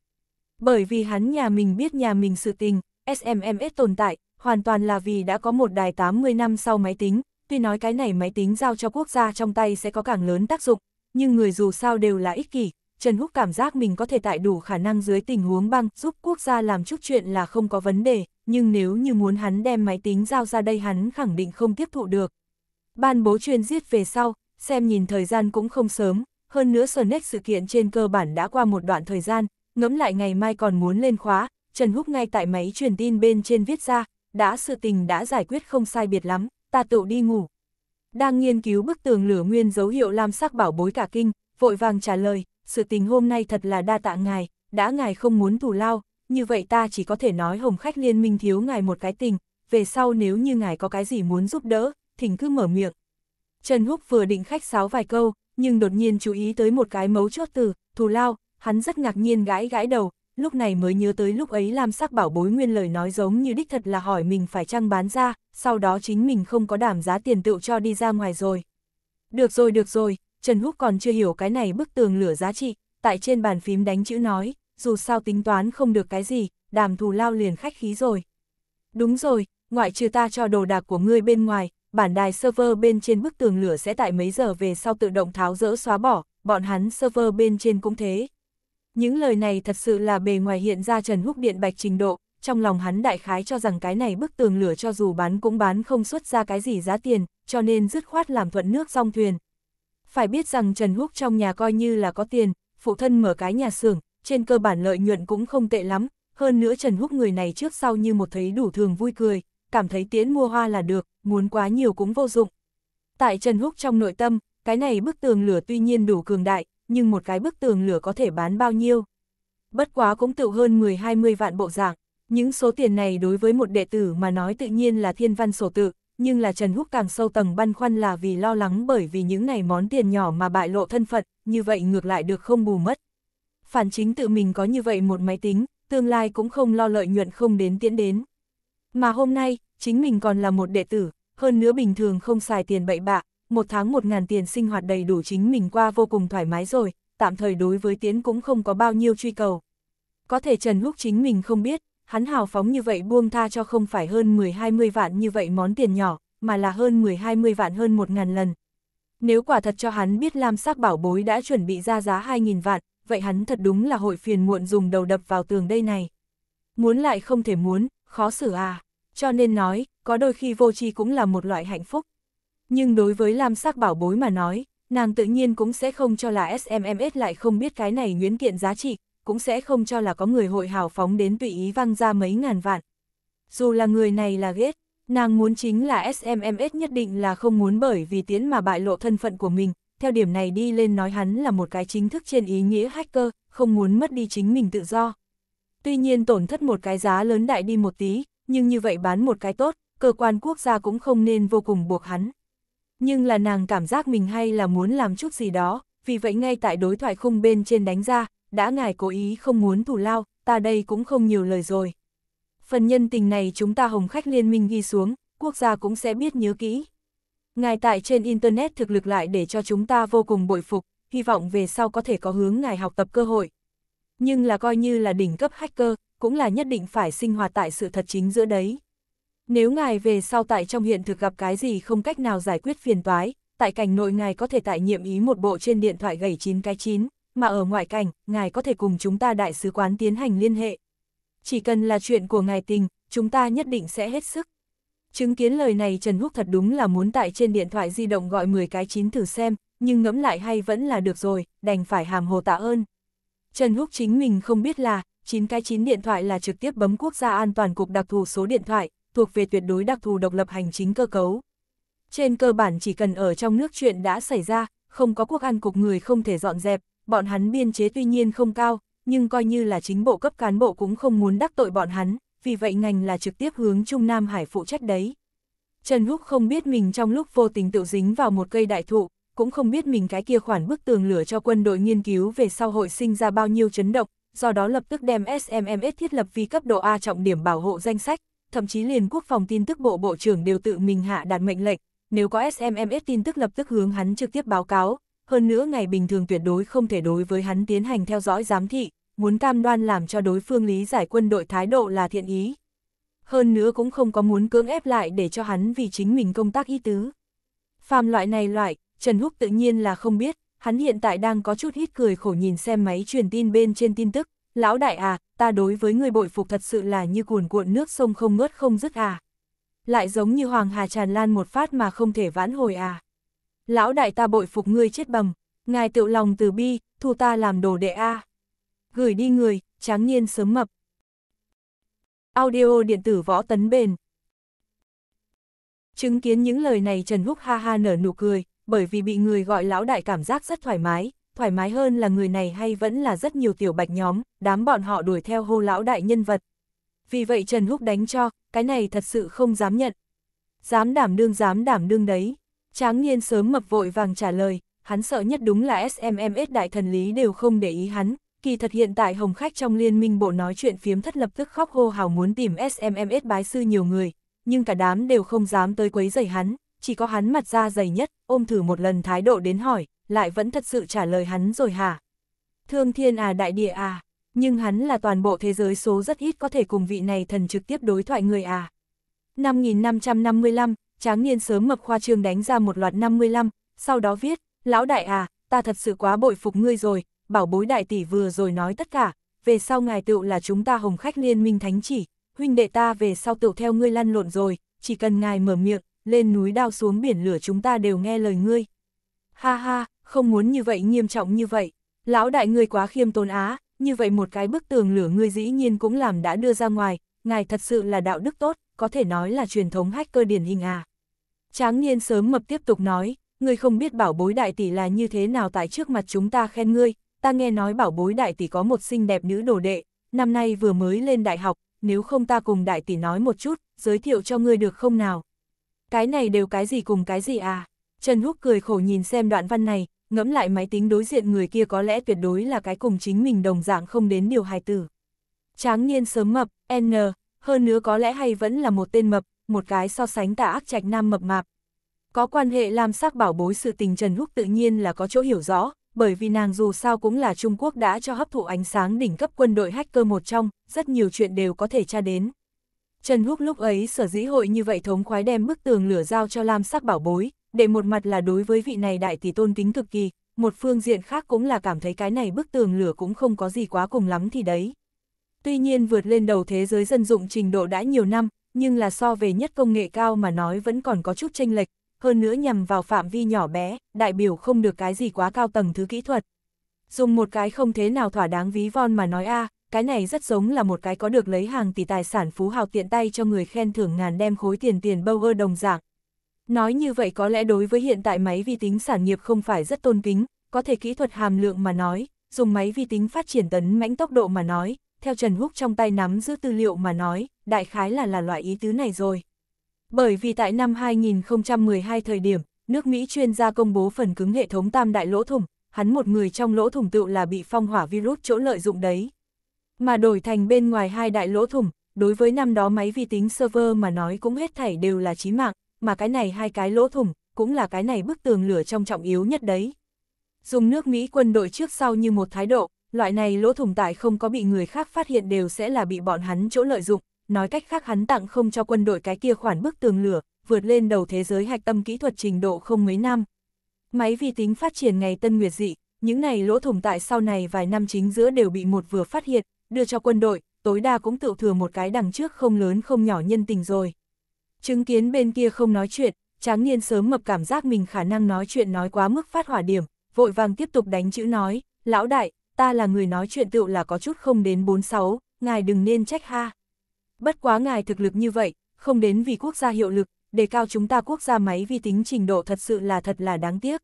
Bởi vì hắn nhà mình biết nhà mình sự tình, SMMS tồn tại, hoàn toàn là vì đã có một đài 80 năm sau máy tính, tuy nói cái này máy tính giao cho quốc gia trong tay sẽ có càng lớn tác dụng, nhưng người dù sao đều là ích kỷ, Trần Húc cảm giác mình có thể tại đủ khả năng dưới tình huống băng giúp quốc gia làm chút chuyện là không có vấn đề, nhưng nếu như muốn hắn đem máy tính giao ra đây hắn khẳng định không tiếp thụ được. Ban bố chuyên giết về sau, xem nhìn thời gian cũng không sớm, hơn nữa Sonic sự kiện trên cơ bản đã qua một đoạn thời gian, ngẫm lại ngày mai còn muốn lên khóa, Trần Húc ngay tại máy truyền tin bên trên viết ra, đã sự tình đã giải quyết không sai biệt lắm, ta tự đi ngủ. Đang nghiên cứu bức tường lửa nguyên dấu hiệu lam sắc bảo bối cả kinh, vội vàng trả lời, sự tình hôm nay thật là đa tạ ngài, đã ngài không muốn thù lao, như vậy ta chỉ có thể nói hồng khách liên minh thiếu ngài một cái tình, về sau nếu như ngài có cái gì muốn giúp đỡ, thình cứ mở miệng. Trần Húc vừa định khách sáo vài câu, nhưng đột nhiên chú ý tới một cái mấu chốt từ, thù lao, hắn rất ngạc nhiên gãi gãi đầu, lúc này mới nhớ tới lúc ấy Lam Sắc Bảo Bối nguyên lời nói giống như đích thật là hỏi mình phải chăng bán ra, sau đó chính mình không có đảm giá tiền tựu cho đi ra ngoài rồi. Được rồi, được rồi, Trần Húc còn chưa hiểu cái này bức tường lửa giá trị, tại trên bàn phím đánh chữ nói, dù sao tính toán không được cái gì, đàm thù lao liền khách khí rồi. Đúng rồi, ngoại trừ ta cho đồ đạc của ngươi bên ngoài, bản đài server bên trên bức tường lửa sẽ tại mấy giờ về sau tự động tháo rỡ xóa bỏ, bọn hắn server bên trên cũng thế. Những lời này thật sự là bề ngoài hiện ra Trần Húc Điện Bạch trình độ, trong lòng hắn đại khái cho rằng cái này bức tường lửa cho dù bán cũng bán không xuất ra cái gì giá tiền, cho nên dứt khoát làm thuận nước song thuyền. Phải biết rằng Trần Húc trong nhà coi như là có tiền, phụ thân mở cái nhà xưởng, trên cơ bản lợi nhuận cũng không tệ lắm, hơn nữa Trần Húc người này trước sau như một thấy đủ thường vui cười, cảm thấy tiễn mua hoa là được, muốn quá nhiều cũng vô dụng. Tại Trần Húc trong nội tâm, cái này bức tường lửa tuy nhiên đủ cường đại, nhưng một cái bức tường lửa có thể bán bao nhiêu. Bất quá cũng tự hơn 10-20 vạn bộ dạng, những số tiền này đối với một đệ tử mà nói tự nhiên là thiên văn sổ tự, nhưng là Trần Húc càng sâu tầng băn khoăn là vì lo lắng bởi vì những này món tiền nhỏ mà bại lộ thân phận, như vậy ngược lại được không bù mất. Phản chính tự mình có như vậy một máy tính, tương lai cũng không lo lợi nhuận không đến tiễn đến. Mà hôm nay, chính mình còn là một đệ tử, hơn nữa bình thường không xài tiền bậy bạ, một tháng một ngàn tiền sinh hoạt đầy đủ chính mình qua vô cùng thoải mái rồi, tạm thời đối với tiến cũng không có bao nhiêu truy cầu. Có thể Trần Húc chính mình không biết, hắn hào phóng như vậy buông tha cho không phải hơn 10-20 vạn như vậy món tiền nhỏ, mà là hơn 10-20 vạn hơn một ngàn lần. Nếu quả thật cho hắn biết Lam sắc bảo bối đã chuẩn bị ra giá 2.000 vạn, vậy hắn thật đúng là hội phiền muộn dùng đầu đập vào tường đây này. Muốn lại không thể muốn, khó xử à. Cho nên nói, có đôi khi vô tri cũng là một loại hạnh phúc. Nhưng đối với Lam sắc bảo bối mà nói, nàng tự nhiên cũng sẽ không cho là SMMS lại không biết cái này nguyễn kiện giá trị, cũng sẽ không cho là có người hội hào phóng đến tùy ý văng ra mấy ngàn vạn. Dù là người này là ghét, nàng muốn chính là SMMS nhất định là không muốn bởi vì tiến mà bại lộ thân phận của mình, theo điểm này đi lên nói hắn là một cái chính thức trên ý nghĩa hacker, không muốn mất đi chính mình tự do. Tuy nhiên tổn thất một cái giá lớn đại đi một tí, nhưng như vậy bán một cái tốt, cơ quan quốc gia cũng không nên vô cùng buộc hắn. Nhưng là nàng cảm giác mình hay là muốn làm chút gì đó, vì vậy ngay tại đối thoại khung bên trên đánh ra, đã ngài cố ý không muốn thủ lao, ta đây cũng không nhiều lời rồi. Phần nhân tình này chúng ta hồng khách liên minh ghi xuống, quốc gia cũng sẽ biết nhớ kỹ. Ngài tại trên Internet thực lực lại để cho chúng ta vô cùng bội phục, hy vọng về sau có thể có hướng ngài học tập cơ hội, nhưng là coi như là đỉnh cấp hacker, cũng là nhất định phải sinh hoạt tại sự thật chính giữa đấy. Nếu ngài về sau tại trong hiện thực gặp cái gì không cách nào giải quyết phiền toái, tại cảnh nội ngài có thể tại nhiệm ý một bộ trên điện thoại gầy 9 cái 9, mà ở ngoại cảnh, ngài có thể cùng chúng ta đại sứ quán tiến hành liên hệ. Chỉ cần là chuyện của ngài tình, chúng ta nhất định sẽ hết sức. Chứng kiến lời này Trần Húc thật đúng là muốn tại trên điện thoại di động gọi 10 cái 9 thử xem, nhưng ngẫm lại hay vẫn là được rồi, đành phải hàm hồ tạ ơn. Trần Húc chính mình không biết là, 9 cái 9 điện thoại là trực tiếp bấm quốc gia an toàn cục đặc thù số điện thoại, thuộc về tuyệt đối đặc thù độc lập hành chính cơ cấu. Trên cơ bản chỉ cần ở trong nước chuyện đã xảy ra, không có quốc an cục người không thể dọn dẹp, bọn hắn biên chế tuy nhiên không cao, nhưng coi như là chính bộ cấp cán bộ cũng không muốn đắc tội bọn hắn, vì vậy ngành là trực tiếp hướng Trung Nam Hải phụ trách đấy. Trần Húc không biết mình trong lúc vô tình tự dính vào một cây đại thụ, cũng không biết mình cái kia khoản bức tường lửa cho quân đội nghiên cứu về sau hội sinh ra bao nhiêu chấn động, do đó lập tức đem SMMS thiết lập vi cấp độ A trọng điểm bảo hộ danh sách, thậm chí liền quốc phòng tin tức bộ bộ trưởng đều tự mình hạ đạt mệnh lệnh, nếu có SMMS tin tức lập tức hướng hắn trực tiếp báo cáo, hơn nữa ngày bình thường tuyệt đối không thể đối với hắn tiến hành theo dõi giám thị, muốn cam đoan làm cho đối phương lý giải quân đội thái độ là thiện ý. Hơn nữa cũng không có muốn cưỡng ép lại để cho hắn vì chính mình công tác y tứ. Phàm loại này loại, Trần Húc tự nhiên là không biết, hắn hiện tại đang có chút hít cười khổ nhìn xem máy truyền tin bên trên tin tức, lão đại à, ta đối với người bội phục thật sự là như cuồn cuộn nước sông không ngớt không dứt à. Lại giống như Hoàng Hà tràn lan một phát mà không thể vãn hồi à. Lão đại ta bội phục ngươi chết bầm, ngài tự lòng từ bi, thu ta làm đồ đệ a à. Gửi đi người, tráng nhiên sớm mập. Audio điện tử võ tấn bền. Chứng kiến những lời này Trần Húc ha ha nở nụ cười, bởi vì bị người gọi lão đại cảm giác rất thoải mái, thoải mái hơn là người này hay vẫn là rất nhiều tiểu bạch nhóm, đám bọn họ đuổi theo hô lão đại nhân vật. Vì vậy Trần Húc đánh cho, cái này thật sự không dám nhận. Dám đảm đương dám đảm đương đấy. Tráng niên sớm mập vội vàng trả lời, hắn sợ nhất đúng là SMMS đại thần lý đều không để ý hắn. Kỳ thật hiện tại hồng khách trong liên minh bộ nói chuyện phiếm thất lập tức khóc hô hào muốn tìm SMMS bái sư nhiều người, nhưng cả đám đều không dám tới quấy rầy hắn, chỉ có hắn mặt da dày nhất, ôm thử một lần thái độ đến hỏi, lại vẫn thật sự trả lời hắn rồi hả? Thương thiên à đại địa à, nhưng hắn là toàn bộ thế giới số rất ít có thể cùng vị này thần trực tiếp đối thoại người à. 5555, tráng niên sớm mập khoa trương đánh ra một loạt 55, sau đó viết, lão đại à, ta thật sự quá bội phục ngươi rồi, bảo bối đại tỷ vừa rồi nói tất cả, về sau ngài tựu là chúng ta hồng khách liên minh thánh chỉ, huynh đệ ta về sau tựu theo ngươi lăn lộn rồi, chỉ cần ngài mở miệng, lên núi đao xuống biển lửa chúng ta đều nghe lời ngươi. Ha ha, không muốn như vậy nghiêm trọng như vậy. Lão đại ngươi quá khiêm tốn á, như vậy một cái bức tường lửa ngươi dĩ nhiên cũng làm đã đưa ra ngoài, ngài thật sự là đạo đức tốt, có thể nói là truyền thống hacker điển hình à. Tráng niên sớm mập tiếp tục nói, ngươi không biết bảo bối đại tỷ là như thế nào tại trước mặt chúng ta khen ngươi, ta nghe nói bảo bối đại tỷ có một xinh đẹp nữ đồ đệ, năm nay vừa mới lên đại học, nếu không ta cùng đại tỷ nói một chút, giới thiệu cho ngươi được không nào cái này đều cái gì cùng cái gì à? Trần Húc cười khổ nhìn xem đoạn văn này, ngẫm lại máy tính đối diện người kia có lẽ tuyệt đối là cái cùng chính mình đồng dạng không đến điều hài tử. Tráng niên sớm mập, N, hơn nữa có lẽ hay vẫn là một tên mập, một cái so sánh tả ác trạch nam mập mạp. Có quan hệ làm sắc bảo bối sự tình Trần Húc tự nhiên là có chỗ hiểu rõ, bởi vì nàng dù sao cũng là Trung Quốc đã cho hấp thụ ánh sáng đỉnh cấp quân đội hacker một trong, rất nhiều chuyện đều có thể tra đến. Trần Húc lúc ấy sở dĩ hội như vậy thống khoái đem bức tường lửa giao cho Lam sắc bảo bối, để một mặt là đối với vị này đại tỷ tôn kính cực kỳ, một phương diện khác cũng là cảm thấy cái này bức tường lửa cũng không có gì quá cùng lắm thì đấy. Tuy nhiên vượt lên đầu thế giới dân dụng trình độ đã nhiều năm, nhưng là so về nhất công nghệ cao mà nói vẫn còn có chút tranh lệch, hơn nữa nhằm vào phạm vi nhỏ bé, đại biểu không được cái gì quá cao tầng thứ kỹ thuật. Dùng một cái không thế nào thỏa đáng ví von mà nói a à, cái này rất giống là một cái có được lấy hàng tỷ tài sản phú hào tiện tay cho người khen thưởng ngàn đem khối tiền tiền bâu ơ đồng dạng. Nói như vậy có lẽ đối với hiện tại máy vi tính sản nghiệp không phải rất tôn kính, có thể kỹ thuật hàm lượng mà nói, dùng máy vi tính phát triển tấn mãnh tốc độ mà nói, theo Trần Húc trong tay nắm giữ tư liệu mà nói, đại khái là là loại ý tứ này rồi. Bởi vì tại năm 2012 thời điểm, nước Mỹ chuyên gia công bố phần cứng hệ thống tam đại lỗ thủng, hắn một người trong lỗ thủng tựu là bị phong hỏa virus chỗ lợi dụng đấy, mà đổi thành bên ngoài hai đại lỗ thủng, đối với năm đó máy vi tính server mà nói cũng hết thảy đều là chí mạng, mà cái này hai cái lỗ thủng, cũng là cái này bức tường lửa trong trọng yếu nhất đấy. Dùng nước Mỹ quân đội trước sau như một thái độ, loại này lỗ thủng tại không có bị người khác phát hiện đều sẽ là bị bọn hắn chỗ lợi dụng, nói cách khác hắn tặng không cho quân đội cái kia khoản bức tường lửa, vượt lên đầu thế giới hạch tâm kỹ thuật trình độ không mấy năm. Máy vi tính phát triển ngày tân nguyệt dị, những này lỗ thủng tại sau này vài năm chính giữa đều bị một vừa phát hiện, đưa cho quân đội, tối đa cũng tự thừa một cái đằng trước không lớn không nhỏ nhân tình rồi. Chứng kiến bên kia không nói chuyện, tráng niên sớm mập cảm giác mình khả năng nói chuyện nói quá mức phát hỏa điểm, vội vàng tiếp tục đánh chữ nói, lão đại, ta là người nói chuyện tựu là có chút không đến 46, ngài đừng nên trách ha. Bất quá ngài thực lực như vậy, không đến vì quốc gia hiệu lực, đề cao chúng ta quốc gia máy vi tính trình độ thật sự là thật là đáng tiếc.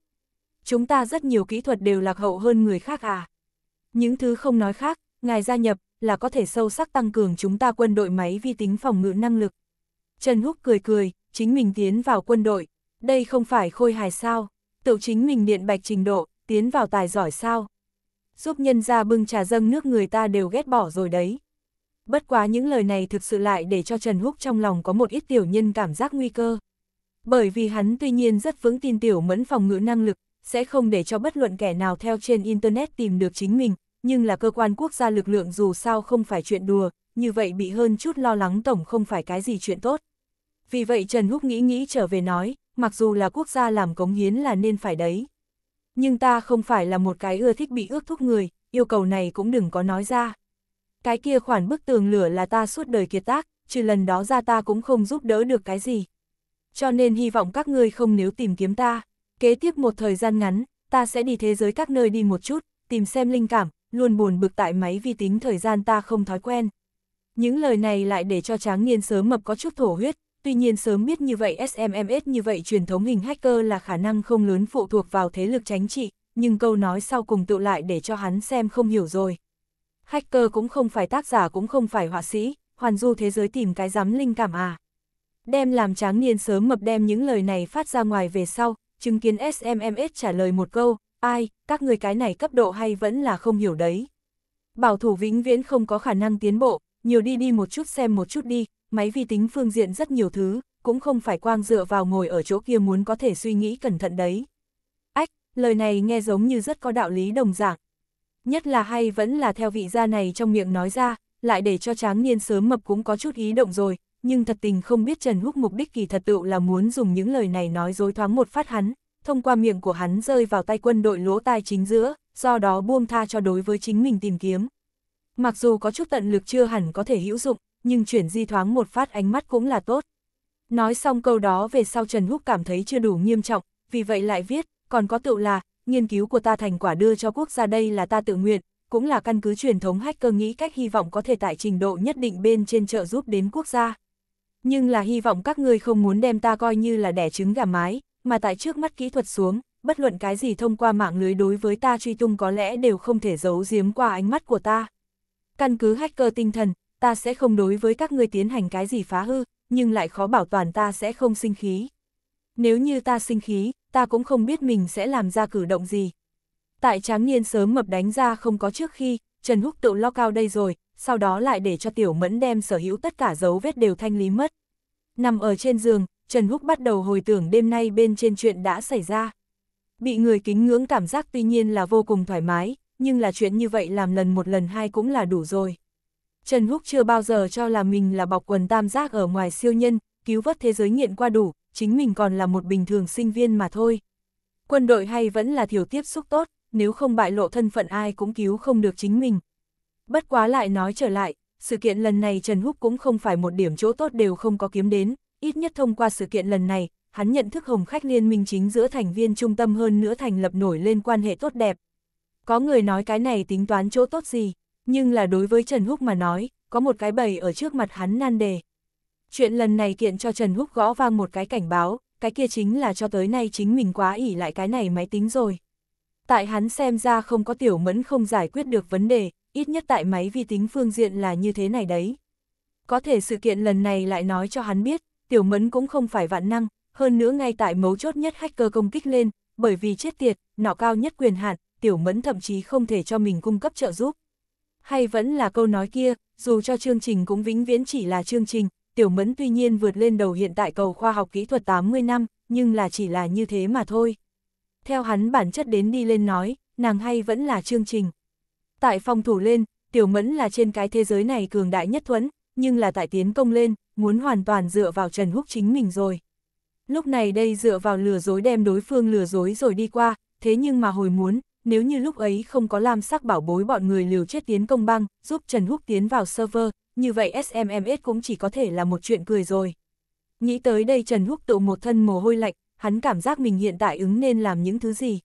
Chúng ta rất nhiều kỹ thuật đều lạc hậu hơn người khác à. Những thứ không nói khác, ngài gia nhập là có thể sâu sắc tăng cường chúng ta quân đội máy vi tính phòng ngự năng lực. Trần Húc cười cười, chính mình tiến vào quân đội, đây không phải khôi hài sao, tự chính mình điện bạch trình độ, tiến vào tài giỏi sao. Giúp nhân ra bưng trà dâng nước người ta đều ghét bỏ rồi đấy. Bất quá những lời này thực sự lại để cho Trần Húc trong lòng có một ít tiểu nhân cảm giác nguy cơ. Bởi vì hắn tuy nhiên rất vững tin tiểu mẫn phòng ngữ năng lực, sẽ không để cho bất luận kẻ nào theo trên Internet tìm được chính mình, nhưng là cơ quan quốc gia lực lượng dù sao không phải chuyện đùa, như vậy bị hơn chút lo lắng tổng không phải cái gì chuyện tốt. Vì vậy Trần Húc nghĩ nghĩ trở về nói, mặc dù là quốc gia làm cống hiến là nên phải đấy. Nhưng ta không phải là một cái ưa thích bị ước thúc người, yêu cầu này cũng đừng có nói ra. Cái kia khoản bức tường lửa là ta suốt đời kiệt tác, trừ lần đó ra ta cũng không giúp đỡ được cái gì. Cho nên hy vọng các ngươi không nếu tìm kiếm ta. Kế tiếp một thời gian ngắn, ta sẽ đi thế giới các nơi đi một chút, tìm xem linh cảm, luôn buồn bực tại máy vi tính thời gian ta không thói quen. Những lời này lại để cho tráng niên sớm mập có chút thổ huyết, tuy nhiên sớm biết như vậy SMMS như vậy truyền thống hình hacker là khả năng không lớn phụ thuộc vào thế lực tránh trị, nhưng câu nói sau cùng tự lại để cho hắn xem không hiểu rồi. Hacker cũng không phải tác giả cũng không phải họa sĩ, hoàn du thế giới tìm cái dám linh cảm à. Đem làm tráng niên sớm mập đem những lời này phát ra ngoài về sau, chứng kiến SMMS trả lời một câu, ai, các người cái này cấp độ hay vẫn là không hiểu đấy. Bảo thủ vĩnh viễn không có khả năng tiến bộ, nhiều đi đi một chút xem một chút đi, máy vi tính phương diện rất nhiều thứ, cũng không phải quang dựa vào ngồi ở chỗ kia muốn có thể suy nghĩ cẩn thận đấy. Ách, lời này nghe giống như rất có đạo lý đồng dạng. Nhất là hay vẫn là theo vị gia này trong miệng nói ra, lại để cho tráng niên sớm mập cũng có chút ý động rồi, nhưng thật tình không biết Trần Húc mục đích kỳ thật tựu là muốn dùng những lời này nói dối thoáng một phát hắn, thông qua miệng của hắn rơi vào tay quân đội lỗ tai chính giữa, do đó buông tha cho đối với chính mình tìm kiếm. Mặc dù có chút tận lực chưa hẳn có thể hữu dụng, nhưng chuyển di thoáng một phát ánh mắt cũng là tốt. Nói xong câu đó về sau Trần Húc cảm thấy chưa đủ nghiêm trọng, vì vậy lại viết, còn có tựu là, nghiên cứu của ta thành quả đưa cho quốc gia đây là ta tự nguyện, cũng là căn cứ truyền thống hacker nghĩ cách hy vọng có thể tại trình độ nhất định bên trên trợ giúp đến quốc gia. Nhưng là hy vọng các ngươi không muốn đem ta coi như là đẻ trứng gà mái, mà tại trước mắt kỹ thuật xuống, bất luận cái gì thông qua mạng lưới đối với ta truy tung có lẽ đều không thể giấu giếm qua ánh mắt của ta. Căn cứ hacker tinh thần, ta sẽ không đối với các ngươi tiến hành cái gì phá hư, nhưng lại khó bảo toàn ta sẽ không sinh khí. Nếu như ta sinh khí, ta cũng không biết mình sẽ làm ra cử động gì. Tại tráng niên sớm mập đánh ra không có trước khi, Trần Húc tự lo cao đây rồi, sau đó lại để cho Tiểu Mẫn đem sở hữu tất cả dấu vết đều thanh lý mất. Nằm ở trên giường, Trần Húc bắt đầu hồi tưởng đêm nay bên trên chuyện đã xảy ra. Bị người kính ngưỡng cảm giác tuy nhiên là vô cùng thoải mái, nhưng là chuyện như vậy làm lần một lần hai cũng là đủ rồi. Trần Húc chưa bao giờ cho là mình là bọc quần tam giác ở ngoài siêu nhân, cứu vớt thế giới nghiện qua đủ, chính mình còn là một bình thường sinh viên mà thôi. Quân đội hay vẫn là thiểu tiếp xúc tốt, nếu không bại lộ thân phận ai cũng cứu không được chính mình. Bất quá lại nói trở lại, sự kiện lần này Trần Húc cũng không phải một điểm chỗ tốt đều không có kiếm đến, ít nhất thông qua sự kiện lần này, hắn nhận thức hồng khách liên minh chính giữa thành viên trung tâm hơn nữa thành lập nổi lên quan hệ tốt đẹp. Có người nói cái này tính toán chỗ tốt gì, nhưng là đối với Trần Húc mà nói, có một cái bầy ở trước mặt hắn nan đề. Chuyện lần này kiện cho Trần Húc gõ vang một cái cảnh báo, cái kia chính là cho tới nay chính mình quá ỉ lại cái này máy tính rồi. Tại hắn xem ra không có tiểu mẫn không giải quyết được vấn đề, ít nhất tại máy vi tính phương diện là như thế này đấy. Có thể sự kiện lần này lại nói cho hắn biết, tiểu mẫn cũng không phải vạn năng, hơn nữa ngay tại mấu chốt nhất hacker công kích lên, bởi vì chết tiệt, nọ cao nhất quyền hạn, tiểu mẫn thậm chí không thể cho mình cung cấp trợ giúp. Hay vẫn là câu nói kia, dù cho chương trình cũng vĩnh viễn chỉ là chương trình, tiểu mẫn tuy nhiên vượt lên đầu hiện tại cầu khoa học kỹ thuật 80 năm, nhưng là chỉ là như thế mà thôi. Theo hắn bản chất đến đi lên nói, nàng hay vẫn là chương trình. Tại phòng thủ lên, tiểu mẫn là trên cái thế giới này cường đại nhất thuẫn, nhưng là tại tiến công lên, muốn hoàn toàn dựa vào Trần Húc chính mình rồi. Lúc này đây dựa vào lừa dối đem đối phương lừa dối rồi đi qua, thế nhưng mà hồi muốn, nếu như lúc ấy không có lam sắc bảo bối bọn người liều chết tiến công băng, giúp Trần Húc tiến vào server, như vậy SMMS cũng chỉ có thể là một chuyện cười rồi. Nghĩ tới đây Trần Húc tự một thân mồ hôi lạnh, hắn cảm giác mình hiện tại ứng nên làm những thứ gì.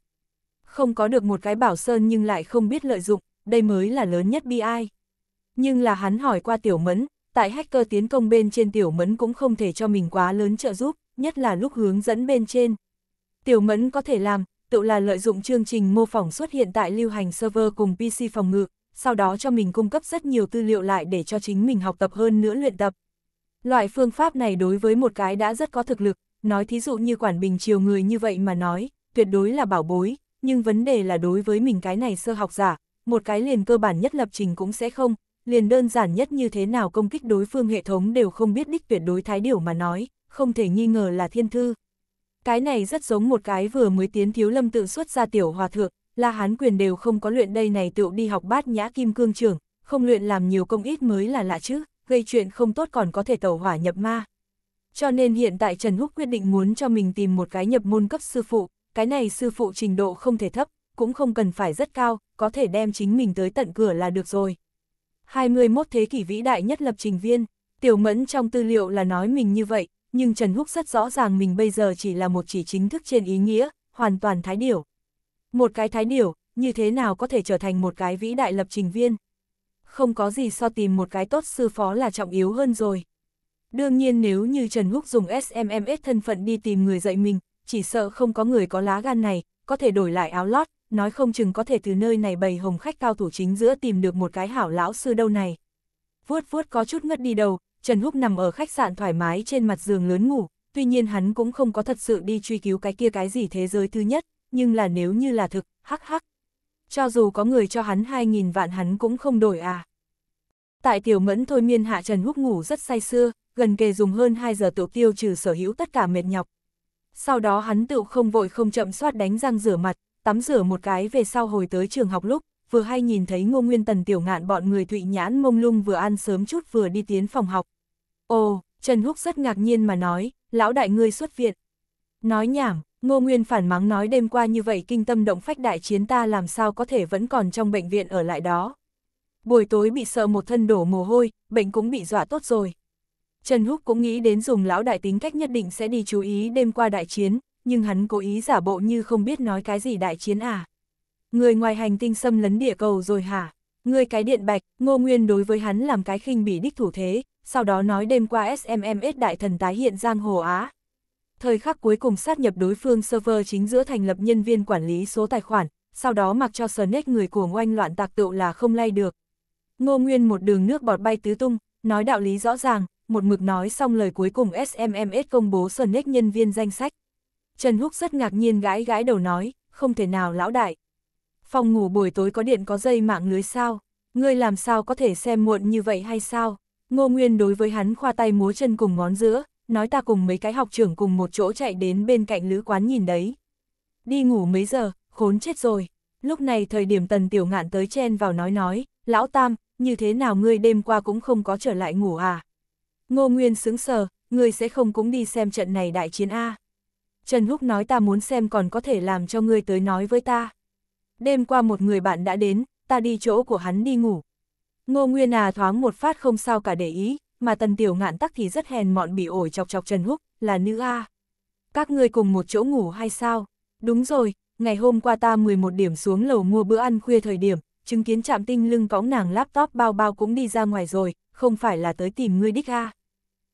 Không có được một cái bảo sơn nhưng lại không biết lợi dụng, đây mới là lớn nhất bi ai. Nhưng là hắn hỏi qua tiểu mẫn, tại hacker tiến công bên trên tiểu mẫn cũng không thể cho mình quá lớn trợ giúp, nhất là lúc hướng dẫn bên trên. Tiểu mẫn có thể làm, tự là lợi dụng chương trình mô phỏng xuất hiện tại lưu hành server cùng PC phòng ngự, sau đó cho mình cung cấp rất nhiều tư liệu lại để cho chính mình học tập hơn nữa luyện tập. Loại phương pháp này đối với một cái đã rất có thực lực, nói thí dụ như quản bình chiều người như vậy mà nói, tuyệt đối là bảo bối, nhưng vấn đề là đối với mình cái này sơ học giả, một cái liền cơ bản nhất lập trình cũng sẽ không, liền đơn giản nhất như thế nào công kích đối phương hệ thống đều không biết đích tuyệt đối thái điểu mà nói, không thể nghi ngờ là thiên thư. Cái này rất giống một cái vừa mới tiến thiếu lâm tự xuất ra tiểu hòa thượng, là hán quyền đều không có luyện đây này tựu đi học bát nhã kim cương trưởng, không luyện làm nhiều công ít mới là lạ chứ, gây chuyện không tốt còn có thể tẩu hỏa nhập ma. Cho nên hiện tại Trần Húc quyết định muốn cho mình tìm một cái nhập môn cấp sư phụ, cái này sư phụ trình độ không thể thấp, cũng không cần phải rất cao, có thể đem chính mình tới tận cửa là được rồi. 21 thế kỷ vĩ đại nhất lập trình viên, Tiểu Mẫn trong tư liệu là nói mình như vậy, nhưng Trần Húc rất rõ ràng mình bây giờ chỉ là một chỉ chính thức trên ý nghĩa, hoàn toàn thái điểu. Một cái thái điểu, như thế nào có thể trở thành một cái vĩ đại lập trình viên? Không có gì so tìm một cái tốt sư phó là trọng yếu hơn rồi. Đương nhiên nếu như Trần Húc dùng SMMS thân phận đi tìm người dạy mình, chỉ sợ không có người có lá gan này, có thể đổi lại áo lót, nói không chừng có thể từ nơi này bày hồng khách cao thủ chính giữa tìm được một cái hảo lão sư đâu này. Vuốt vuốt có chút ngất đi đầu, Trần Húc nằm ở khách sạn thoải mái trên mặt giường lớn ngủ, tuy nhiên hắn cũng không có thật sự đi truy cứu cái kia cái gì thế giới thứ nhất, nhưng là nếu như là thực, hắc hắc. Cho dù có người cho hắn 2.000 vạn hắn cũng không đổi à. Tại tiểu mẫn thôi miên hạ Trần Húc ngủ rất say sưa, gần kề dùng hơn 2 giờ tiểu tiêu trừ sở hữu tất cả mệt nhọc. Sau đó hắn tự không vội không chậm soát đánh răng rửa mặt, tắm rửa một cái về sau hồi tới trường học lúc, vừa hay nhìn thấy Ngô Nguyên Tần tiểu ngạn bọn người Thụy Nhãn mông lung vừa ăn sớm chút vừa đi tiến phòng học. Ồ, Trần Húc rất ngạc nhiên mà nói, lão đại ngươi xuất viện. Nói nhảm, Ngô Nguyên phản mắng nói đêm qua như vậy kinh tâm động phách đại chiến ta làm sao có thể vẫn còn trong bệnh viện ở lại đó. Buổi tối bị sợ một thân đổ mồ hôi, bệnh cũng bị dọa tốt rồi. Trần Húc cũng nghĩ đến dùng lão đại tính cách nhất định sẽ đi chú ý đêm qua đại chiến, nhưng hắn cố ý giả bộ như không biết nói cái gì đại chiến à. Người ngoài hành tinh xâm lấn địa cầu rồi hả? Người cái điện bạch, ngô nguyên đối với hắn làm cái khinh bỉ đích thủ thế, sau đó nói đêm qua SMMS đại thần tái hiện giang hồ Á. Thời khắc cuối cùng sát nhập đối phương server chính giữa thành lập nhân viên quản lý số tài khoản, sau đó mặc cho Snake người của ngoanh loạn tạc tựu là không lay được. Ngô Nguyên một đường nước bọt bay tứ tung, nói đạo lý rõ ràng, một mực nói xong lời cuối cùng SMMS công bố Snake nhân viên danh sách. Trần Húc rất ngạc nhiên gãi gãi đầu nói, không thể nào lão đại. Phòng ngủ buổi tối có điện có dây mạng lưới sao, ngươi làm sao có thể xem muộn như vậy hay sao? Ngô Nguyên đối với hắn khoa tay múa chân cùng ngón giữa, nói ta cùng mấy cái học trưởng cùng một chỗ chạy đến bên cạnh lữ quán nhìn đấy. Đi ngủ mấy giờ, khốn chết rồi. Lúc này thời điểm tần tiểu ngạn tới chen vào nói nói, lão tam, như thế nào ngươi đêm qua cũng không có trở lại ngủ à? Ngô Nguyên sững sờ, ngươi sẽ không cũng đi xem trận này đại chiến A. Trần Húc nói ta muốn xem còn có thể làm cho ngươi tới nói với ta. Đêm qua một người bạn đã đến, ta đi chỗ của hắn đi ngủ. Ngô Nguyên à thoáng một phát không sao cả để ý, mà tần tiểu ngạn tắc thì rất hèn mọn bị ổi chọc chọc Trần Húc, là nữ A. Các ngươi cùng một chỗ ngủ hay sao? Đúng rồi, ngày hôm qua ta 11 điểm xuống lầu mua bữa ăn khuya thời điểm, chứng kiến chạm tinh lưng cõng nàng laptop bao bao cũng đi ra ngoài rồi, không phải là tới tìm ngươi đích A.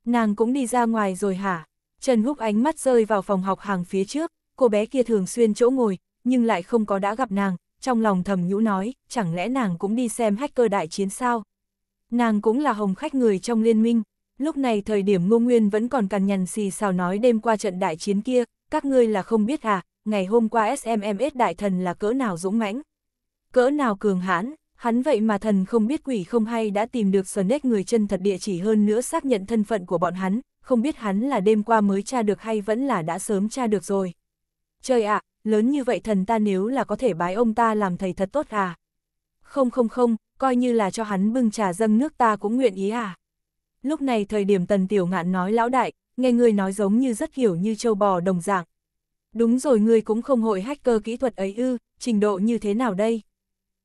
Nàng cũng đi ra ngoài rồi hả? Trần Húc ánh mắt rơi vào phòng học hàng phía trước, cô bé kia thường xuyên chỗ ngồi, nhưng lại không có đã gặp nàng, trong lòng thầm nhũ nói, chẳng lẽ nàng cũng đi xem hacker đại chiến sao? Nàng cũng là hồng khách người trong liên minh, lúc này thời điểm Ngô Nguyên vẫn còn cằn nhằn xì xào nói đêm qua trận đại chiến kia, các ngươi là không biết à, ngày hôm qua SMMS đại thần là cỡ nào dũng mãnh, cỡ nào cường hãn, Hắn vậy mà thần không biết quỷ không hay đã tìm được sờ nết người chân thật địa chỉ hơn nữa xác nhận thân phận của bọn hắn, không biết hắn là đêm qua mới tra được hay vẫn là đã sớm tra được rồi. Trời ạ, lớn như vậy thần ta nếu là có thể bái ông ta làm thầy thật tốt à? Không không không, coi như là cho hắn bưng trà dâng nước ta cũng nguyện ý à? Lúc này thời điểm tần tiểu ngạn nói lão đại, nghe người nói giống như rất hiểu như châu bò đồng dạng. Đúng rồi người cũng không hội hacker kỹ thuật ấy ư, trình độ như thế nào đây?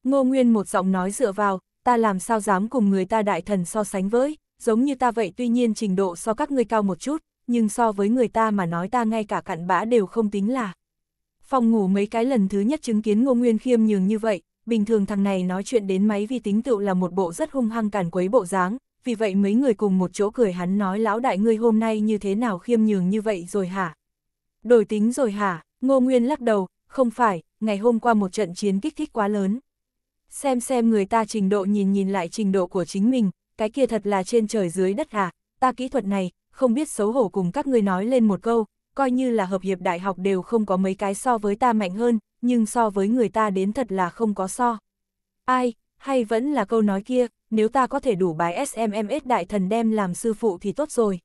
Ngô Nguyên một giọng nói dựa vào, ta làm sao dám cùng người ta đại thần so sánh với, giống như ta vậy tuy nhiên trình độ so các ngươi cao một chút, nhưng so với người ta mà nói ta ngay cả cặn bã đều không tính là. Phòng ngủ mấy cái lần thứ nhất chứng kiến Ngô Nguyên khiêm nhường như vậy, bình thường thằng này nói chuyện đến máy vi tính tựu là một bộ rất hung hăng càn quấy bộ dáng, vì vậy mấy người cùng một chỗ cười hắn nói lão đại ngươi hôm nay như thế nào khiêm nhường như vậy rồi hả? Đổi tính rồi hả? Ngô Nguyên lắc đầu, không phải, ngày hôm qua một trận chiến kích thích quá lớn xem xem người ta trình độ nhìn nhìn lại trình độ của chính mình, cái kia thật là trên trời dưới đất à, ta kỹ thuật này, không biết xấu hổ cùng các ngươi nói lên một câu, coi như là hợp hiệp đại học đều không có mấy cái so với ta mạnh hơn, nhưng so với người ta đến thật là không có so. Ai, hay vẫn là câu nói kia, nếu ta có thể đủ bái SMMS đại thần đem làm sư phụ thì tốt rồi.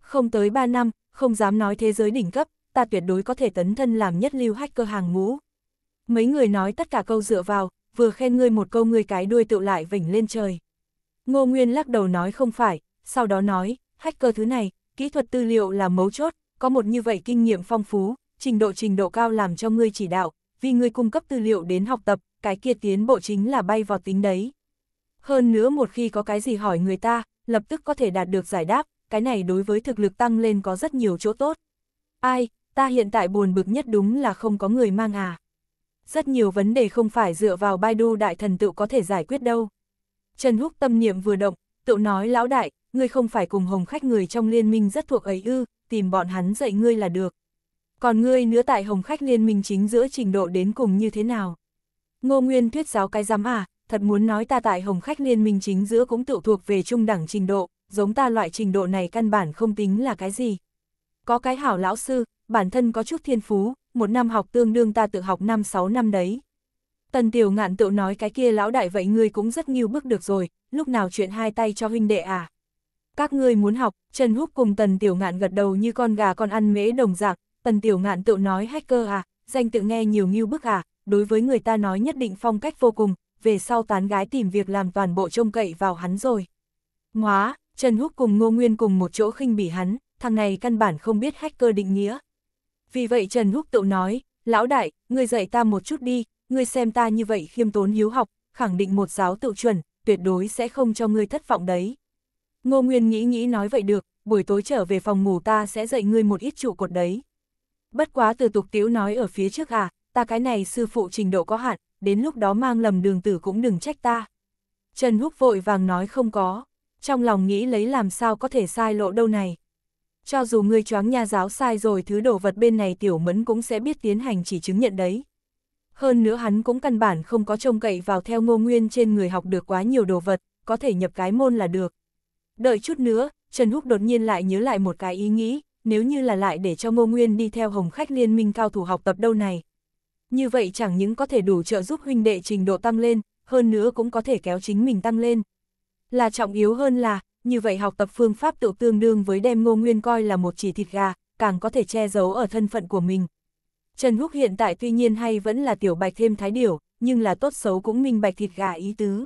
Không tới 3 năm, không dám nói thế giới đỉnh cấp, ta tuyệt đối có thể tấn thân làm nhất lưu hacker hàng ngũ. Mấy người nói tất cả câu dựa vào, vừa khen ngươi một câu ngươi cái đuôi tựu lại vỉnh lên trời. Ngô Nguyên lắc đầu nói không phải, sau đó nói, hacker thứ này, kỹ thuật tư liệu là mấu chốt, có một như vậy kinh nghiệm phong phú, trình độ trình độ cao làm cho ngươi chỉ đạo, vì ngươi cung cấp tư liệu đến học tập, cái kia tiến bộ chính là bay vào tính đấy. Hơn nữa một khi có cái gì hỏi người ta, lập tức có thể đạt được giải đáp, cái này đối với thực lực tăng lên có rất nhiều chỗ tốt. Ai, ta hiện tại buồn bực nhất đúng là không có người mang à rất nhiều vấn đề không phải dựa vào Baidu đại thần tự có thể giải quyết đâu. Trần Húc tâm niệm vừa động, tự nói lão đại, ngươi không phải cùng hồng khách người trong liên minh rất thuộc ấy ư, tìm bọn hắn dạy ngươi là được. Còn ngươi nữa tại hồng khách liên minh chính giữa trình độ đến cùng như thế nào? Ngô Nguyên thuyết giáo cái giám à, thật muốn nói ta tại hồng khách liên minh chính giữa cũng tự thuộc về trung đẳng trình độ, giống ta loại trình độ này căn bản không tính là cái gì. Có cái hảo lão sư, bản thân có chút thiên phú, một năm học tương đương ta tự học 5-6 năm đấy. Tần tiểu ngạn tự nói cái kia lão đại vậy ngươi cũng rất nghiêu bước được rồi, lúc nào chuyện hai tay cho huynh đệ à. Các ngươi muốn học, Trần Húc cùng tần tiểu ngạn gật đầu như con gà con ăn mễ đồng dạng, tần tiểu ngạn tự nói hacker à, danh tự nghe nhiều nghiêu bức à, đối với người ta nói nhất định phong cách vô cùng, về sau tán gái tìm việc làm toàn bộ trông cậy vào hắn rồi. Móa, Trần Húc cùng Ngô Nguyên cùng một chỗ khinh bỉ hắn, thằng này căn bản không biết hacker định nghĩa. Vì vậy Trần Húc Tậu nói, lão đại, ngươi dạy ta một chút đi, ngươi xem ta như vậy khiêm tốn hiếu học, khẳng định một giáo tự chuẩn, tuyệt đối sẽ không cho ngươi thất vọng đấy. Ngô Nguyên nghĩ nghĩ nói vậy được, buổi tối trở về phòng ngủ ta sẽ dạy ngươi một ít trụ cột đấy. Bất quá từ tục tiếu nói ở phía trước à, ta cái này sư phụ trình độ có hạn, đến lúc đó mang lầm đường tử cũng đừng trách ta. Trần Húc vội vàng nói không có, trong lòng nghĩ lấy làm sao có thể sai lộ đâu này cho dù ngươi choáng nha giáo sai rồi thứ đồ vật bên này tiểu mẫn cũng sẽ biết tiến hành chỉ chứng nhận đấy. Hơn nữa hắn cũng căn bản không có trông cậy vào theo ngô nguyên trên người học được quá nhiều đồ vật, có thể nhập cái môn là được. Đợi chút nữa, Trần Húc đột nhiên lại nhớ lại một cái ý nghĩ, nếu như là lại để cho ngô nguyên đi theo hồng khách liên minh cao thủ học tập đâu này. Như vậy chẳng những có thể đủ trợ giúp huynh đệ trình độ tăng lên, hơn nữa cũng có thể kéo chính mình tăng lên. Là trọng yếu hơn là, như vậy học tập phương pháp tự tương đương với đem ngô nguyên coi là một chỉ thịt gà, càng có thể che giấu ở thân phận của mình. Trần Húc hiện tại tuy nhiên hay vẫn là tiểu bạch thêm thái điểu, nhưng là tốt xấu cũng minh bạch thịt gà ý tứ.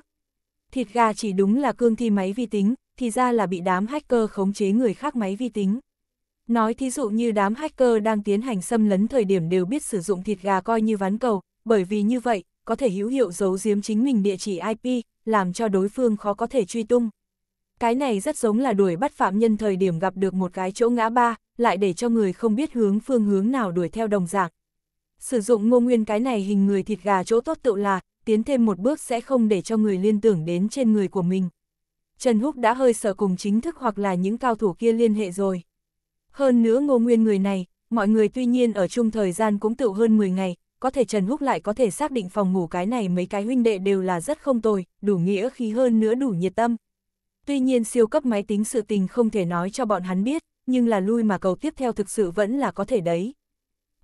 Thịt gà chỉ đúng là cương thi máy vi tính, thì ra là bị đám hacker khống chế người khác máy vi tính. Nói thí dụ như đám hacker đang tiến hành xâm lấn thời điểm đều biết sử dụng thịt gà coi như ván cầu, bởi vì như vậy, có thể hữu hiệu giấu giếm chính mình địa chỉ IP, làm cho đối phương khó có thể truy tung cái này rất giống là đuổi bắt phạm nhân thời điểm gặp được một cái chỗ ngã ba, lại để cho người không biết hướng phương hướng nào đuổi theo đồng dạng. Sử dụng ngô nguyên cái này hình người thịt gà chỗ tốt tự là, tiến thêm một bước sẽ không để cho người liên tưởng đến trên người của mình. Trần Húc đã hơi sợ cùng chính thức hoặc là những cao thủ kia liên hệ rồi. Hơn nữa ngô nguyên người này, mọi người tuy nhiên ở chung thời gian cũng tự hơn 10 ngày, có thể Trần Húc lại có thể xác định phòng ngủ cái này mấy cái huynh đệ đều là rất không tồi, đủ nghĩa khí hơn nữa đủ nhiệt tâm. Tuy nhiên siêu cấp máy tính sự tình không thể nói cho bọn hắn biết, nhưng là lui mà cầu tiếp theo thực sự vẫn là có thể đấy.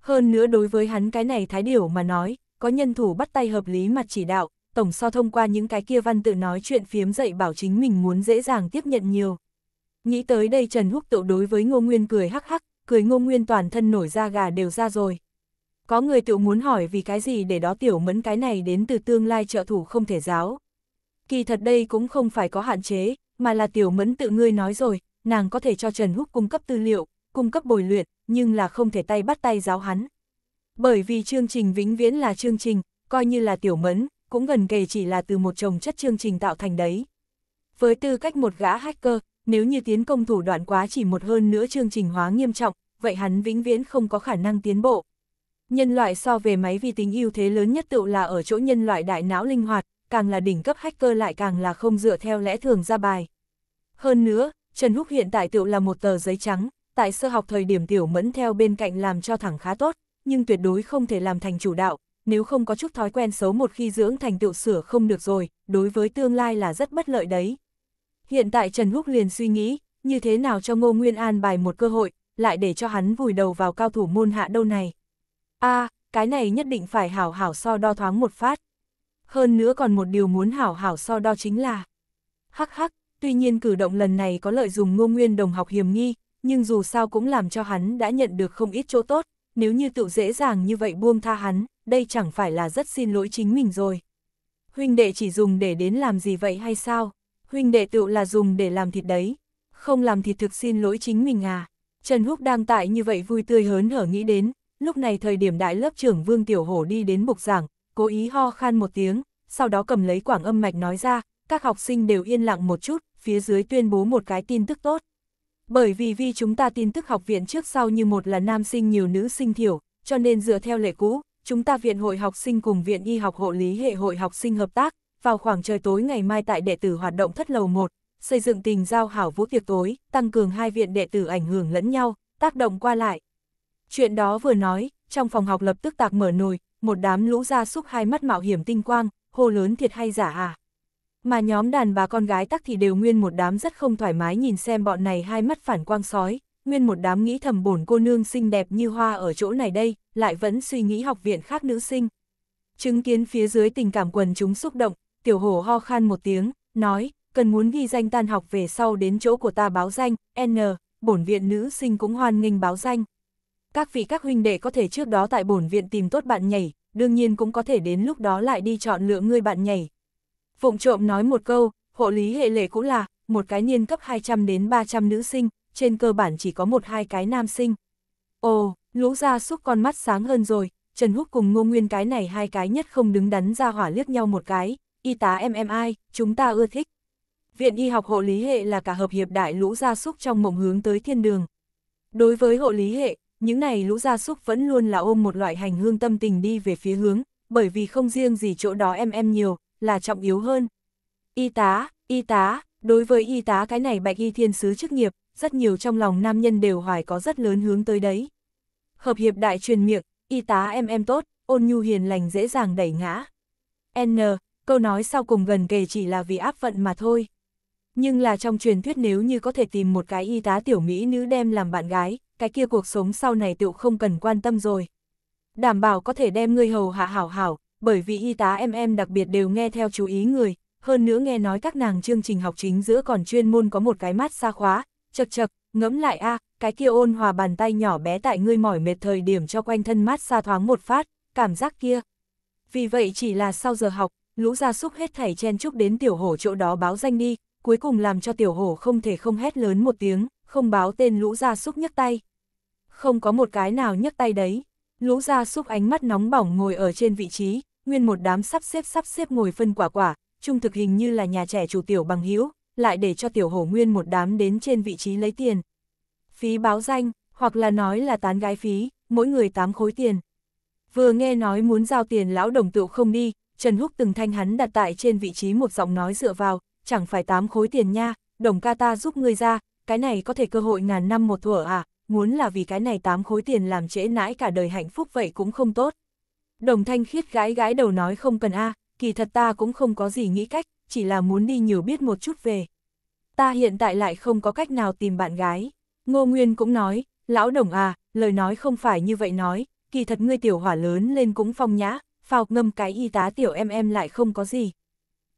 Hơn nữa đối với hắn cái này thái điểu mà nói, có nhân thủ bắt tay hợp lý mặt chỉ đạo, tổng so thông qua những cái kia văn tự nói chuyện phiếm dạy bảo chính mình muốn dễ dàng tiếp nhận nhiều. Nghĩ tới đây Trần Húc tựu đối với Ngô Nguyên cười hắc hắc, cười Ngô Nguyên toàn thân nổi da gà đều ra rồi. Có người tựu muốn hỏi vì cái gì để đó tiểu mẫn cái này đến từ tương lai trợ thủ không thể giáo kỳ thật đây cũng không phải có hạn chế, mà là tiểu mẫn tự ngươi nói rồi, nàng có thể cho Trần Húc cung cấp tư liệu, cung cấp bồi luyện, nhưng là không thể tay bắt tay giáo hắn. Bởi vì chương trình vĩnh viễn là chương trình, coi như là tiểu mẫn, cũng gần kề chỉ là từ một chồng chất chương trình tạo thành đấy. Với tư cách một gã hacker, nếu như tiến công thủ đoạn quá chỉ một hơn nữa chương trình hóa nghiêm trọng, vậy hắn vĩnh viễn không có khả năng tiến bộ. Nhân loại so về máy vi tính ưu thế lớn nhất tựu là ở chỗ nhân loại đại não linh hoạt, càng là đỉnh cấp hacker lại càng là không dựa theo lẽ thường ra bài. Hơn nữa, Trần Húc hiện tại tựu là một tờ giấy trắng, tại sơ học thời điểm tiểu mẫn theo bên cạnh làm cho thẳng khá tốt, nhưng tuyệt đối không thể làm thành chủ đạo, nếu không có chút thói quen xấu một khi dưỡng thành tựu sửa không được rồi, đối với tương lai là rất bất lợi đấy. Hiện tại Trần Húc liền suy nghĩ, như thế nào cho Ngô Nguyên An bài một cơ hội, lại để cho hắn vùi đầu vào cao thủ môn hạ đâu này. a cái này nhất định phải hảo hảo so đo thoáng một phát hơn nữa còn một điều muốn hảo hảo so đo chính là. Hắc hắc, tuy nhiên cử động lần này có lợi dùng ngô nguyên đồng học hiểm nghi, nhưng dù sao cũng làm cho hắn đã nhận được không ít chỗ tốt, nếu như tự dễ dàng như vậy buông tha hắn, đây chẳng phải là rất xin lỗi chính mình rồi. Huynh đệ chỉ dùng để đến làm gì vậy hay sao? Huynh đệ tự là dùng để làm thịt đấy, không làm thịt thực xin lỗi chính mình à. Trần Húc đang tại như vậy vui tươi hớn hở nghĩ đến, lúc này thời điểm đại lớp trưởng Vương Tiểu Hổ đi đến bục giảng, cố ý ho khan một tiếng, sau đó cầm lấy quảng âm mạch nói ra, các học sinh đều yên lặng một chút, phía dưới tuyên bố một cái tin tức tốt. Bởi vì vì chúng ta tin tức học viện trước sau như một là nam sinh nhiều nữ sinh thiểu, cho nên dựa theo lệ cũ, chúng ta viện hội học sinh cùng viện y học hộ lý hệ hội học sinh hợp tác, vào khoảng trời tối ngày mai tại đệ tử hoạt động thất lầu 1, xây dựng tình giao hảo vũ tiệc tối, tăng cường hai viện đệ tử ảnh hưởng lẫn nhau, tác động qua lại. Chuyện đó vừa nói, trong phòng học lập tức tạc mở nồi, một đám lũ gia súc hai mắt mạo hiểm tinh quang, hô lớn thiệt hay giả à. Mà nhóm đàn bà con gái tắc thì đều nguyên một đám rất không thoải mái nhìn xem bọn này hai mắt phản quang sói, nguyên một đám nghĩ thầm bổn cô nương xinh đẹp như hoa ở chỗ này đây, lại vẫn suy nghĩ học viện khác nữ sinh. Chứng kiến phía dưới tình cảm quần chúng xúc động, tiểu hổ ho khan một tiếng, nói, cần muốn ghi danh tan học về sau đến chỗ của ta báo danh, N, bổn viện nữ sinh cũng hoan nghênh báo danh. Các vị các huynh đệ có thể trước đó tại bổn viện tìm tốt bạn nhảy, đương nhiên cũng có thể đến lúc đó lại đi chọn lựa người bạn nhảy. Phụng trộm nói một câu, hộ lý hệ lệ cũng là, một cái niên cấp 200 đến 300 nữ sinh, trên cơ bản chỉ có một hai cái nam sinh. Ồ, lũ ra xúc con mắt sáng hơn rồi, Trần Húc cùng Ngô Nguyên cái này hai cái nhất không đứng đắn ra hỏa liếc nhau một cái, y tá em em ai, chúng ta ưa thích. Viện y học hộ lý hệ là cả hợp hiệp đại lũ gia súc trong mộng hướng tới thiên đường. Đối với hộ lý hệ, những này lũ gia súc vẫn luôn là ôm một loại hành hương tâm tình đi về phía hướng, bởi vì không riêng gì chỗ đó em em nhiều, là trọng yếu hơn. Y tá, y tá, đối với y tá cái này bạch y thiên sứ chức nghiệp, rất nhiều trong lòng nam nhân đều hoài có rất lớn hướng tới đấy. Hợp hiệp đại truyền miệng, y tá em em tốt, ôn nhu hiền lành dễ dàng đẩy ngã. N, câu nói sau cùng gần kề chỉ là vì áp vận mà thôi. Nhưng là trong truyền thuyết nếu như có thể tìm một cái y tá tiểu mỹ nữ đem làm bạn gái, cái kia cuộc sống sau này tựu không cần quan tâm rồi. Đảm bảo có thể đem ngươi hầu hạ hảo hảo, bởi vì y tá em em đặc biệt đều nghe theo chú ý người, hơn nữa nghe nói các nàng chương trình học chính giữa còn chuyên môn có một cái mát xa khóa, chật chật, ngẫm lại a cái kia ôn hòa bàn tay nhỏ bé tại ngươi mỏi mệt thời điểm cho quanh thân mát xa thoáng một phát, cảm giác kia. Vì vậy chỉ là sau giờ học, lũ gia súc hết thảy chen chúc đến tiểu hổ chỗ đó báo danh đi, cuối cùng làm cho tiểu hổ không thể không hét lớn một tiếng không báo tên lũ gia súc nhấc tay. Không có một cái nào nhấc tay đấy. Lũ gia súc ánh mắt nóng bỏng ngồi ở trên vị trí, nguyên một đám sắp xếp sắp xếp ngồi phân quả quả, trung thực hình như là nhà trẻ chủ tiểu bằng hữu lại để cho tiểu hổ nguyên một đám đến trên vị trí lấy tiền. Phí báo danh, hoặc là nói là tán gái phí, mỗi người tám khối tiền. Vừa nghe nói muốn giao tiền lão đồng tựu không đi, Trần Húc từng thanh hắn đặt tại trên vị trí một giọng nói dựa vào, chẳng phải tám khối tiền nha, đồng ca ta giúp ngươi ra, cái này có thể cơ hội ngàn năm một thuở à, muốn là vì cái này tám khối tiền làm trễ nãi cả đời hạnh phúc vậy cũng không tốt. Đồng thanh khiết gái gái đầu nói không cần a kỳ thật ta cũng không có gì nghĩ cách, chỉ là muốn đi nhiều biết một chút về. Ta hiện tại lại không có cách nào tìm bạn gái. Ngô Nguyên cũng nói, lão đồng à, lời nói không phải như vậy nói, kỳ thật ngươi tiểu hỏa lớn lên cũng phong nhã, phao ngâm cái y tá tiểu em em lại không có gì.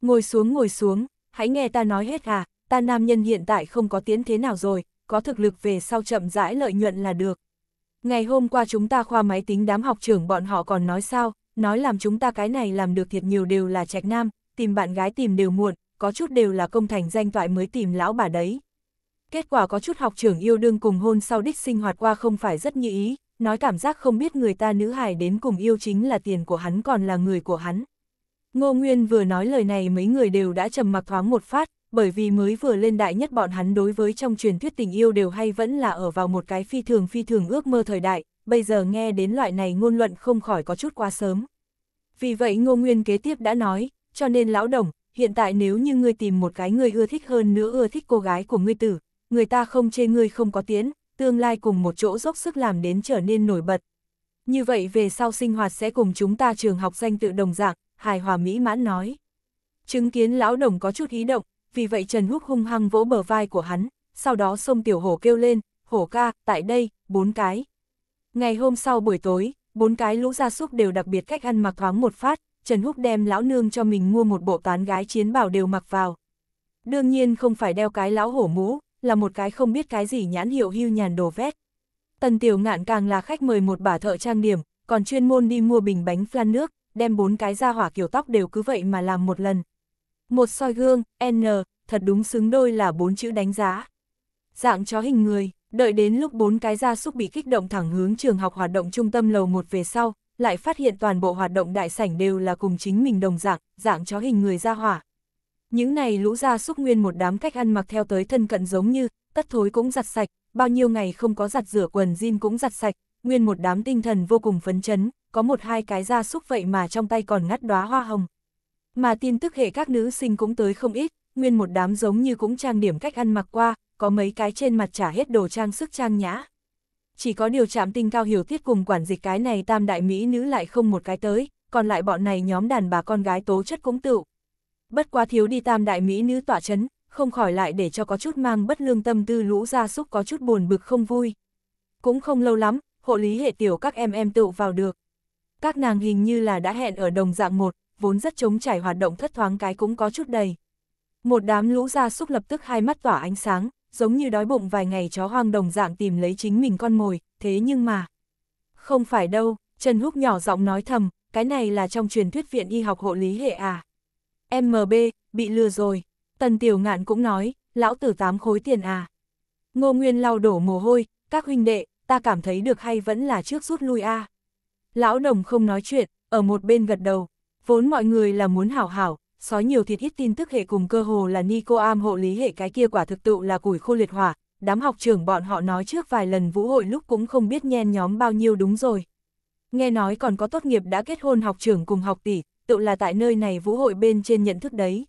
Ngồi xuống ngồi xuống, hãy nghe ta nói hết à, ta nam nhân hiện tại không có tiến thế nào rồi, có thực lực về sau chậm rãi lợi nhuận là được. Ngày hôm qua chúng ta khoa máy tính đám học trưởng bọn họ còn nói sao, nói làm chúng ta cái này làm được thiệt nhiều đều là trạch nam, tìm bạn gái tìm đều muộn, có chút đều là công thành danh toại mới tìm lão bà đấy. Kết quả có chút học trưởng yêu đương cùng hôn sau đích sinh hoạt qua không phải rất như ý, nói cảm giác không biết người ta nữ hài đến cùng yêu chính là tiền của hắn còn là người của hắn. Ngô Nguyên vừa nói lời này mấy người đều đã trầm mặc thoáng một phát, bởi vì mới vừa lên đại nhất bọn hắn đối với trong truyền thuyết tình yêu đều hay vẫn là ở vào một cái phi thường phi thường ước mơ thời đại, bây giờ nghe đến loại này ngôn luận không khỏi có chút quá sớm. Vì vậy Ngô Nguyên kế tiếp đã nói, cho nên lão đồng, hiện tại nếu như ngươi tìm một cái người ưa thích hơn nữa ưa thích cô gái của ngươi tử, người ta không chê ngươi không có tiến, tương lai cùng một chỗ dốc sức làm đến trở nên nổi bật. Như vậy về sau sinh hoạt sẽ cùng chúng ta trường học danh tự đồng dạng, hài hòa mỹ mãn nói. Chứng kiến lão đồng có chút hí động, vì vậy Trần Húc hung hăng vỗ bờ vai của hắn, sau đó sông tiểu hổ kêu lên, hổ ca, tại đây, bốn cái. Ngày hôm sau buổi tối, bốn cái lũ gia súc đều đặc biệt cách ăn mặc thoáng một phát, Trần Húc đem lão nương cho mình mua một bộ tán gái chiến bảo đều mặc vào. Đương nhiên không phải đeo cái lão hổ mũ, là một cái không biết cái gì nhãn hiệu hưu nhàn đồ vét. Tần tiểu ngạn càng là khách mời một bà thợ trang điểm, còn chuyên môn đi mua bình bánh flan nước, đem bốn cái ra hỏa kiểu tóc đều cứ vậy mà làm một lần, một soi gương, N, thật đúng xứng đôi là bốn chữ đánh giá. Dạng chó hình người, đợi đến lúc bốn cái gia súc bị kích động thẳng hướng trường học hoạt động trung tâm lầu một về sau, lại phát hiện toàn bộ hoạt động đại sảnh đều là cùng chính mình đồng dạng, dạng chó hình người ra hỏa. Những này lũ gia súc nguyên một đám cách ăn mặc theo tới thân cận giống như, tất thối cũng giặt sạch, bao nhiêu ngày không có giặt rửa quần jean cũng giặt sạch, nguyên một đám tinh thần vô cùng phấn chấn, có một hai cái gia súc vậy mà trong tay còn ngắt đóa hoa hồng, mà tin tức hệ các nữ sinh cũng tới không ít, nguyên một đám giống như cũng trang điểm cách ăn mặc qua, có mấy cái trên mặt trả hết đồ trang sức trang nhã. Chỉ có điều chạm tinh cao hiểu tiết cùng quản dịch cái này tam đại mỹ nữ lại không một cái tới, còn lại bọn này nhóm đàn bà con gái tố chất cũng tựu. Bất quá thiếu đi tam đại mỹ nữ tỏa chấn, không khỏi lại để cho có chút mang bất lương tâm tư lũ ra súc có chút buồn bực không vui. Cũng không lâu lắm, hộ lý hệ tiểu các em em tựu vào được. Các nàng hình như là đã hẹn ở đồng dạng một, vốn rất trống trải hoạt động thất thoáng cái cũng có chút đầy. Một đám lũ gia súc lập tức hai mắt tỏa ánh sáng, giống như đói bụng vài ngày chó hoang đồng dạng tìm lấy chính mình con mồi, thế nhưng mà... Không phải đâu, Trần Húc nhỏ giọng nói thầm, cái này là trong truyền thuyết viện y học hộ lý hệ à. MB, bị lừa rồi. Tần Tiểu Ngạn cũng nói, lão tử tám khối tiền à. Ngô Nguyên lau đổ mồ hôi, các huynh đệ, ta cảm thấy được hay vẫn là trước rút lui a Lão đồng không nói chuyện, ở một bên gật đầu, Vốn mọi người là muốn hảo hảo, sói nhiều thịt ít tin tức hệ cùng cơ hồ là Nico Am hộ lý hệ cái kia quả thực tụ là củi khô liệt hỏa, đám học trưởng bọn họ nói trước vài lần vũ hội lúc cũng không biết nhen nhóm bao nhiêu đúng rồi. Nghe nói còn có tốt nghiệp đã kết hôn học trưởng cùng học tỷ, tự là tại nơi này vũ hội bên trên nhận thức đấy.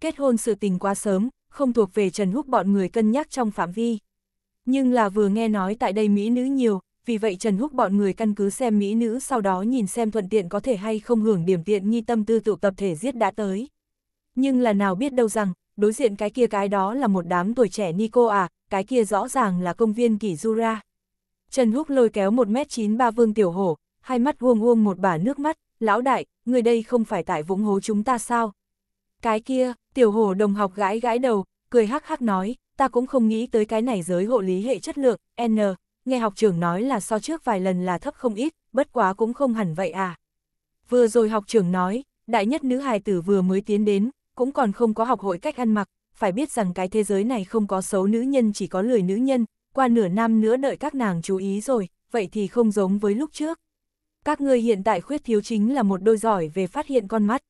Kết hôn sự tình quá sớm, không thuộc về Trần Húc bọn người cân nhắc trong phạm vi. Nhưng là vừa nghe nói tại đây Mỹ nữ nhiều, vì vậy Trần Húc bọn người căn cứ xem mỹ nữ sau đó nhìn xem thuận tiện có thể hay không hưởng điểm tiện nghi tâm tư tụ tập thể giết đã tới. Nhưng là nào biết đâu rằng, đối diện cái kia cái đó là một đám tuổi trẻ Nico à, cái kia rõ ràng là công viên kỷ Jura. Trần Húc lôi kéo 1m93 vương tiểu hổ, hai mắt vuông vuông một bả nước mắt, lão đại, người đây không phải tại vũng hố chúng ta sao? Cái kia, tiểu hổ đồng học gãi gãi đầu, cười hắc hắc nói, ta cũng không nghĩ tới cái này giới hộ lý hệ chất lượng, N nghe học trưởng nói là so trước vài lần là thấp không ít, bất quá cũng không hẳn vậy à. Vừa rồi học trưởng nói, đại nhất nữ hài tử vừa mới tiến đến, cũng còn không có học hội cách ăn mặc, phải biết rằng cái thế giới này không có xấu nữ nhân chỉ có lười nữ nhân, qua nửa năm nữa đợi các nàng chú ý rồi, vậy thì không giống với lúc trước. Các ngươi hiện tại khuyết thiếu chính là một đôi giỏi về phát hiện con mắt.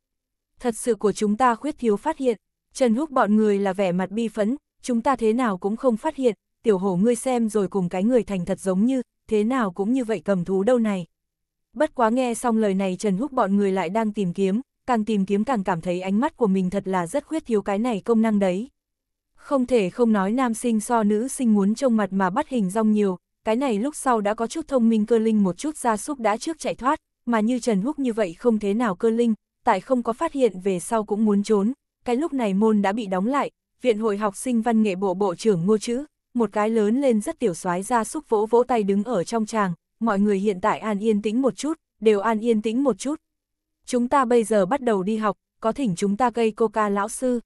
Thật sự của chúng ta khuyết thiếu phát hiện, Trần Húc bọn người là vẻ mặt bi phấn, chúng ta thế nào cũng không phát hiện, tiểu hổ ngươi xem rồi cùng cái người thành thật giống như, thế nào cũng như vậy cầm thú đâu này. Bất quá nghe xong lời này Trần Húc bọn người lại đang tìm kiếm, càng tìm kiếm càng cảm thấy ánh mắt của mình thật là rất khuyết thiếu cái này công năng đấy. Không thể không nói nam sinh so nữ sinh muốn trông mặt mà bắt hình rong nhiều, cái này lúc sau đã có chút thông minh cơ linh một chút ra súc đã trước chạy thoát, mà như Trần Húc như vậy không thế nào cơ linh, tại không có phát hiện về sau cũng muốn trốn, cái lúc này môn đã bị đóng lại, Viện hội học sinh văn nghệ bộ bộ trưởng ngô chữ, một cái lớn lên rất tiểu soái ra xúc vỗ vỗ tay đứng ở trong tràng, mọi người hiện tại an yên tĩnh một chút, đều an yên tĩnh một chút. Chúng ta bây giờ bắt đầu đi học, có thỉnh chúng ta cây coca lão sư.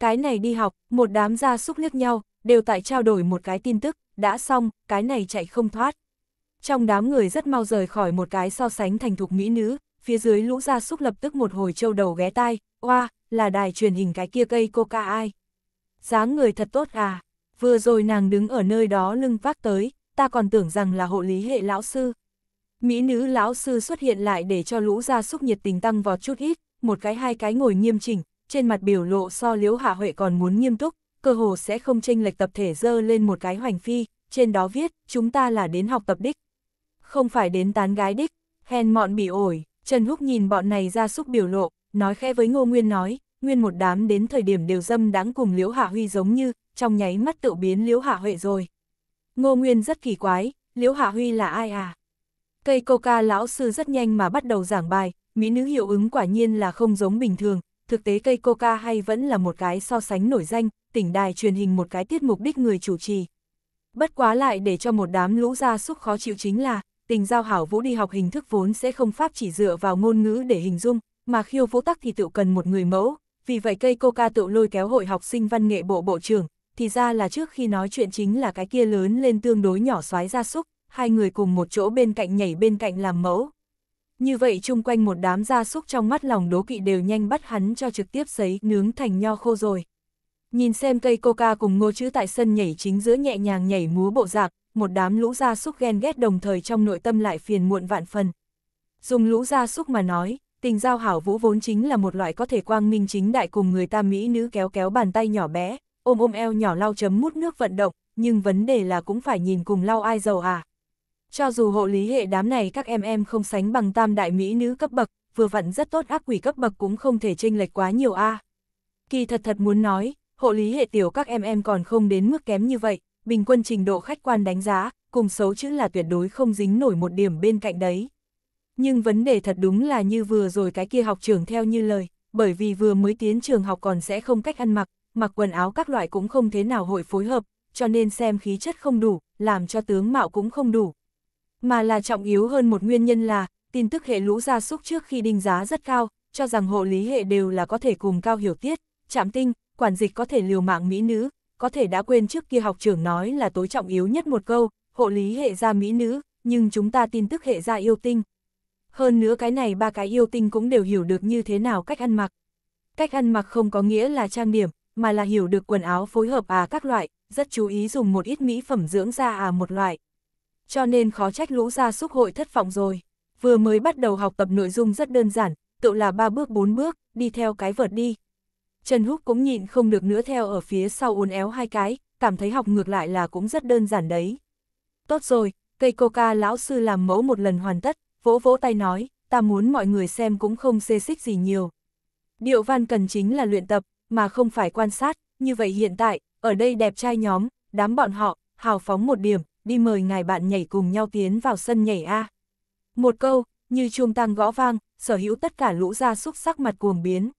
Cái này đi học, một đám gia súc liếc nhau, đều tại trao đổi một cái tin tức, đã xong, cái này chạy không thoát. Trong đám người rất mau rời khỏi một cái so sánh thành thục mỹ nữ, phía dưới lũ gia súc lập tức một hồi trâu đầu ghé tai, oa, là đài truyền hình cái kia cây coca ai. Dáng người thật tốt à vừa rồi nàng đứng ở nơi đó lưng vác tới, ta còn tưởng rằng là hộ lý hệ lão sư. Mỹ nữ lão sư xuất hiện lại để cho lũ gia súc nhiệt tình tăng vào chút ít, một cái hai cái ngồi nghiêm chỉnh, trên mặt biểu lộ so liếu hạ huệ còn muốn nghiêm túc, cơ hồ sẽ không tranh lệch tập thể dơ lên một cái hoành phi, trên đó viết, chúng ta là đến học tập đích. Không phải đến tán gái đích, hèn mọn bị ổi, Trần Húc nhìn bọn này ra súc biểu lộ, nói khẽ với Ngô Nguyên nói, nguyên một đám đến thời điểm đều dâm đáng cùng Liễu Hạ Huy giống như, trong nháy mắt tự biến Liễu Hạ Huệ rồi. Ngô Nguyên rất kỳ quái, Liễu Hạ Huy là ai à? Cây coca lão sư rất nhanh mà bắt đầu giảng bài, mỹ nữ hiệu ứng quả nhiên là không giống bình thường, thực tế cây coca hay vẫn là một cái so sánh nổi danh, tỉnh đài truyền hình một cái tiết mục đích người chủ trì. Bất quá lại để cho một đám lũ gia súc khó chịu chính là, tình giao hảo vũ đi học hình thức vốn sẽ không pháp chỉ dựa vào ngôn ngữ để hình dung, mà khiêu vũ tắc thì tự cần một người mẫu, vì vậy cây coca tự lôi kéo hội học sinh văn nghệ bộ bộ trưởng, thì ra là trước khi nói chuyện chính là cái kia lớn lên tương đối nhỏ xoái ra súc, hai người cùng một chỗ bên cạnh nhảy bên cạnh làm mẫu. Như vậy chung quanh một đám gia súc trong mắt lòng đố kỵ đều nhanh bắt hắn cho trực tiếp giấy nướng thành nho khô rồi. Nhìn xem cây coca cùng ngô chữ tại sân nhảy chính giữa nhẹ nhàng nhảy múa bộ dạng một đám lũ gia súc ghen ghét đồng thời trong nội tâm lại phiền muộn vạn phần. Dùng lũ gia súc mà nói, Tình giao hảo vũ vốn chính là một loại có thể quang minh chính đại cùng người ta mỹ nữ kéo kéo bàn tay nhỏ bé, ôm ôm eo nhỏ lau chấm mút nước vận động, nhưng vấn đề là cũng phải nhìn cùng lau ai giàu à. Cho dù hộ lý hệ đám này các em em không sánh bằng tam đại mỹ nữ cấp bậc, vừa vặn rất tốt ác quỷ cấp bậc cũng không thể chênh lệch quá nhiều a. À. Kỳ thật thật muốn nói, hộ lý hệ tiểu các em em còn không đến mức kém như vậy, bình quân trình độ khách quan đánh giá, cùng xấu chữ là tuyệt đối không dính nổi một điểm bên cạnh đấy nhưng vấn đề thật đúng là như vừa rồi cái kia học trưởng theo như lời, bởi vì vừa mới tiến trường học còn sẽ không cách ăn mặc, mặc quần áo các loại cũng không thế nào hội phối hợp, cho nên xem khí chất không đủ, làm cho tướng mạo cũng không đủ. Mà là trọng yếu hơn một nguyên nhân là, tin tức hệ lũ gia súc trước khi đinh giá rất cao, cho rằng hộ lý hệ đều là có thể cùng cao hiểu tiết, chạm tinh, quản dịch có thể liều mạng mỹ nữ, có thể đã quên trước kia học trưởng nói là tối trọng yếu nhất một câu, hộ lý hệ gia mỹ nữ, nhưng chúng ta tin tức hệ gia yêu tinh, hơn nữa cái này ba cái yêu tinh cũng đều hiểu được như thế nào cách ăn mặc. Cách ăn mặc không có nghĩa là trang điểm, mà là hiểu được quần áo phối hợp à các loại, rất chú ý dùng một ít mỹ phẩm dưỡng da à một loại. Cho nên khó trách lũ gia xúc hội thất vọng rồi. Vừa mới bắt đầu học tập nội dung rất đơn giản, tự là ba bước bốn bước, đi theo cái vợt đi. Trần Húc cũng nhịn không được nữa theo ở phía sau uốn éo hai cái, cảm thấy học ngược lại là cũng rất đơn giản đấy. Tốt rồi, cây coca lão sư làm mẫu một lần hoàn tất, vỗ vỗ tay nói, ta muốn mọi người xem cũng không xê xích gì nhiều. Điệu văn cần chính là luyện tập, mà không phải quan sát, như vậy hiện tại, ở đây đẹp trai nhóm, đám bọn họ, hào phóng một điểm, đi mời ngài bạn nhảy cùng nhau tiến vào sân nhảy A. Một câu, như chuông tăng gõ vang, sở hữu tất cả lũ gia súc sắc mặt cuồng biến.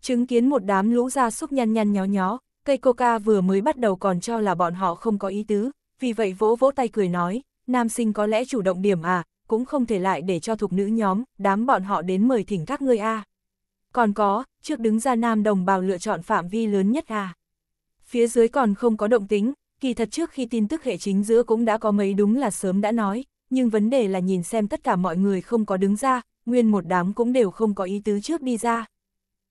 Chứng kiến một đám lũ gia súc nhăn nhăn nhó nhó, cây coca vừa mới bắt đầu còn cho là bọn họ không có ý tứ, vì vậy vỗ vỗ tay cười nói, nam sinh có lẽ chủ động điểm à, cũng không thể lại để cho thục nữ nhóm, đám bọn họ đến mời thỉnh các ngươi a. À. Còn có, trước đứng ra nam đồng bào lựa chọn phạm vi lớn nhất à. Phía dưới còn không có động tính, kỳ thật trước khi tin tức hệ chính giữa cũng đã có mấy đúng là sớm đã nói, nhưng vấn đề là nhìn xem tất cả mọi người không có đứng ra, nguyên một đám cũng đều không có ý tứ trước đi ra.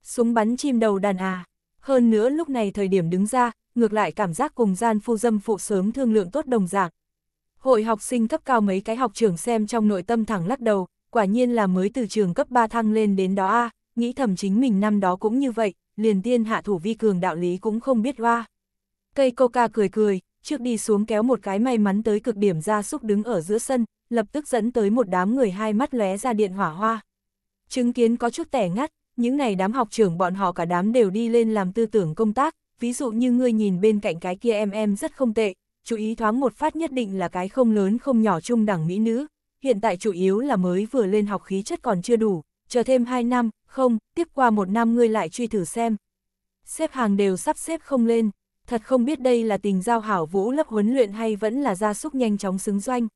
Súng bắn chim đầu đàn à. Hơn nữa lúc này thời điểm đứng ra, ngược lại cảm giác cùng gian phu dâm phụ sớm thương lượng tốt đồng dạng, Hội học sinh cấp cao mấy cái học trưởng xem trong nội tâm thẳng lắc đầu, quả nhiên là mới từ trường cấp 3 thăng lên đến đó a nghĩ thầm chính mình năm đó cũng như vậy, liền tiên hạ thủ vi cường đạo lý cũng không biết hoa. Cây coca cười cười, trước đi xuống kéo một cái may mắn tới cực điểm ra xúc đứng ở giữa sân, lập tức dẫn tới một đám người hai mắt lóe ra điện hỏa hoa. Chứng kiến có chút tẻ ngắt, những này đám học trưởng bọn họ cả đám đều đi lên làm tư tưởng công tác, ví dụ như ngươi nhìn bên cạnh cái kia em em rất không tệ, chú ý thoáng một phát nhất định là cái không lớn không nhỏ trung đẳng mỹ nữ, hiện tại chủ yếu là mới vừa lên học khí chất còn chưa đủ, chờ thêm 2 năm, không, tiếp qua một năm ngươi lại truy thử xem. Xếp hàng đều sắp xếp không lên, thật không biết đây là tình giao hảo vũ lớp huấn luyện hay vẫn là gia súc nhanh chóng xứng doanh.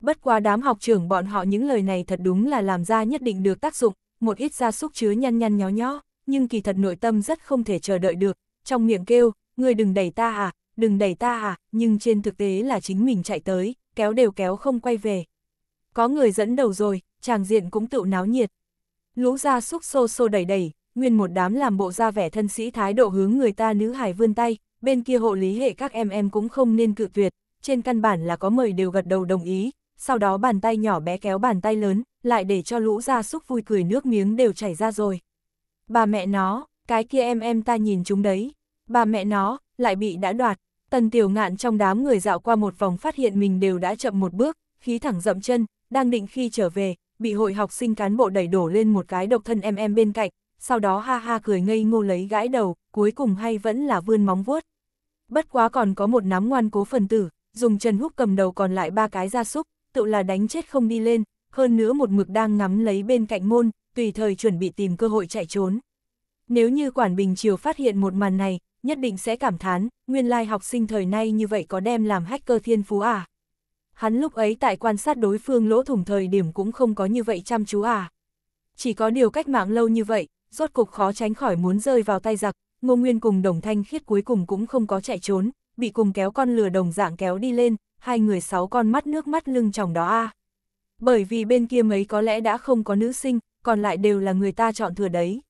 Bất qua đám học trưởng bọn họ những lời này thật đúng là làm ra nhất định được tác dụng, một ít gia súc chứa nhăn nhăn nhó nhó, nhưng kỳ thật nội tâm rất không thể chờ đợi được, trong miệng kêu, ngươi đừng đẩy ta à, đừng đẩy ta à, nhưng trên thực tế là chính mình chạy tới, kéo đều kéo không quay về. Có người dẫn đầu rồi, chàng diện cũng tự náo nhiệt. Lũ ra xúc xô xô đẩy đẩy, nguyên một đám làm bộ ra vẻ thân sĩ thái độ hướng người ta nữ hải vươn tay, bên kia hộ lý hệ các em em cũng không nên cự tuyệt, trên căn bản là có mời đều gật đầu đồng ý, sau đó bàn tay nhỏ bé kéo bàn tay lớn, lại để cho lũ ra xúc vui cười nước miếng đều chảy ra rồi. Bà mẹ nó, cái kia em em ta nhìn chúng đấy, bà mẹ nó, lại bị đã đoạt, Tần Tiểu Ngạn trong đám người dạo qua một vòng phát hiện mình đều đã chậm một bước, khí thẳng dậm chân, đang định khi trở về, bị hội học sinh cán bộ đẩy đổ lên một cái độc thân em em bên cạnh, sau đó ha ha cười ngây ngô lấy gãi đầu, cuối cùng hay vẫn là vươn móng vuốt. Bất quá còn có một nắm ngoan cố phần tử, dùng chân húc cầm đầu còn lại ba cái ra súc, tự là đánh chết không đi lên, hơn nữa một mực đang ngắm lấy bên cạnh môn, tùy thời chuẩn bị tìm cơ hội chạy trốn. Nếu như Quản Bình chiều phát hiện một màn này, nhất định sẽ cảm thán, nguyên lai học sinh thời nay như vậy có đem làm hacker thiên phú à. Hắn lúc ấy tại quan sát đối phương lỗ thủng thời điểm cũng không có như vậy chăm chú à. Chỉ có điều cách mạng lâu như vậy, rốt cục khó tránh khỏi muốn rơi vào tay giặc, Ngô Nguyên cùng Đồng Thanh Khiết cuối cùng cũng không có chạy trốn, bị cùng kéo con lừa đồng dạng kéo đi lên, hai người sáu con mắt nước mắt lưng chồng đó À. Bởi vì bên kia mấy có lẽ đã không có nữ sinh, còn lại đều là người ta chọn thừa đấy.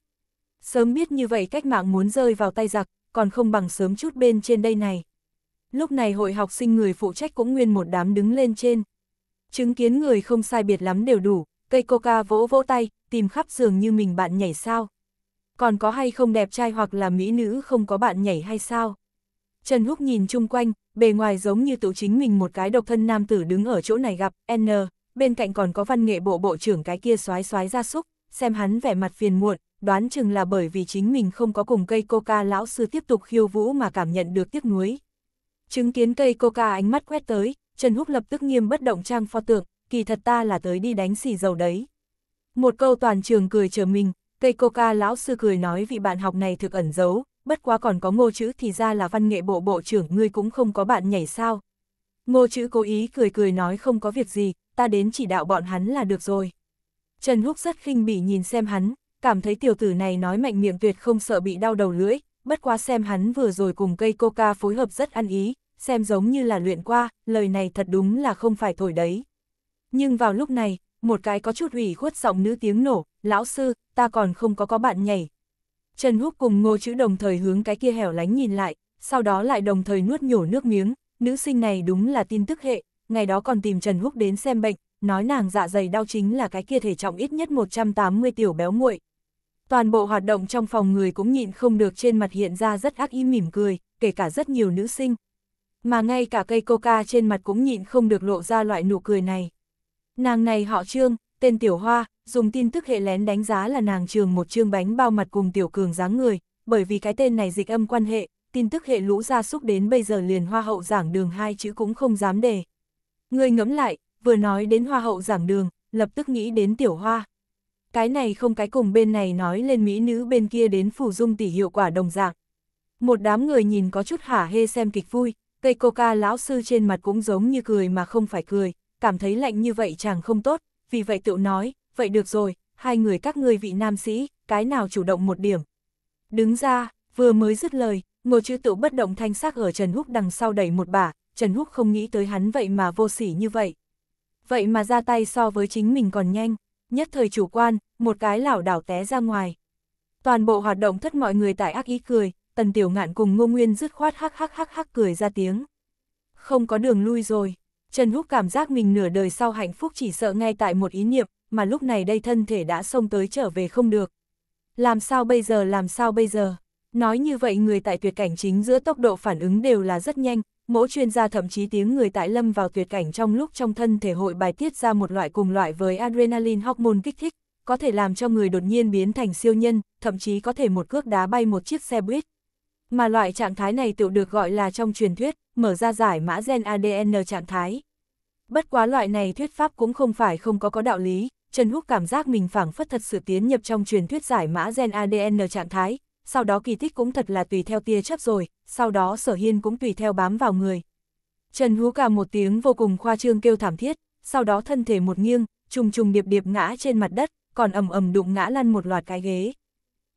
Sớm biết như vậy cách mạng muốn rơi vào tay giặc, còn không bằng sớm chút bên trên đây này. Lúc này hội học sinh người phụ trách cũng nguyên một đám đứng lên trên. Chứng kiến người không sai biệt lắm đều đủ, cây coca vỗ vỗ tay, tìm khắp giường như mình bạn nhảy sao. Còn có hay không đẹp trai hoặc là mỹ nữ không có bạn nhảy hay sao? Trần Húc nhìn chung quanh, bề ngoài giống như tự chính mình một cái độc thân nam tử đứng ở chỗ này gặp, N, bên cạnh còn có văn nghệ bộ bộ trưởng cái kia xoái xoái ra súc, xem hắn vẻ mặt phiền muộn, đoán chừng là bởi vì chính mình không có cùng cây coca lão sư tiếp tục khiêu vũ mà cảm nhận được tiếc nuối. Chứng kiến cây coca ánh mắt quét tới, Trần Húc lập tức nghiêm bất động trang pho tượng, kỳ thật ta là tới đi đánh xì dầu đấy. Một câu toàn trường cười chờ mình, cây coca lão sư cười nói vị bạn học này thực ẩn giấu, bất quá còn có ngô chữ thì ra là văn nghệ bộ bộ trưởng ngươi cũng không có bạn nhảy sao. Ngô chữ cố ý cười cười nói không có việc gì, ta đến chỉ đạo bọn hắn là được rồi. Trần Húc rất khinh bỉ nhìn xem hắn, cảm thấy tiểu tử này nói mạnh miệng tuyệt không sợ bị đau đầu lưỡi, bất quá xem hắn vừa rồi cùng cây coca phối hợp rất ăn ý, xem giống như là luyện qua, lời này thật đúng là không phải thổi đấy. Nhưng vào lúc này, một cái có chút ủy khuất giọng nữ tiếng nổ, lão sư, ta còn không có có bạn nhảy. Trần Húc cùng ngô chữ đồng thời hướng cái kia hẻo lánh nhìn lại, sau đó lại đồng thời nuốt nhổ nước miếng, nữ sinh này đúng là tin tức hệ, ngày đó còn tìm Trần Húc đến xem bệnh, nói nàng dạ dày đau chính là cái kia thể trọng ít nhất 180 tiểu béo muội, toàn bộ hoạt động trong phòng người cũng nhịn không được trên mặt hiện ra rất ác ý mỉm cười, kể cả rất nhiều nữ sinh. Mà ngay cả cây coca trên mặt cũng nhịn không được lộ ra loại nụ cười này. Nàng này họ Trương, tên Tiểu Hoa, dùng tin tức hệ lén đánh giá là nàng trường một trương bánh bao mặt cùng Tiểu Cường dáng người, bởi vì cái tên này dịch âm quan hệ, tin tức hệ lũ ra xúc đến bây giờ liền hoa hậu giảng đường hai chữ cũng không dám đề. Người ngẫm lại, vừa nói đến hoa hậu giảng đường, lập tức nghĩ đến Tiểu Hoa cái này không cái cùng bên này nói lên mỹ nữ bên kia đến phủ dung tỷ hiệu quả đồng dạng. Một đám người nhìn có chút hả hê xem kịch vui, cây coca lão sư trên mặt cũng giống như cười mà không phải cười, cảm thấy lạnh như vậy chẳng không tốt, vì vậy tựu nói, vậy được rồi, hai người các ngươi vị nam sĩ, cái nào chủ động một điểm. Đứng ra, vừa mới dứt lời, ngô chữ tựu bất động thanh sắc ở Trần Húc đằng sau đẩy một bả, Trần Húc không nghĩ tới hắn vậy mà vô sỉ như vậy. Vậy mà ra tay so với chính mình còn nhanh nhất thời chủ quan, một cái lảo đảo té ra ngoài. Toàn bộ hoạt động thất mọi người tại ác ý cười, tần tiểu ngạn cùng ngô nguyên dứt khoát hắc hắc hắc hắc cười ra tiếng. Không có đường lui rồi, Trần Húc cảm giác mình nửa đời sau hạnh phúc chỉ sợ ngay tại một ý niệm, mà lúc này đây thân thể đã xông tới trở về không được. Làm sao bây giờ làm sao bây giờ? Nói như vậy người tại tuyệt cảnh chính giữa tốc độ phản ứng đều là rất nhanh, Mỗi chuyên gia thậm chí tiếng người tại lâm vào tuyệt cảnh trong lúc trong thân thể hội bài tiết ra một loại cùng loại với adrenaline hormone kích thích, có thể làm cho người đột nhiên biến thành siêu nhân, thậm chí có thể một cước đá bay một chiếc xe buýt. Mà loại trạng thái này tự được gọi là trong truyền thuyết, mở ra giải mã gen ADN trạng thái. Bất quá loại này thuyết pháp cũng không phải không có có đạo lý, Trần Húc cảm giác mình phảng phất thật sự tiến nhập trong truyền thuyết giải mã gen ADN trạng thái, sau đó kỳ tích cũng thật là tùy theo tia chấp rồi, sau đó sở hiên cũng tùy theo bám vào người. Trần hú cả một tiếng vô cùng khoa trương kêu thảm thiết, sau đó thân thể một nghiêng, trùng trùng điệp điệp ngã trên mặt đất, còn ầm ầm đụng ngã lăn một loạt cái ghế.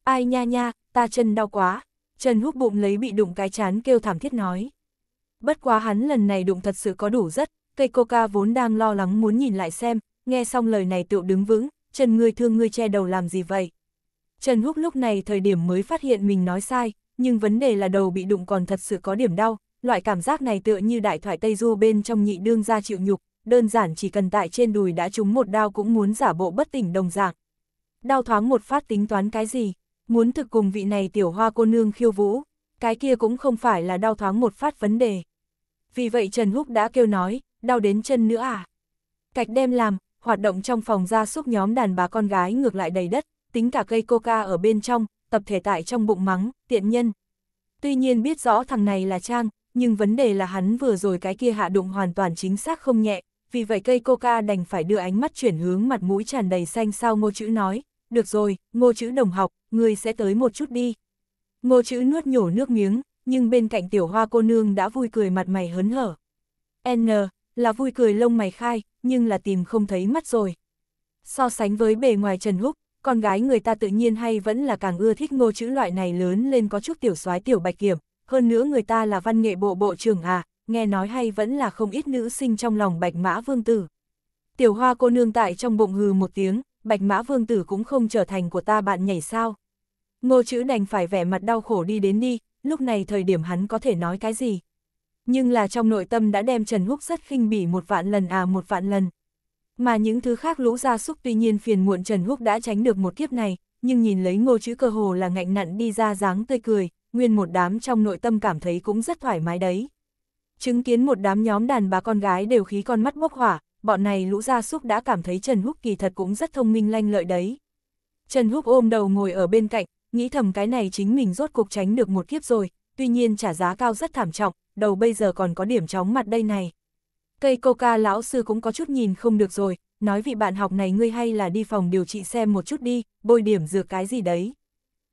Ai nha nha, ta chân đau quá. Trần hút bụng lấy bị đụng cái chán kêu thảm thiết nói. Bất quá hắn lần này đụng thật sự có đủ rất, cây coca vốn đang lo lắng muốn nhìn lại xem, nghe xong lời này tựu đứng vững, Trần ngươi thương ngươi che đầu làm gì vậy. Trần Húc lúc này thời điểm mới phát hiện mình nói sai, nhưng vấn đề là đầu bị đụng còn thật sự có điểm đau, loại cảm giác này tựa như đại thoại Tây Du bên trong nhị đương ra chịu nhục, đơn giản chỉ cần tại trên đùi đã trúng một đao cũng muốn giả bộ bất tỉnh đồng dạng. Đau thoáng một phát tính toán cái gì, muốn thực cùng vị này tiểu hoa cô nương khiêu vũ, cái kia cũng không phải là đau thoáng một phát vấn đề. Vì vậy Trần Húc đã kêu nói, đau đến chân nữa à. Cạch đem làm, hoạt động trong phòng ra xúc nhóm đàn bà con gái ngược lại đầy đất, tính cả cây coca ở bên trong, tập thể tại trong bụng mắng, tiện nhân. Tuy nhiên biết rõ thằng này là Trang, nhưng vấn đề là hắn vừa rồi cái kia hạ đụng hoàn toàn chính xác không nhẹ, vì vậy cây coca đành phải đưa ánh mắt chuyển hướng mặt mũi tràn đầy xanh sao ngô chữ nói, được rồi, ngô chữ đồng học, người sẽ tới một chút đi. Ngô chữ nuốt nhổ nước miếng, nhưng bên cạnh tiểu hoa cô nương đã vui cười mặt mày hớn hở. N, là vui cười lông mày khai, nhưng là tìm không thấy mắt rồi. So sánh với bề ngoài Trần Húc, con gái người ta tự nhiên hay vẫn là càng ưa thích ngô chữ loại này lớn lên có chút tiểu soái tiểu bạch kiểm, hơn nữa người ta là văn nghệ bộ bộ trưởng à, nghe nói hay vẫn là không ít nữ sinh trong lòng bạch mã vương tử. Tiểu hoa cô nương tại trong bụng hừ một tiếng, bạch mã vương tử cũng không trở thành của ta bạn nhảy sao. Ngô chữ đành phải vẻ mặt đau khổ đi đến đi, lúc này thời điểm hắn có thể nói cái gì. Nhưng là trong nội tâm đã đem Trần Húc rất khinh bỉ một vạn lần à một vạn lần. Mà những thứ khác lũ gia súc tuy nhiên phiền muộn Trần Húc đã tránh được một kiếp này, nhưng nhìn lấy ngô chữ cơ hồ là ngạnh nặn đi ra dáng tươi cười, nguyên một đám trong nội tâm cảm thấy cũng rất thoải mái đấy. Chứng kiến một đám nhóm đàn bà con gái đều khí con mắt bốc hỏa, bọn này lũ gia súc đã cảm thấy Trần Húc kỳ thật cũng rất thông minh lanh lợi đấy. Trần Húc ôm đầu ngồi ở bên cạnh, nghĩ thầm cái này chính mình rốt cuộc tránh được một kiếp rồi, tuy nhiên trả giá cao rất thảm trọng, đầu bây giờ còn có điểm chóng mặt đây này. Cây coca lão sư cũng có chút nhìn không được rồi, nói vị bạn học này ngươi hay là đi phòng điều trị xem một chút đi, bôi điểm dược cái gì đấy.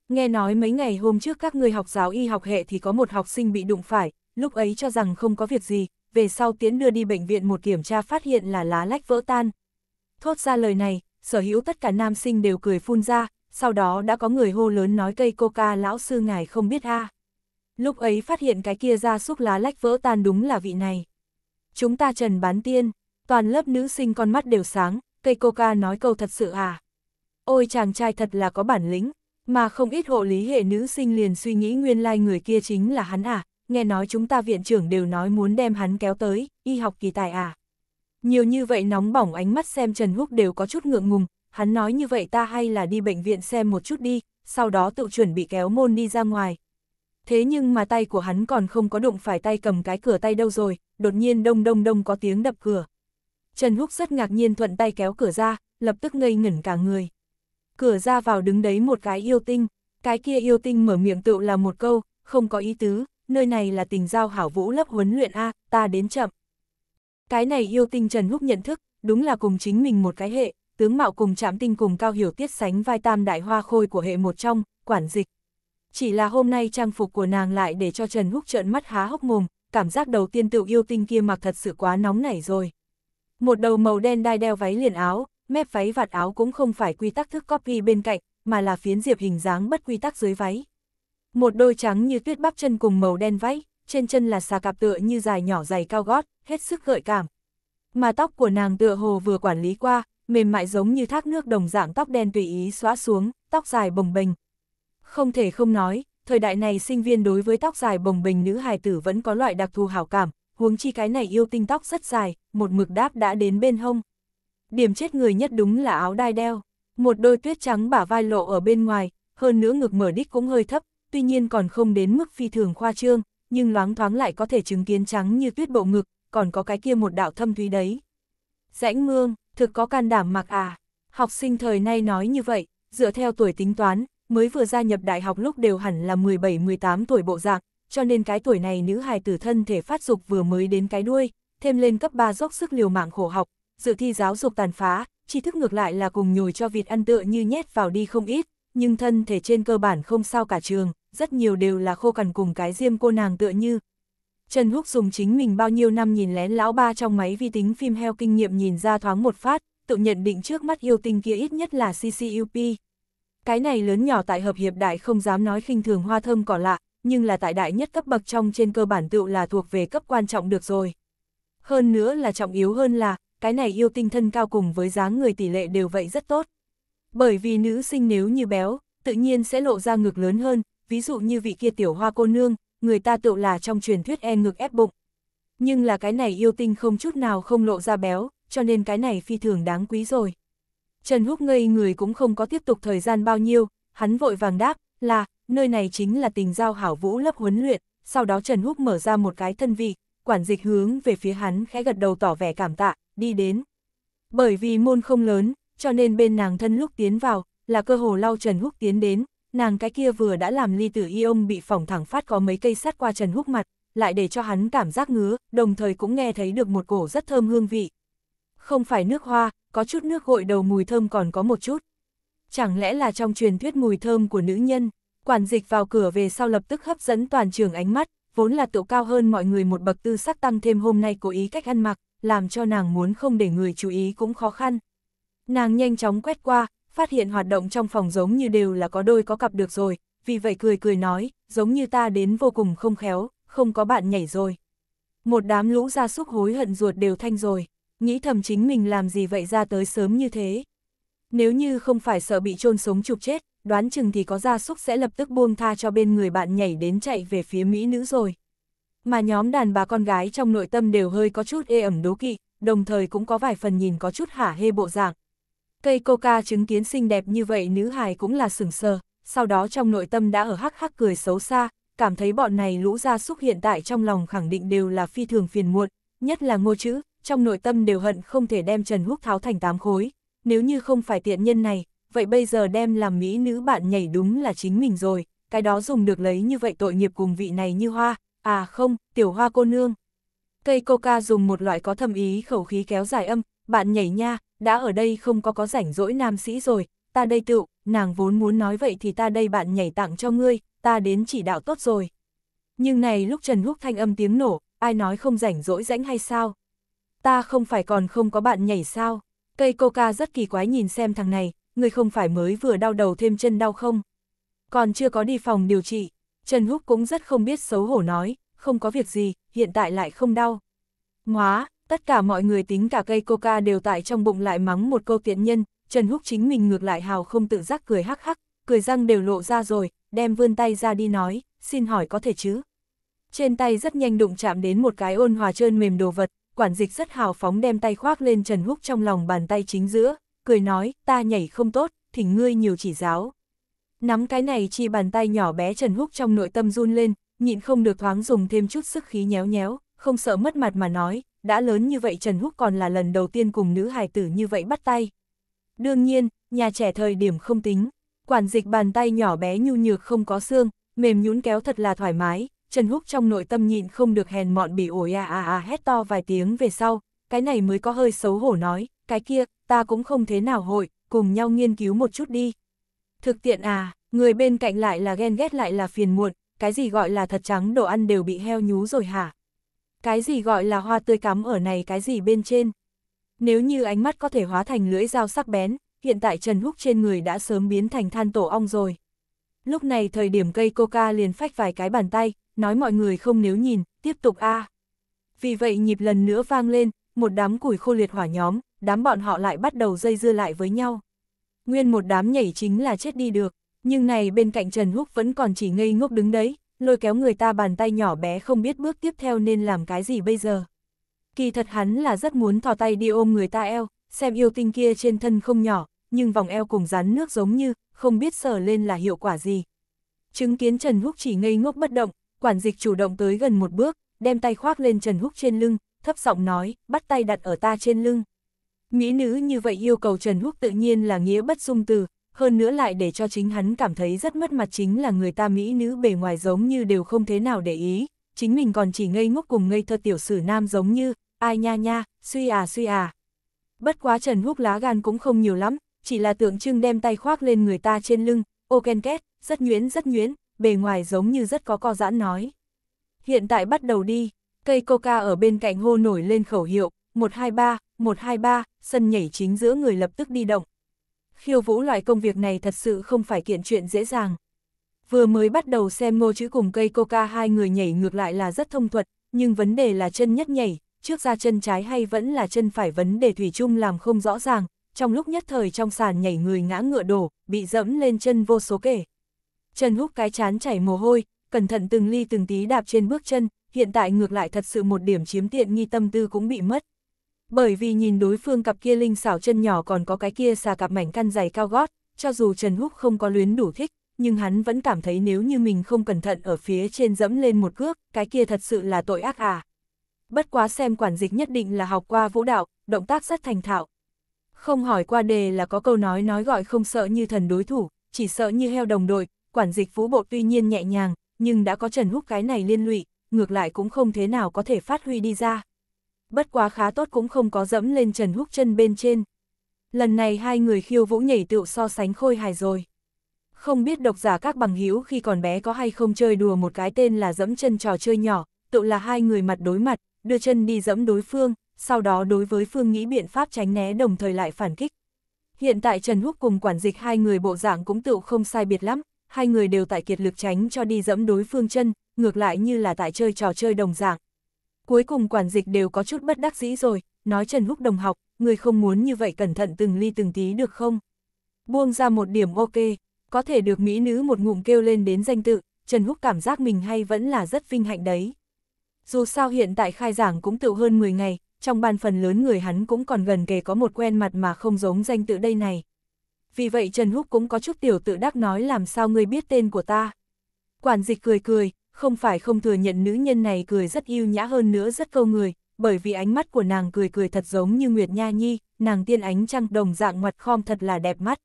Nghe nói mấy ngày hôm trước các ngươi học giáo y học hệ thì có một học sinh bị đụng phải, lúc ấy cho rằng không có việc gì, về sau tiến đưa đi bệnh viện một kiểm tra phát hiện là lá lách vỡ tan. Thốt ra lời này, sở hữu tất cả nam sinh đều cười phun ra, sau đó đã có người hô lớn nói cây coca lão sư ngài không biết ha. Lúc ấy phát hiện cái kia ra xúc lá lách vỡ tan đúng là vị này chúng ta trần bán tiên, toàn lớp nữ sinh con mắt đều sáng, cây coca nói câu thật sự à. Ôi chàng trai thật là có bản lĩnh, mà không ít hộ lý hệ nữ sinh liền suy nghĩ nguyên lai like người kia chính là hắn à, nghe nói chúng ta viện trưởng đều nói muốn đem hắn kéo tới, y học kỳ tài à. Nhiều như vậy nóng bỏng ánh mắt xem Trần Húc đều có chút ngượng ngùng, hắn nói như vậy ta hay là đi bệnh viện xem một chút đi, sau đó tự chuẩn bị kéo môn đi ra ngoài, thế nhưng mà tay của hắn còn không có đụng phải tay cầm cái cửa tay đâu rồi, đột nhiên đông đông đông có tiếng đập cửa. Trần Húc rất ngạc nhiên thuận tay kéo cửa ra, lập tức ngây ngẩn cả người. Cửa ra vào đứng đấy một cái yêu tinh, cái kia yêu tinh mở miệng tựu là một câu, không có ý tứ, nơi này là tình giao hảo vũ lớp huấn luyện A, ta đến chậm. Cái này yêu tinh Trần Húc nhận thức, đúng là cùng chính mình một cái hệ, tướng mạo cùng chạm tinh cùng cao hiểu tiết sánh vai tam đại hoa khôi của hệ một trong, quản dịch chỉ là hôm nay trang phục của nàng lại để cho Trần Húc trợn mắt há hốc mồm, cảm giác đầu tiên tự yêu tinh kia mặc thật sự quá nóng nảy rồi. Một đầu màu đen đai đeo váy liền áo, mép váy vạt áo cũng không phải quy tắc thức copy bên cạnh, mà là phiến diệp hình dáng bất quy tắc dưới váy. Một đôi trắng như tuyết bắp chân cùng màu đen váy, trên chân là xà cạp tựa như dài nhỏ dày cao gót, hết sức gợi cảm. Mà tóc của nàng tựa hồ vừa quản lý qua, mềm mại giống như thác nước đồng dạng tóc đen tùy ý xóa xuống, tóc dài bồng bềnh, không thể không nói, thời đại này sinh viên đối với tóc dài bồng bềnh nữ hài tử vẫn có loại đặc thù hảo cảm, huống chi cái này yêu tinh tóc rất dài, một mực đáp đã đến bên hông. Điểm chết người nhất đúng là áo đai đeo, một đôi tuyết trắng bả vai lộ ở bên ngoài, hơn nữa ngực mở đích cũng hơi thấp, tuy nhiên còn không đến mức phi thường khoa trương, nhưng loáng thoáng lại có thể chứng kiến trắng như tuyết bộ ngực, còn có cái kia một đạo thâm thúy đấy. Rãnh mương, thực có can đảm mặc à, học sinh thời nay nói như vậy, dựa theo tuổi tính toán, mới vừa gia nhập đại học lúc đều hẳn là 17-18 tuổi bộ dạng, cho nên cái tuổi này nữ hài tử thân thể phát dục vừa mới đến cái đuôi, thêm lên cấp 3 dốc sức liều mạng khổ học, dự thi giáo dục tàn phá, tri thức ngược lại là cùng nhồi cho vịt ăn tựa như nhét vào đi không ít, nhưng thân thể trên cơ bản không sao cả trường, rất nhiều đều là khô cằn cùng cái diêm cô nàng tựa như. Trần Húc dùng chính mình bao nhiêu năm nhìn lén lão ba trong máy vi tính phim heo kinh nghiệm nhìn ra thoáng một phát, tự nhận định trước mắt yêu tinh kia ít nhất là CCUP. Cái này lớn nhỏ tại hợp hiệp đại không dám nói khinh thường hoa thơm cỏ lạ, nhưng là tại đại nhất cấp bậc trong trên cơ bản tựu là thuộc về cấp quan trọng được rồi. Hơn nữa là trọng yếu hơn là, cái này yêu tinh thân cao cùng với dáng người tỷ lệ đều vậy rất tốt. Bởi vì nữ sinh nếu như béo, tự nhiên sẽ lộ ra ngực lớn hơn, ví dụ như vị kia tiểu hoa cô nương, người ta tựu là trong truyền thuyết e ngực ép bụng. Nhưng là cái này yêu tinh không chút nào không lộ ra béo, cho nên cái này phi thường đáng quý rồi. Trần Húc ngây người cũng không có tiếp tục thời gian bao nhiêu, hắn vội vàng đáp, là, nơi này chính là tình giao hảo vũ lớp huấn luyện, sau đó Trần Húc mở ra một cái thân vị, quản dịch hướng về phía hắn khẽ gật đầu tỏ vẻ cảm tạ, đi đến. Bởi vì môn không lớn, cho nên bên nàng thân lúc tiến vào, là cơ hồ lau Trần Húc tiến đến, nàng cái kia vừa đã làm ly tử y ông bị phỏng thẳng phát có mấy cây sắt qua Trần Húc mặt, lại để cho hắn cảm giác ngứa, đồng thời cũng nghe thấy được một cổ rất thơm hương vị, không phải nước hoa, có chút nước gội đầu mùi thơm còn có một chút. Chẳng lẽ là trong truyền thuyết mùi thơm của nữ nhân, quản dịch vào cửa về sau lập tức hấp dẫn toàn trường ánh mắt, vốn là tựu cao hơn mọi người một bậc tư sắc tăng thêm hôm nay cố ý cách ăn mặc, làm cho nàng muốn không để người chú ý cũng khó khăn. Nàng nhanh chóng quét qua, phát hiện hoạt động trong phòng giống như đều là có đôi có cặp được rồi, vì vậy cười cười nói, giống như ta đến vô cùng không khéo, không có bạn nhảy rồi. Một đám lũ ra súc hối hận ruột đều thanh rồi nghĩ thầm chính mình làm gì vậy ra tới sớm như thế. Nếu như không phải sợ bị chôn sống chụp chết, đoán chừng thì có gia súc sẽ lập tức buông tha cho bên người bạn nhảy đến chạy về phía mỹ nữ rồi. Mà nhóm đàn bà con gái trong nội tâm đều hơi có chút ê ẩm đố kỵ, đồng thời cũng có vài phần nhìn có chút hả hê bộ dạng. Cây coca chứng kiến xinh đẹp như vậy nữ hài cũng là sừng sờ, sau đó trong nội tâm đã ở hắc hắc cười xấu xa, cảm thấy bọn này lũ gia súc hiện tại trong lòng khẳng định đều là phi thường phiền muộn, nhất là ngô chữ, trong nội tâm đều hận không thể đem Trần Húc tháo thành tám khối, nếu như không phải tiện nhân này, vậy bây giờ đem làm mỹ nữ bạn nhảy đúng là chính mình rồi, cái đó dùng được lấy như vậy tội nghiệp cùng vị này như hoa, à không, tiểu hoa cô nương. Cây coca dùng một loại có thâm ý khẩu khí kéo dài âm, bạn nhảy nha, đã ở đây không có có rảnh rỗi nam sĩ rồi, ta đây tựu, nàng vốn muốn nói vậy thì ta đây bạn nhảy tặng cho ngươi, ta đến chỉ đạo tốt rồi. Nhưng này lúc Trần Húc thanh âm tiếng nổ, ai nói không rảnh rỗi rãnh hay sao? ta không phải còn không có bạn nhảy sao? Cây coca rất kỳ quái nhìn xem thằng này, người không phải mới vừa đau đầu thêm chân đau không? Còn chưa có đi phòng điều trị, Trần Húc cũng rất không biết xấu hổ nói, không có việc gì, hiện tại lại không đau. Móa, tất cả mọi người tính cả cây coca đều tại trong bụng lại mắng một câu tiện nhân, Trần Húc chính mình ngược lại hào không tự giác cười hắc hắc, cười răng đều lộ ra rồi, đem vươn tay ra đi nói, xin hỏi có thể chứ? Trên tay rất nhanh đụng chạm đến một cái ôn hòa trơn mềm đồ vật, quản dịch rất hào phóng đem tay khoác lên Trần Húc trong lòng bàn tay chính giữa, cười nói, ta nhảy không tốt, thỉnh ngươi nhiều chỉ giáo. Nắm cái này chi bàn tay nhỏ bé Trần Húc trong nội tâm run lên, nhịn không được thoáng dùng thêm chút sức khí nhéo nhéo, không sợ mất mặt mà nói, đã lớn như vậy Trần Húc còn là lần đầu tiên cùng nữ hài tử như vậy bắt tay. Đương nhiên, nhà trẻ thời điểm không tính, quản dịch bàn tay nhỏ bé nhu nhược không có xương, mềm nhún kéo thật là thoải mái, Trần Húc trong nội tâm nhịn không được hèn mọn bị ổi à à à hét to vài tiếng về sau, cái này mới có hơi xấu hổ nói, cái kia, ta cũng không thế nào hội, cùng nhau nghiên cứu một chút đi. Thực tiện à, người bên cạnh lại là ghen ghét lại là phiền muộn, cái gì gọi là thật trắng đồ ăn đều bị heo nhú rồi hả? Cái gì gọi là hoa tươi cắm ở này cái gì bên trên? Nếu như ánh mắt có thể hóa thành lưỡi dao sắc bén, hiện tại Trần Húc trên người đã sớm biến thành than tổ ong rồi. Lúc này thời điểm cây coca liền phách vài cái bàn tay, nói mọi người không nếu nhìn, tiếp tục a. À. Vì vậy nhịp lần nữa vang lên, một đám củi khô liệt hỏa nhóm, đám bọn họ lại bắt đầu dây dưa lại với nhau. Nguyên một đám nhảy chính là chết đi được, nhưng này bên cạnh Trần Húc vẫn còn chỉ ngây ngốc đứng đấy, lôi kéo người ta bàn tay nhỏ bé không biết bước tiếp theo nên làm cái gì bây giờ. Kỳ thật hắn là rất muốn thò tay đi ôm người ta eo, xem yêu tinh kia trên thân không nhỏ, nhưng vòng eo cùng rắn nước giống như, không biết sờ lên là hiệu quả gì. Chứng kiến Trần Húc chỉ ngây ngốc bất động, quản dịch chủ động tới gần một bước, đem tay khoác lên Trần Húc trên lưng, thấp giọng nói, bắt tay đặt ở ta trên lưng. Mỹ nữ như vậy yêu cầu Trần Húc tự nhiên là nghĩa bất dung từ, hơn nữa lại để cho chính hắn cảm thấy rất mất mặt chính là người ta Mỹ nữ bề ngoài giống như đều không thế nào để ý, chính mình còn chỉ ngây ngốc cùng ngây thơ tiểu sử nam giống như, ai nha nha, suy à suy à. Bất quá Trần Húc lá gan cũng không nhiều lắm, chỉ là tượng trưng đem tay khoác lên người ta trên lưng, ô ken két, rất nhuyễn rất nhuyễn, bề ngoài giống như rất có co giãn nói. Hiện tại bắt đầu đi, cây coca ở bên cạnh hô nổi lên khẩu hiệu, 123, 123, sân nhảy chính giữa người lập tức đi động. Khiêu vũ loại công việc này thật sự không phải kiện chuyện dễ dàng. Vừa mới bắt đầu xem ngô chữ cùng cây coca hai người nhảy ngược lại là rất thông thuật, nhưng vấn đề là chân nhất nhảy, trước ra chân trái hay vẫn là chân phải vấn đề thủy chung làm không rõ ràng, trong lúc nhất thời trong sàn nhảy người ngã ngựa đổ, bị dẫm lên chân vô số kể. Trần Húc cái chán chảy mồ hôi, cẩn thận từng ly từng tí đạp trên bước chân, hiện tại ngược lại thật sự một điểm chiếm tiện nghi tâm tư cũng bị mất. Bởi vì nhìn đối phương cặp kia linh xảo chân nhỏ còn có cái kia xà cặp mảnh căn giày cao gót, cho dù Trần Húc không có luyến đủ thích, nhưng hắn vẫn cảm thấy nếu như mình không cẩn thận ở phía trên dẫm lên một cước, cái kia thật sự là tội ác à. Bất quá xem quản dịch nhất định là học qua vũ đạo, động tác rất thành thạo. Không hỏi qua đề là có câu nói nói gọi không sợ như thần đối thủ, chỉ sợ như heo đồng đội, quản dịch phú bộ tuy nhiên nhẹ nhàng, nhưng đã có Trần Húc cái này liên lụy, ngược lại cũng không thế nào có thể phát huy đi ra. Bất quá khá tốt cũng không có dẫm lên Trần Húc chân bên trên. Lần này hai người khiêu vũ nhảy tựu so sánh khôi hài rồi. Không biết độc giả các bằng hữu khi còn bé có hay không chơi đùa một cái tên là dẫm chân trò chơi nhỏ, tựu là hai người mặt đối mặt, đưa chân đi dẫm đối phương, sau đó đối với phương nghĩ biện pháp tránh né đồng thời lại phản kích. Hiện tại Trần Húc cùng quản dịch hai người bộ dạng cũng tựu không sai biệt lắm, hai người đều tại kiệt lực tránh cho đi dẫm đối phương chân, ngược lại như là tại chơi trò chơi đồng dạng. Cuối cùng quản dịch đều có chút bất đắc dĩ rồi, nói Trần Húc đồng học, người không muốn như vậy cẩn thận từng ly từng tí được không? Buông ra một điểm ok, có thể được mỹ nữ một ngụm kêu lên đến danh tự, Trần Húc cảm giác mình hay vẫn là rất vinh hạnh đấy. Dù sao hiện tại khai giảng cũng tự hơn 10 ngày, trong ban phần lớn người hắn cũng còn gần kề có một quen mặt mà không giống danh tự đây này vì vậy Trần Húc cũng có chút tiểu tự đắc nói làm sao ngươi biết tên của ta. Quản dịch cười cười, không phải không thừa nhận nữ nhân này cười rất yêu nhã hơn nữa rất câu người, bởi vì ánh mắt của nàng cười cười thật giống như Nguyệt Nha Nhi, nàng tiên ánh trăng đồng dạng ngoặt khom thật là đẹp mắt.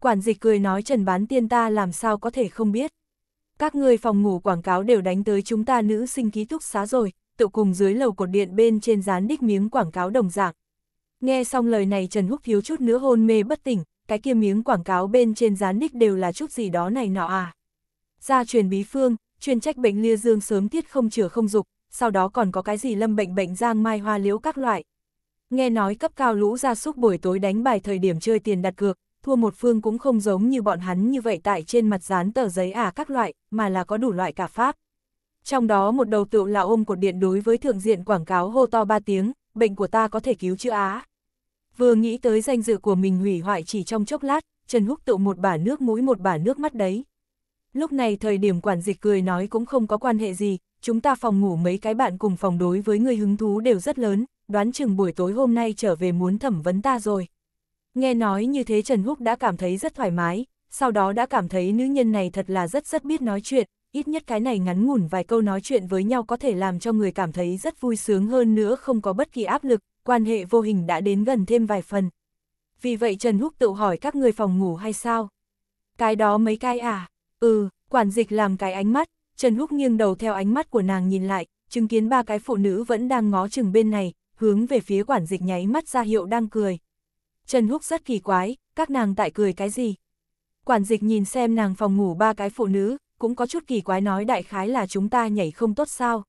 Quản dịch cười nói Trần Bán Tiên ta làm sao có thể không biết. Các ngươi phòng ngủ quảng cáo đều đánh tới chúng ta nữ sinh ký túc xá rồi, tự cùng dưới lầu cột điện bên trên dán đích miếng quảng cáo đồng dạng. Nghe xong lời này Trần Húc thiếu chút nữa hôn mê bất tỉnh, cái kia miếng quảng cáo bên trên dán nick đều là chút gì đó này nọ à. Gia truyền bí phương, chuyên trách bệnh lia dương sớm tiết không chữa không dục, sau đó còn có cái gì lâm bệnh bệnh giang mai hoa liễu các loại. Nghe nói cấp cao lũ gia súc buổi tối đánh bài thời điểm chơi tiền đặt cược, thua một phương cũng không giống như bọn hắn như vậy tại trên mặt dán tờ giấy à các loại, mà là có đủ loại cả pháp. Trong đó một đầu tựu là ôm cột điện đối với thượng diện quảng cáo hô to ba tiếng, bệnh của ta có thể cứu chữa á. Vừa nghĩ tới danh dự của mình hủy hoại chỉ trong chốc lát, Trần Húc tụ một bả nước mũi một bả nước mắt đấy. Lúc này thời điểm quản dịch cười nói cũng không có quan hệ gì, chúng ta phòng ngủ mấy cái bạn cùng phòng đối với người hứng thú đều rất lớn, đoán chừng buổi tối hôm nay trở về muốn thẩm vấn ta rồi. Nghe nói như thế Trần Húc đã cảm thấy rất thoải mái, sau đó đã cảm thấy nữ nhân này thật là rất rất biết nói chuyện, ít nhất cái này ngắn ngủn vài câu nói chuyện với nhau có thể làm cho người cảm thấy rất vui sướng hơn nữa không có bất kỳ áp lực, quan hệ vô hình đã đến gần thêm vài phần. Vì vậy Trần Húc tự hỏi các người phòng ngủ hay sao? Cái đó mấy cái à? Ừ, quản dịch làm cái ánh mắt, Trần Húc nghiêng đầu theo ánh mắt của nàng nhìn lại, chứng kiến ba cái phụ nữ vẫn đang ngó chừng bên này, hướng về phía quản dịch nháy mắt ra hiệu đang cười. Trần Húc rất kỳ quái, các nàng tại cười cái gì? Quản dịch nhìn xem nàng phòng ngủ ba cái phụ nữ, cũng có chút kỳ quái nói đại khái là chúng ta nhảy không tốt sao.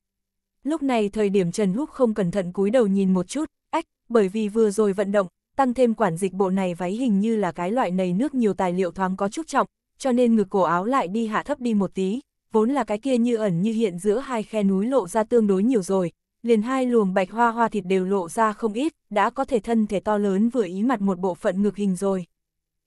Lúc này thời điểm Trần Húc không cẩn thận cúi đầu nhìn một chút, bởi vì vừa rồi vận động, tăng thêm quản dịch bộ này váy hình như là cái loại nầy nước nhiều tài liệu thoáng có chút trọng, cho nên ngực cổ áo lại đi hạ thấp đi một tí, vốn là cái kia như ẩn như hiện giữa hai khe núi lộ ra tương đối nhiều rồi, liền hai luồng bạch hoa hoa thịt đều lộ ra không ít, đã có thể thân thể to lớn vừa ý mặt một bộ phận ngực hình rồi.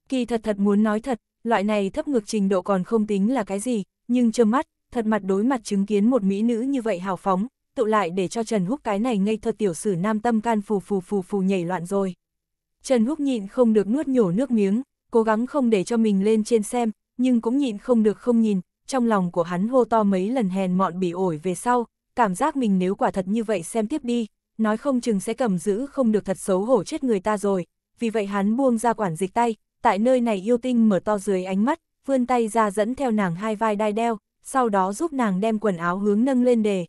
Kỳ thật thật muốn nói thật, loại này thấp ngực trình độ còn không tính là cái gì, nhưng châm mắt, thật mặt đối mặt chứng kiến một mỹ nữ như vậy hào phóng, tựu lại để cho Trần Húc cái này ngây thơ tiểu sử nam tâm can phù phù phù phù nhảy loạn rồi. Trần Húc nhịn không được nuốt nhổ nước miếng, cố gắng không để cho mình lên trên xem, nhưng cũng nhịn không được không nhìn, trong lòng của hắn hô to mấy lần hèn mọn bị ổi về sau, cảm giác mình nếu quả thật như vậy xem tiếp đi, nói không chừng sẽ cầm giữ không được thật xấu hổ chết người ta rồi, vì vậy hắn buông ra quản dịch tay, tại nơi này yêu tinh mở to dưới ánh mắt, vươn tay ra dẫn theo nàng hai vai đai đeo, sau đó giúp nàng đem quần áo hướng nâng lên đề,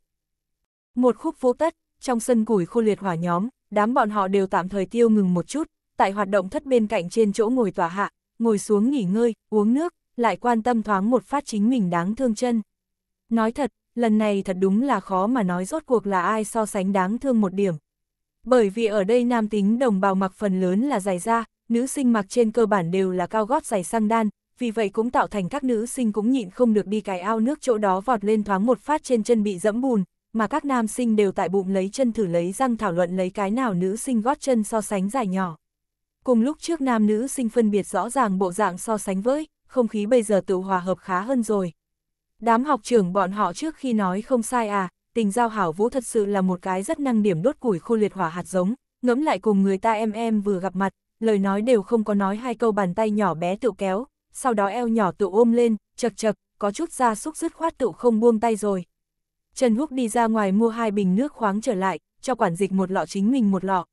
một khúc vô tất, trong sân củi khô liệt hỏa nhóm, đám bọn họ đều tạm thời tiêu ngừng một chút, tại hoạt động thất bên cạnh trên chỗ ngồi tỏa hạ, ngồi xuống nghỉ ngơi, uống nước, lại quan tâm thoáng một phát chính mình đáng thương chân. Nói thật, lần này thật đúng là khó mà nói rốt cuộc là ai so sánh đáng thương một điểm. Bởi vì ở đây nam tính đồng bào mặc phần lớn là giày da, nữ sinh mặc trên cơ bản đều là cao gót giày sang đan, vì vậy cũng tạo thành các nữ sinh cũng nhịn không được đi cái ao nước chỗ đó vọt lên thoáng một phát trên chân bị dẫm bùn, mà các nam sinh đều tại bụng lấy chân thử lấy răng thảo luận lấy cái nào nữ sinh gót chân so sánh dài nhỏ. Cùng lúc trước nam nữ sinh phân biệt rõ ràng bộ dạng so sánh với, không khí bây giờ tự hòa hợp khá hơn rồi. Đám học trưởng bọn họ trước khi nói không sai à, tình giao hảo vũ thật sự là một cái rất năng điểm đốt củi khô liệt hỏa hạt giống, ngẫm lại cùng người ta em em vừa gặp mặt, lời nói đều không có nói hai câu bàn tay nhỏ bé tự kéo, sau đó eo nhỏ tự ôm lên, chật chật, có chút ra xúc dứt khoát tự không buông tay rồi. Trần Húc đi ra ngoài mua hai bình nước khoáng trở lại, cho quản dịch một lọ chính mình một lọ.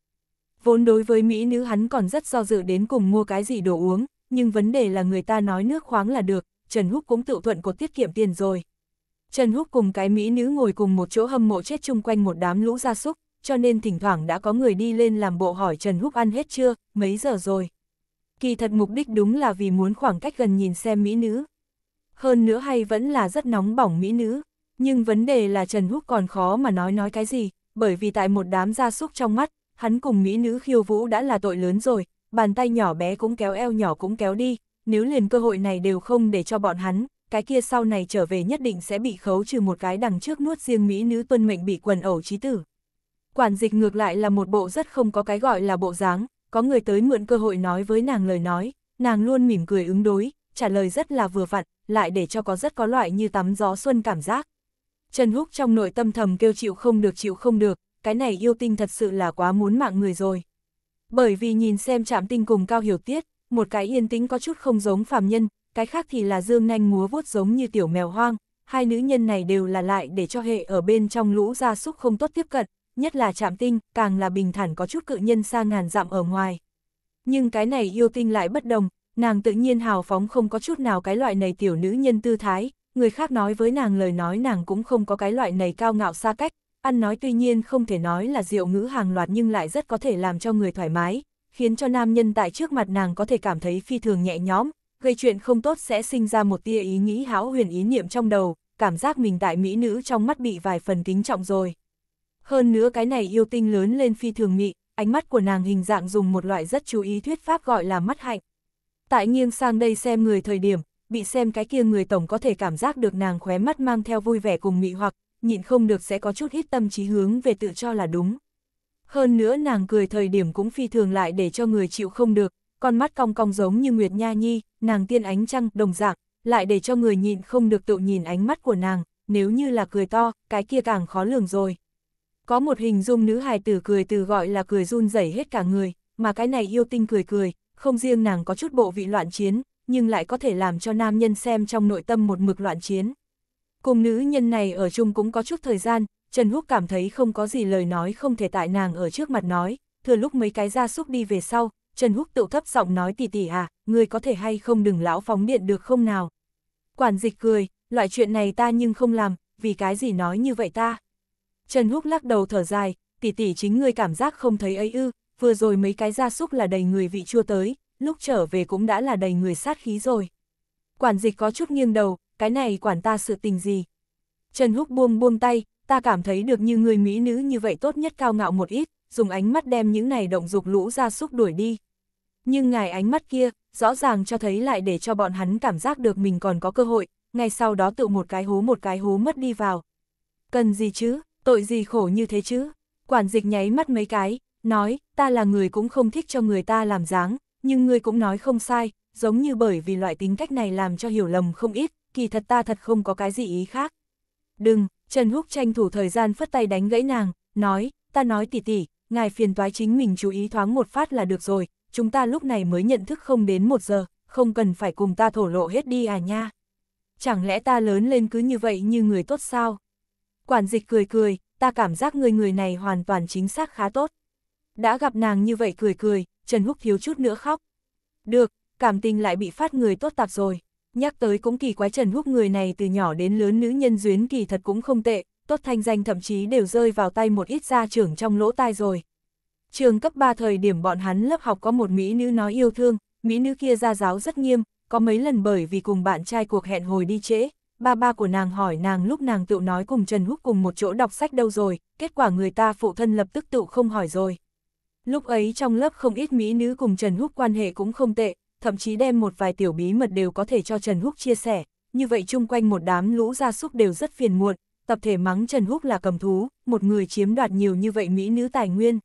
Vốn đối với Mỹ nữ hắn còn rất do dự đến cùng mua cái gì đồ uống, nhưng vấn đề là người ta nói nước khoáng là được, Trần Húc cũng tự thuận cột tiết kiệm tiền rồi. Trần Húc cùng cái Mỹ nữ ngồi cùng một chỗ hâm mộ chết chung quanh một đám lũ gia súc, cho nên thỉnh thoảng đã có người đi lên làm bộ hỏi Trần Húc ăn hết chưa, mấy giờ rồi. Kỳ thật mục đích đúng là vì muốn khoảng cách gần nhìn xem Mỹ nữ. Hơn nữa hay vẫn là rất nóng bỏng Mỹ nữ. Nhưng vấn đề là Trần Húc còn khó mà nói nói cái gì, bởi vì tại một đám gia súc trong mắt, hắn cùng mỹ nữ khiêu vũ đã là tội lớn rồi, bàn tay nhỏ bé cũng kéo eo nhỏ cũng kéo đi, nếu liền cơ hội này đều không để cho bọn hắn, cái kia sau này trở về nhất định sẽ bị khấu trừ một cái đằng trước nuốt riêng mỹ nữ tuân mệnh bị quần ẩu trí tử. Quản dịch ngược lại là một bộ rất không có cái gọi là bộ dáng, có người tới mượn cơ hội nói với nàng lời nói, nàng luôn mỉm cười ứng đối, trả lời rất là vừa vặn, lại để cho có rất có loại như tắm gió xuân cảm giác. Trần Húc trong nội tâm thầm kêu chịu không được chịu không được, cái này yêu tinh thật sự là quá muốn mạng người rồi. Bởi vì nhìn xem Trạm tinh cùng cao hiểu tiết, một cái yên tĩnh có chút không giống phàm nhân, cái khác thì là dương nanh múa vuốt giống như tiểu mèo hoang, hai nữ nhân này đều là lại để cho hệ ở bên trong lũ gia súc không tốt tiếp cận, nhất là Trạm tinh, càng là bình thản có chút cự nhân xa ngàn dặm ở ngoài. Nhưng cái này yêu tinh lại bất đồng, nàng tự nhiên hào phóng không có chút nào cái loại này tiểu nữ nhân tư thái, người khác nói với nàng lời nói nàng cũng không có cái loại này cao ngạo xa cách, ăn nói tuy nhiên không thể nói là diệu ngữ hàng loạt nhưng lại rất có thể làm cho người thoải mái, khiến cho nam nhân tại trước mặt nàng có thể cảm thấy phi thường nhẹ nhõm, gây chuyện không tốt sẽ sinh ra một tia ý nghĩ hão huyền ý niệm trong đầu, cảm giác mình tại mỹ nữ trong mắt bị vài phần kính trọng rồi. Hơn nữa cái này yêu tinh lớn lên phi thường mị, ánh mắt của nàng hình dạng dùng một loại rất chú ý thuyết pháp gọi là mắt hạnh. Tại nghiêng sang đây xem người thời điểm, bị xem cái kia người tổng có thể cảm giác được nàng khóe mắt mang theo vui vẻ cùng mị hoặc, nhịn không được sẽ có chút ít tâm trí hướng về tự cho là đúng. Hơn nữa nàng cười thời điểm cũng phi thường lại để cho người chịu không được, con mắt cong cong giống như Nguyệt Nha Nhi, nàng tiên ánh trăng, đồng dạng, lại để cho người nhịn không được tự nhìn ánh mắt của nàng, nếu như là cười to, cái kia càng khó lường rồi. Có một hình dung nữ hài tử cười từ gọi là cười run rẩy hết cả người, mà cái này yêu tinh cười cười, không riêng nàng có chút bộ vị loạn chiến, nhưng lại có thể làm cho nam nhân xem trong nội tâm một mực loạn chiến. Cùng nữ nhân này ở chung cũng có chút thời gian, Trần Húc cảm thấy không có gì lời nói không thể tại nàng ở trước mặt nói, thừa lúc mấy cái gia súc đi về sau, Trần Húc tự thấp giọng nói tỷ tỷ à, người có thể hay không đừng lão phóng điện được không nào. Quản dịch cười, loại chuyện này ta nhưng không làm, vì cái gì nói như vậy ta. Trần Húc lắc đầu thở dài, tỷ tỷ chính người cảm giác không thấy ấy ư, vừa rồi mấy cái gia súc là đầy người vị chua tới, lúc trở về cũng đã là đầy người sát khí rồi. Quản dịch có chút nghiêng đầu, cái này quản ta sự tình gì? Trần Húc buông buông tay, ta cảm thấy được như người mỹ nữ như vậy tốt nhất cao ngạo một ít, dùng ánh mắt đem những này động dục lũ ra xúc đuổi đi. Nhưng ngài ánh mắt kia, rõ ràng cho thấy lại để cho bọn hắn cảm giác được mình còn có cơ hội, ngay sau đó tự một cái hố một cái hố mất đi vào. Cần gì chứ, tội gì khổ như thế chứ? Quản dịch nháy mắt mấy cái, nói, ta là người cũng không thích cho người ta làm dáng, nhưng ngươi cũng nói không sai, giống như bởi vì loại tính cách này làm cho hiểu lầm không ít, kỳ thật ta thật không có cái gì ý khác. Đừng, Trần Húc tranh thủ thời gian phất tay đánh gãy nàng, nói, ta nói tỉ tỉ, ngài phiền toái chính mình chú ý thoáng một phát là được rồi, chúng ta lúc này mới nhận thức không đến một giờ, không cần phải cùng ta thổ lộ hết đi à nha. Chẳng lẽ ta lớn lên cứ như vậy như người tốt sao? Quản dịch cười cười, ta cảm giác người người này hoàn toàn chính xác khá tốt. Đã gặp nàng như vậy cười cười, Trần Húc thiếu chút nữa khóc. Được, cảm tình lại bị phát người tốt tạp rồi. Nhắc tới cũng kỳ quái Trần Húc người này từ nhỏ đến lớn nữ nhân duyến kỳ thật cũng không tệ, tốt thanh danh thậm chí đều rơi vào tay một ít gia trưởng trong lỗ tai rồi. Trường cấp 3 thời điểm bọn hắn lớp học có một mỹ nữ nói yêu thương, mỹ nữ kia ra giáo rất nghiêm, có mấy lần bởi vì cùng bạn trai cuộc hẹn hồi đi trễ, ba ba của nàng hỏi nàng lúc nàng tự nói cùng Trần Húc cùng một chỗ đọc sách đâu rồi, kết quả người ta phụ thân lập tức tự không hỏi rồi. Lúc ấy trong lớp không ít mỹ nữ cùng Trần Húc quan hệ cũng không tệ, thậm chí đem một vài tiểu bí mật đều có thể cho Trần Húc chia sẻ, như vậy chung quanh một đám lũ gia súc đều rất phiền muộn, tập thể mắng Trần Húc là cầm thú, một người chiếm đoạt nhiều như vậy mỹ nữ tài nguyên.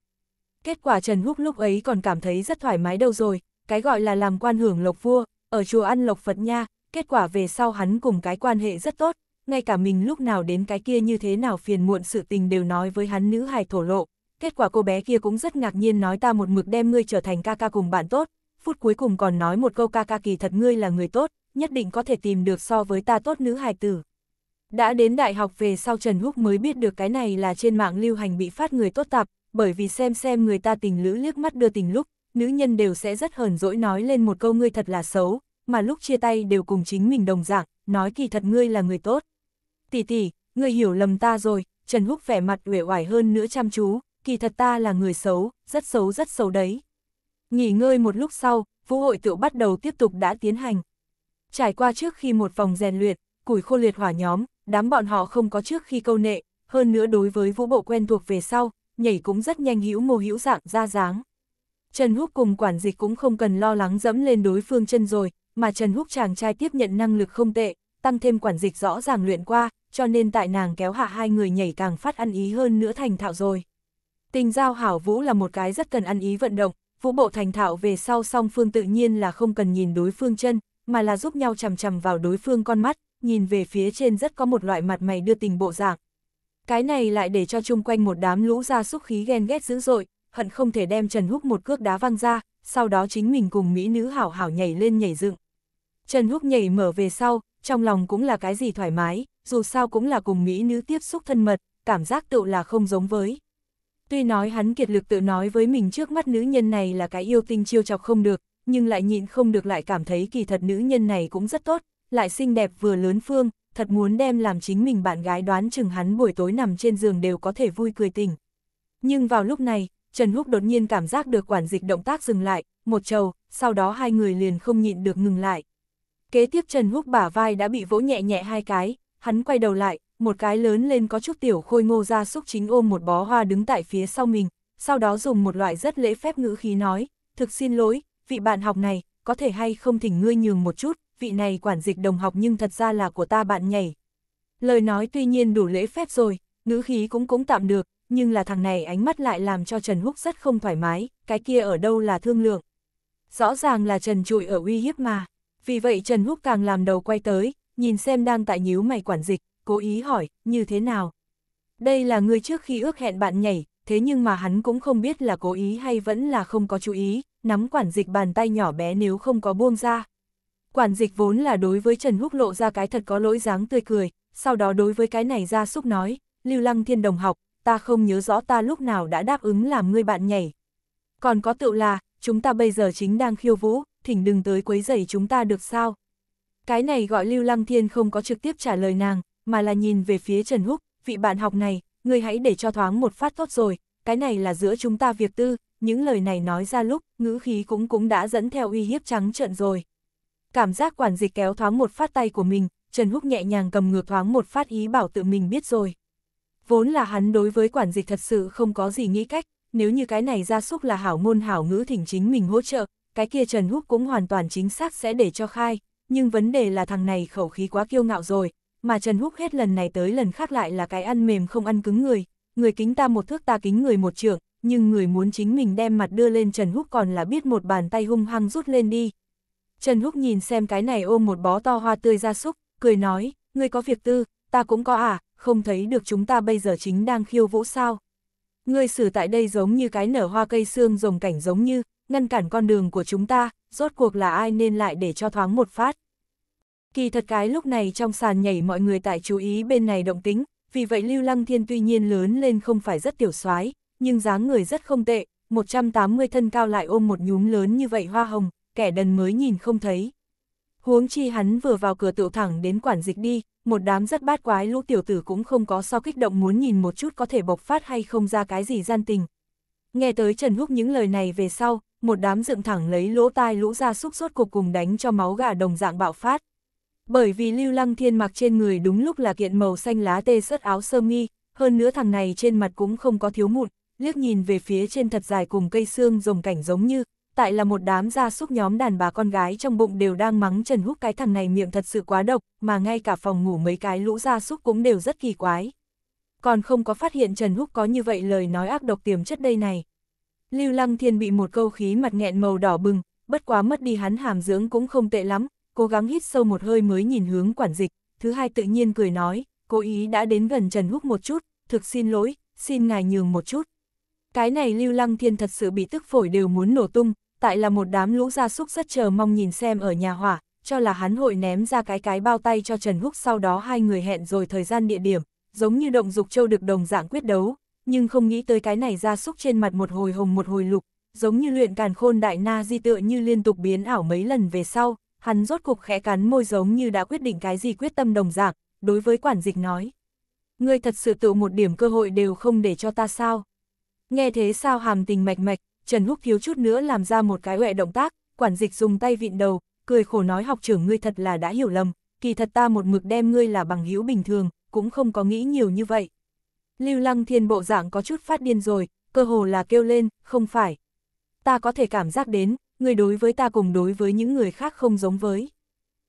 Kết quả Trần Húc lúc ấy còn cảm thấy rất thoải mái đâu rồi, cái gọi là làm quan hưởng lộc vua, ở chùa ăn lộc Phật nha, kết quả về sau hắn cùng cái quan hệ rất tốt, ngay cả mình lúc nào đến cái kia như thế nào phiền muộn sự tình đều nói với hắn nữ hài thổ lộ, Kết quả cô bé kia cũng rất ngạc nhiên nói ta một mực đem ngươi trở thành ca ca cùng bạn tốt, phút cuối cùng còn nói một câu ca ca kỳ thật ngươi là người tốt, nhất định có thể tìm được so với ta tốt nữ hài tử. Đã đến đại học về sau Trần Húc mới biết được cái này là trên mạng lưu hành bị phát người tốt tạp, bởi vì xem xem người ta tình lữ liếc mắt đưa tình lúc, nữ nhân đều sẽ rất hờn dỗi nói lên một câu ngươi thật là xấu, mà lúc chia tay đều cùng chính mình đồng dạng, nói kỳ thật ngươi là người tốt. Tỷ tỷ, ngươi hiểu lầm ta rồi, Trần Húc vẻ mặt uể oải hơn nữa chăm chú, kỳ thật ta là người xấu, rất xấu rất xấu đấy. Nghỉ ngơi một lúc sau, vũ hội tựu bắt đầu tiếp tục đã tiến hành. Trải qua trước khi một vòng rèn luyện, củi khô liệt hỏa nhóm, đám bọn họ không có trước khi câu nệ, hơn nữa đối với vũ bộ quen thuộc về sau, nhảy cũng rất nhanh hữu mô hữu dạng ra dáng. Trần Húc cùng quản dịch cũng không cần lo lắng dẫm lên đối phương chân rồi, mà Trần Húc chàng trai tiếp nhận năng lực không tệ, tăng thêm quản dịch rõ ràng luyện qua, cho nên tại nàng kéo hạ hai người nhảy càng phát ăn ý hơn nữa thành thạo rồi. Tình giao hảo vũ là một cái rất cần ăn ý vận động, vũ bộ thành thạo về sau song phương tự nhiên là không cần nhìn đối phương chân, mà là giúp nhau chằm chằm vào đối phương con mắt, nhìn về phía trên rất có một loại mặt mày đưa tình bộ dạng. Cái này lại để cho chung quanh một đám lũ ra xúc khí ghen ghét dữ dội, hận không thể đem Trần Húc một cước đá văng ra, sau đó chính mình cùng mỹ nữ hảo hảo nhảy lên nhảy dựng. Trần Húc nhảy mở về sau, trong lòng cũng là cái gì thoải mái, dù sao cũng là cùng mỹ nữ tiếp xúc thân mật, cảm giác tựu là không giống với. Tuy nói hắn kiệt lực tự nói với mình trước mắt nữ nhân này là cái yêu tinh chiêu chọc không được, nhưng lại nhịn không được lại cảm thấy kỳ thật nữ nhân này cũng rất tốt, lại xinh đẹp vừa lớn phương, thật muốn đem làm chính mình bạn gái đoán chừng hắn buổi tối nằm trên giường đều có thể vui cười tình. Nhưng vào lúc này, Trần Húc đột nhiên cảm giác được quản dịch động tác dừng lại, một trầu, sau đó hai người liền không nhịn được ngừng lại. Kế tiếp Trần Húc bả vai đã bị vỗ nhẹ nhẹ hai cái, hắn quay đầu lại, một cái lớn lên có chút tiểu khôi ngô ra xúc chính ôm một bó hoa đứng tại phía sau mình, sau đó dùng một loại rất lễ phép ngữ khí nói, thực xin lỗi, vị bạn học này, có thể hay không thỉnh ngươi nhường một chút, vị này quản dịch đồng học nhưng thật ra là của ta bạn nhảy. Lời nói tuy nhiên đủ lễ phép rồi, ngữ khí cũng cũng tạm được, nhưng là thằng này ánh mắt lại làm cho Trần Húc rất không thoải mái, cái kia ở đâu là thương lượng. Rõ ràng là Trần trụi ở uy hiếp mà, vì vậy Trần Húc càng làm đầu quay tới, nhìn xem đang tại nhíu mày quản dịch, cố ý hỏi, như thế nào? Đây là người trước khi ước hẹn bạn nhảy, thế nhưng mà hắn cũng không biết là cố ý hay vẫn là không có chú ý, nắm quản dịch bàn tay nhỏ bé nếu không có buông ra. Quản dịch vốn là đối với Trần Húc lộ ra cái thật có lỗi dáng tươi cười, sau đó đối với cái này ra xúc nói, Lưu Lăng Thiên đồng học, ta không nhớ rõ ta lúc nào đã đáp ứng làm người bạn nhảy. Còn có tựu là, chúng ta bây giờ chính đang khiêu vũ, thỉnh đừng tới quấy rầy chúng ta được sao? Cái này gọi Lưu Lăng Thiên không có trực tiếp trả lời nàng, mà là nhìn về phía Trần Húc, vị bạn học này, người hãy để cho thoáng một phát tốt rồi, cái này là giữa chúng ta việc tư, những lời này nói ra lúc, ngữ khí cũng cũng đã dẫn theo uy hiếp trắng trợn rồi. Cảm giác quản dịch kéo thoáng một phát tay của mình, Trần Húc nhẹ nhàng cầm ngược thoáng một phát ý bảo tự mình biết rồi. Vốn là hắn đối với quản dịch thật sự không có gì nghĩ cách, nếu như cái này ra súc là hảo ngôn hảo ngữ thỉnh chính mình hỗ trợ, cái kia Trần Húc cũng hoàn toàn chính xác sẽ để cho khai, nhưng vấn đề là thằng này khẩu khí quá kiêu ngạo rồi, mà Trần Húc hết lần này tới lần khác lại là cái ăn mềm không ăn cứng người, người kính ta một thước ta kính người một trượng, nhưng người muốn chính mình đem mặt đưa lên Trần Húc còn là biết một bàn tay hung hăng rút lên đi. Trần Húc nhìn xem cái này ôm một bó to hoa tươi ra súc, cười nói, ngươi có việc tư, ta cũng có à, không thấy được chúng ta bây giờ chính đang khiêu vũ sao. Ngươi xử tại đây giống như cái nở hoa cây xương rồng cảnh giống như, ngăn cản con đường của chúng ta, rốt cuộc là ai nên lại để cho thoáng một phát. Kỳ thật cái lúc này trong sàn nhảy mọi người tại chú ý bên này động tính, vì vậy Lưu Lăng Thiên tuy nhiên lớn lên không phải rất tiểu soái, nhưng dáng người rất không tệ, 180 thân cao lại ôm một nhúm lớn như vậy hoa hồng, kẻ đần mới nhìn không thấy. Huống chi hắn vừa vào cửa tựu thẳng đến quản dịch đi, một đám rất bát quái lũ tiểu tử cũng không có so kích động muốn nhìn một chút có thể bộc phát hay không ra cái gì gian tình. Nghe tới Trần Húc những lời này về sau, một đám dựng thẳng lấy lỗ tai lũ ra xúc sốt cục cùng đánh cho máu gà đồng dạng bạo phát. Bởi vì Lưu Lăng Thiên mặc trên người đúng lúc là kiện màu xanh lá tê sất áo sơ mi, hơn nữa thằng này trên mặt cũng không có thiếu mụn, liếc nhìn về phía trên thật dài cùng cây xương rồng cảnh giống như, tại là một đám gia súc nhóm đàn bà con gái trong bụng đều đang mắng Trần Húc cái thằng này miệng thật sự quá độc, mà ngay cả phòng ngủ mấy cái lũ gia súc cũng đều rất kỳ quái. Còn không có phát hiện Trần Húc có như vậy lời nói ác độc tiềm chất đây này. Lưu Lăng Thiên bị một câu khí mặt nghẹn màu đỏ bừng, bất quá mất đi hắn hàm dưỡng cũng không tệ lắm, cố gắng hít sâu một hơi mới nhìn hướng quản dịch, thứ hai tự nhiên cười nói, cố ý đã đến gần Trần Húc một chút, thực xin lỗi, xin ngài nhường một chút. Cái này Lưu Lăng Thiên thật sự bị tức phổi đều muốn nổ tung, tại là một đám lũ gia súc rất chờ mong nhìn xem ở nhà hỏa, cho là hắn hội ném ra cái cái bao tay cho Trần Húc sau đó hai người hẹn rồi thời gian địa điểm, giống như động dục châu được đồng dạng quyết đấu, nhưng không nghĩ tới cái này gia súc trên mặt một hồi hồng một hồi lục, giống như luyện càn khôn đại na di tựa như liên tục biến ảo mấy lần về sau, hắn rốt cục khẽ cắn môi giống như đã quyết định cái gì quyết tâm đồng dạng, đối với quản dịch nói. Ngươi thật sự tự một điểm cơ hội đều không để cho ta sao? Nghe thế sao hàm tình mạch mạch, Trần Húc thiếu chút nữa làm ra một cái huệ động tác, quản dịch dùng tay vịn đầu, cười khổ nói học trưởng ngươi thật là đã hiểu lầm, kỳ thật ta một mực đem ngươi là bằng hữu bình thường, cũng không có nghĩ nhiều như vậy. Lưu Lăng Thiên bộ dạng có chút phát điên rồi, cơ hồ là kêu lên, không phải. Ta có thể cảm giác đến, người đối với ta cùng đối với những người khác không giống với.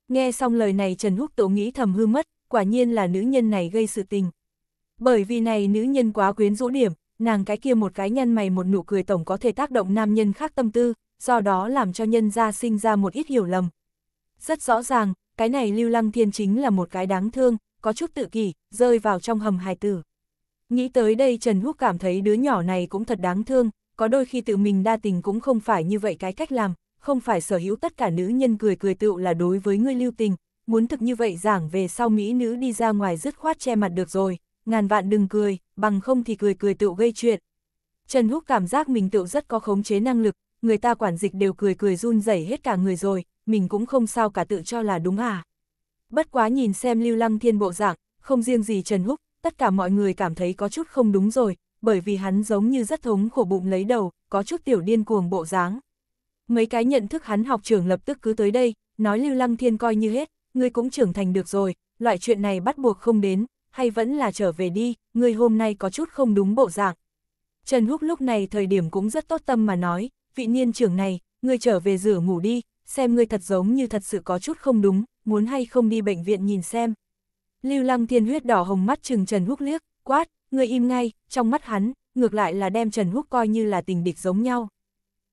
Nghe xong lời này Trần Húc Tổ nghĩ thầm hư mất, quả nhiên là nữ nhân này gây sự tình. Bởi vì này nữ nhân quá quyến rũ điểm, nàng cái kia một cái nhăn mày một nụ cười tổng có thể tác động nam nhân khác tâm tư, do đó làm cho nhân gia sinh ra một ít hiểu lầm. Rất rõ ràng, cái này Lưu Lăng Thiên chính là một cái đáng thương, có chút tự kỷ, rơi vào trong hầm hài tử. Nghĩ tới đây Trần Húc cảm thấy đứa nhỏ này cũng thật đáng thương, có đôi khi tự mình đa tình cũng không phải như vậy cái cách làm, không phải sở hữu tất cả nữ nhân cười cười tựu là đối với ngươi lưu tình, muốn thực như vậy giảng về sau mỹ nữ đi ra ngoài dứt khoát che mặt được rồi, ngàn vạn đừng cười, bằng không thì cười cười tựu gây chuyện. Trần Húc cảm giác mình tựu rất có khống chế năng lực, người ta quản dịch đều cười cười run rẩy hết cả người rồi, mình cũng không sao cả tự cho là đúng à. Bất quá nhìn xem Lưu Lăng Thiên bộ dạng, không riêng gì Trần Húc, tất cả mọi người cảm thấy có chút không đúng rồi, bởi vì hắn giống như rất thống khổ bụng lấy đầu, có chút tiểu điên cuồng bộ dáng. Mấy cái nhận thức hắn học trưởng lập tức cứ tới đây, nói Lưu Lăng Thiên coi như hết, ngươi cũng trưởng thành được rồi, loại chuyện này bắt buộc không đến, hay vẫn là trở về đi, ngươi hôm nay có chút không đúng bộ dạng. Trần Húc lúc này thời điểm cũng rất tốt tâm mà nói, vị niên trưởng này, ngươi trở về rửa ngủ đi, xem ngươi thật giống như thật sự có chút không đúng, muốn hay không đi bệnh viện nhìn xem. Lưu Lăng Thiên huyết đỏ hồng mắt trừng Trần Húc liếc, quát, ngươi im ngay, trong mắt hắn, ngược lại là đem Trần Húc coi như là tình địch giống nhau.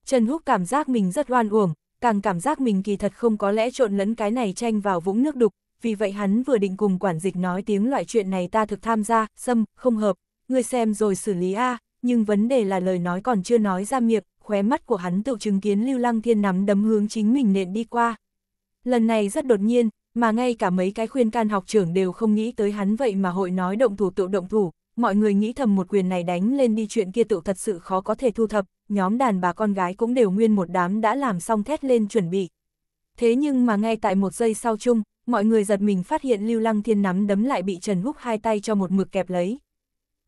Trần Húc cảm giác mình rất oan uổng, càng cảm giác mình kỳ thật không có lẽ trộn lẫn cái này tranh vào vũng nước đục, vì vậy hắn vừa định cùng quản dịch nói tiếng loại chuyện này ta thực tham gia, xâm, không hợp, ngươi xem rồi xử lý a nhưng vấn đề là lời nói còn chưa nói ra miệng, khóe mắt của hắn tự chứng kiến Lưu Lăng Thiên nắm đấm hướng chính mình nện đi qua. Lần này rất đột nhiên, mà ngay cả mấy cái khuyên can học trưởng đều không nghĩ tới hắn vậy mà hội nói động thủ tự động thủ, mọi người nghĩ thầm một quyền này đánh lên đi chuyện kia tựu thật sự khó có thể thu thập, nhóm đàn bà con gái cũng đều nguyên một đám đã làm xong thét lên chuẩn bị. Thế nhưng mà ngay tại một giây sau chung, mọi người giật mình phát hiện Lưu Lăng Thiên nắm đấm lại bị Trần Húc hai tay cho một mực kẹp lấy.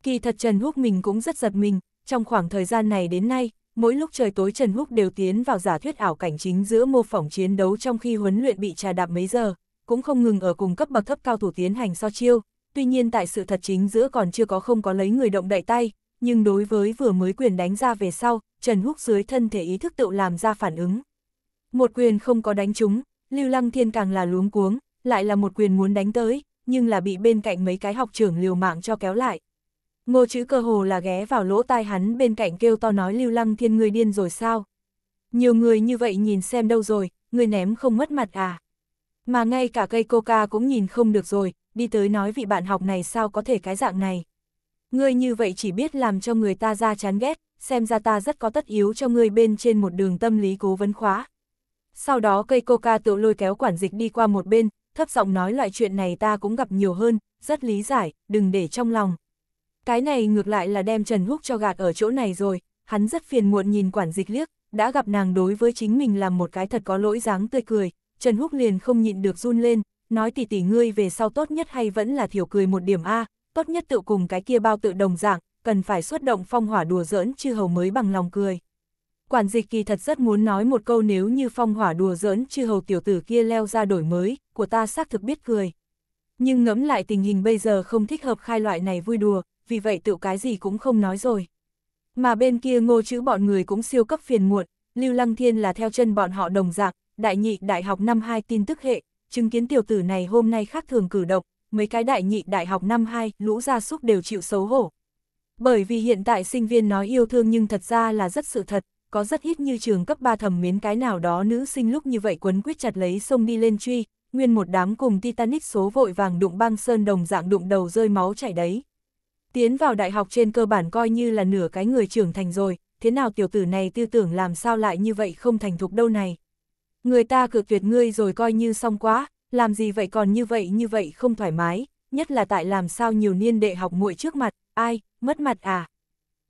Kỳ thật Trần Húc mình cũng rất giật mình, trong khoảng thời gian này đến nay, mỗi lúc trời tối Trần Húc đều tiến vào giả thuyết ảo cảnh chính giữa mô phỏng chiến đấu trong khi huấn luyện bị trà đạp mấy giờ, cũng không ngừng ở cùng cấp bậc thấp cao thủ tiến hành so chiêu, tuy nhiên tại sự thật chính giữa còn chưa có không có lấy người động đậy tay, nhưng đối với vừa mới quyền đánh ra về sau, Trần Húc dưới thân thể ý thức tự làm ra phản ứng. Một quyền không có đánh chúng Lưu Lăng Thiên càng là luống cuống, lại là một quyền muốn đánh tới, nhưng là bị bên cạnh mấy cái học trưởng liều mạng cho kéo lại. Ngô chữ cơ hồ là ghé vào lỗ tai hắn bên cạnh kêu to nói Lưu Lăng Thiên người điên rồi sao? Nhiều người như vậy nhìn xem đâu rồi, người ném không mất mặt à? Mà ngay cả cây coca cũng nhìn không được rồi, đi tới nói vị bạn học này sao có thể cái dạng này. Ngươi như vậy chỉ biết làm cho người ta ra chán ghét, xem ra ta rất có tất yếu cho ngươi bên trên một đường tâm lý cố vấn khóa. Sau đó cây coca tự lôi kéo quản dịch đi qua một bên, thấp giọng nói loại chuyện này ta cũng gặp nhiều hơn, rất lý giải, đừng để trong lòng. Cái này ngược lại là đem Trần Húc cho gạt ở chỗ này rồi, hắn rất phiền muộn nhìn quản dịch liếc, đã gặp nàng đối với chính mình làm một cái thật có lỗi dáng tươi cười, Trần Húc liền không nhịn được run lên, nói tỷ tỷ ngươi về sau tốt nhất hay vẫn là thiểu cười một điểm A, tốt nhất tự cùng cái kia bao tự đồng dạng, cần phải xuất động phong hỏa đùa giỡn chư hầu mới bằng lòng cười. Quản dịch kỳ thật rất muốn nói một câu nếu như phong hỏa đùa giỡn chư hầu tiểu tử kia leo ra đổi mới, của ta xác thực biết cười. Nhưng ngẫm lại tình hình bây giờ không thích hợp khai loại này vui đùa, vì vậy tự cái gì cũng không nói rồi. Mà bên kia ngô chữ bọn người cũng siêu cấp phiền muộn, Lưu Lăng Thiên là theo chân bọn họ đồng dạng, đại nhị đại học năm 2 tin tức hệ, chứng kiến tiểu tử này hôm nay khác thường cử động, mấy cái đại nhị đại học năm 2, lũ gia súc đều chịu xấu hổ. Bởi vì hiện tại sinh viên nói yêu thương nhưng thật ra là rất sự thật, có rất ít như trường cấp 3 thầm mến cái nào đó nữ sinh lúc như vậy quấn quyết chặt lấy sông đi lên truy, nguyên một đám cùng Titanic số vội vàng đụng băng sơn đồng dạng đụng đầu rơi máu chảy đấy. Tiến vào đại học trên cơ bản coi như là nửa cái người trưởng thành rồi, thế nào tiểu tử này tư tưởng làm sao lại như vậy không thành thục đâu này. Người ta cược tuyệt ngươi rồi coi như xong quá, làm gì vậy còn như vậy như vậy không thoải mái, nhất là tại làm sao nhiều niên đệ học muội trước mặt, ai, mất mặt à.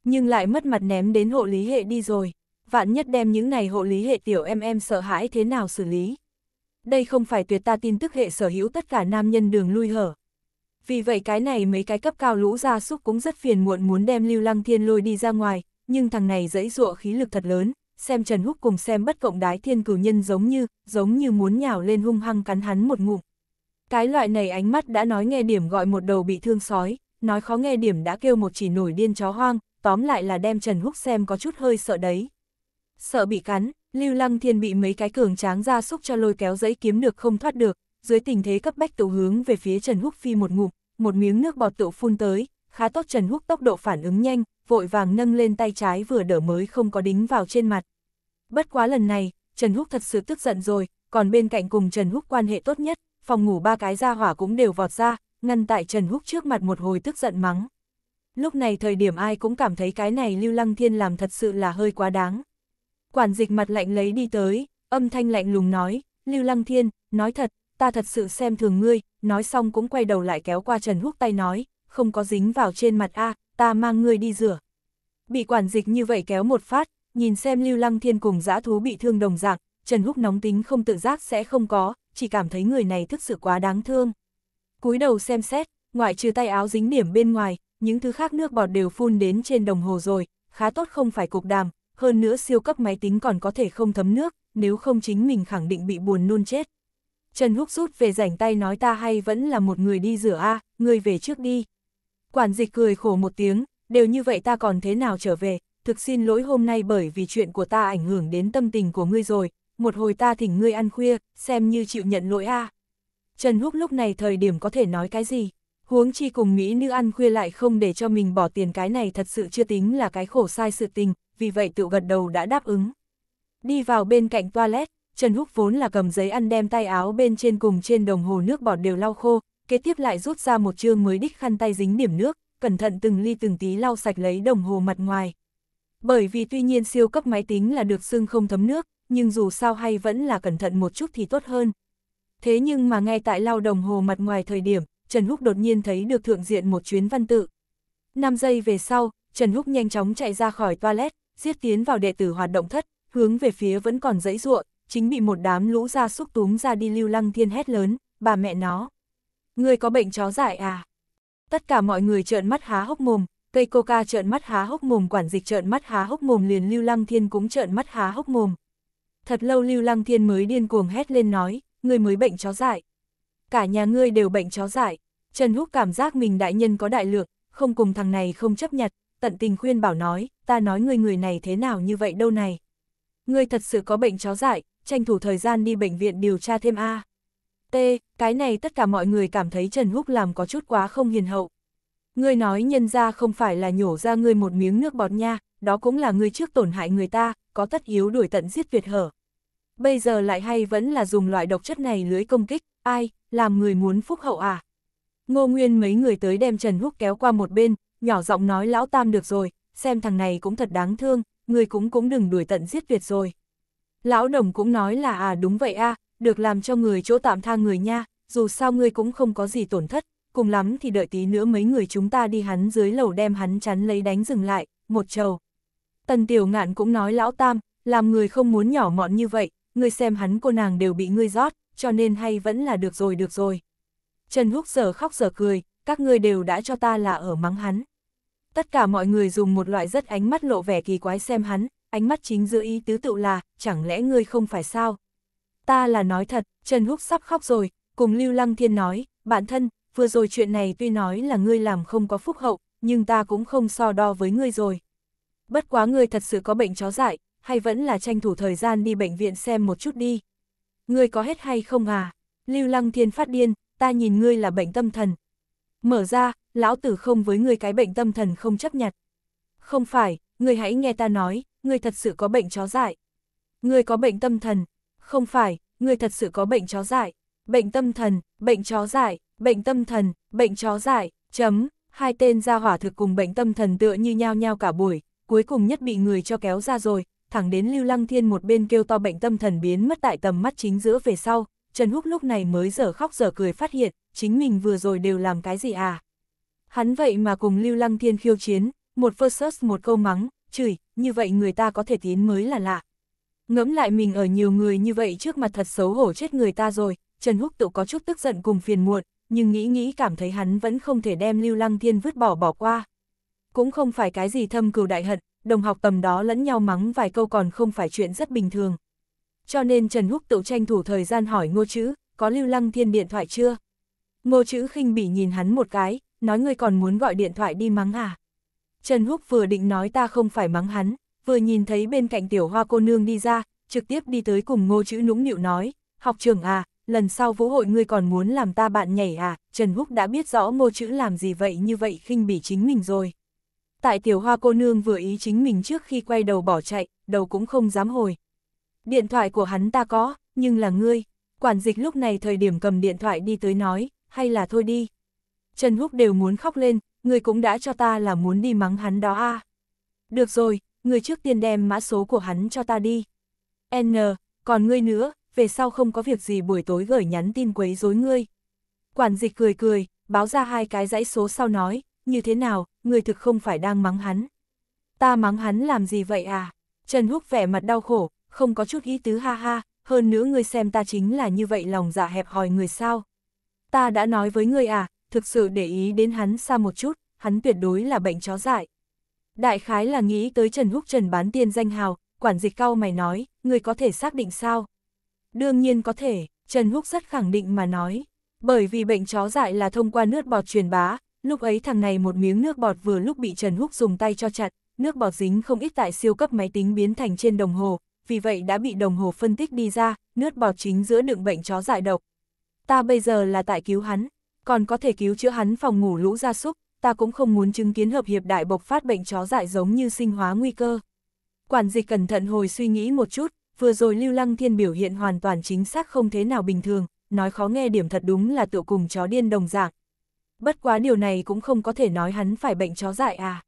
Nhưng lại mất mặt ném đến hộ lý hệ đi rồi, vạn nhất đem những này hộ lý hệ tiểu em em sợ hãi thế nào xử lý. Đây không phải tuyệt ta tin tức hệ sở hữu tất cả nam nhân đường lui hở. Vì vậy cái này mấy cái cấp cao lũ ra súc cũng rất phiền muộn muốn đem lưu lăng thiên lôi đi ra ngoài, nhưng thằng này dẫy dụa khí lực thật lớn, xem Trần Húc cùng xem bất cộng đái thiên cửu nhân giống như, giống như muốn nhào lên hung hăng cắn hắn một ngụm. Cái loại này ánh mắt đã nói nghe điểm gọi một đầu bị thương sói, nói khó nghe điểm đã kêu một chỉ nổi điên chó hoang, tóm lại là đem Trần Húc xem có chút hơi sợ đấy. Sợ bị cắn, Lưu Lăng Thiên bị mấy cái cường tráng ra xúc cho lôi kéo dẫy kiếm được không thoát được, dưới tình thế cấp bách tụ hướng về phía Trần Húc phi một ngụm, một miếng nước bọt tụ phun tới, khá tốt Trần Húc tốc độ phản ứng nhanh, vội vàng nâng lên tay trái vừa đỡ mới không có đính vào trên mặt. Bất quá lần này, Trần Húc thật sự tức giận rồi, còn bên cạnh cùng Trần Húc quan hệ tốt nhất, phòng ngủ ba cái ra hỏa cũng đều vọt ra, ngăn tại Trần Húc trước mặt một hồi tức giận mắng. Lúc này thời điểm ai cũng cảm thấy cái này Lưu Lăng Thiên làm thật sự là hơi quá đáng. Quản dịch mặt lạnh lấy đi tới, âm thanh lạnh lùng nói, Lưu Lăng Thiên, nói thật, ta thật sự xem thường ngươi, nói xong cũng quay đầu lại kéo qua Trần Húc tay nói, không có dính vào trên mặt a, ta mang ngươi đi rửa. Bị quản dịch như vậy kéo một phát, nhìn xem Lưu Lăng Thiên cùng dã thú bị thương đồng dạng, Trần Húc nóng tính không tự giác sẽ không có, chỉ cảm thấy người này thức sự quá đáng thương. cúi đầu xem xét, ngoại trừ tay áo dính điểm bên ngoài, những thứ khác nước bọt đều phun đến trên đồng hồ rồi, khá tốt không phải cục đàm, hơn nữa siêu cấp máy tính còn có thể không thấm nước, nếu không chính mình khẳng định bị buồn nôn chết. Trần Húc rút về rảnh tay nói ta hay vẫn là một người đi rửa a, người về trước đi. Quản dịch cười khổ một tiếng, đều như vậy ta còn thế nào trở về, thực xin lỗi hôm nay bởi vì chuyện của ta ảnh hưởng đến tâm tình của ngươi rồi, một hồi ta thỉnh ngươi ăn khuya, xem như chịu nhận lỗi a. Trần Húc lúc này thời điểm có thể nói cái gì, huống chi cùng Mỹ nữ ăn khuya lại không để cho mình bỏ tiền cái này thật sự chưa tính là cái khổ sai sự tình, vì vậy tự gật đầu đã đáp ứng. Đi vào bên cạnh toilet, Trần Húc vốn là cầm giấy ăn đem tay áo bên trên cùng trên đồng hồ nước bọt đều lau khô, kế tiếp lại rút ra một chương mới đích khăn tay dính điểm nước, cẩn thận từng ly từng tí lau sạch lấy đồng hồ mặt ngoài. Bởi vì tuy nhiên siêu cấp máy tính là được xưng không thấm nước, nhưng dù sao hay vẫn là cẩn thận một chút thì tốt hơn. Thế nhưng mà ngay tại lau đồng hồ mặt ngoài thời điểm, Trần Húc đột nhiên thấy được thượng diện một chuyến văn tự. 5 giây về sau, Trần Húc nhanh chóng chạy ra khỏi toilet, giết tiến vào đệ tử hoạt động thất, hướng về phía vẫn còn dãy ruộng, chính bị một đám lũ ra xúc túm ra đi lưu lăng thiên hét lớn, bà mẹ nó ngươi có bệnh chó dại à? Tất cả mọi người trợn mắt há hốc mồm, cây coca trợn mắt há hốc mồm quản dịch trợn mắt há hốc mồm liền Lưu Lăng Thiên cũng trợn mắt há hốc mồm. Thật lâu Lưu Lăng Thiên mới điên cuồng hét lên nói, ngươi mới bệnh chó dại. Cả nhà ngươi đều bệnh chó dại. Trần Húc cảm giác mình đại nhân có đại lượng, không cùng thằng này không chấp nhặt, tận tình khuyên bảo nói, ta nói ngươi người này thế nào như vậy đâu này. Ngươi thật sự có bệnh chó dại, tranh thủ thời gian đi bệnh viện điều tra thêm a. À. T, cái này tất cả mọi người cảm thấy Trần Húc làm có chút quá không hiền hậu. Ngươi nói nhân ra không phải là nhổ ra ngươi một miếng nước bọt nha, đó cũng là ngươi trước tổn hại người ta, có tất yếu đuổi tận giết Việt hở. Bây giờ lại hay vẫn là dùng loại độc chất này lưới công kích, ai, làm người muốn phúc hậu à? Ngô Nguyên mấy người tới đem Trần Húc kéo qua một bên, nhỏ giọng nói lão tam được rồi, xem thằng này cũng thật đáng thương, người cũng cũng đừng đuổi tận giết Việt rồi. Lão đồng cũng nói là à đúng vậy a được làm cho người chỗ tạm tha người nha, dù sao ngươi cũng không có gì tổn thất, cùng lắm thì đợi tí nữa mấy người chúng ta đi hắn dưới lầu đem hắn chắn lấy đánh dừng lại, một trầu. Tần tiểu ngạn cũng nói lão tam, làm người không muốn nhỏ mọn như vậy, ngươi xem hắn cô nàng đều bị ngươi rót, cho nên hay vẫn là được rồi được rồi. Trần Húc giờ khóc giờ cười, các ngươi đều đã cho ta là ở mắng hắn. Tất cả mọi người dùng một loại rất ánh mắt lộ vẻ kỳ quái xem hắn, ánh mắt chính giữa ý tứ tự là, chẳng lẽ ngươi không phải sao, ta là nói thật, Trần Húc sắp khóc rồi, cùng Lưu Lăng Thiên nói, bạn thân, vừa rồi chuyện này tuy nói là ngươi làm không có phúc hậu, nhưng ta cũng không so đo với ngươi rồi. Bất quá ngươi thật sự có bệnh chó dại, hay vẫn là tranh thủ thời gian đi bệnh viện xem một chút đi. Ngươi có hết hay không à? Lưu Lăng Thiên phát điên, ta nhìn ngươi là bệnh tâm thần. Mở ra, lão tử không với ngươi cái bệnh tâm thần không chấp nhận. Không phải, ngươi hãy nghe ta nói, ngươi thật sự có bệnh chó dại. Ngươi có bệnh tâm thần, không phải, người thật sự có bệnh chó dại, bệnh tâm thần, bệnh chó dại, bệnh tâm thần, bệnh chó dại, chấm, hai tên gia hỏa thực cùng bệnh tâm thần tựa như nhau nhau cả buổi, cuối cùng nhất bị người cho kéo ra rồi, thẳng đến Lưu Lăng Thiên một bên kêu to bệnh tâm thần biến mất tại tầm mắt chính giữa về sau, Trần Húc lúc này mới giờ khóc giờ cười phát hiện, chính mình vừa rồi đều làm cái gì à. Hắn vậy mà cùng Lưu Lăng Thiên khiêu chiến, một versus một câu mắng, chửi, như vậy người ta có thể tiến mới là lạ. Ngẫm lại mình ở nhiều người như vậy trước mặt thật xấu hổ chết người ta rồi, Trần Húc tự có chút tức giận cùng phiền muộn, nhưng nghĩ nghĩ cảm thấy hắn vẫn không thể đem Lưu Lăng Thiên vứt bỏ bỏ qua. Cũng không phải cái gì thâm cừu đại hận, đồng học tầm đó lẫn nhau mắng vài câu còn không phải chuyện rất bình thường. Cho nên Trần Húc tự tranh thủ thời gian hỏi ngô chữ, có Lưu Lăng Thiên điện thoại chưa? Ngô chữ khinh bỉ nhìn hắn một cái, nói ngươi còn muốn gọi điện thoại đi mắng à? Trần Húc vừa định nói ta không phải mắng hắn, vừa nhìn thấy bên cạnh tiểu hoa cô nương đi ra, trực tiếp đi tới cùng ngô chữ nũng nịu nói, học trưởng à, lần sau vũ hội ngươi còn muốn làm ta bạn nhảy à, Trần Húc đã biết rõ ngô chữ làm gì vậy như vậy khinh bỉ chính mình rồi. Tại tiểu hoa cô nương vừa ý chính mình trước khi quay đầu bỏ chạy, đầu cũng không dám hồi. Điện thoại của hắn ta có, nhưng là ngươi, quản dịch lúc này thời điểm cầm điện thoại đi tới nói, hay là thôi đi. Trần Húc đều muốn khóc lên, ngươi cũng đã cho ta là muốn đi mắng hắn đó à. Được rồi, người trước tiên đem mã số của hắn cho ta đi. N, còn ngươi nữa, về sau không có việc gì buổi tối gửi nhắn tin quấy rối ngươi. Quản dịch cười cười, báo ra hai cái dãy số sau nói, như thế nào, người thực không phải đang mắng hắn. Ta mắng hắn làm gì vậy à? Trần Húc vẻ mặt đau khổ, không có chút ý tứ ha ha, hơn nữa ngươi xem ta chính là như vậy lòng dạ hẹp hòi người sao. Ta đã nói với ngươi à, thực sự để ý đến hắn xa một chút, hắn tuyệt đối là bệnh chó dại. Đại khái là nghĩ tới Trần Húc Trần bán tiên danh hào, quản dịch cao mày nói, người có thể xác định sao? Đương nhiên có thể, Trần Húc rất khẳng định mà nói. Bởi vì bệnh chó dại là thông qua nước bọt truyền bá, lúc ấy thằng này một miếng nước bọt vừa lúc bị Trần Húc dùng tay cho chặt, nước bọt dính không ít tại siêu cấp máy tính biến thành trên đồng hồ, vì vậy đã bị đồng hồ phân tích đi ra, nước bọt chính giữa đựng bệnh chó dại độc. Ta bây giờ là tại cứu hắn, còn có thể cứu chữa hắn phòng ngủ lũ gia súc, ta cũng không muốn chứng kiến hợp hiệp đại bộc phát bệnh chó dại giống như sinh hóa nguy cơ. Quản dịch cẩn thận hồi suy nghĩ một chút, vừa rồi Lưu Lăng Thiên biểu hiện hoàn toàn chính xác không thế nào bình thường, nói khó nghe điểm thật đúng là tựa cùng chó điên đồng dạng. Bất quá điều này cũng không có thể nói hắn phải bệnh chó dại à.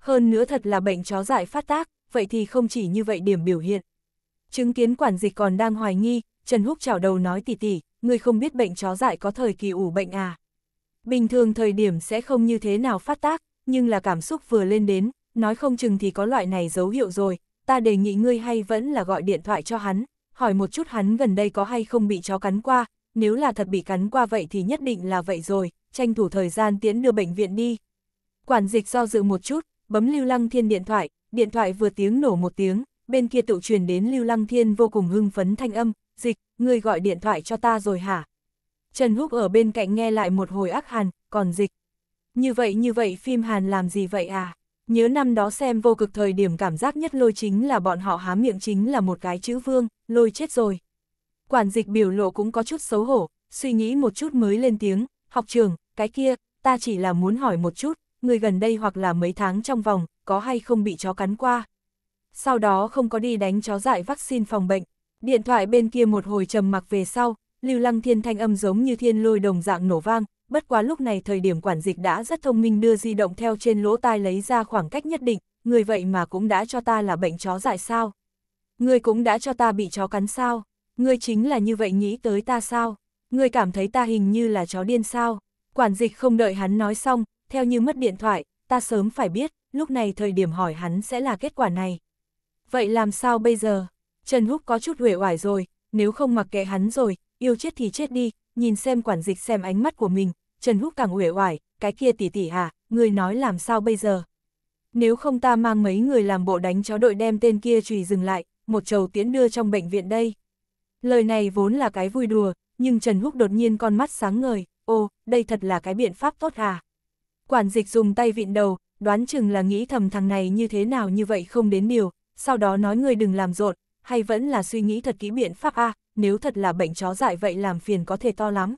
Hơn nữa thật là bệnh chó dại phát tác, vậy thì không chỉ như vậy điểm biểu hiện. Chứng kiến quản dịch còn đang hoài nghi, Trần Húc chảo đầu nói tỉ tỉ, người không biết bệnh chó dại có thời kỳ ủ bệnh à. Bình thường thời điểm sẽ không như thế nào phát tác, nhưng là cảm xúc vừa lên đến, nói không chừng thì có loại này dấu hiệu rồi, ta đề nghị ngươi hay vẫn là gọi điện thoại cho hắn, hỏi một chút hắn gần đây có hay không bị chó cắn qua, nếu là thật bị cắn qua vậy thì nhất định là vậy rồi, tranh thủ thời gian tiến đưa bệnh viện đi. Quản dịch do dự một chút, bấm Lưu Lăng Thiên điện thoại, điện thoại vừa tiếng nổ một tiếng, bên kia tự truyền đến Lưu Lăng Thiên vô cùng hưng phấn thanh âm, dịch, ngươi gọi điện thoại cho ta rồi hả? Trần Húc ở bên cạnh nghe lại một hồi ác hàn, còn dịch. Như vậy như vậy phim hàn làm gì vậy à? Nhớ năm đó xem vô cực thời điểm cảm giác nhất lôi chính là bọn họ há miệng chính là một cái chữ vương, lôi chết rồi. Quản dịch biểu lộ cũng có chút xấu hổ, suy nghĩ một chút mới lên tiếng, học trường, cái kia, ta chỉ là muốn hỏi một chút, người gần đây hoặc là mấy tháng trong vòng, có hay không bị chó cắn qua. Sau đó không có đi đánh chó dại vaccine phòng bệnh, điện thoại bên kia một hồi trầm mặc về sau, Lưu Lăng Thiên thanh âm giống như thiên lôi đồng dạng nổ vang, bất quá lúc này thời điểm quản dịch đã rất thông minh đưa di động theo trên lỗ tai lấy ra khoảng cách nhất định, người vậy mà cũng đã cho ta là bệnh chó dại sao? Người cũng đã cho ta bị chó cắn sao? Người chính là như vậy nghĩ tới ta sao? Người cảm thấy ta hình như là chó điên sao? Quản dịch không đợi hắn nói xong, theo như mất điện thoại, ta sớm phải biết, lúc này thời điểm hỏi hắn sẽ là kết quả này. Vậy làm sao bây giờ? Trần Húc có chút huệ hoài rồi, nếu không mặc kệ hắn rồi, yêu chết thì chết đi, nhìn xem quản dịch xem ánh mắt của mình, Trần Húc càng uể oải, cái kia tỷ tỷ hả, người nói làm sao bây giờ? Nếu không ta mang mấy người làm bộ đánh chó đội đem tên kia trùy dừng lại, một trầu tiễn đưa trong bệnh viện đây. Lời này vốn là cái vui đùa, nhưng Trần Húc đột nhiên con mắt sáng ngời, ô, đây thật là cái biện pháp tốt à. Quản dịch dùng tay vịn đầu, đoán chừng là nghĩ thầm thằng này như thế nào như vậy không đến điều, sau đó nói người đừng làm rộn, hay vẫn là suy nghĩ thật kỹ biện pháp a nếu thật là bệnh chó dại vậy làm phiền có thể to lắm.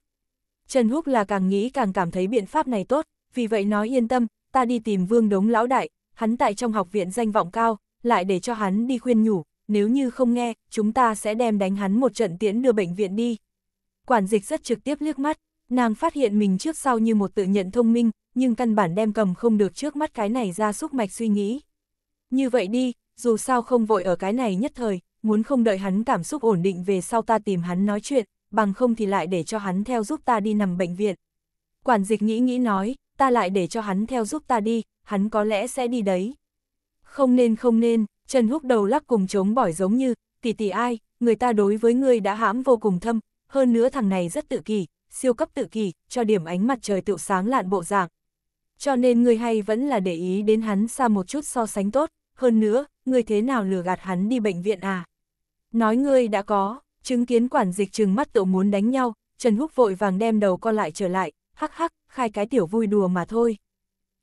Trần Húc là càng nghĩ càng cảm thấy biện pháp này tốt, vì vậy nói yên tâm, ta đi tìm vương đống lão đại, hắn tại trong học viện danh vọng cao, lại để cho hắn đi khuyên nhủ, nếu như không nghe, chúng ta sẽ đem đánh hắn một trận tiễn đưa bệnh viện đi. Quản dịch rất trực tiếp liếc mắt, nàng phát hiện mình trước sau như một tự nhận thông minh, nhưng căn bản đem cầm không được trước mắt cái này ra xúc mạch suy nghĩ. Như vậy đi, dù sao không vội ở cái này nhất thời, muốn không đợi hắn cảm xúc ổn định về sau ta tìm hắn nói chuyện, bằng không thì lại để cho hắn theo giúp ta đi nằm bệnh viện. Quản dịch nghĩ nghĩ nói, ta lại để cho hắn theo giúp ta đi, hắn có lẽ sẽ đi đấy. Không nên không nên, Trần Húc đầu lắc cùng chống bỏi giống như, tỷ tỷ ai, người ta đối với ngươi đã hãm vô cùng thâm, hơn nữa thằng này rất tự kỳ, siêu cấp tự kỳ, cho điểm ánh mặt trời tựu sáng lạn bộ dạng. Cho nên người hay vẫn là để ý đến hắn xa một chút so sánh tốt, hơn nữa, người thế nào lừa gạt hắn đi bệnh viện à? Nói ngươi đã có, chứng kiến quản dịch trừng mắt tự muốn đánh nhau, Trần Húc vội vàng đem đầu con lại trở lại, hắc hắc, khai cái tiểu vui đùa mà thôi.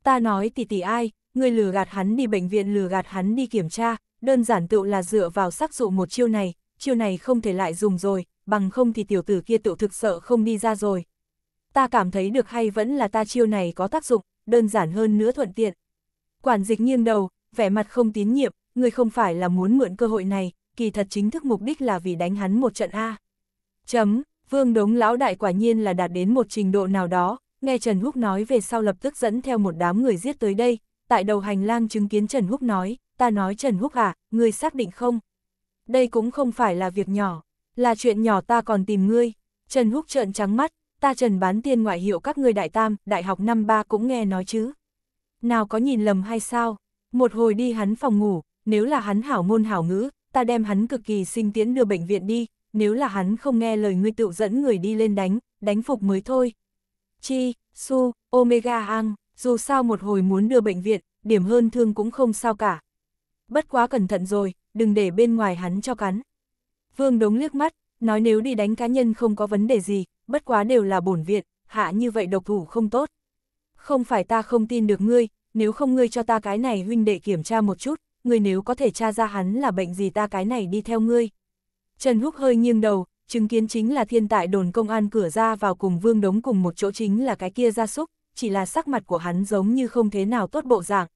Ta nói tỷ tỷ ai, ngươi lừa gạt hắn đi bệnh viện lừa gạt hắn đi kiểm tra, đơn giản tựu là dựa vào sắc dụ một chiêu này, chiêu này không thể lại dùng rồi, bằng không thì tiểu tử kia tựu thực sợ không đi ra rồi. Ta cảm thấy được hay vẫn là ta chiêu này có tác dụng, đơn giản hơn nữa thuận tiện. Quản dịch nghiêng đầu, vẻ mặt không tín nhiệm, ngươi không phải là muốn mượn cơ hội này, kỳ thật chính thức mục đích là vì đánh hắn một trận A. Chấm, vương đống lão đại quả nhiên là đạt đến một trình độ nào đó, nghe Trần Húc nói về sau lập tức dẫn theo một đám người giết tới đây, tại đầu hành lang chứng kiến Trần Húc nói, ta nói Trần Húc à, ngươi xác định không? Đây cũng không phải là việc nhỏ, là chuyện nhỏ ta còn tìm ngươi. Trần Húc trợn trắng mắt, ta Trần bán tiên ngoại hiệu các ngươi đại tam, đại học năm ba cũng nghe nói chứ. Nào có nhìn lầm hay sao? Một hồi đi hắn phòng ngủ, nếu là hắn hảo môn hảo ngữ, ta đem hắn cực kỳ sinh tiễn đưa bệnh viện đi, nếu là hắn không nghe lời ngươi tự dẫn người đi lên đánh, đánh phục mới thôi. Chi, Su, Omega Ang, dù sao một hồi muốn đưa bệnh viện, điểm hơn thương cũng không sao cả. Bất quá cẩn thận rồi, đừng để bên ngoài hắn cho cắn. Vương Đống liếc mắt, nói nếu đi đánh cá nhân không có vấn đề gì, bất quá đều là bổn viện, hạ như vậy độc thủ không tốt. Không phải ta không tin được ngươi, nếu không ngươi cho ta cái này huynh đệ kiểm tra một chút, người nếu có thể tra ra hắn là bệnh gì ta cái này đi theo ngươi. Trần Húc hơi nghiêng đầu, chứng kiến chính là thiên tại đồn công an cửa ra vào cùng vương đống cùng một chỗ chính là cái kia gia súc, chỉ là sắc mặt của hắn giống như không thế nào tốt bộ dạng.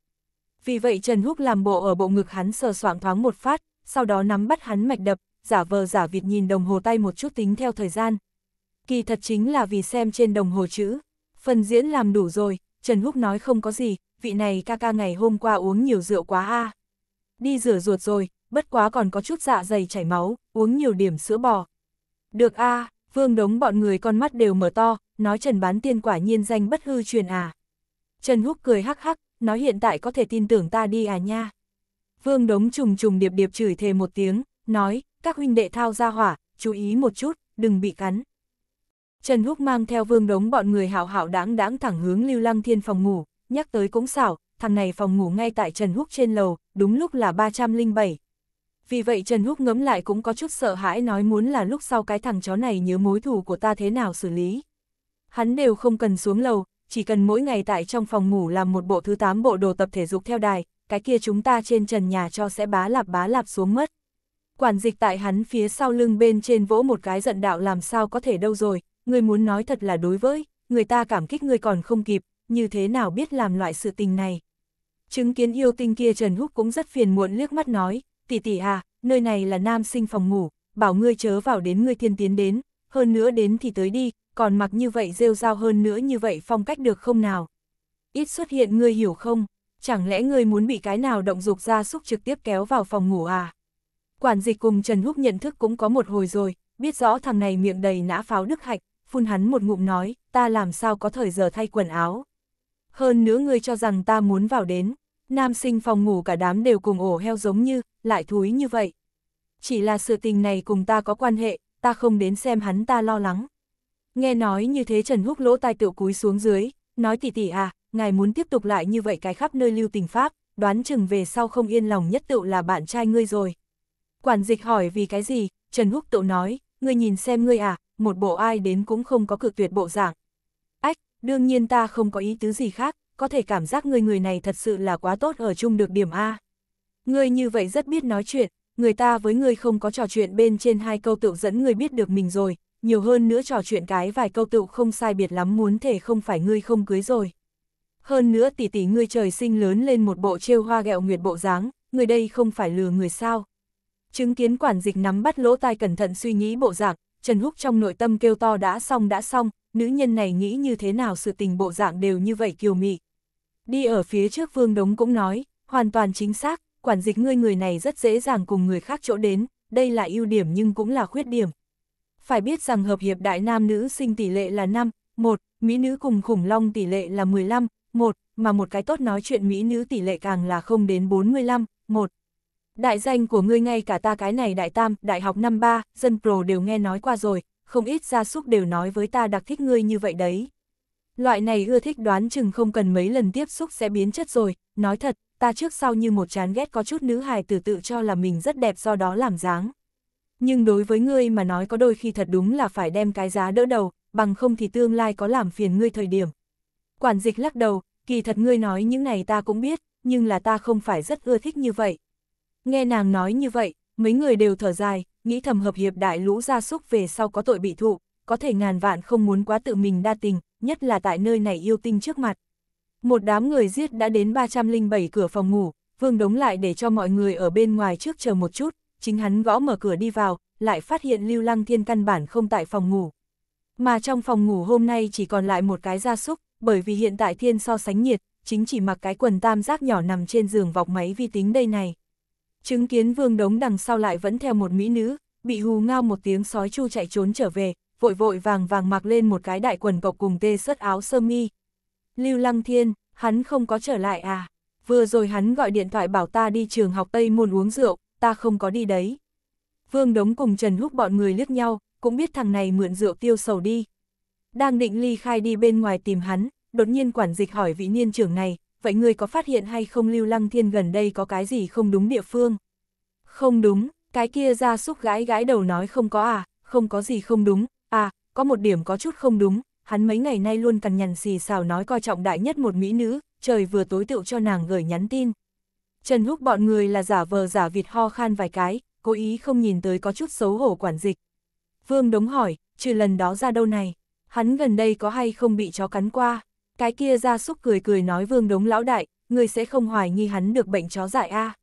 Vì vậy Trần Húc làm bộ ở bộ ngực hắn sờ soạng thoáng một phát, sau đó nắm bắt hắn mạch đập, giả vờ giả vịt nhìn đồng hồ tay một chút tính theo thời gian. Kỳ thật chính là vì xem trên đồng hồ chữ. Phần diễn làm đủ rồi, Trần Húc nói không có gì, vị này ca ca ngày hôm qua uống nhiều rượu quá a đi rửa ruột rồi, bất quá còn có chút dạ dày chảy máu, uống nhiều điểm sữa bò. Được a à, vương đống bọn người con mắt đều mở to, nói Trần Bán Tiên quả nhiên danh bất hư truyền à. Trần Húc cười hắc hắc, nói hiện tại có thể tin tưởng ta đi à nha. Vương đống trùng trùng điệp điệp chửi thề một tiếng, nói, các huynh đệ thao ra hỏa, chú ý một chút, đừng bị cắn. Trần Húc mang theo vương đống bọn người hảo hảo đáng đáng thẳng hướng lưu lăng thiên phòng ngủ, nhắc tới cũng xảo, thằng này phòng ngủ ngay tại Trần Húc trên lầu, đúng lúc là 307. Vì vậy Trần Húc ngấm lại cũng có chút sợ hãi nói muốn là lúc sau cái thằng chó này nhớ mối thù của ta thế nào xử lý. Hắn đều không cần xuống lầu, chỉ cần mỗi ngày tại trong phòng ngủ làm một bộ thứ 8 bộ đồ tập thể dục theo đài, cái kia chúng ta trên trần nhà cho sẽ bá lạp bá lạp xuống mất. Quản dịch tại hắn phía sau lưng bên trên vỗ một cái giận đạo làm sao có thể đâu rồi, người muốn nói thật là đối với, người ta cảm kích người còn không kịp, như thế nào biết làm loại sự tình này. Chứng kiến yêu tinh kia Trần Húc cũng rất phiền muộn liếc mắt nói, tỷ tỷ à, nơi này là nam sinh phòng ngủ, bảo ngươi chớ vào đến ngươi thiên tiến đến, hơn nữa đến thì tới đi, còn mặc như vậy rêu rao hơn nữa như vậy phong cách được không nào. Ít xuất hiện ngươi hiểu không, chẳng lẽ ngươi muốn bị cái nào động dục ra xúc trực tiếp kéo vào phòng ngủ à? Quản dịch cùng Trần Húc nhận thức cũng có một hồi rồi, biết rõ thằng này miệng đầy nã pháo đức hạch, phun hắn một ngụm nói, ta làm sao có thời giờ thay quần áo hơn nữa ngươi cho rằng ta muốn vào đến, nam sinh phòng ngủ cả đám đều cùng ổ heo giống như, lại thúi như vậy. Chỉ là sự tình này cùng ta có quan hệ, ta không đến xem hắn ta lo lắng. Nghe nói như thế Trần Húc lỗ tai tựu cúi xuống dưới, nói tỷ tỷ à, ngài muốn tiếp tục lại như vậy cái khắp nơi lưu tình pháp, đoán chừng về sau không yên lòng nhất tựu là bạn trai ngươi rồi. Quản dịch hỏi vì cái gì, Trần Húc tựu nói, ngươi nhìn xem ngươi à, một bộ ai đến cũng không có cực tuyệt bộ dạng đương nhiên ta không có ý tứ gì khác, có thể cảm giác người người này thật sự là quá tốt ở chung được điểm A. Người như vậy rất biết nói chuyện, người ta với người không có trò chuyện bên trên hai câu tự dẫn người biết được mình rồi, nhiều hơn nữa trò chuyện cái vài câu tự không sai biệt lắm muốn thể không phải ngươi không cưới rồi. Hơn nữa tỷ tỷ ngươi trời sinh lớn lên một bộ trêu hoa gẹo nguyệt bộ dáng, người đây không phải lừa người sao. Chứng kiến quản dịch nắm bắt lỗ tai cẩn thận suy nghĩ bộ dạng, Trần Húc trong nội tâm kêu to đã xong đã xong, nữ nhân này nghĩ như thế nào sự tình bộ dạng đều như vậy kiều mị. Đi ở phía trước Vương Đống cũng nói, hoàn toàn chính xác, quản dịch ngươi người này rất dễ dàng cùng người khác chỗ đến, đây là ưu điểm nhưng cũng là khuyết điểm. Phải biết rằng hợp hiệp đại nam nữ sinh tỷ lệ là 5, 1, mỹ nữ cùng khủng long tỷ lệ là 15, 1, mà một cái tốt nói chuyện mỹ nữ tỷ lệ càng là không đến 45, 1. Đại danh của ngươi ngay cả ta cái này đại tam, đại học năm ba dân pro đều nghe nói qua rồi, không ít gia súc đều nói với ta đặc thích ngươi như vậy đấy. Loại này ưa thích đoán chừng không cần mấy lần tiếp xúc sẽ biến chất rồi, nói thật, ta trước sau như một chán ghét có chút nữ hài tử tự cho là mình rất đẹp do đó làm dáng. Nhưng đối với ngươi mà nói có đôi khi thật đúng là phải đem cái giá đỡ đầu, bằng không thì tương lai có làm phiền ngươi thời điểm. Quản dịch lắc đầu, kỳ thật ngươi nói những này ta cũng biết, nhưng là ta không phải rất ưa thích như vậy. Nghe nàng nói như vậy, mấy người đều thở dài, nghĩ thầm hợp hiệp đại lũ gia súc về sau có tội bị thụ, có thể ngàn vạn không muốn quá tự mình đa tình, nhất là tại nơi này yêu tinh trước mặt. Một đám người giết đã đến 307 cửa phòng ngủ, Vương Đống lại để cho mọi người ở bên ngoài trước chờ một chút, chính hắn gõ mở cửa đi vào, lại phát hiện Lưu Lăng Thiên căn bản không tại phòng ngủ. Mà trong phòng ngủ hôm nay chỉ còn lại một cái gia súc, bởi vì hiện tại Thiên so sánh nhiệt, chính chỉ mặc cái quần tam giác nhỏ nằm trên giường vọc máy vi tính đây này. Chứng kiến vương đống đằng sau lại vẫn theo một mỹ nữ, bị hù ngao một tiếng sói chu chạy trốn trở về, vội vội vàng vàng mặc lên một cái đại quần cộc cùng tê sớt áo sơ mi. Lưu Lăng Thiên, hắn không có trở lại à? Vừa rồi hắn gọi điện thoại bảo ta đi trường học Tây Môn uống rượu, ta không có đi đấy. Vương Đống cùng Trần Húc bọn người liếc nhau, cũng biết thằng này mượn rượu tiêu sầu đi. Đang định ly khai đi bên ngoài tìm hắn, đột nhiên quản dịch hỏi vị niên trưởng này, vậy ngươi có phát hiện hay không Lưu Lăng Thiên gần đây có cái gì không đúng địa phương? Không đúng, cái kia ra súc gái gái đầu nói không có à, không có gì không đúng, à, có một điểm có chút không đúng, hắn mấy ngày nay luôn cằn nhằn xì xào nói coi trọng đại nhất một mỹ nữ, trời vừa tối tựu cho nàng gửi nhắn tin. Trần Húc bọn người là giả vờ giả vịt ho khan vài cái, cố ý không nhìn tới có chút xấu hổ quản dịch. Vương Đống hỏi, trừ lần đó ra đâu này, hắn gần đây có hay không bị chó cắn qua? Cái kia ra súc cười cười nói vương đống lão đại, người sẽ không hoài nghi hắn được bệnh chó dại a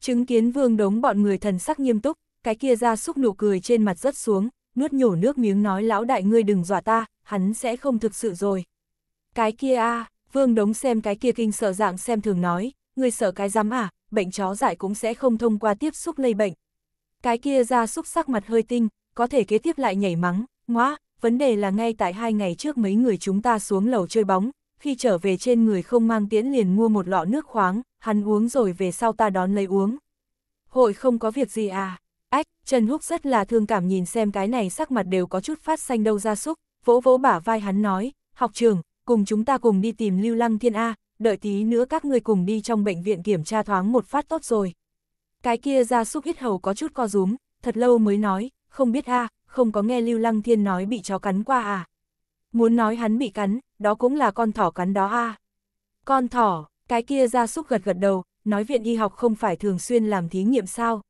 Chứng kiến vương đống bọn người thần sắc nghiêm túc, cái kia ra súc nụ cười trên mặt rất xuống, nuốt nhổ nước miếng nói lão đại ngươi đừng dọa ta, hắn sẽ không thực sự rồi. Cái kia a vương đống xem cái kia kinh sợ dạng xem thường nói, ngươi sợ cái dám à, bệnh chó dại cũng sẽ không thông qua tiếp xúc lây bệnh. Cái kia ra súc sắc mặt hơi tinh, có thể kế tiếp lại nhảy mắng, ngoá, vấn đề là ngay tại hai ngày trước mấy người chúng ta xuống lầu chơi bóng, khi trở về trên người không mang tiễn liền mua một lọ nước khoáng, hắn uống rồi về sau ta đón lấy uống. Hội không có việc gì à? Ách, Trần Húc rất là thương cảm nhìn xem cái này sắc mặt đều có chút phát xanh đâu ra súc, vỗ vỗ bả vai hắn nói, học trường, cùng chúng ta cùng đi tìm Lưu Lăng Thiên A, đợi tí nữa các người cùng đi trong bệnh viện kiểm tra thoáng một phát tốt rồi. Cái kia ra súc hít hầu có chút co rúm, thật lâu mới nói, không biết a à, không có nghe Lưu Lăng Thiên nói bị chó cắn qua à. Muốn nói hắn bị cắn, đó cũng là con thỏ cắn đó a à. Con thỏ, cái kia ra súc gật gật đầu, nói viện y học không phải thường xuyên làm thí nghiệm sao.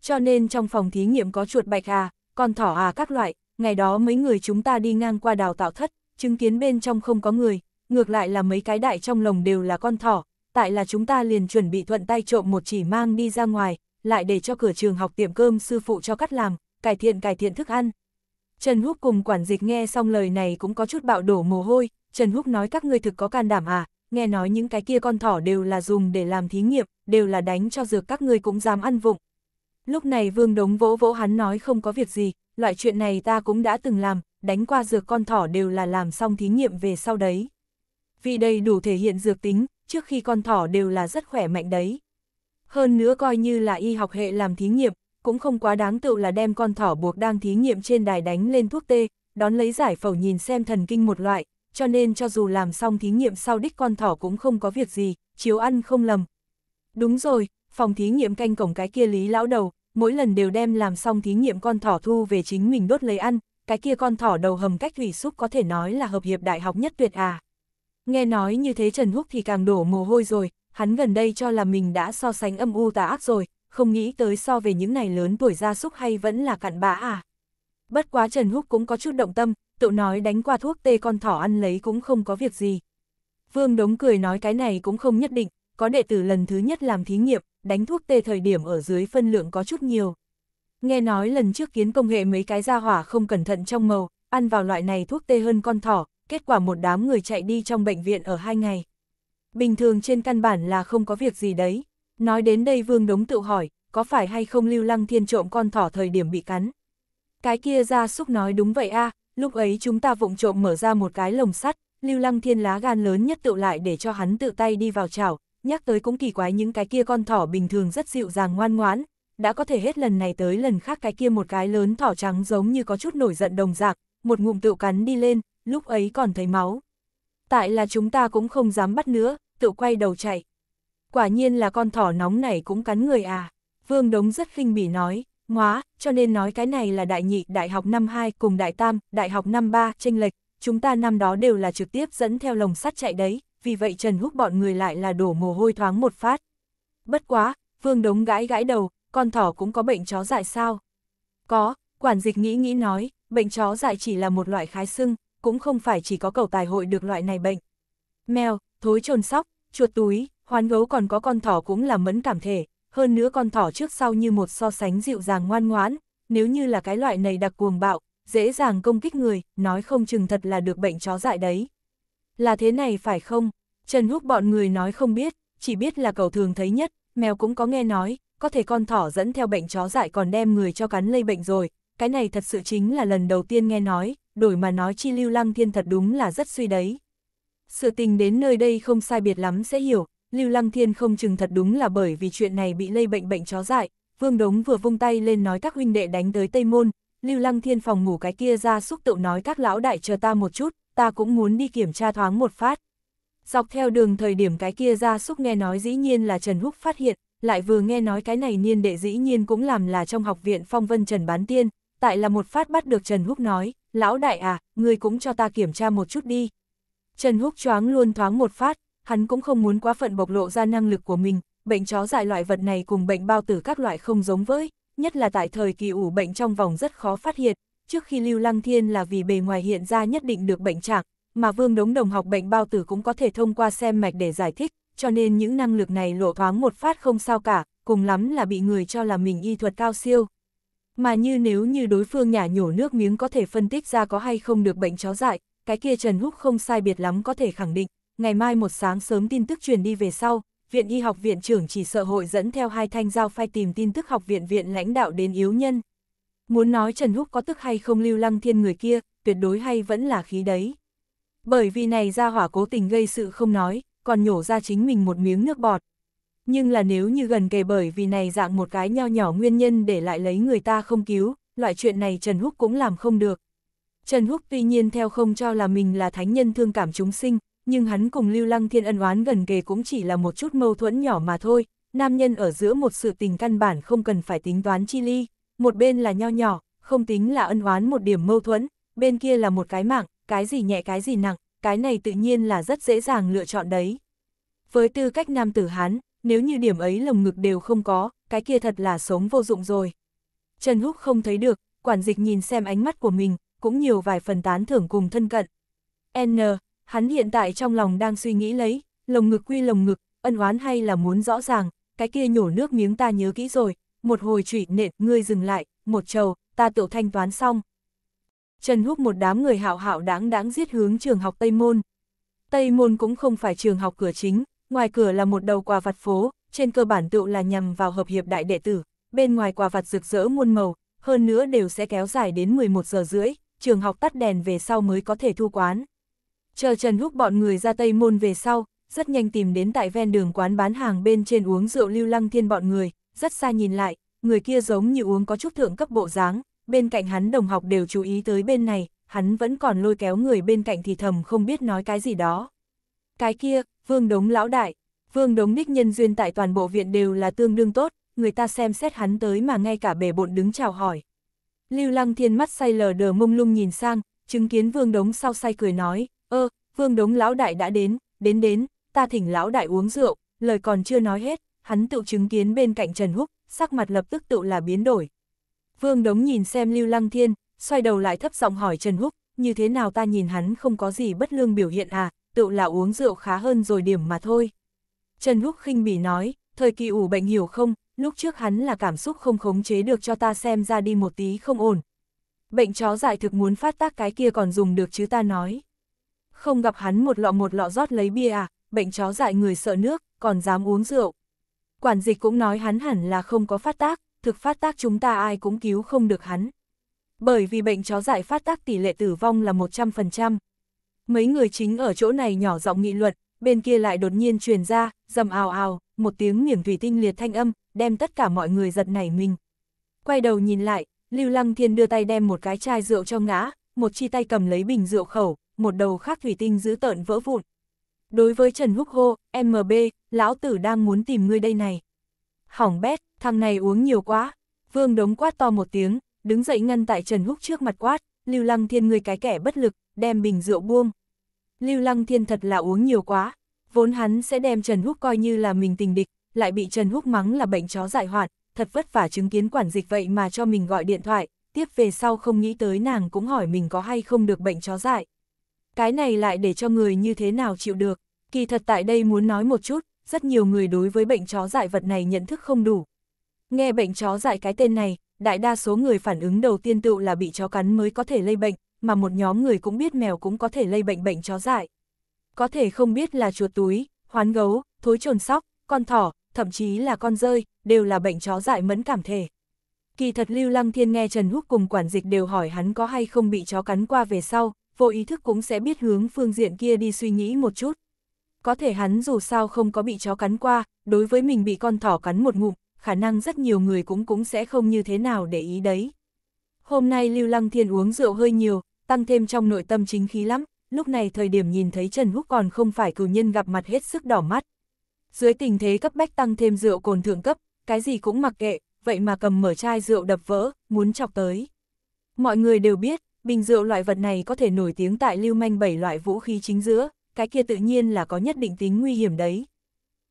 Cho nên trong phòng thí nghiệm có chuột bạch à, con thỏ à các loại, ngày đó mấy người chúng ta đi ngang qua đào tạo thất, chứng kiến bên trong không có người, ngược lại là mấy cái đại trong lồng đều là con thỏ, tại là chúng ta liền chuẩn bị thuận tay trộm một chỉ mang đi ra ngoài, lại để cho cửa trường học tiệm cơm sư phụ cho cắt làm, cải thiện cải thiện thức ăn. Trần Húc cùng quản dịch nghe xong lời này cũng có chút bạo đổ mồ hôi, Trần Húc nói các ngươi thực có can đảm à, nghe nói những cái kia con thỏ đều là dùng để làm thí nghiệm, đều là đánh cho dược các ngươi cũng dám ăn vụng. Lúc này Vương Đống vỗ vỗ hắn nói không có việc gì, loại chuyện này ta cũng đã từng làm, đánh qua dược con thỏ đều là làm xong thí nghiệm về sau đấy. Vì đây đủ thể hiện dược tính, trước khi con thỏ đều là rất khỏe mạnh đấy. Hơn nữa coi như là y học hệ làm thí nghiệm, cũng không quá đáng tự là đem con thỏ buộc đang thí nghiệm trên đài đánh lên thuốc tê, đón lấy giải phẫu nhìn xem thần kinh một loại, cho nên cho dù làm xong thí nghiệm sau đích con thỏ cũng không có việc gì, chiếu ăn không lầm. Đúng rồi, phòng thí nghiệm canh cổng cái kia lý lão đầu, mỗi lần đều đem làm xong thí nghiệm con thỏ thu về chính mình đốt lấy ăn, cái kia con thỏ đầu hầm cách thủy xúc có thể nói là hợp hiệp đại học nhất tuyệt à. Nghe nói như thế Trần Húc thì càng đổ mồ hôi rồi, hắn gần đây cho là mình đã so sánh âm u tà ác rồi, không nghĩ tới so về những này lớn tuổi gia súc hay vẫn là cặn bã à. Bất quá Trần Húc cũng có chút động tâm, tự nói đánh qua thuốc tê con thỏ ăn lấy cũng không có việc gì. Vương Đống cười nói cái này cũng không nhất định, có đệ tử lần thứ nhất làm thí nghiệm, đánh thuốc tê thời điểm ở dưới phân lượng có chút nhiều. Nghe nói lần trước kiến công hệ mấy cái gia hỏa không cẩn thận trong màu, ăn vào loại này thuốc tê hơn con thỏ, kết quả một đám người chạy đi trong bệnh viện ở hai ngày. Bình thường trên căn bản là không có việc gì đấy, Nói đến đây Vương Đống tự hỏi, có phải hay không Lưu Lăng Thiên trộm con thỏ thời điểm bị cắn? Cái kia ra xúc nói đúng vậy a lúc ấy chúng ta vụng trộm mở ra một cái lồng sắt, Lưu Lăng Thiên lá gan lớn nhất tự lại để cho hắn tự tay đi vào chảo, nhắc tới cũng kỳ quái những cái kia con thỏ bình thường rất dịu dàng ngoan ngoãn, đã có thể hết lần này tới lần khác cái kia một cái lớn thỏ trắng giống như có chút nổi giận đồng dạng một ngụm tự cắn đi lên, lúc ấy còn thấy máu. Tại là chúng ta cũng không dám bắt nữa, tự quay đầu chạy. Quả nhiên là con thỏ nóng này cũng cắn người à. Vương Đống rất khinh bỉ nói, ngóa, cho nên nói cái này là đại nhị đại học năm 2 cùng đại tam, đại học năm 3 tranh lệch, chúng ta năm đó đều là trực tiếp dẫn theo lồng sắt chạy đấy, vì vậy Trần Húc bọn người lại là đổ mồ hôi thoáng một phát. Bất quá, Vương Đống gãi gãi đầu, con thỏ cũng có bệnh chó dại sao? Có, quản dịch nghĩ nghĩ nói, bệnh chó dại chỉ là một loại khái sưng, cũng không phải chỉ có cầu tài hội được loại này bệnh. Mèo, thối trồn sóc, chuột túi, Hoán gấu còn có con thỏ cũng là mẫn cảm thể, hơn nữa con thỏ trước sau như một so sánh dịu dàng ngoan ngoãn, nếu như là cái loại này đặc cuồng bạo, dễ dàng công kích người, nói không chừng thật là được bệnh chó dại đấy. Là thế này phải không? Trần Húc bọn người nói không biết, chỉ biết là cầu thường thấy nhất, mèo cũng có nghe nói, có thể con thỏ dẫn theo bệnh chó dại còn đem người cho cắn lây bệnh rồi, cái này thật sự chính là lần đầu tiên nghe nói, đổi mà nói chi lưu lăng thiên thật đúng là rất suy đấy. Sự tình đến nơi đây không sai biệt lắm sẽ hiểu, Lưu Lăng Thiên không chừng thật đúng là bởi vì chuyện này bị lây bệnh bệnh chó dại, Vương Đống vừa vung tay lên nói các huynh đệ đánh tới Tây Môn, Lưu Lăng Thiên phòng ngủ cái kia ra xúc tự nói các lão đại chờ ta một chút, ta cũng muốn đi kiểm tra thoáng một phát. Dọc theo đường thời điểm cái kia ra xúc nghe nói dĩ nhiên là Trần Húc phát hiện, lại vừa nghe nói cái này niên đệ dĩ nhiên cũng làm là trong học viện phong vân Trần Bán Tiên, tại là một phát bắt được Trần Húc nói, lão đại à, ngươi cũng cho ta kiểm tra một chút đi. Trần Húc choáng luôn thoáng một phát, hắn cũng không muốn quá phận bộc lộ ra năng lực của mình, bệnh chó dại loại vật này cùng bệnh bao tử các loại không giống với, nhất là tại thời kỳ ủ bệnh trong vòng rất khó phát hiện, trước khi Lưu Lăng Thiên là vì bề ngoài hiện ra nhất định được bệnh trạng, mà Vương Đống Đồng học bệnh bao tử cũng có thể thông qua xem mạch để giải thích, cho nên những năng lực này lộ thoáng một phát không sao cả, cùng lắm là bị người cho là mình y thuật cao siêu. Mà như nếu như đối phương nhả nhổ nước miếng có thể phân tích ra có hay không được bệnh chó dại, cái kia Trần Húc không sai biệt lắm có thể khẳng định, ngày mai một sáng sớm tin tức truyền đi về sau, viện y học viện trưởng chỉ sợ hội dẫn theo hai thanh giao phai tìm tin tức học viện viện lãnh đạo đến yếu nhân. Muốn nói Trần Húc có tức hay không lưu lăng thiên người kia, tuyệt đối hay vẫn là khí đấy. Bởi vì này ra hỏa cố tình gây sự không nói, còn nhổ ra chính mình một miếng nước bọt. Nhưng là nếu như gần kề bởi vì này dạng một cái nho nhỏ nguyên nhân để lại lấy người ta không cứu, loại chuyện này Trần Húc cũng làm không được. Trần Húc tuy nhiên theo không cho là mình là thánh nhân thương cảm chúng sinh, nhưng hắn cùng Lưu Lăng Thiên ân oán gần kề cũng chỉ là một chút mâu thuẫn nhỏ mà thôi, nam nhân ở giữa một sự tình căn bản không cần phải tính toán chi ly, một bên là nho nhỏ, không tính là ân oán một điểm mâu thuẫn, bên kia là một cái mạng, cái gì nhẹ cái gì nặng, cái này tự nhiên là rất dễ dàng lựa chọn đấy. Với tư cách nam tử hắn nếu như điểm ấy lồng ngực đều không có, cái kia thật là sống vô dụng rồi. Trần Húc không thấy được, quản dịch nhìn xem ánh mắt của mình, cũng nhiều vài phần tán thưởng cùng thân cận. N, hắn hiện tại trong lòng đang suy nghĩ lấy, lồng ngực quy lồng ngực, ân oán hay là muốn rõ ràng, cái kia nhổ nước miếng ta nhớ kỹ rồi, một hồi trụy nện, ngươi dừng lại, một trầu, ta tựu thanh toán xong. Trần Húc một đám người hạo hạo đáng đáng giết hướng trường học Tây Môn. Tây Môn cũng không phải trường học cửa chính, ngoài cửa là một đầu quà vặt phố, trên cơ bản tựu là nhằm vào hợp hiệp đại đệ tử, bên ngoài quà vặt rực rỡ muôn màu, hơn nữa đều sẽ kéo dài đến 11 giờ rưỡi, trường học tắt đèn về sau mới có thể thu quán chờ Trần Húc bọn người ra Tây Môn về sau, rất nhanh tìm đến tại ven đường quán bán hàng bên trên uống rượu lưu lăng thiên bọn người, rất xa nhìn lại, người kia giống như uống có chút thượng cấp bộ dáng, bên cạnh hắn đồng học đều chú ý tới bên này, hắn vẫn còn lôi kéo người bên cạnh thì thầm không biết nói cái gì đó. Cái kia, vương đống lão đại, vương đống đích nhân duyên tại toàn bộ viện đều là tương đương tốt, người ta xem xét hắn tới mà ngay cả bể bộn đứng chào hỏi. Lưu lăng thiên mắt say lờ đờ mông lung nhìn sang, chứng kiến vương đống sau say cười nói, ơ, vương đống lão đại đã đến, đến đến, ta thỉnh lão đại uống rượu, lời còn chưa nói hết, hắn tự chứng kiến bên cạnh Trần Húc, sắc mặt lập tức tự là biến đổi. Vương đống nhìn xem Lưu Lăng Thiên, xoay đầu lại thấp giọng hỏi Trần Húc, như thế nào ta nhìn hắn không có gì bất lương biểu hiện à, tự là uống rượu khá hơn rồi điểm mà thôi. Trần Húc khinh bỉ nói, thời kỳ ủ bệnh hiểu không, lúc trước hắn là cảm xúc không khống chế được cho ta xem ra đi một tí không ổn, Bệnh chó dại thực muốn phát tác cái kia còn dùng được chứ ta nói. Không gặp hắn một lọ một lọ rót lấy bia à, bệnh chó dại người sợ nước, còn dám uống rượu. Quản dịch cũng nói hắn hẳn là không có phát tác, thực phát tác chúng ta ai cũng cứu không được hắn. Bởi vì bệnh chó dại phát tác tỷ lệ tử vong là 100%. Mấy người chính ở chỗ này nhỏ giọng nghị luận, bên kia lại đột nhiên truyền ra, dầm ào ào, một tiếng miệng thủy tinh liệt thanh âm, đem tất cả mọi người giật nảy mình. Quay đầu nhìn lại, Lưu Lăng Thiên đưa tay đem một cái chai rượu cho ngã, một chi tay cầm lấy bình rượu khẩu, một đầu khác thủy tinh giữ tợn vỡ vụn. Đối với Trần Húc Hô, MB, lão tử đang muốn tìm ngươi đây này. Hỏng bét, thằng này uống nhiều quá. Vương đống quát to một tiếng, đứng dậy ngăn tại Trần Húc trước mặt quát, Lưu Lăng Thiên người cái kẻ bất lực, đem bình rượu buông. Lưu Lăng Thiên thật là uống nhiều quá, vốn hắn sẽ đem Trần Húc coi như là mình tình địch, lại bị Trần Húc mắng là bệnh chó dại hoạn, thật vất vả chứng kiến quản dịch vậy mà cho mình gọi điện thoại, tiếp về sau không nghĩ tới nàng cũng hỏi mình có hay không được bệnh chó dại. Cái này lại để cho người như thế nào chịu được, kỳ thật tại đây muốn nói một chút, rất nhiều người đối với bệnh chó dại vật này nhận thức không đủ. Nghe bệnh chó dại cái tên này, đại đa số người phản ứng đầu tiên tự là bị chó cắn mới có thể lây bệnh, mà một nhóm người cũng biết mèo cũng có thể lây bệnh bệnh chó dại. Có thể không biết là chuột túi, hoán gấu, thối trồn sóc, con thỏ, thậm chí là con rơi, đều là bệnh chó dại mẫn cảm thể. Kỳ thật Lưu Lăng Thiên nghe Trần Húc cùng quản dịch đều hỏi hắn có hay không bị chó cắn qua về sau, vô ý thức cũng sẽ biết hướng phương diện kia đi suy nghĩ một chút. Có thể hắn dù sao không có bị chó cắn qua, đối với mình bị con thỏ cắn một ngụm, khả năng rất nhiều người cũng cũng sẽ không như thế nào để ý đấy. Hôm nay Lưu Lăng Thiên uống rượu hơi nhiều, tăng thêm trong nội tâm chính khí lắm, lúc này thời điểm nhìn thấy Trần Húc còn không phải cử nhân gặp mặt hết sức đỏ mắt, dưới tình thế cấp bách tăng thêm rượu cồn thượng cấp, cái gì cũng mặc kệ, vậy mà cầm mở chai rượu đập vỡ, muốn chọc tới. Mọi người đều biết, bình rượu loại vật này có thể nổi tiếng tại lưu manh bảy loại vũ khí chính giữa, cái kia tự nhiên là có nhất định tính nguy hiểm đấy.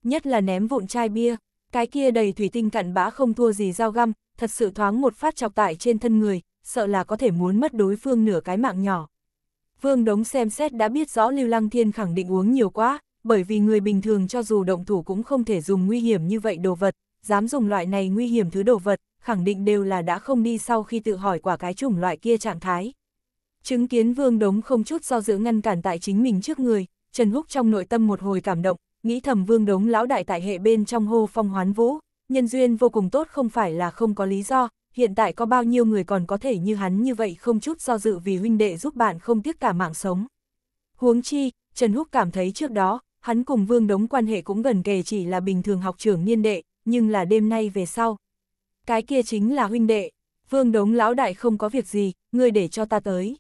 Nhất là ném vụn chai bia, cái kia đầy thủy tinh cặn bã không thua gì dao găm, thật sự thoáng một phát chọc tại trên thân người, sợ là có thể muốn mất đối phương nửa cái mạng nhỏ. Vương Đống xem xét đã biết rõ Lưu Lăng Thiên khẳng định uống nhiều quá, bởi vì người bình thường cho dù động thủ cũng không thể dùng nguy hiểm như vậy đồ vật, dám dùng loại này nguy hiểm thứ đồ vật, khẳng định đều là đã không đi sau khi tự hỏi quả cái chủng loại kia trạng thái. Chứng kiến vương đống không chút do dự ngăn cản tại chính mình trước người, Trần Húc trong nội tâm một hồi cảm động, nghĩ thầm vương đống lão đại tại hệ bên trong hô phong hoán vũ, nhân duyên vô cùng tốt không phải là không có lý do, hiện tại có bao nhiêu người còn có thể như hắn như vậy không chút do dự vì huynh đệ giúp bạn không tiếc cả mạng sống. Huống chi, Trần Húc cảm thấy trước đó, hắn cùng Vương Đống quan hệ cũng gần kề chỉ là bình thường học trưởng niên đệ, nhưng là đêm nay về sau. Cái kia chính là huynh đệ, Vương Đống lão đại không có việc gì, ngươi để cho ta tới.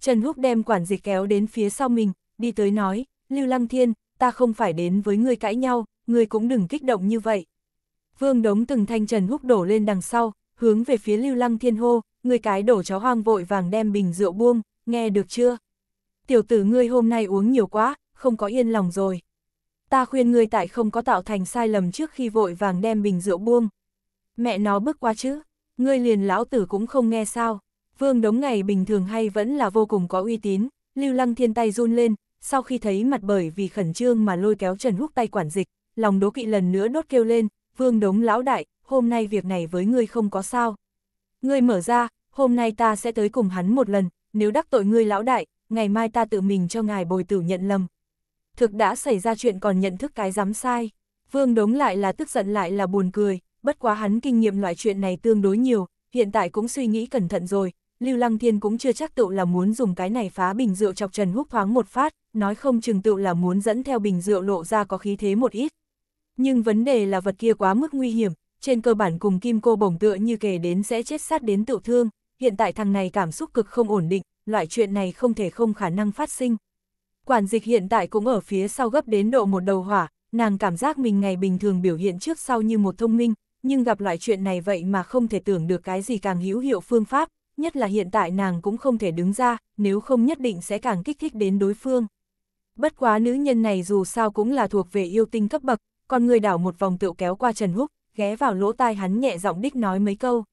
Trần Húc đem quản dịch kéo đến phía sau mình, đi tới nói, Lưu Lăng Thiên, ta không phải đến với ngươi cãi nhau, ngươi cũng đừng kích động như vậy. Vương Đống từng thanh Trần Húc đổ lên đằng sau, hướng về phía Lưu Lăng Thiên hô, ngươi cái đổ chó hoang vội vàng đem bình rượu buông, nghe được chưa? Tiểu tử ngươi hôm nay uống nhiều quá, không có yên lòng rồi. Ta khuyên ngươi tại không có tạo thành sai lầm trước khi vội vàng đem bình rượu buông. Mẹ nó bước qua chứ, ngươi liền lão tử cũng không nghe sao. Vương đống ngày bình thường hay vẫn là vô cùng có uy tín, lưu lăng thiên tay run lên, sau khi thấy mặt bởi vì khẩn trương mà lôi kéo Trần Húc tay quản dịch, lòng đố kỵ lần nữa đốt kêu lên, vương đống lão đại, hôm nay việc này với ngươi không có sao. Ngươi mở ra, hôm nay ta sẽ tới cùng hắn một lần, nếu đắc tội ngươi lão đại, ngày mai ta tự mình cho ngài bồi tử nhận lầm thực đã xảy ra chuyện còn nhận thức cái dám sai. Vương đống lại là tức giận lại là buồn cười, bất quá hắn kinh nghiệm loại chuyện này tương đối nhiều, hiện tại cũng suy nghĩ cẩn thận rồi, Lưu Lăng Thiên cũng chưa chắc tựu là muốn dùng cái này phá bình rượu chọc Trần Húc thoáng một phát, nói không chừng tựu là muốn dẫn theo bình rượu lộ ra có khí thế một ít. Nhưng vấn đề là vật kia quá mức nguy hiểm, trên cơ bản cùng kim cô bổng tựa như kể đến sẽ chết sát đến tựu thương, hiện tại thằng này cảm xúc cực không ổn định, loại chuyện này không thể không khả năng phát sinh, Quản dịch hiện tại cũng ở phía sau gấp đến độ một đầu hỏa, nàng cảm giác mình ngày bình thường biểu hiện trước sau như một thông minh, nhưng gặp loại chuyện này vậy mà không thể tưởng được cái gì càng hữu hiệu phương pháp, nhất là hiện tại nàng cũng không thể đứng ra, nếu không nhất định sẽ càng kích thích đến đối phương. Bất quá nữ nhân này dù sao cũng là thuộc về yêu tinh cấp bậc, còn người đảo một vòng tựu kéo qua Trần Húc, ghé vào lỗ tai hắn nhẹ giọng đích nói mấy câu.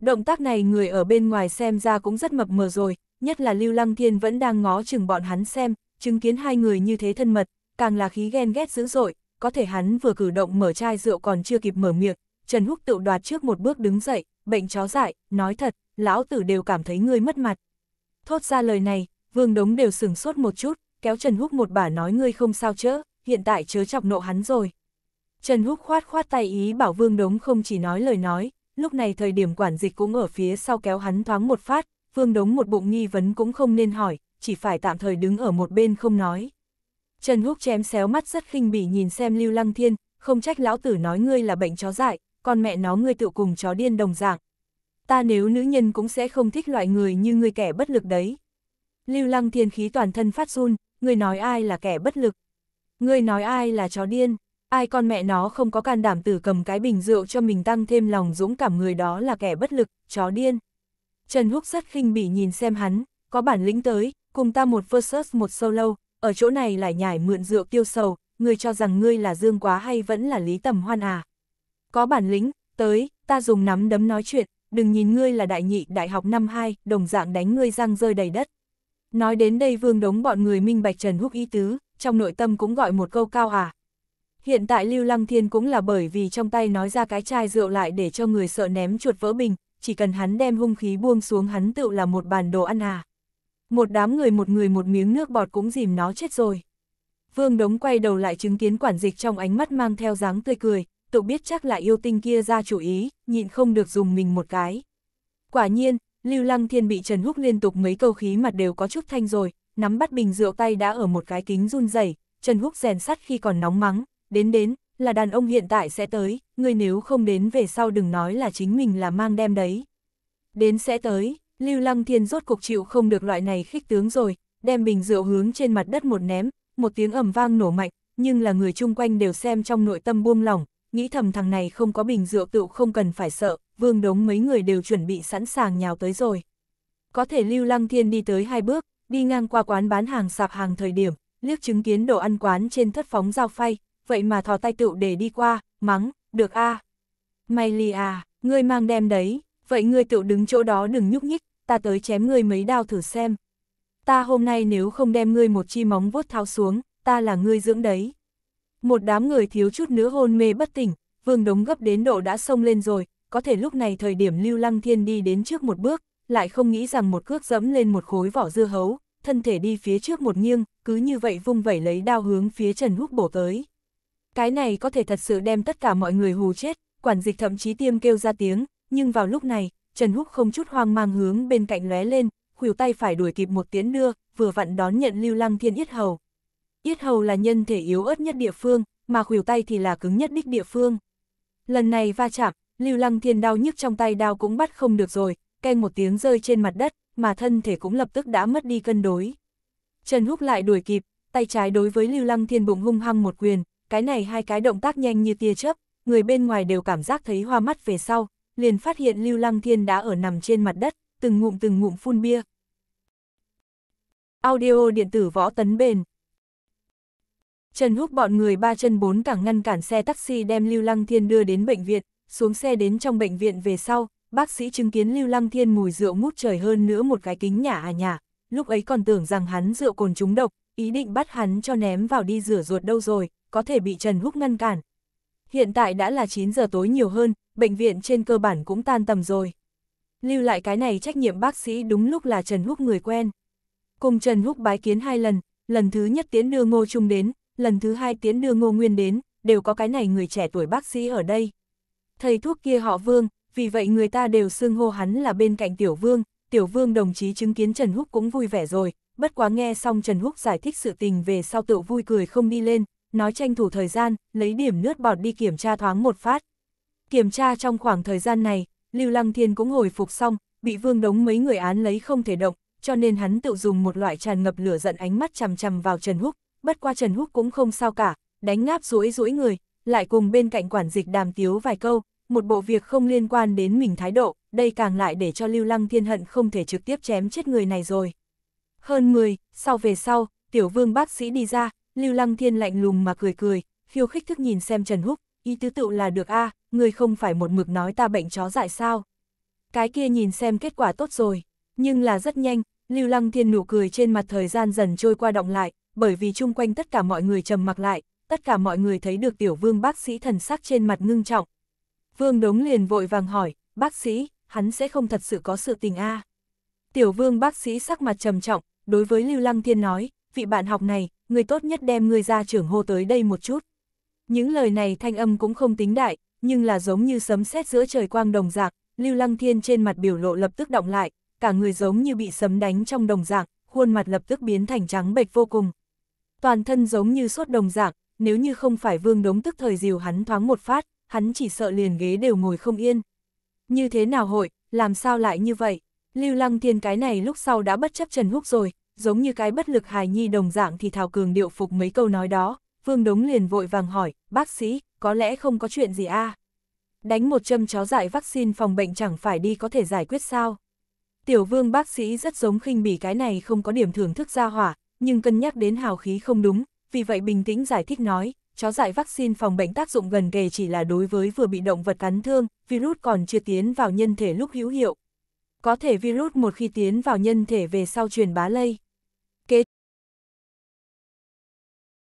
Động tác này người ở bên ngoài xem ra cũng rất mập mờ rồi, nhất là Lưu Lăng Thiên vẫn đang ngó chừng bọn hắn xem, chứng kiến hai người như thế thân mật, càng là khí ghen ghét dữ dội, có thể hắn vừa cử động mở chai rượu còn chưa kịp mở miệng, Trần Húc tự đoạt trước một bước đứng dậy, bệnh chó dại, nói thật, lão tử đều cảm thấy ngươi mất mặt. Thốt ra lời này, Vương Đống đều sửng sốt một chút, kéo Trần Húc một bà nói ngươi không sao chớ, hiện tại chớ chọc nộ hắn rồi. Trần Húc khoát khoát tay ý bảo Vương Đống không chỉ nói lời nói, lúc này thời điểm quản dịch cũng ở phía sau kéo hắn thoáng một phát, Vương Đống một bụng nghi vấn cũng không nên hỏi, chỉ phải tạm thời đứng ở một bên không nói. Trần Húc chém xéo mắt rất khinh bỉ nhìn xem Lưu Lăng Thiên, không trách lão tử nói ngươi là bệnh chó dại, con mẹ nó ngươi tự cùng chó điên đồng dạng. Ta nếu nữ nhân cũng sẽ không thích loại người như ngươi kẻ bất lực đấy. Lưu Lăng Thiên khí toàn thân phát run, ngươi nói ai là kẻ bất lực. Ngươi nói ai là chó điên, ai con mẹ nó không có can đảm tử cầm cái bình rượu cho mình tăng thêm lòng dũng cảm người đó là kẻ bất lực, chó điên. Trần Húc rất khinh bỉ nhìn xem hắn, có bản lĩnh tới, cùng ta một versus một solo, ở chỗ này lại nhảy mượn rượu tiêu sầu, ngươi cho rằng ngươi là dương quá hay vẫn là lý tầm hoan à. Có bản lĩnh, tới, ta dùng nắm đấm nói chuyện, đừng nhìn ngươi là đại nhị đại học năm 2, đồng dạng đánh ngươi răng rơi đầy đất. Nói đến đây vương đống bọn người minh bạch Trần Húc ý tứ, trong nội tâm cũng gọi một câu cao à. Hiện tại Lưu Lăng Thiên cũng là bởi vì trong tay nói ra cái chai rượu lại để cho người sợ ném chuột vỡ bình, chỉ cần hắn đem hung khí buông xuống hắn tự là một bàn đồ ăn à một đám người một người một miếng nước bọt cũng dìm nó chết rồi. Vương Đống quay đầu lại chứng kiến quản dịch trong ánh mắt mang theo dáng tươi cười, tự biết chắc là yêu tinh kia ra chủ ý, nhịn không được dùng mình một cái. Quả nhiên, Lưu Lăng Thiên bị Trần Húc liên tục mấy câu khí mặt đều có chút thanh rồi, nắm bắt bình rượu tay đã ở một cái kính run rẩy, Trần Húc rèn sắt khi còn nóng mắng, đến đến, là đàn ông hiện tại sẽ tới, người nếu không đến về sau đừng nói là chính mình là mang đem đấy. Đến sẽ tới, Lưu Lăng Thiên rốt cục chịu không được loại này khích tướng rồi, đem bình rượu hướng trên mặt đất một ném, một tiếng ầm vang nổ mạnh, nhưng là người chung quanh đều xem trong nội tâm buông lỏng, nghĩ thầm thằng này không có bình rượu tựu không cần phải sợ, vương đống mấy người đều chuẩn bị sẵn sàng nhào tới rồi. Có thể Lưu Lăng Thiên đi tới hai bước, đi ngang qua quán bán hàng sạp hàng thời điểm, liếc chứng kiến đồ ăn quán trên thất phóng dao phay, vậy mà thò tay tựu để đi qua, mắng, được a à. May lì à, ngươi mang đem đấy vậy ngươi tự đứng chỗ đó đừng nhúc nhích, ta tới chém ngươi mấy đao thử xem. Ta hôm nay nếu không đem ngươi một chi móng vuốt tháo xuống, ta là ngươi dưỡng đấy. Một đám người thiếu chút nữa hôn mê bất tỉnh, vương đống gấp đến độ đã sông lên rồi, có thể lúc này thời điểm Lưu Lăng Thiên đi đến trước một bước, lại không nghĩ rằng một cước dẫm lên một khối vỏ dưa hấu, thân thể đi phía trước một nghiêng, cứ như vậy vung vẩy lấy đao hướng phía Trần Húc bổ tới. Cái này có thể thật sự đem tất cả mọi người hù chết, quản dịch thậm chí tiêm kêu ra tiếng, nhưng vào lúc này, Trần Húc không chút hoang mang hướng bên cạnh lóe lên, khuỷu tay phải đuổi kịp một tiến đưa, vừa vặn đón nhận Lưu Lăng Thiên Yết Hầu. Yết Hầu là nhân thể yếu ớt nhất địa phương, mà khuỷu tay thì là cứng nhất đích địa phương. Lần này va chạm, Lưu Lăng Thiên đau nhức trong tay đao cũng bắt không được rồi, keng một tiếng rơi trên mặt đất, mà thân thể cũng lập tức đã mất đi cân đối. Trần Húc lại đuổi kịp, tay trái đối với Lưu Lăng Thiên bụng hung hăng một quyền, cái này hai cái động tác nhanh như tia chớp, người bên ngoài đều cảm giác thấy hoa mắt về sau, liền phát hiện Lưu Lăng Thiên đã ở nằm trên mặt đất, từng ngụm từng ngụm phun bia. Audio điện tử võ tấn bền Trần Húc bọn người ba chân bốn cẳng ngăn cản xe taxi đem Lưu Lăng Thiên đưa đến bệnh viện, xuống xe đến trong bệnh viện về sau, bác sĩ chứng kiến Lưu Lăng Thiên mùi rượu ngút trời hơn nữa một cái kính nhả à nhả, lúc ấy còn tưởng rằng hắn rượu cồn trúng độc, ý định bắt hắn cho ném vào đi rửa ruột đâu rồi, có thể bị Trần Húc ngăn cản, Hiện tại đã là 9 giờ tối nhiều hơn, bệnh viện trên cơ bản cũng tan tầm rồi. Lưu lại cái này trách nhiệm bác sĩ đúng lúc là Trần Húc người quen. Cùng Trần Húc bái kiến hai lần, lần thứ nhất tiến đưa Ngô Trung đến, lần thứ hai tiến đưa Ngô Nguyên đến, đều có cái này người trẻ tuổi bác sĩ ở đây. Thầy thuốc kia họ Vương, vì vậy người ta đều xưng hô hắn là bên cạnh Tiểu Vương, Tiểu Vương đồng chí chứng kiến Trần Húc cũng vui vẻ rồi, bất quá nghe xong Trần Húc giải thích sự tình về sau tự vui cười không đi lên, nói tranh thủ thời gian, lấy điểm nước bọt đi kiểm tra thoáng một phát. Kiểm tra trong khoảng thời gian này, Lưu Lăng Thiên cũng hồi phục xong, bị vương đống mấy người án lấy không thể động, cho nên hắn tự dùng một loại tràn ngập lửa giận ánh mắt chằm chằm vào Trần Húc, bất qua Trần Húc cũng không sao cả, đánh ngáp rũi rũi người, lại cùng bên cạnh quản dịch đàm tiếu vài câu, một bộ việc không liên quan đến mình thái độ, đây càng lại để cho Lưu Lăng Thiên hận không thể trực tiếp chém chết người này rồi. Hơn 10, sau về sau, tiểu vương bác sĩ đi ra, Lưu Lăng Thiên lạnh lùng mà cười cười, khiêu khích thức nhìn xem Trần Húc, ý tứ tự là được a, à, người không phải một mực nói ta bệnh chó dại sao. Cái kia nhìn xem kết quả tốt rồi, nhưng là rất nhanh, Lưu Lăng Thiên nụ cười trên mặt thời gian dần trôi qua động lại, bởi vì chung quanh tất cả mọi người trầm mặc lại, tất cả mọi người thấy được tiểu vương bác sĩ thần sắc trên mặt ngưng trọng. Vương Đống liền vội vàng hỏi, bác sĩ, hắn sẽ không thật sự có sự tình a Tiểu vương bác sĩ sắc mặt trầm trọng, đối với Lưu Lăng Thiên nói, vị bạn học này, người tốt nhất đem người ra trưởng hô tới đây một chút. Những lời này thanh âm cũng không tính đại, nhưng là giống như sấm sét giữa trời quang đồng dạng, Lưu Lăng Thiên trên mặt biểu lộ lập tức động lại, cả người giống như bị sấm đánh trong đồng dạng, khuôn mặt lập tức biến thành trắng bệch vô cùng. Toàn thân giống như suốt đồng dạng, nếu như không phải vương đống tức thời dìu hắn thoáng một phát, hắn chỉ sợ liền ghế đều ngồi không yên. Như thế nào hội, làm sao lại như vậy? Lưu Lăng Thiên cái này lúc sau đã bất chấp Trần Húc rồi, giống như cái bất lực hài nhi đồng dạng thì Thảo Cường điệu phục mấy câu nói đó, Vương Đống liền vội vàng hỏi, bác sĩ, có lẽ không có chuyện gì a à? Đánh một châm chó dại vaccine phòng bệnh chẳng phải đi có thể giải quyết sao? Tiểu vương bác sĩ rất giống khinh bỉ cái này không có điểm thưởng thức ra hỏa, nhưng cân nhắc đến hào khí không đúng, vì vậy bình tĩnh giải thích nói, chó dại vaccine phòng bệnh tác dụng gần kề chỉ là đối với vừa bị động vật cắn thương, virus còn chưa tiến vào nhân thể lúc hữu hiệu. Có thể virus một khi tiến vào nhân thể về sau truyền bá lây.